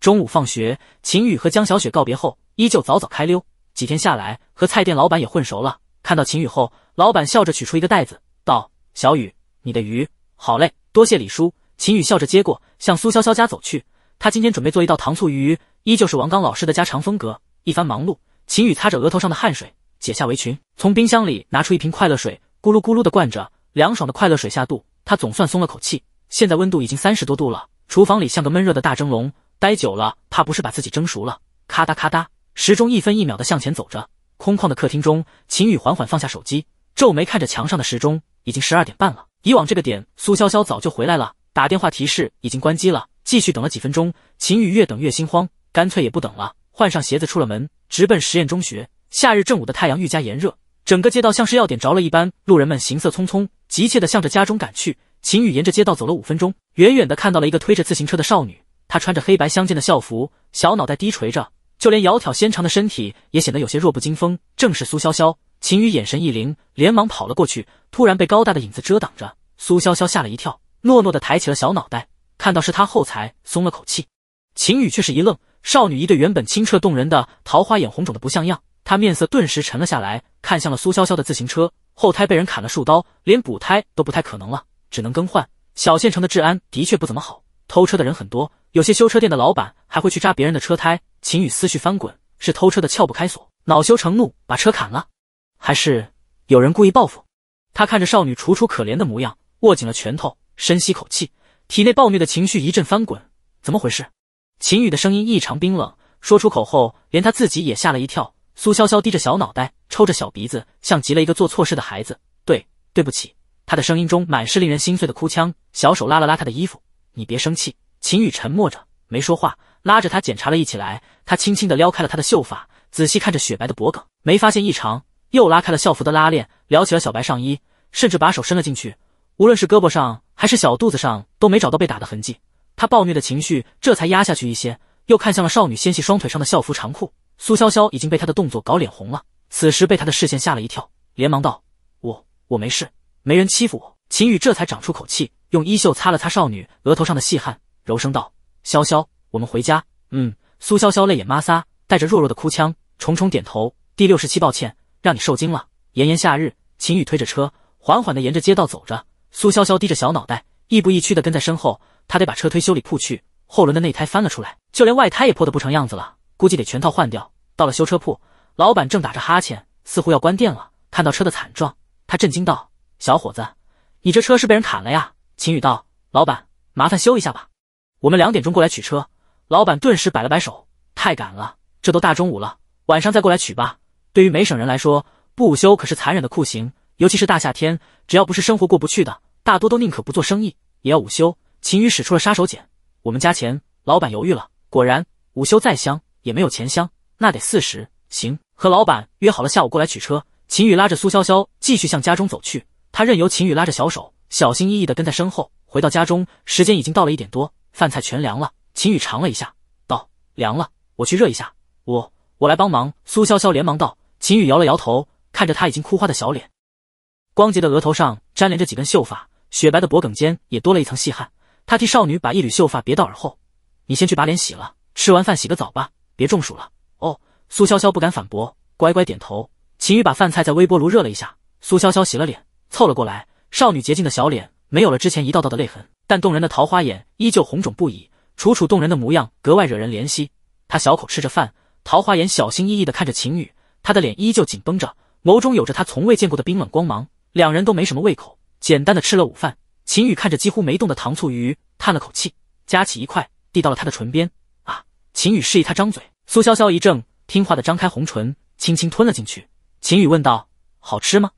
S1: 中午放学，秦宇和江小雪告别后，依旧早早开溜。几天下来，和菜店老板也混熟了。看到秦宇后，老板笑着取出一个袋子，道：“小雨，你的鱼，好嘞，多谢李叔。”秦宇笑着接过，向苏潇潇家走去。他今天准备做一道糖醋鱼，依旧是王刚老师的家常风格。一番忙碌，秦宇擦着额头上的汗水，解下围裙，从冰箱里拿出一瓶快乐水，咕噜咕噜的灌着。凉爽的快乐水下肚，他总算松了口气。现在温度已经三十多度了，厨房里像个闷热的大蒸笼，待久了怕不是把自己蒸熟了。咔哒咔哒，时钟一分一秒的向前走着，空旷的客厅中，秦宇缓缓放下手机，皱眉看着墙上的时钟，已经十二点半了。以往这个点，苏潇潇早就回来了，打电话提示已经关机了。继续等了几分钟，秦宇越等越心慌，干脆也不等了，换上鞋子出了门，直奔实验中学。夏日正午的太阳愈加炎热，整个街道像是要点着了一般，路人们行色匆匆，急切的向着家中赶去。秦宇沿着街道走了五分钟，远远的看到了一个推着自行车的少女，她穿着黑白相间的校服，小脑袋低垂着。就连窈窕纤长的身体也显得有些弱不禁风，正是苏潇潇。秦宇眼神一凌，连忙跑了过去，突然被高大的影子遮挡着，苏潇潇吓了一跳，诺诺的抬起了小脑袋，看到是他后才松了口气。秦宇却是一愣，少女一对原本清澈动人的桃花眼红肿的不像样，她面色顿时沉了下来，看向了苏潇潇的自行车，后胎被人砍了数刀，连补胎都不太可能了，只能更换。小县城的治安的确不怎么好。偷车的人很多，有些修车店的老板还会去扎别人的车胎。秦宇思绪翻滚，是偷车的撬不开锁，恼羞成怒把车砍了，还是有人故意报复？他看着少女楚楚可怜的模样，握紧了拳头，深吸口气，体内暴虐的情绪一阵翻滚。怎么回事？秦宇的声音异常冰冷，说出口后连他自己也吓了一跳。苏潇潇低着小脑袋，抽着小鼻子，像极了一个做错事的孩子。对，对不起。他的声音中满是令人心碎的哭腔，小手拉了拉他的衣服。你别生气，秦宇沉默着没说话，拉着他检查了一起来。他轻轻的撩开了他的秀发，仔细看着雪白的脖梗，没发现异常，又拉开了校服的拉链，撩起了小白上衣，甚至把手伸了进去。无论是胳膊上还是小肚子上，都没找到被打的痕迹。他暴虐的情绪这才压下去一些，又看向了少女纤细双腿上的校服长裤。苏潇潇已经被他的动作搞脸红了，此时被他的视线吓了一跳，连忙道：“我我没事，没人欺负我。”秦宇这才长出口气。用衣袖擦了擦少女额头上的细汗，柔声道：“潇潇，我们回家。”嗯，苏潇潇泪眼抹撒，带着弱弱的哭腔，重重点头。第六十七，抱歉，让你受惊了。炎炎夏日，秦宇推着车，缓缓地沿着街道走着。苏潇潇低着小脑袋，亦步亦趋地跟在身后。他得把车推修理铺去，后轮的内胎翻了出来，就连外胎也破得不成样子了，估计得全套换掉。到了修车铺，老板正打着哈欠，似乎要关店了。看到车的惨状，他震惊道：“小伙子，你这车是被人砍了呀？”秦宇道：“老板，麻烦修一下吧，我们两点钟过来取车。”老板顿时摆了摆手：“太赶了，这都大中午了，晚上再过来取吧。”对于梅省人来说，不午休可是残忍的酷刑，尤其是大夏天，只要不是生活过不去的，大多都宁可不做生意也要午休。秦宇使出了杀手锏：“我们加钱。”老板犹豫了，果然午休再香也没有钱香，那得四十。行，和老板约好了下午过来取车。秦宇拉着苏潇潇继续向家中走去，他任由秦宇拉着小手。小心翼翼的跟在身后，回到家中，时间已经到了一点多，饭菜全凉了。秦宇尝了一下，道：“凉了，我去热一下。”“我我来帮忙。”苏潇潇连忙道。秦宇摇了摇头，看着他已经哭花的小脸，光洁的额头上粘连着几根秀发，雪白的脖梗间也多了一层细汗。他替少女把一缕秀发别到耳后：“你先去把脸洗了，吃完饭洗个澡吧，别中暑了。”哦，苏潇潇不敢反驳，乖乖点头。秦宇把饭菜在微波炉热了一下，苏潇潇洗了脸，凑了过来。少女洁净的小脸没有了之前一道道的泪痕，但动人的桃花眼依旧红肿不已，楚楚动人的模样格外惹人怜惜。她小口吃着饭，桃花眼小心翼翼的看着秦宇，她的脸依旧紧绷着，眸中有着她从未见过的冰冷光芒。两人都没什么胃口，简单的吃了午饭。秦宇看着几乎没动的糖醋鱼，叹了口气，夹起一块递到了她的唇边。啊，秦宇示意她张嘴。苏潇潇一怔，听话的张开红唇，轻轻吞了进去。秦宇问道：“好吃吗？”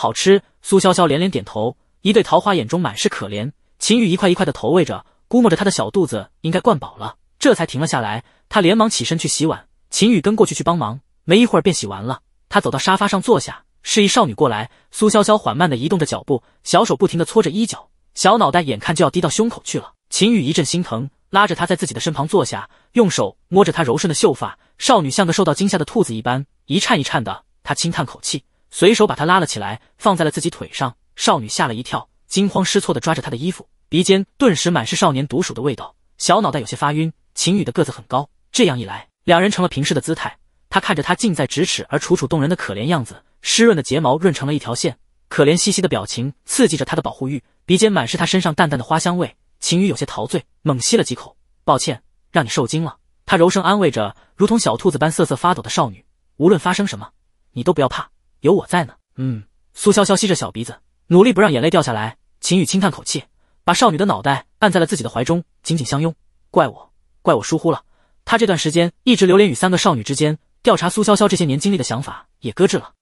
S1: 好吃，苏潇潇连连点头，一对桃花眼中满是可怜。秦宇一块一块的投喂着，估摸着他的小肚子应该灌饱了，这才停了下来。他连忙起身去洗碗，秦宇跟过去去帮忙，没一会儿便洗完了。他走到沙发上坐下，示意少女过来。苏潇潇缓慢地移动着脚步，小手不停地搓着衣角，小脑袋眼看就要低到胸口去了。秦宇一阵心疼，拉着她在自己的身旁坐下，用手摸着她柔顺的秀发。少女像个受到惊吓的兔子一般，一颤一颤的。他轻叹口气。随手把她拉了起来，放在了自己腿上。少女吓了一跳，惊慌失措地抓着他的衣服，鼻尖顿时满是少年独属的味道，小脑袋有些发晕。秦宇的个子很高，这样一来，两人成了平视的姿态。他看着她近在咫尺而楚楚动人的可怜样子，湿润的睫毛润成了一条线，可怜兮兮的表情刺激着他的保护欲，鼻尖满是他身上淡淡的花香味。秦宇有些陶醉，猛吸了几口。抱歉，让你受惊了。他柔声安慰着，如同小兔子般瑟瑟发抖的少女。无论发生什么，你都不要怕。有我在呢。嗯，苏潇潇吸着小鼻子，努力不让眼泪掉下来。秦羽轻叹口气，把少女的脑袋按在了自己的怀中，紧紧相拥。怪我，怪我疏忽了。他这段时间一直流连于三个少女之间，调查苏潇潇这些年经历的想法也搁置了。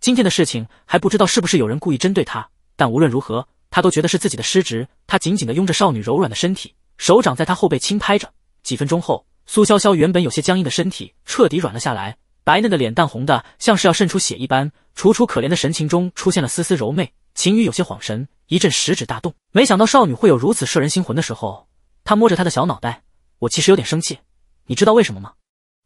S1: 今天的事情还不知道是不是有人故意针对他，但无论如何，他都觉得是自己的失职。他紧紧地拥着少女柔软的身体，手掌在她后背轻拍着。几分钟后，苏潇潇原本有些僵硬的身体彻底软了下来。白嫩的脸蛋红的像是要渗出血一般，楚楚可怜的神情中出现了丝丝柔媚。秦羽有些恍神，一阵食指大动，没想到少女会有如此摄人心魂的时候。他摸着她的小脑袋，我其实有点生气，你知道为什么吗？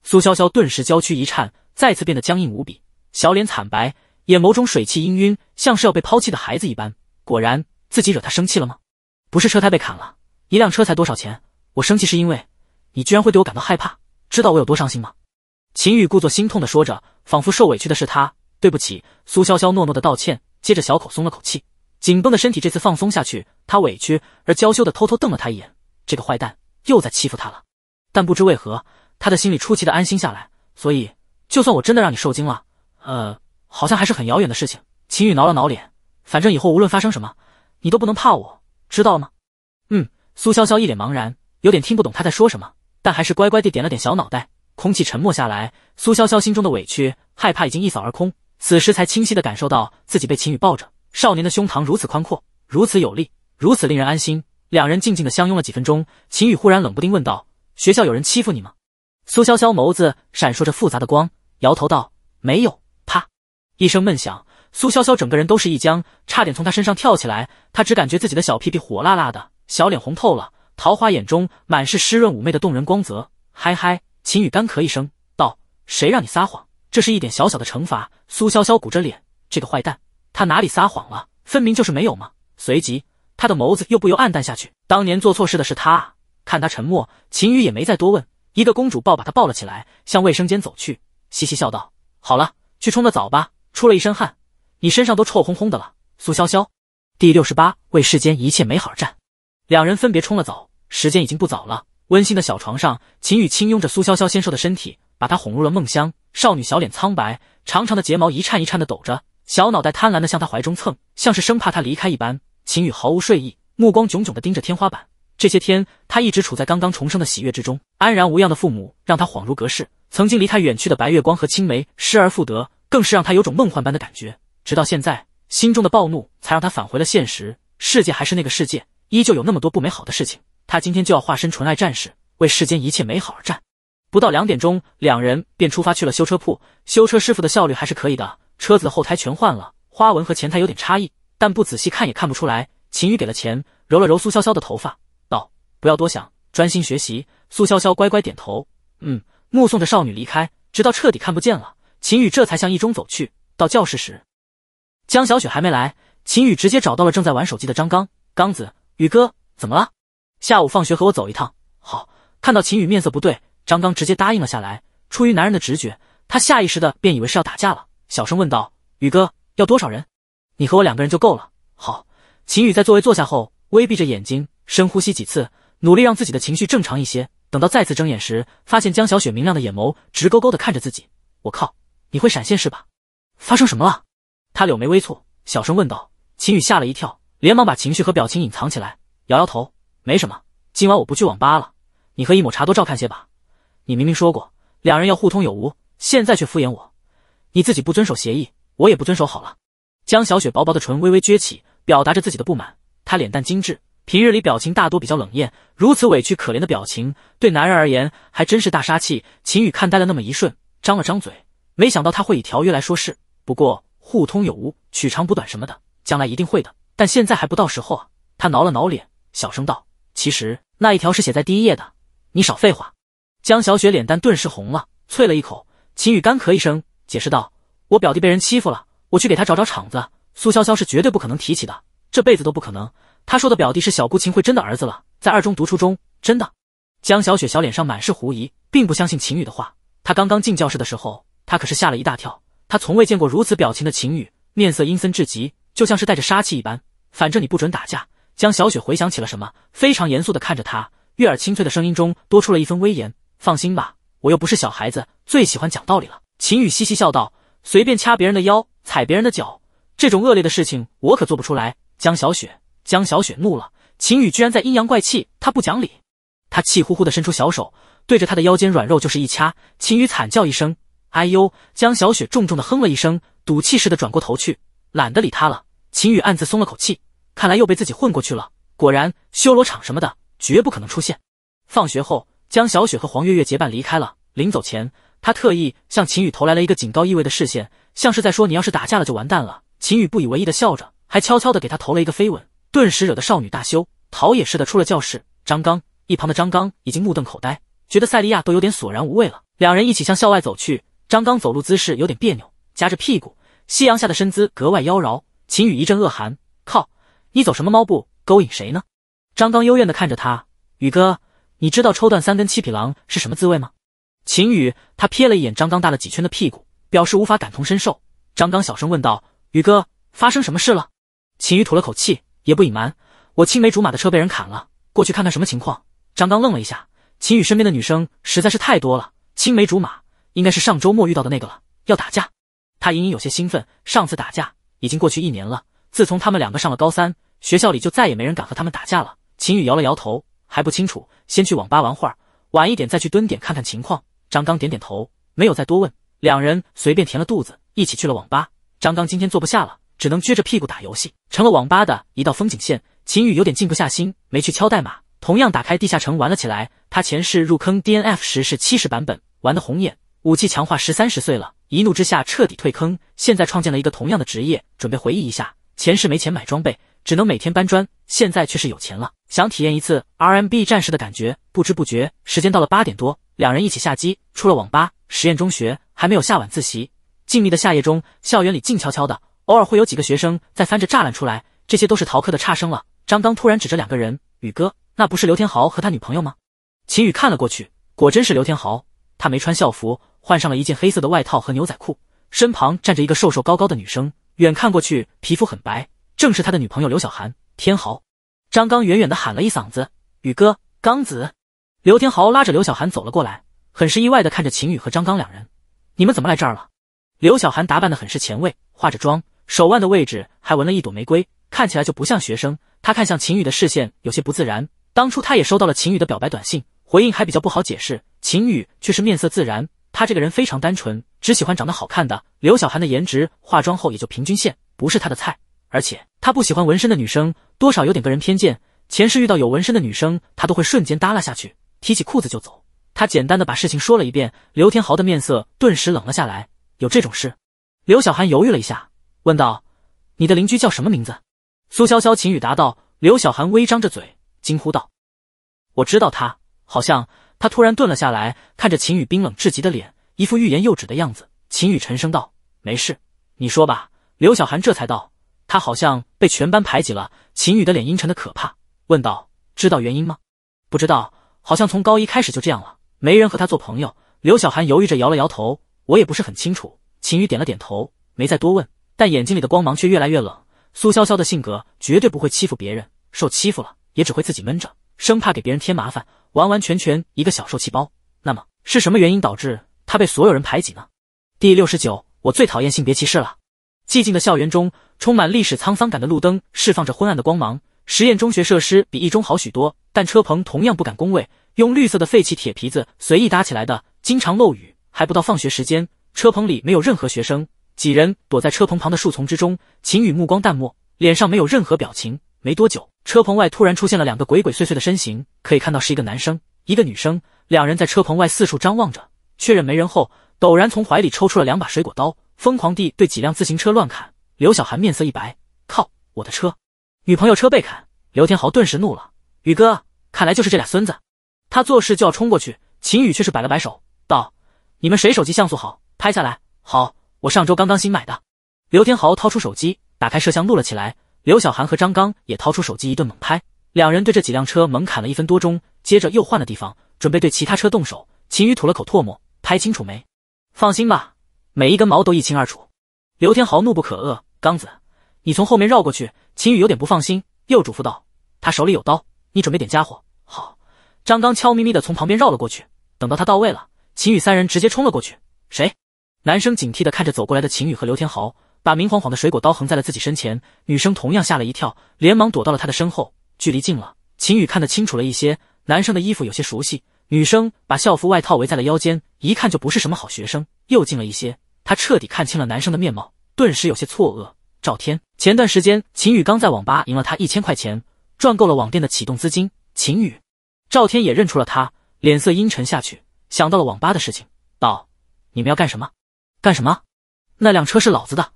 S1: 苏潇潇顿时娇躯一颤，再次变得僵硬无比，小脸惨白，眼眸中水气氤氲，像是要被抛弃的孩子一般。果然，自己惹她生气了吗？不是车胎被砍了，一辆车才多少钱？我生气是因为你居然会对我感到害怕，知道我有多伤心吗？秦宇故作心痛的说着，仿佛受委屈的是他。对不起，苏潇潇诺诺的道歉，接着小口松了口气，紧绷的身体这次放松下去。他委屈而娇羞的偷偷瞪了他一眼，这个坏蛋又在欺负他了。但不知为何，他的心里出奇的安心下来。所以，就算我真的让你受惊了，呃，好像还是很遥远的事情。秦宇挠了挠脸，反正以后无论发生什么，你都不能怕我，知道了吗？嗯。苏潇潇一脸茫然，有点听不懂他在说什么，但还是乖乖地点了点小脑袋。空气沉默下来，苏潇潇心中的委屈、害怕已经一扫而空，此时才清晰的感受到自己被秦宇抱着，少年的胸膛如此宽阔，如此有力，如此令人安心。两人静静的相拥了几分钟，秦宇忽然冷不丁问道：“学校有人欺负你吗？”苏潇潇眸子闪烁着复杂的光，摇头道：“没有。”啪一声闷响，苏潇潇整个人都是一僵，差点从他身上跳起来。他只感觉自己的小屁屁火辣辣的，小脸红透了，桃花眼中满是湿润妩媚的动人光泽。嗨嗨。秦羽干咳一声，道：“谁让你撒谎？这是一点小小的惩罚。”苏潇潇鼓着脸，这个坏蛋，他哪里撒谎了？分明就是没有嘛！随即，他的眸子又不由黯淡下去。当年做错事的是他。看他沉默，秦羽也没再多问，一个公主抱把他抱了起来，向卫生间走去，嘻嘻笑道：“好了，去冲个澡吧，出了一身汗，你身上都臭烘烘的了。”苏潇潇第六十八为世间一切美好而战，两人分别冲了澡，时间已经不早了。温馨的小床上，秦宇轻拥着苏潇潇纤瘦的身体，把她哄入了梦乡。少女小脸苍白，长长的睫毛一颤一颤的抖着，小脑袋贪婪的向他怀中蹭，像是生怕他离开一般。秦宇毫无睡意，目光炯炯的盯着天花板。这些天，他一直处在刚刚重生的喜悦之中，安然无恙的父母让他恍如隔世，曾经离他远去的白月光和青梅失而复得，更是让他有种梦幻般的感觉。直到现在，心中的暴怒才让他返回了现实。世界还是那个世界，依旧有那么多不美好的事情。他今天就要化身纯爱战士，为世间一切美好而战。不到两点钟，两人便出发去了修车铺。修车师傅的效率还是可以的，车子的后胎全换了，花纹和前胎有点差异，但不仔细看也看不出来。秦宇给了钱，揉了揉苏潇潇的头发，道：“不要多想，专心学习。”苏潇潇乖乖点头，嗯。目送着少女离开，直到彻底看不见了，秦宇这才向一中走去。到教室时，江小雪还没来，秦宇直接找到了正在玩手机的张刚。刚子，宇哥，怎么了？下午放学和我走一趟，好看到秦宇面色不对，张刚直接答应了下来。出于男人的直觉，他下意识的便以为是要打架了，小声问道：“宇哥，要多少人？你和我两个人就够了。”好，秦宇在座位坐下后，微闭着眼睛，深呼吸几次，努力让自己的情绪正常一些。等到再次睁眼时，发现江小雪明亮的眼眸直勾勾的看着自己。我靠，你会闪现是吧？发生什么了？他柳眉微蹙，小声问道。秦宇吓了一跳，连忙把情绪和表情隐藏起来，摇摇头。没什么，今晚我不去网吧了。你和一抹茶多照看些吧。你明明说过两人要互通有无，现在却敷衍我，你自己不遵守协议，我也不遵守好了。江小雪薄薄的唇微微撅起，表达着自己的不满。她脸蛋精致，平日里表情大多比较冷艳，如此委屈可怜的表情，对男人而言还真是大杀器。秦宇看呆了那么一瞬，张了张嘴，没想到他会以条约来说事。不过互通有无、取长补短什么的，将来一定会的，但现在还不到时候啊。他挠了挠脸，小声道。其实那一条是写在第一页的，你少废话。江小雪脸蛋顿时红了，啐了一口。秦宇干咳一声，解释道：“我表弟被人欺负了，我去给他找找场子。苏潇潇是绝对不可能提起的，这辈子都不可能。”他说的表弟是小姑秦慧真的儿子了，在二中读初中，真的。江小雪小脸上满是狐疑，并不相信秦宇的话。她刚刚进教室的时候，她可是吓了一大跳。她从未见过如此表情的秦宇，面色阴森至极，就像是带着杀气一般。反正你不准打架。江小雪回想起了什么，非常严肃地看着她，悦耳清脆的声音中多出了一分威严。放心吧，我又不是小孩子，最喜欢讲道理了。秦宇嘻嘻笑道：“随便掐别人的腰，踩别人的脚，这种恶劣的事情我可做不出来。”江小雪，江小雪怒了，秦宇居然在阴阳怪气，他不讲理。他气呼呼地伸出小手，对着他的腰间软肉就是一掐，秦宇惨叫一声：“哎呦！”江小雪重重地哼了一声，赌气似的转过头去，懒得理他了。秦宇暗自松了口气。看来又被自己混过去了。果然，修罗场什么的绝不可能出现。放学后，江小雪和黄月月结伴离开了。临走前，她特意向秦宇投来了一个警告意味的视线，像是在说：“你要是打架了，就完蛋了。”秦宇不以为意的笑着，还悄悄的给她投了一个飞吻，顿时惹得少女大羞，逃也似的出了教室。张刚一旁的张刚已经目瞪口呆，觉得赛利亚都有点索然无味了。两人一起向校外走去。张刚走路姿势有点别扭，夹着屁股，夕阳下的身姿格外妖娆。秦宇一阵恶寒，靠！你走什么猫步？勾引谁呢？张刚幽怨地看着他，宇哥，你知道抽断三根七匹狼是什么滋味吗？秦宇他瞥了一眼张刚大了几圈的屁股，表示无法感同身受。张刚小声问道：“宇哥，发生什么事了？”秦宇吐了口气，也不隐瞒：“我青梅竹马的车被人砍了，过去看看什么情况。”张刚愣了一下，秦宇身边的女生实在是太多了，青梅竹马应该是上周末遇到的那个了。要打架？他隐隐有些兴奋，上次打架已经过去一年了。自从他们两个上了高三，学校里就再也没人敢和他们打架了。秦宇摇了摇头，还不清楚，先去网吧玩会儿，晚一点再去蹲点看看情况。张刚点点头，没有再多问。两人随便填了肚子，一起去了网吧。张刚今天坐不下了，只能撅着屁股打游戏，成了网吧的一道风景线。秦宇有点静不下心，没去敲代码，同样打开地下城玩了起来。他前世入坑 DNF 时是七十版本，玩的红眼，武器强化十三十岁了，一怒之下彻底退坑。现在创建了一个同样的职业，准备回忆一下。前世没钱买装备，只能每天搬砖，现在却是有钱了，想体验一次 RMB 战士的感觉。不知不觉，时间到了八点多，两人一起下机，出了网吧。实验中学还没有下晚自习，静谧的夏夜中，校园里静悄悄的，偶尔会有几个学生在翻着栅栏出来，这些都是逃课的差生了。张刚突然指着两个人：“宇哥，那不是刘天豪和他女朋友吗？”秦宇看了过去，果真是刘天豪，他没穿校服，换上了一件黑色的外套和牛仔裤，身旁站着一个瘦瘦高高的女生。远看过去，皮肤很白，正是他的女朋友刘小涵。天豪，张刚远远的喊了一嗓子：“宇哥，刚子。”刘天豪拉着刘小涵走了过来，很是意外的看着秦宇和张刚两人：“你们怎么来这儿了？”刘小涵打扮的很是前卫，化着妆，手腕的位置还纹了一朵玫瑰，看起来就不像学生。他看向秦宇的视线有些不自然。当初他也收到了秦宇的表白短信，回应还比较不好解释。秦宇却是面色自然，他这个人非常单纯。只喜欢长得好看的。刘小涵的颜值，化妆后也就平均线，不是她的菜。而且她不喜欢纹身的女生，多少有点个人偏见。前世遇到有纹身的女生，她都会瞬间耷拉下去，提起裤子就走。她简单的把事情说了一遍。刘天豪的面色顿时冷了下来。有这种事？刘小涵犹豫了一下，问道：“你的邻居叫什么名字？”苏潇潇、秦雨答道。刘小涵微张着嘴，惊呼道：“我知道他，好像……”他突然顿了下来，看着秦雨冰冷至极的脸。一副欲言又止的样子，秦宇沉声道：“没事，你说吧。”刘小涵这才道：“他好像被全班排挤了。”秦宇的脸阴沉的可怕，问道：“知道原因吗？”“不知道，好像从高一开始就这样了，没人和他做朋友。”刘小涵犹豫着摇了摇头：“我也不是很清楚。”秦宇点了点头，没再多问，但眼睛里的光芒却越来越冷。苏潇潇的性格绝对不会欺负别人，受欺负了也只会自己闷着，生怕给别人添麻烦，完完全全一个小受气包。那么是什么原因导致？他被所有人排挤呢。第六十九，我最讨厌性别歧视了。寂静的校园中，充满历史沧桑感的路灯释放着昏暗的光芒。实验中学设施比一中好许多，但车棚同样不敢恭维，用绿色的废弃铁皮子随意搭起来的，经常漏雨。还不到放学时间，车棚里没有任何学生。几人躲在车棚旁的树丛之中，秦宇目光淡漠，脸上没有任何表情。没多久，车棚外突然出现了两个鬼鬼祟祟的身形，可以看到是一个男生，一个女生，两人在车棚外四处张望着。确认没人后，陡然从怀里抽出了两把水果刀，疯狂地对几辆自行车乱砍。刘小涵面色一白：“靠，我的车！”女朋友车被砍，刘天豪顿时怒了：“宇哥，看来就是这俩孙子！”他做事就要冲过去，秦宇却是摆了摆手，道：“你们谁手机像素好，拍下来。”“好，我上周刚刚新买的。”刘天豪掏出手机，打开摄像录了起来。刘小涵和张刚也掏出手机，一顿猛拍。两人对这几辆车猛砍了一分多钟，接着又换了地方，准备对其他车动手。秦宇吐了口唾沫。拍清楚没？放心吧，每一根毛都一清二楚。刘天豪怒不可遏，刚子，你从后面绕过去。秦宇有点不放心，又嘱咐道：“他手里有刀，你准备点家伙。”好。张刚悄咪咪的从旁边绕了过去。等到他到位了，秦宇三人直接冲了过去。谁？男生警惕的看着走过来的秦宇和刘天豪，把明晃晃的水果刀横在了自己身前。女生同样吓了一跳，连忙躲到了他的身后。距离近了，秦宇看得清楚了一些，男生的衣服有些熟悉。女生把校服外套围在了腰间，一看就不是什么好学生。又近了一些，她彻底看清了男生的面貌，顿时有些错愕。赵天，前段时间秦宇刚在网吧赢了他一千块钱，赚够了网店的启动资金。秦宇，赵天也认出了他，脸色阴沉下去，想到了网吧的事情，道：“你们要干什么？干什么？那辆车是老子的！”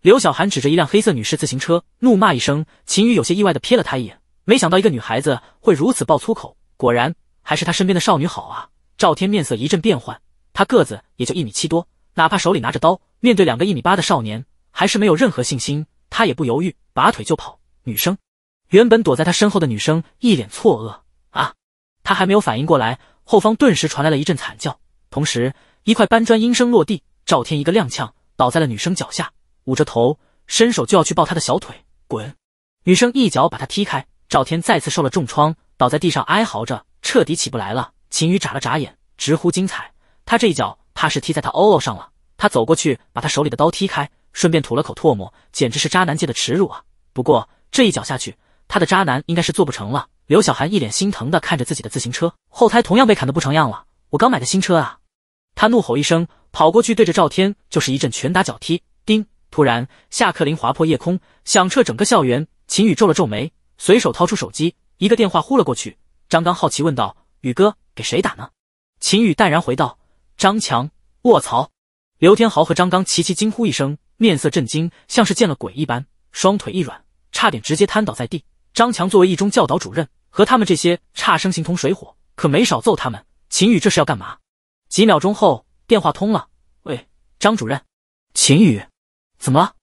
S1: 刘小涵指着一辆黑色女士自行车，怒骂一声。秦宇有些意外的瞥了他一眼，没想到一个女孩子会如此爆粗口。果然。还是他身边的少女好啊！赵天面色一阵变幻，他个子也就一米七多，哪怕手里拿着刀，面对两个一米八的少年，还是没有任何信心。他也不犹豫，拔腿就跑。女生原本躲在他身后的女生一脸错愕啊！他还没有反应过来，后方顿时传来了一阵惨叫，同时一块搬砖应声落地，赵天一个踉跄倒在了女生脚下，捂着头，伸手就要去抱她的小腿，滚！女生一脚把他踢开，赵天再次受了重创，倒在地上哀嚎着。彻底起不来了。秦宇眨了眨眼，直呼精彩。他这一脚，怕是踢在他欧欧上了。他走过去，把他手里的刀踢开，顺便吐了口唾沫，简直是渣男界的耻辱啊！不过这一脚下去，他的渣男应该是做不成了。刘小涵一脸心疼的看着自己的自行车，后胎同样被砍得不成样了。我刚买的新车啊！他怒吼一声，跑过去对着赵天就是一阵拳打脚踢。叮！突然，下课铃划破夜空，响彻整个校园。秦宇皱了皱眉，随手掏出手机，一个电话呼了过去。张刚好奇问道：“宇哥，给谁打呢？”秦宇淡然回道：“张强。”卧槽！刘天豪和张刚齐齐惊呼一声，面色震惊，像是见了鬼一般，双腿一软，差点直接瘫倒在地。张强作为一中教导主任，和他们这些差生形同水火，可没少揍他们。秦宇这是要干嘛？几秒钟后，电话通了。喂，张主任，秦宇，怎么了？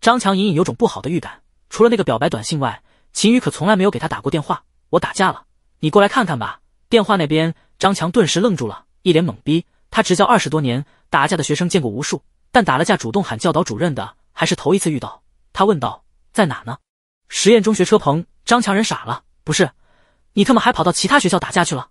S1: 张强隐隐有种不好的预感。除了那个表白短信外，秦宇可从来没有给他打过电话。我打架了。你过来看看吧。电话那边，张强顿时愣住了，一脸懵逼。他执教二十多年，打架的学生见过无数，但打了架主动喊教导主任的，还是头一次遇到。他问道：“在哪呢？”实验中学车棚。张强人傻了，不是？你他妈还跑到其他学校打架去了？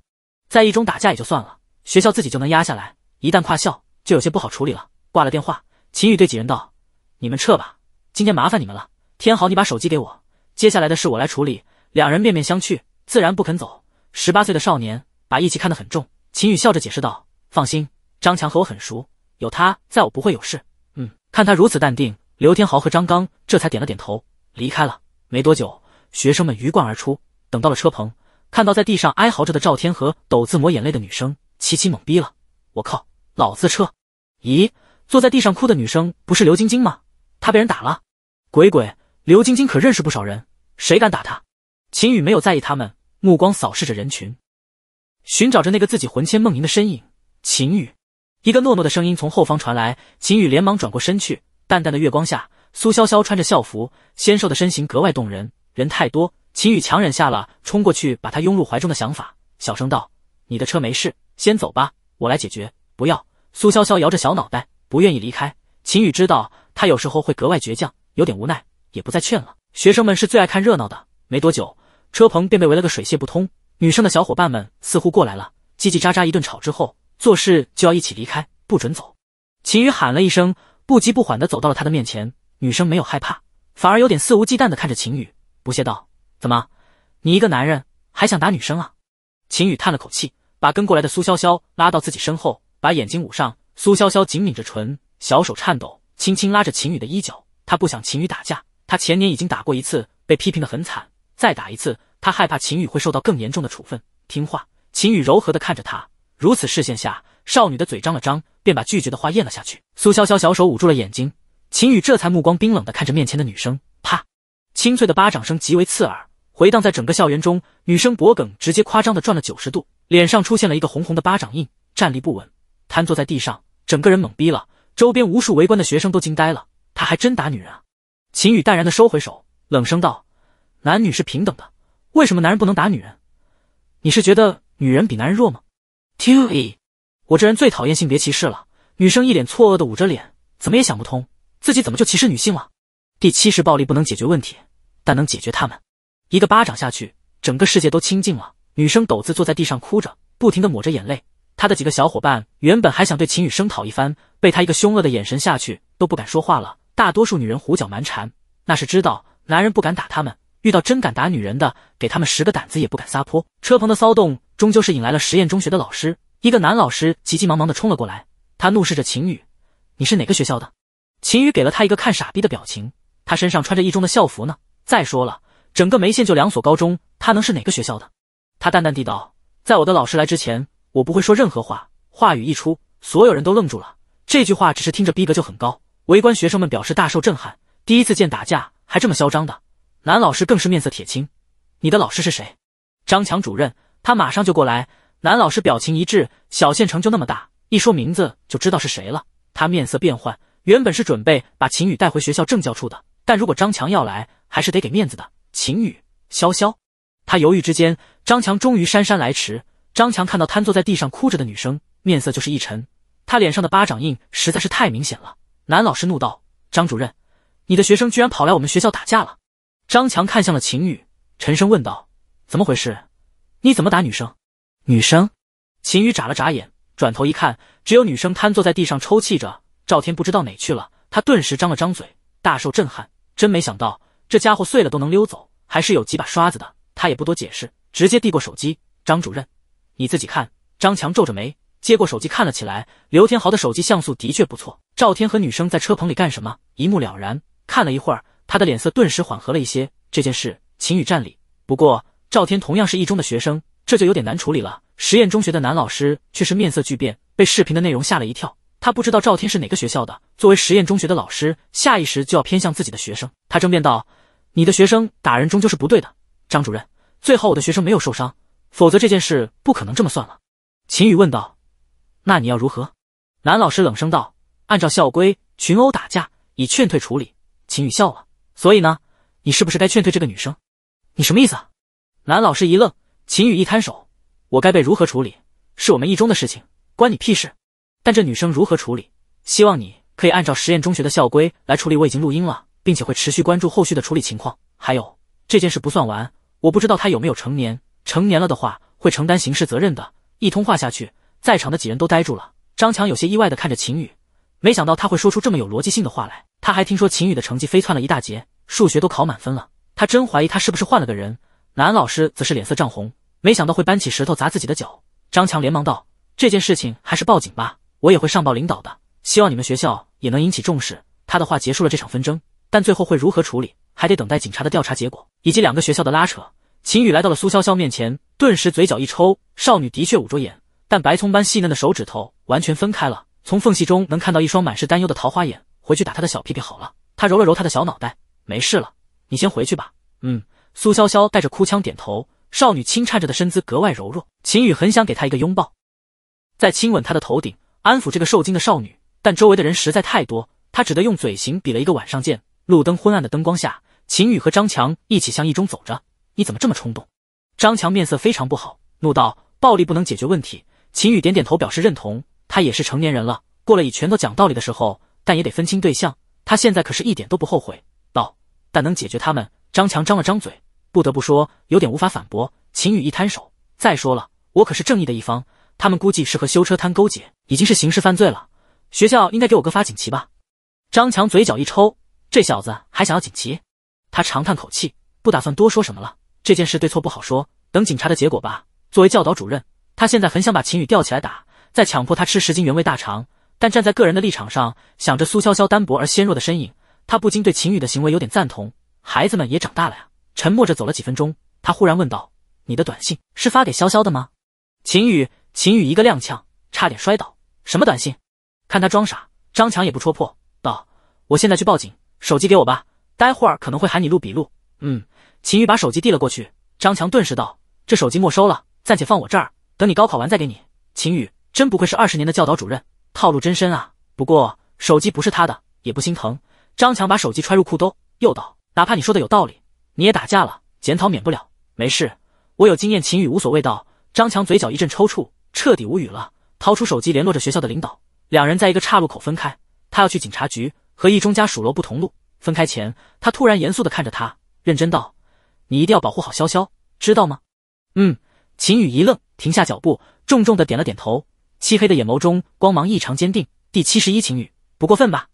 S1: 在一中打架也就算了，学校自己就能压下来，一旦跨校，就有些不好处理了。挂了电话，秦宇对几人道：“你们撤吧，今天麻烦你们了。天豪，你把手机给我，接下来的事我来处理。”两人面面相觑。自然不肯走。十八岁的少年把义气看得很重。秦宇笑着解释道：“放心，张强和我很熟，有他在我不会有事。”嗯，看他如此淡定，刘天豪和张刚这才点了点头，离开了。没多久，学生们鱼贯而出，等到了车棚，看到在地上哀嚎着的赵天和抖字抹眼泪的女生，齐齐懵逼了。我靠，老子撤！咦，坐在地上哭的女生不是刘晶晶吗？她被人打了？鬼鬼，刘晶晶可认识不少人，谁敢打她？秦宇没有在意他们，目光扫视着人群，寻找着那个自己魂牵梦萦的身影。秦宇，一个懦懦的声音从后方传来。秦宇连忙转过身去，淡淡的月光下，苏潇潇穿着校服，纤瘦的身形格外动人。人太多，秦宇强忍下了冲过去把她拥入怀中的想法，小声道：“你的车没事，先走吧，我来解决。”不要。苏潇潇摇着小脑袋，不愿意离开。秦宇知道她有时候会格外倔强，有点无奈，也不再劝了。学生们是最爱看热闹的。没多久，车棚便被围了个水泄不通。女生的小伙伴们似乎过来了，叽叽喳喳一顿吵之后，做事就要一起离开，不准走。秦宇喊了一声，不急不缓的走到了她的面前。女生没有害怕，反而有点肆无忌惮的看着秦宇，不屑道：“怎么，你一个男人还想打女生啊？”秦宇叹了口气，把跟过来的苏潇潇拉到自己身后，把眼睛捂上。苏潇潇紧抿着唇，小手颤抖，轻轻拉着秦宇的衣角。她不想秦宇打架，她前年已经打过一次，被批评的很惨。再打一次，他害怕秦宇会受到更严重的处分。听话。秦宇柔和地看着他，如此视线下，少女的嘴张了张，便把拒绝的话咽了下去。苏潇潇小手捂住了眼睛，秦宇这才目光冰冷地看着面前的女生。啪！清脆的巴掌声极为刺耳，回荡在整个校园中。女生脖梗直接夸张的转了九十度，脸上出现了一个红红的巴掌印，站立不稳，瘫坐在地上，整个人懵逼了。周边无数围观的学生都惊呆了，他还真打女人啊！秦宇淡然地收回手，冷声道。男女是平等的，为什么男人不能打女人？你是觉得女人比男人弱吗？t e 我这人最讨厌性别歧视了。女生一脸错愕的捂着脸，怎么也想不通自己怎么就歧视女性了。第七是暴力不能解决问题，但能解决他们。一个巴掌下去，整个世界都清净了。女生狗子坐在地上哭着，不停的抹着眼泪。她的几个小伙伴原本还想对秦宇声讨一番，被他一个凶恶的眼神下去都不敢说话了。大多数女人胡搅蛮缠，那是知道男人不敢打她们。遇到真敢打女人的，给他们十个胆子也不敢撒泼。车棚的骚动终究是引来了实验中学的老师，一个男老师急急忙忙的冲了过来，他怒视着秦宇：“你是哪个学校的？”秦宇给了他一个看傻逼的表情。他身上穿着一中的校服呢。再说了，整个梅县就两所高中，他能是哪个学校的？他淡淡地道：“在我的老师来之前，我不会说任何话。”话语一出，所有人都愣住了。这句话只是听着逼格就很高，围观学生们表示大受震撼。第一次见打架还这么嚣张的。男老师更是面色铁青，“你的老师是谁？”张强主任，他马上就过来。男老师表情一滞，小县城就那么大，一说名字就知道是谁了。他面色变幻，原本是准备把秦宇带回学校政教处的，但如果张强要来，还是得给面子的。秦宇，潇潇。他犹豫之间，张强终于姗姗来迟。张强看到瘫坐在地上哭着的女生，面色就是一沉。他脸上的巴掌印实在是太明显了。男老师怒道：“张主任，你的学生居然跑来我们学校打架了！”张强看向了秦宇，沉声问道：“怎么回事？你怎么打女生？”
S2: 女生，
S1: 秦宇眨了眨眼，转头一看，只有女生瘫坐在地上抽泣着。赵天不知道哪去了，他顿时张了张嘴，大受震撼。真没想到，这家伙碎了都能溜走，还是有几把刷子的。他也不多解释，直接递过手机：“张主任，你自己看。”张强皱着眉接过手机看了起来。刘天豪的手机像素的确不错，赵天和女生在车棚里干什么，一目了然。看了一会儿。他的脸色顿时缓和了一些。这件事，秦宇占理。不过，赵天同样是一中的学生，这就有点难处理了。实验中学的男老师却是面色巨变，被视频的内容吓了一跳。他不知道赵天是哪个学校的，作为实验中学的老师，下意识就要偏向自己的学生。他争辩道：“你的学生打人终究是不对的，张主任，最好我的学生没有受伤，否则这件事不可能这么算了。”秦宇问道：“那你要如何？”男老师冷声道：“按照校规，群殴打架以劝退处理。”秦宇笑了。所以呢，你是不是该劝退这个女生？你什么意思啊？男老师一愣，秦宇一摊手，我该被如何处理，是我们一中的事情，关你屁事。但这女生如何处理，希望你可以按照实验中学的校规来处理。我已经录音了，并且会持续关注后续的处理情况。还有这件事不算完，我不知道她有没有成年，成年了的话会承担刑事责任的。一通话下去，在场的几人都呆住了。张强有些意外的看着秦宇，没想到他会说出这么有逻辑性的话来。他还听说秦宇的成绩飞窜了一大截，数学都考满分了。他真怀疑他是不是换了个人。男老师则是脸色涨红，没想到会搬起石头砸自己的脚。张强连忙道：“这件事情还是报警吧，我也会上报领导的，希望你们学校也能引起重视。”他的话结束了这场纷争，但最后会如何处理，还得等待警察的调查结果以及两个学校的拉扯。秦宇来到了苏潇潇面前，顿时嘴角一抽。少女的确捂着眼，但白葱般细嫩的手指头完全分开了，从缝隙中能看到一双满是担忧的桃花眼。回去打他的小屁屁好了。他揉了揉他的小脑袋，没事了，你先回去吧。嗯，苏潇潇带着哭腔点头。少女轻颤着的身姿格外柔弱，秦宇很想给她一个拥抱，在亲吻她的头顶，安抚这个受惊的少女。但周围的人实在太多，他只得用嘴型比了一个晚上见。路灯昏暗的灯光下，秦宇和张强一起向一中走着。你怎么这么冲动？张强面色非常不好，怒道：“暴力不能解决问题。”秦宇点点头表示认同。他也是成年人了，过了以拳头讲道理的时候。但也得分清对象，他现在可是一点都不后悔。道，但能解决他们。张强张了张嘴，不得不说，有点无法反驳。秦宇一摊手，再说了，我可是正义的一方。他们估计是和修车摊勾结，已经是刑事犯罪了。学校应该给我哥发锦旗吧？张强嘴角一抽，这小子还想要锦旗？他长叹口气，不打算多说什么了。这件事对错不好说，等警察的结果吧。作为教导主任，他现在很想把秦宇吊起来打，再强迫他吃十斤原味大肠。但站在个人的立场上，想着苏潇潇单薄而纤弱的身影，他不禁对秦宇的行为有点赞同。孩子们也长大了呀。沉默着走了几分钟，他忽然问道：“你的短信是发给潇潇的吗？”秦宇，秦宇一个踉跄，差点摔倒。什么短信？看他装傻，张强也不戳破，道：“我现在去报警，手机给我吧，待会儿可能会喊你录笔录。”嗯，秦宇把手机递了过去，张强顿时道：“这手机没收了，暂且放我这儿，等你高考完再给你。”秦宇真不愧是二十年的教导主任。套路真深啊！不过手机不是他的，也不心疼。张强把手机揣入裤兜，又道：“哪怕你说的有道理，你也打架了，检讨免不了。没事，我有经验。”秦宇无所谓道。张强嘴角一阵抽搐，彻底无语了，掏出手机联络着学校的领导。两人在一个岔路口分开，他要去警察局，和一中家属楼不同路。分开前，他突然严肃地看着他，认真道：“你一定要保护好潇潇，知道吗？”嗯。秦宇一愣，停下脚步，重重的点了点头。漆黑的眼眸中光芒异常坚定。第七十一，秦宇，不过分吧？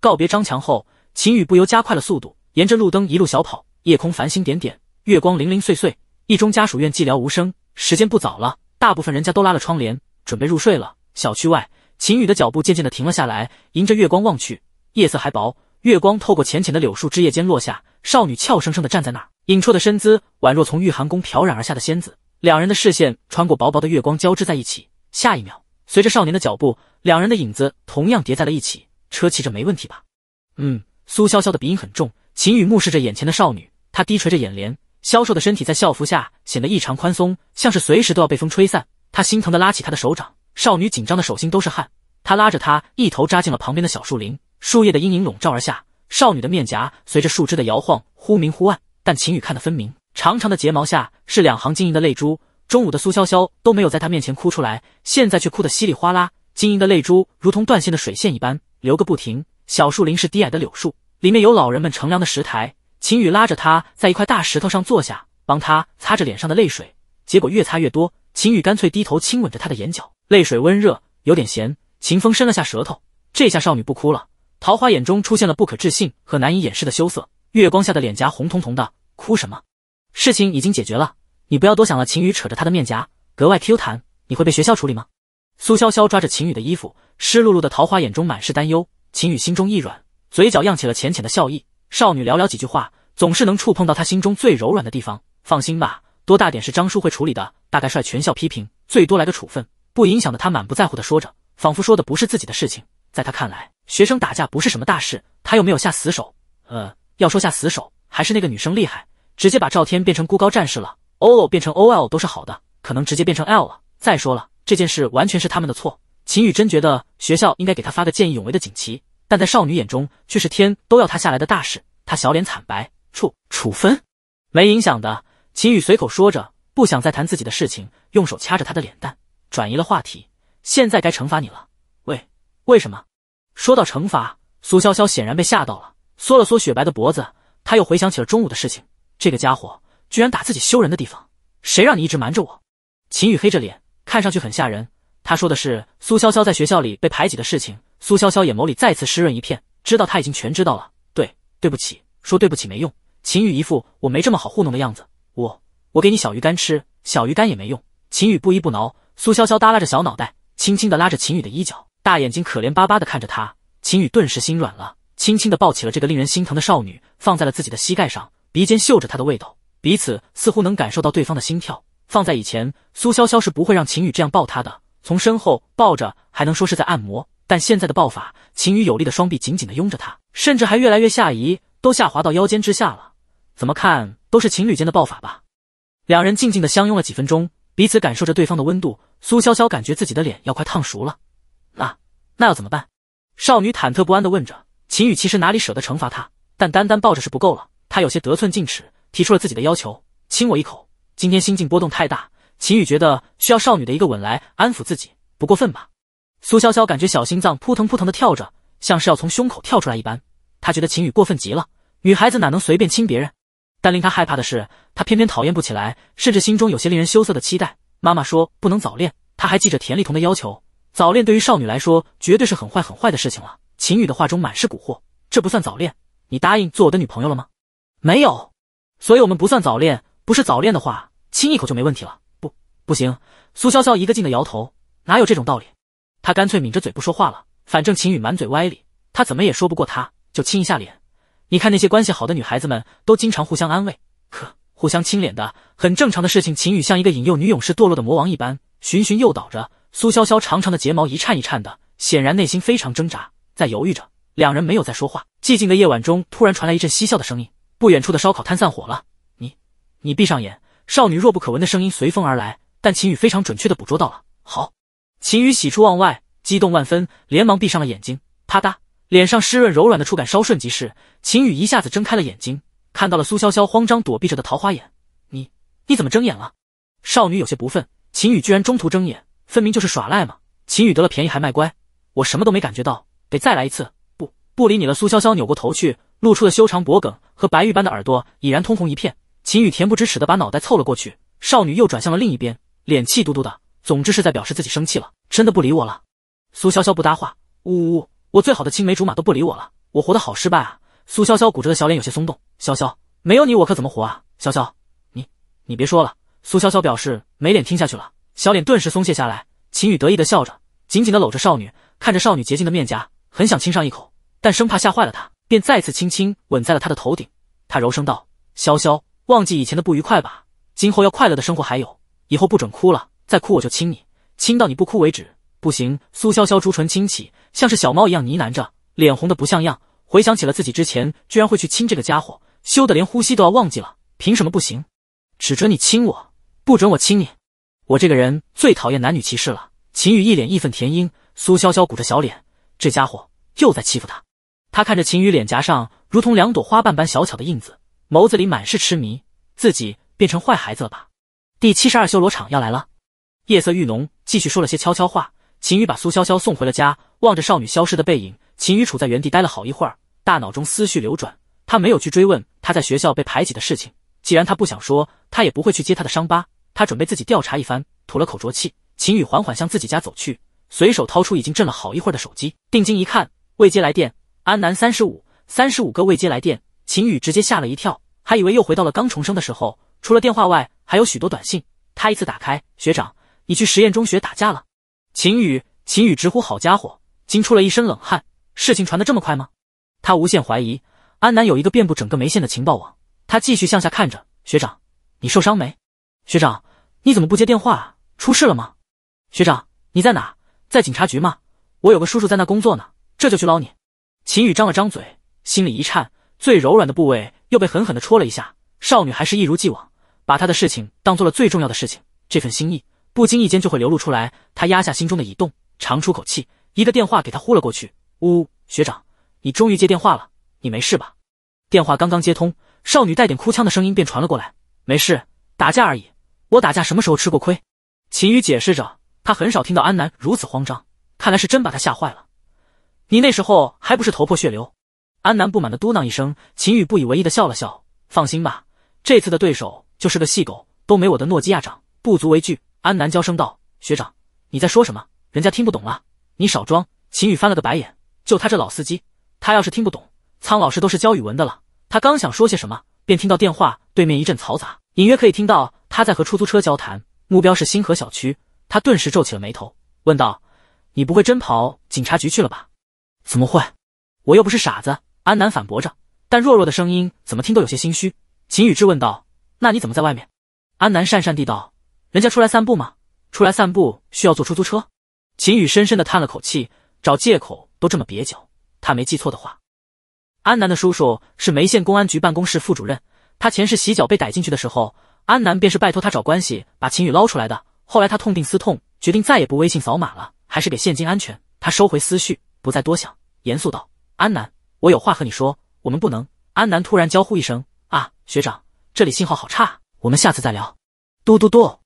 S1: 告别张强后，秦宇不由加快了速度，沿着路灯一路小跑。夜空繁星点点，月光零零碎碎。一中家属院寂寥无声。时间不早了，大部分人家都拉了窗帘，准备入睡了。小区外，秦宇的脚步渐渐的停了下来，迎着月光望去，夜色还薄，月光透过浅浅的柳树枝叶间落下。少女俏生生的站在那儿，隐绰的身姿宛若从御寒宫飘然而下的仙子。两人的视线穿过薄薄的月光交织在一起，下一秒。随着少年的脚步，两人的影子同样叠在了一起。车骑着没问题吧？嗯，苏潇潇的鼻音很重。秦宇目视着眼前的少女，她低垂着眼帘，消瘦的身体在校服下显得异常宽松，像是随时都要被风吹散。他心疼的拉起她的手掌，少女紧张的手心都是汗。他拉着她一头扎进了旁边的小树林，树叶的阴影笼罩而下，少女的面颊随着树枝的摇晃忽明忽暗，但秦宇看得分明，长长的睫毛下是两行晶莹的泪珠。中午的苏潇潇都没有在他面前哭出来，现在却哭得稀里哗啦，晶莹的泪珠如同断线的水线一般流个不停。小树林是低矮的柳树，里面有老人们乘凉的石台。秦宇拉着她在一块大石头上坐下，帮她擦着脸上的泪水，结果越擦越多。秦宇干脆低头亲吻着她的眼角，泪水温热，有点咸。秦风伸了下舌头，这下少女不哭了。桃花眼中出现了不可置信和难以掩饰的羞涩，月光下的脸颊红彤彤的，哭什么？事情已经解决了。你不要多想了，秦宇扯着他的面颊，格外 Q 弹。你会被学校处理吗？苏潇潇抓着秦宇的衣服，湿漉漉的桃花眼中满是担忧。秦宇心中一软，嘴角漾起了浅浅的笑意。少女寥寥几句话，总是能触碰到他心中最柔软的地方。放心吧，多大点事，张叔会处理的。大概率全校批评，最多来个处分，不影响的。他满不在乎的说着，仿佛说的不是自己的事情。在他看来，学生打架不是什么大事，他又没有下死手。呃，要说下死手，还是那个女生厉害，直接把赵天变成孤高战士了。O O 变成 O L 都是好的，可能直接变成 L 了。再说了，这件事完全是他们的错。秦宇真觉得学校应该给他发个见义勇为的锦旗，但在少女眼中却是天都要塌下来的大事。他小脸惨白，处处分没影响的。秦宇随口说着，不想再谈自己的事情，用手掐着她的脸蛋，转移了话题。现在该惩罚你了。喂，为什么？说到惩罚，苏潇潇显然被吓到了，缩了缩雪白的脖子。他又回想起了中午的事情，这个家伙。居然打自己羞人的地方，谁让你一直瞒着我？秦宇黑着脸，看上去很吓人。他说的是苏潇潇在学校里被排挤的事情。苏潇潇眼眸里再次湿润一片，知道他已经全知道了。对，对不起，说对不起没用。秦宇一副我没这么好糊弄的样子。我，我给你小鱼干吃，小鱼干也没用。秦宇不依不挠。苏潇潇耷拉着小脑袋，轻轻的拉着秦宇的衣角，大眼睛可怜巴巴的看着他。秦宇顿时心软了，轻轻的抱起了这个令人心疼的少女，放在了自己的膝盖上，鼻尖嗅着她的味道。彼此似乎能感受到对方的心跳。放在以前，苏潇潇是不会让秦宇这样抱她的，从身后抱着还能说是在按摩。但现在的抱法，秦宇有力的双臂紧紧的拥着她，甚至还越来越下移，都下滑到腰间之下了。怎么看都是情侣间的抱法吧？两人静静的相拥了几分钟，彼此感受着对方的温度。苏潇潇感觉自己的脸要快烫熟了，那那要怎么办？少女忐忑不安的问着。秦宇其实哪里舍得惩罚她，但单单抱着是不够了，她有些得寸进尺。提出了自己的要求，亲我一口。今天心境波动太大，秦宇觉得需要少女的一个吻来安抚自己，不过分吧？苏潇潇感觉小心脏扑腾扑腾的跳着，像是要从胸口跳出来一般。她觉得秦宇过分极了，女孩子哪能随便亲别人？但令她害怕的是，她偏偏讨厌不起来，甚至心中有些令人羞涩的期待。妈妈说不能早恋，她还记着田丽彤的要求，早恋对于少女来说绝对是很坏很坏的事情了。秦宇的话中满是蛊惑，这不算早恋？你答应做我的女朋友了吗？没有。所以，我们不算早恋，不是早恋的话，亲一口就没问题了。不，不行！苏潇潇一个劲的摇头，哪有这种道理？她干脆抿着嘴不说话了。反正秦宇满嘴歪理，她怎么也说不过他，就亲一下脸。你看那些关系好的女孩子们，都经常互相安慰，可互相亲脸的，很正常的事情。秦宇像一个引诱女勇士堕落的魔王一般，循循诱导着。苏潇潇长长的睫毛一颤一颤的，显然内心非常挣扎，在犹豫着。两人没有再说话，寂静的夜晚中突然传来一阵嬉笑的声音。不远处的烧烤摊散火了，你你闭上眼。少女弱不可闻的声音随风而来，但秦宇非常准确的捕捉到了。好，秦宇喜出望外，激动万分，连忙闭上了眼睛。啪嗒，脸上湿润柔软的触感稍瞬即逝，秦宇一下子睁开了眼睛，看到了苏潇潇慌张躲避着的桃花眼。你你怎么睁眼了？少女有些不忿，秦宇居然中途睁眼，分明就是耍赖嘛！秦宇得了便宜还卖乖，我什么都没感觉到，得再来一次。不不理你了。苏潇潇扭过头去，露出了修长脖梗。和白玉般的耳朵已然通红一片，秦宇恬不知耻的把脑袋凑了过去，少女又转向了另一边，脸气嘟嘟的，总之是在表示自己生气了，真的不理我了。苏潇潇不搭话，呜呜，我最好的青梅竹马都不理我了，我活得好失败啊！苏潇潇鼓着的小脸有些松动，潇潇，没有你我可怎么活啊？潇潇，你你别说了。苏潇潇表示没脸听下去了，小脸顿时松懈下来。秦宇得意的笑着，紧紧的搂着少女，看着少女洁净的面颊，很想亲上一口，但生怕吓坏了她。便再次轻轻吻在了他的头顶，他柔声道：“潇潇，忘记以前的不愉快吧，今后要快乐的生活。还有，以后不准哭了，再哭我就亲你，亲到你不哭为止。”不行，苏潇潇朱唇轻启，像是小猫一样呢喃着，脸红的不像样。回想起了自己之前居然会去亲这个家伙，羞得连呼吸都要忘记了。凭什么不行？只准你亲我，不准我亲你。我这个人最讨厌男女歧视了。秦羽一脸义愤填膺，苏潇潇鼓着小脸，这家伙又在欺负他。他看着秦宇脸颊上如同两朵花瓣般小巧的印子，眸子里满是痴迷。自己变成坏孩子了吧？第七十二修罗场要来了。夜色愈浓，继续说了些悄悄话。秦宇把苏潇潇送回了家，望着少女消失的背影，秦宇处在原地待了好一会儿，大脑中思绪流转。他没有去追问他在学校被排挤的事情，既然他不想说，他也不会去揭他的伤疤。他准备自己调查一番，吐了口浊气。秦宇缓缓向自己家走去，随手掏出已经震了好一会儿的手机，定睛一看，未接来电。安南三十五，三十五个未接来电，秦宇直接吓了一跳，还以为又回到了刚重生的时候。除了电话外，还有许多短信。他一次打开，学长，你去实验中学打架了？秦宇，秦宇直呼好家伙，惊出了一身冷汗。事情传得这么快吗？他无限怀疑，安南有一个遍布整个梅县的情报网。他继续向下看着，学长，你受伤没？学长，你怎么不接电话？出事了吗？学长，你在哪？在警察局吗？我有个叔叔在那工作呢，这就去捞你。秦宇张了张嘴，心里一颤，最柔软的部位又被狠狠的戳了一下。少女还是一如既往，把她的事情当做了最重要的事情，这份心意不经意间就会流露出来。他压下心中的移动，长出口气，一个电话给他呼了过去。呜，学长，你终于接电话了，你没事吧？电话刚刚接通，少女带点哭腔的声音便传了过来。没事，打架而已，我打架什么时候吃过亏？秦宇解释着，他很少听到安南如此慌张，看来是真把他吓坏了。你那时候还不是头破血流？安南不满的嘟囔一声，秦宇不以为意的笑了笑。放心吧，这次的对手就是个细狗，都没我的诺基亚长，不足为惧。安南娇声道：“学长，你在说什么？人家听不懂了，你少装。”秦宇翻了个白眼，就他这老司机，他要是听不懂，苍老师都是教语文的了。他刚想说些什么，便听到电话对面一阵嘈杂，隐约可以听到他在和出租车交谈，目标是星河小区。他顿时皱起了眉头，问道：“你不会真跑警察局去了吧？”怎么会？我又不是傻子。安南反驳着，但弱弱的声音怎么听都有些心虚。秦宇质问道：“那你怎么在外面？”安南讪讪地道：“人家出来散步吗？出来散步需要坐出租车。”秦宇深深地叹了口气，找借口都这么蹩脚。他没记错的话，安南的叔叔是梅县公安局办公室副主任。他前世洗脚被逮进去的时候，安南便是拜托他找关系把秦宇捞出来的。后来他痛定思痛，决定再也不微信扫码了，还是给现金安全。他收回思绪。不再多想，严肃道：“安南，我有话和你说，我们不能。”安南突然娇呼一声：“啊，学长，这里信号好差我们下次再聊。”嘟嘟嘟，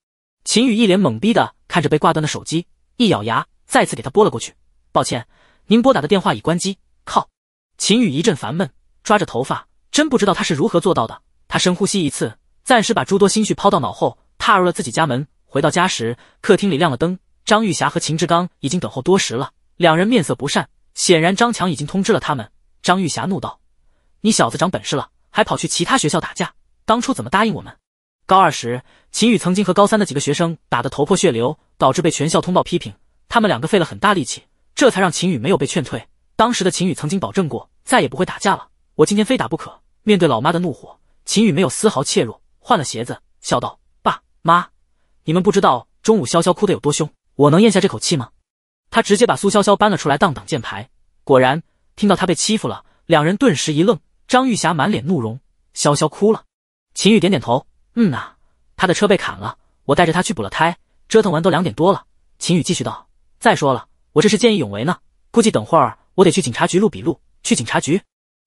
S1: 秦宇一脸懵逼的看着被挂断的手机，一咬牙，再次给他拨了过去。抱歉，您拨打的电话已关机。靠！秦宇一阵烦闷，抓着头发，真不知道他是如何做到的。他深呼吸一次，暂时把诸多心绪抛到脑后，踏入了自己家门。回到家时，客厅里亮了灯，张玉霞和秦志刚已经等候多时了。两人面色不善，显然张强已经通知了他们。张玉霞怒道：“你小子长本事了，还跑去其他学校打架？当初怎么答应我们？”高二时，秦宇曾经和高三的几个学生打得头破血流，导致被全校通报批评。他们两个费了很大力气，这才让秦宇没有被劝退。当时的秦宇曾经保证过，再也不会打架了。我今天非打不可。面对老妈的怒火，秦宇没有丝毫怯弱，换了鞋子，笑道：“爸妈，你们不知道中午潇潇哭的有多凶，我能咽下这口气吗？”他直接把苏潇潇搬了出来当挡箭牌，果然听到他被欺负了，两人顿时一愣。张玉霞满脸怒容，潇潇哭了。秦宇点点头，嗯呐，他的车被砍了，我带着他去补了胎，折腾完都两点多了。秦宇继续道：“再说了，我这是见义勇为呢，估计等会儿我得去警察局录笔录。”去警察局？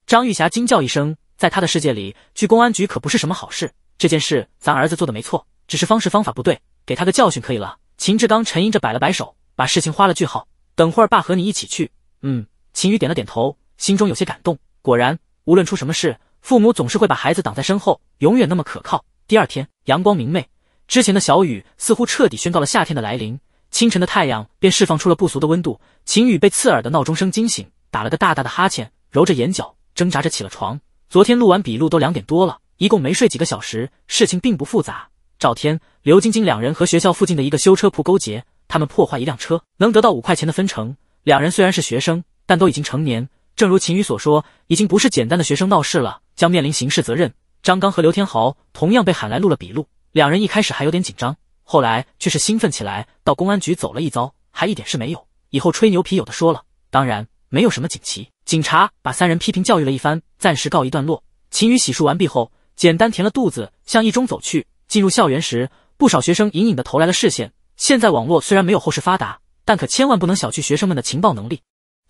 S1: 张玉霞惊叫一声，在他的世界里，去公安局可不是什么好事。这件事咱儿子做的没错，只是方式方法不对，给他个教训可以了。秦志刚沉吟着摆了摆手。把事情画了句号。等会儿爸和你一起去。嗯，秦宇点了点头，心中有些感动。果然，无论出什么事，父母总是会把孩子挡在身后，永远那么可靠。第二天，阳光明媚，之前的小雨似乎彻底宣告了夏天的来临。清晨的太阳便释放出了不俗的温度。秦宇被刺耳的闹钟声惊醒，打了个大大的哈欠，揉着眼角，挣扎着起了床。昨天录完笔录都两点多了，一共没睡几个小时。事情并不复杂，赵天、刘晶晶两人和学校附近的一个修车铺勾结。他们破坏一辆车能得到五块钱的分成。两人虽然是学生，但都已经成年。正如秦宇所说，已经不是简单的学生闹事了，将面临刑事责任。张刚和刘天豪同样被喊来录了笔录。两人一开始还有点紧张，后来却是兴奋起来。到公安局走了一遭，还一点事没有。以后吹牛皮有的说了。当然，没有什么锦旗。警察把三人批评教育了一番，暂时告一段落。秦宇洗漱完毕后，简单填了肚子，向一中走去。进入校园时，不少学生隐隐的投来了视线。现在网络虽然没有后世发达，但可千万不能小觑学生们的情报能力。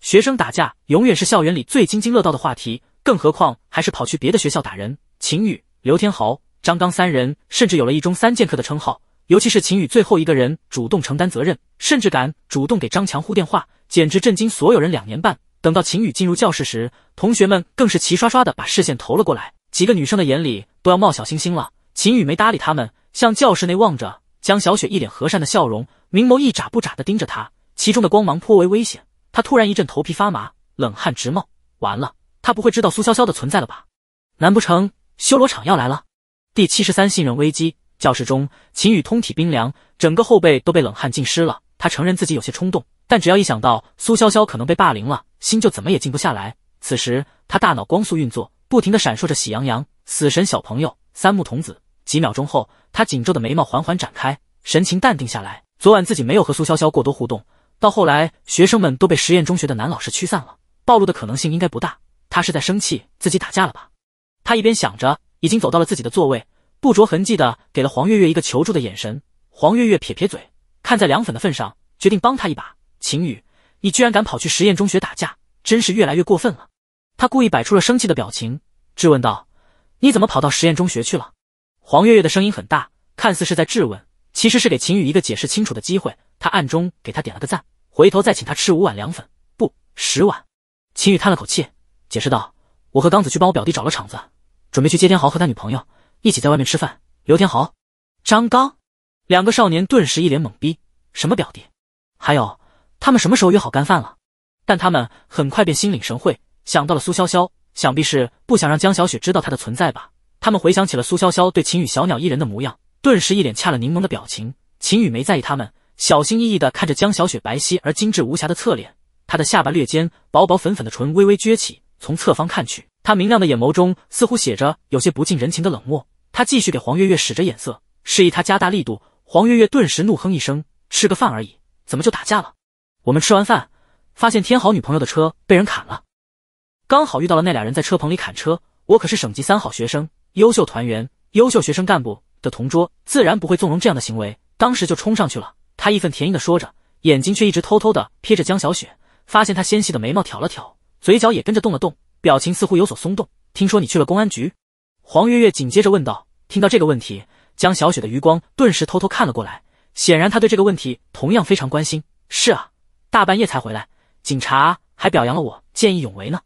S1: 学生打架永远是校园里最津津乐道的话题，更何况还是跑去别的学校打人。秦宇、刘天豪、张刚三人甚至有了一中三剑客的称号，尤其是秦宇最后一个人主动承担责任，甚至敢主动给张强呼电话，简直震惊所有人。两年半，等到秦宇进入教室时，同学们更是齐刷刷的把视线投了过来，几个女生的眼里都要冒小星星了。秦宇没搭理他们，向教室内望着。江小雪一脸和善的笑容，明眸一眨不眨的盯着他，其中的光芒颇为危险。他突然一阵头皮发麻，冷汗直冒。完了，他不会知道苏潇潇的存在了吧？难不成修罗场要来了？第七十三信任危机。教室中，秦宇通体冰凉，整个后背都被冷汗浸湿了。他承认自己有些冲动，但只要一想到苏潇潇可能被霸凌了，心就怎么也静不下来。此时，他大脑光速运作，不停的闪烁着喜羊羊、死神小朋友、三木童子。几秒钟后，他紧皱的眉毛缓缓展开，神情淡定下来。昨晚自己没有和苏潇潇过多互动，到后来学生们都被实验中学的男老师驱散了，暴露的可能性应该不大。他是在生气自己打架了吧？他一边想着，已经走到了自己的座位，不着痕迹的给了黄月月一个求助的眼神。黄月月撇撇嘴，看在凉粉的份上，决定帮他一把。秦雨，你居然敢跑去实验中学打架，真是越来越过分了！他故意摆出了生气的表情，质问道：“你怎么跑到实验中学去了？”黄月月的声音很大，看似是在质问，其实是给秦宇一个解释清楚的机会。他暗中给他点了个赞，回头再请他吃五碗凉粉，不，十碗。秦宇叹了口气，解释道：“我和刚子去帮我表弟找了场子，准备去接天豪和他女朋友一起在外面吃饭。”刘天豪、张刚两个少年顿时一脸懵逼：“什么表弟？还有他们什么时候约好干饭了？”但他们很快便心领神会，想到了苏潇潇，想必是不想让江小雪知道他的存在吧。他们回想起了苏潇潇对秦宇小鸟依人的模样，顿时一脸恰了柠檬的表情。秦宇没在意他们，小心翼翼地看着江小雪白皙而精致无瑕的侧脸，她的下巴略尖，薄薄粉粉的唇微微撅起。从侧方看去，她明亮的眼眸中似乎写着有些不近人情的冷漠。他继续给黄月月使着眼色，示意她加大力度。黄月月顿时怒哼一声：“吃个饭而已，怎么就打架了？”我们吃完饭，发现天豪女朋友的车被人砍了，刚好遇到了那俩人在车棚里砍车。我可是省级三好学生。优秀团员、优秀学生干部的同桌自然不会纵容这样的行为，当时就冲上去了。他义愤填膺地说着，眼睛却一直偷偷地瞥着江小雪。发现她纤细的眉毛挑了挑，嘴角也跟着动了动，表情似乎有所松动。听说你去了公安局？黄月月紧接着问道。听到这个问题，江小雪的余光顿时偷偷看了过来，显然她对这个问题同样非常关心。是啊，大半夜才回来，警察还表扬了我见义勇为呢。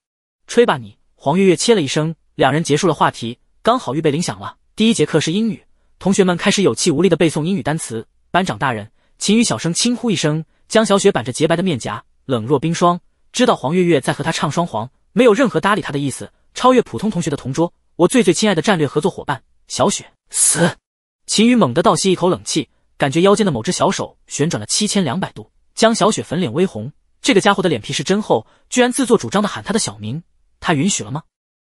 S1: 吹吧你！黄月月切了一声，两人结束了话题。刚好预备铃响了，第一节课是英语，同学们开始有气无力的背诵英语单词。班长大人，秦宇小声轻呼一声。江小雪板着洁白的面颊，冷若冰霜，知道黄月月在和他唱双簧，没有任何搭理他的意思。超越普通同学的同桌，我最最亲爱的战略合作伙伴，小雪死！秦宇猛地倒吸一口冷气，感觉腰间的某只小手旋转了七千两百度。江小雪粉脸微红，这个家伙的脸皮是真厚，居然自作主张的喊他的小名，他允许了吗？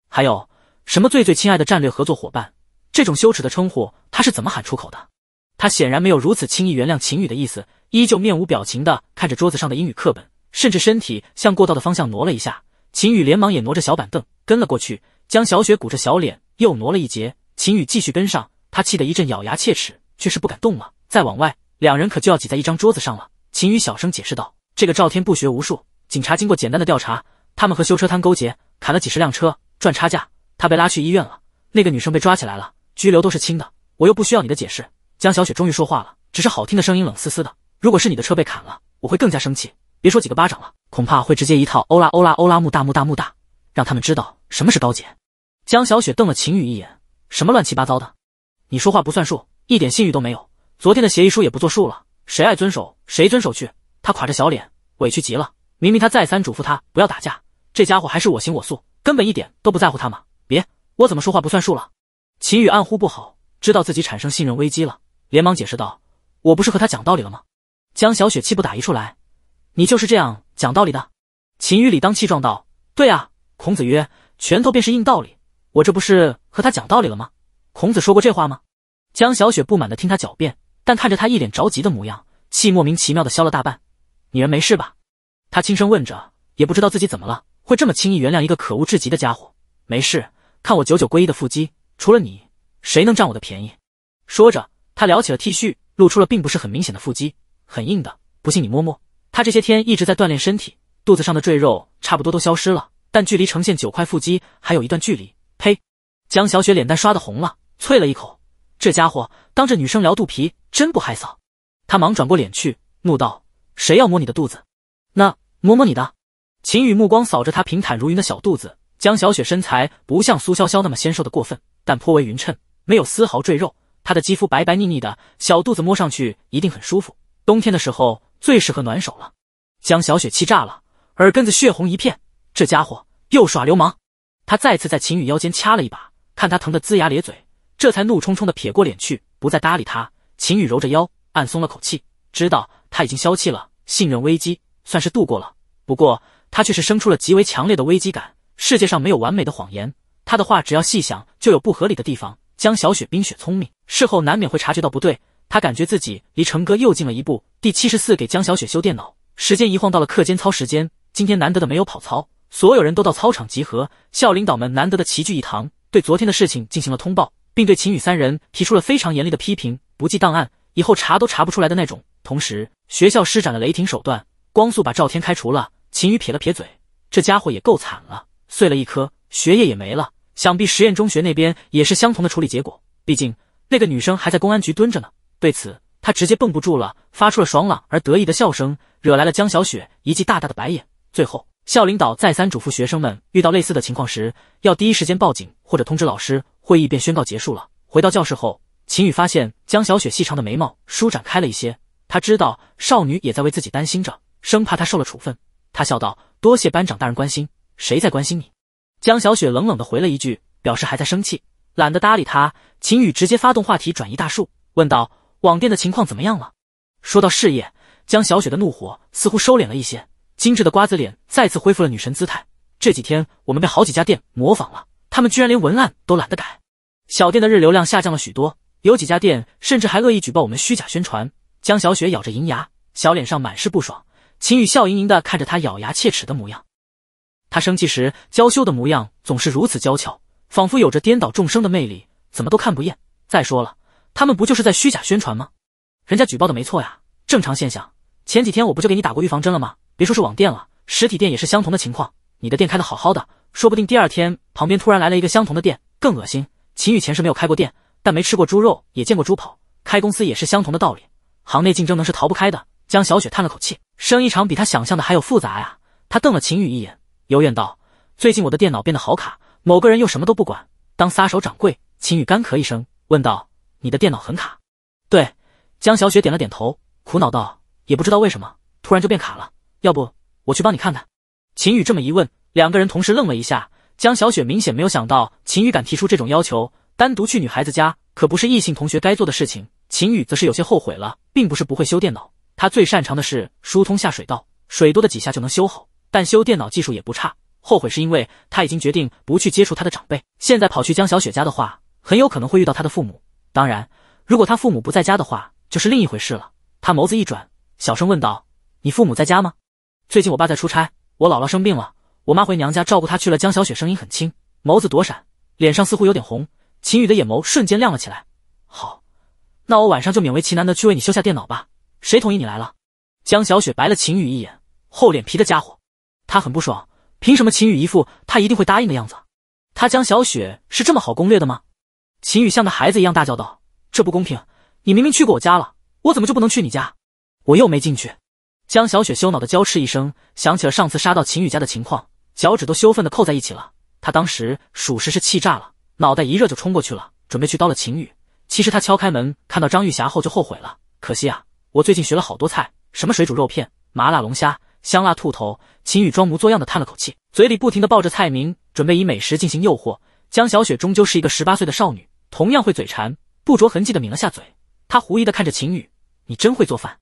S1: 还有。什么最最亲爱的战略合作伙伴？这种羞耻的称呼，他是怎么喊出口的？他显然没有如此轻易原谅秦宇的意思，依旧面无表情的看着桌子上的英语课本，甚至身体向过道的方向挪了一下。秦宇连忙也挪着小板凳跟了过去，将小雪鼓着小脸又挪了一截。秦宇继续跟上，他气得一阵咬牙切齿，却是不敢动了。再往外，两人可就要挤在一张桌子上了。秦宇小声解释道：“这个赵天不学无术，警察经过简单的调查，他们和修车摊勾结，砍了几十辆车赚差价。”他被拉去医院了，那个女生被抓起来了，拘留都是轻的，我又不需要你的解释。江小雪终于说话了，只是好听的声音冷丝丝的。如果是你的车被砍了，我会更加生气，别说几个巴掌了，恐怕会直接一套欧拉欧拉欧拉木大木大木大，让他们知道什么是高洁。江小雪瞪了秦宇一眼，什么乱七八糟的，你说话不算数，一点信誉都没有，昨天的协议书也不作数了，谁爱遵守谁遵守去。他垮着小脸，委屈极了，明明他再三嘱咐他不要打架，这家伙还是我行我素，根本一点都不在乎他吗？别，我怎么说话不算数了？秦羽暗呼不好，知道自己产生信任危机了，连忙解释道：“我不是和他讲道理了吗？”江小雪气不打一处来，你就是这样讲道理的？秦羽理当气壮道：“对啊，孔子曰，拳头便是硬道理，我这不是和他讲道理了吗？”孔子说过这话吗？江小雪不满的听他狡辩，但看着他一脸着急的模样，气莫名其妙的消了大半。你人没事吧？他轻声问着，也不知道自己怎么了，会这么轻易原谅一个可恶至极的家伙。没事，看我九九归一的腹肌，除了你，谁能占我的便宜？说着，他撩起了 T 恤，露出了并不是很明显的腹肌，很硬的，不信你摸摸。他这些天一直在锻炼身体，肚子上的赘肉差不多都消失了，但距离呈现九块腹肌还有一段距离。呸！江小雪脸蛋刷的红了，啐了一口，这家伙当着女生撩肚皮，真不害臊。他忙转过脸去，怒道：“谁要摸你的肚子？那摸摸你的。”秦宇目光扫着他平坦如云的小肚子。江小雪身材不像苏潇潇那么纤瘦的过分，但颇为匀称，没有丝毫赘肉。她的肌肤白白腻腻的，小肚子摸上去一定很舒服。冬天的时候最适合暖手了。江小雪气炸了，耳根子血红一片。这家伙又耍流氓！她再次在秦宇腰间掐了一把，看他疼得龇牙咧嘴，这才怒冲冲的撇过脸去，不再搭理他。秦宇揉着腰，暗松了口气，知道他已经消气了，信任危机算是度过了。不过他却是生出了极为强烈的危机感。世界上没有完美的谎言，他的话只要细想就有不合理的地方。江小雪冰雪聪明，事后难免会察觉到不对。他感觉自己离成哥又近了一步。第七十四，给江小雪修电脑。时间一晃到了课间操时间，今天难得的没有跑操，所有人都到操场集合。校领导们难得的齐聚一堂，对昨天的事情进行了通报，并对秦宇三人提出了非常严厉的批评，不记档案，以后查都查不出来的那种。同时，学校施展了雷霆手段，光速把赵天开除了。秦宇撇了撇嘴，这家伙也够惨了。碎了一颗，学业也没了。想必实验中学那边也是相同的处理结果，毕竟那个女生还在公安局蹲着呢。对此，他直接绷不住了，发出了爽朗而得意的笑声，惹来了江小雪一记大大的白眼。最后，校领导再三嘱咐学生们，遇到类似的情况时要第一时间报警或者通知老师。会议便宣告结束了。回到教室后，秦宇发现江小雪细长的眉毛舒展开了一些，他知道少女也在为自己担心着，生怕她受了处分。他笑道：“多谢班长大人关心。”谁在关心你？江小雪冷冷的回了一句，表示还在生气，懒得搭理他。秦宇直接发动话题转移，大树问道：“网店的情况怎么样了？”说到事业，江小雪的怒火似乎收敛了一些，精致的瓜子脸再次恢复了女神姿态。这几天我们被好几家店模仿了，他们居然连文案都懒得改，小店的日流量下降了许多，有几家店甚至还恶意举报我们虚假宣传。江小雪咬着银牙，小脸上满是不爽。秦宇笑盈盈的看着她咬牙切齿的模样。他生气时娇羞的模样总是如此娇俏，仿佛有着颠倒众生的魅力，怎么都看不厌。再说了，他们不就是在虚假宣传吗？人家举报的没错呀，正常现象。前几天我不就给你打过预防针了吗？别说是网店了，实体店也是相同的情况。你的店开的好好的，说不定第二天旁边突然来了一个相同的店，更恶心。秦宇前世没有开过店，但没吃过猪肉也见过猪跑。开公司也是相同的道理，行内竞争能是逃不开的。江小雪叹了口气，生意场比他想象的还要复杂呀。他瞪了秦宇一眼。幽怨道：“最近我的电脑变得好卡，某个人又什么都不管，当撒手掌柜。”秦宇干咳一声，问道：“你的电脑很卡？”对，江小雪点了点头，苦恼道：“也不知道为什么，突然就变卡了。要不我去帮你看看？”秦宇这么一问，两个人同时愣了一下。江小雪明显没有想到秦宇敢提出这种要求，单独去女孩子家可不是异性同学该做的事情。秦宇则是有些后悔了，并不是不会修电脑，他最擅长的是疏通下水道，水多的几下就能修好。但修电脑技术也不差，后悔是因为他已经决定不去接触他的长辈。现在跑去江小雪家的话，很有可能会遇到他的父母。当然，如果他父母不在家的话，就是另一回事了。他眸子一转，小声问道：“你父母在家吗？”“最近我爸在出差，我姥姥生病了，我妈回娘家照顾她去了。”江小雪声音很轻，眸子躲闪，脸上似乎有点红。秦宇的眼眸瞬间亮了起来：“好，那我晚上就勉为其难的去为你修下电脑吧。谁同意你来了？”江小雪白了秦宇一眼：“厚脸皮的家伙！”他很不爽，凭什么秦宇一副他一定会答应的样子？他江小雪是这么好攻略的吗？秦宇像个孩子一样大叫道：“这不公平！你明明去过我家了，我怎么就不能去你家？我又没进去。”江小雪羞恼的娇斥一声，想起了上次杀到秦宇家的情况，脚趾都羞愤的扣在一起了。他当时属实是气炸了，脑袋一热就冲过去了，准备去刀了秦宇。其实他敲开门看到张玉霞后就后悔了，可惜啊，我最近学了好多菜，什么水煮肉片、麻辣龙虾。香辣兔头，秦宇装模作样的叹了口气，嘴里不停的抱着菜名，准备以美食进行诱惑。江小雪终究是一个十八岁的少女，同样会嘴馋，不着痕迹的抿了下嘴。她狐疑的看着秦宇：“你真会做饭？”“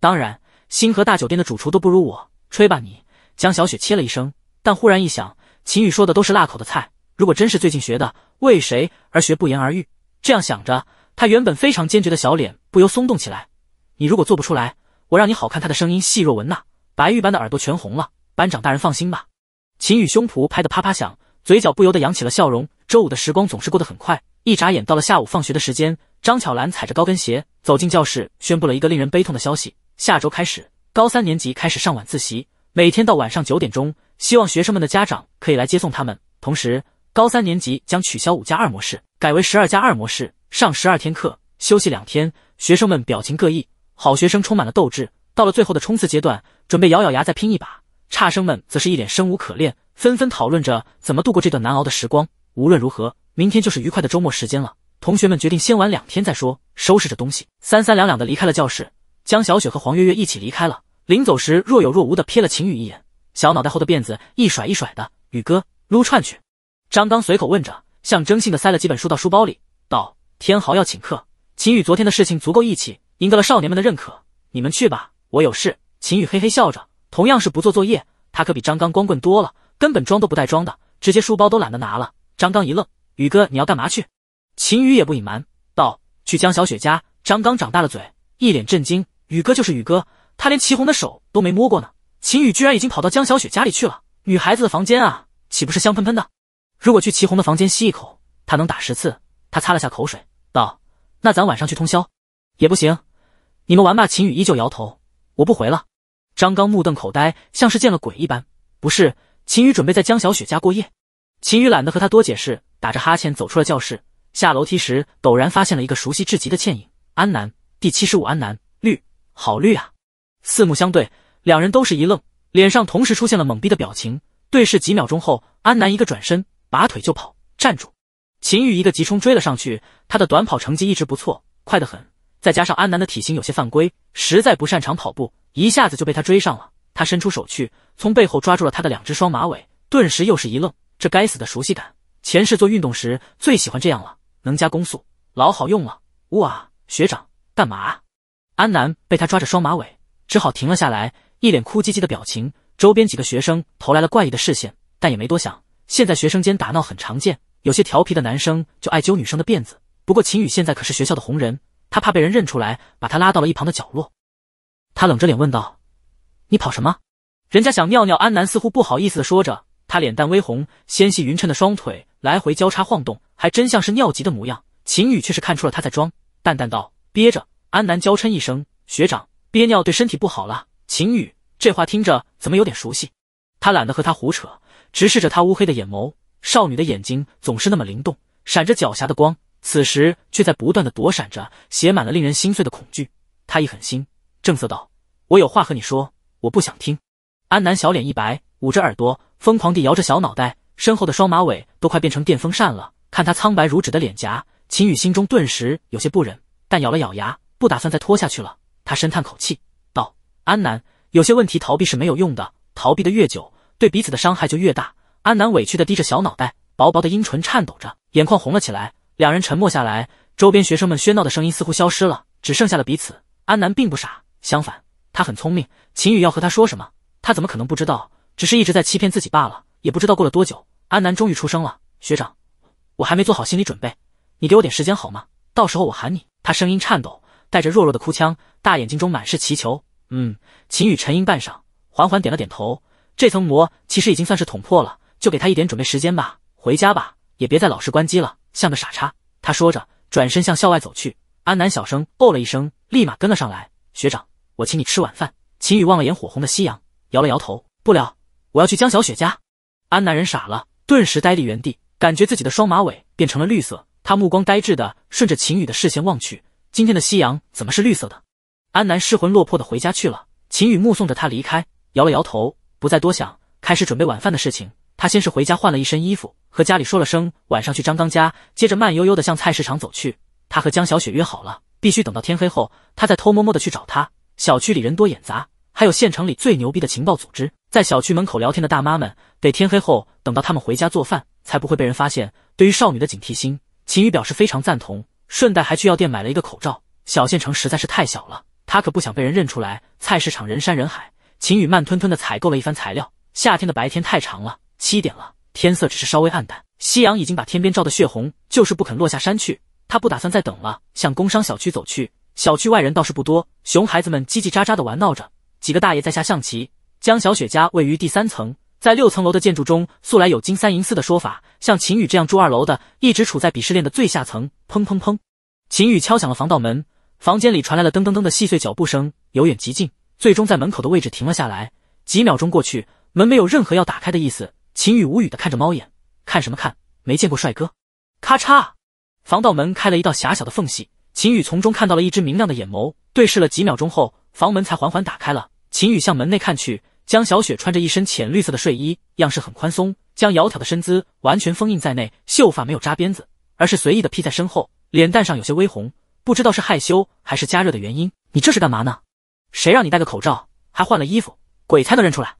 S1: 当然，星河大酒店的主厨都不如我，吹吧你。”江小雪切了一声，但忽然一想，秦宇说的都是辣口的菜，如果真是最近学的，为谁而学不言而喻。这样想着，她原本非常坚决的小脸不由松动起来：“你如果做不出来，我让你好看。”她的声音细若蚊呐。白玉般的耳朵全红了，班长大人放心吧。秦宇胸脯拍得啪啪响，嘴角不由得扬起了笑容。周五的时光总是过得很快，一眨眼到了下午放学的时间。张巧兰踩着高跟鞋走进教室，宣布了一个令人悲痛的消息：下周开始，高三年级开始上晚自习，每天到晚上九点钟。希望学生们的家长可以来接送他们。同时，高三年级将取消五加二模式，改为十二加二模式，上十二天课，休息两天。学生们表情各异，好学生充满了斗志。到了最后的冲刺阶段，准备咬咬牙再拼一把。差生们则是一脸生无可恋，纷纷讨论着怎么度过这段难熬的时光。无论如何，明天就是愉快的周末时间了。同学们决定先玩两天再说，收拾着东西，三三两两的离开了教室。江小雪和黄月月一起离开了，临走时若有若无的瞥了秦宇一眼，小脑袋后的辫子一甩一甩的。宇哥，撸串去。张刚随口问着，象征性的塞了几本书到书包里，道：“天豪要请客，秦宇昨天的事情足够义气，赢得了少年们的认可。你们去吧。”我有事。秦宇嘿嘿笑着，同样是不做作业，他可比张刚光棍多了，根本装都不带装的，直接书包都懒得拿了。张刚一愣：“宇哥，你要干嘛去？”秦宇也不隐瞒，道：“去江小雪家。”张刚长大了嘴，一脸震惊：“宇哥就是宇哥，他连祁红的手都没摸过呢，秦宇居然已经跑到江小雪家里去了。女孩子的房间啊，岂不是香喷喷的？如果去祁红的房间吸一口，他能打十次。”他擦了下口水，道：“那咱晚上去通宵也不行，你们玩吧。”秦宇依旧摇头。我不回了。张刚目瞪口呆，像是见了鬼一般。不是，秦宇准备在江小雪家过夜。秦宇懒得和他多解释，打着哈欠走出了教室。下楼梯时，陡然发现了一个熟悉至极的倩影。安南，第七十五，安南绿，好绿啊！四目相对，两人都是一愣，脸上同时出现了懵逼的表情。对视几秒钟后，安南一个转身，拔腿就跑。站住！秦宇一个急冲追了上去。他的短跑成绩一直不错，快得很。再加上安南的体型有些犯规，实在不擅长跑步，一下子就被他追上了。他伸出手去，从背后抓住了他的两只双马尾，顿时又是一愣。这该死的熟悉感，前世做运动时最喜欢这样了，能加攻速，老好用了。哇，学长，干嘛？安南被他抓着双马尾，只好停了下来，一脸哭唧唧的表情。周边几个学生投来了怪异的视线，但也没多想。现在学生间打闹很常见，有些调皮的男生就爱揪女生的辫子。不过秦宇现在可是学校的红人。他怕被人认出来，把他拉到了一旁的角落。他冷着脸问道：“你跑什么？人家想尿尿。”安南似乎不好意思的说着，他脸蛋微红，纤细匀称的双腿来回交叉晃动，还真像是尿急的模样。秦宇却是看出了他在装，淡淡道：“憋着。”安南娇嗔一声：“学长，憋尿对身体不好了。”秦宇这话听着怎么有点熟悉？他懒得和他胡扯，直视着他乌黑的眼眸。少女的眼睛总是那么灵动，闪着狡黠的光。此时却在不断的躲闪着，写满了令人心碎的恐惧。他一狠心，正色道：“我有话和你说，我不想听。”安南小脸一白，捂着耳朵，疯狂地摇着小脑袋，身后的双马尾都快变成电风扇了。看他苍白如纸的脸颊，秦羽心中顿时有些不忍，但咬了咬牙，不打算再拖下去了。他深叹口气，道：“安南，有些问题逃避是没有用的，逃避的越久，对彼此的伤害就越大。”安南委屈的低着小脑袋，薄薄的阴唇颤抖着，眼眶红了起来。两人沉默下来，周边学生们喧闹的声音似乎消失了，只剩下了彼此。安南并不傻，相反，他很聪明。秦宇要和他说什么，他怎么可能不知道？只是一直在欺骗自己罢了。也不知道过了多久，安南终于出声了：“学长，我还没做好心理准备，你给我点时间好吗？到时候我喊你。”他声音颤抖，带着弱弱的哭腔，大眼睛中满是祈求。嗯，秦宇沉吟半晌，缓缓点了点头。这层膜其实已经算是捅破了，就给他一点准备时间吧。回家吧，也别再老是关机了。像个傻叉，他说着，转身向校外走去。安南小声哦了一声，立马跟了上来。学长，我请你吃晚饭。秦宇望了眼火红的夕阳，摇了摇头，不了，我要去江小雪家。安南人傻了，顿时呆立原地，感觉自己的双马尾变成了绿色。他目光呆滞的顺着秦宇的视线望去，今天的夕阳怎么是绿色的？安南失魂落魄的回家去了。秦宇目送着他离开，摇了摇头，不再多想，开始准备晚饭的事情。他先是回家换了一身衣服，和家里说了声晚上去张刚家，接着慢悠悠的向菜市场走去。他和江小雪约好了，必须等到天黑后，他再偷摸摸的去找她。小区里人多眼杂，还有县城里最牛逼的情报组织，在小区门口聊天的大妈们，得天黑后等到他们回家做饭，才不会被人发现。对于少女的警惕心，秦宇表示非常赞同，顺带还去药店买了一个口罩。小县城实在是太小了，他可不想被人认出来。菜市场人山人海，秦宇慢吞吞的采购了一番材料。夏天的白天太长了。七点了，天色只是稍微暗淡，夕阳已经把天边照得血红，就是不肯落下山去。他不打算再等了，向工商小区走去。小区外人倒是不多，熊孩子们叽叽喳喳的玩闹着，几个大爷在下象棋。江小雪家位于第三层，在六层楼的建筑中，素来有金三银四的说法。像秦宇这样住二楼的，一直处在鄙视链的最下层。砰砰砰，秦宇敲响了防盗门，房间里传来了噔噔噔的细碎脚步声，由远及近，最终在门口的位置停了下来。几秒钟过去，门没有任何要打开的意思。秦宇无语的看着猫眼，看什么看？没见过帅哥？咔嚓，防盗门开了，一道狭小的缝隙。秦宇从中看到了一只明亮的眼眸，对视了几秒钟后，房门才缓缓打开了。秦宇向门内看去，江小雪穿着一身浅绿色的睡衣，样式很宽松，将窈窕的身姿完全封印在内。秀发没有扎辫子，而是随意的披在身后，脸蛋上有些微红，不知道是害羞还是加热的原因。你这是干嘛呢？谁让你戴个口罩，还换了衣服，鬼才能认出来。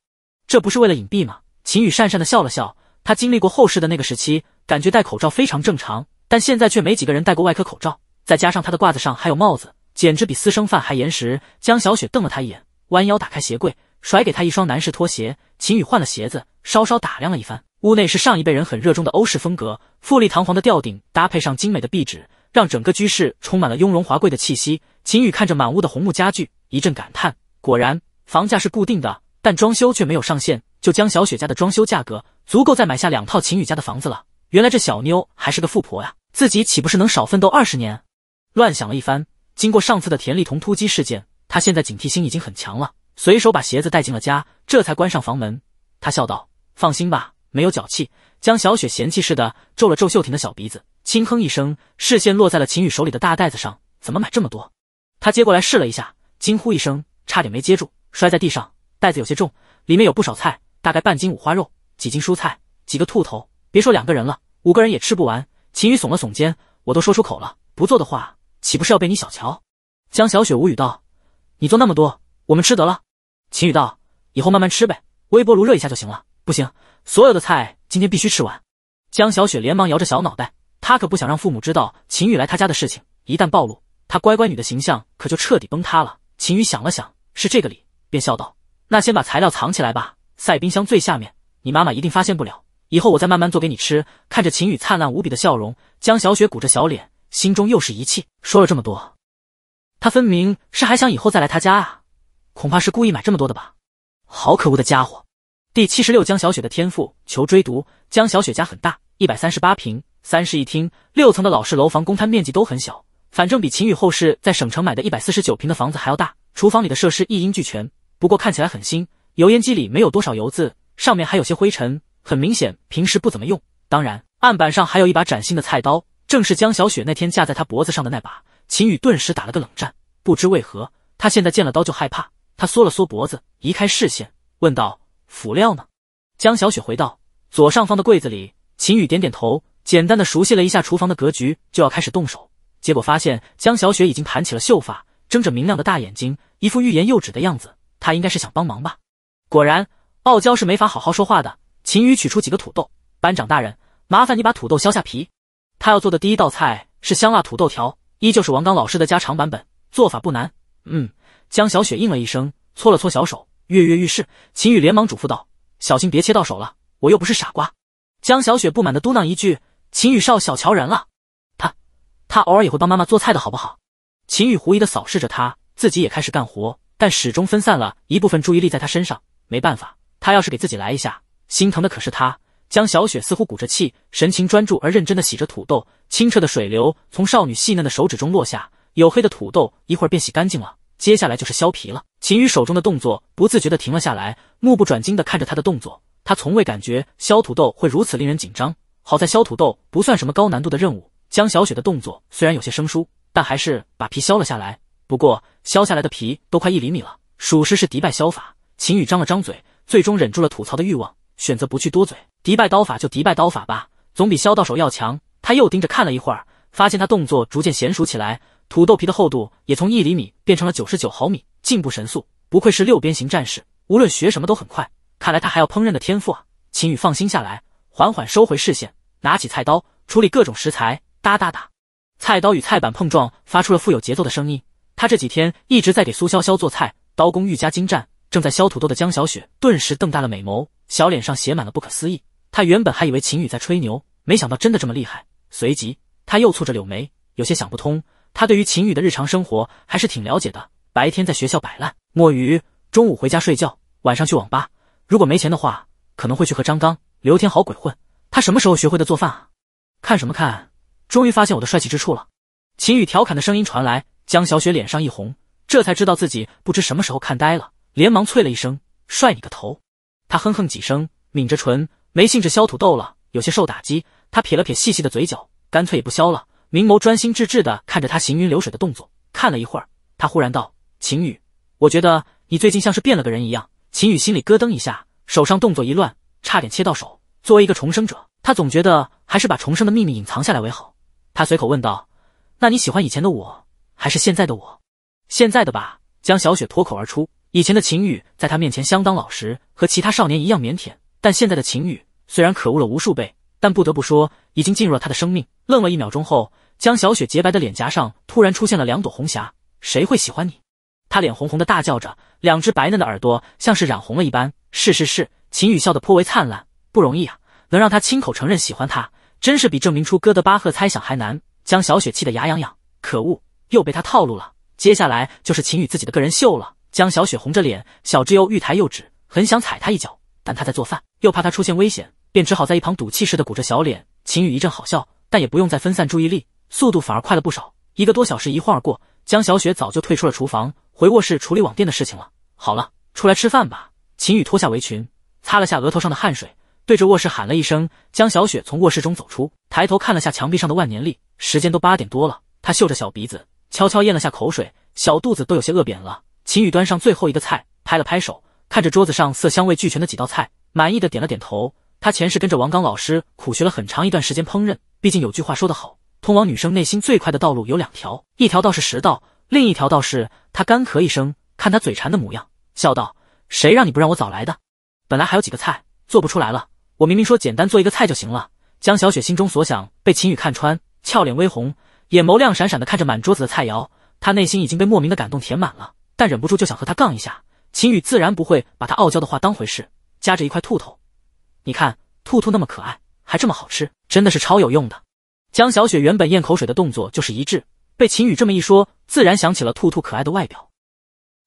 S1: 这不是为了隐蔽吗？秦宇讪讪的笑了笑，他经历过后世的那个时期，感觉戴口罩非常正常，但现在却没几个人戴过外科口罩。再加上他的褂子上还有帽子，简直比私生饭还严实。江小雪瞪了他一眼，弯腰打开鞋柜，甩给他一双男士拖鞋。秦宇换了鞋子，稍稍打量了一番，屋内是上一辈人很热衷的欧式风格，富丽堂皇的吊顶搭配上精美的壁纸，让整个居室充满了雍容华贵的气息。秦宇看着满屋的红木家具，一阵感叹：果然，房价是固定的，但装修却没有上限。就江小雪家的装修价格足够再买下两套秦宇家的房子了。原来这小妞还是个富婆呀，自己岂不是能少奋斗二十年？乱想了一番。经过上次的田丽彤突击事件，他现在警惕心已经很强了。随手把鞋子带进了家，这才关上房门。他笑道：“放心吧，没有脚气。”江小雪嫌弃似的皱了皱秀婷的小鼻子，轻哼一声，视线落在了秦宇手里的大袋子上。怎么买这么多？他接过来试了一下，惊呼一声，差点没接住，摔在地上。袋子有些重，里面有不少菜。大概半斤五花肉，几斤蔬菜，几个兔头。别说两个人了，五个人也吃不完。秦宇耸了耸肩，我都说出口了，不做的话，岂不是要被你小瞧？江小雪无语道：“你做那么多，我们吃得了？”秦宇道：“以后慢慢吃呗，微波炉热一下就行了。”不行，所有的菜今天必须吃完。江小雪连忙摇着小脑袋，她可不想让父母知道秦宇来她家的事情，一旦暴露，她乖乖女的形象可就彻底崩塌了。秦宇想了想，是这个理，便笑道：“那先把材料藏起来吧。”塞冰箱最下面，你妈妈一定发现不了。以后我再慢慢做给你吃。看着秦宇灿烂无比的笑容，江小雪鼓着小脸，心中又是一气。说了这么多，他分明是还想以后再来他家啊！恐怕是故意买这么多的吧？好可恶的家伙！第七十六，江小雪的天赋求追读。江小雪家很大，一百三十八平，三室一厅，六层的老式楼房，公摊面积都很小，反正比秦宇后世在省城买的一百四十九平的房子还要大。厨房里的设施一应俱全，不过看起来很新。油烟机里没有多少油渍，上面还有些灰尘，很明显平时不怎么用。当然，案板上还有一把崭新的菜刀，正是江小雪那天架在他脖子上的那把。秦宇顿时打了个冷战，不知为何，他现在见了刀就害怕。他缩了缩脖子，移开视线，问道：“辅料呢？”江小雪回道：“左上方的柜子里。”秦宇点点头，简单的熟悉了一下厨房的格局，就要开始动手，结果发现江小雪已经盘起了秀发，睁着明亮的大眼睛，一副欲言又止的样子。他应该是想帮忙吧。果然，傲娇是没法好好说话的。秦宇取出几个土豆，班长大人，麻烦你把土豆削下皮。他要做的第一道菜是香辣土豆条，依旧是王刚老师的家常版本，做法不难。嗯，江小雪应了一声，搓了搓小手，跃跃欲试。秦宇连忙嘱咐道：“小心别切到手了，我又不是傻瓜。”江小雪不满的嘟囔一句：“秦宇少小瞧人了，他，他偶尔也会帮妈妈做菜的，好不好？”秦宇狐疑的扫视着他，自己也开始干活，但始终分散了一部分注意力在他身上。没办法，他要是给自己来一下，心疼的可是他。江小雪似乎鼓着气，神情专注而认真的洗着土豆，清澈的水流从少女细嫩的手指中落下，黝黑的土豆一会儿便洗干净了。接下来就是削皮了。秦羽手中的动作不自觉地停了下来，目不转睛地看着她的动作。他从未感觉削土豆会如此令人紧张。好在削土豆不算什么高难度的任务。江小雪的动作虽然有些生疏，但还是把皮削了下来。不过削下来的皮都快一厘米了，属实是迪拜削法。秦宇张了张嘴，最终忍住了吐槽的欲望，选择不去多嘴。迪拜刀法就迪拜刀法吧，总比削到手要强。他又盯着看了一会儿，发现他动作逐渐娴熟起来，土豆皮的厚度也从一厘米变成了九十九毫米，进步神速。不愧是六边形战士，无论学什么都很快。看来他还要烹饪的天赋啊！秦宇放心下来，缓缓收回视线，拿起菜刀处理各种食材。哒哒哒，菜刀与菜板碰撞发出了富有节奏的声音。他这几天一直在给苏潇潇做菜，刀工愈加精湛。正在削土豆的江小雪顿时瞪大了美眸，小脸上写满了不可思议。她原本还以为秦宇在吹牛，没想到真的这么厉害。随即，她又蹙着柳眉，有些想不通。她对于秦宇的日常生活还是挺了解的：白天在学校摆烂，摸鱼；中午回家睡觉，晚上去网吧。如果没钱的话，可能会去和张刚、刘天豪鬼混。他什么时候学会的做饭啊？看什么看？终于发现我的帅气之处了！秦宇调侃的声音传来，江小雪脸上一红，这才知道自己不知什么时候看呆了。连忙啐了一声：“帅你个头！”他哼哼几声，抿着唇，没兴致削土豆了，有些受打击。他撇了撇细细的嘴角，干脆也不削了，明眸专心致志地看着他行云流水的动作。看了一会儿，他忽然道：“秦雨，我觉得你最近像是变了个人一样。”秦雨心里咯噔一下，手上动作一乱，差点切到手。作为一个重生者，他总觉得还是把重生的秘密隐藏下来为好。他随口问道：“那你喜欢以前的我，还是现在的我？”“现在的吧。”江小雪脱口而出。以前的秦宇在他面前相当老实，和其他少年一样腼腆。但现在的秦宇虽然可恶了无数倍，但不得不说，已经进入了他的生命。愣了一秒钟后，江小雪洁白的脸颊上突然出现了两朵红霞。谁会喜欢你？她脸红红的大叫着，两只白嫩的耳朵像是染红了一般。是是是，秦宇笑得颇为灿烂。不容易啊，能让他亲口承认喜欢他，真是比证明出哥德巴赫猜想还难。江小雪气得牙痒痒，可恶，又被他套路了。接下来就是秦宇自己的个人秀了。江小雪红着脸，小智又欲抬又止，很想踩他一脚，但他在做饭，又怕他出现危险，便只好在一旁赌气似的鼓着小脸。秦宇一阵好笑，但也不用再分散注意力，速度反而快了不少。一个多小时一晃而过，江小雪早就退出了厨房，回卧室处理网店的事情了。好了，出来吃饭吧。秦宇脱下围裙，擦了下额头上的汗水，对着卧室喊了一声。江小雪从卧室中走出，抬头看了下墙壁上的万年历，时间都八点多了。她嗅着小鼻子，悄悄咽了下口水，小肚子都有些饿扁了。秦宇端上最后一个菜，拍了拍手，看着桌子上色香味俱全的几道菜，满意的点了点头。他前世跟着王刚老师苦学了很长一段时间烹饪，毕竟有句话说得好，通往女生内心最快的道路有两条，一条道是食道，另一条道是……他干咳一声，看他嘴馋的模样，笑道：“谁让你不让我早来的？本来还有几个菜做不出来了，我明明说简单做一个菜就行了。”江小雪心中所想被秦宇看穿，俏脸微红，眼眸亮闪闪的看着满桌子的菜肴，她内心已经被莫名的感动填满了。但忍不住就想和他杠一下，秦宇自然不会把他傲娇的话当回事，夹着一块兔头，你看兔兔那么可爱，还这么好吃，真的是超有用的。江小雪原本咽口水的动作就是一致，被秦宇这么一说，自然想起了兔兔可爱的外表，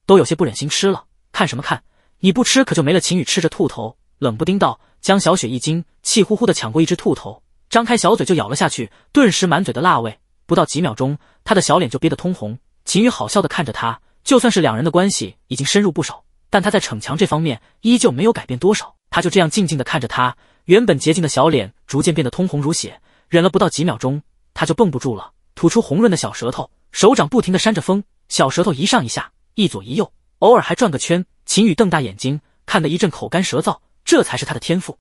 S1: 都有些不忍心吃了。看什么看？你不吃可就没了。秦宇吃着兔头，冷不丁道，江小雪一惊，气呼呼的抢过一只兔头，张开小嘴就咬了下去，顿时满嘴的辣味，不到几秒钟，他的小脸就憋得通红。秦宇好笑的看着他。就算是两人的关系已经深入不少，但他在逞强这方面依旧没有改变多少。他就这样静静地看着他，原本洁净的小脸逐渐变得通红如血。忍了不到几秒钟，他就绷不住了，吐出红润的小舌头，手掌不停地扇着风，小舌头一上一下，一左一右，偶尔还转个圈。秦羽瞪大眼睛，看得一阵口干舌燥。这才是他的天赋。